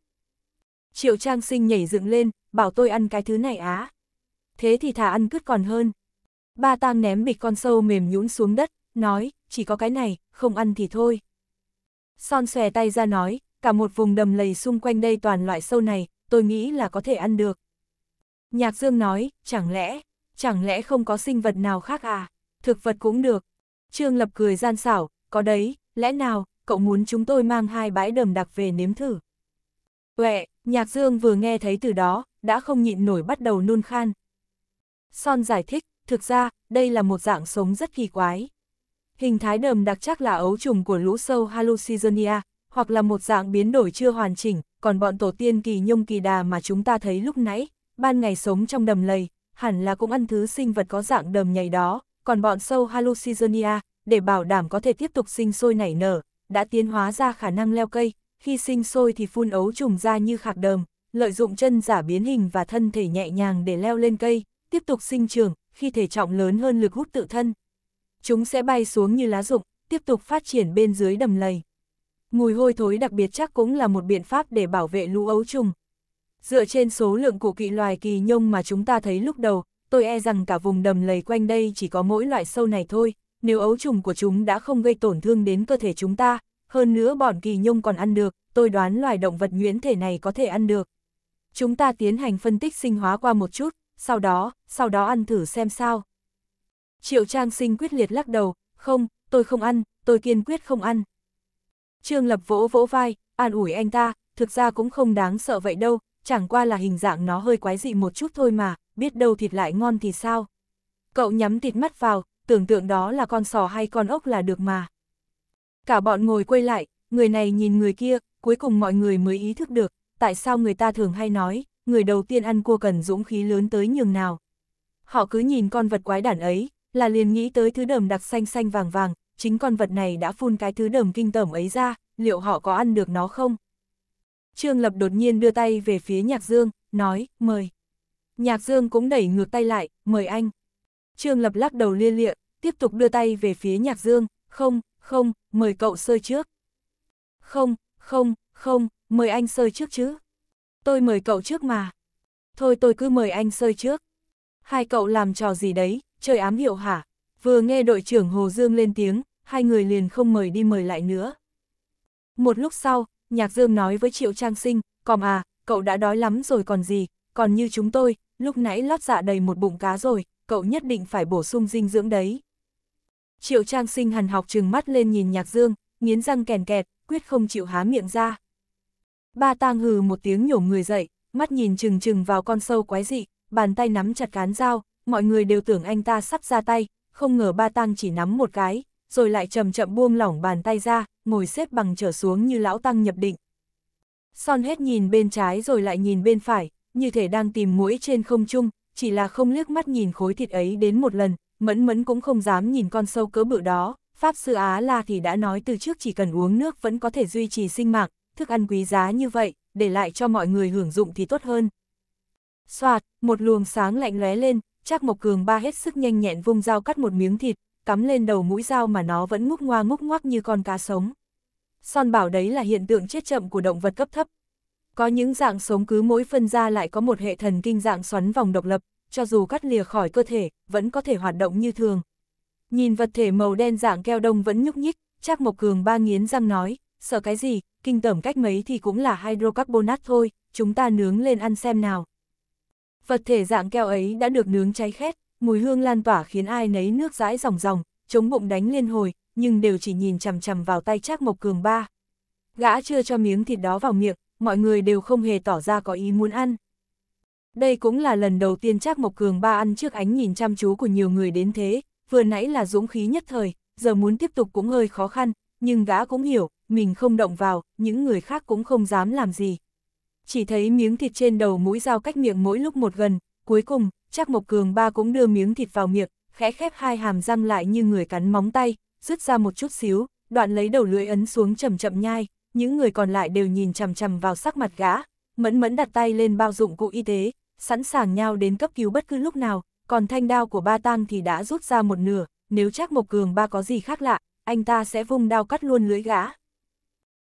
Triệu Trang Sinh nhảy dựng lên, bảo tôi ăn cái thứ này á. Thế thì thà ăn cứt còn hơn. Ba tang ném bịch con sâu mềm nhũn xuống đất, nói, chỉ có cái này, không ăn thì thôi. Son xòe tay ra nói, cả một vùng đầm lầy xung quanh đây toàn loại sâu này, tôi nghĩ là có thể ăn được. Nhạc Dương nói, chẳng lẽ, chẳng lẽ không có sinh vật nào khác à, thực vật cũng được, Trương Lập cười gian xảo, có đấy, lẽ nào, cậu muốn chúng tôi mang hai bãi đầm đặc về nếm thử. Uệ, Nhạc Dương vừa nghe thấy từ đó, đã không nhịn nổi bắt đầu nôn khan. Son giải thích, thực ra, đây là một dạng sống rất kỳ quái. Hình thái đầm đặc chắc là ấu trùng của lũ sâu Hallucinia, hoặc là một dạng biến đổi chưa hoàn chỉnh, còn bọn tổ tiên kỳ nhung kỳ đà mà chúng ta thấy lúc nãy, ban ngày sống trong đầm lầy, hẳn là cũng ăn thứ sinh vật có dạng đầm nhảy đó, còn bọn sâu Hallucinia, để bảo đảm có thể tiếp tục sinh sôi nảy nở, đã tiến hóa ra khả năng leo cây, khi sinh sôi thì phun ấu trùng ra như khạc đờm, lợi dụng chân giả biến hình và thân thể nhẹ nhàng để leo lên cây, tiếp tục sinh trưởng, khi thể trọng lớn hơn lực hút tự thân. Chúng sẽ bay xuống như lá rụng, tiếp tục phát triển bên dưới đầm lầy. Mùi hôi thối đặc biệt chắc cũng là một biện pháp để bảo vệ lũ ấu trùng. Dựa trên số lượng của kỵ loài kỳ nhông mà chúng ta thấy lúc đầu, tôi e rằng cả vùng đầm lầy quanh đây chỉ có mỗi loại sâu này thôi, nếu ấu trùng của chúng đã không gây tổn thương đến cơ thể chúng ta, hơn nữa bọn kỳ nhung còn ăn được, tôi đoán loài động vật nhuyễn thể này có thể ăn được. Chúng ta tiến hành phân tích sinh hóa qua một chút, sau đó, sau đó ăn thử xem sao. Triệu Trang Sinh quyết liệt lắc đầu, không, tôi không ăn, tôi kiên quyết không ăn. Trương Lập vỗ vỗ vai, an ủi anh ta, thực ra cũng không đáng sợ vậy đâu, chẳng qua là hình dạng nó hơi quái dị một chút thôi mà, biết đâu thịt lại ngon thì sao. Cậu nhắm thịt mắt vào, tưởng tượng đó là con sò hay con ốc là được mà. Cả bọn ngồi quay lại, người này nhìn người kia, cuối cùng mọi người mới ý thức được, tại sao người ta thường hay nói, người đầu tiên ăn cua cần dũng khí lớn tới nhường nào. Họ cứ nhìn con vật quái đản ấy, là liền nghĩ tới thứ đờm đặc xanh xanh vàng vàng, chính con vật này đã phun cái thứ đờm kinh tởm ấy ra, liệu họ có ăn được nó không? Trương Lập đột nhiên đưa tay về phía Nhạc Dương, nói, mời. Nhạc Dương cũng đẩy ngược tay lại, mời anh. Trương Lập lắc đầu lia lịa, tiếp tục đưa tay về phía Nhạc Dương, không, không, mời cậu sơi trước. Không, không, không, mời anh sơi trước chứ. Tôi mời cậu trước mà. Thôi tôi cứ mời anh sơi trước. Hai cậu làm trò gì đấy, chơi ám hiệu hả? Vừa nghe đội trưởng Hồ Dương lên tiếng, hai người liền không mời đi mời lại nữa. Một lúc sau, Nhạc Dương nói với Triệu Trang Sinh, còm à, cậu đã đói lắm rồi còn gì, còn như chúng tôi, lúc nãy lót dạ đầy một bụng cá rồi, cậu nhất định phải bổ sung dinh dưỡng đấy. Triệu Trang Sinh hằn học trừng mắt lên nhìn Nhạc Dương, nghiến răng kèn kẹt, quyết không chịu há miệng ra. Ba tang hừ một tiếng nhổ người dậy, mắt nhìn trừng trừng vào con sâu quái dị, bàn tay nắm chặt cán dao, mọi người đều tưởng anh ta sắp ra tay, không ngờ ba tang chỉ nắm một cái, rồi lại chậm chậm buông lỏng bàn tay ra, ngồi xếp bằng trở xuống như lão tăng nhập định. Son hết nhìn bên trái rồi lại nhìn bên phải, như thể đang tìm mũi trên không trung, chỉ là không liếc mắt nhìn khối thịt ấy đến một lần, mẫn mẫn cũng không dám nhìn con sâu cỡ bự đó. Pháp sư Á La thì đã nói từ trước chỉ cần uống nước vẫn có thể duy trì sinh mạng, thức ăn quý giá như vậy, để lại cho mọi người hưởng dụng thì tốt hơn. Xoạt, một luồng sáng lạnh lóe lên, chắc Mộc Cường ba hết sức nhanh nhẹn vung dao cắt một miếng thịt, cắm lên đầu mũi dao mà nó vẫn ngúc ngoa ngúc ngoắc như con cá sống. Son bảo đấy là hiện tượng chết chậm của động vật cấp thấp. Có những dạng sống cứ mỗi phân ra lại có một hệ thần kinh dạng xoắn vòng độc lập, cho dù cắt lìa khỏi cơ thể, vẫn có thể hoạt động như thường. Nhìn vật thể màu đen dạng keo đông vẫn nhúc nhích, Trác Mộc Cường ba nghiến răng nói, sợ cái gì, kinh tởm cách mấy thì cũng là hydrocarbonat thôi, chúng ta nướng lên ăn xem nào. Vật thể dạng keo ấy đã được nướng cháy khét, mùi hương lan tỏa khiến ai nấy nước dãi ròng ròng, chống bụng đánh liên hồi, nhưng đều chỉ nhìn chằm chằm vào tay Trác Mộc Cường ba. Gã chưa cho miếng thịt đó vào miệng, mọi người đều không hề tỏ ra có ý muốn ăn. Đây cũng là lần đầu tiên Trác Mộc Cường ba ăn trước ánh nhìn chăm chú của nhiều người đến thế, vừa nãy là dũng khí nhất thời, giờ muốn tiếp tục cũng hơi khó khăn, nhưng gã cũng hiểu, mình không động vào, những người khác cũng không dám làm gì. Chỉ thấy miếng thịt trên đầu mũi dao cách miệng mỗi lúc một gần, Cuối cùng, Trác Mộc Cường ba cũng đưa miếng thịt vào miệng, khẽ khép hai hàm răng lại như người cắn móng tay, rứt ra một chút xíu, đoạn lấy đầu lưỡi ấn xuống chậm chậm nhai, những người còn lại đều nhìn chằm chằm vào sắc mặt gã, mẫn mẫn đặt tay lên bao dụng cụ y tế, sẵn sàng nhau đến cấp cứu bất cứ lúc nào, còn thanh đao của ba tang thì đã rút ra một nửa, nếu Trác Mộc Cường ba có gì khác lạ, anh ta sẽ vung đao cắt luôn lưỡi gã.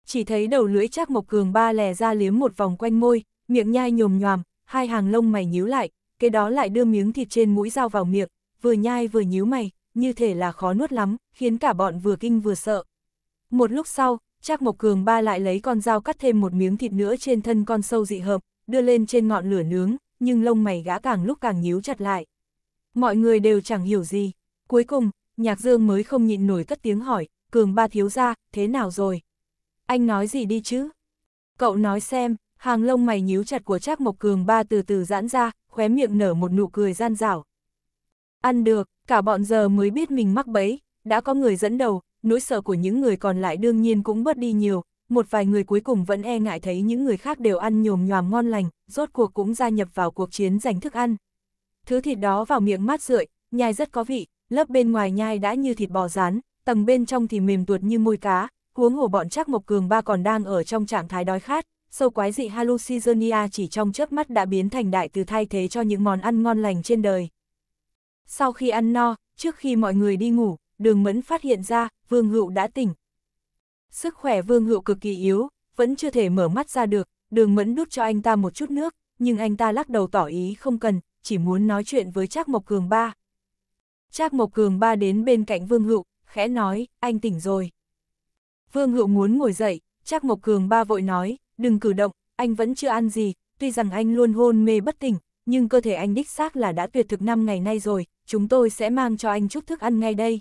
Chỉ thấy đầu lưỡi Trác Mộc Cường ba lè ra liếm một vòng quanh môi, miệng nhai nhồm nhòm, hai hàng lông mày nhíu lại, kế đó lại đưa miếng thịt trên mũi dao vào miệng, vừa nhai vừa nhíu mày, như thể là khó nuốt lắm, khiến cả bọn vừa kinh vừa sợ. Một lúc sau, Trác Mộc Cường ba lại lấy con dao cắt thêm một miếng thịt nữa trên thân con sâu dị hợp, đưa lên trên ngọn lửa nướng, nhưng lông mày gã càng lúc càng nhíu chặt lại. Mọi người đều chẳng hiểu gì. Cuối cùng, Nhạc Dương mới không nhịn nổi cất tiếng hỏi, Cường ba thiếu ra, thế nào rồi? Anh nói gì đi chứ? Cậu nói xem, hàng lông mày nhíu chặt của Trác Mộc Cường ba từ từ giãn ra, khóe miệng nở một nụ cười gian dảo. Ăn được, cả bọn giờ mới biết mình mắc bẫy, đã có người dẫn đầu, nỗi sợ của những người còn lại đương nhiên cũng bớt đi nhiều, một vài người cuối cùng vẫn e ngại thấy những người khác đều ăn nhồm nhòm ngon lành, rốt cuộc cũng gia nhập vào cuộc chiến giành thức ăn. Thứ thịt đó vào miệng mát rượi, nhai rất có vị, lớp bên ngoài nhai đã như thịt bò rán, tầng bên trong thì mềm tuột như môi cá, huống hồ bọn Trác Mộc Cường ba còn đang ở trong trạng thái đói khát, sâu quái dị Hallucinia chỉ trong chớp mắt đã biến thành đại từ thay thế cho những món ăn ngon lành trên đời. Sau khi ăn no, trước khi mọi người đi ngủ, đường mẫn phát hiện ra, Vương Hữu đã tỉnh. Sức khỏe Vương Hữu cực kỳ yếu, vẫn chưa thể mở mắt ra được, đường mẫn đút cho anh ta một chút nước, nhưng anh ta lắc đầu tỏ ý không cần, chỉ muốn nói chuyện với Trác Mộc Cường ba. Trác Mộc Cường ba đến bên cạnh Vương Hữu, khẽ nói, anh tỉnh rồi. Vương Hữu muốn ngồi dậy, Trác Mộc Cường ba vội nói, đừng cử động, anh vẫn chưa ăn gì, tuy rằng anh luôn hôn mê bất tỉnh, nhưng cơ thể anh đích xác là đã tuyệt thực năm ngày nay rồi, chúng tôi sẽ mang cho anh chút thức ăn ngay đây.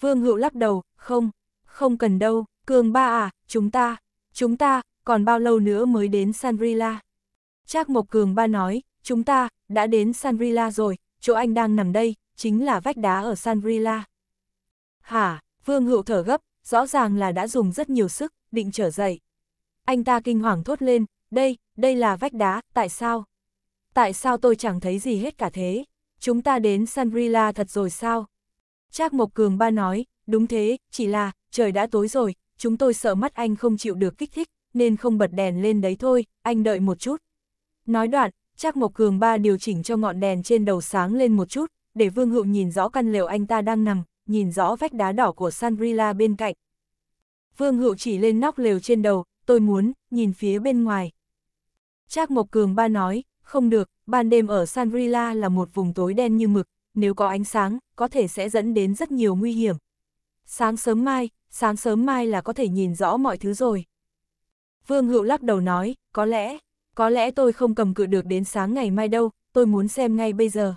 Vương Hữu lắc đầu, không, không cần đâu, Cường Ba à, chúng ta, chúng ta, còn bao lâu nữa mới đến Sanrila? Trác Mộc Cường Ba nói, chúng ta, đã đến Sanrila rồi, chỗ anh đang nằm đây, chính là vách đá ở Sanrila. Hả, Vương Hữu thở gấp, rõ ràng là đã dùng rất nhiều sức, định trở dậy anh ta kinh hoàng thốt lên, đây, đây là vách đá, tại sao? Tại sao tôi chẳng thấy gì hết cả thế? Chúng ta đến Sangrila thật rồi sao? Trác Mộc Cường ba nói, đúng thế, chỉ là, trời đã tối rồi, chúng tôi sợ mắt anh không chịu được kích thích, nên không bật đèn lên đấy thôi, anh đợi một chút. Nói đoạn, Trác Mộc Cường ba điều chỉnh cho ngọn đèn trên đầu sáng lên một chút, để Vương Hữu nhìn rõ căn lều anh ta đang nằm, nhìn rõ vách đá đỏ của Sangrila bên cạnh. Vương Hữu chỉ lên nóc lều trên đầu, tôi muốn, nhìn phía bên ngoài. Trác Mộc Cường ba nói, không được, ban đêm ở Sanrila là một vùng tối đen như mực, nếu có ánh sáng, có thể sẽ dẫn đến rất nhiều nguy hiểm. Sáng sớm mai, sáng sớm mai là có thể nhìn rõ mọi thứ rồi. Vương Hữu lắc đầu nói, có lẽ, có lẽ tôi không cầm cự được đến sáng ngày mai đâu, tôi muốn xem ngay bây giờ.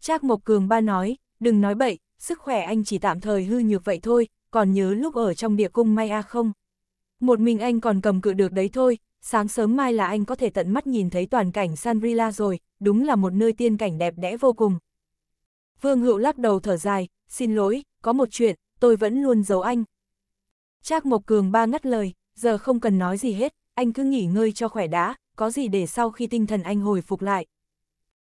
Trác Mộc Cường ba nói, đừng nói bậy, sức khỏe anh chỉ tạm thời hư nhược vậy thôi, còn nhớ lúc ở trong địa cung Maya không? Một mình anh còn cầm cự được đấy thôi, sáng sớm mai là anh có thể tận mắt nhìn thấy toàn cảnh Sanrila rồi, đúng là một nơi tiên cảnh đẹp đẽ vô cùng. Vương Hữu lắc đầu thở dài, xin lỗi, có một chuyện, tôi vẫn luôn giấu anh. Trác Mộc Cường ba ngắt lời, giờ không cần nói gì hết, anh cứ nghỉ ngơi cho khỏe đã, có gì để sau khi tinh thần anh hồi phục lại.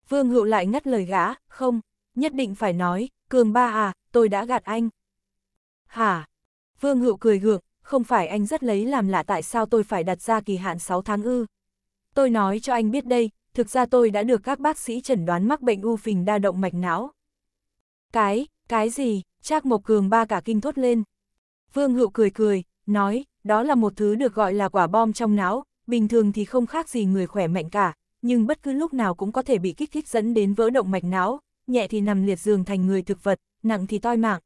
Vương Hữu lại ngắt lời gã, không, nhất định phải nói, Cường ba à, tôi đã gạt anh. Hả? Vương Hữu cười gượng, không phải anh rất lấy làm lạ tại sao tôi phải đặt ra kỳ hạn 6 tháng ư. Tôi nói cho anh biết đây, thực ra tôi đã được các bác sĩ chẩn đoán mắc bệnh u phình đa động mạch não. Cái, cái gì, Trác Mộc Cường ba cả kinh thốt lên. Vương Hữu cười cười, nói, đó là một thứ được gọi là quả bom trong não, bình thường thì không khác gì người khỏe mạnh cả, nhưng bất cứ lúc nào cũng có thể bị kích thích dẫn đến vỡ động mạch não, nhẹ thì nằm liệt giường thành người thực vật, nặng thì toi mạng.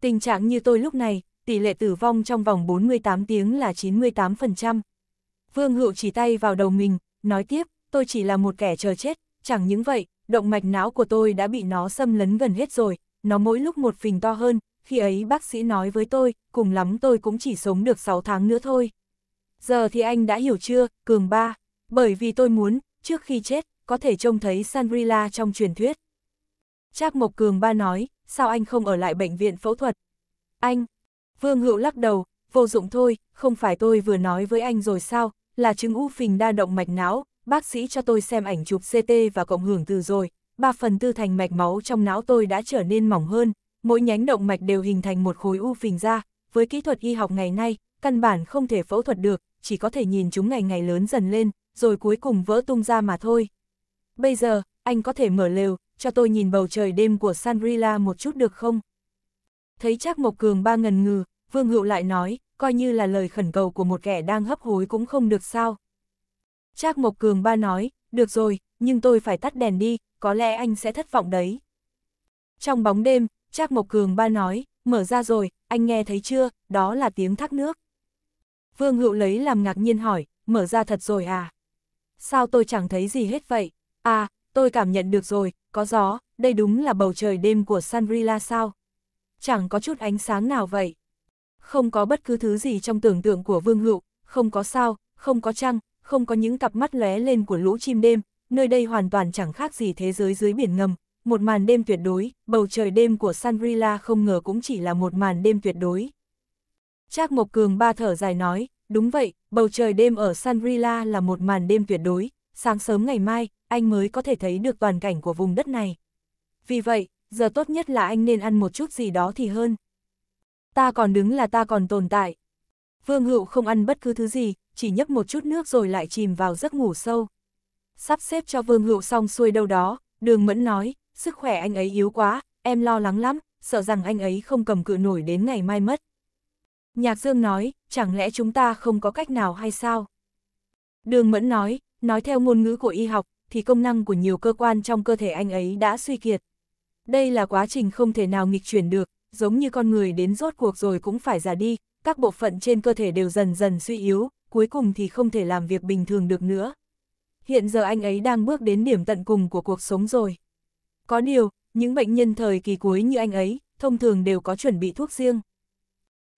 Tình trạng như tôi lúc này, tỷ lệ tử vong trong vòng 48 tiếng là 98%. Vương Hữu chỉ tay vào đầu mình, nói tiếp, tôi chỉ là một kẻ chờ chết, chẳng những vậy, động mạch não của tôi đã bị nó xâm lấn gần hết rồi, nó mỗi lúc một phình to hơn, khi ấy bác sĩ nói với tôi, cùng lắm tôi cũng chỉ sống được 6 tháng nữa thôi. Giờ thì anh đã hiểu chưa, Cường Ba, bởi vì tôi muốn, trước khi chết, có thể trông thấy Sanrila trong truyền thuyết. Trác Mộc Cường Ba nói, sao anh không ở lại bệnh viện phẫu thuật? Anh, Vương Hữu lắc đầu, vô dụng thôi, không phải tôi vừa nói với anh rồi sao, là chứng u phình đa động mạch não, bác sĩ cho tôi xem ảnh chụp CT và cộng hưởng từ rồi, ba phần tư thành mạch máu trong não tôi đã trở nên mỏng hơn, mỗi nhánh động mạch đều hình thành một khối u phình ra, với kỹ thuật y học ngày nay, căn bản không thể phẫu thuật được, chỉ có thể nhìn chúng ngày ngày lớn dần lên, rồi cuối cùng vỡ tung ra mà thôi. Bây giờ, anh có thể mở lều, cho tôi nhìn bầu trời đêm của Sanrila một chút được không? Thấy chắc Mộc Cường ba ngần ngừ, Vương Hữu lại nói, coi như là lời khẩn cầu của một kẻ đang hấp hối cũng không được sao. Trác Mộc Cường ba nói, được rồi, nhưng tôi phải tắt đèn đi, có lẽ anh sẽ thất vọng đấy. Trong bóng đêm, Trác Mộc Cường ba nói, mở ra rồi, anh nghe thấy chưa, đó là tiếng thác nước. Vương Hữu lấy làm ngạc nhiên hỏi, mở ra thật rồi à? Sao tôi chẳng thấy gì hết vậy? À, tôi cảm nhận được rồi, có gió, đây đúng là bầu trời đêm của Sanrila sao? Chẳng có chút ánh sáng nào vậy không có bất cứ thứ gì trong tưởng tượng của Vương Hữu, không có sao, không có trăng, không có những cặp mắt lóe lên của lũ chim đêm, nơi đây hoàn toàn chẳng khác gì thế giới dưới biển ngầm, một màn đêm tuyệt đối, bầu trời đêm của Sanrila không ngờ cũng chỉ là một màn đêm tuyệt đối. Trác Mộc Cường ba thở dài nói, đúng vậy, bầu trời đêm ở Sanrila là một màn đêm tuyệt đối, sáng sớm ngày mai, anh mới có thể thấy được toàn cảnh của vùng đất này. Vì vậy, giờ tốt nhất là anh nên ăn một chút gì đó thì hơn. Ta còn đứng là ta còn tồn tại. Vương Hựu không ăn bất cứ thứ gì, chỉ nhấp một chút nước rồi lại chìm vào giấc ngủ sâu. Sắp xếp cho Vương Hựu xong xuôi đâu đó, đường mẫn nói, sức khỏe anh ấy yếu quá, em lo lắng lắm, sợ rằng anh ấy không cầm cự nổi đến ngày mai mất. Nhạc Dương nói, chẳng lẽ chúng ta không có cách nào hay sao? Đường Mẫn nói, nói theo ngôn ngữ của y học, thì công năng của nhiều cơ quan trong cơ thể anh ấy đã suy kiệt. Đây là quá trình không thể nào nghịch chuyển được, giống như con người đến rốt cuộc rồi cũng phải già đi, các bộ phận trên cơ thể đều dần dần suy yếu, cuối cùng thì không thể làm việc bình thường được nữa. Hiện giờ anh ấy đang bước đến điểm tận cùng của cuộc sống rồi. Có điều, những bệnh nhân thời kỳ cuối như anh ấy, thông thường đều có chuẩn bị thuốc riêng.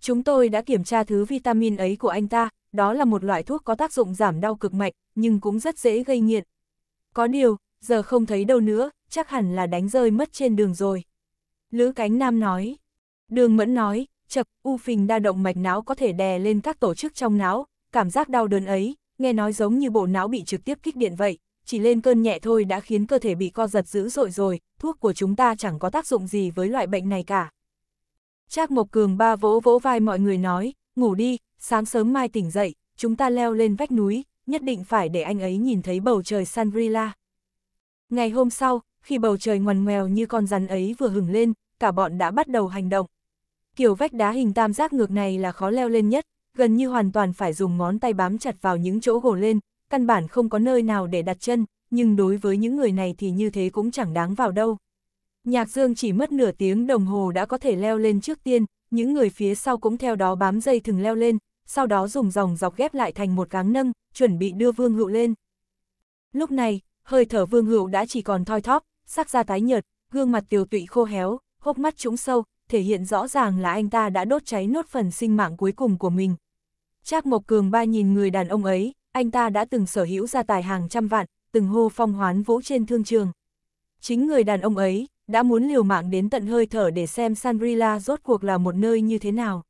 Chúng tôi đã kiểm tra thứ vitamin ấy của anh ta, đó là một loại thuốc có tác dụng giảm đau cực mạnh, nhưng cũng rất dễ gây nghiện. Có điều, giờ không thấy đâu nữa, chắc hẳn là đánh rơi mất trên đường rồi. Lữ Cánh Nam nói. Đường mẫn nói, chập, u phình đa động mạch não có thể đè lên các tổ chức trong não, cảm giác đau đớn ấy, nghe nói giống như bộ não bị trực tiếp kích điện vậy, chỉ lên cơn nhẹ thôi đã khiến cơ thể bị co giật dữ dội rồi, thuốc của chúng ta chẳng có tác dụng gì với loại bệnh này cả. Trác Mộc Cường ba vỗ vỗ vai mọi người nói, ngủ đi, sáng sớm mai tỉnh dậy, chúng ta leo lên vách núi, nhất định phải để anh ấy nhìn thấy bầu trời Sangrila. Ngày hôm sau, khi bầu trời ngoằn ngoèo như con rắn ấy vừa hừng lên, cả bọn đã bắt đầu hành động. Kiểu vách đá hình tam giác ngược này là khó leo lên nhất, gần như hoàn toàn phải dùng ngón tay bám chặt vào những chỗ gồ lên, căn bản không có nơi nào để đặt chân, nhưng đối với những người này thì như thế cũng chẳng đáng vào đâu. Nhạc Dương chỉ mất nửa tiếng đồng hồ đã có thể leo lên trước tiên, những người phía sau cũng theo đó bám dây thừng leo lên, sau đó dùng dòng dọc ghép lại thành một cáng nâng, chuẩn bị đưa Vương Hữu lên. Lúc này, hơi thở Vương Hữu đã chỉ còn thoi thóp, sắc da tái nhợt, gương mặt tiều tụy khô héo, hốc mắt trũng sâu, thể hiện rõ ràng là anh ta đã đốt cháy nốt phần sinh mạng cuối cùng của mình. Trác Mộc Cường ba nhìn người đàn ông ấy, anh ta đã từng sở hữu gia tài hàng trăm vạn, từng hô phong hoán vũ trên thương trường. Chính người đàn ông ấy đã muốn liều mạng đến tận hơi thở để xem Sanrila rốt cuộc là một nơi như thế nào.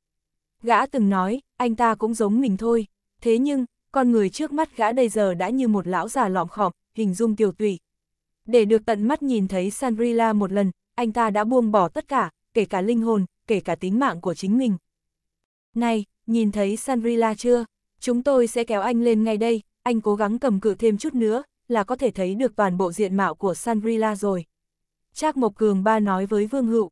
Gã từng nói, anh ta cũng giống mình thôi, thế nhưng, con người trước mắt gã đây giờ đã như một lão già lọm khọp, hình dung tiểu tụy. Để được tận mắt nhìn thấy Sanrila một lần, anh ta đã buông bỏ tất cả, kể cả linh hồn, kể cả tính mạng của chính mình. Này, nhìn thấy Sanrila chưa? Chúng tôi sẽ kéo anh lên ngay đây, anh cố gắng cầm cự thêm chút nữa, là có thể thấy được toàn bộ diện mạo của Sanrila rồi. Trác Mộc Cường ba nói với Vương Hữu.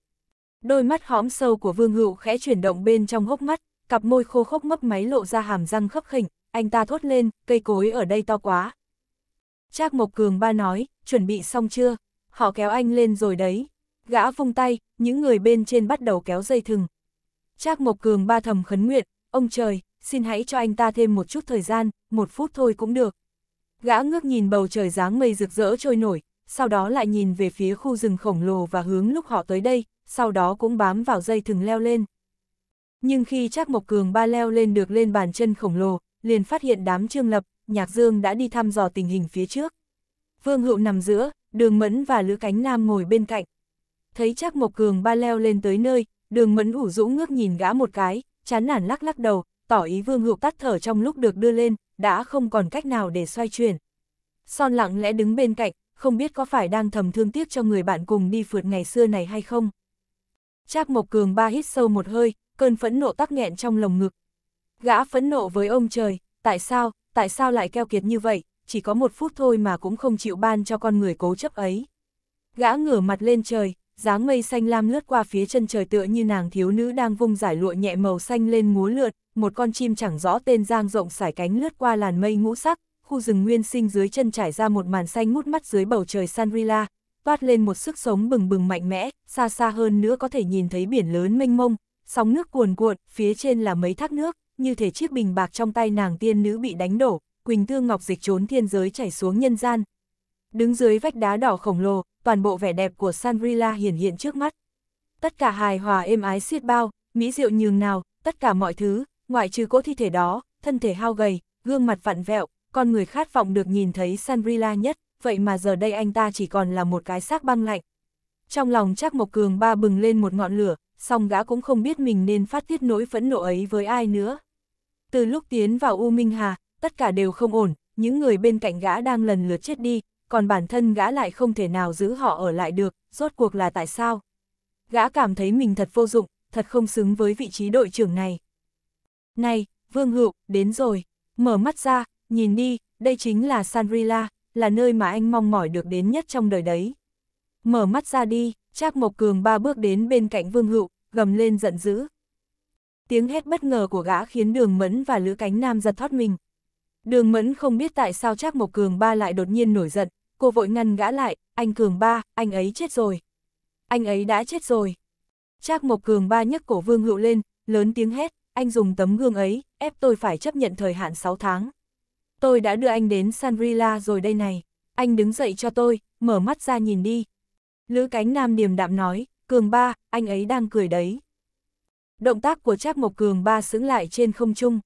Đôi mắt hõm sâu của Vương Hữu khẽ chuyển động bên trong hốc mắt, cặp môi khô khốc mấp máy lộ ra hàm răng khấp khỉnh, anh ta thốt lên, cây cối ở đây to quá. Trác Mộc Cường ba nói, chuẩn bị xong chưa? Họ kéo anh lên rồi đấy, Gã vung tay, những người bên trên bắt đầu kéo dây thừng. Trác Mộc Cường ba thầm khấn nguyện, ông trời, xin hãy cho anh ta thêm một chút thời gian, một phút thôi cũng được. Gã ngước nhìn bầu trời dáng mây rực rỡ trôi nổi, sau đó lại nhìn về phía khu rừng khổng lồ và hướng lúc họ tới đây, sau đó cũng bám vào dây thừng leo lên. Nhưng khi Trác Mộc Cường ba leo lên được lên bàn chân khổng lồ, liền phát hiện đám trương lập, nhạc dương đã đi thăm dò tình hình phía trước. Vương Hữu nằm giữa, đường mẫn và Lữ Cánh Nam ngồi bên cạnh, thấy chắc Mộc Cường ba leo lên tới nơi, đường mẫn ủ rũ ngước nhìn gã một cái, chán nản lắc lắc đầu, tỏ ý vương hữu tắt thở trong lúc được đưa lên, đã không còn cách nào để xoay chuyển. Son lặng lẽ đứng bên cạnh, không biết có phải đang thầm thương tiếc cho người bạn cùng đi phượt ngày xưa này hay không. Trác Mộc Cường ba hít sâu một hơi, cơn phẫn nộ tắc nghẹn trong lồng ngực. Gã phẫn nộ với ông trời, tại sao, tại sao lại keo kiệt như vậy, chỉ có một phút thôi mà cũng không chịu ban cho con người cố chấp ấy. Gã ngửa mặt lên trời, dáng mây xanh lam lướt qua phía chân trời tựa như nàng thiếu nữ đang vung giải lụa nhẹ màu xanh lên múa lượt, một con chim chẳng rõ tên giang rộng sải cánh lướt qua làn mây ngũ sắc, khu rừng nguyên sinh dưới chân trải ra một màn xanh ngút mắt dưới bầu trời Sanrila, toát lên một sức sống bừng bừng mạnh mẽ, xa xa hơn nữa có thể nhìn thấy biển lớn mênh mông, sóng nước cuồn cuộn, phía trên là mấy thác nước, như thể chiếc bình bạc trong tay nàng tiên nữ bị đánh đổ, Quỳnh Tương Ngọc Dịch trốn thiên giới chảy xuống nhân gian, Đứng dưới vách đá đỏ khổng lồ, toàn bộ vẻ đẹp của Sanrila hiển hiện trước mắt. Tất cả hài hòa êm ái xiết bao, mỹ diệu nhường nào, tất cả mọi thứ, ngoại trừ cỗ thi thể đó, thân thể hao gầy, gương mặt vặn vẹo, con người khát vọng được nhìn thấy Sanrila nhất, vậy mà giờ đây anh ta chỉ còn là một cái xác băng lạnh. Trong lòng chắc Mộc Cường ba bừng lên một ngọn lửa, song gã cũng không biết mình nên phát tiết nỗi phẫn nộ ấy với ai nữa. Từ lúc tiến vào U Minh Hà, tất cả đều không ổn, những người bên cạnh gã đang lần lượt chết đi, còn bản thân gã lại không thể nào giữ họ ở lại được, rốt cuộc là tại sao? Gã cảm thấy mình thật vô dụng, thật không xứng với vị trí đội trưởng này. Này, Vương Hữu, đến rồi, mở mắt ra, nhìn đi, đây chính là Sanrila, là nơi mà anh mong mỏi được đến nhất trong đời đấy. Mở mắt ra đi, Trác Mộc Cường ba bước đến bên cạnh Vương Hữu, gầm lên giận dữ. Tiếng hét bất ngờ của gã khiến Đường Mẫn và Lữ Cánh Nam giật thoát mình. Đường Mẫn không biết tại sao Trác Mộc Cường ba lại đột nhiên nổi giận, cô vội ngăn gã lại, anh Cường ba, anh ấy chết rồi. Anh ấy đã chết rồi. Trác Mộc Cường ba nhấc cổ Vương Hữu lên, lớn tiếng hét, anh dùng tấm gương ấy, ép tôi phải chấp nhận thời hạn 6 tháng. Tôi đã đưa anh đến Sanrila rồi đây này. Anh đứng dậy cho tôi, mở mắt ra nhìn đi. Lữ cánh nam điềm đạm nói, Cường ba, anh ấy đang cười đấy. Động tác của Trác Mộc Cường ba sững lại trên không trung.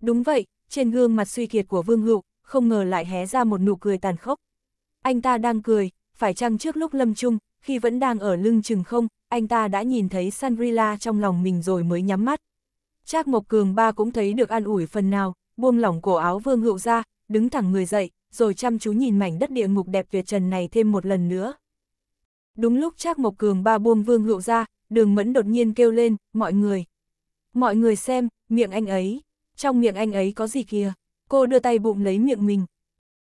Đúng vậy, trên gương mặt suy kiệt của Vương Hữu, không ngờ lại hé ra một nụ cười tàn khốc. Anh ta đang cười, phải chăng trước lúc lâm chung, khi vẫn đang ở lưng chừng không, anh ta đã nhìn thấy Sanrila trong lòng mình rồi mới nhắm mắt. Trác Mộc Cường ba cũng thấy được an ủi phần nào, buông lỏng cổ áo Vương Hữu ra, đứng thẳng người dậy, rồi chăm chú nhìn mảnh đất địa ngục đẹp tuyệt trần này thêm một lần nữa. Đúng lúc Trác Mộc Cường ba buông Vương Hữu ra, Đường Mẫn đột nhiên kêu lên, "Mọi người, mọi người xem, miệng anh ấy, trong miệng anh ấy có gì kìa?" Cô đưa tay bụng lấy miệng mình,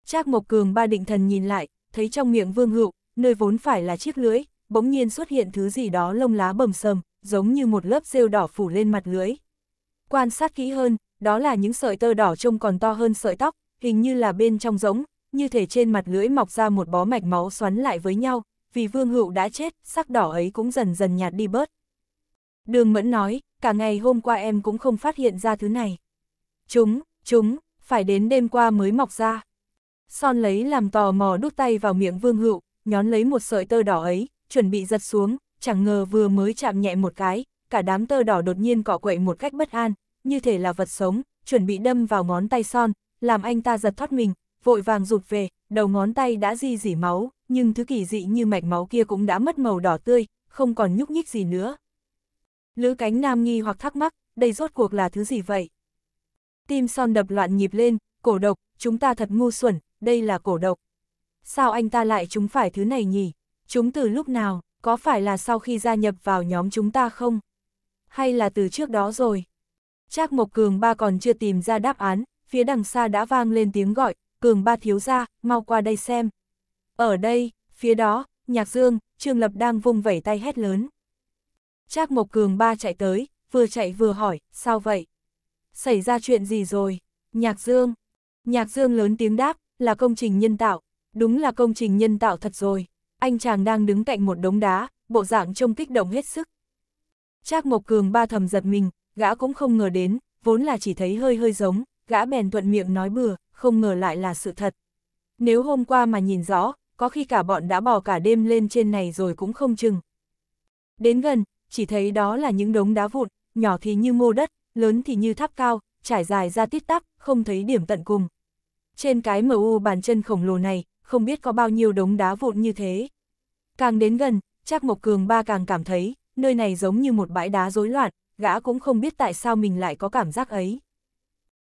Trác Mộc Cường ba định thần nhìn lại, thấy trong miệng Vương Hựu nơi vốn phải là chiếc lưỡi, bỗng nhiên xuất hiện thứ gì đó lông lá bầm sầm, giống như một lớp rêu đỏ phủ lên mặt lưỡi. Quan sát kỹ hơn, đó là những sợi tơ đỏ trông còn to hơn sợi tóc, hình như là bên trong giống, như thể trên mặt lưỡi mọc ra một bó mạch máu xoắn lại với nhau, vì Vương Hựu đã chết, sắc đỏ ấy cũng dần dần nhạt đi bớt. Đường Mẫn nói, cả ngày hôm qua em cũng không phát hiện ra thứ này. Chúng, chúng, phải đến đêm qua mới mọc ra. Son lấy làm tò mò đút tay vào miệng vương hữu, nhón lấy một sợi tơ đỏ ấy, chuẩn bị giật xuống, chẳng ngờ vừa mới chạm nhẹ một cái, cả đám tơ đỏ đột nhiên cọ quậy một cách bất an, như thể là vật sống, chuẩn bị đâm vào ngón tay son, làm anh ta giật thoát mình, vội vàng rụt về, đầu ngón tay đã di dỉ máu, nhưng thứ kỳ dị như mạch máu kia cũng đã mất màu đỏ tươi, không còn nhúc nhích gì nữa. Lữ cánh nam nghi hoặc thắc mắc, đây rốt cuộc là thứ gì vậy? Tim son đập loạn nhịp lên, cổ độc, chúng ta thật ngu xuẩn, đây là cổ độc. Sao anh ta lại chúng phải thứ này nhỉ? Chúng từ lúc nào, có phải là sau khi gia nhập vào nhóm chúng ta không? Hay là từ trước đó rồi? Trác Mộc Cường ba còn chưa tìm ra đáp án, phía đằng xa đã vang lên tiếng gọi, Cường ba thiếu ra, mau qua đây xem. Ở đây, phía đó, Nhạc Dương, Trương Lập đang vung vẩy tay hét lớn. Trác Mộc Cường ba chạy tới, vừa chạy vừa hỏi, sao vậy? Xảy ra chuyện gì rồi? Nhạc Dương. Nhạc Dương lớn tiếng đáp, là công trình nhân tạo, đúng là công trình nhân tạo thật rồi. Anh chàng đang đứng cạnh một đống đá, bộ dạng trông kích động hết sức. Trác Mộc Cường ba thầm giật mình, gã cũng không ngờ đến, vốn là chỉ thấy hơi hơi giống, gã bèn thuận miệng nói bừa, không ngờ lại là sự thật. Nếu hôm qua mà nhìn rõ, có khi cả bọn đã bò cả đêm lên trên này rồi cũng không chừng. Đến gần, chỉ thấy đó là những đống đá vụn, nhỏ thì như mô đất, lớn thì như tháp cao, trải dài ra tít tắp, không thấy điểm tận cùng trên cái MU bàn chân khổng lồ này, không biết có bao nhiêu đống đá vụn như thế. Càng đến gần, Trác Mộc Cường ba càng cảm thấy, nơi này giống như một bãi đá rối loạn, gã cũng không biết tại sao mình lại có cảm giác ấy.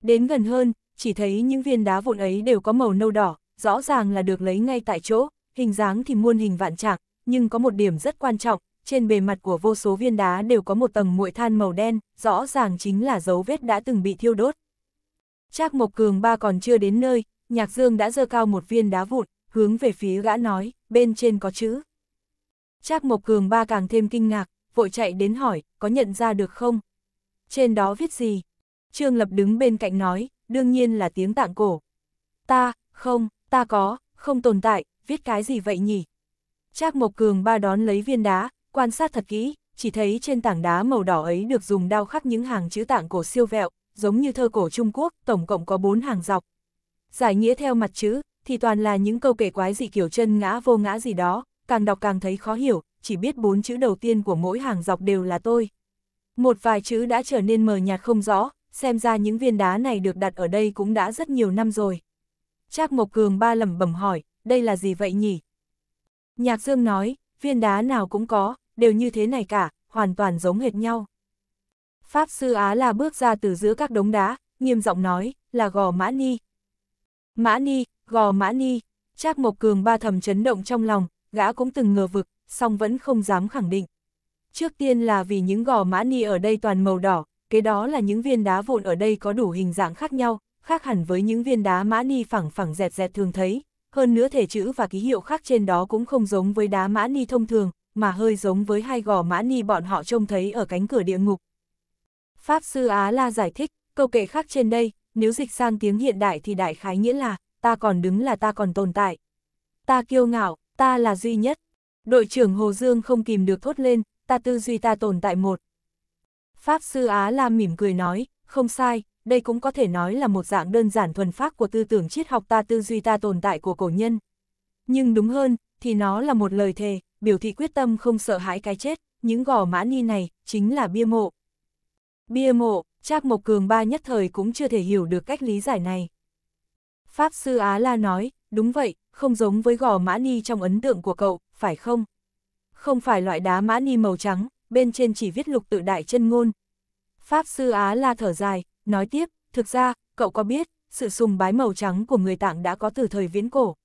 Đến gần hơn, chỉ thấy những viên đá vụn ấy đều có màu nâu đỏ, rõ ràng là được lấy ngay tại chỗ, hình dáng thì muôn hình vạn trạng, nhưng có một điểm rất quan trọng, trên bề mặt của vô số viên đá đều có một tầng muội than màu đen, rõ ràng chính là dấu vết đã từng bị thiêu đốt. Trác Mộc Cường ba còn chưa đến nơi, Nhạc Dương đã giơ cao một viên đá vụn, hướng về phía gã nói, bên trên có chữ. Trác Mộc Cường ba càng thêm kinh ngạc, vội chạy đến hỏi, có nhận ra được không? Trên đó viết gì? Trương Lập đứng bên cạnh nói, đương nhiên là tiếng tạng cổ. Ta, không, ta có, không tồn tại, viết cái gì vậy nhỉ? Trác Mộc Cường ba đón lấy viên đá, quan sát thật kỹ, chỉ thấy trên tảng đá màu đỏ ấy được dùng đao khắc những hàng chữ tạng cổ siêu vẹo, giống như thơ cổ Trung Quốc, tổng cộng có bốn hàng dọc. Giải nghĩa theo mặt chữ, thì toàn là những câu kể quái dị kiểu chân ngã vô ngã gì đó, càng đọc càng thấy khó hiểu, chỉ biết bốn chữ đầu tiên của mỗi hàng dọc đều là tôi. Một vài chữ đã trở nên mờ nhạt không rõ, xem ra những viên đá này được đặt ở đây cũng đã rất nhiều năm rồi. Trác Mộc Cường ba lẩm bẩm hỏi, đây là gì vậy nhỉ? Nhạc Dương nói, viên đá nào cũng có, đều như thế này cả, hoàn toàn giống hệt nhau. Pháp sư Á là bước ra từ giữa các đống đá, nghiêm giọng nói, là gò mã ni. Mã ni, gò mã ni, Trác Mộc Cường ba thầm chấn động trong lòng, gã cũng từng ngờ vực, song vẫn không dám khẳng định. Trước tiên là vì những gò mã ni ở đây toàn màu đỏ, kế đó là những viên đá vụn ở đây có đủ hình dạng khác nhau, khác hẳn với những viên đá mã ni phẳng phẳng dẹt dẹt thường thấy. Hơn nữa thể chữ và ký hiệu khác trên đó cũng không giống với đá mã ni thông thường, mà hơi giống với hai gò mã ni bọn họ trông thấy ở cánh cửa địa ngục, Pháp Sư Á La giải thích, câu kệ khác trên đây, nếu dịch sang tiếng hiện đại thì đại khái nghĩa là, ta còn đứng là ta còn tồn tại. Ta kiêu ngạo, ta là duy nhất. Đội trưởng Hồ Dương không kìm được thốt lên, ta tư duy ta tồn tại một. Pháp Sư Á La mỉm cười nói, không sai, đây cũng có thể nói là một dạng đơn giản thuần pháp của tư tưởng triết học ta tư duy ta tồn tại của cổ nhân. Nhưng đúng hơn, thì nó là một lời thề, biểu thị quyết tâm không sợ hãi cái chết, những gò mã ni này, chính là bia mộ. Bia mộ, Trác Mộc Cường ba nhất thời cũng chưa thể hiểu được cách lý giải này. Pháp sư Á La nói, đúng vậy, không giống với gò mã ni trong ấn tượng của cậu, phải không? Không phải loại đá mã ni màu trắng, bên trên chỉ viết lục tự đại chân ngôn. Pháp sư Á La thở dài, nói tiếp, thực ra, cậu có biết, sự sùng bái màu trắng của người tạng đã có từ thời viễn cổ.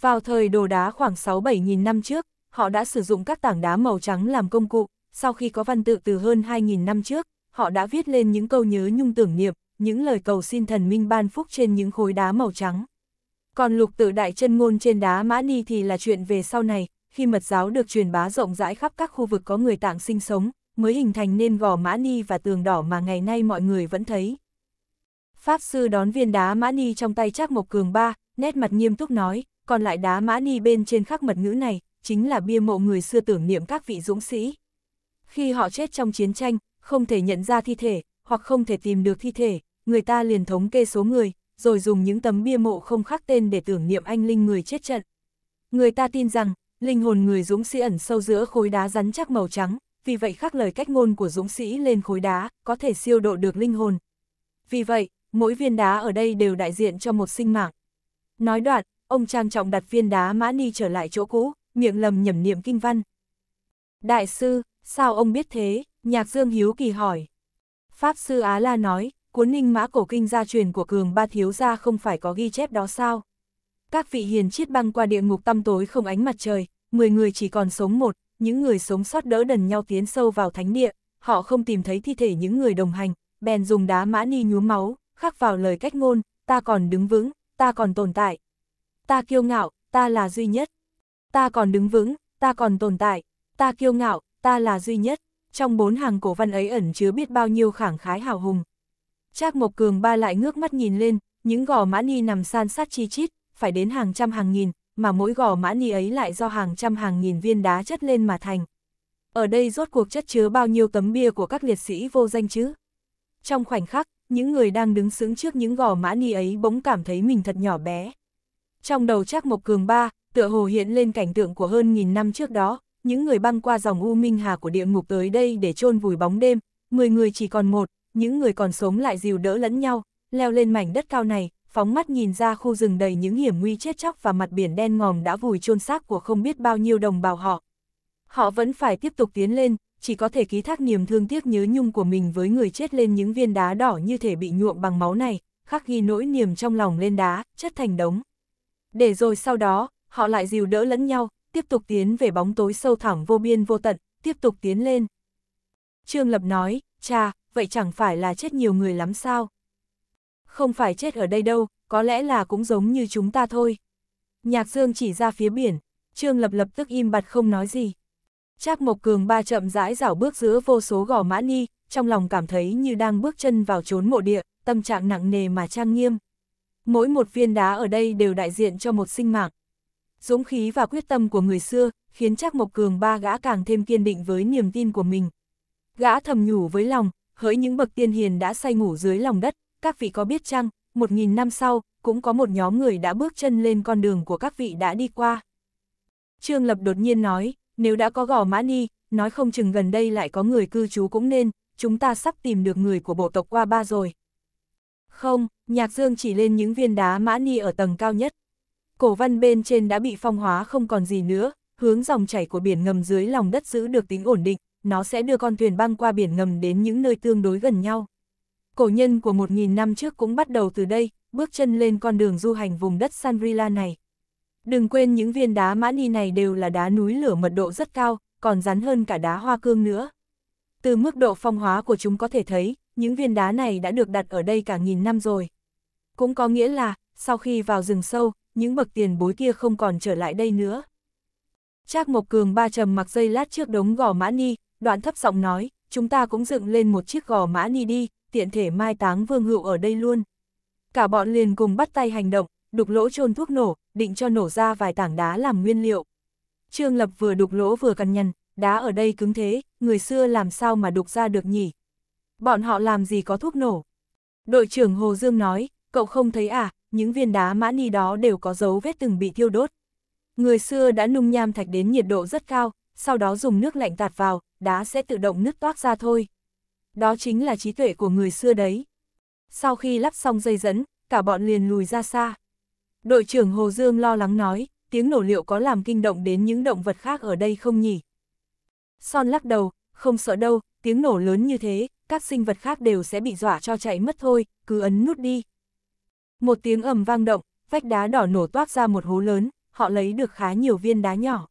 Vào thời đồ đá khoảng 6-7 nghìn năm trước, họ đã sử dụng các tảng đá màu trắng làm công cụ, sau khi có văn tự từ hơn 2.000 năm trước, họ đã viết lên những câu nhớ nhung tưởng niệm, những lời cầu xin thần minh ban phúc trên những khối đá màu trắng. Còn lục tự đại chân ngôn trên đá Mã Ni thì là chuyện về sau này, khi mật giáo được truyền bá rộng rãi khắp các khu vực có người tạng sinh sống, mới hình thành nên gò Mã Ni và tường đỏ mà ngày nay mọi người vẫn thấy. Pháp sư đón viên đá Mã Ni trong tay Trác một Cường ba, nét mặt nghiêm túc nói, còn lại đá Mã Ni bên trên khắc mật ngữ này, chính là bia mộ người xưa tưởng niệm các vị dũng sĩ. Khi họ chết trong chiến tranh, không thể nhận ra thi thể, hoặc không thể tìm được thi thể, người ta liền thống kê số người, rồi dùng những tấm bia mộ không khắc tên để tưởng niệm anh linh người chết trận. Người ta tin rằng, linh hồn người dũng sĩ ẩn sâu giữa khối đá rắn chắc màu trắng, vì vậy khắc lời cách ngôn của dũng sĩ lên khối đá, có thể siêu độ được linh hồn. Vì vậy, mỗi viên đá ở đây đều đại diện cho một sinh mạng. Nói đoạn, ông trang trọng đặt viên đá mã ni trở lại chỗ cũ, miệng lầm nhẩm niệm kinh văn. Đại sư, sao ông biết thế? Nhạc Dương hiếu kỳ hỏi. Pháp sư Á La nói, cuốn ninh mã cổ kinh gia truyền của cường ba thiếu gia không phải có ghi chép đó sao? Các vị hiền chiết băng qua địa ngục tăm tối không ánh mặt trời, 10 người chỉ còn sống một, những người sống sót đỡ đần nhau tiến sâu vào thánh địa, họ không tìm thấy thi thể những người đồng hành, bèn dùng đá mã ni nhuốm máu, khắc vào lời cách ngôn, ta còn đứng vững, ta còn tồn tại. Ta kiêu ngạo, ta là duy nhất. Ta còn đứng vững, ta còn tồn tại. Ta kiêu ngạo, ta là duy nhất trong bốn hàng cổ văn ấy ẩn chứa biết bao nhiêu khảng khái hào hùng. Trác Mộc Cường ba lại ngước mắt nhìn lên, những gò mã ni nằm san sát chi chít, phải đến hàng trăm hàng nghìn, mà mỗi gò mã ni ấy lại do hàng trăm hàng nghìn viên đá chất lên mà thành. Ở đây rốt cuộc chất chứa bao nhiêu tấm bia của các liệt sĩ vô danh chứ? Trong khoảnh khắc, những người đang đứng sững trước những gò mã ni ấy bỗng cảm thấy mình thật nhỏ bé. Trong đầu Trác Mộc Cường ba, tựa hồ hiện lên cảnh tượng của hơn nghìn năm trước đó, những người băng qua dòng U Minh Hà của địa ngục tới đây để chôn vùi bóng đêm, 10 người chỉ còn một, những người còn sống lại dìu đỡ lẫn nhau, leo lên mảnh đất cao này, phóng mắt nhìn ra khu rừng đầy những hiểm nguy chết chóc và mặt biển đen ngòm đã vùi chôn xác của không biết bao nhiêu đồng bào họ. Họ vẫn phải tiếp tục tiến lên, chỉ có thể ký thác niềm thương tiếc nhớ nhung của mình với người chết lên những viên đá đỏ như thể bị nhuộm bằng máu này, khắc ghi nỗi niềm trong lòng lên đá, chất thành đống. Để rồi sau đó, họ lại dìu đỡ lẫn nhau, tiếp tục tiến về bóng tối sâu thẳm vô biên vô tận, tiếp tục tiến lên. Trương Lập nói, cha, vậy chẳng phải là chết nhiều người lắm sao? Không phải chết ở đây đâu, có lẽ là cũng giống như chúng ta thôi. Nhạc Dương chỉ ra phía biển, Trương Lập lập tức im bặt không nói gì. Trác Mộc Cường ba chậm rãi rảo bước giữa vô số gò mã ni, trong lòng cảm thấy như đang bước chân vào chốn mộ địa, tâm trạng nặng nề mà trang nghiêm. Mỗi một viên đá ở đây đều đại diện cho một sinh mạng. Dũng khí và quyết tâm của người xưa, khiến Trác Mộc Cường ba gã càng thêm kiên định với niềm tin của mình. Gã thầm nhủ với lòng, hỡi những bậc tiên hiền đã say ngủ dưới lòng đất, các vị có biết chăng, một nghìn năm sau, cũng có một nhóm người đã bước chân lên con đường của các vị đã đi qua. Trương Lập đột nhiên nói, nếu đã có gò mã ni, nói không chừng gần đây lại có người cư trú cũng nên, chúng ta sắp tìm được người của bộ tộc qua ba rồi. Không, Nhạc Dương chỉ lên những viên đá mã ni ở tầng cao nhất cổ văn bên trên đã bị phong hóa không còn gì nữa, hướng dòng chảy của biển ngầm dưới lòng đất giữ được tính ổn định, nó sẽ đưa con thuyền băng qua biển ngầm đến những nơi tương đối gần nhau. Cổ nhân của 1.000 năm trước cũng bắt đầu từ đây, bước chân lên con đường du hành vùng đất Sanrila này. Đừng quên những viên đá mã ni này đều là đá núi lửa mật độ rất cao, còn rắn hơn cả đá hoa cương nữa. Từ mức độ phong hóa của chúng có thể thấy, những viên đá này đã được đặt ở đây cả nghìn năm rồi. Cũng có nghĩa là, sau khi vào rừng sâu, những bậc tiền bối kia không còn trở lại đây nữa. Trác Mộc Cường ba trầm mặc dây lát trước đống gò mã ni, đoạn thấp giọng nói, chúng ta cũng dựng lên một chiếc gò mã ni đi, tiện thể mai táng vương hữu ở đây luôn. Cả bọn liền cùng bắt tay hành động, đục lỗ chôn thuốc nổ, định cho nổ ra vài tảng đá làm nguyên liệu. Trương Lập vừa đục lỗ vừa cằn nhằn, đá ở đây cứng thế, người xưa làm sao mà đục ra được nhỉ? Bọn họ làm gì có thuốc nổ? Đội trưởng Hồ Dương nói, Cậu không thấy à, những viên đá mã ni đó đều có dấu vết từng bị thiêu đốt. Người xưa đã nung nham thạch đến nhiệt độ rất cao, sau đó dùng nước lạnh tạt vào, đá sẽ tự động nứt toác ra thôi. Đó chính là trí tuệ của người xưa đấy. Sau khi lắp xong dây dẫn, cả bọn liền lùi ra xa. Đội trưởng Hồ Dương lo lắng nói, tiếng nổ liệu có làm kinh động đến những động vật khác ở đây không nhỉ? Son lắc đầu, không sợ đâu, tiếng nổ lớn như thế, các sinh vật khác đều sẽ bị dọa cho chạy mất thôi, cứ ấn nút đi. Một tiếng ầm vang động, vách đá đỏ nổ toát ra một hố lớn, họ lấy được khá nhiều viên đá nhỏ.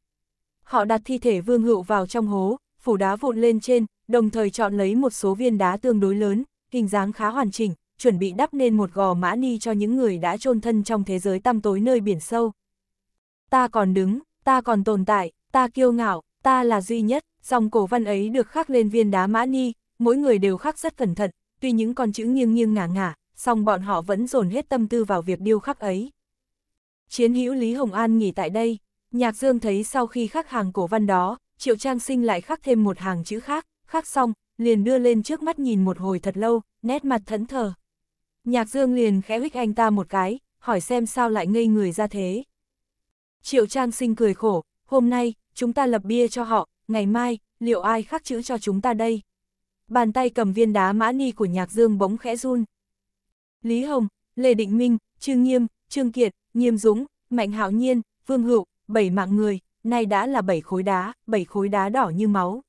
Họ đặt thi thể vương hữu vào trong hố, phủ đá vụn lên trên, đồng thời chọn lấy một số viên đá tương đối lớn, hình dáng khá hoàn chỉnh, chuẩn bị đắp nên một gò mã ni cho những người đã chôn thân trong thế giới tăm tối nơi biển sâu. Ta còn đứng, ta còn tồn tại, ta kiêu ngạo, ta là duy nhất, dòng cổ văn ấy được khắc lên viên đá mã ni, mỗi người đều khắc rất cẩn thận, tuy những con chữ nghiêng nghiêng ngả ngả, song bọn họ vẫn dồn hết tâm tư vào việc điêu khắc ấy. Chiến hữu Lý Hồng An nghỉ tại đây, Nhạc Dương thấy sau khi khắc hàng cổ văn đó, Triệu Trang Sinh lại khắc thêm một hàng chữ khác, khắc xong, liền đưa lên trước mắt nhìn một hồi thật lâu, nét mặt thẫn thờ. Nhạc Dương liền khẽ hích anh ta một cái, hỏi xem sao lại ngây người ra thế. Triệu Trang Sinh cười khổ, hôm nay, chúng ta lập bia cho họ, ngày mai, liệu ai khắc chữ cho chúng ta đây? Bàn tay cầm viên đá mã ni của Nhạc Dương bỗng khẽ run. Lý Hồng, Lê Định Minh, Trương Nghiêm, Trương Kiệt, Nghiêm Dũng, Mạnh Hạo Nhiên, Vương Hữu, bảy mạng người, nay đã là bảy khối đá, bảy khối đá đỏ như máu.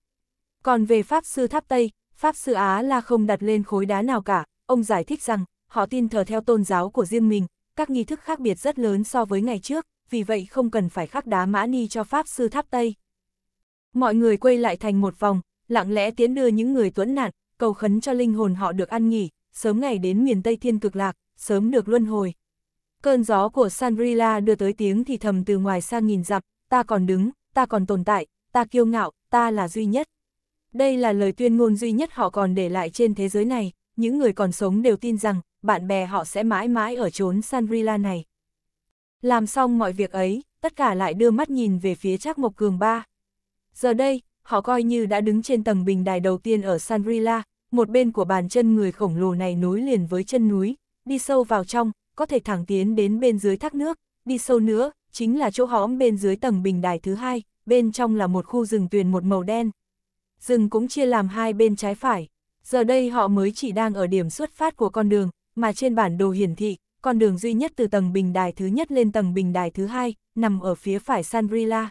Còn về Pháp Sư Tháp Tây, Pháp Sư Á là không đặt lên khối đá nào cả, ông giải thích rằng, họ tin thờ theo tôn giáo của riêng mình, các nghi thức khác biệt rất lớn so với ngày trước, vì vậy không cần phải khắc đá mã ni cho Pháp Sư Tháp Tây. Mọi người quay lại thành một vòng, lặng lẽ tiến đưa những người tuấn nạn, cầu khấn cho linh hồn họ được ăn nghỉ, sớm ngày đến miền Tây Thiên cực lạc, sớm được luân hồi. Cơn gió của Sanrila đưa tới tiếng thì thầm từ ngoài xa nhìn dặm, ta còn đứng, ta còn tồn tại, ta kiêu ngạo, ta là duy nhất. Đây là lời tuyên ngôn duy nhất họ còn để lại trên thế giới này, những người còn sống đều tin rằng, bạn bè họ sẽ mãi mãi ở chốn Sanrila này. Làm xong mọi việc ấy, tất cả lại đưa mắt nhìn về phía Trác Mộc Cường Ba. Giờ đây, họ coi như đã đứng trên tầng bình đài đầu tiên ở Sanrila, một bên của bàn chân người khổng lồ này nối liền với chân núi, đi sâu vào trong, có thể thẳng tiến đến bên dưới thác nước, đi sâu nữa, chính là chỗ hõm bên dưới tầng bình đài thứ hai, bên trong là một khu rừng tuyền một màu đen. Rừng cũng chia làm hai bên trái phải, giờ đây họ mới chỉ đang ở điểm xuất phát của con đường, mà trên bản đồ hiển thị, con đường duy nhất từ tầng bình đài thứ nhất lên tầng bình đài thứ hai, nằm ở phía phải Sanbrila.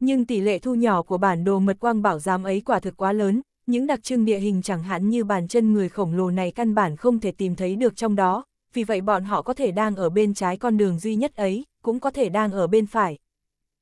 Nhưng tỷ lệ thu nhỏ của bản đồ mật quang bảo giám ấy quả thực quá lớn, những đặc trưng địa hình chẳng hạn như bàn chân người khổng lồ này căn bản không thể tìm thấy được trong đó, vì vậy bọn họ có thể đang ở bên trái con đường duy nhất ấy, cũng có thể đang ở bên phải.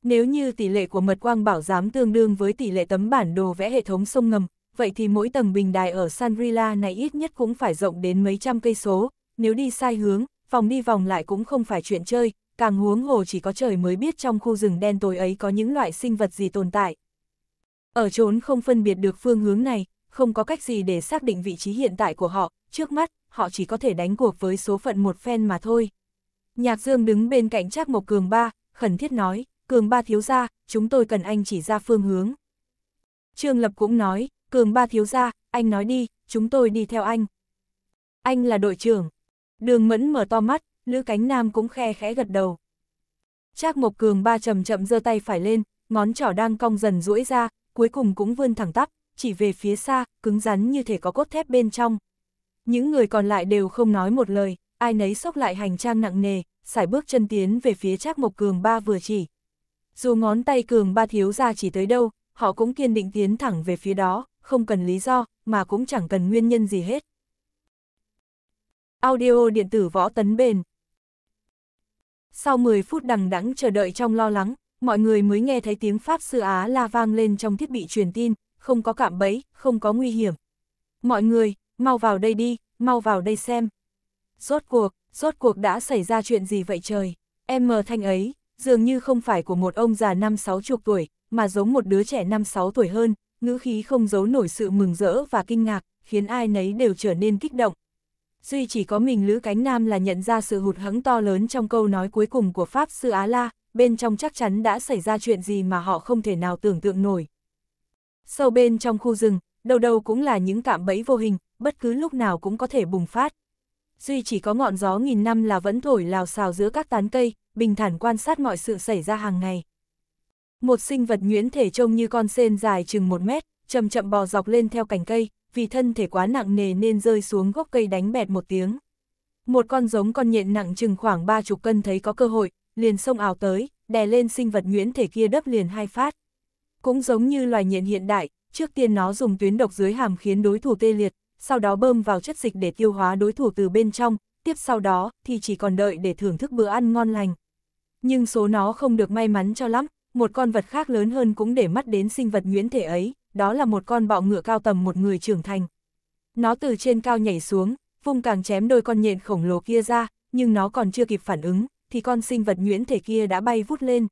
Nếu như tỷ lệ của mật quang bảo giám tương đương với tỷ lệ tấm bản đồ vẽ hệ thống sông ngầm, vậy thì mỗi tầng bình đài ở Sanrila này ít nhất cũng phải rộng đến mấy trăm cây số, nếu đi sai hướng, vòng đi vòng lại cũng không phải chuyện chơi, càng huống hồ chỉ có trời mới biết trong khu rừng đen tối ấy có những loại sinh vật gì tồn tại. Ở trốn không phân biệt được phương hướng này, không có cách gì để xác định vị trí hiện tại của họ, trước mắt, họ chỉ có thể đánh cuộc với số phận một phen mà thôi. Nhạc Dương đứng bên cạnh Trác Mộc Cường Ba, khẩn thiết nói, Cường Ba thiếu gia, chúng tôi cần anh chỉ ra phương hướng. Trương Lập cũng nói, Cường Ba thiếu gia, anh nói đi, chúng tôi đi theo anh. Anh là đội trưởng. Đường Mẫn mở to mắt, Lữ Cánh Nam cũng khe khẽ gật đầu. Trác Mộc Cường Ba chậm chậm giơ tay phải lên, ngón trỏ đang cong dần duỗi ra, cuối cùng cũng vươn thẳng tắp, chỉ về phía xa, cứng rắn như thể có cốt thép bên trong. Những người còn lại đều không nói một lời, ai nấy xốc lại hành trang nặng nề, sải bước chân tiến về phía Trác Mộc Cường Ba vừa chỉ. Dù ngón tay Cường Ba thiếu ra chỉ tới đâu, họ cũng kiên định tiến thẳng về phía đó, không cần lý do, mà cũng chẳng cần nguyên nhân gì hết. Audio điện tử võ tấn bền Sau 10 phút đằng đẵng chờ đợi trong lo lắng, mọi người mới nghe thấy tiếng Pháp Sư Á La vang lên trong thiết bị truyền tin, không có cạm bẫy, không có nguy hiểm. Mọi người, mau vào đây đi, mau vào đây xem. Rốt cuộc, rốt cuộc đã xảy ra chuyện gì vậy trời? Em mờ thanh ấy, dường như không phải của một ông già năm sáu chục tuổi, mà giống một đứa trẻ năm sáu tuổi hơn, ngữ khí không giấu nổi sự mừng rỡ và kinh ngạc, khiến ai nấy đều trở nên kích động. Duy chỉ có mình Lữ Cánh Nam là nhận ra sự hụt hẫng to lớn trong câu nói cuối cùng của Pháp Sư Á La, bên trong chắc chắn đã xảy ra chuyện gì mà họ không thể nào tưởng tượng nổi. Sâu bên trong khu rừng, đầu đầu cũng là những cạm bẫy vô hình, bất cứ lúc nào cũng có thể bùng phát. Duy chỉ có ngọn gió nghìn năm là vẫn thổi lào xào giữa các tán cây, bình thản quan sát mọi sự xảy ra hàng ngày. Một sinh vật nhuyễn thể trông như con sen dài chừng một mét, chậm chậm bò dọc lên theo cành cây, vì thân thể quá nặng nề nên rơi xuống gốc cây đánh bẹt một tiếng. Một con giống con nhện nặng chừng khoảng ba chục cân thấy có cơ hội, liền sông ảo tới, đè lên sinh vật nhuyễn thể kia đấp liền hai phát. Cũng giống như loài nhện hiện đại, trước tiên nó dùng tuyến độc dưới hàm khiến đối thủ tê liệt, sau đó bơm vào chất dịch để tiêu hóa đối thủ từ bên trong, tiếp sau đó thì chỉ còn đợi để thưởng thức bữa ăn ngon lành. Nhưng số nó không được may mắn cho lắm, một con vật khác lớn hơn cũng để mắt đến sinh vật nhuyễn thể ấy, đó là một con bọ ngựa cao tầm một người trưởng thành. Nó từ trên cao nhảy xuống, vung càng chém đôi con nhện khổng lồ kia ra, nhưng nó còn chưa kịp phản ứng, thì con sinh vật nhuyễn thể kia đã bay vút lên.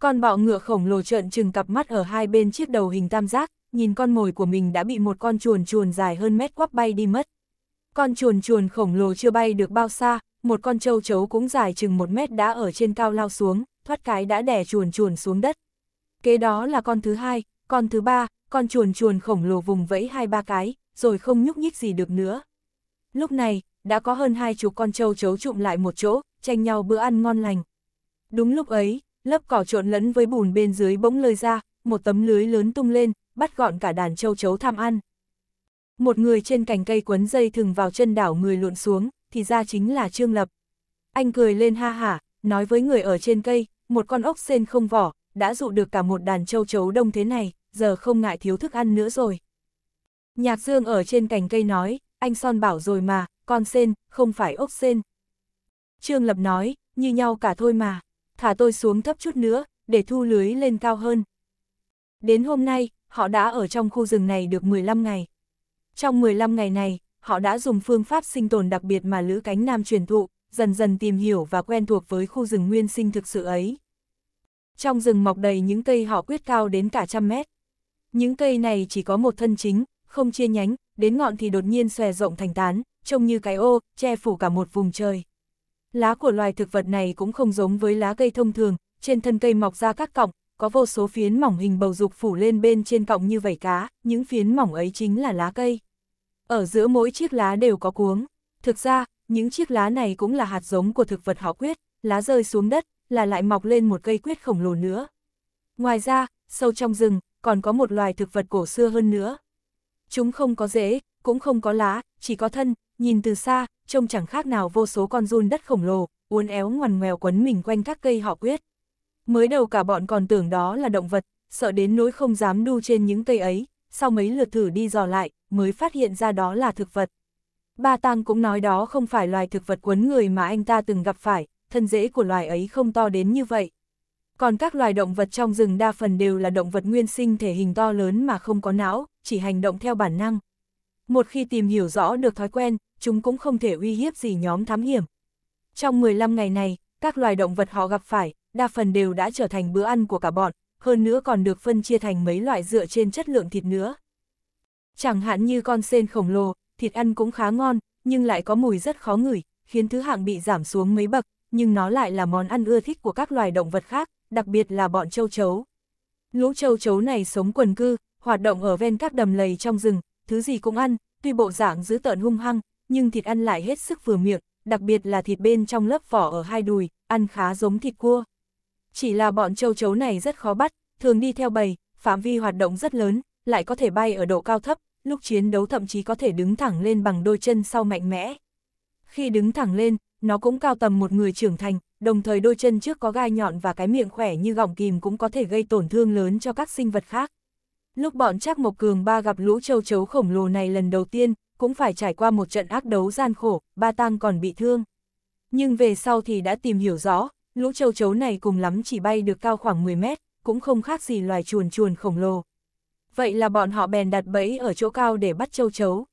Con bọ ngựa khổng lồ trợn trừng cặp mắt ở hai bên chiếc đầu hình tam giác, nhìn con mồi của mình đã bị một con chuồn chuồn dài hơn mét quắp bay đi mất. Con chuồn chuồn khổng lồ chưa bay được bao xa, một con châu chấu cũng dài chừng một mét đã ở trên cao lao xuống, thoát cái đã đè chuồn chuồn xuống đất. Kế đó là con thứ hai, con thứ ba, con chuồn chuồn khổng lồ vùng vẫy hai ba cái, rồi không nhúc nhích gì được nữa. Lúc này, đã có hơn hai chục con trâu chấu trụm lại một chỗ, tranh nhau bữa ăn ngon lành. Đúng lúc ấy, lớp cỏ trộn lẫn với bùn bên dưới bỗng lơi ra, một tấm lưới lớn tung lên, bắt gọn cả đàn trâu chấu tham ăn. Một người trên cành cây quấn dây thừng vào chân đảo người lộn xuống, thì ra chính là Trương Lập. Anh cười lên ha hả, nói với người ở trên cây, một con ốc sen không vỏ, đã dụ được cả một đàn châu chấu đông thế này, giờ không ngại thiếu thức ăn nữa rồi. Nhạc Dương ở trên cành cây nói, anh son bảo rồi mà, con sen, không phải ốc sen. Trương Lập nói, như nhau cả thôi mà, thả tôi xuống thấp chút nữa, để thu lưới lên cao hơn. Đến hôm nay, họ đã ở trong khu rừng này được 15 ngày. Trong 15 ngày này, họ đã dùng phương pháp sinh tồn đặc biệt mà Lữ Cánh Nam truyền thụ, dần dần tìm hiểu và quen thuộc với khu rừng nguyên sinh thực sự ấy. Trong rừng mọc đầy những cây họ quyết cao đến cả trăm mét. Những cây này chỉ có một thân chính, không chia nhánh, đến ngọn thì đột nhiên xòe rộng thành tán, trông như cái ô, che phủ cả một vùng trời. Lá của loài thực vật này cũng không giống với lá cây thông thường, trên thân cây mọc ra các cọng, có vô số phiến mỏng hình bầu dục phủ lên bên trên cọng như vảy cá, những phiến mỏng ấy chính là lá cây. Ở giữa mỗi chiếc lá đều có cuống. Thực ra, những chiếc lá này cũng là hạt giống của thực vật họ quyết, lá rơi xuống đất, là lại mọc lên một cây quyết khổng lồ nữa. Ngoài ra, sâu trong rừng, còn có một loài thực vật cổ xưa hơn nữa. Chúng không có rễ, cũng không có lá, chỉ có thân, Nhìn từ xa, trông chẳng khác nào vô số con run đất khổng lồ, uốn éo ngoằn ngoèo quấn mình quanh các cây họ quyết. Mới đầu cả bọn còn tưởng đó là động vật, sợ đến nỗi không dám đu trên những cây ấy, sau mấy lượt thử đi dò lại, mới phát hiện ra đó là thực vật. Ba Tăng cũng nói đó không phải loài thực vật quấn người mà anh ta từng gặp phải, thân rễ của loài ấy không to đến như vậy. Còn các loài động vật trong rừng đa phần đều là động vật nguyên sinh thể hình to lớn mà không có não, chỉ hành động theo bản năng. Một khi tìm hiểu rõ được thói quen, chúng cũng không thể uy hiếp gì nhóm thám hiểm. Trong 15 ngày này, các loài động vật họ gặp phải, đa phần đều đã trở thành bữa ăn của cả bọn, hơn nữa còn được phân chia thành mấy loại dựa trên chất lượng thịt nữa. Chẳng hạn như con sen khổng lồ, thịt ăn cũng khá ngon, nhưng lại có mùi rất khó ngửi, khiến thứ hạng bị giảm xuống mấy bậc, nhưng nó lại là món ăn ưa thích của các loài động vật khác, đặc biệt là bọn châu chấu. Lũ châu chấu này sống quần cư, hoạt động ở ven các đầm lầy trong rừng, thứ gì cũng ăn, tuy bộ dạng dữ tợn hung hăng, nhưng thịt ăn lại hết sức vừa miệng, đặc biệt là thịt bên trong lớp vỏ ở hai đùi, ăn khá giống thịt cua. Chỉ là bọn châu chấu này rất khó bắt, thường đi theo bầy, phạm vi hoạt động rất lớn, lại có thể bay ở độ cao thấp, lúc chiến đấu thậm chí có thể đứng thẳng lên bằng đôi chân sau mạnh mẽ. Khi đứng thẳng lên, nó cũng cao tầm một người trưởng thành, đồng thời đôi chân trước có gai nhọn và cái miệng khỏe như gọng kìm cũng có thể gây tổn thương lớn cho các sinh vật khác. Lúc bọn Trác Mộc Cường ba gặp lũ châu chấu khổng lồ này lần đầu tiên, cũng phải trải qua một trận ác đấu gian khổ, ba tang còn bị thương. Nhưng về sau thì đã tìm hiểu rõ, lũ châu chấu này cùng lắm chỉ bay được cao khoảng 10 mét, cũng không khác gì loài chuồn chuồn khổng lồ. Vậy là bọn họ bèn đặt bẫy ở chỗ cao để bắt châu chấu.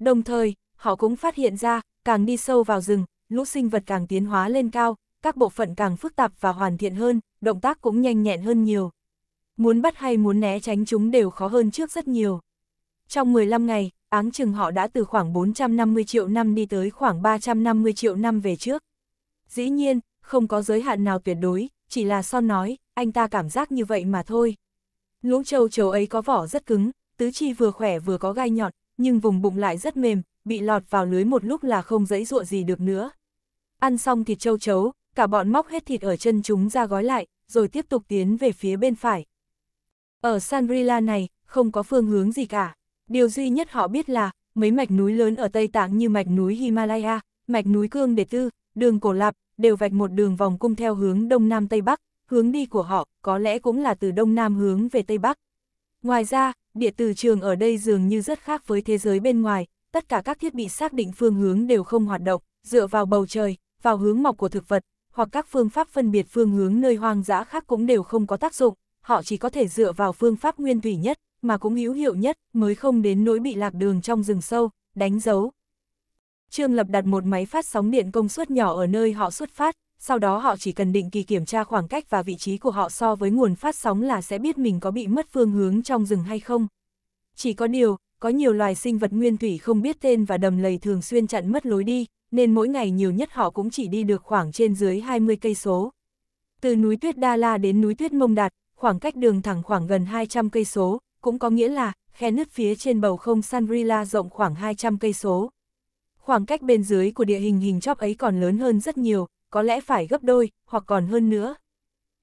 Đồng thời, họ cũng phát hiện ra, càng đi sâu vào rừng, lũ sinh vật càng tiến hóa lên cao, các bộ phận càng phức tạp và hoàn thiện hơn, động tác cũng nhanh nhẹn hơn nhiều muốn bắt hay muốn né tránh chúng đều khó hơn trước rất nhiều. Trong 15 ngày, áng chừng họ đã từ khoảng 450 triệu năm đi tới khoảng 350 triệu năm về trước. Dĩ nhiên, không có giới hạn nào tuyệt đối, chỉ là son nói, anh ta cảm giác như vậy mà thôi. Lũ châu chấu ấy có vỏ rất cứng, tứ chi vừa khỏe vừa có gai nhọn, nhưng vùng bụng lại rất mềm, bị lọt vào lưới một lúc là không dẫy dụa gì được nữa. Ăn xong thịt châu chấu, cả bọn móc hết thịt ở chân chúng ra gói lại, rồi tiếp tục tiến về phía bên phải. Ở Sanrila này, không có phương hướng gì cả. Điều duy nhất họ biết là, mấy mạch núi lớn ở Tây Tạng như mạch núi Himalaya, mạch núi Cương Đề Tư, đường Cổ Lạp, đều vạch một đường vòng cung theo hướng Đông Nam Tây Bắc, hướng đi của họ có lẽ cũng là từ Đông Nam hướng về Tây Bắc. Ngoài ra, địa từ trường ở đây dường như rất khác với thế giới bên ngoài, tất cả các thiết bị xác định phương hướng đều không hoạt động, dựa vào bầu trời, vào hướng mọc của thực vật, hoặc các phương pháp phân biệt phương hướng nơi hoang dã khác cũng đều không có tác dụng, họ chỉ có thể dựa vào phương pháp nguyên thủy nhất, mà cũng hữu hiệu nhất, mới không đến nỗi bị lạc đường trong rừng sâu, đánh dấu. Trương Lập đặt một máy phát sóng điện công suất nhỏ ở nơi họ xuất phát, sau đó họ chỉ cần định kỳ kiểm tra khoảng cách và vị trí của họ so với nguồn phát sóng là sẽ biết mình có bị mất phương hướng trong rừng hay không. Chỉ có điều, có nhiều loài sinh vật nguyên thủy không biết tên và đầm lầy thường xuyên chặn mất lối đi, nên mỗi ngày nhiều nhất họ cũng chỉ đi được khoảng trên dưới 20 cây số. Từ núi tuyết Đa La đến núi tuyết Mông Đạt, khoảng cách đường thẳng khoảng gần 200 cây số, cũng có nghĩa là khe nứt phía trên bầu không Sangrila rộng khoảng 200 cây số. Khoảng cách bên dưới của địa hình hình chóp ấy còn lớn hơn rất nhiều, có lẽ phải gấp đôi, hoặc còn hơn nữa.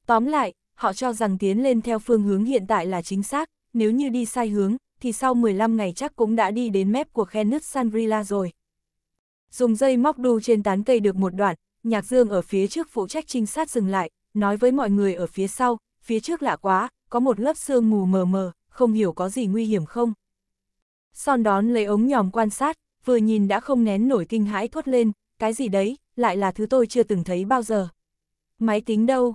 Tóm lại, họ cho rằng tiến lên theo phương hướng hiện tại là chính xác, nếu như đi sai hướng, thì sau 15 ngày chắc cũng đã đi đến mép của khe nứt Sangrila rồi. Dùng dây móc đu trên tán cây được một đoạn, Nhạc Dương ở phía trước phụ trách trinh sát dừng lại, nói với mọi người ở phía sau, phía trước lạ quá, có một lớp sương mù mờ mờ, không hiểu có gì nguy hiểm không. Son đón lấy ống nhòm quan sát, vừa nhìn đã không nén nổi kinh hãi thốt lên, cái gì đấy, lại là thứ tôi chưa từng thấy bao giờ. Máy tính đâu?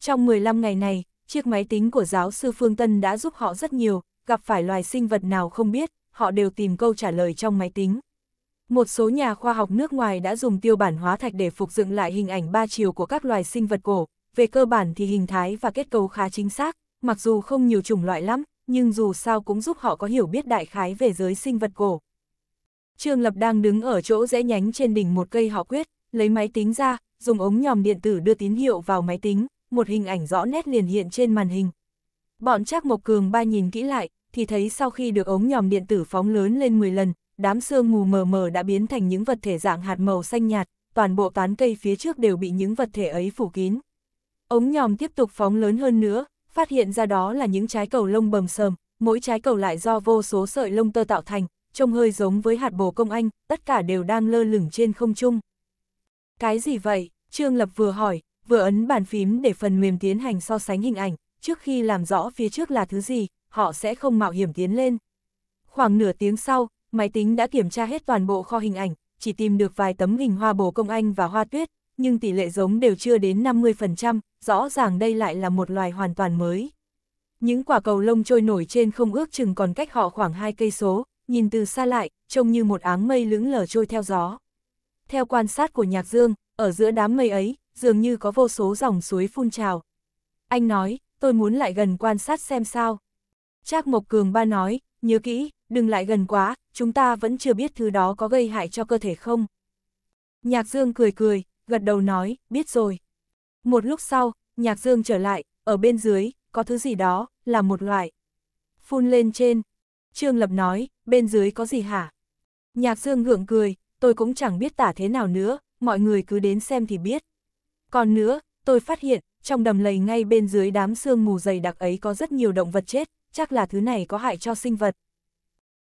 Trong 15 ngày này, chiếc máy tính của giáo sư Phương Tân đã giúp họ rất nhiều, gặp phải loài sinh vật nào không biết, họ đều tìm câu trả lời trong máy tính. Một số nhà khoa học nước ngoài đã dùng tiêu bản hóa thạch để phục dựng lại hình ảnh ba chiều của các loài sinh vật cổ, về cơ bản thì hình thái và kết cấu khá chính xác, mặc dù không nhiều chủng loại lắm, nhưng dù sao cũng giúp họ có hiểu biết đại khái về giới sinh vật cổ. Trương Lập đang đứng ở chỗ rẽ nhánh trên đỉnh một cây họ quyết, lấy máy tính ra, dùng ống nhòm điện tử đưa tín hiệu vào máy tính, một hình ảnh rõ nét liền hiện trên màn hình. Bọn Trác Mộc Cường ba nhìn kỹ lại, thì thấy sau khi được ống nhòm điện tử phóng lớn lên 10 lần, đám sương mù mờ mờ đã biến thành những vật thể dạng hạt màu xanh nhạt, toàn bộ tán cây phía trước đều bị những vật thể ấy phủ kín, ống nhòm tiếp tục phóng lớn hơn nữa, phát hiện ra đó là những trái cầu lông bầm sờm, mỗi trái cầu lại do vô số sợi lông tơ tạo thành, trông hơi giống với hạt bồ công anh, tất cả đều đang lơ lửng trên không trung. Cái gì vậy? Trương Lập vừa hỏi, vừa ấn bàn phím để phần mềm tiến hành so sánh hình ảnh, trước khi làm rõ phía trước là thứ gì, họ sẽ không mạo hiểm tiến lên. Khoảng nửa tiếng sau, máy tính đã kiểm tra hết toàn bộ kho hình ảnh, chỉ tìm được vài tấm hình hoa bồ công anh và hoa tuyết, nhưng tỷ lệ giống đều chưa đến 50%, rõ ràng đây lại là một loài hoàn toàn mới. Những quả cầu lông trôi nổi trên không ước chừng còn cách họ khoảng hai cây số, nhìn từ xa lại, trông như một áng mây lững lờ trôi theo gió. Theo quan sát của Nhạc Dương, ở giữa đám mây ấy, dường như có vô số dòng suối phun trào. Anh nói, tôi muốn lại gần quan sát xem sao. Trác Mộc Cường ba nói, nhớ kỹ, đừng lại gần quá, chúng ta vẫn chưa biết thứ đó có gây hại cho cơ thể không. Nhạc Dương cười cười, gật đầu nói, biết rồi. Một lúc sau, nhạc dương trở lại, ở bên dưới, có thứ gì đó, là một loại. Phun lên trên. Trương Lập nói, bên dưới có gì hả? Nhạc dương gượng cười, tôi cũng chẳng biết tả thế nào nữa, mọi người cứ đến xem thì biết. Còn nữa, tôi phát hiện, trong đầm lầy ngay bên dưới đám xương mù dày đặc ấy có rất nhiều động vật chết, chắc là thứ này có hại cho sinh vật.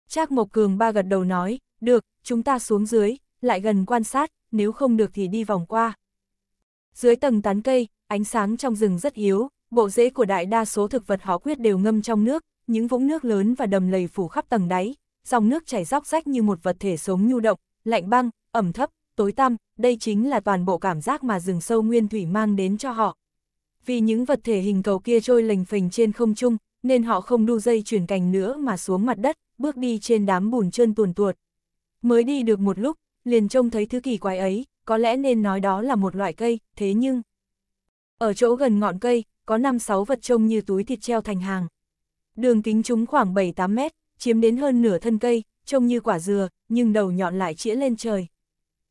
Trác Mộc Cường ba gật đầu nói, được, chúng ta xuống dưới, lại gần quan sát, nếu không được thì đi vòng qua. Dưới tầng tán cây, ánh sáng trong rừng rất yếu, bộ rễ của đại đa số thực vật họ quyết đều ngâm trong nước, những vũng nước lớn và đầm lầy phủ khắp tầng đáy, dòng nước chảy róc rách như một vật thể sống nhu động, lạnh băng, ẩm thấp, tối tăm, đây chính là toàn bộ cảm giác mà rừng sâu nguyên thủy mang đến cho họ. Vì những vật thể hình cầu kia trôi lềnh phình trên không trung, nên họ không đu dây chuyển cành nữa mà xuống mặt đất, bước đi trên đám bùn trơn tuồn tuột. Mới đi được một lúc, liền trông thấy thứ kỳ quái ấy, có lẽ nên nói đó là một loại cây, thế nhưng... Ở chỗ gần ngọn cây, có 5-6 vật trông như túi thịt treo thành hàng. Đường kính chúng khoảng 7-8 mét, chiếm đến hơn nửa thân cây, trông như quả dừa, nhưng đầu nhọn lại chĩa lên trời.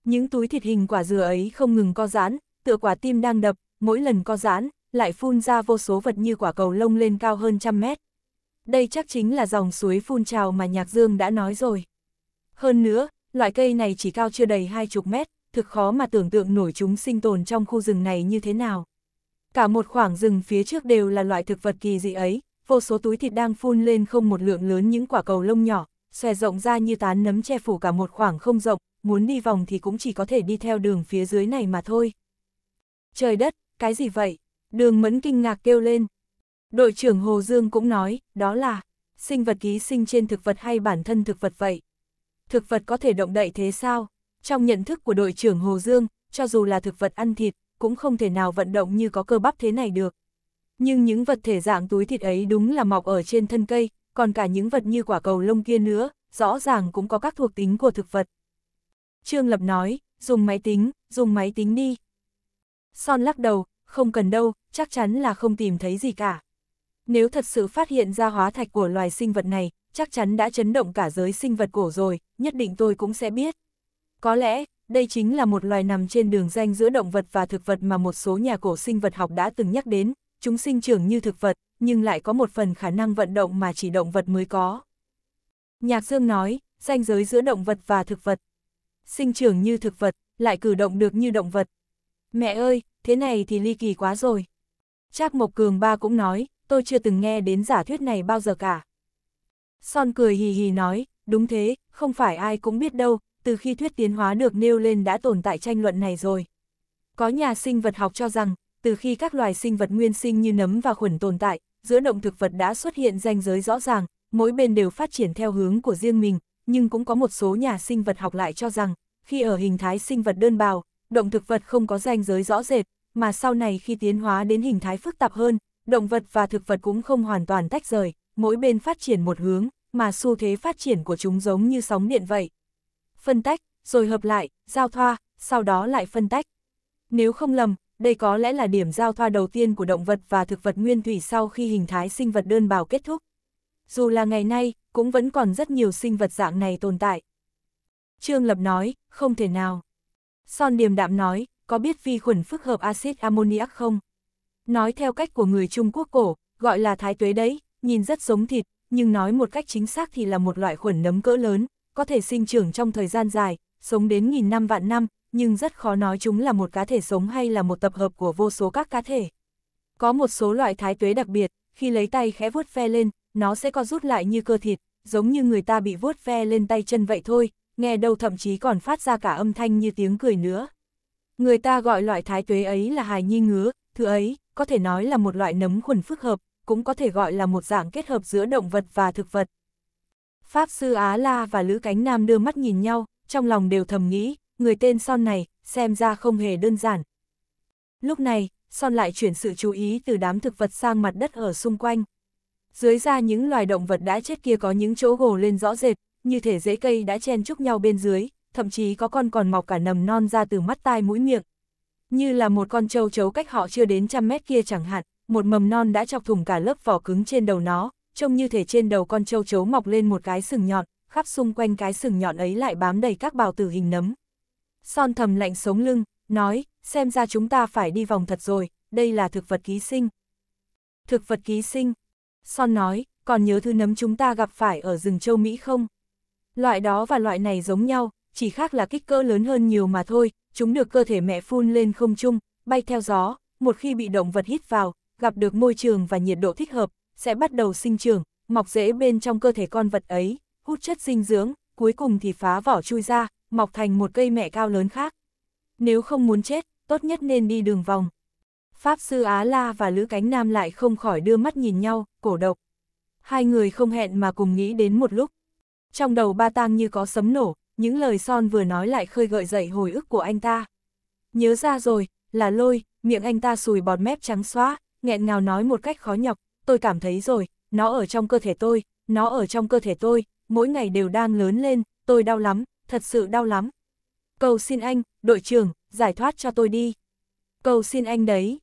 Những túi thịt hình quả dừa ấy không ngừng co giãn, tựa quả tim đang đập, mỗi lần co giãn, lại phun ra vô số vật như quả cầu lông lên cao hơn trăm mét. Đây chắc chính là dòng suối phun trào mà Nhạc Dương đã nói rồi. Hơn nữa, loại cây này chỉ cao chưa đầy hai chục mét, thực khó mà tưởng tượng nổi chúng sinh tồn trong khu rừng này như thế nào. Cả một khoảng rừng phía trước đều là loại thực vật kỳ dị ấy, vô số túi thịt đang phun lên không một lượng lớn những quả cầu lông nhỏ, xòe rộng ra như tán nấm che phủ cả một khoảng không rộng, muốn đi vòng thì cũng chỉ có thể đi theo đường phía dưới này mà thôi. Trời đất, cái gì vậy? Đường mẫn kinh ngạc kêu lên. Đội trưởng Hồ Dương cũng nói, đó là sinh vật ký sinh trên thực vật hay bản thân thực vật vậy thực vật có thể động đậy thế sao? Trong nhận thức của đội trưởng Hồ Dương, cho dù là thực vật ăn thịt, cũng không thể nào vận động như có cơ bắp thế này được. Nhưng những vật thể dạng túi thịt ấy đúng là mọc ở trên thân cây, còn cả những vật như quả cầu lông kia nữa, rõ ràng cũng có các thuộc tính của thực vật. Trương Lập nói, dùng máy tính, dùng máy tính đi. Son lắc đầu, không cần đâu, chắc chắn là không tìm thấy gì cả. Nếu thật sự phát hiện ra hóa thạch của loài sinh vật này, chắc chắn đã chấn động cả giới sinh vật cổ rồi, nhất định tôi cũng sẽ biết. Có lẽ, đây chính là một loài nằm trên đường danh giữa động vật và thực vật mà một số nhà cổ sinh vật học đã từng nhắc đến, chúng sinh trưởng như thực vật, nhưng lại có một phần khả năng vận động mà chỉ động vật mới có. Nhạc Dương nói, ranh giới giữa động vật và thực vật. Sinh trưởng như thực vật, lại cử động được như động vật. Mẹ ơi, thế này thì ly kỳ quá rồi. Trác Mộc Cường Ba cũng nói, tôi chưa từng nghe đến giả thuyết này bao giờ cả. Son cười hì hì nói, đúng thế, không phải ai cũng biết đâu, từ khi thuyết tiến hóa được nêu lên đã tồn tại tranh luận này rồi. Có nhà sinh vật học cho rằng, từ khi các loài sinh vật nguyên sinh như nấm và khuẩn tồn tại, giữa động thực vật đã xuất hiện ranh giới rõ ràng, mỗi bên đều phát triển theo hướng của riêng mình, nhưng cũng có một số nhà sinh vật học lại cho rằng, khi ở hình thái sinh vật đơn bào, động thực vật không có ranh giới rõ rệt, mà sau này khi tiến hóa đến hình thái phức tạp hơn, động vật và thực vật cũng không hoàn toàn tách rời, mỗi bên phát triển một hướng, mà xu thế phát triển của chúng giống như sóng điện vậy. Phân tách, rồi hợp lại, giao thoa, sau đó lại phân tách. Nếu không lầm, đây có lẽ là điểm giao thoa đầu tiên của động vật và thực vật nguyên thủy sau khi hình thái sinh vật đơn bào kết thúc. Dù là ngày nay, cũng vẫn còn rất nhiều sinh vật dạng này tồn tại. Trương Lập nói, không thể nào. Son Điềm Đạm nói, có biết vi khuẩn phức hợp axit ammoniac không? Nói theo cách của người Trung Quốc cổ, gọi là thái tuế đấy, nhìn rất giống thịt, nhưng nói một cách chính xác thì là một loại khuẩn nấm cỡ lớn, có thể sinh trưởng trong thời gian dài, sống đến nghìn năm vạn năm, nhưng rất khó nói chúng là một cá thể sống hay là một tập hợp của vô số các cá thể. Có một số loại thái tuế đặc biệt, khi lấy tay khẽ vuốt ve lên, nó sẽ co rút lại như cơ thịt, giống như người ta bị vuốt ve lên tay chân vậy thôi, nghe đâu thậm chí còn phát ra cả âm thanh như tiếng cười nữa. Người ta gọi loại thái tuế ấy là hài nhi ngứa, thứ ấy, có thể nói là một loại nấm khuẩn phức hợp, cũng có thể gọi là một dạng kết hợp giữa động vật và thực vật. Pháp sư Á La và Lữ Cánh Nam đưa mắt nhìn nhau, trong lòng đều thầm nghĩ, người tên Son này, xem ra không hề đơn giản. Lúc này, Son lại chuyển sự chú ý từ đám thực vật sang mặt đất ở xung quanh. Dưới ra những loài động vật đã chết kia có những chỗ gồ lên rõ rệt, như thể rễ cây đã chen chúc nhau bên dưới, thậm chí có con còn mọc cả nầm non ra từ mắt tai mũi miệng. Như là một con trâu chấu cách họ chưa đến trăm mét kia chẳng hạn, một mầm non đã chọc thủng cả lớp vỏ cứng trên đầu nó, trông như thể trên đầu con châu chấu mọc lên một cái sừng nhọn, khắp xung quanh cái sừng nhọn ấy lại bám đầy các bào tử hình nấm. Son thầm lạnh sống lưng, nói, xem ra chúng ta phải đi vòng thật rồi, đây là thực vật ký sinh. Thực vật ký sinh. Son nói, còn nhớ thứ nấm chúng ta gặp phải ở rừng châu Mỹ không? Loại đó và loại này giống nhau, chỉ khác là kích cỡ lớn hơn nhiều mà thôi, chúng được cơ thể mẹ phun lên không trung, bay theo gió, một khi bị động vật hít vào, gặp được môi trường và nhiệt độ thích hợp, sẽ bắt đầu sinh trưởng, mọc rễ bên trong cơ thể con vật ấy, hút chất dinh dưỡng, cuối cùng thì phá vỏ chui ra, mọc thành một cây mẹ cao lớn khác. Nếu không muốn chết, tốt nhất nên đi đường vòng. Pháp sư Á La và Lữ Cánh Nam lại không khỏi đưa mắt nhìn nhau, cổ độc. Hai người không hẹn mà cùng nghĩ đến một lúc. Trong đầu ba tang như có sấm nổ, những lời son vừa nói lại khơi gợi dậy hồi ức của anh ta. Nhớ ra rồi, là lôi, miệng anh ta sùi bọt mép trắng xóa, nghẹn ngào nói một cách khó nhọc, tôi cảm thấy rồi, nó ở trong cơ thể tôi, nó ở trong cơ thể tôi, mỗi ngày đều đang lớn lên, tôi đau lắm, thật sự đau lắm. Cầu xin anh, đội trưởng, giải thoát cho tôi đi. Cầu xin anh đấy.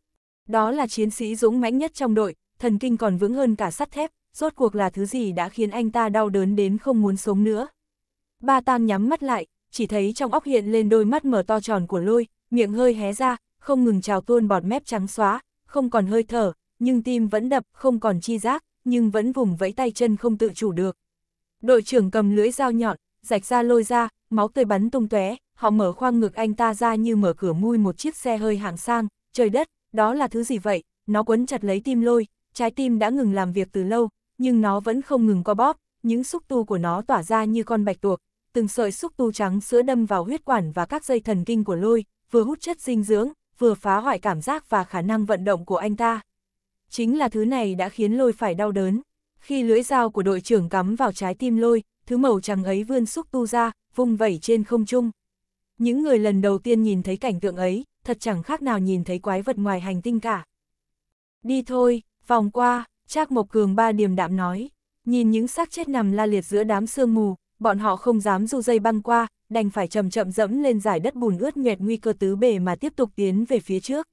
Đó là chiến sĩ dũng mãnh nhất trong đội, thần kinh còn vững hơn cả sắt thép, rốt cuộc là thứ gì đã khiến anh ta đau đớn đến không muốn sống nữa. Ba Tang nhắm mắt lại, chỉ thấy trong óc hiện lên đôi mắt mở to tròn của lôi, miệng hơi hé ra, không ngừng trào tuôn bọt mép trắng xóa, không còn hơi thở, nhưng tim vẫn đập, không còn chi giác, nhưng vẫn vùng vẫy tay chân không tự chủ được. Đội trưởng cầm lưỡi dao nhọn, rạch ra lôi ra, máu tươi bắn tung tóe, họ mở khoang ngực anh ta ra như mở cửa mui một chiếc xe hơi hạng sang, trời đất, đó là thứ gì vậy, nó quấn chặt lấy tim lôi, trái tim đã ngừng làm việc từ lâu, nhưng nó vẫn không ngừng co bóp, những xúc tu của nó tỏa ra như con bạch tuộc, từng sợi xúc tu trắng sữa đâm vào huyết quản và các dây thần kinh của lôi, vừa hút chất dinh dưỡng, vừa phá hoại cảm giác và khả năng vận động của anh ta. Chính là thứ này đã khiến lôi phải đau đớn. Khi lưỡi dao của đội trưởng cắm vào trái tim lôi, thứ màu trắng ấy vươn xúc tu ra, vung vẩy trên không trung. Những người lần đầu tiên nhìn thấy cảnh tượng ấy, thật chẳng khác nào nhìn thấy quái vật ngoài hành tinh cả. Đi thôi, vòng qua, Trác Mộc Cường ba điềm đạm nói, nhìn những xác chết nằm la liệt giữa đám sương mù, bọn họ không dám du dây băng qua, đành phải chậm chậm dẫm lên giải đất bùn ướt nhẹt nguy cơ tứ bề mà tiếp tục tiến về phía trước.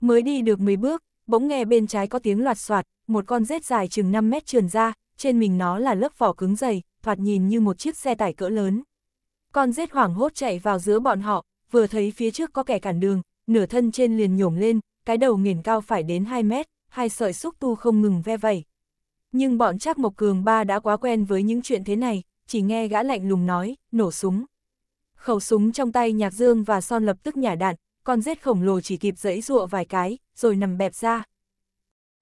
Mới đi được mấy bước, bỗng nghe bên trái có tiếng loạt soạt, một con rết dài chừng 5 mét trườn ra, trên mình nó là lớp vỏ cứng dày, thoạt nhìn như một chiếc xe tải cỡ lớn. Con rết hoảng hốt chạy vào giữa bọn họ, vừa thấy phía trước có kẻ cản đường, nửa thân trên liền nhổm lên, cái đầu nghiền cao phải đến 2 mét, hai sợi xúc tu không ngừng ve vẩy. Nhưng bọn Trác Mộc Cường ba đã quá quen với những chuyện thế này, chỉ nghe gã lạnh lùng nói, nổ súng. Khẩu súng trong tay Nhạc Dương và Son lập tức nhả đạn, con rết khổng lồ chỉ kịp giãy giụa vài cái, rồi nằm bẹp ra.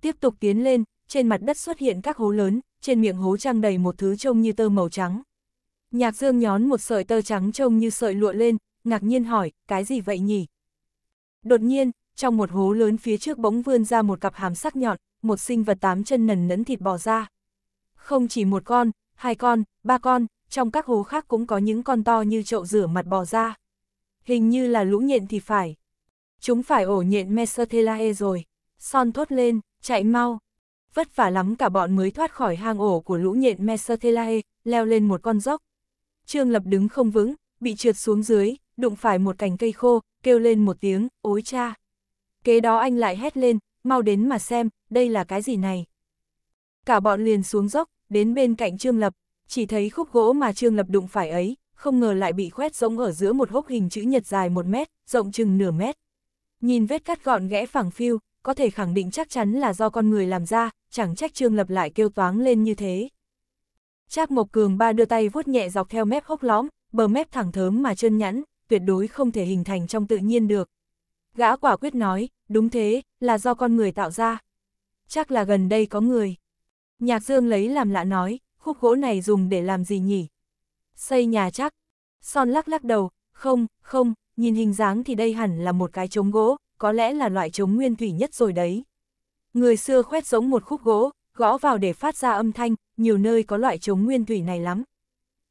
Tiếp tục tiến lên, trên mặt đất xuất hiện các hố lớn, trên miệng hố trang đầy một thứ trông như tơ màu trắng. Nhạc Dương nhón một sợi tơ trắng trông như sợi lụa lên, ngạc nhiên hỏi, cái gì vậy nhỉ? Đột nhiên, trong một hố lớn phía trước bỗng vươn ra một cặp hàm sắc nhọn, một sinh vật tám chân nần nẫn thịt bò ra. Không chỉ một con, hai con, ba con, trong các hố khác cũng có những con to như chậu rửa mặt bò ra. Hình như là lũ nhện thì phải. Chúng phải ổ nhện Mesothelae rồi. Son thốt lên, chạy mau. Vất vả lắm cả bọn mới thoát khỏi hang ổ của lũ nhện Mesothelae, leo lên một con dốc. Trương Lập đứng không vững, bị trượt xuống dưới, đụng phải một cành cây khô, kêu lên một tiếng, ối cha. Kế đó anh lại hét lên, mau đến mà xem, đây là cái gì này. Cả bọn liền xuống dốc, đến bên cạnh Trương Lập, chỉ thấy khúc gỗ mà Trương Lập đụng phải ấy, không ngờ lại bị khoét rỗng ở giữa một hốc hình chữ nhật dài một mét, rộng chừng nửa mét. Nhìn vết cắt gọn ghẽ phẳng phiu, có thể khẳng định chắc chắn là do con người làm ra, chẳng trách Trương Lập lại kêu toáng lên như thế. Trác Mộc Cường ba đưa tay vuốt nhẹ dọc theo mép hốc lõm, bờ mép thẳng thớm mà chân nhẵn, tuyệt đối không thể hình thành trong tự nhiên được. Gã quả quyết nói, đúng thế, là do con người tạo ra. Chắc là gần đây có người. Nhạc Dương lấy làm lạ nói, khúc gỗ này dùng để làm gì nhỉ? Xây nhà chắc. Son lắc lắc đầu, không, không, nhìn hình dáng thì đây hẳn là một cái trống gỗ, có lẽ là loại trống nguyên thủy nhất rồi đấy. Người xưa khoét giống một khúc gỗ, gõ vào để phát ra âm thanh, nhiều nơi có loại trống nguyên thủy này lắm.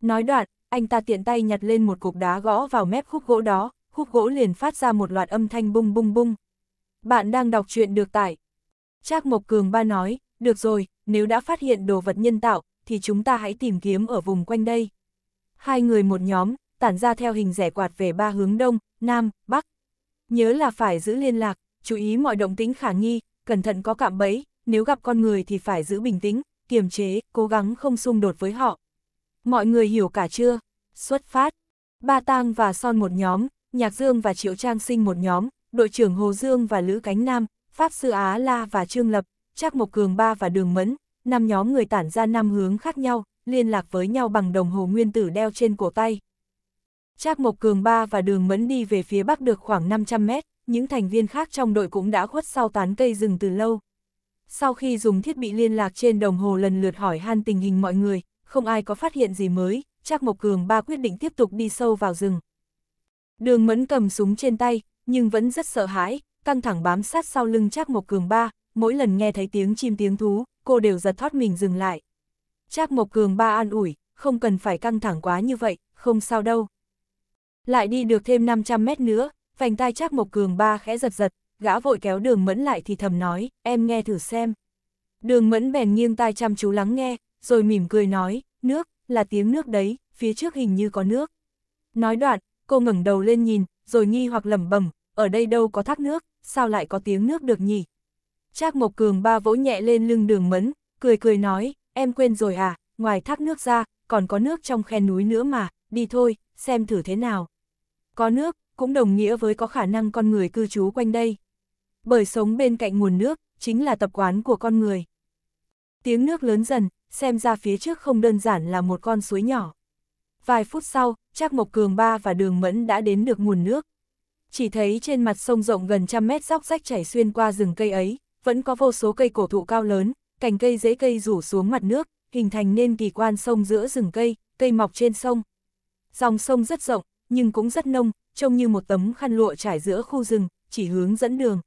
Nói đoạn, anh ta tiện tay nhặt lên một cục đá gõ vào mép khúc gỗ đó, khúc gỗ liền phát ra một loạt âm thanh bung bung bung. Bạn đang đọc truyện được tải. Trác Mộc Cường ba nói, được rồi, nếu đã phát hiện đồ vật nhân tạo, thì chúng ta hãy tìm kiếm ở vùng quanh đây. Hai người một nhóm, tản ra theo hình rẻ quạt về ba hướng đông, nam, bắc. Nhớ là phải giữ liên lạc, chú ý mọi động tĩnh khả nghi, cẩn thận có cạm bẫy, nếu gặp con người thì phải giữ bình tĩnh, kiềm chế, cố gắng không xung đột với họ. Mọi người hiểu cả chưa? Xuất phát. Ba Tang và Son một nhóm, Nhạc Dương và Triệu Trang Sinh một nhóm, đội trưởng Hồ Dương và Lữ Cánh Nam, Pháp Sư Á La và Trương Lập, Trác Mộc Cường ba và Đường Mẫn, năm nhóm người tản ra năm hướng khác nhau, liên lạc với nhau bằng đồng hồ nguyên tử đeo trên cổ tay. Trác Mộc Cường ba và Đường Mẫn đi về phía bắc được khoảng 500 mét, những thành viên khác trong đội cũng đã khuất sau tán cây rừng từ lâu. Sau khi dùng thiết bị liên lạc trên đồng hồ lần lượt hỏi han tình hình mọi người, không ai có phát hiện gì mới, Trác Mộc Cường ba quyết định tiếp tục đi sâu vào rừng. Đường Mẫn cầm súng trên tay, nhưng vẫn rất sợ hãi, căng thẳng bám sát sau lưng Trác Mộc Cường ba, mỗi lần nghe thấy tiếng chim tiếng thú, cô đều giật thoát mình dừng lại. Trác Mộc Cường ba an ủi, không cần phải căng thẳng quá như vậy, không sao đâu. Lại đi được thêm 500 mét nữa, vành tai Trác Mộc Cường ba khẽ giật giật, gã vội kéo đường mẫn lại thì thầm nói, em nghe thử xem. Đường mẫn bèn nghiêng tai chăm chú lắng nghe, rồi mỉm cười nói, nước, là tiếng nước đấy, phía trước hình như có nước. Nói đoạn, cô ngẩng đầu lên nhìn, rồi nghi hoặc lẩm bẩm, ở đây đâu có thác nước, sao lại có tiếng nước được nhỉ? Trác Mộc Cường ba vỗ nhẹ lên lưng đường mẫn, cười cười nói, em quên rồi à, ngoài thác nước ra, còn có nước trong khe núi nữa mà, đi thôi, xem thử thế nào. Có nước, cũng đồng nghĩa với có khả năng con người cư trú quanh đây. Bởi sống bên cạnh nguồn nước, chính là tập quán của con người. Tiếng nước lớn dần, xem ra phía trước không đơn giản là một con suối nhỏ. Vài phút sau, Trác Mộc Cường Ba và Đường Mẫn đã đến được nguồn nước. Chỉ thấy trên mặt sông rộng gần trăm mét dốc rách chảy xuyên qua rừng cây ấy, vẫn có vô số cây cổ thụ cao lớn, cành cây dễ cây rủ xuống mặt nước, hình thành nên kỳ quan sông giữa rừng cây, cây mọc trên sông. Dòng sông rất rộng, nhưng cũng rất nông, trông như một tấm khăn lụa trải giữa khu rừng, chỉ hướng dẫn đường.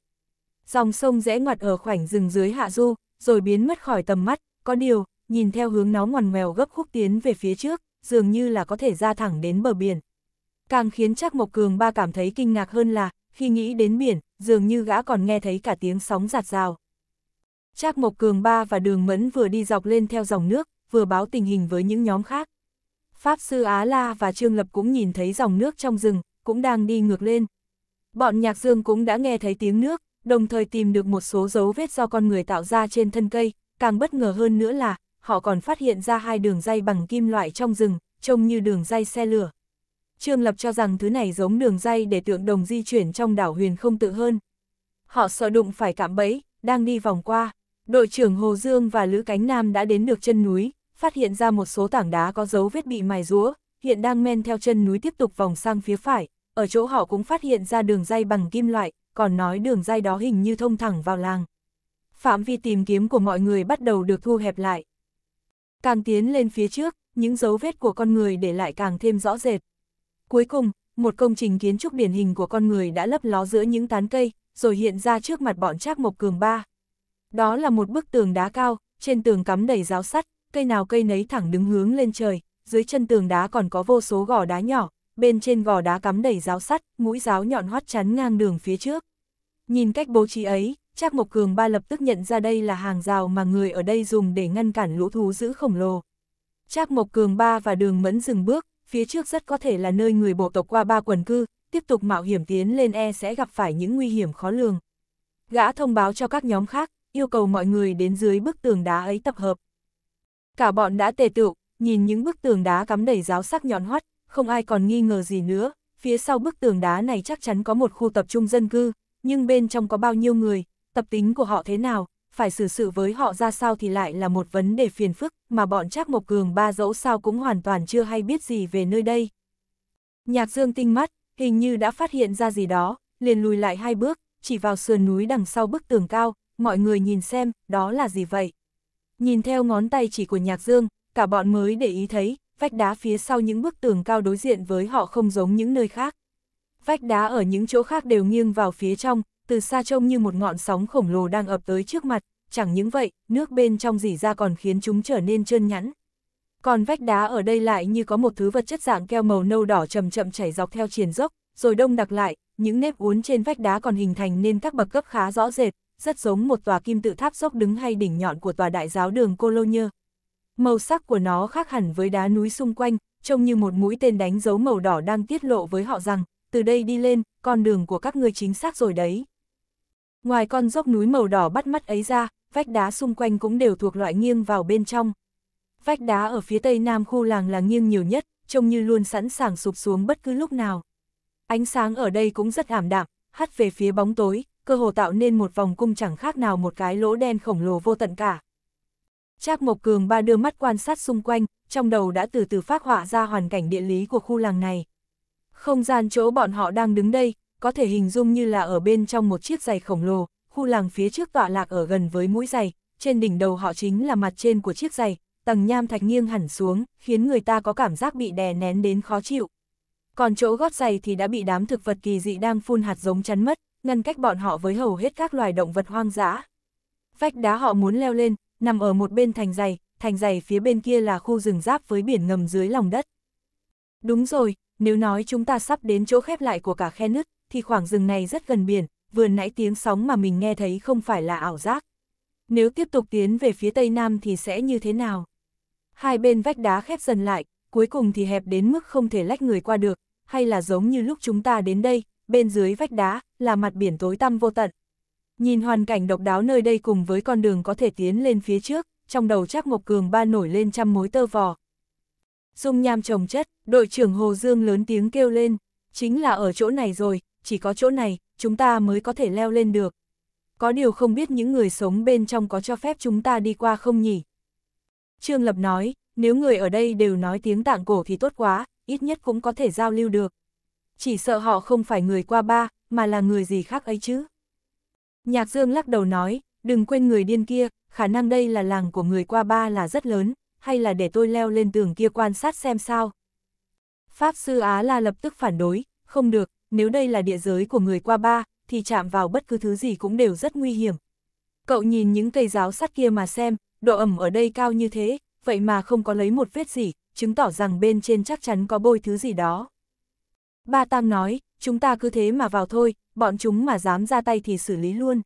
Dòng sông rẽ ngoặt ở khoảnh rừng dưới hạ du, rồi biến mất khỏi tầm mắt, có điều, nhìn theo hướng nó ngoằn ngoèo gấp khúc tiến về phía trước, dường như là có thể ra thẳng đến bờ biển. Càng khiến chắc Mộc Cường ba cảm thấy kinh ngạc hơn là, khi nghĩ đến biển, dường như gã còn nghe thấy cả tiếng sóng giạt rào. Trác Mộc Cường Ba và Đường Mẫn vừa đi dọc lên theo dòng nước, vừa báo tình hình với những nhóm khác. Pháp Sư Á La và Trương Lập cũng nhìn thấy dòng nước trong rừng, cũng đang đi ngược lên. Bọn Nhạc Dương cũng đã nghe thấy tiếng nước, đồng thời tìm được một số dấu vết do con người tạo ra trên thân cây, càng bất ngờ hơn nữa là, họ còn phát hiện ra hai đường dây bằng kim loại trong rừng, trông như đường dây xe lửa. Trương Lập cho rằng thứ này giống đường dây để tượng đồng di chuyển trong đảo huyền không tự hơn. Họ sợ đụng phải cạm bẫy, đang đi vòng qua. Đội trưởng Hồ Dương và Lữ Cánh Nam đã đến được chân núi, phát hiện ra một số tảng đá có dấu vết bị mài rúa, hiện đang men theo chân núi tiếp tục vòng sang phía phải. Ở chỗ họ cũng phát hiện ra đường dây bằng kim loại, còn nói đường dây đó hình như thông thẳng vào làng. Phạm vi tìm kiếm của mọi người bắt đầu được thu hẹp lại. Càng tiến lên phía trước, những dấu vết của con người để lại càng thêm rõ rệt, Cuối cùng, một công trình kiến trúc điển hình của con người đã lấp ló giữa những tán cây, rồi hiện ra trước mặt bọn Trác Mộc Cường ba. Đó là một bức tường đá cao, trên tường cắm đầy giáo sắt, cây nào cây nấy thẳng đứng hướng lên trời, dưới chân tường đá còn có vô số gò đá nhỏ, bên trên gò đá cắm đầy giáo sắt, mũi giáo nhọn hoắt chắn ngang đường phía trước. Nhìn cách bố trí ấy, Trác Mộc Cường ba lập tức nhận ra đây là hàng rào mà người ở đây dùng để ngăn cản lũ thú giữ khổng lồ. Trác Mộc Cường ba và Đường Mẫn dừng bước, phía trước rất có thể là nơi người bộ tộc qua ba quần cư, tiếp tục mạo hiểm tiến lên e sẽ gặp phải những nguy hiểm khó lường. Gã thông báo cho các nhóm khác, yêu cầu mọi người đến dưới bức tường đá ấy tập hợp. Cả bọn đã tề tựu, nhìn những bức tường đá cắm đầy giáo sắc nhọn hoắt, không ai còn nghi ngờ gì nữa, phía sau bức tường đá này chắc chắn có một khu tập trung dân cư, nhưng bên trong có bao nhiêu người, tập tính của họ thế nào, phải xử sự với họ ra sao thì lại là một vấn đề phiền phức, mà bọn Trác Mộc Cường ba dẫu sao cũng hoàn toàn chưa hay biết gì về nơi đây. Nhạc Dương tinh mắt, hình như đã phát hiện ra gì đó, liền lùi lại hai bước, chỉ vào sườn núi đằng sau bức tường cao, mọi người nhìn xem, đó là gì vậy? Nhìn theo ngón tay chỉ của Nhạc Dương, cả bọn mới để ý thấy, vách đá phía sau những bức tường cao đối diện với họ không giống những nơi khác. Vách đá ở những chỗ khác đều nghiêng vào phía trong, từ xa trông như một ngọn sóng khổng lồ đang ập tới trước mặt, chẳng những vậy, nước bên trong dỉ ra còn khiến chúng trở nên trơn nhẵn. Còn vách đá ở đây lại như có một thứ vật chất dạng keo màu nâu đỏ chậm chậm chảy dọc theo triền dốc, rồi đông đặc lại, những nếp uốn trên vách đá còn hình thành nên các bậc cấp khá rõ rệt, rất giống một tòa kim tự tháp dốc đứng hay đỉnh nhọn của tòa đại giáo đường Cologne. Màu sắc của nó khác hẳn với đá núi xung quanh, trông như một mũi tên đánh dấu màu đỏ đang tiết lộ với họ rằng, từ đây đi lên, con đường của các ngươi chính xác rồi đấy. Ngoài con dốc núi màu đỏ bắt mắt ấy ra, vách đá xung quanh cũng đều thuộc loại nghiêng vào bên trong. Vách đá ở phía tây nam khu làng là nghiêng nhiều nhất, trông như luôn sẵn sàng sụp xuống bất cứ lúc nào. Ánh sáng ở đây cũng rất ảm đạm, hắt về phía bóng tối, cơ hồ tạo nên một vòng cung chẳng khác nào một cái lỗ đen khổng lồ vô tận cả. Trác Mộc Cường ba đưa mắt quan sát xung quanh, trong đầu đã từ từ phát họa ra hoàn cảnh địa lý của khu làng này. Không gian chỗ bọn họ đang đứng đây, có thể hình dung như là ở bên trong một chiếc giày khổng lồ, khu làng phía trước tọa lạc ở gần với mũi giày, trên đỉnh đầu họ chính là mặt trên của chiếc giày, tầng nham thạch nghiêng hẳn xuống, khiến người ta có cảm giác bị đè nén đến khó chịu. Còn chỗ gót giày thì đã bị đám thực vật kỳ dị đang phun hạt giống chắn mất, ngăn cách bọn họ với hầu hết các loài động vật hoang dã. Vách đá họ muốn leo lên, nằm ở một bên thành giày, thành giày phía bên kia là khu rừng giáp với biển ngầm dưới lòng đất. Đúng rồi, nếu nói chúng ta sắp đến chỗ khép lại của cả khe nứt, thì khoảng rừng này rất gần biển, vừa nãy tiếng sóng mà mình nghe thấy không phải là ảo giác. Nếu tiếp tục tiến về phía tây nam thì sẽ như thế nào? Hai bên vách đá khép dần lại, cuối cùng thì hẹp đến mức không thể lách người qua được, hay là giống như lúc chúng ta đến đây, bên dưới vách đá là mặt biển tối tăm vô tận. Nhìn hoàn cảnh độc đáo nơi đây cùng với con đường có thể tiến lên phía trước, trong đầu chắc Ngọc Cường ba nổi lên trăm mối tơ vò. Dung nham trồng chất, đội trưởng Hồ Dương lớn tiếng kêu lên, chính là ở chỗ này rồi, chỉ có chỗ này, chúng ta mới có thể leo lên được. Có điều không biết những người sống bên trong có cho phép chúng ta đi qua không nhỉ? Trương Lập nói, nếu người ở đây đều nói tiếng tạng cổ thì tốt quá, ít nhất cũng có thể giao lưu được. Chỉ sợ họ không phải người qua ba, mà là người gì khác ấy chứ. Nhạc Dương lắc đầu nói, đừng quên người điên kia, khả năng đây là làng của người qua ba là rất lớn, hay là để tôi leo lên tường kia quan sát xem sao. Pháp sư Á La lập tức phản đối, không được, nếu đây là địa giới của người qua ba, thì chạm vào bất cứ thứ gì cũng đều rất nguy hiểm. Cậu nhìn những cây giáo sắt kia mà xem, độ ẩm ở đây cao như thế, vậy mà không có lấy một vết gì, chứng tỏ rằng bên trên chắc chắn có bôi thứ gì đó. Ba Tam nói, chúng ta cứ thế mà vào thôi, bọn chúng mà dám ra tay thì xử lý luôn.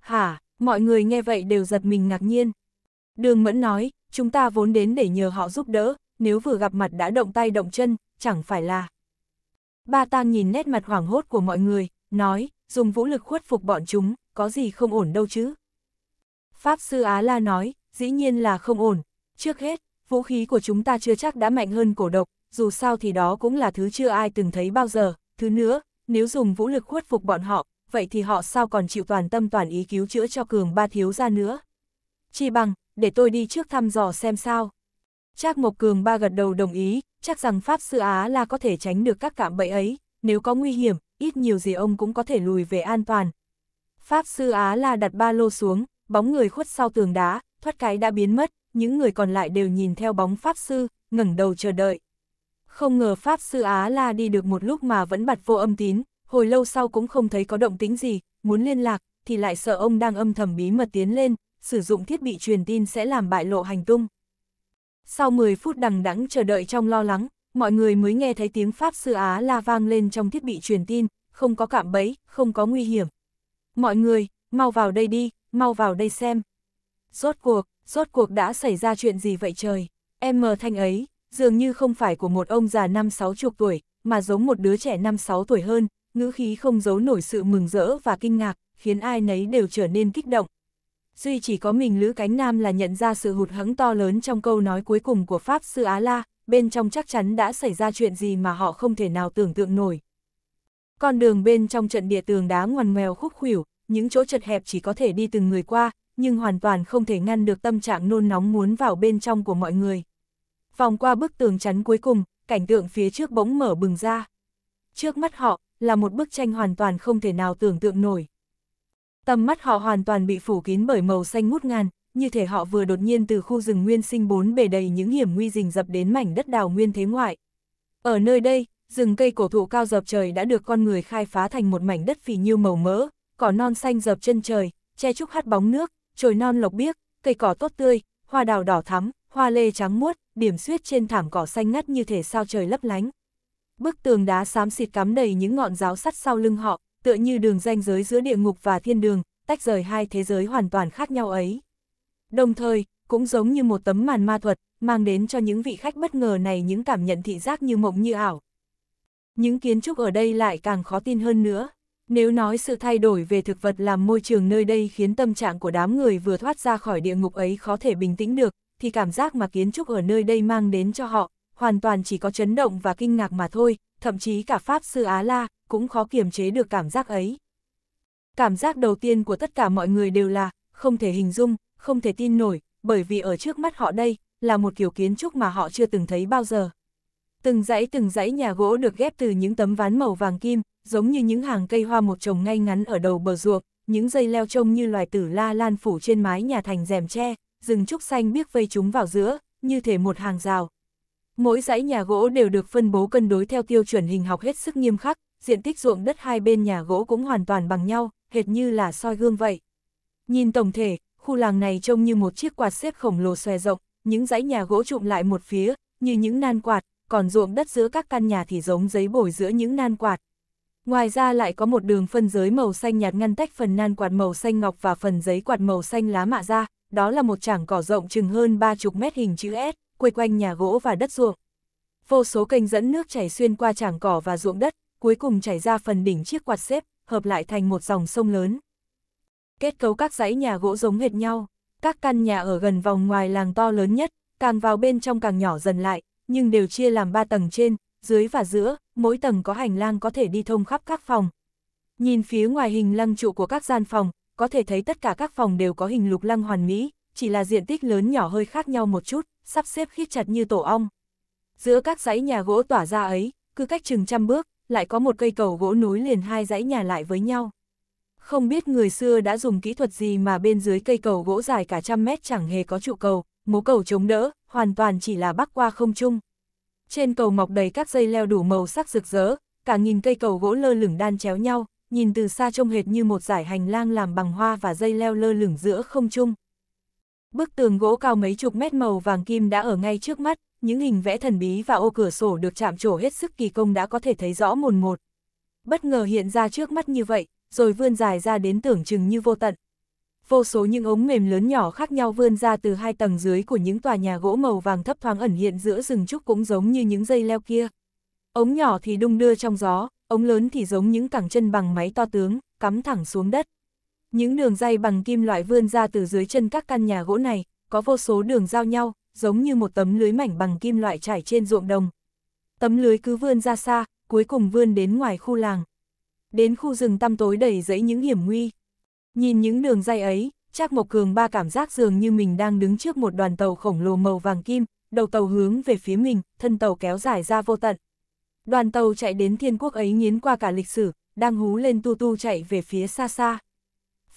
Hả, mọi người nghe vậy đều giật mình ngạc nhiên. Đường Mẫn nói, chúng ta vốn đến để nhờ họ giúp đỡ, nếu vừa gặp mặt đã động tay động chân, chẳng phải là... Ba tang nhìn nét mặt hoảng hốt của mọi người, nói, dùng vũ lực khuất phục bọn chúng, có gì không ổn đâu chứ. Pháp sư Á La nói, dĩ nhiên là không ổn. Trước hết, vũ khí của chúng ta chưa chắc đã mạnh hơn cổ độc, dù sao thì đó cũng là thứ chưa ai từng thấy bao giờ. Thứ nữa, nếu dùng vũ lực khuất phục bọn họ, vậy thì họ sao còn chịu toàn tâm toàn ý cứu chữa cho cường ba thiếu ra nữa. Chỉ bằng, để tôi đi trước thăm dò xem sao. Trác Mộc Cường ba gật đầu đồng ý, chắc rằng Pháp Sư Á là có thể tránh được các cạm bẫy ấy, nếu có nguy hiểm, ít nhiều gì ông cũng có thể lùi về an toàn. Pháp Sư Á là đặt ba lô xuống, bóng người khuất sau tường đá, thoát cái đã biến mất, những người còn lại đều nhìn theo bóng Pháp Sư, ngẩng đầu chờ đợi. Không ngờ Pháp Sư Á là đi được một lúc mà vẫn bật vô âm tín, hồi lâu sau cũng không thấy có động tính gì, muốn liên lạc, thì lại sợ ông đang âm thầm bí mật tiến lên, sử dụng thiết bị truyền tin sẽ làm bại lộ hành tung. Sau 10 phút đằng đẵng chờ đợi trong lo lắng, mọi người mới nghe thấy tiếng Pháp sư Á la vang lên trong thiết bị truyền tin, không có cạm bẫy, không có nguy hiểm. Mọi người, mau vào đây đi, mau vào đây xem. Rốt cuộc, rốt cuộc đã xảy ra chuyện gì vậy trời? Em mờ thanh ấy, dường như không phải của một ông già năm sáu chục tuổi, mà giống một đứa trẻ năm sáu tuổi hơn, ngữ khí không giấu nổi sự mừng rỡ và kinh ngạc, khiến ai nấy đều trở nên kích động duy chỉ có mình Lữ Cánh Nam là nhận ra sự hụt hẫng to lớn trong câu nói cuối cùng của Pháp Sư Á La, bên trong chắc chắn đã xảy ra chuyện gì mà họ không thể nào tưởng tượng nổi. Con đường bên trong trận địa tường đá ngoằn ngoèo khúc khuỷu, những chỗ chật hẹp chỉ có thể đi từng người qua, nhưng hoàn toàn không thể ngăn được tâm trạng nôn nóng muốn vào bên trong của mọi người. Vòng qua bức tường chắn cuối cùng, cảnh tượng phía trước bỗng mở bừng ra. Trước mắt họ, là một bức tranh hoàn toàn không thể nào tưởng tượng nổi. Tầm mắt họ hoàn toàn bị phủ kín bởi màu xanh ngút ngàn, như thể họ vừa đột nhiên từ khu rừng nguyên sinh bốn bề đầy những hiểm nguy rình dập đến mảnh đất đào nguyên thế ngoại. Ở nơi đây, rừng cây cổ thụ cao dập trời đã được con người khai phá thành một mảnh đất phì nhiêu màu mỡ, cỏ non xanh dập chân trời, che trúc hát bóng nước, trồi non lộc biếc, cây cỏ tốt tươi, hoa đào đỏ thắm, hoa lê trắng muốt, điểm xuyết trên thảm cỏ xanh ngắt như thể sao trời lấp lánh. Bức tường đá xám xịt cắm đầy những ngọn giáo sắt sau lưng họ, tựa như đường ranh giới giữa địa ngục và thiên đường, tách rời hai thế giới hoàn toàn khác nhau ấy. Đồng thời, cũng giống như một tấm màn ma thuật, mang đến cho những vị khách bất ngờ này những cảm nhận thị giác như mộng như ảo. Những kiến trúc ở đây lại càng khó tin hơn nữa. Nếu nói sự thay đổi về thực vật làm môi trường nơi đây khiến tâm trạng của đám người vừa thoát ra khỏi địa ngục ấy khó thể bình tĩnh được, thì cảm giác mà kiến trúc ở nơi đây mang đến cho họ, hoàn toàn chỉ có chấn động và kinh ngạc mà thôi, thậm chí cả Pháp Sư Á La, cũng khó kiềm chế được cảm giác ấy. Cảm giác đầu tiên của tất cả mọi người đều là, không thể hình dung, không thể tin nổi, bởi vì ở trước mắt họ đây, là một kiểu kiến trúc mà họ chưa từng thấy bao giờ. Từng dãy từng dãy nhà gỗ được ghép từ những tấm ván màu vàng kim, giống như những hàng cây hoa một trồng ngay ngắn ở đầu bờ ruộng, những dây leo trông như loài tử la lan phủ trên mái nhà thành rèm tre, rừng trúc xanh biếc vây chúng vào giữa, như thể một hàng rào, Mỗi dãy nhà gỗ đều được phân bố cân đối theo tiêu chuẩn hình học hết sức nghiêm khắc, diện tích ruộng đất hai bên nhà gỗ cũng hoàn toàn bằng nhau, hệt như là soi gương vậy. Nhìn tổng thể, khu làng này trông như một chiếc quạt xếp khổng lồ xòe rộng, những dãy nhà gỗ trụm lại một phía, như những nan quạt, còn ruộng đất giữa các căn nhà thì giống giấy bồi giữa những nan quạt. Ngoài ra lại có một đường phân giới màu xanh nhạt ngăn tách phần nan quạt màu xanh ngọc và phần giấy quạt màu xanh lá mạ ra, đó là một chảng cỏ rộng chừng hơn 30 mét hình chữ S quây quanh nhà gỗ và đất ruộng. Vô số kênh dẫn nước chảy xuyên qua trảng cỏ và ruộng đất, cuối cùng chảy ra phần đỉnh chiếc quạt xếp, hợp lại thành một dòng sông lớn. Kết cấu các dãy nhà gỗ giống hệt nhau, các căn nhà ở gần vòng ngoài làng to lớn nhất, càng vào bên trong càng nhỏ dần lại, nhưng đều chia làm ba tầng trên, dưới và giữa, mỗi tầng có hành lang có thể đi thông khắp các phòng. Nhìn phía ngoài hình lăng trụ của các gian phòng, có thể thấy tất cả các phòng đều có hình lục lăng hoàn mỹ, chỉ là diện tích lớn nhỏ hơi khác nhau một chút, sắp xếp khít chặt như tổ ong. Giữa các dãy nhà gỗ tỏa ra ấy, cứ cách chừng trăm bước, lại có một cây cầu gỗ nối liền hai dãy nhà lại với nhau. Không biết người xưa đã dùng kỹ thuật gì mà bên dưới cây cầu gỗ dài cả trăm mét chẳng hề có trụ cầu, mố cầu chống đỡ, hoàn toàn chỉ là bắc qua không trung. Trên cầu mọc đầy các dây leo đủ màu sắc rực rỡ, cả nghìn cây cầu gỗ lơ lửng đan chéo nhau, nhìn từ xa trông hệt như một dải hành lang làm bằng hoa và dây leo lơ lửng giữa không trung, Bức tường gỗ cao mấy chục mét màu vàng kim đã ở ngay trước mắt, những hình vẽ thần bí và ô cửa sổ được chạm trổ hết sức kỳ công đã có thể thấy rõ mồn một. Bất ngờ hiện ra trước mắt như vậy, rồi vươn dài ra đến tưởng chừng như vô tận. Vô số những ống mềm lớn nhỏ khác nhau vươn ra từ hai tầng dưới của những tòa nhà gỗ màu vàng thấp thoáng ẩn hiện giữa rừng trúc cũng giống như những dây leo kia. Ống nhỏ thì đung đưa trong gió, ống lớn thì giống những cẳng chân bằng máy to tướng, cắm thẳng xuống đất. Những đường dây bằng kim loại vươn ra từ dưới chân các căn nhà gỗ này, có vô số đường giao nhau, giống như một tấm lưới mảnh bằng kim loại trải trên ruộng đồng. Tấm lưới cứ vươn ra xa, cuối cùng vươn đến ngoài khu làng. Đến khu rừng tăm tối đầy rẫy những hiểm nguy. Nhìn những đường dây ấy, Trác Mộc Cường ba cảm giác dường như mình đang đứng trước một đoàn tàu khổng lồ màu vàng kim, đầu tàu hướng về phía mình, thân tàu kéo dài ra vô tận. Đoàn tàu chạy đến thiên quốc ấy nghiến qua cả lịch sử, đang hú lên tu tu chạy về phía xa xa.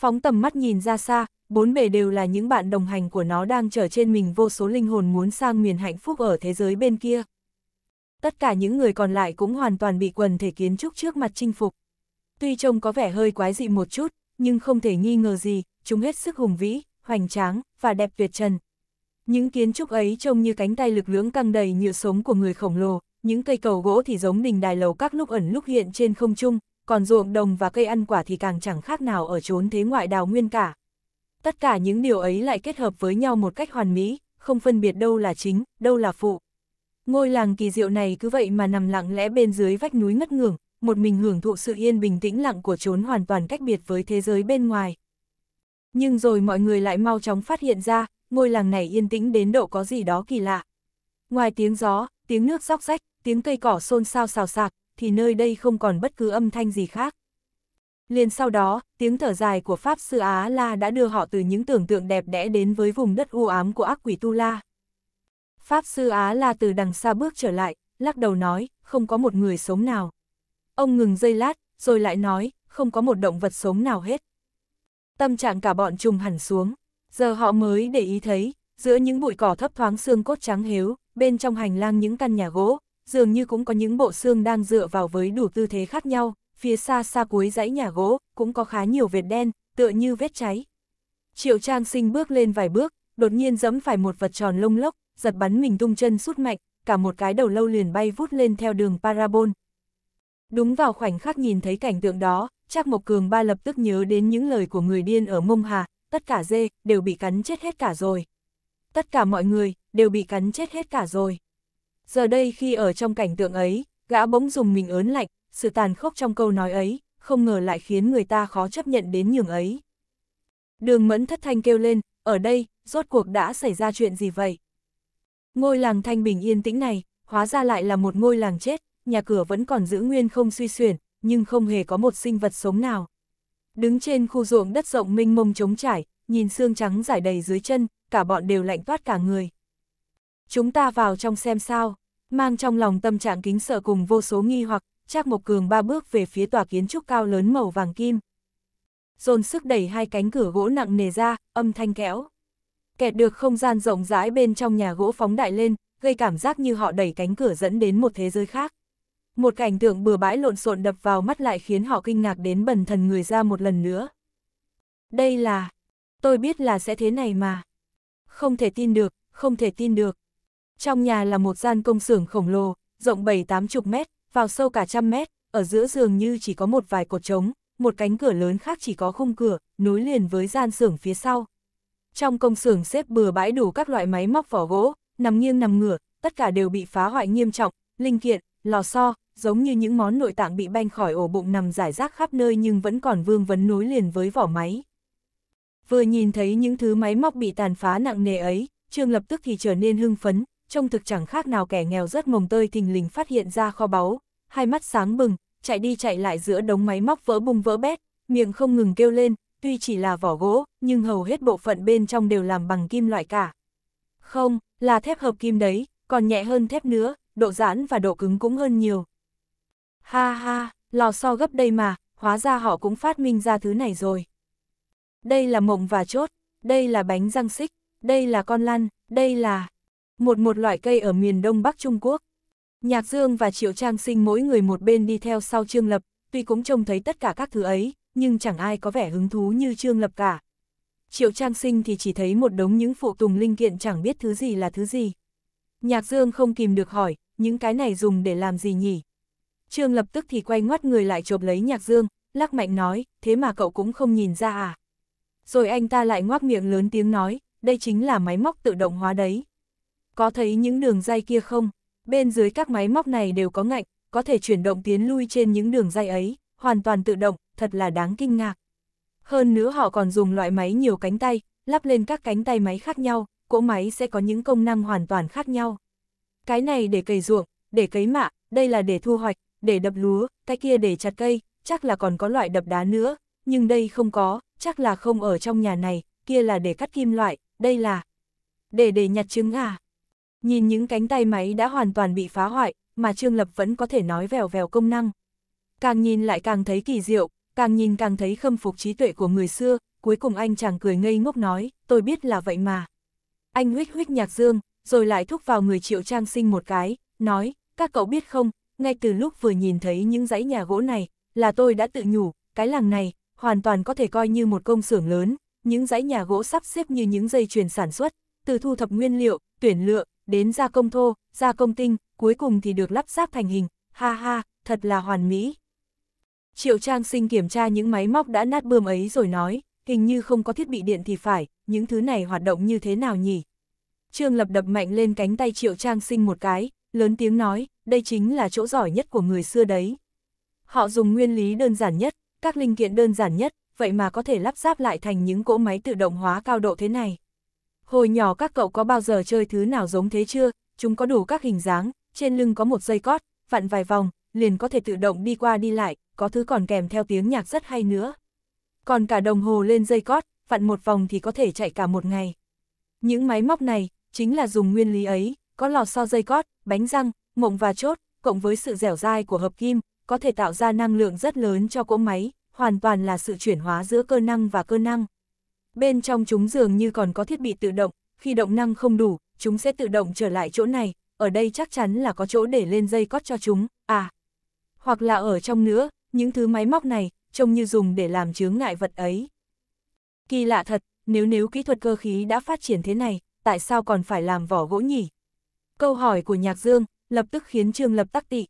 Phóng tầm mắt nhìn ra xa, bốn bề đều là những bạn đồng hành của nó đang chở trên mình vô số linh hồn muốn sang miền hạnh phúc ở thế giới bên kia. Tất cả những người còn lại cũng hoàn toàn bị quần thể kiến trúc trước mặt chinh phục. Tuy trông có vẻ hơi quái dị một chút, nhưng không thể nghi ngờ gì, chúng hết sức hùng vĩ, hoành tráng, và đẹp tuyệt trần. Những kiến trúc ấy trông như cánh tay lực lưỡng căng đầy nhựa sống của người khổng lồ, những cây cầu gỗ thì giống đình đài lầu các lúc ẩn lúc hiện trên không trung, còn ruộng đồng và cây ăn quả thì càng chẳng khác nào ở chốn thế ngoại đào nguyên cả. Tất cả những điều ấy lại kết hợp với nhau một cách hoàn mỹ, không phân biệt đâu là chính, đâu là phụ. Ngôi làng kỳ diệu này cứ vậy mà nằm lặng lẽ bên dưới vách núi ngất ngưởng, một mình hưởng thụ sự yên bình tĩnh lặng của chốn hoàn toàn cách biệt với thế giới bên ngoài. Nhưng rồi mọi người lại mau chóng phát hiện ra, ngôi làng này yên tĩnh đến độ có gì đó kỳ lạ. Ngoài tiếng gió, tiếng nước róc rách, tiếng cây cỏ xôn xao xào xạc, thì nơi đây không còn bất cứ âm thanh gì khác. Liền sau đó, tiếng thở dài của Pháp Sư Á La đã đưa họ từ những tưởng tượng đẹp đẽ đến với vùng đất u ám của ác quỷ Tu La. Pháp Sư Á La từ đằng xa bước trở lại, lắc đầu nói, không có một người sống nào. Ông ngừng giây lát, rồi lại nói, không có một động vật sống nào hết. Tâm trạng cả bọn trùng hẳn xuống, giờ họ mới để ý thấy, giữa những bụi cỏ thấp thoáng xương cốt trắng hếu, bên trong hành lang những căn nhà gỗ, dường như cũng có những bộ xương đang dựa vào với đủ tư thế khác nhau, phía xa xa cuối dãy nhà gỗ, cũng có khá nhiều vệt đen, tựa như vết cháy. Triệu Trang sinh bước lên vài bước, đột nhiên giẫm phải một vật tròn lông lốc, giật bắn mình tung chân sút mạnh, cả một cái đầu lâu liền bay vút lên theo đường parabol. Đúng vào khoảnh khắc nhìn thấy cảnh tượng đó, Trác Mộc Cường ba lập tức nhớ đến những lời của người điên ở Mông Hà, tất cả dê đều bị cắn chết hết cả rồi. Tất cả mọi người đều bị cắn chết hết cả rồi. Giờ đây khi ở trong cảnh tượng ấy, gã bỗng dùng mình ớn lạnh, sự tàn khốc trong câu nói ấy, không ngờ lại khiến người ta khó chấp nhận đến nhường ấy. Đường mẫn thất thanh kêu lên, ở đây, rốt cuộc đã xảy ra chuyện gì vậy? Ngôi làng thanh bình yên tĩnh này, hóa ra lại là một ngôi làng chết, nhà cửa vẫn còn giữ nguyên không suy xuyển, nhưng không hề có một sinh vật sống nào. Đứng trên khu ruộng đất rộng mênh mông trống trải, nhìn xương trắng rải đầy dưới chân, cả bọn đều lạnh toát cả người. Chúng ta vào trong xem sao, mang trong lòng tâm trạng kính sợ cùng vô số nghi hoặc, Trác Mộc Cường ba bước về phía tòa kiến trúc cao lớn màu vàng kim. Dồn sức đẩy hai cánh cửa gỗ nặng nề ra, âm thanh kéo. Kẹt được không gian rộng rãi bên trong nhà gỗ phóng đại lên, gây cảm giác như họ đẩy cánh cửa dẫn đến một thế giới khác. Một cảnh tượng bừa bãi lộn xộn đập vào mắt lại khiến họ kinh ngạc đến bần thần người ra một lần nữa. Đây là... Tôi biết là sẽ thế này mà. Không thể tin được, không thể tin được. Trong nhà là một gian công xưởng khổng lồ, rộng bảy tám chục mét, vào sâu cả trăm mét, ở giữa giường như chỉ có một vài cột trống, một cánh cửa lớn khác chỉ có khung cửa, nối liền với gian xưởng phía sau. Trong công xưởng xếp bừa bãi đủ các loại máy móc vỏ gỗ, nằm nghiêng nằm ngửa, tất cả đều bị phá hoại nghiêm trọng, linh kiện, lò xo, giống như những món nội tạng bị banh khỏi ổ bụng nằm rải rác khắp nơi nhưng vẫn còn vương vấn nối liền với vỏ máy. Vừa nhìn thấy những thứ máy móc bị tàn phá nặng nề ấy, Trương lập tức thì trở nên hưng phấn, trông thực chẳng khác nào kẻ nghèo rớt mồng tơi thình lình phát hiện ra kho báu, hai mắt sáng bừng, chạy đi chạy lại giữa đống máy móc vỡ bung vỡ bét, miệng không ngừng kêu lên, tuy chỉ là vỏ gỗ, nhưng hầu hết bộ phận bên trong đều làm bằng kim loại cả. Không, là thép hợp kim đấy, còn nhẹ hơn thép nữa, độ giãn và độ cứng cũng hơn nhiều. Ha ha, lò xo gấp đây mà, hóa ra họ cũng phát minh ra thứ này rồi. Đây là mộng và chốt, đây là bánh răng xích, đây là con lăn, đây là một một loại cây ở miền Đông Bắc Trung Quốc. Nhạc Dương và Triệu Trang Sinh mỗi người một bên đi theo sau Trương Lập, tuy cũng trông thấy tất cả các thứ ấy, nhưng chẳng ai có vẻ hứng thú như Trương Lập cả. Triệu Trang Sinh thì chỉ thấy một đống những phụ tùng linh kiện chẳng biết thứ gì là thứ gì. Nhạc Dương không kìm được hỏi, những cái này dùng để làm gì nhỉ? Trương Lập tức thì quay ngoắt người lại chộp lấy Nhạc Dương, lắc mạnh nói, thế mà cậu cũng không nhìn ra à? Rồi anh ta lại ngoác miệng lớn tiếng nói, đây chính là máy móc tự động hóa đấy. Có thấy những đường dây kia không? Bên dưới các máy móc này đều có ngạnh, có thể chuyển động tiến lui trên những đường dây ấy, hoàn toàn tự động, thật là đáng kinh ngạc. Hơn nữa họ còn dùng loại máy nhiều cánh tay, lắp lên các cánh tay máy khác nhau, cỗ máy sẽ có những công năng hoàn toàn khác nhau. Cái này để cày ruộng, để cấy mạ, đây là để thu hoạch, để đập lúa, cái kia để chặt cây, chắc là còn có loại đập đá nữa, nhưng đây không có, chắc là không ở trong nhà này, kia là để cắt kim loại, đây là để để nhặt trứng à. Nhìn những cánh tay máy đã hoàn toàn bị phá hoại, mà Trương Lập vẫn có thể nói vèo vèo công năng. Càng nhìn lại càng thấy kỳ diệu, càng nhìn càng thấy khâm phục trí tuệ của người xưa, cuối cùng anh chàng cười ngây ngốc nói, tôi biết là vậy mà. Anh huyết huyết nhạc dương, rồi lại thúc vào người triệu trang sinh một cái, nói, các cậu biết không, ngay từ lúc vừa nhìn thấy những dãy nhà gỗ này, là tôi đã tự nhủ, cái làng này, hoàn toàn có thể coi như một công xưởng lớn, những dãy nhà gỗ sắp xếp như những dây chuyền sản xuất, từ thu thập nguyên liệu, tuyển lựa, đến gia công thô, gia công tinh, cuối cùng thì được lắp ráp thành hình, ha ha, thật là hoàn mỹ. Triệu Trang Sinh kiểm tra những máy móc đã nát bươm ấy rồi nói, hình như không có thiết bị điện thì phải, những thứ này hoạt động như thế nào nhỉ? Trương Lập đập mạnh lên cánh tay Triệu Trang Sinh một cái, lớn tiếng nói, đây chính là chỗ giỏi nhất của người xưa đấy. Họ dùng nguyên lý đơn giản nhất, các linh kiện đơn giản nhất, vậy mà có thể lắp ráp lại thành những cỗ máy tự động hóa cao độ thế này. Hồi nhỏ các cậu có bao giờ chơi thứ nào giống thế chưa? Chúng có đủ các hình dáng, trên lưng có một dây cót, vặn vài vòng, liền có thể tự động đi qua đi lại, có thứ còn kèm theo tiếng nhạc rất hay nữa. Còn cả đồng hồ lên dây cót, vặn một vòng thì có thể chạy cả một ngày. Những máy móc này, chính là dùng nguyên lý ấy, có lò xo dây cót, bánh răng, mộng và chốt, cộng với sự dẻo dai của hợp kim, có thể tạo ra năng lượng rất lớn cho cỗ máy, hoàn toàn là sự chuyển hóa giữa cơ năng và cơ năng. Bên trong chúng dường như còn có thiết bị tự động, khi động năng không đủ, chúng sẽ tự động trở lại chỗ này, ở đây chắc chắn là có chỗ để lên dây cót cho chúng, à. Hoặc là ở trong nữa, những thứ máy móc này, trông như dùng để làm chướng ngại vật ấy. Kỳ lạ thật, nếu nếu kỹ thuật cơ khí đã phát triển thế này, tại sao còn phải làm vỏ gỗ nhỉ? Câu hỏi của Nhạc Dương lập tức khiến Trương Lập tắc tị.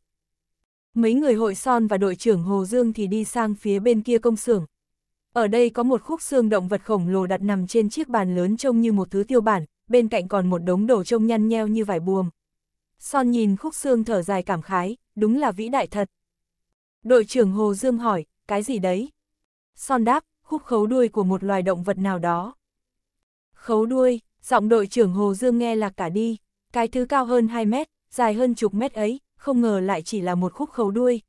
Mấy người hội son và đội trưởng Hồ Dương thì đi sang phía bên kia công xưởng, ở đây có một khúc xương động vật khổng lồ đặt nằm trên chiếc bàn lớn trông như một thứ tiêu bản, bên cạnh còn một đống đồ trông nhăn nheo như vải buồm. Son nhìn khúc xương thở dài cảm khái, đúng là vĩ đại thật. Đội trưởng Hồ Dương hỏi, cái gì đấy? Son đáp, khúc khấu đuôi của một loài động vật nào đó. Khấu đuôi, giọng đội trưởng Hồ Dương nghe là cả đi, cái thứ cao hơn 2 mét, dài hơn chục mét ấy, không ngờ lại chỉ là một khúc khấu đuôi.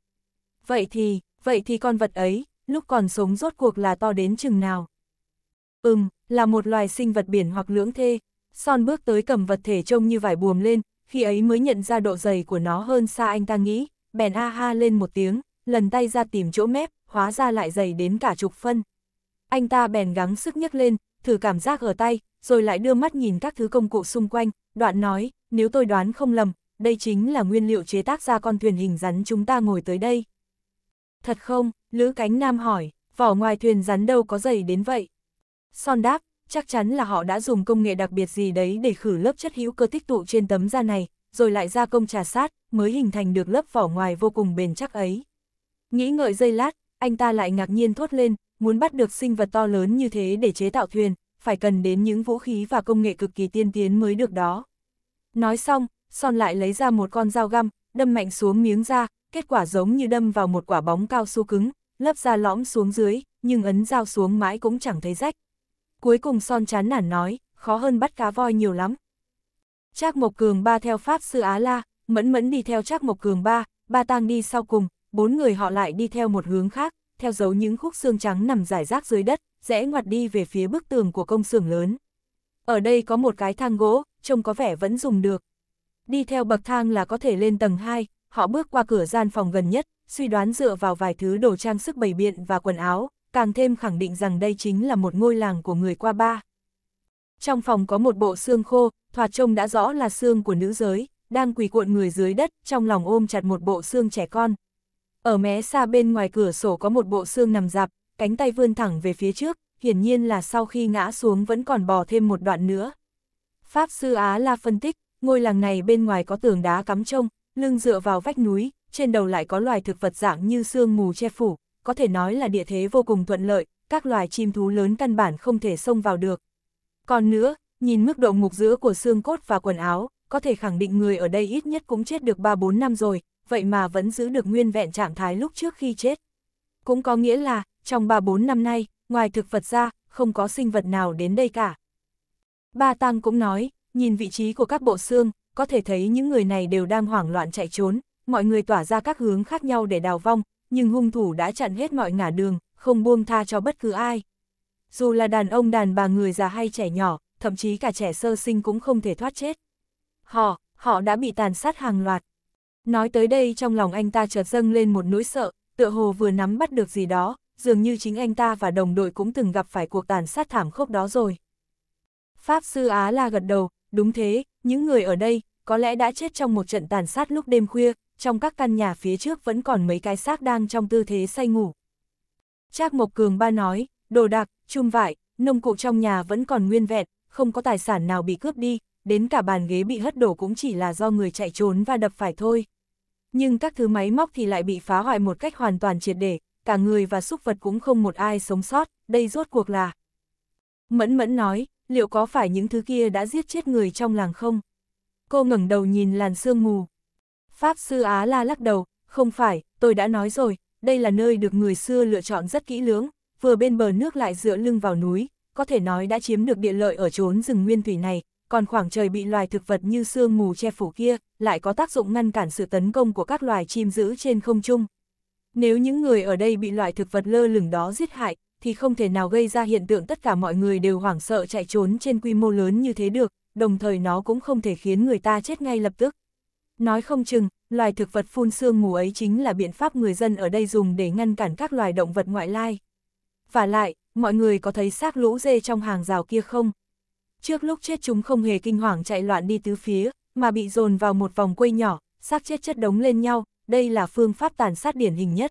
Vậy thì, vậy thì con vật ấy, lúc còn sống rốt cuộc là to đến chừng nào. Ừm, là một loài sinh vật biển hoặc lưỡng thê, son bước tới cầm vật thể trông như vải buồm lên, khi ấy mới nhận ra độ dày của nó hơn xa anh ta nghĩ, bèn a ha lên một tiếng, lần tay ra tìm chỗ mép, hóa ra lại dày đến cả chục phân. Anh ta bèn gắng sức nhấc lên, thử cảm giác ở tay, rồi lại đưa mắt nhìn các thứ công cụ xung quanh, đoạn nói, nếu tôi đoán không lầm, đây chính là nguyên liệu chế tác ra con thuyền hình rắn chúng ta ngồi tới đây. Thật không, Lữ Cánh Nam hỏi, vỏ ngoài thuyền rắn đâu có dày đến vậy? Son đáp, chắc chắn là họ đã dùng công nghệ đặc biệt gì đấy để khử lớp chất hữu cơ tích tụ trên tấm da này, rồi lại gia công trà sát, mới hình thành được lớp vỏ ngoài vô cùng bền chắc ấy. Nghĩ ngợi giây lát, anh ta lại ngạc nhiên thốt lên, muốn bắt được sinh vật to lớn như thế để chế tạo thuyền, phải cần đến những vũ khí và công nghệ cực kỳ tiên tiến mới được đó. Nói xong, Son lại lấy ra một con dao găm, đâm mạnh xuống miếng da, kết quả giống như đâm vào một quả bóng cao su cứng, lấp ra lõm xuống dưới, nhưng ấn dao xuống mãi cũng chẳng thấy rách. Cuối cùng son chán nản nói, khó hơn bắt cá voi nhiều lắm. Trác Mộc Cường ba theo Pháp Sư Á La, Mẫn Mẫn đi theo Trác Mộc Cường ba, ba tang đi sau cùng, bốn người họ lại đi theo một hướng khác, theo dấu những khúc xương trắng nằm rải rác dưới đất, rẽ ngoặt đi về phía bức tường của công xưởng lớn. Ở đây có một cái thang gỗ, trông có vẻ vẫn dùng được. Đi theo bậc thang là có thể lên tầng 2, họ bước qua cửa gian phòng gần nhất, suy đoán dựa vào vài thứ đồ trang sức bày biện và quần áo, càng thêm khẳng định rằng đây chính là một ngôi làng của người qua ba. Trong phòng có một bộ xương khô, thoạt trông đã rõ là xương của nữ giới, đang quỳ cuộn người dưới đất, trong lòng ôm chặt một bộ xương trẻ con. Ở mé xa bên ngoài cửa sổ có một bộ xương nằm dạp, cánh tay vươn thẳng về phía trước, hiển nhiên là sau khi ngã xuống vẫn còn bò thêm một đoạn nữa. Pháp sư Á La phân tích, ngôi làng này bên ngoài có tường đá cắm trông, lưng dựa vào vách núi, trên đầu lại có loài thực vật dạng như sương mù che phủ, có thể nói là địa thế vô cùng thuận lợi, các loài chim thú lớn căn bản không thể xông vào được. Còn nữa, nhìn mức độ mục giữa của xương cốt và quần áo, có thể khẳng định người ở đây ít nhất cũng chết được 3-4 năm rồi, vậy mà vẫn giữ được nguyên vẹn trạng thái lúc trước khi chết. Cũng có nghĩa là, trong 3-4 năm nay, ngoài thực vật ra, không có sinh vật nào đến đây cả. Ba Tăng cũng nói, nhìn vị trí của các bộ xương, có thể thấy những người này đều đang hoảng loạn chạy trốn, mọi người tỏa ra các hướng khác nhau để đào vong, nhưng hung thủ đã chặn hết mọi ngả đường, không buông tha cho bất cứ ai. Dù là đàn ông đàn bà người già hay trẻ nhỏ, thậm chí cả trẻ sơ sinh cũng không thể thoát chết. Họ, họ đã bị tàn sát hàng loạt. Nói tới đây trong lòng anh ta chợt dâng lên một nỗi sợ, tựa hồ vừa nắm bắt được gì đó, dường như chính anh ta và đồng đội cũng từng gặp phải cuộc tàn sát thảm khốc đó rồi. Pháp sư Á La gật đầu, đúng thế, những người ở đây, có lẽ đã chết trong một trận tàn sát lúc đêm khuya, trong các căn nhà phía trước vẫn còn mấy cái xác đang trong tư thế say ngủ. Trác Mộc Cường ba nói, đồ đạc, chum vải, nông cụ trong nhà vẫn còn nguyên vẹn, không có tài sản nào bị cướp đi, đến cả bàn ghế bị hất đổ cũng chỉ là do người chạy trốn và đập phải thôi. Nhưng các thứ máy móc thì lại bị phá hoại một cách hoàn toàn triệt để, cả người và súc vật cũng không một ai sống sót, đây rốt cuộc là. Mẫn mẫn nói, liệu có phải những thứ kia đã giết chết người trong làng không? Cô ngẩng đầu nhìn làn sương mù, Pháp sư Á La lắc đầu, không phải, tôi đã nói rồi, đây là nơi được người xưa lựa chọn rất kỹ lưỡng, vừa bên bờ nước lại dựa lưng vào núi, có thể nói đã chiếm được địa lợi ở chốn rừng nguyên thủy này, còn khoảng trời bị loài thực vật như sương mù che phủ kia, lại có tác dụng ngăn cản sự tấn công của các loài chim giữ trên không trung. Nếu những người ở đây bị loại thực vật lơ lửng đó giết hại, thì không thể nào gây ra hiện tượng tất cả mọi người đều hoảng sợ chạy trốn trên quy mô lớn như thế được, đồng thời nó cũng không thể khiến người ta chết ngay lập tức. Nói không chừng, loài thực vật phun sương mù ấy chính là biện pháp người dân ở đây dùng để ngăn cản các loài động vật ngoại lai. Và lại, mọi người có thấy xác lũ dê trong hàng rào kia không? Trước lúc chết chúng không hề kinh hoàng chạy loạn đi tứ phía, mà bị dồn vào một vòng quây nhỏ, xác chết chất đống lên nhau, đây là phương pháp tàn sát điển hình nhất.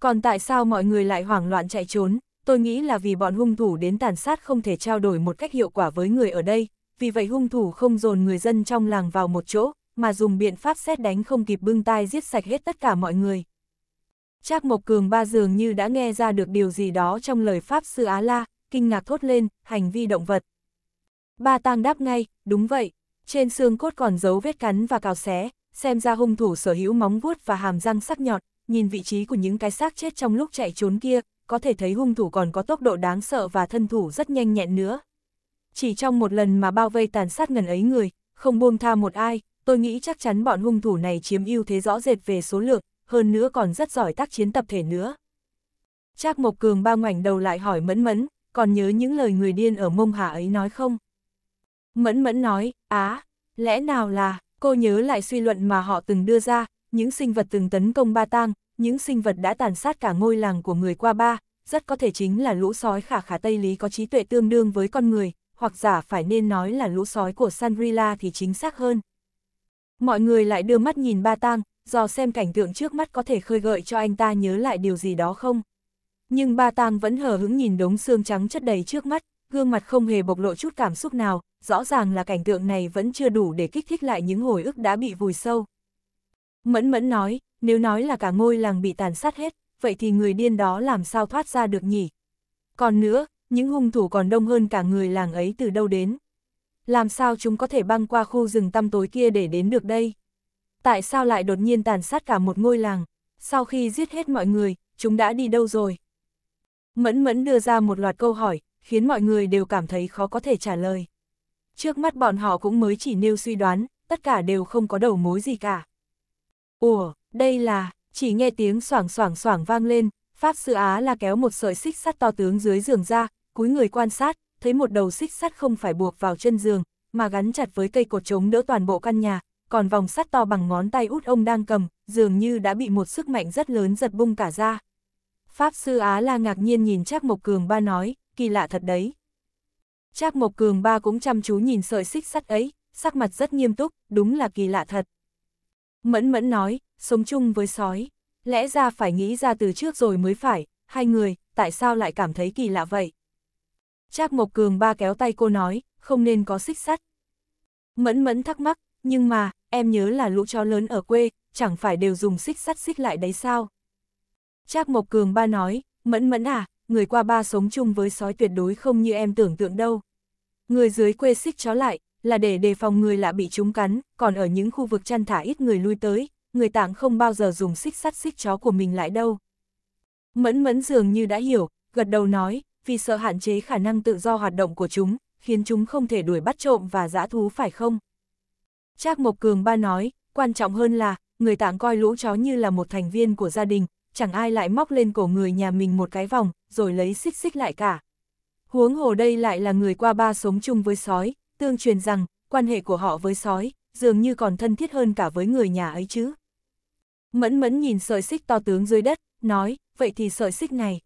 Còn tại sao mọi người lại hoảng loạn chạy trốn? Tôi nghĩ là vì bọn hung thủ đến tàn sát không thể trao đổi một cách hiệu quả với người ở đây, vì vậy hung thủ không dồn người dân trong làng vào một chỗ, mà dùng biện pháp xét đánh không kịp bưng tai giết sạch hết tất cả mọi người. Trác Mộc Cường ba dường như đã nghe ra được điều gì đó trong lời Pháp Sư Á La, kinh ngạc thốt lên, hành vi động vật. Ba tang đáp ngay, đúng vậy, trên xương cốt còn dấu vết cắn và cào xé, xem ra hung thủ sở hữu móng vuốt và hàm răng sắc nhọn, nhìn vị trí của những cái xác chết trong lúc chạy trốn kia, có thể thấy hung thủ còn có tốc độ đáng sợ và thân thủ rất nhanh nhẹn nữa. Chỉ trong một lần mà bao vây tàn sát ngần ấy người, không buông tha một ai, tôi nghĩ chắc chắn bọn hung thủ này chiếm ưu thế rõ rệt về số lượng, hơn nữa còn rất giỏi tác chiến tập thể nữa. Trác Mộc Cường ba ngoảnh đầu lại hỏi Mẫn Mẫn, còn nhớ những lời người điên ở mông hà ấy nói không? Mẫn Mẫn nói, á, lẽ nào là, cô nhớ lại suy luận mà họ từng đưa ra, những sinh vật từng tấn công ba tang, những sinh vật đã tàn sát cả ngôi làng của người qua ba, rất có thể chính là lũ sói khả khả Tây Lý có trí tuệ tương đương với con người, hoặc giả phải nên nói là lũ sói của Sanrila thì chính xác hơn. Mọi người lại đưa mắt nhìn ba tang, dò xem cảnh tượng trước mắt có thể khơi gợi cho anh ta nhớ lại điều gì đó không. Nhưng ba tang vẫn hờ hững nhìn đống xương trắng chất đầy trước mắt, gương mặt không hề bộc lộ chút cảm xúc nào, rõ ràng là cảnh tượng này vẫn chưa đủ để kích thích lại những hồi ức đã bị vùi sâu. Mẫn mẫn nói, nếu nói là cả ngôi làng bị tàn sát hết, vậy thì người điên đó làm sao thoát ra được nhỉ? Còn nữa, những hung thủ còn đông hơn cả người làng ấy từ đâu đến? làm sao chúng có thể băng qua khu rừng tăm tối kia để đến được đây? Tại sao lại đột nhiên tàn sát cả một ngôi làng? Sau khi giết hết mọi người, chúng đã đi đâu rồi? Mẫn mẫn đưa ra một loạt câu hỏi, khiến mọi người đều cảm thấy khó có thể trả lời. Trước mắt bọn họ cũng mới chỉ nêu suy đoán, tất cả đều không có đầu mối gì cả. Ủa, đây là, chỉ nghe tiếng soảng soảng soảng vang lên, Pháp Sư Á là kéo một sợi xích sắt to tướng dưới giường ra, cúi người quan sát, thấy một đầu xích sắt không phải buộc vào chân giường, mà gắn chặt với cây cột chống đỡ toàn bộ căn nhà, còn vòng sắt to bằng ngón tay út ông đang cầm, dường như đã bị một sức mạnh rất lớn giật bung cả ra. Pháp sư Á La ngạc nhiên nhìn Trác Mộc Cường ba nói, kỳ lạ thật đấy. Trác Mộc Cường ba cũng chăm chú nhìn sợi xích sắt ấy, sắc mặt rất nghiêm túc, đúng là kỳ lạ thật. Mẫn mẫn nói, sống chung với sói, lẽ ra phải nghĩ ra từ trước rồi mới phải, hai người, tại sao lại cảm thấy kỳ lạ vậy? Trác Mộc Cường ba kéo tay cô nói, không nên có xích sắt. Mẫn mẫn thắc mắc, nhưng mà, em nhớ là lũ chó lớn ở quê, chẳng phải đều dùng xích sắt xích lại đấy sao? Trác Mộc Cường ba nói, mẫn mẫn à, người qua ba sống chung với sói tuyệt đối không như em tưởng tượng đâu. Người dưới quê xích chó lại, là để đề phòng người lạ bị chúng cắn, còn ở những khu vực chăn thả ít người lui tới, người tạng không bao giờ dùng xích sắt xích chó của mình lại đâu. Mẫn mẫn dường như đã hiểu, gật đầu nói, vì sợ hạn chế khả năng tự do hoạt động của chúng, khiến chúng không thể đuổi bắt trộm và giã thú phải không? Trác Mộc Cường Ba nói, quan trọng hơn là, người tạng coi lũ chó như là một thành viên của gia đình, chẳng ai lại móc lên cổ người nhà mình một cái vòng, rồi lấy xích xích lại cả. Huống hồ đây lại là người qua ba sống chung với sói, tương truyền rằng, quan hệ của họ với sói, dường như còn thân thiết hơn cả với người nhà ấy chứ. Mẫn mẫn nhìn sợi xích to tướng dưới đất, nói, vậy thì sợi xích này,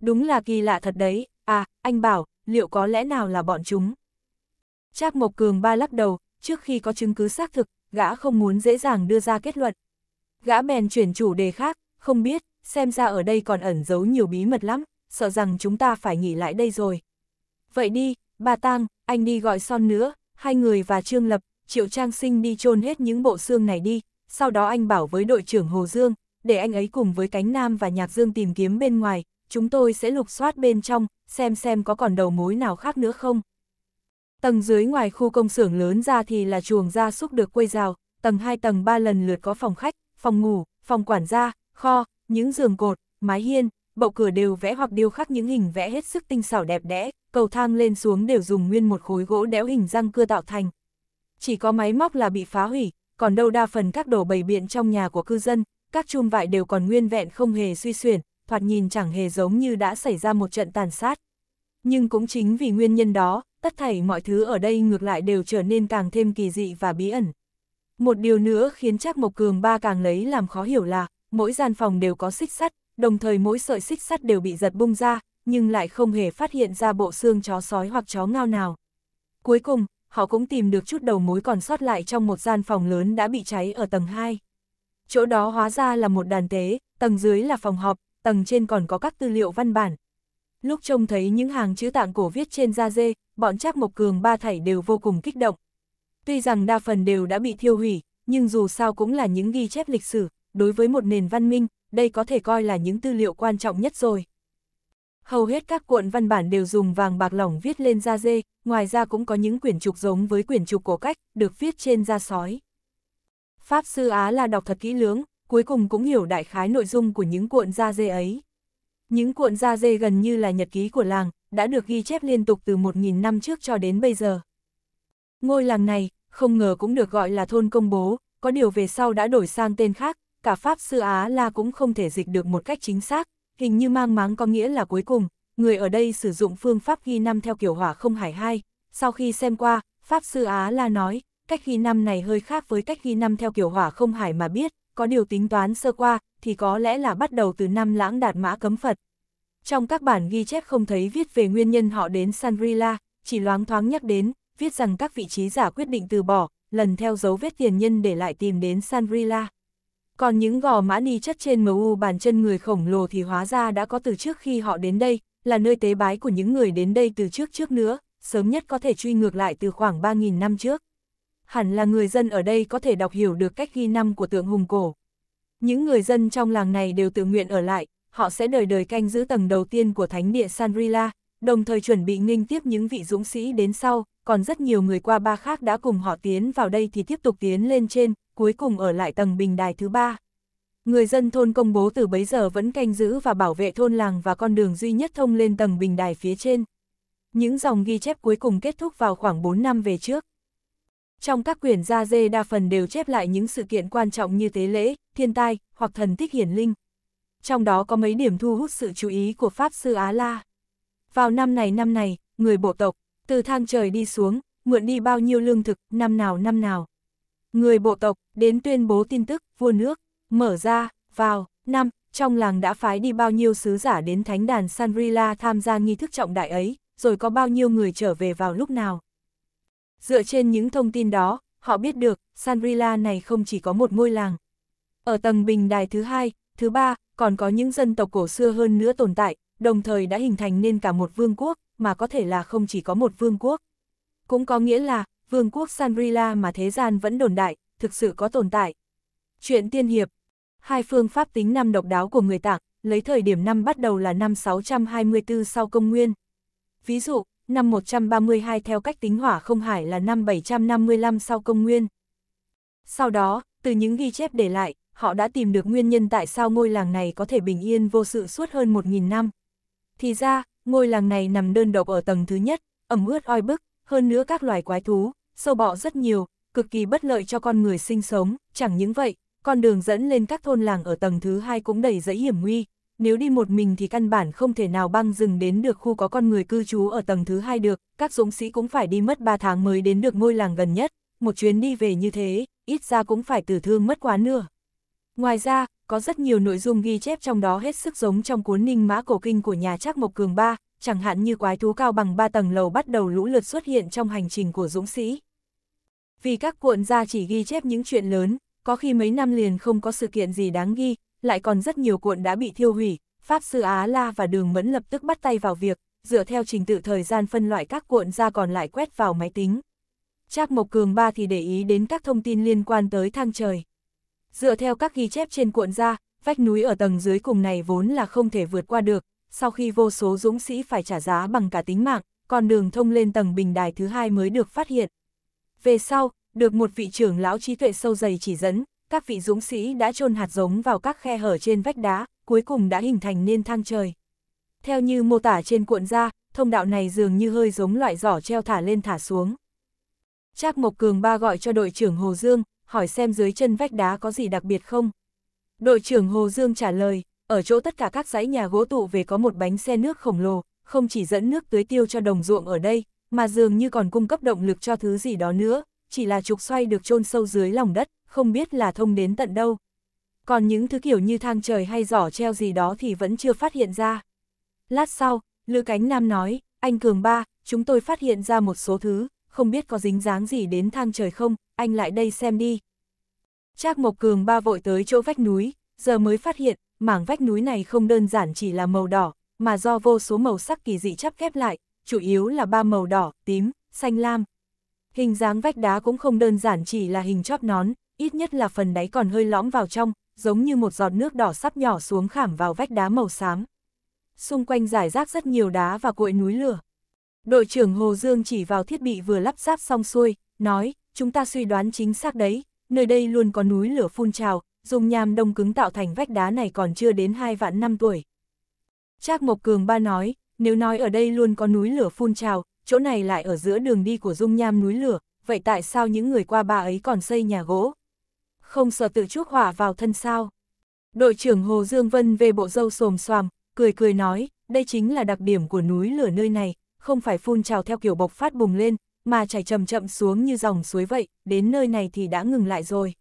đúng là kỳ lạ thật đấy, à, anh bảo, liệu có lẽ nào là bọn chúng? Trác Mộc Cường ba lắc đầu, trước khi có chứng cứ xác thực, gã không muốn dễ dàng đưa ra kết luận. Gã bèn chuyển chủ đề khác, không biết, xem ra ở đây còn ẩn giấu nhiều bí mật lắm, sợ rằng chúng ta phải nghỉ lại đây rồi. Vậy đi, bà Tang, anh đi gọi son nữa, hai người và Trương Lập, Triệu Trang Sinh đi chôn hết những bộ xương này đi, sau đó anh bảo với đội trưởng Hồ Dương, để anh ấy cùng với cánh nam và nhạc dương tìm kiếm bên ngoài, chúng tôi sẽ lục soát bên trong, xem xem có còn đầu mối nào khác nữa không. Tầng dưới ngoài khu công xưởng lớn ra thì là chuồng gia súc được quây rào, tầng 2 tầng 3 lần lượt có phòng khách, phòng ngủ, phòng quản gia, kho, những giường cột, mái hiên, bậu cửa đều vẽ hoặc điêu khắc những hình vẽ hết sức tinh xảo đẹp đẽ, cầu thang lên xuống đều dùng nguyên một khối gỗ đẽo hình răng cưa tạo thành. Chỉ có máy móc là bị phá hủy, còn đâu đa phần các đồ bày biện trong nhà của cư dân, các chum vải đều còn nguyên vẹn không hề suy xuyển, thoạt nhìn chẳng hề giống như đã xảy ra một trận tàn sát. Nhưng cũng chính vì nguyên nhân đó, tất thảy mọi thứ ở đây ngược lại đều trở nên càng thêm kỳ dị và bí ẩn. Một điều nữa khiến Trác Mộc Cường ba càng lấy làm khó hiểu là, mỗi gian phòng đều có xích sắt, đồng thời mỗi sợi xích sắt đều bị giật bung ra, nhưng lại không hề phát hiện ra bộ xương chó sói hoặc chó ngao nào. Cuối cùng, họ cũng tìm được chút đầu mối còn sót lại trong một gian phòng lớn đã bị cháy ở tầng 2. Chỗ đó hóa ra là một đàn tế, tầng dưới là phòng họp, tầng trên còn có các tư liệu văn bản. Lúc trông thấy những hàng chữ tạng cổ viết trên da dê, bọn Trác Mộc Cường ba thảy đều vô cùng kích động. Tuy rằng đa phần đều đã bị thiêu hủy, nhưng dù sao cũng là những ghi chép lịch sử, đối với một nền văn minh, đây có thể coi là những tư liệu quan trọng nhất rồi. Hầu hết các cuộn văn bản đều dùng vàng bạc lỏng viết lên da dê, ngoài ra cũng có những quyển trục giống với quyển trục cổ cách, được viết trên da sói. Pháp sư Á là đọc thật kỹ lưỡng, cuối cùng cũng hiểu đại khái nội dung của những cuộn da dê ấy. Những cuộn da dê gần như là nhật ký của làng, đã được ghi chép liên tục từ 1.000 năm trước cho đến bây giờ. Ngôi làng này, không ngờ cũng được gọi là thôn công bố, có điều về sau đã đổi sang tên khác, cả Pháp sư Á La cũng không thể dịch được một cách chính xác, hình như mang máng có nghĩa là cuối cùng, người ở đây sử dụng phương pháp ghi năm theo kiểu hỏa không hải hai. Sau khi xem qua, Pháp sư Á La nói, cách ghi năm này hơi khác với cách ghi năm theo kiểu hỏa không hải mà biết, có điều tính toán sơ qua, thì có lẽ là bắt đầu từ năm lãng đạt mã cấm Phật. Trong các bản ghi chép không thấy viết về nguyên nhân họ đến Sangrila, chỉ loáng thoáng nhắc đến, viết rằng các vị trí giả quyết định từ bỏ, lần theo dấu vết tiền nhân để lại tìm đến Sangrila. Còn những gò mã ni chất trên MU bàn chân người khổng lồ thì hóa ra đã có từ trước khi họ đến đây, là nơi tế bái của những người đến đây từ trước trước nữa, sớm nhất có thể truy ngược lại từ khoảng 3.000 năm trước hẳn là người dân ở đây có thể đọc hiểu được cách ghi năm của tượng hùng cổ. Những người dân trong làng này đều tự nguyện ở lại, họ sẽ đời đời canh giữ tầng đầu tiên của thánh địa Sanrila, đồng thời chuẩn bị nghinh tiếp những vị dũng sĩ đến sau, còn rất nhiều người qua ba khác đã cùng họ tiến vào đây thì tiếp tục tiến lên trên, cuối cùng ở lại tầng bình đài thứ ba. Người dân thôn công bố từ bấy giờ vẫn canh giữ và bảo vệ thôn làng và con đường duy nhất thông lên tầng bình đài phía trên. Những dòng ghi chép cuối cùng kết thúc vào khoảng 4 năm về trước. Trong các quyển gia dê đa phần đều chép lại những sự kiện quan trọng như tế lễ, thiên tai, hoặc thần tích hiển linh. Trong đó có mấy điểm thu hút sự chú ý của Pháp Sư Á La. Vào năm này năm này, người bộ tộc, từ thang trời đi xuống, mượn đi bao nhiêu lương thực, năm nào năm nào. Người bộ tộc, đến tuyên bố tin tức, vua nước, mở ra, vào, năm, trong làng đã phái đi bao nhiêu sứ giả đến thánh đàn Sanrila tham gia nghi thức trọng đại ấy, rồi có bao nhiêu người trở về vào lúc nào. Dựa trên những thông tin đó, họ biết được, Sanrila này không chỉ có một ngôi làng. Ở tầng bình đài thứ hai, thứ ba, còn có những dân tộc cổ xưa hơn nữa tồn tại, đồng thời đã hình thành nên cả một vương quốc, mà có thể là không chỉ có một vương quốc. Cũng có nghĩa là, vương quốc Sanrila mà thế gian vẫn đồn đại, thực sự có tồn tại. Chuyện tiên hiệp Hai phương pháp tính năm độc đáo của người Tạng, lấy thời điểm năm bắt đầu là năm 624 sau công nguyên. Ví dụ, năm 132 theo cách tính hỏa không hải là năm 755 sau công nguyên. Sau đó, từ những ghi chép để lại, họ đã tìm được nguyên nhân tại sao ngôi làng này có thể bình yên vô sự suốt hơn 1.000 năm. Thì ra, ngôi làng này nằm đơn độc ở tầng thứ nhất, ẩm ướt oi bức, hơn nữa các loài quái thú, sâu bọ rất nhiều, cực kỳ bất lợi cho con người sinh sống, chẳng những vậy, con đường dẫn lên các thôn làng ở tầng thứ hai cũng đầy rẫy hiểm nguy, nếu đi một mình thì căn bản không thể nào băng rừng đến được khu có con người cư trú ở tầng thứ hai được, các dũng sĩ cũng phải đi mất 3 tháng mới đến được ngôi làng gần nhất, một chuyến đi về như thế, ít ra cũng phải tử thương mất quá nửa. Ngoài ra, có rất nhiều nội dung ghi chép trong đó hết sức giống trong cuốn ninh mã cổ kinh của nhà Trác Mộc Cường Ba, chẳng hạn như quái thú cao bằng 3 tầng lầu bắt đầu lũ lượt xuất hiện trong hành trình của dũng sĩ. Vì các cuộn ra chỉ ghi chép những chuyện lớn, có khi mấy năm liền không có sự kiện gì đáng ghi, lại còn rất nhiều cuộn đã bị thiêu hủy, Pháp Sư Á La và Đường Mẫn lập tức bắt tay vào việc, dựa theo trình tự thời gian phân loại các cuộn ra còn lại quét vào máy tính. Trác Mộc Cường Ba thì để ý đến các thông tin liên quan tới thang trời. Dựa theo các ghi chép trên cuộn ra, vách núi ở tầng dưới cùng này vốn là không thể vượt qua được, sau khi vô số dũng sĩ phải trả giá bằng cả tính mạng, con đường thông lên tầng bình đài thứ hai mới được phát hiện. Về sau, được một vị trưởng lão trí tuệ sâu dày chỉ dẫn, các vị dũng sĩ đã chôn hạt giống vào các khe hở trên vách đá, cuối cùng đã hình thành nên thang trời. Theo như mô tả trên cuộn da, thông đạo này dường như hơi giống loại giỏ treo thả lên thả xuống. Trác Mộc Cường ba gọi cho đội trưởng Hồ Dương, hỏi xem dưới chân vách đá có gì đặc biệt không. Đội trưởng Hồ Dương trả lời, ở chỗ tất cả các dãy nhà gỗ tụ về có một bánh xe nước khổng lồ, không chỉ dẫn nước tưới tiêu cho đồng ruộng ở đây, mà dường như còn cung cấp động lực cho thứ gì đó nữa, chỉ là trục xoay được chôn sâu dưới lòng đất không biết là thông đến tận đâu. Còn những thứ kiểu như thang trời hay giỏ treo gì đó thì vẫn chưa phát hiện ra. Lát sau, Lữ Cánh Nam nói, anh Cường Ba, chúng tôi phát hiện ra một số thứ, không biết có dính dáng gì đến thang trời không, anh lại đây xem đi. Trác Mộc Cường Ba vội tới chỗ vách núi, giờ mới phát hiện, mảng vách núi này không đơn giản chỉ là màu đỏ, mà do vô số màu sắc kỳ dị chắp ghép lại, chủ yếu là ba màu đỏ, tím, xanh lam. Hình dáng vách đá cũng không đơn giản chỉ là hình chóp nón, ít nhất là phần đáy còn hơi lõm vào trong, giống như một giọt nước đỏ sắp nhỏ xuống khảm vào vách đá màu xám. Xung quanh giải rác rất nhiều đá và cuội núi lửa. Đội trưởng Hồ Dương chỉ vào thiết bị vừa lắp ráp xong xuôi, nói, chúng ta suy đoán chính xác đấy, nơi đây luôn có núi lửa phun trào, dùng nham đông cứng tạo thành vách đá này còn chưa đến hai vạn năm tuổi. Trác Mộc Cường ba nói, nếu nói ở đây luôn có núi lửa phun trào, chỗ này lại ở giữa đường đi của dung nham núi lửa, vậy tại sao những người qua ba ấy còn xây nhà gỗ? không sợ tự chuốc hỏa vào thân sao. Đội trưởng Hồ Dương Vân về bộ dâu xồm xoàm, cười cười nói, đây chính là đặc điểm của núi lửa nơi này, không phải phun trào theo kiểu bộc phát bùng lên, mà chảy chậm chậm xuống như dòng suối vậy, đến nơi này thì đã ngừng lại rồi.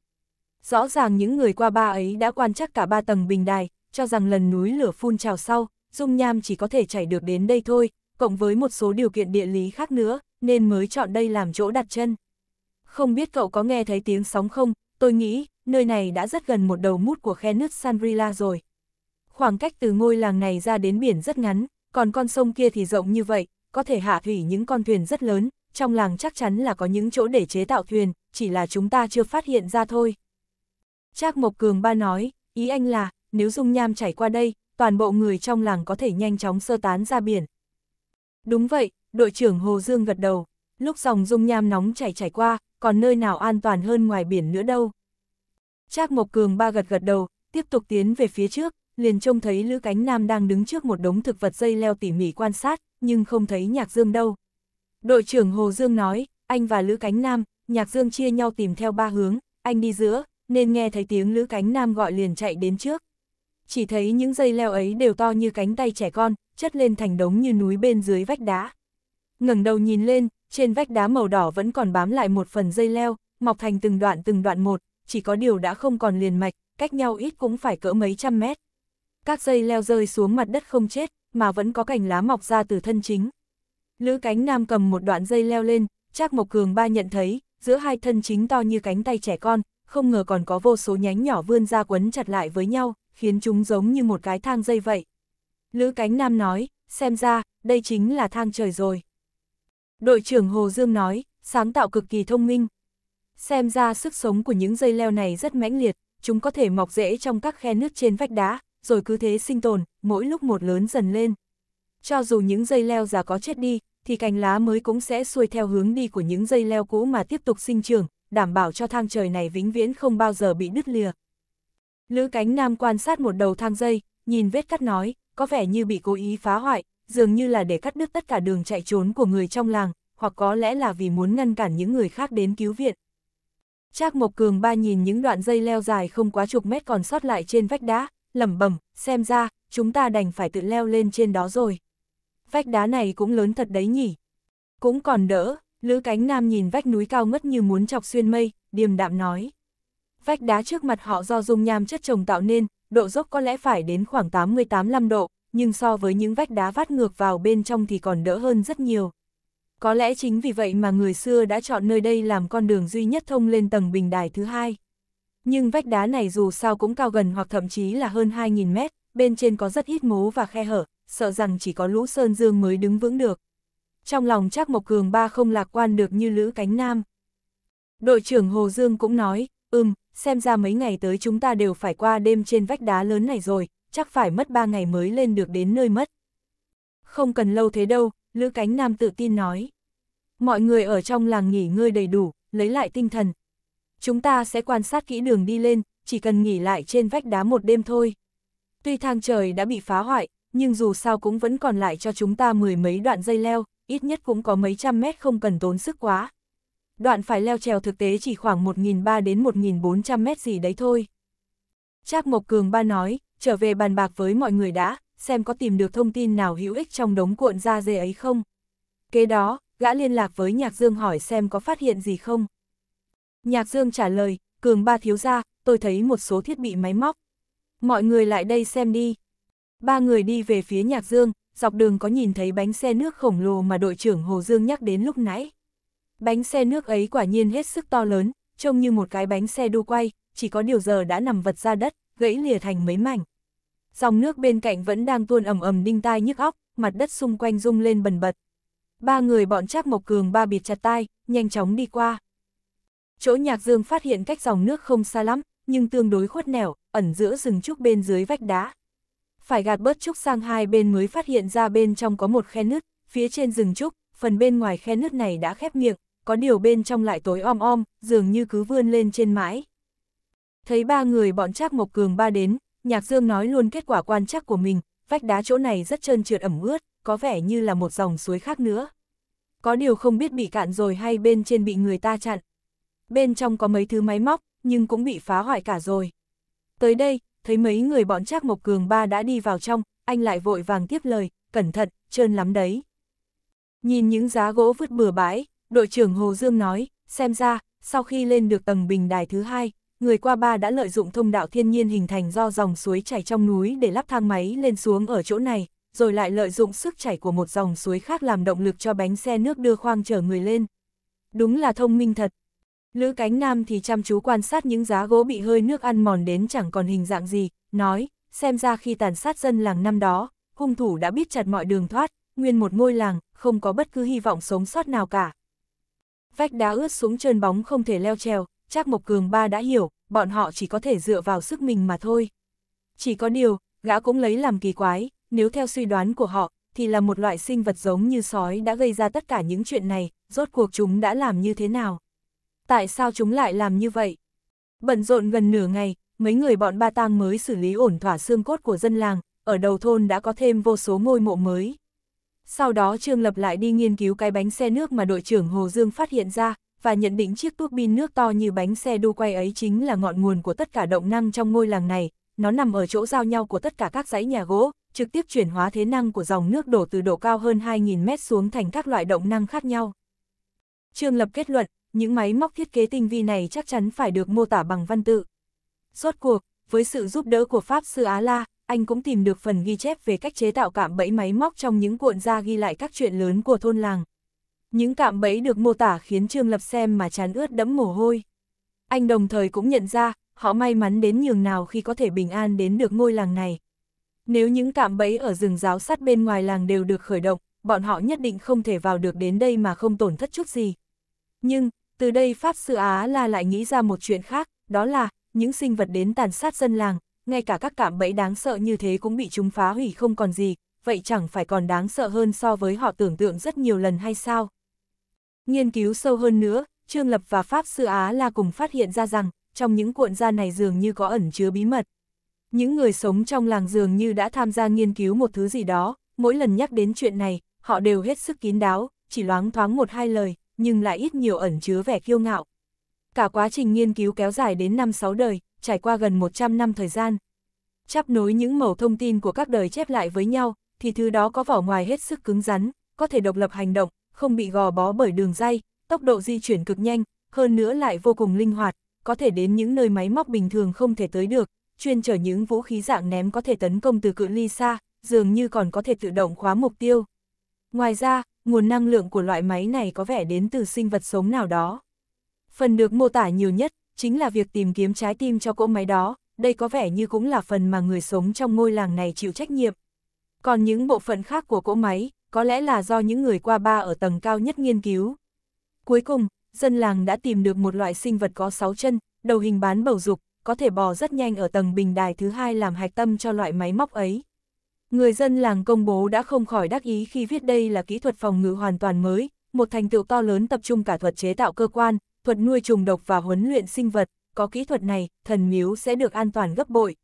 Rõ ràng những người qua ba ấy đã quan trắc cả ba tầng bình đài, cho rằng lần núi lửa phun trào sau, dung nham chỉ có thể chảy được đến đây thôi, cộng với một số điều kiện địa lý khác nữa, nên mới chọn đây làm chỗ đặt chân. Không biết cậu có nghe thấy tiếng sóng không, Tôi nghĩ, nơi này đã rất gần một đầu mút của khe nước Sanrila rồi. Khoảng cách từ ngôi làng này ra đến biển rất ngắn, còn con sông kia thì rộng như vậy, có thể hạ thủy những con thuyền rất lớn, trong làng chắc chắn là có những chỗ để chế tạo thuyền, chỉ là chúng ta chưa phát hiện ra thôi. Trác Mộc Cường ba nói, ý anh là, nếu dung nham chảy qua đây, toàn bộ người trong làng có thể nhanh chóng sơ tán ra biển. Đúng vậy, đội trưởng Hồ Dương gật đầu, lúc dòng dung nham nóng chảy chảy qua, còn nơi nào an toàn hơn ngoài biển nữa đâu. Trác Mộc Cường ba gật gật đầu, tiếp tục tiến về phía trước, liền trông thấy Lữ Cánh Nam đang đứng trước một đống thực vật dây leo tỉ mỉ quan sát, nhưng không thấy Nhạc Dương đâu. Đội trưởng Hồ Dương nói, anh và Lữ Cánh Nam, Nhạc Dương chia nhau tìm theo ba hướng, anh đi giữa, nên nghe thấy tiếng Lữ Cánh Nam gọi liền chạy đến trước. Chỉ thấy những dây leo ấy đều to như cánh tay trẻ con, chất lên thành đống như núi bên dưới vách đá. ngẩng đầu nhìn lên, trên vách đá màu đỏ vẫn còn bám lại một phần dây leo, mọc thành từng đoạn từng đoạn một, chỉ có điều đã không còn liền mạch, cách nhau ít cũng phải cỡ mấy trăm mét. Các dây leo rơi xuống mặt đất không chết, mà vẫn có cành lá mọc ra từ thân chính. Lữ cánh nam cầm một đoạn dây leo lên, Trác Mộc Cường ba nhận thấy, giữa hai thân chính to như cánh tay trẻ con, không ngờ còn có vô số nhánh nhỏ vươn ra quấn chặt lại với nhau, khiến chúng giống như một cái thang dây vậy. Lữ cánh nam nói, xem ra, đây chính là thang trời rồi. Đội trưởng Hồ Dương nói, sáng tạo cực kỳ thông minh. Xem ra sức sống của những dây leo này rất mãnh liệt, chúng có thể mọc rễ trong các khe nước trên vách đá, rồi cứ thế sinh tồn, mỗi lúc một lớn dần lên. Cho dù những dây leo già có chết đi, thì cành lá mới cũng sẽ xuôi theo hướng đi của những dây leo cũ mà tiếp tục sinh trưởng, đảm bảo cho thang trời này vĩnh viễn không bao giờ bị đứt lìa. Lữ cánh nam quan sát một đầu thang dây, nhìn vết cắt nói, có vẻ như bị cố ý phá hoại, dường như là để cắt đứt tất cả đường chạy trốn của người trong làng, hoặc có lẽ là vì muốn ngăn cản những người khác đến cứu viện. Trác Mộc Cường ba nhìn những đoạn dây leo dài không quá chục mét còn sót lại trên vách đá, lẩm bẩm, xem ra, chúng ta đành phải tự leo lên trên đó rồi. Vách đá này cũng lớn thật đấy nhỉ. Cũng còn đỡ, Lữ Cánh Nam nhìn vách núi cao ngất như muốn chọc xuyên mây, điềm đạm nói. Vách đá trước mặt họ do dung nham chất trồng tạo nên, độ dốc có lẽ phải đến khoảng 88 5 độ, nhưng so với những vách đá vắt ngược vào bên trong thì còn đỡ hơn rất nhiều. Có lẽ chính vì vậy mà người xưa đã chọn nơi đây làm con đường duy nhất thông lên tầng bình đài thứ hai. Nhưng vách đá này dù sao cũng cao gần hoặc thậm chí là hơn 2.000 mét, bên trên có rất ít mố và khe hở, sợ rằng chỉ có lũ Sơn Dương mới đứng vững được. Trong lòng chắc Mộc Cường ba không lạc quan được như Lữ Cánh Nam. Đội trưởng Hồ Dương cũng nói, ừm, xem ra mấy ngày tới chúng ta đều phải qua đêm trên vách đá lớn này rồi, chắc phải mất ba ngày mới lên được đến nơi mất. Không cần lâu thế đâu, Lữ Cánh Nam tự tin nói. Mọi người ở trong làng nghỉ ngơi đầy đủ, lấy lại tinh thần. Chúng ta sẽ quan sát kỹ đường đi lên, chỉ cần nghỉ lại trên vách đá một đêm thôi. Tuy thang trời đã bị phá hoại, nhưng dù sao cũng vẫn còn lại cho chúng ta mười mấy đoạn dây leo, ít nhất cũng có mấy trăm mét không cần tốn sức quá. Đoạn phải leo trèo thực tế chỉ khoảng 1.300 đến 1.400 mét gì đấy thôi. Trác Mộc Cường Ba nói, trở về bàn bạc với mọi người đã, xem có tìm được thông tin nào hữu ích trong đống cuộn da dê ấy không. Kế đó, gã liên lạc với Nhạc Dương hỏi xem có phát hiện gì không. Nhạc Dương trả lời, cường ba thiếu gia, tôi thấy một số thiết bị máy móc. Mọi người lại đây xem đi. Ba người đi về phía Nhạc Dương, dọc đường có nhìn thấy bánh xe nước khổng lồ mà đội trưởng Hồ Dương nhắc đến lúc nãy. Bánh xe nước ấy quả nhiên hết sức to lớn, trông như một cái bánh xe đu quay, chỉ có điều giờ đã nằm vật ra đất, gãy lìa thành mấy mảnh. Dòng nước bên cạnh vẫn đang tuôn ầm ầm đinh tai nhức óc, mặt đất xung quanh rung lên bần bật. Ba người bọn Trác Mộc Cường ba bịt chặt tai, nhanh chóng đi qua. Chỗ Nhạc Dương phát hiện cách dòng nước không xa lắm, nhưng tương đối khuất nẻo, ẩn giữa rừng trúc bên dưới vách đá. Phải gạt bớt trúc sang hai bên mới phát hiện ra bên trong có một khe nứt, phía trên rừng trúc, phần bên ngoài khe nứt này đã khép miệng, có điều bên trong lại tối om om, dường như cứ vươn lên trên mãi. Thấy ba người bọn Trác Mộc Cường ba đến, Nhạc Dương nói luôn kết quả quan trắc của mình, vách đá chỗ này rất trơn trượt ẩm ướt, có vẻ như là một dòng suối khác nữa. Có điều không biết bị cạn rồi hay bên trên bị người ta chặn. Bên trong có mấy thứ máy móc, nhưng cũng bị phá hoại cả rồi. Tới đây, thấy mấy người bọn Trác Mộc Cường ba đã đi vào trong, anh lại vội vàng tiếp lời, cẩn thận, trơn lắm đấy. Nhìn những giá gỗ vứt bừa bãi, đội trưởng Hồ Dương nói, xem ra, sau khi lên được tầng bình đài thứ hai, người qua ba đã lợi dụng thông đạo thiên nhiên hình thành do dòng suối chảy trong núi để lắp thang máy lên xuống ở chỗ này, rồi lại lợi dụng sức chảy của một dòng suối khác làm động lực cho bánh xe nước đưa khoang chở người lên. Đúng là thông minh thật. Lữ cánh nam thì chăm chú quan sát những giá gỗ bị hơi nước ăn mòn đến chẳng còn hình dạng gì, nói, xem ra khi tàn sát dân làng năm đó, hung thủ đã biết chặt mọi đường thoát, nguyên một ngôi làng, không có bất cứ hy vọng sống sót nào cả. Vách đá ướt xuống trơn bóng không thể leo trèo, Trác Mộc Cường ba đã hiểu, bọn họ chỉ có thể dựa vào sức mình mà thôi. Chỉ có điều, gã cũng lấy làm kỳ quái, nếu theo suy đoán của họ, thì là một loại sinh vật giống như sói đã gây ra tất cả những chuyện này, rốt cuộc chúng đã làm như thế nào? Tại sao chúng lại làm như vậy? Bận rộn gần nửa ngày, mấy người bọn ba tang mới xử lý ổn thỏa xương cốt của dân làng, ở đầu thôn đã có thêm vô số ngôi mộ mới. Sau đó Trương Lập lại đi nghiên cứu cái bánh xe nước mà đội trưởng Hồ Dương phát hiện ra, và nhận định chiếc tuốc pin nước to như bánh xe đu quay ấy chính là ngọn nguồn của tất cả động năng trong ngôi làng này, nó nằm ở chỗ giao nhau của tất cả các dãy nhà gỗ, trực tiếp chuyển hóa thế năng của dòng nước đổ từ độ cao hơn 2.000 mét xuống thành các loại động năng khác nhau. Trương Lập kết luận, những máy móc thiết kế tinh vi này chắc chắn phải được mô tả bằng văn tự. Rốt cuộc, với sự giúp đỡ của Pháp Sư Á La, anh cũng tìm được phần ghi chép về cách chế tạo cạm bẫy máy móc trong những cuộn da ghi lại các chuyện lớn của thôn làng. Những cạm bẫy được mô tả khiến Trương Lập xem mà chán ướt đẫm mồ hôi. Anh đồng thời cũng nhận ra, họ may mắn đến nhường nào khi có thể bình an đến được ngôi làng này. Nếu những cạm bẫy ở rừng giáo sát bên ngoài làng đều được khởi động, bọn họ nhất định không thể vào được đến đây mà không tổn thất chút gì. Nhưng, từ đây Pháp Sư Á La lại nghĩ ra một chuyện khác, đó là, những sinh vật đến tàn sát dân làng, ngay cả các cạm bẫy đáng sợ như thế cũng bị chúng phá hủy không còn gì, vậy chẳng phải còn đáng sợ hơn so với họ tưởng tượng rất nhiều lần hay sao? Nghiên cứu sâu hơn nữa, Trương Lập và Pháp Sư Á là cùng phát hiện ra rằng, trong những cuộn da này dường như có ẩn chứa bí mật. Những người sống trong làng dường như đã tham gia nghiên cứu một thứ gì đó, mỗi lần nhắc đến chuyện này, họ đều hết sức kín đáo, chỉ loáng thoáng một hai lời, nhưng lại ít nhiều ẩn chứa vẻ kiêu ngạo. Cả quá trình nghiên cứu kéo dài đến năm sáu đời, trải qua gần 100 năm thời gian. Chắp nối những mẩu thông tin của các đời chép lại với nhau, thì thứ đó có vỏ ngoài hết sức cứng rắn, có thể độc lập hành động, không bị gò bó bởi đường dây, tốc độ di chuyển cực nhanh, hơn nữa lại vô cùng linh hoạt, có thể đến những nơi máy móc bình thường không thể tới được, chuyên chở những vũ khí dạng ném có thể tấn công từ cự ly xa, dường như còn có thể tự động khóa mục tiêu. Ngoài ra, nguồn năng lượng của loại máy này có vẻ đến từ sinh vật sống nào đó. Phần được mô tả nhiều nhất chính là việc tìm kiếm trái tim cho cỗ máy đó, đây có vẻ như cũng là phần mà người sống trong ngôi làng này chịu trách nhiệm. Còn những bộ phận khác của cỗ máy, có lẽ là do những người qua ba ở tầng cao nhất nghiên cứu. Cuối cùng, dân làng đã tìm được một loại sinh vật có sáu chân, đầu hình bán bầu dục, có thể bò rất nhanh ở tầng bình đài thứ hai làm hạch tâm cho loại máy móc ấy. Người dân làng công bố đã không khỏi đắc ý khi viết đây là kỹ thuật phòng ngự hoàn toàn mới, một thành tựu to lớn tập trung cả thuật chế tạo cơ quan, thuật nuôi trùng độc và huấn luyện sinh vật, có kỹ thuật này, thần miếu sẽ được an toàn gấp bội.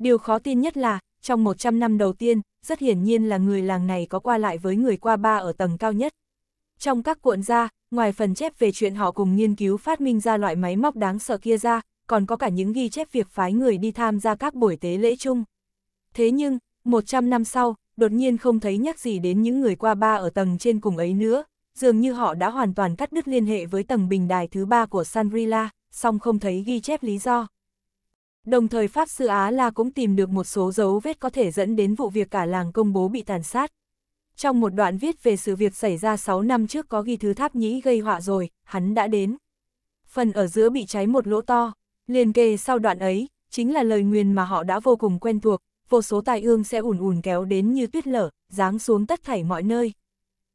Điều khó tin nhất là, trong 100 năm đầu tiên, rất hiển nhiên là người làng này có qua lại với người qua ba ở tầng cao nhất. Trong các cuộn ra, ngoài phần chép về chuyện họ cùng nghiên cứu phát minh ra loại máy móc đáng sợ kia ra, còn có cả những ghi chép việc phái người đi tham gia các buổi tế lễ chung. Thế nhưng, 100 năm sau, đột nhiên không thấy nhắc gì đến những người qua ba ở tầng trên cùng ấy nữa, dường như họ đã hoàn toàn cắt đứt liên hệ với tầng bình đài thứ ba của Sanrila, song không thấy ghi chép lý do. Đồng thời Pháp Sư Á La cũng tìm được một số dấu vết có thể dẫn đến vụ việc cả làng công bố bị tàn sát. Trong một đoạn viết về sự việc xảy ra 6 năm trước có ghi thứ tháp nhĩ gây họa rồi, hắn đã đến. Phần ở giữa bị cháy một lỗ to, liền kề sau đoạn ấy, chính là lời nguyên mà họ đã vô cùng quen thuộc, vô số tài ương sẽ ùn ùn kéo đến như tuyết lở, giáng xuống tất thảy mọi nơi.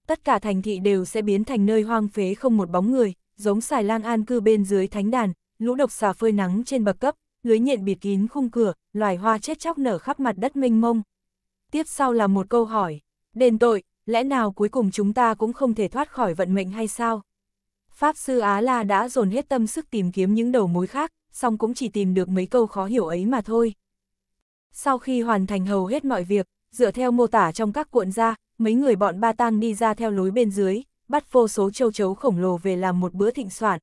Tất cả thành thị đều sẽ biến thành nơi hoang phế không một bóng người, giống xài lang an cư bên dưới thánh đàn, lũ độc xà phơi nắng trên bậc cấp, lưới nhện bịt kín khung cửa, loài hoa chết chóc nở khắp mặt đất mênh mông. Tiếp sau là một câu hỏi, đền tội, lẽ nào cuối cùng chúng ta cũng không thể thoát khỏi vận mệnh hay sao? Pháp sư Á La đã dồn hết tâm sức tìm kiếm những đầu mối khác, song cũng chỉ tìm được mấy câu khó hiểu ấy mà thôi. Sau khi hoàn thành hầu hết mọi việc, dựa theo mô tả trong các cuộn ra, mấy người bọn Ba Tang đi ra theo lối bên dưới, bắt vô số châu chấu khổng lồ về làm một bữa thịnh soạn,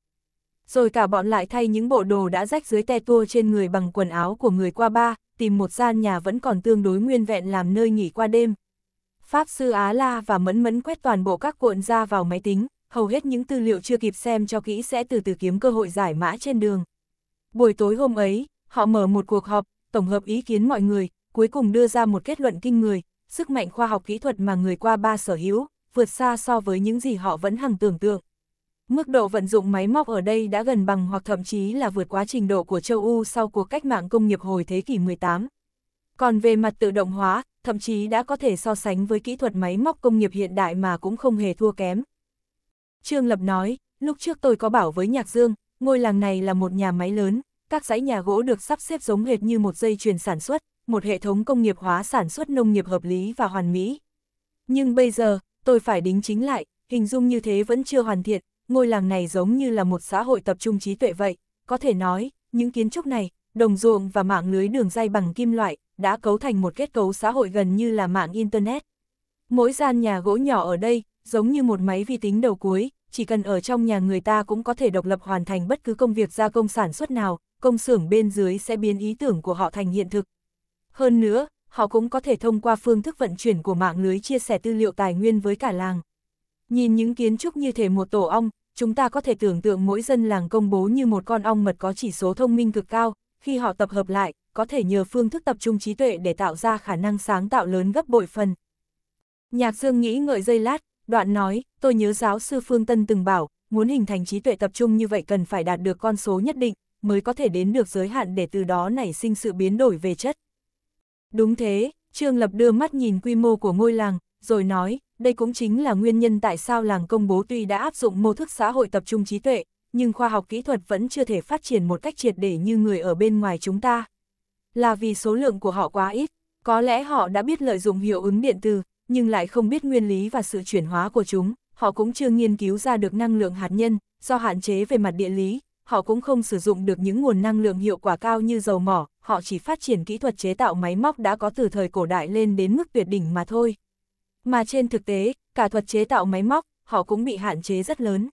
rồi cả bọn lại thay những bộ đồ đã rách dưới te tua trên người bằng quần áo của người qua ba, tìm một gian nhà vẫn còn tương đối nguyên vẹn làm nơi nghỉ qua đêm. Pháp sư Á La và Mẫn Mẫn quét toàn bộ các cuộn ra vào máy tính, hầu hết những tư liệu chưa kịp xem cho kỹ sẽ từ từ kiếm cơ hội giải mã trên đường. Buổi tối hôm ấy, họ mở một cuộc họp, tổng hợp ý kiến mọi người, cuối cùng đưa ra một kết luận kinh người, sức mạnh khoa học kỹ thuật mà người qua ba sở hữu, vượt xa so với những gì họ vẫn hằng tưởng tượng. Mức độ vận dụng máy móc ở đây đã gần bằng hoặc thậm chí là vượt quá trình độ của châu Âu sau cuộc cách mạng công nghiệp hồi thế kỷ 18. Còn về mặt tự động hóa, thậm chí đã có thể so sánh với kỹ thuật máy móc công nghiệp hiện đại mà cũng không hề thua kém. Trương Lập nói, lúc trước tôi có bảo với Nhạc Dương, ngôi làng này là một nhà máy lớn, các dãy nhà gỗ được sắp xếp giống hệt như một dây chuyền sản xuất, một hệ thống công nghiệp hóa sản xuất nông nghiệp hợp lý và hoàn mỹ. Nhưng bây giờ, tôi phải đính chính lại, hình dung như thế vẫn chưa hoàn thiện, ngôi làng này giống như là một xã hội tập trung trí tuệ vậy, có thể nói, những kiến trúc này, đồng ruộng và mạng lưới đường dây bằng kim loại, đã cấu thành một kết cấu xã hội gần như là mạng Internet. Mỗi gian nhà gỗ nhỏ ở đây, giống như một máy vi tính đầu cuối, chỉ cần ở trong nhà người ta cũng có thể độc lập hoàn thành bất cứ công việc gia công sản xuất nào, công xưởng bên dưới sẽ biến ý tưởng của họ thành hiện thực. Hơn nữa, họ cũng có thể thông qua phương thức vận chuyển của mạng lưới chia sẻ tư liệu tài nguyên với cả làng. Nhìn những kiến trúc như thể một tổ ong, chúng ta có thể tưởng tượng mỗi dân làng công bố như một con ong mật có chỉ số thông minh cực cao, khi họ tập hợp lại, có thể nhờ phương thức tập trung trí tuệ để tạo ra khả năng sáng tạo lớn gấp bội phần. Nhạc Dương nghĩ ngợi dây lát, đoạn nói, tôi nhớ giáo sư Phương Tân từng bảo, muốn hình thành trí tuệ tập trung như vậy cần phải đạt được con số nhất định, mới có thể đến được giới hạn để từ đó nảy sinh sự biến đổi về chất. Đúng thế, Trương Lập đưa mắt nhìn quy mô của ngôi làng, rồi nói, đây cũng chính là nguyên nhân tại sao làng công bố tuy đã áp dụng mô thức xã hội tập trung trí tuệ, nhưng khoa học kỹ thuật vẫn chưa thể phát triển một cách triệt để như người ở bên ngoài chúng ta. Là vì số lượng của họ quá ít, có lẽ họ đã biết lợi dụng hiệu ứng điện từ, nhưng lại không biết nguyên lý và sự chuyển hóa của chúng, họ cũng chưa nghiên cứu ra được năng lượng hạt nhân, do hạn chế về mặt địa lý, họ cũng không sử dụng được những nguồn năng lượng hiệu quả cao như dầu mỏ, họ chỉ phát triển kỹ thuật chế tạo máy móc đã có từ thời cổ đại lên đến mức tuyệt đỉnh mà thôi. Mà trên thực tế, cả thuật chế tạo máy móc, họ cũng bị hạn chế rất lớn.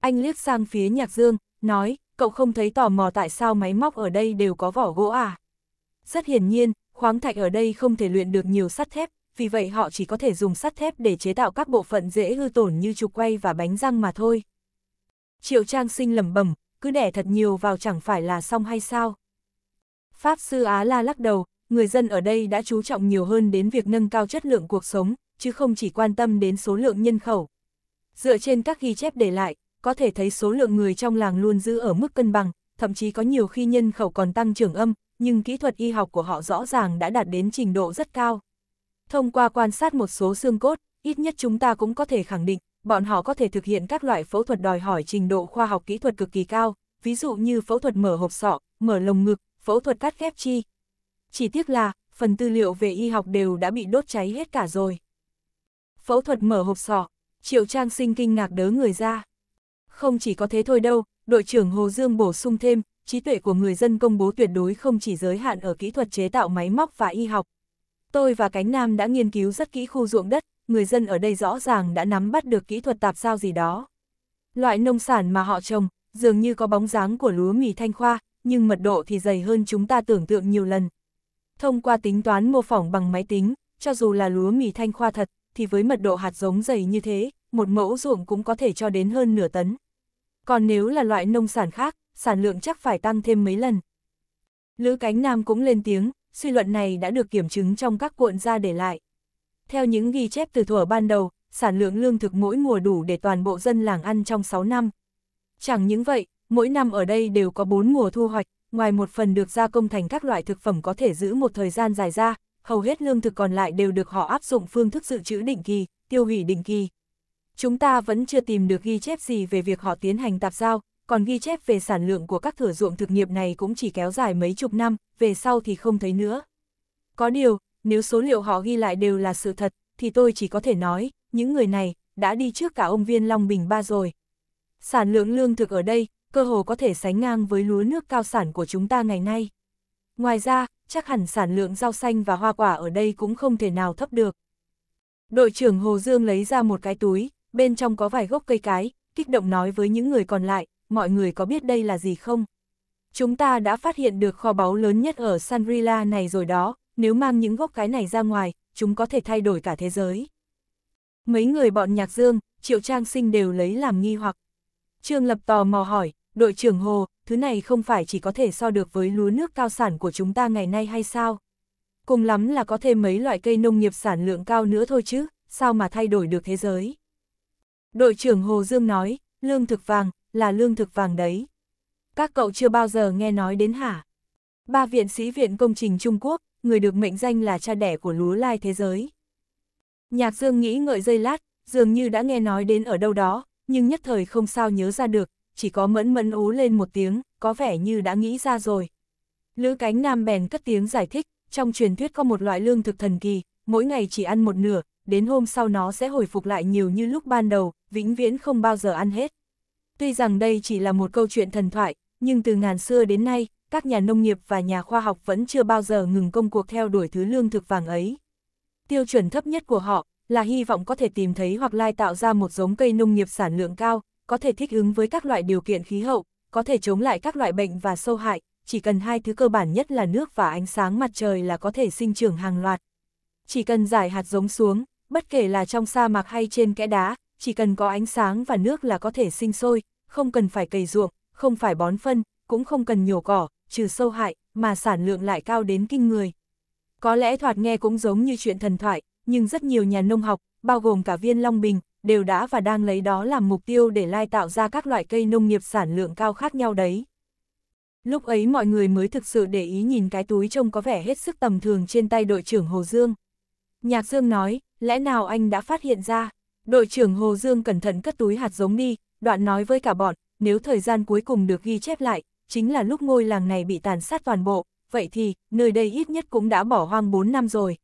Anh liếc sang phía Nhạc Dương, nói, cậu không thấy tò mò tại sao máy móc ở đây đều có vỏ gỗ à? Rất hiển nhiên, khoáng thạch ở đây không thể luyện được nhiều sắt thép, vì vậy họ chỉ có thể dùng sắt thép để chế tạo các bộ phận dễ hư tổn như trục quay và bánh răng mà thôi. Triệu Trang Sinh lẩm bẩm, cứ đẻ thật nhiều vào chẳng phải là xong hay sao? Pháp sư Á La lắc đầu, người dân ở đây đã chú trọng nhiều hơn đến việc nâng cao chất lượng cuộc sống, chứ không chỉ quan tâm đến số lượng nhân khẩu. Dựa trên các ghi chép để lại, có thể thấy số lượng người trong làng luôn giữ ở mức cân bằng, thậm chí có nhiều khi nhân khẩu còn tăng trưởng âm, nhưng kỹ thuật y học của họ rõ ràng đã đạt đến trình độ rất cao. Thông qua quan sát một số xương cốt, ít nhất chúng ta cũng có thể khẳng định, bọn họ có thể thực hiện các loại phẫu thuật đòi hỏi trình độ khoa học kỹ thuật cực kỳ cao, ví dụ như phẫu thuật mở hộp sọ, mở lồng ngực, phẫu thuật cắt ghép chi. Chỉ tiếc là, phần tư liệu về y học đều đã bị đốt cháy hết cả rồi phẫu thuật mở hộp sọ, Triệu Trang sinh kinh ngạc đớ người ra. Không chỉ có thế thôi đâu, đội trưởng Hồ Dương bổ sung thêm, trí tuệ của người dân công bố tuyệt đối không chỉ giới hạn ở kỹ thuật chế tạo máy móc và y học. Tôi và Cánh Nam đã nghiên cứu rất kỹ khu ruộng đất, người dân ở đây rõ ràng đã nắm bắt được kỹ thuật tạp sao gì đó. Loại nông sản mà họ trồng, dường như có bóng dáng của lúa mì thanh khoa, nhưng mật độ thì dày hơn chúng ta tưởng tượng nhiều lần. Thông qua tính toán mô phỏng bằng máy tính, cho dù là lúa mì thanh khoa thật, thì với mật độ hạt giống dày như thế, một mẫu ruộng cũng có thể cho đến hơn nửa tấn. Còn nếu là loại nông sản khác, sản lượng chắc phải tăng thêm mấy lần. Lữ Cánh Nam cũng lên tiếng, suy luận này đã được kiểm chứng trong các cuộn ra để lại. Theo những ghi chép từ thuở ban đầu, sản lượng lương thực mỗi mùa đủ để toàn bộ dân làng ăn trong 6 năm. Chẳng những vậy, mỗi năm ở đây đều có 4 mùa thu hoạch, ngoài một phần được gia công thành các loại thực phẩm có thể giữ một thời gian dài ra, hầu hết lương thực còn lại đều được họ áp dụng phương thức dự trữ định kỳ, tiêu hủy định kỳ. Chúng ta vẫn chưa tìm được ghi chép gì về việc họ tiến hành tạp giao, còn ghi chép về sản lượng của các thửa ruộng thực nghiệp này cũng chỉ kéo dài mấy chục năm, về sau thì không thấy nữa. Có điều, nếu số liệu họ ghi lại đều là sự thật, thì tôi chỉ có thể nói, những người này, đã đi trước cả ông viên Long Bình Ba rồi. Sản lượng lương thực ở đây, cơ hồ có thể sánh ngang với lúa nước cao sản của chúng ta ngày nay. Ngoài ra, chắc hẳn sản lượng rau xanh và hoa quả ở đây cũng không thể nào thấp được. Đội trưởng Hồ Dương lấy ra một cái túi, bên trong có vài gốc cây cái, kích động nói với những người còn lại, mọi người có biết đây là gì không? Chúng ta đã phát hiện được kho báu lớn nhất ở Sanrila này rồi đó, nếu mang những gốc cái này ra ngoài, chúng có thể thay đổi cả thế giới. Mấy người bọn Nhạc Dương, Triệu Trang Sinh đều lấy làm nghi hoặc. Trương Lập tò mò hỏi, đội trưởng Hồ, thứ này không phải chỉ có thể so được với lúa nước cao sản của chúng ta ngày nay hay sao? Cùng lắm là có thêm mấy loại cây nông nghiệp sản lượng cao nữa thôi chứ, sao mà thay đổi được thế giới? Đội trưởng Hồ Dương nói, lương thực vàng, là lương thực vàng đấy. Các cậu chưa bao giờ nghe nói đến hả? Ba viện sĩ viện công trình Trung Quốc, người được mệnh danh là cha đẻ của lúa lai thế giới. Nhạc Dương nghĩ ngợi dây lát, dường như đã nghe nói đến ở đâu đó, nhưng nhất thời không sao nhớ ra được, chỉ có mẫn mẫn ú lên một tiếng, có vẻ như đã nghĩ ra rồi. Lữ cánh nam bèn cất tiếng giải thích, trong truyền thuyết có một loại lương thực thần kỳ, mỗi ngày chỉ ăn một nửa, đến hôm sau nó sẽ hồi phục lại nhiều như lúc ban đầu, vĩnh viễn không bao giờ ăn hết. Tuy rằng đây chỉ là một câu chuyện thần thoại, nhưng từ ngàn xưa đến nay, các nhà nông nghiệp và nhà khoa học vẫn chưa bao giờ ngừng công cuộc theo đuổi thứ lương thực vàng ấy. Tiêu chuẩn thấp nhất của họ là hy vọng có thể tìm thấy hoặc lai tạo ra một giống cây nông nghiệp sản lượng cao, có thể thích ứng với các loại điều kiện khí hậu, có thể chống lại các loại bệnh và sâu hại, chỉ cần hai thứ cơ bản nhất là nước và ánh sáng mặt trời là có thể sinh trưởng hàng loạt. Chỉ cần giải hạt giống xuống, bất kể là trong sa mạc hay trên kẽ đá, chỉ cần có ánh sáng và nước là có thể sinh sôi, không cần phải cày ruộng, không phải bón phân, cũng không cần nhổ cỏ, trừ sâu hại, mà sản lượng lại cao đến kinh người. Có lẽ thoạt nghe cũng giống như chuyện thần thoại, nhưng rất nhiều nhà nông học, bao gồm cả viên Long Bình, đều đã và đang lấy đó làm mục tiêu để lai tạo ra các loại cây nông nghiệp sản lượng cao khác nhau đấy. Lúc ấy mọi người mới thực sự để ý nhìn cái túi trông có vẻ hết sức tầm thường trên tay đội trưởng Hồ Dương. Nhạc Dương nói, lẽ nào anh đã phát hiện ra? Đội trưởng Hồ Dương cẩn thận cất túi hạt giống đi, đoạn nói với cả bọn, nếu thời gian cuối cùng được ghi chép lại, chính là lúc ngôi làng này bị tàn sát toàn bộ, vậy thì, nơi đây ít nhất cũng đã bỏ hoang 4 năm rồi.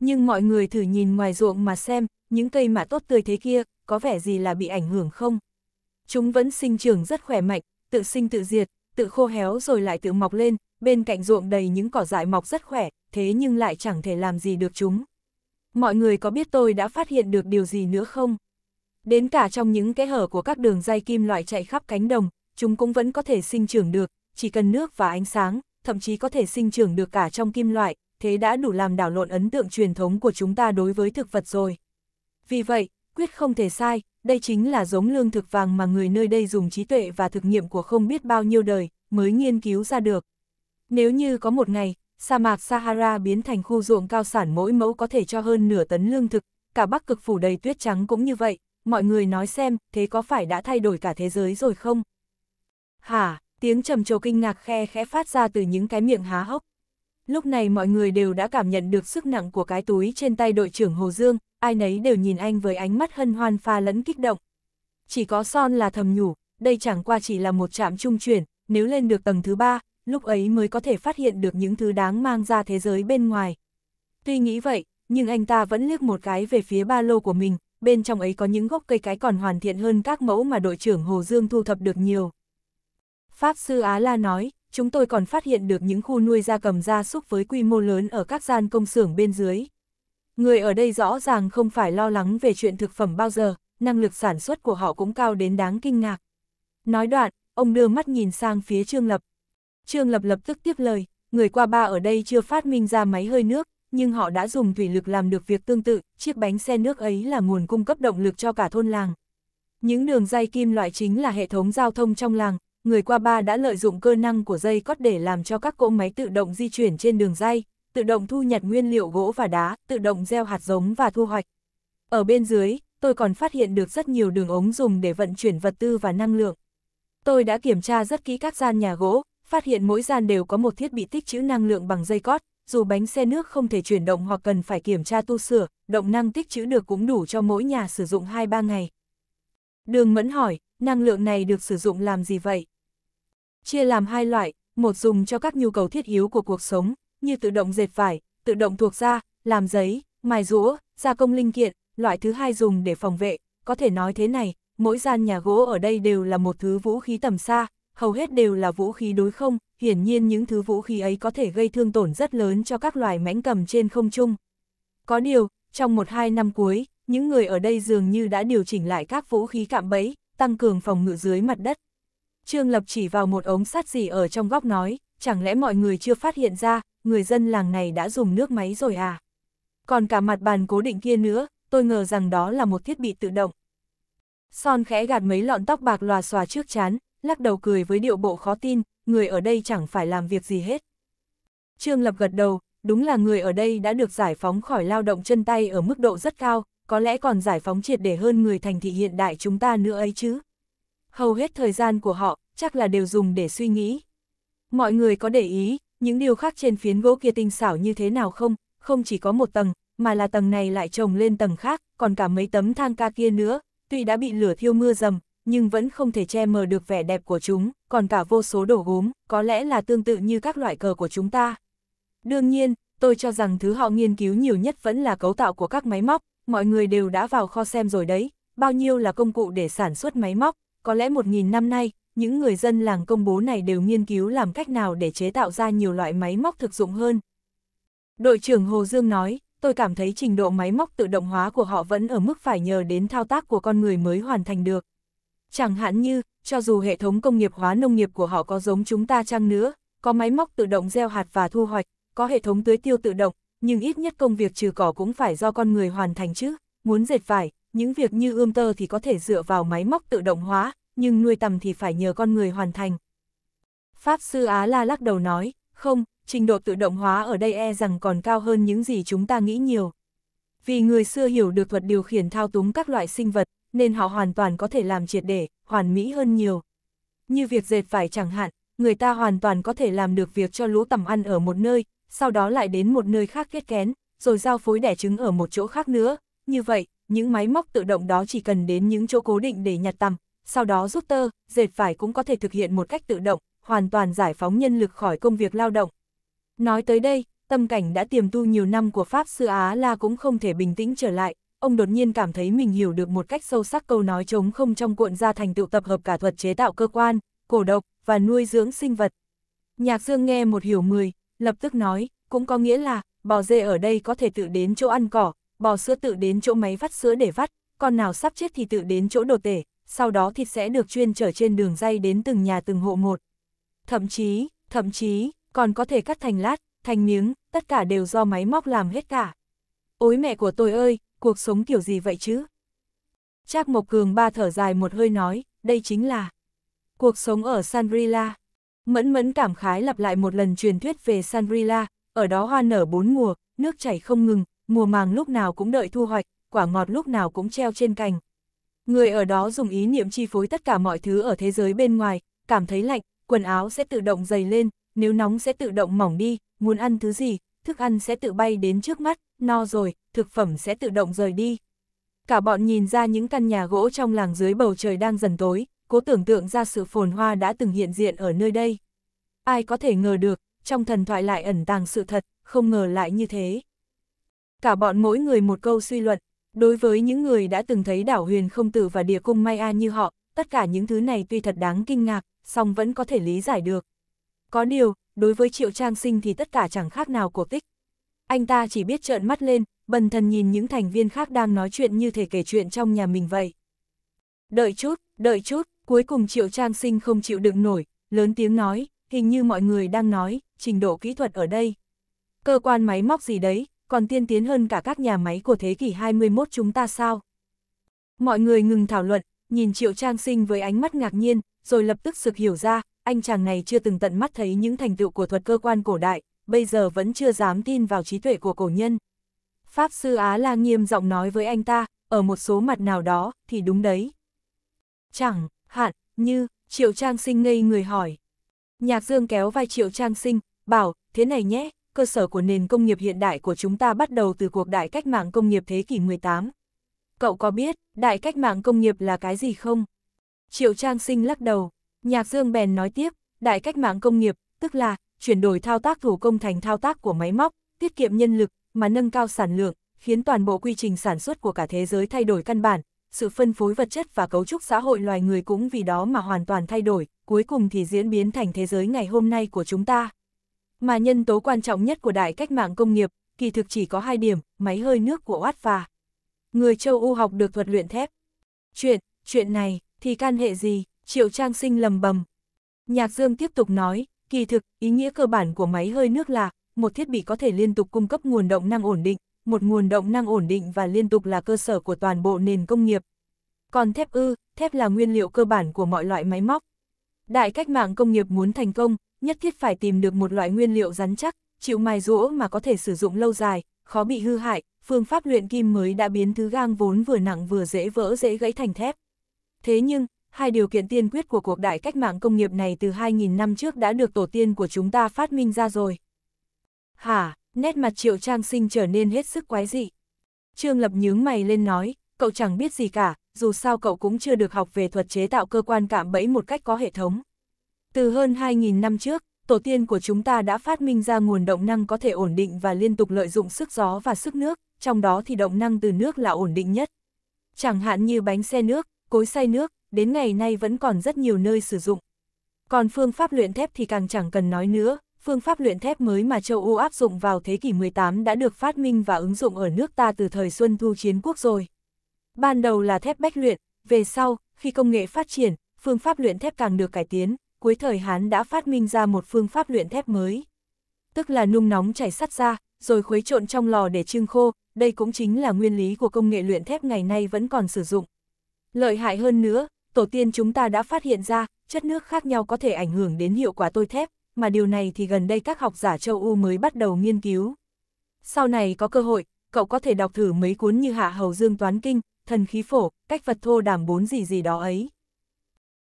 Nhưng mọi người thử nhìn ngoài ruộng mà xem, những cây mà tốt tươi thế kia, có vẻ gì là bị ảnh hưởng không? Chúng vẫn sinh trưởng rất khỏe mạnh, tự sinh tự diệt, tự khô héo rồi lại tự mọc lên, bên cạnh ruộng đầy những cỏ dại mọc rất khỏe, thế nhưng lại chẳng thể làm gì được chúng. Mọi người có biết tôi đã phát hiện được điều gì nữa không? Đến cả trong những cái hở của các đường dây kim loại chạy khắp cánh đồng, chúng cũng vẫn có thể sinh trưởng được, chỉ cần nước và ánh sáng, thậm chí có thể sinh trưởng được cả trong kim loại, thế đã đủ làm đảo lộn ấn tượng truyền thống của chúng ta đối với thực vật rồi. Vì vậy, quyết không thể sai, đây chính là giống lương thực vàng mà người nơi đây dùng trí tuệ và thực nghiệm của không biết bao nhiêu đời mới nghiên cứu ra được. Nếu như có một ngày, sa mạc Sahara biến thành khu ruộng cao sản mỗi mẫu có thể cho hơn nửa tấn lương thực, cả bắc cực phủ đầy tuyết trắng cũng như vậy, mọi người nói xem, thế có phải đã thay đổi cả thế giới rồi không? Hả, tiếng trầm trồ kinh ngạc khe khẽ phát ra từ những cái miệng há hốc. Lúc này mọi người đều đã cảm nhận được sức nặng của cái túi trên tay đội trưởng Hồ Dương, ai nấy đều nhìn anh với ánh mắt hân hoan pha lẫn kích động. Chỉ có son là thầm nhủ, đây chẳng qua chỉ là một trạm trung chuyển, nếu lên được tầng thứ ba, lúc ấy mới có thể phát hiện được những thứ đáng mang ra thế giới bên ngoài. Tuy nghĩ vậy, nhưng anh ta vẫn liếc một cái về phía ba lô của mình, bên trong ấy có những gốc cây cái còn hoàn thiện hơn các mẫu mà đội trưởng Hồ Dương thu thập được nhiều. Pháp sư Á La nói, chúng tôi còn phát hiện được những khu nuôi gia cầm gia súc với quy mô lớn ở các gian công xưởng bên dưới. Người ở đây rõ ràng không phải lo lắng về chuyện thực phẩm bao giờ, năng lực sản xuất của họ cũng cao đến đáng kinh ngạc. Nói đoạn, ông đưa mắt nhìn sang phía Trương Lập. Trương Lập lập tức tiếp lời, người qua ba ở đây chưa phát minh ra máy hơi nước, nhưng họ đã dùng thủy lực làm được việc tương tự, chiếc bánh xe nước ấy là nguồn cung cấp động lực cho cả thôn làng. Những đường dây kim loại chính là hệ thống giao thông trong làng, người qua ba đã lợi dụng cơ năng của dây cót để làm cho các cỗ máy tự động di chuyển trên đường dây, tự động thu nhặt nguyên liệu gỗ và đá, tự động gieo hạt giống và thu hoạch. Ở bên dưới, tôi còn phát hiện được rất nhiều đường ống dùng để vận chuyển vật tư và năng lượng. Tôi đã kiểm tra rất kỹ các gian nhà gỗ, phát hiện mỗi gian đều có một thiết bị tích trữ năng lượng bằng dây cót, dù bánh xe nước không thể chuyển động hoặc cần phải kiểm tra tu sửa, động năng tích trữ được cũng đủ cho mỗi nhà sử dụng 2-3 ngày. Đường Mẫn hỏi, năng lượng này được sử dụng làm gì vậy? Chia làm hai loại, một dùng cho các nhu cầu thiết yếu của cuộc sống, như tự động dệt vải, tự động thuộc da, làm giấy, mài rũa, gia công linh kiện, loại thứ hai dùng để phòng vệ, có thể nói thế này, mỗi gian nhà gỗ ở đây đều là một thứ vũ khí tầm xa, hầu hết đều là vũ khí đối không, hiển nhiên những thứ vũ khí ấy có thể gây thương tổn rất lớn cho các loài mãnh cầm trên không trung. Có điều, trong một hai năm cuối, những người ở đây dường như đã điều chỉnh lại các vũ khí cạm bẫy, tăng cường phòng ngự dưới mặt đất. Trương Lập chỉ vào một ống sắt gì ở trong góc nói, chẳng lẽ mọi người chưa phát hiện ra, người dân làng này đã dùng nước máy rồi à? Còn cả mặt bàn cố định kia nữa, tôi ngờ rằng đó là một thiết bị tự động. Son khẽ gạt mấy lọn tóc bạc lòa xòa trước chán, lắc đầu cười với điệu bộ khó tin, người ở đây chẳng phải làm việc gì hết. Trương Lập gật đầu, đúng là người ở đây đã được giải phóng khỏi lao động chân tay ở mức độ rất cao, có lẽ còn giải phóng triệt để hơn người thành thị hiện đại chúng ta nữa ấy chứ. Hầu hết thời gian của họ, chắc là đều dùng để suy nghĩ. Mọi người có để ý, những điều khác trên phiến gỗ kia tinh xảo như thế nào không, không chỉ có một tầng, mà là tầng này lại trồng lên tầng khác, còn cả mấy tấm thang ca kia nữa, tuy đã bị lửa thiêu mưa dầm, nhưng vẫn không thể che mờ được vẻ đẹp của chúng, còn cả vô số đồ gốm, có lẽ là tương tự như các loại cờ của chúng ta. Đương nhiên, tôi cho rằng thứ họ nghiên cứu nhiều nhất vẫn là cấu tạo của các máy móc, mọi người đều đã vào kho xem rồi đấy, bao nhiêu là công cụ để sản xuất máy móc, có lẽ 1.000 năm nay, những người dân làng công bố này đều nghiên cứu làm cách nào để chế tạo ra nhiều loại máy móc thực dụng hơn. Đội trưởng Hồ Dương nói, tôi cảm thấy trình độ máy móc tự động hóa của họ vẫn ở mức phải nhờ đến thao tác của con người mới hoàn thành được. Chẳng hạn như, cho dù hệ thống công nghiệp hóa nông nghiệp của họ có giống chúng ta chăng nữa, có máy móc tự động gieo hạt và thu hoạch, có hệ thống tưới tiêu tự động, nhưng ít nhất công việc trừ cỏ cũng phải do con người hoàn thành chứ, muốn dệt vải, những việc như ươm tơ thì có thể dựa vào máy móc tự động hóa, nhưng nuôi tầm thì phải nhờ con người hoàn thành. Pháp sư Á La lắc đầu nói, không, trình độ tự động hóa ở đây e rằng còn cao hơn những gì chúng ta nghĩ nhiều. Vì người xưa hiểu được thuật điều khiển thao túng các loại sinh vật, nên họ hoàn toàn có thể làm triệt để, hoàn mỹ hơn nhiều. Như việc dệt vải chẳng hạn, người ta hoàn toàn có thể làm được việc cho lũ tầm ăn ở một nơi, sau đó lại đến một nơi khác kết kén, rồi giao phối đẻ trứng ở một chỗ khác nữa. Như vậy, những máy móc tự động đó chỉ cần đến những chỗ cố định để nhặt tằm, sau đó rút tơ, dệt vải cũng có thể thực hiện một cách tự động, hoàn toàn giải phóng nhân lực khỏi công việc lao động. Nói tới đây, tâm cảnh đã tiềm tu nhiều năm của Pháp Sư Á La cũng không thể bình tĩnh trở lại, ông đột nhiên cảm thấy mình hiểu được một cách sâu sắc câu nói chống không trong cuộn ra thành tựu tập hợp cả thuật chế tạo cơ quan, cổ độc và nuôi dưỡng sinh vật. Nhạc Dương nghe một hiểu mười, lập tức nói, cũng có nghĩa là, bò dê ở đây có thể tự đến chỗ ăn cỏ, bò sữa tự đến chỗ máy vắt sữa để vắt, con nào sắp chết thì tự đến chỗ đồ tể, sau đó thịt sẽ được chuyên trở trên đường dây đến từng nhà từng hộ một. Thậm chí, thậm chí, còn có thể cắt thành lát, thành miếng, tất cả đều do máy móc làm hết cả. Ôi mẹ của tôi ơi, cuộc sống kiểu gì vậy chứ? Trác Mộc Cường ba thở dài một hơi nói, đây chính là cuộc sống ở Sanrila. Mẫn mẫn cảm khái lặp lại một lần truyền thuyết về Sanrila, ở đó hoa nở bốn mùa, nước chảy không ngừng, mùa màng lúc nào cũng đợi thu hoạch, quả ngọt lúc nào cũng treo trên cành. Người ở đó dùng ý niệm chi phối tất cả mọi thứ ở thế giới bên ngoài, cảm thấy lạnh, quần áo sẽ tự động dày lên, nếu nóng sẽ tự động mỏng đi, muốn ăn thứ gì, thức ăn sẽ tự bay đến trước mắt, no rồi, thực phẩm sẽ tự động rời đi. Cả bọn nhìn ra những căn nhà gỗ trong làng dưới bầu trời đang dần tối, cố tưởng tượng ra sự phồn hoa đã từng hiện diện ở nơi đây. Ai có thể ngờ được, trong thần thoại lại ẩn tàng sự thật, không ngờ lại như thế. Cả bọn mỗi người một câu suy luận, đối với những người đã từng thấy đảo huyền không tử và địa cung Mai A như họ, tất cả những thứ này tuy thật đáng kinh ngạc, song vẫn có thể lý giải được. Có điều, đối với Triệu Trang Sinh thì tất cả chẳng khác nào cổ tích. Anh ta chỉ biết trợn mắt lên, bần thần nhìn những thành viên khác đang nói chuyện như thể kể chuyện trong nhà mình vậy. Đợi chút, đợi chút, Cuối cùng Triệu Trang Sinh không chịu đựng nổi, lớn tiếng nói, hình như mọi người đang nói, trình độ kỹ thuật ở đây. Cơ quan máy móc gì đấy, còn tiên tiến hơn cả các nhà máy của thế kỷ 21 chúng ta sao? Mọi người ngừng thảo luận, nhìn Triệu Trang Sinh với ánh mắt ngạc nhiên, rồi lập tức sực hiểu ra, anh chàng này chưa từng tận mắt thấy những thành tựu của thuật cơ quan cổ đại, bây giờ vẫn chưa dám tin vào trí tuệ của cổ nhân. Pháp sư Á La nghiêm giọng nói với anh ta, ở một số mặt nào đó, thì đúng đấy. Chẳng, hạn, như, Triệu Trang Sinh ngây người hỏi. Nhạc Dương kéo vai Triệu Trang Sinh, bảo, thế này nhé, cơ sở của nền công nghiệp hiện đại của chúng ta bắt đầu từ cuộc đại cách mạng công nghiệp thế kỷ 18. Cậu có biết, đại cách mạng công nghiệp là cái gì không? Triệu Trang Sinh lắc đầu, Nhạc Dương bèn nói tiếp, đại cách mạng công nghiệp, tức là, chuyển đổi thao tác thủ công thành thao tác của máy móc, tiết kiệm nhân lực, mà nâng cao sản lượng, khiến toàn bộ quy trình sản xuất của cả thế giới thay đổi căn bản, sự phân phối vật chất và cấu trúc xã hội loài người cũng vì đó mà hoàn toàn thay đổi, cuối cùng thì diễn biến thành thế giới ngày hôm nay của chúng ta. Mà nhân tố quan trọng nhất của đại cách mạng công nghiệp, kỳ thực chỉ có hai điểm, máy hơi nước của Watt và người châu Âu học được thuật luyện thép. Chuyện, chuyện này, thì can hệ gì, triệu trang sinh lầm bầm. Nhạc Dương tiếp tục nói, kỳ thực, ý nghĩa cơ bản của máy hơi nước là, một thiết bị có thể liên tục cung cấp nguồn động năng ổn định, một nguồn động năng ổn định và liên tục là cơ sở của toàn bộ nền công nghiệp. Còn thép ư, thép là nguyên liệu cơ bản của mọi loại máy móc. Đại cách mạng công nghiệp muốn thành công, nhất thiết phải tìm được một loại nguyên liệu rắn chắc, chịu mài rũa mà có thể sử dụng lâu dài, khó bị hư hại, phương pháp luyện kim mới đã biến thứ gang vốn vừa nặng vừa dễ vỡ dễ gãy thành thép. Thế nhưng, hai điều kiện tiên quyết của cuộc đại cách mạng công nghiệp này từ 2.000 năm trước đã được tổ tiên của chúng ta phát minh ra rồi. Hả? Nét mặt triệu trang sinh trở nên hết sức quái dị. Trương Lập nhướng mày lên nói, cậu chẳng biết gì cả, dù sao cậu cũng chưa được học về thuật chế tạo cơ quan cạm bẫy một cách có hệ thống. Từ hơn 2.000 năm trước, tổ tiên của chúng ta đã phát minh ra nguồn động năng có thể ổn định và liên tục lợi dụng sức gió và sức nước, trong đó thì động năng từ nước là ổn định nhất. Chẳng hạn như bánh xe nước, cối xay nước, đến ngày nay vẫn còn rất nhiều nơi sử dụng. Còn phương pháp luyện thép thì càng chẳng cần nói nữa, phương pháp luyện thép mới mà châu Âu áp dụng vào thế kỷ 18 đã được phát minh và ứng dụng ở nước ta từ thời Xuân Thu Chiến Quốc rồi. Ban đầu là thép bách luyện, về sau, khi công nghệ phát triển, phương pháp luyện thép càng được cải tiến, cuối thời Hán đã phát minh ra một phương pháp luyện thép mới. Tức là nung nóng chảy sắt ra, rồi khuấy trộn trong lò để trưng khô, đây cũng chính là nguyên lý của công nghệ luyện thép ngày nay vẫn còn sử dụng. Lợi hại hơn nữa, tổ tiên chúng ta đã phát hiện ra, chất nước khác nhau có thể ảnh hưởng đến hiệu quả tôi thép, mà điều này thì gần đây các học giả châu u mới bắt đầu nghiên cứu. Sau này có cơ hội, cậu có thể đọc thử mấy cuốn như Hạ Hầu Dương Toán Kinh, Thần Khí Phổ, Cách Phật Thô Đàm Bốn gì gì đó ấy.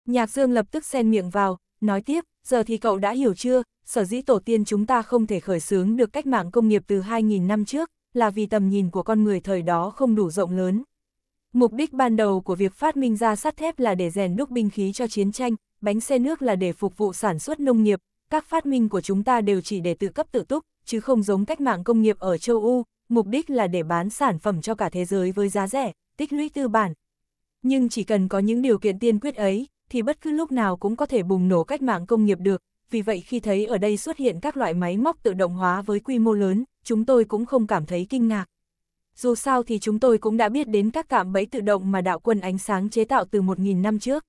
Nhạc Dương lập tức xen miệng vào, nói tiếp, giờ thì cậu đã hiểu chưa, sở dĩ tổ tiên chúng ta không thể khởi xướng được cách mạng công nghiệp từ 2.000 năm trước, là vì tầm nhìn của con người thời đó không đủ rộng lớn. Mục đích ban đầu của việc phát minh ra sắt thép là để rèn đúc binh khí cho chiến tranh, bánh xe nước là để phục vụ sản xuất nông nghiệp, các phát minh của chúng ta đều chỉ để tự cấp tự túc, chứ không giống cách mạng công nghiệp ở châu Âu, mục đích là để bán sản phẩm cho cả thế giới với giá rẻ, tích lũy tư bản. Nhưng chỉ cần có những điều kiện tiên quyết ấy, thì bất cứ lúc nào cũng có thể bùng nổ cách mạng công nghiệp được, vì vậy khi thấy ở đây xuất hiện các loại máy móc tự động hóa với quy mô lớn, chúng tôi cũng không cảm thấy kinh ngạc. Dù sao thì chúng tôi cũng đã biết đến các cạm bẫy tự động mà đạo quân ánh sáng chế tạo từ 1.000 năm trước.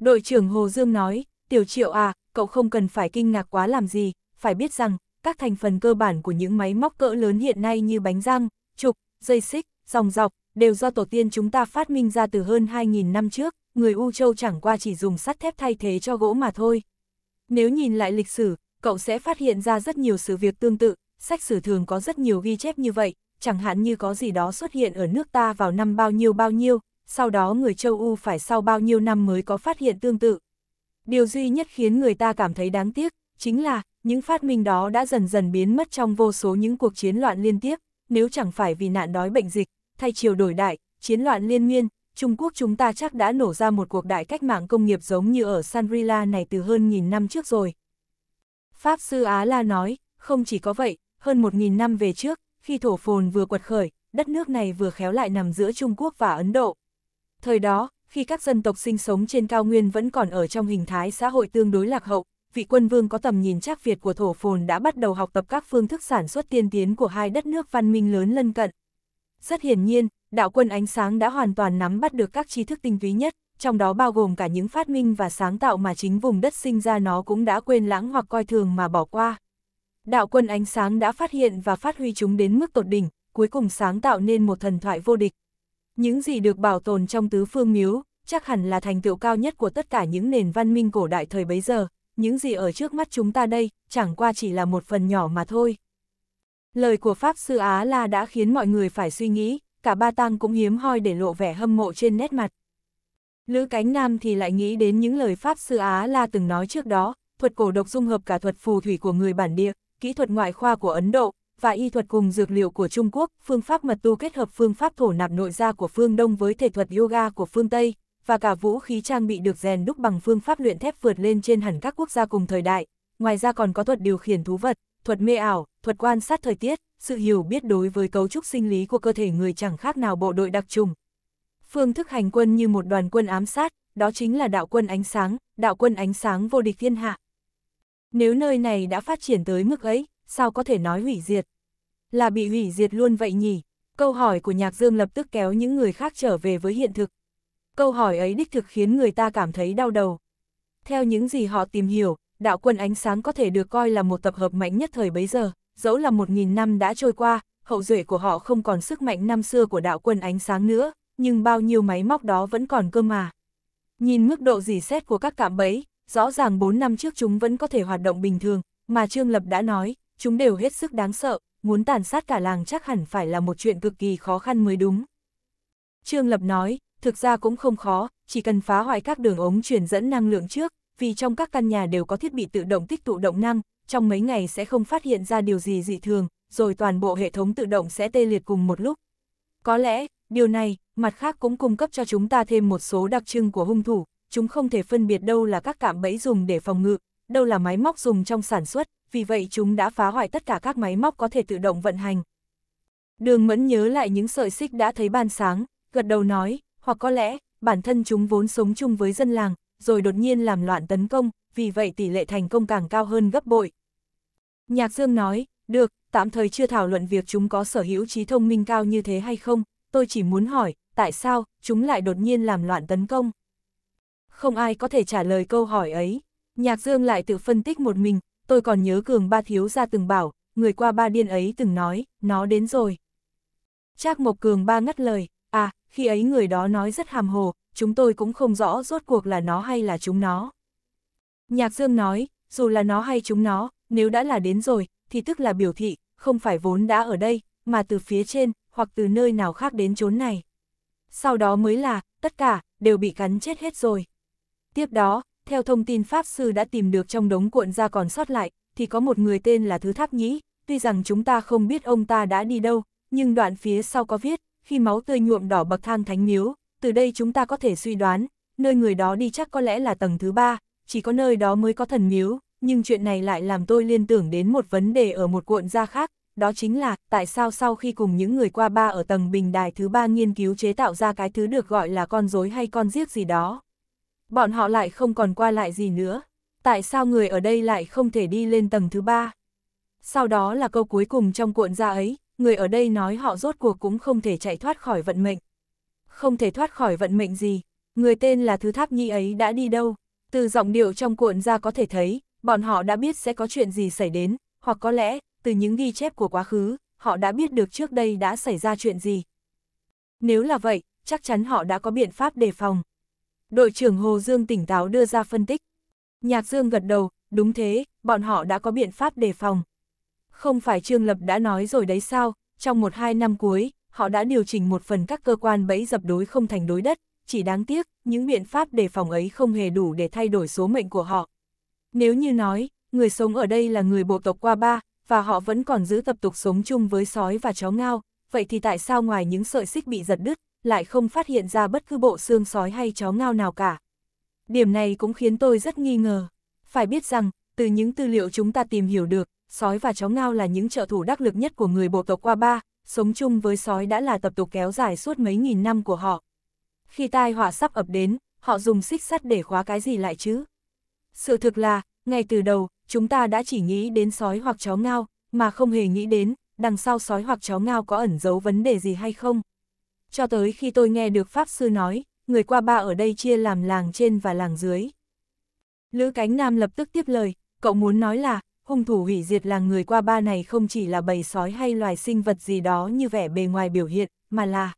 Đội trưởng Hồ Dương nói, Tiểu Triệu à, cậu không cần phải kinh ngạc quá làm gì, phải biết rằng, các thành phần cơ bản của những máy móc cỡ lớn hiện nay như bánh răng, trục, dây xích, dòng dọc, đều do tổ tiên chúng ta phát minh ra từ hơn 2.000 năm trước, người U Châu chẳng qua chỉ dùng sắt thép thay thế cho gỗ mà thôi. Nếu nhìn lại lịch sử, cậu sẽ phát hiện ra rất nhiều sự việc tương tự, sách sử thường có rất nhiều ghi chép như vậy, chẳng hạn như có gì đó xuất hiện ở nước ta vào năm bao nhiêu bao nhiêu, sau đó người châu U phải sau bao nhiêu năm mới có phát hiện tương tự điều duy nhất khiến người ta cảm thấy đáng tiếc, chính là, những phát minh đó đã dần dần biến mất trong vô số những cuộc chiến loạn liên tiếp, nếu chẳng phải vì nạn đói bệnh dịch, thay chiều đổi đại, chiến loạn liên miên, Trung Quốc chúng ta chắc đã nổ ra một cuộc đại cách mạng công nghiệp giống như ở Sanrila này từ hơn nghìn năm trước rồi. Pháp Sư Á La nói, không chỉ có vậy, hơn một nghìn năm về trước, khi thổ phồn vừa quật khởi, đất nước này vừa khéo lại nằm giữa Trung Quốc và Ấn Độ. Thời đó, khi các dân tộc sinh sống trên cao nguyên vẫn còn ở trong hình thái xã hội tương đối lạc hậu, vị quân vương có tầm nhìn chắc Việt của thổ phồn đã bắt đầu học tập các phương thức sản xuất tiên tiến của hai đất nước văn minh lớn lân cận. Rất hiển nhiên, đạo quân ánh sáng đã hoàn toàn nắm bắt được các tri thức tinh túy nhất, trong đó bao gồm cả những phát minh và sáng tạo mà chính vùng đất sinh ra nó cũng đã quên lãng hoặc coi thường mà bỏ qua. Đạo quân ánh sáng đã phát hiện và phát huy chúng đến mức tột đỉnh, cuối cùng sáng tạo nên một thần thoại vô địch, những gì được bảo tồn trong tứ phương miếu, chắc hẳn là thành tựu cao nhất của tất cả những nền văn minh cổ đại thời bấy giờ, những gì ở trước mắt chúng ta đây, chẳng qua chỉ là một phần nhỏ mà thôi. Lời của Pháp Sư Á La đã khiến mọi người phải suy nghĩ, cả ba tang cũng hiếm hoi để lộ vẻ hâm mộ trên nét mặt. Lữ Cánh Nam thì lại nghĩ đến những lời Pháp Sư Á La từng nói trước đó, thuật cổ độc dung hợp cả thuật phù thủy của người bản địa, kỹ thuật ngoại khoa của Ấn Độ, và y thuật cùng dược liệu của Trung Quốc, phương pháp mật tu kết hợp phương pháp thổ nạp nội gia của phương Đông với thể thuật yoga của phương Tây, và cả vũ khí trang bị được rèn đúc bằng phương pháp luyện thép vượt lên trên hẳn các quốc gia cùng thời đại. Ngoài ra còn có thuật điều khiển thú vật, thuật mê ảo, thuật quan sát thời tiết, sự hiểu biết đối với cấu trúc sinh lý của cơ thể người chẳng khác nào bộ đội đặc trùng. Phương thức hành quân như một đoàn quân ám sát, đó chính là đạo quân ánh sáng, đạo quân ánh sáng vô địch thiên hạ. Nếu nơi này đã phát triển tới mức ấy, sao có thể nói hủy diệt? Là bị hủy diệt luôn vậy nhỉ? Câu hỏi của Nhạc Dương lập tức kéo những người khác trở về với hiện thực. Câu hỏi ấy đích thực khiến người ta cảm thấy đau đầu. Theo những gì họ tìm hiểu, đạo quân ánh sáng có thể được coi là một tập hợp mạnh nhất thời bấy giờ, dẫu là một nghìn năm đã trôi qua, hậu duệ của họ không còn sức mạnh năm xưa của đạo quân ánh sáng nữa, nhưng bao nhiêu máy móc đó vẫn còn cơ mà. Nhìn mức độ dỉ xét của các cạm bẫy, rõ ràng 4 năm trước chúng vẫn có thể hoạt động bình thường, mà Trương Lập đã nói, chúng đều hết sức đáng sợ, muốn tàn sát cả làng chắc hẳn phải là một chuyện cực kỳ khó khăn mới đúng. Trương Lập nói, thực ra cũng không khó, chỉ cần phá hoại các đường ống truyền dẫn năng lượng trước, vì trong các căn nhà đều có thiết bị tự động tích tụ động năng, trong mấy ngày sẽ không phát hiện ra điều gì dị thường, rồi toàn bộ hệ thống tự động sẽ tê liệt cùng một lúc. Có lẽ, điều này, mặt khác cũng cung cấp cho chúng ta thêm một số đặc trưng của hung thủ, chúng không thể phân biệt đâu là các cạm bẫy dùng để phòng ngự, đâu là máy móc dùng trong sản xuất, vì vậy chúng đã phá hoại tất cả các máy móc có thể tự động vận hành. Đường mẫn nhớ lại những sợi xích đã thấy ban sáng, gật đầu nói, hoặc có lẽ, bản thân chúng vốn sống chung với dân làng, rồi đột nhiên làm loạn tấn công, vì vậy tỷ lệ thành công càng cao hơn gấp bội. Nhạc Dương nói, được, tạm thời chưa thảo luận việc chúng có sở hữu trí thông minh cao như thế hay không, tôi chỉ muốn hỏi, tại sao, chúng lại đột nhiên làm loạn tấn công? Không ai có thể trả lời câu hỏi ấy. Nhạc Dương lại tự phân tích một mình, tôi còn nhớ cường ba thiếu ra từng bảo, người qua ba điên ấy từng nói, nó đến rồi. Trác Mộc Cường ba ngắt lời, à, khi ấy người đó nói rất hàm hồ, chúng tôi cũng không rõ rốt cuộc là nó hay là chúng nó. Nhạc Dương nói, dù là nó hay chúng nó, nếu đã là đến rồi, thì tức là biểu thị, không phải vốn đã ở đây, mà từ phía trên, hoặc từ nơi nào khác đến chốn này. Sau đó mới là, tất cả, đều bị cắn chết hết rồi. Tiếp đó, theo thông tin Pháp Sư đã tìm được trong đống cuộn ra còn sót lại, thì có một người tên là Thứ Tháp Nhĩ, tuy rằng chúng ta không biết ông ta đã đi đâu, nhưng đoạn phía sau có viết, khi máu tươi nhuộm đỏ bậc thang thánh miếu, từ đây chúng ta có thể suy đoán, nơi người đó đi chắc có lẽ là tầng thứ ba, chỉ có nơi đó mới có thần miếu, nhưng chuyện này lại làm tôi liên tưởng đến một vấn đề ở một cuộn da khác, đó chính là tại sao sau khi cùng những người qua ba ở tầng bình đài thứ ba nghiên cứu chế tạo ra cái thứ được gọi là con rối hay con giết gì đó, Bọn họ lại không còn qua lại gì nữa. Tại sao người ở đây lại không thể đi lên tầng thứ ba? Sau đó là câu cuối cùng trong cuộn ra ấy, người ở đây nói họ rốt cuộc cũng không thể chạy thoát khỏi vận mệnh. Không thể thoát khỏi vận mệnh gì, người tên là Thứ Tháp Nhi ấy đã đi đâu? Từ giọng điệu trong cuộn ra có thể thấy, bọn họ đã biết sẽ có chuyện gì xảy đến, hoặc có lẽ, từ những ghi chép của quá khứ, họ đã biết được trước đây đã xảy ra chuyện gì. Nếu là vậy, chắc chắn họ đã có biện pháp đề phòng đội trưởng Hồ Dương tỉnh táo đưa ra phân tích. Nhạc Dương gật đầu, đúng thế, bọn họ đã có biện pháp đề phòng. Không phải Trương Lập đã nói rồi đấy sao, trong một hai năm cuối, họ đã điều chỉnh một phần các cơ quan bẫy dập đối không thành đối đất, chỉ đáng tiếc, những biện pháp đề phòng ấy không hề đủ để thay đổi số mệnh của họ. Nếu như nói, người sống ở đây là người bộ tộc qua ba, và họ vẫn còn giữ tập tục sống chung với sói và chó ngao, vậy thì tại sao ngoài những sợi xích bị giật đứt, lại không phát hiện ra bất cứ bộ xương sói hay chó ngao nào cả. Điểm này cũng khiến tôi rất nghi ngờ. Phải biết rằng, từ những tư liệu chúng ta tìm hiểu được, sói và chó ngao là những trợ thủ đắc lực nhất của người bộ tộc qua ba, sống chung với sói đã là tập tục kéo dài suốt mấy nghìn năm của họ. Khi tai họa sắp ập đến, họ dùng xích sắt để khóa cái gì lại chứ? Sự thực là, ngay từ đầu, chúng ta đã chỉ nghĩ đến sói hoặc chó ngao, mà không hề nghĩ đến, đằng sau sói hoặc chó ngao có ẩn giấu vấn đề gì hay không cho tới khi tôi nghe được Pháp Sư nói, người qua ba ở đây chia làm làng trên và làng dưới. Lữ Cánh Nam lập tức tiếp lời, cậu muốn nói là, hung thủ hủy diệt làng người qua ba này không chỉ là bầy sói hay loài sinh vật gì đó như vẻ bề ngoài biểu hiện, mà là...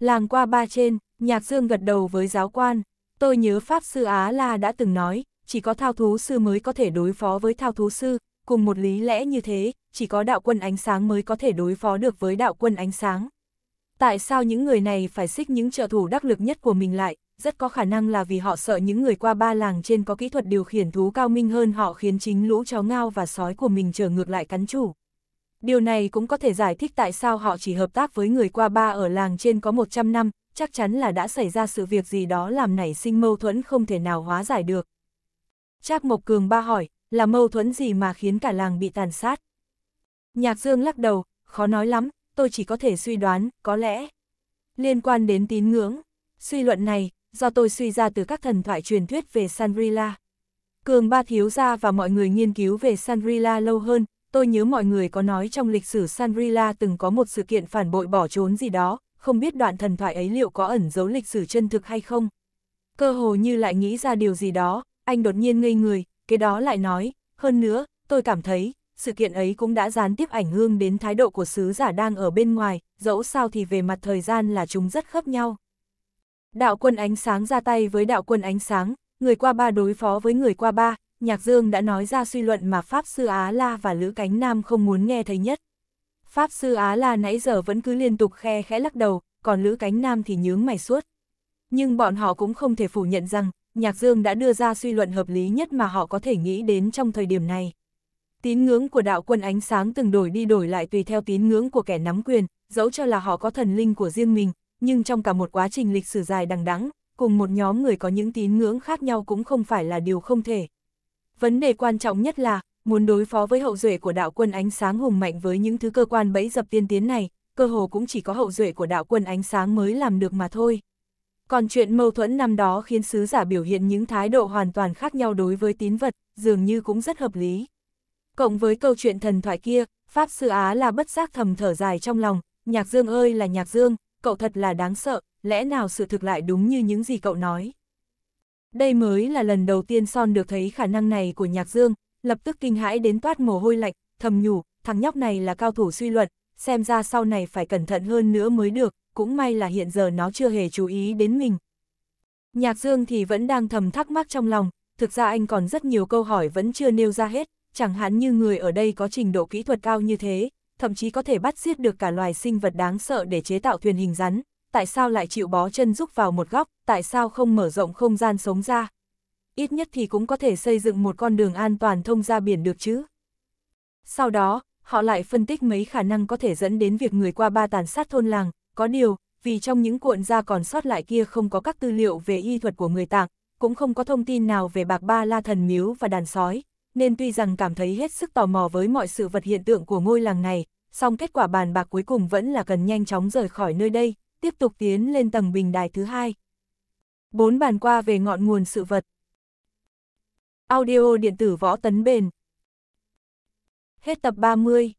Làng qua ba trên, Nhạc Dương gật đầu với giáo quan, tôi nhớ Pháp Sư Á La đã từng nói, chỉ có thao thú sư mới có thể đối phó với thao thú sư, cùng một lý lẽ như thế, chỉ có đạo quân ánh sáng mới có thể đối phó được với đạo quân ánh sáng. Tại sao những người này phải xích những trợ thủ đắc lực nhất của mình lại, rất có khả năng là vì họ sợ những người qua ba làng trên có kỹ thuật điều khiển thú cao minh hơn họ khiến chính lũ chó ngao và sói của mình trở ngược lại cắn chủ. Điều này cũng có thể giải thích tại sao họ chỉ hợp tác với người qua ba ở làng trên có 100 năm, chắc chắn là đã xảy ra sự việc gì đó làm nảy sinh mâu thuẫn không thể nào hóa giải được. Trác Mộc Cường ba hỏi, là mâu thuẫn gì mà khiến cả làng bị tàn sát? Nhạc Dương lắc đầu, khó nói lắm, tôi chỉ có thể suy đoán, có lẽ. Liên quan đến tín ngưỡng, suy luận này, do tôi suy ra từ các thần thoại truyền thuyết về Sanrila. Cường Ba Thiếu Gia và mọi người nghiên cứu về Sanrila lâu hơn, tôi nhớ mọi người có nói trong lịch sử Sanrila từng có một sự kiện phản bội bỏ trốn gì đó, không biết đoạn thần thoại ấy liệu có ẩn giấu lịch sử chân thực hay không. Cơ hồ như lại nghĩ ra điều gì đó, anh đột nhiên ngây người, cái đó lại nói, hơn nữa, tôi cảm thấy, sự kiện ấy cũng đã gián tiếp ảnh hưởng đến thái độ của sứ giả đang ở bên ngoài, dẫu sao thì về mặt thời gian là chúng rất khớp nhau. Đạo quân ánh sáng ra tay với đạo quân ánh sáng, người qua ba đối phó với người qua ba, Nhạc Dương đã nói ra suy luận mà Pháp Sư Á La và Lữ Cánh Nam không muốn nghe thấy nhất. Pháp Sư Á La nãy giờ vẫn cứ liên tục khe khẽ lắc đầu, còn Lữ Cánh Nam thì nhướng mày suốt. Nhưng bọn họ cũng không thể phủ nhận rằng, Nhạc Dương đã đưa ra suy luận hợp lý nhất mà họ có thể nghĩ đến trong thời điểm này. Tín ngưỡng của đạo quân ánh sáng từng đổi đi đổi lại tùy theo tín ngưỡng của kẻ nắm quyền, dẫu cho là họ có thần linh của riêng mình, nhưng trong cả một quá trình lịch sử dài đằng đẵng, cùng một nhóm người có những tín ngưỡng khác nhau cũng không phải là điều không thể. Vấn đề quan trọng nhất là, muốn đối phó với hậu duệ của đạo quân ánh sáng hùng mạnh với những thứ cơ quan bẫy dập tiên tiến này, cơ hồ cũng chỉ có hậu duệ của đạo quân ánh sáng mới làm được mà thôi. Còn chuyện mâu thuẫn năm đó khiến sứ giả biểu hiện những thái độ hoàn toàn khác nhau đối với tín vật, dường như cũng rất hợp lý. Cộng với câu chuyện thần thoại kia, Pháp Sư Á là bất giác thầm thở dài trong lòng, Nhạc Dương ơi là Nhạc Dương, cậu thật là đáng sợ, lẽ nào sự thực lại đúng như những gì cậu nói. Đây mới là lần đầu tiên Son được thấy khả năng này của Nhạc Dương, lập tức kinh hãi đến toát mồ hôi lạnh, thầm nhủ, thằng nhóc này là cao thủ suy luận, xem ra sau này phải cẩn thận hơn nữa mới được, cũng may là hiện giờ nó chưa hề chú ý đến mình. Nhạc Dương thì vẫn đang thầm thắc mắc trong lòng, thực ra anh còn rất nhiều câu hỏi vẫn chưa nêu ra hết, chẳng hạn như người ở đây có trình độ kỹ thuật cao như thế, thậm chí có thể bắt giết được cả loài sinh vật đáng sợ để chế tạo thuyền hình rắn, tại sao lại chịu bó chân rúc vào một góc, tại sao không mở rộng không gian sống ra. Ít nhất thì cũng có thể xây dựng một con đường an toàn thông ra biển được chứ. Sau đó, họ lại phân tích mấy khả năng có thể dẫn đến việc người qua ba tàn sát thôn làng, có điều, vì trong những cuộn da còn sót lại kia không có các tư liệu về y thuật của người tạng, cũng không có thông tin nào về bạc ba la thần miếu và đàn sói, nên tuy rằng cảm thấy hết sức tò mò với mọi sự vật hiện tượng của ngôi làng này, song kết quả bàn bạc cuối cùng vẫn là cần nhanh chóng rời khỏi nơi đây, tiếp tục tiến lên tầng bình đài thứ hai. Bốn bàn qua về ngọn nguồn sự vật. Audio điện tử võ tấn bền. Hết tập 30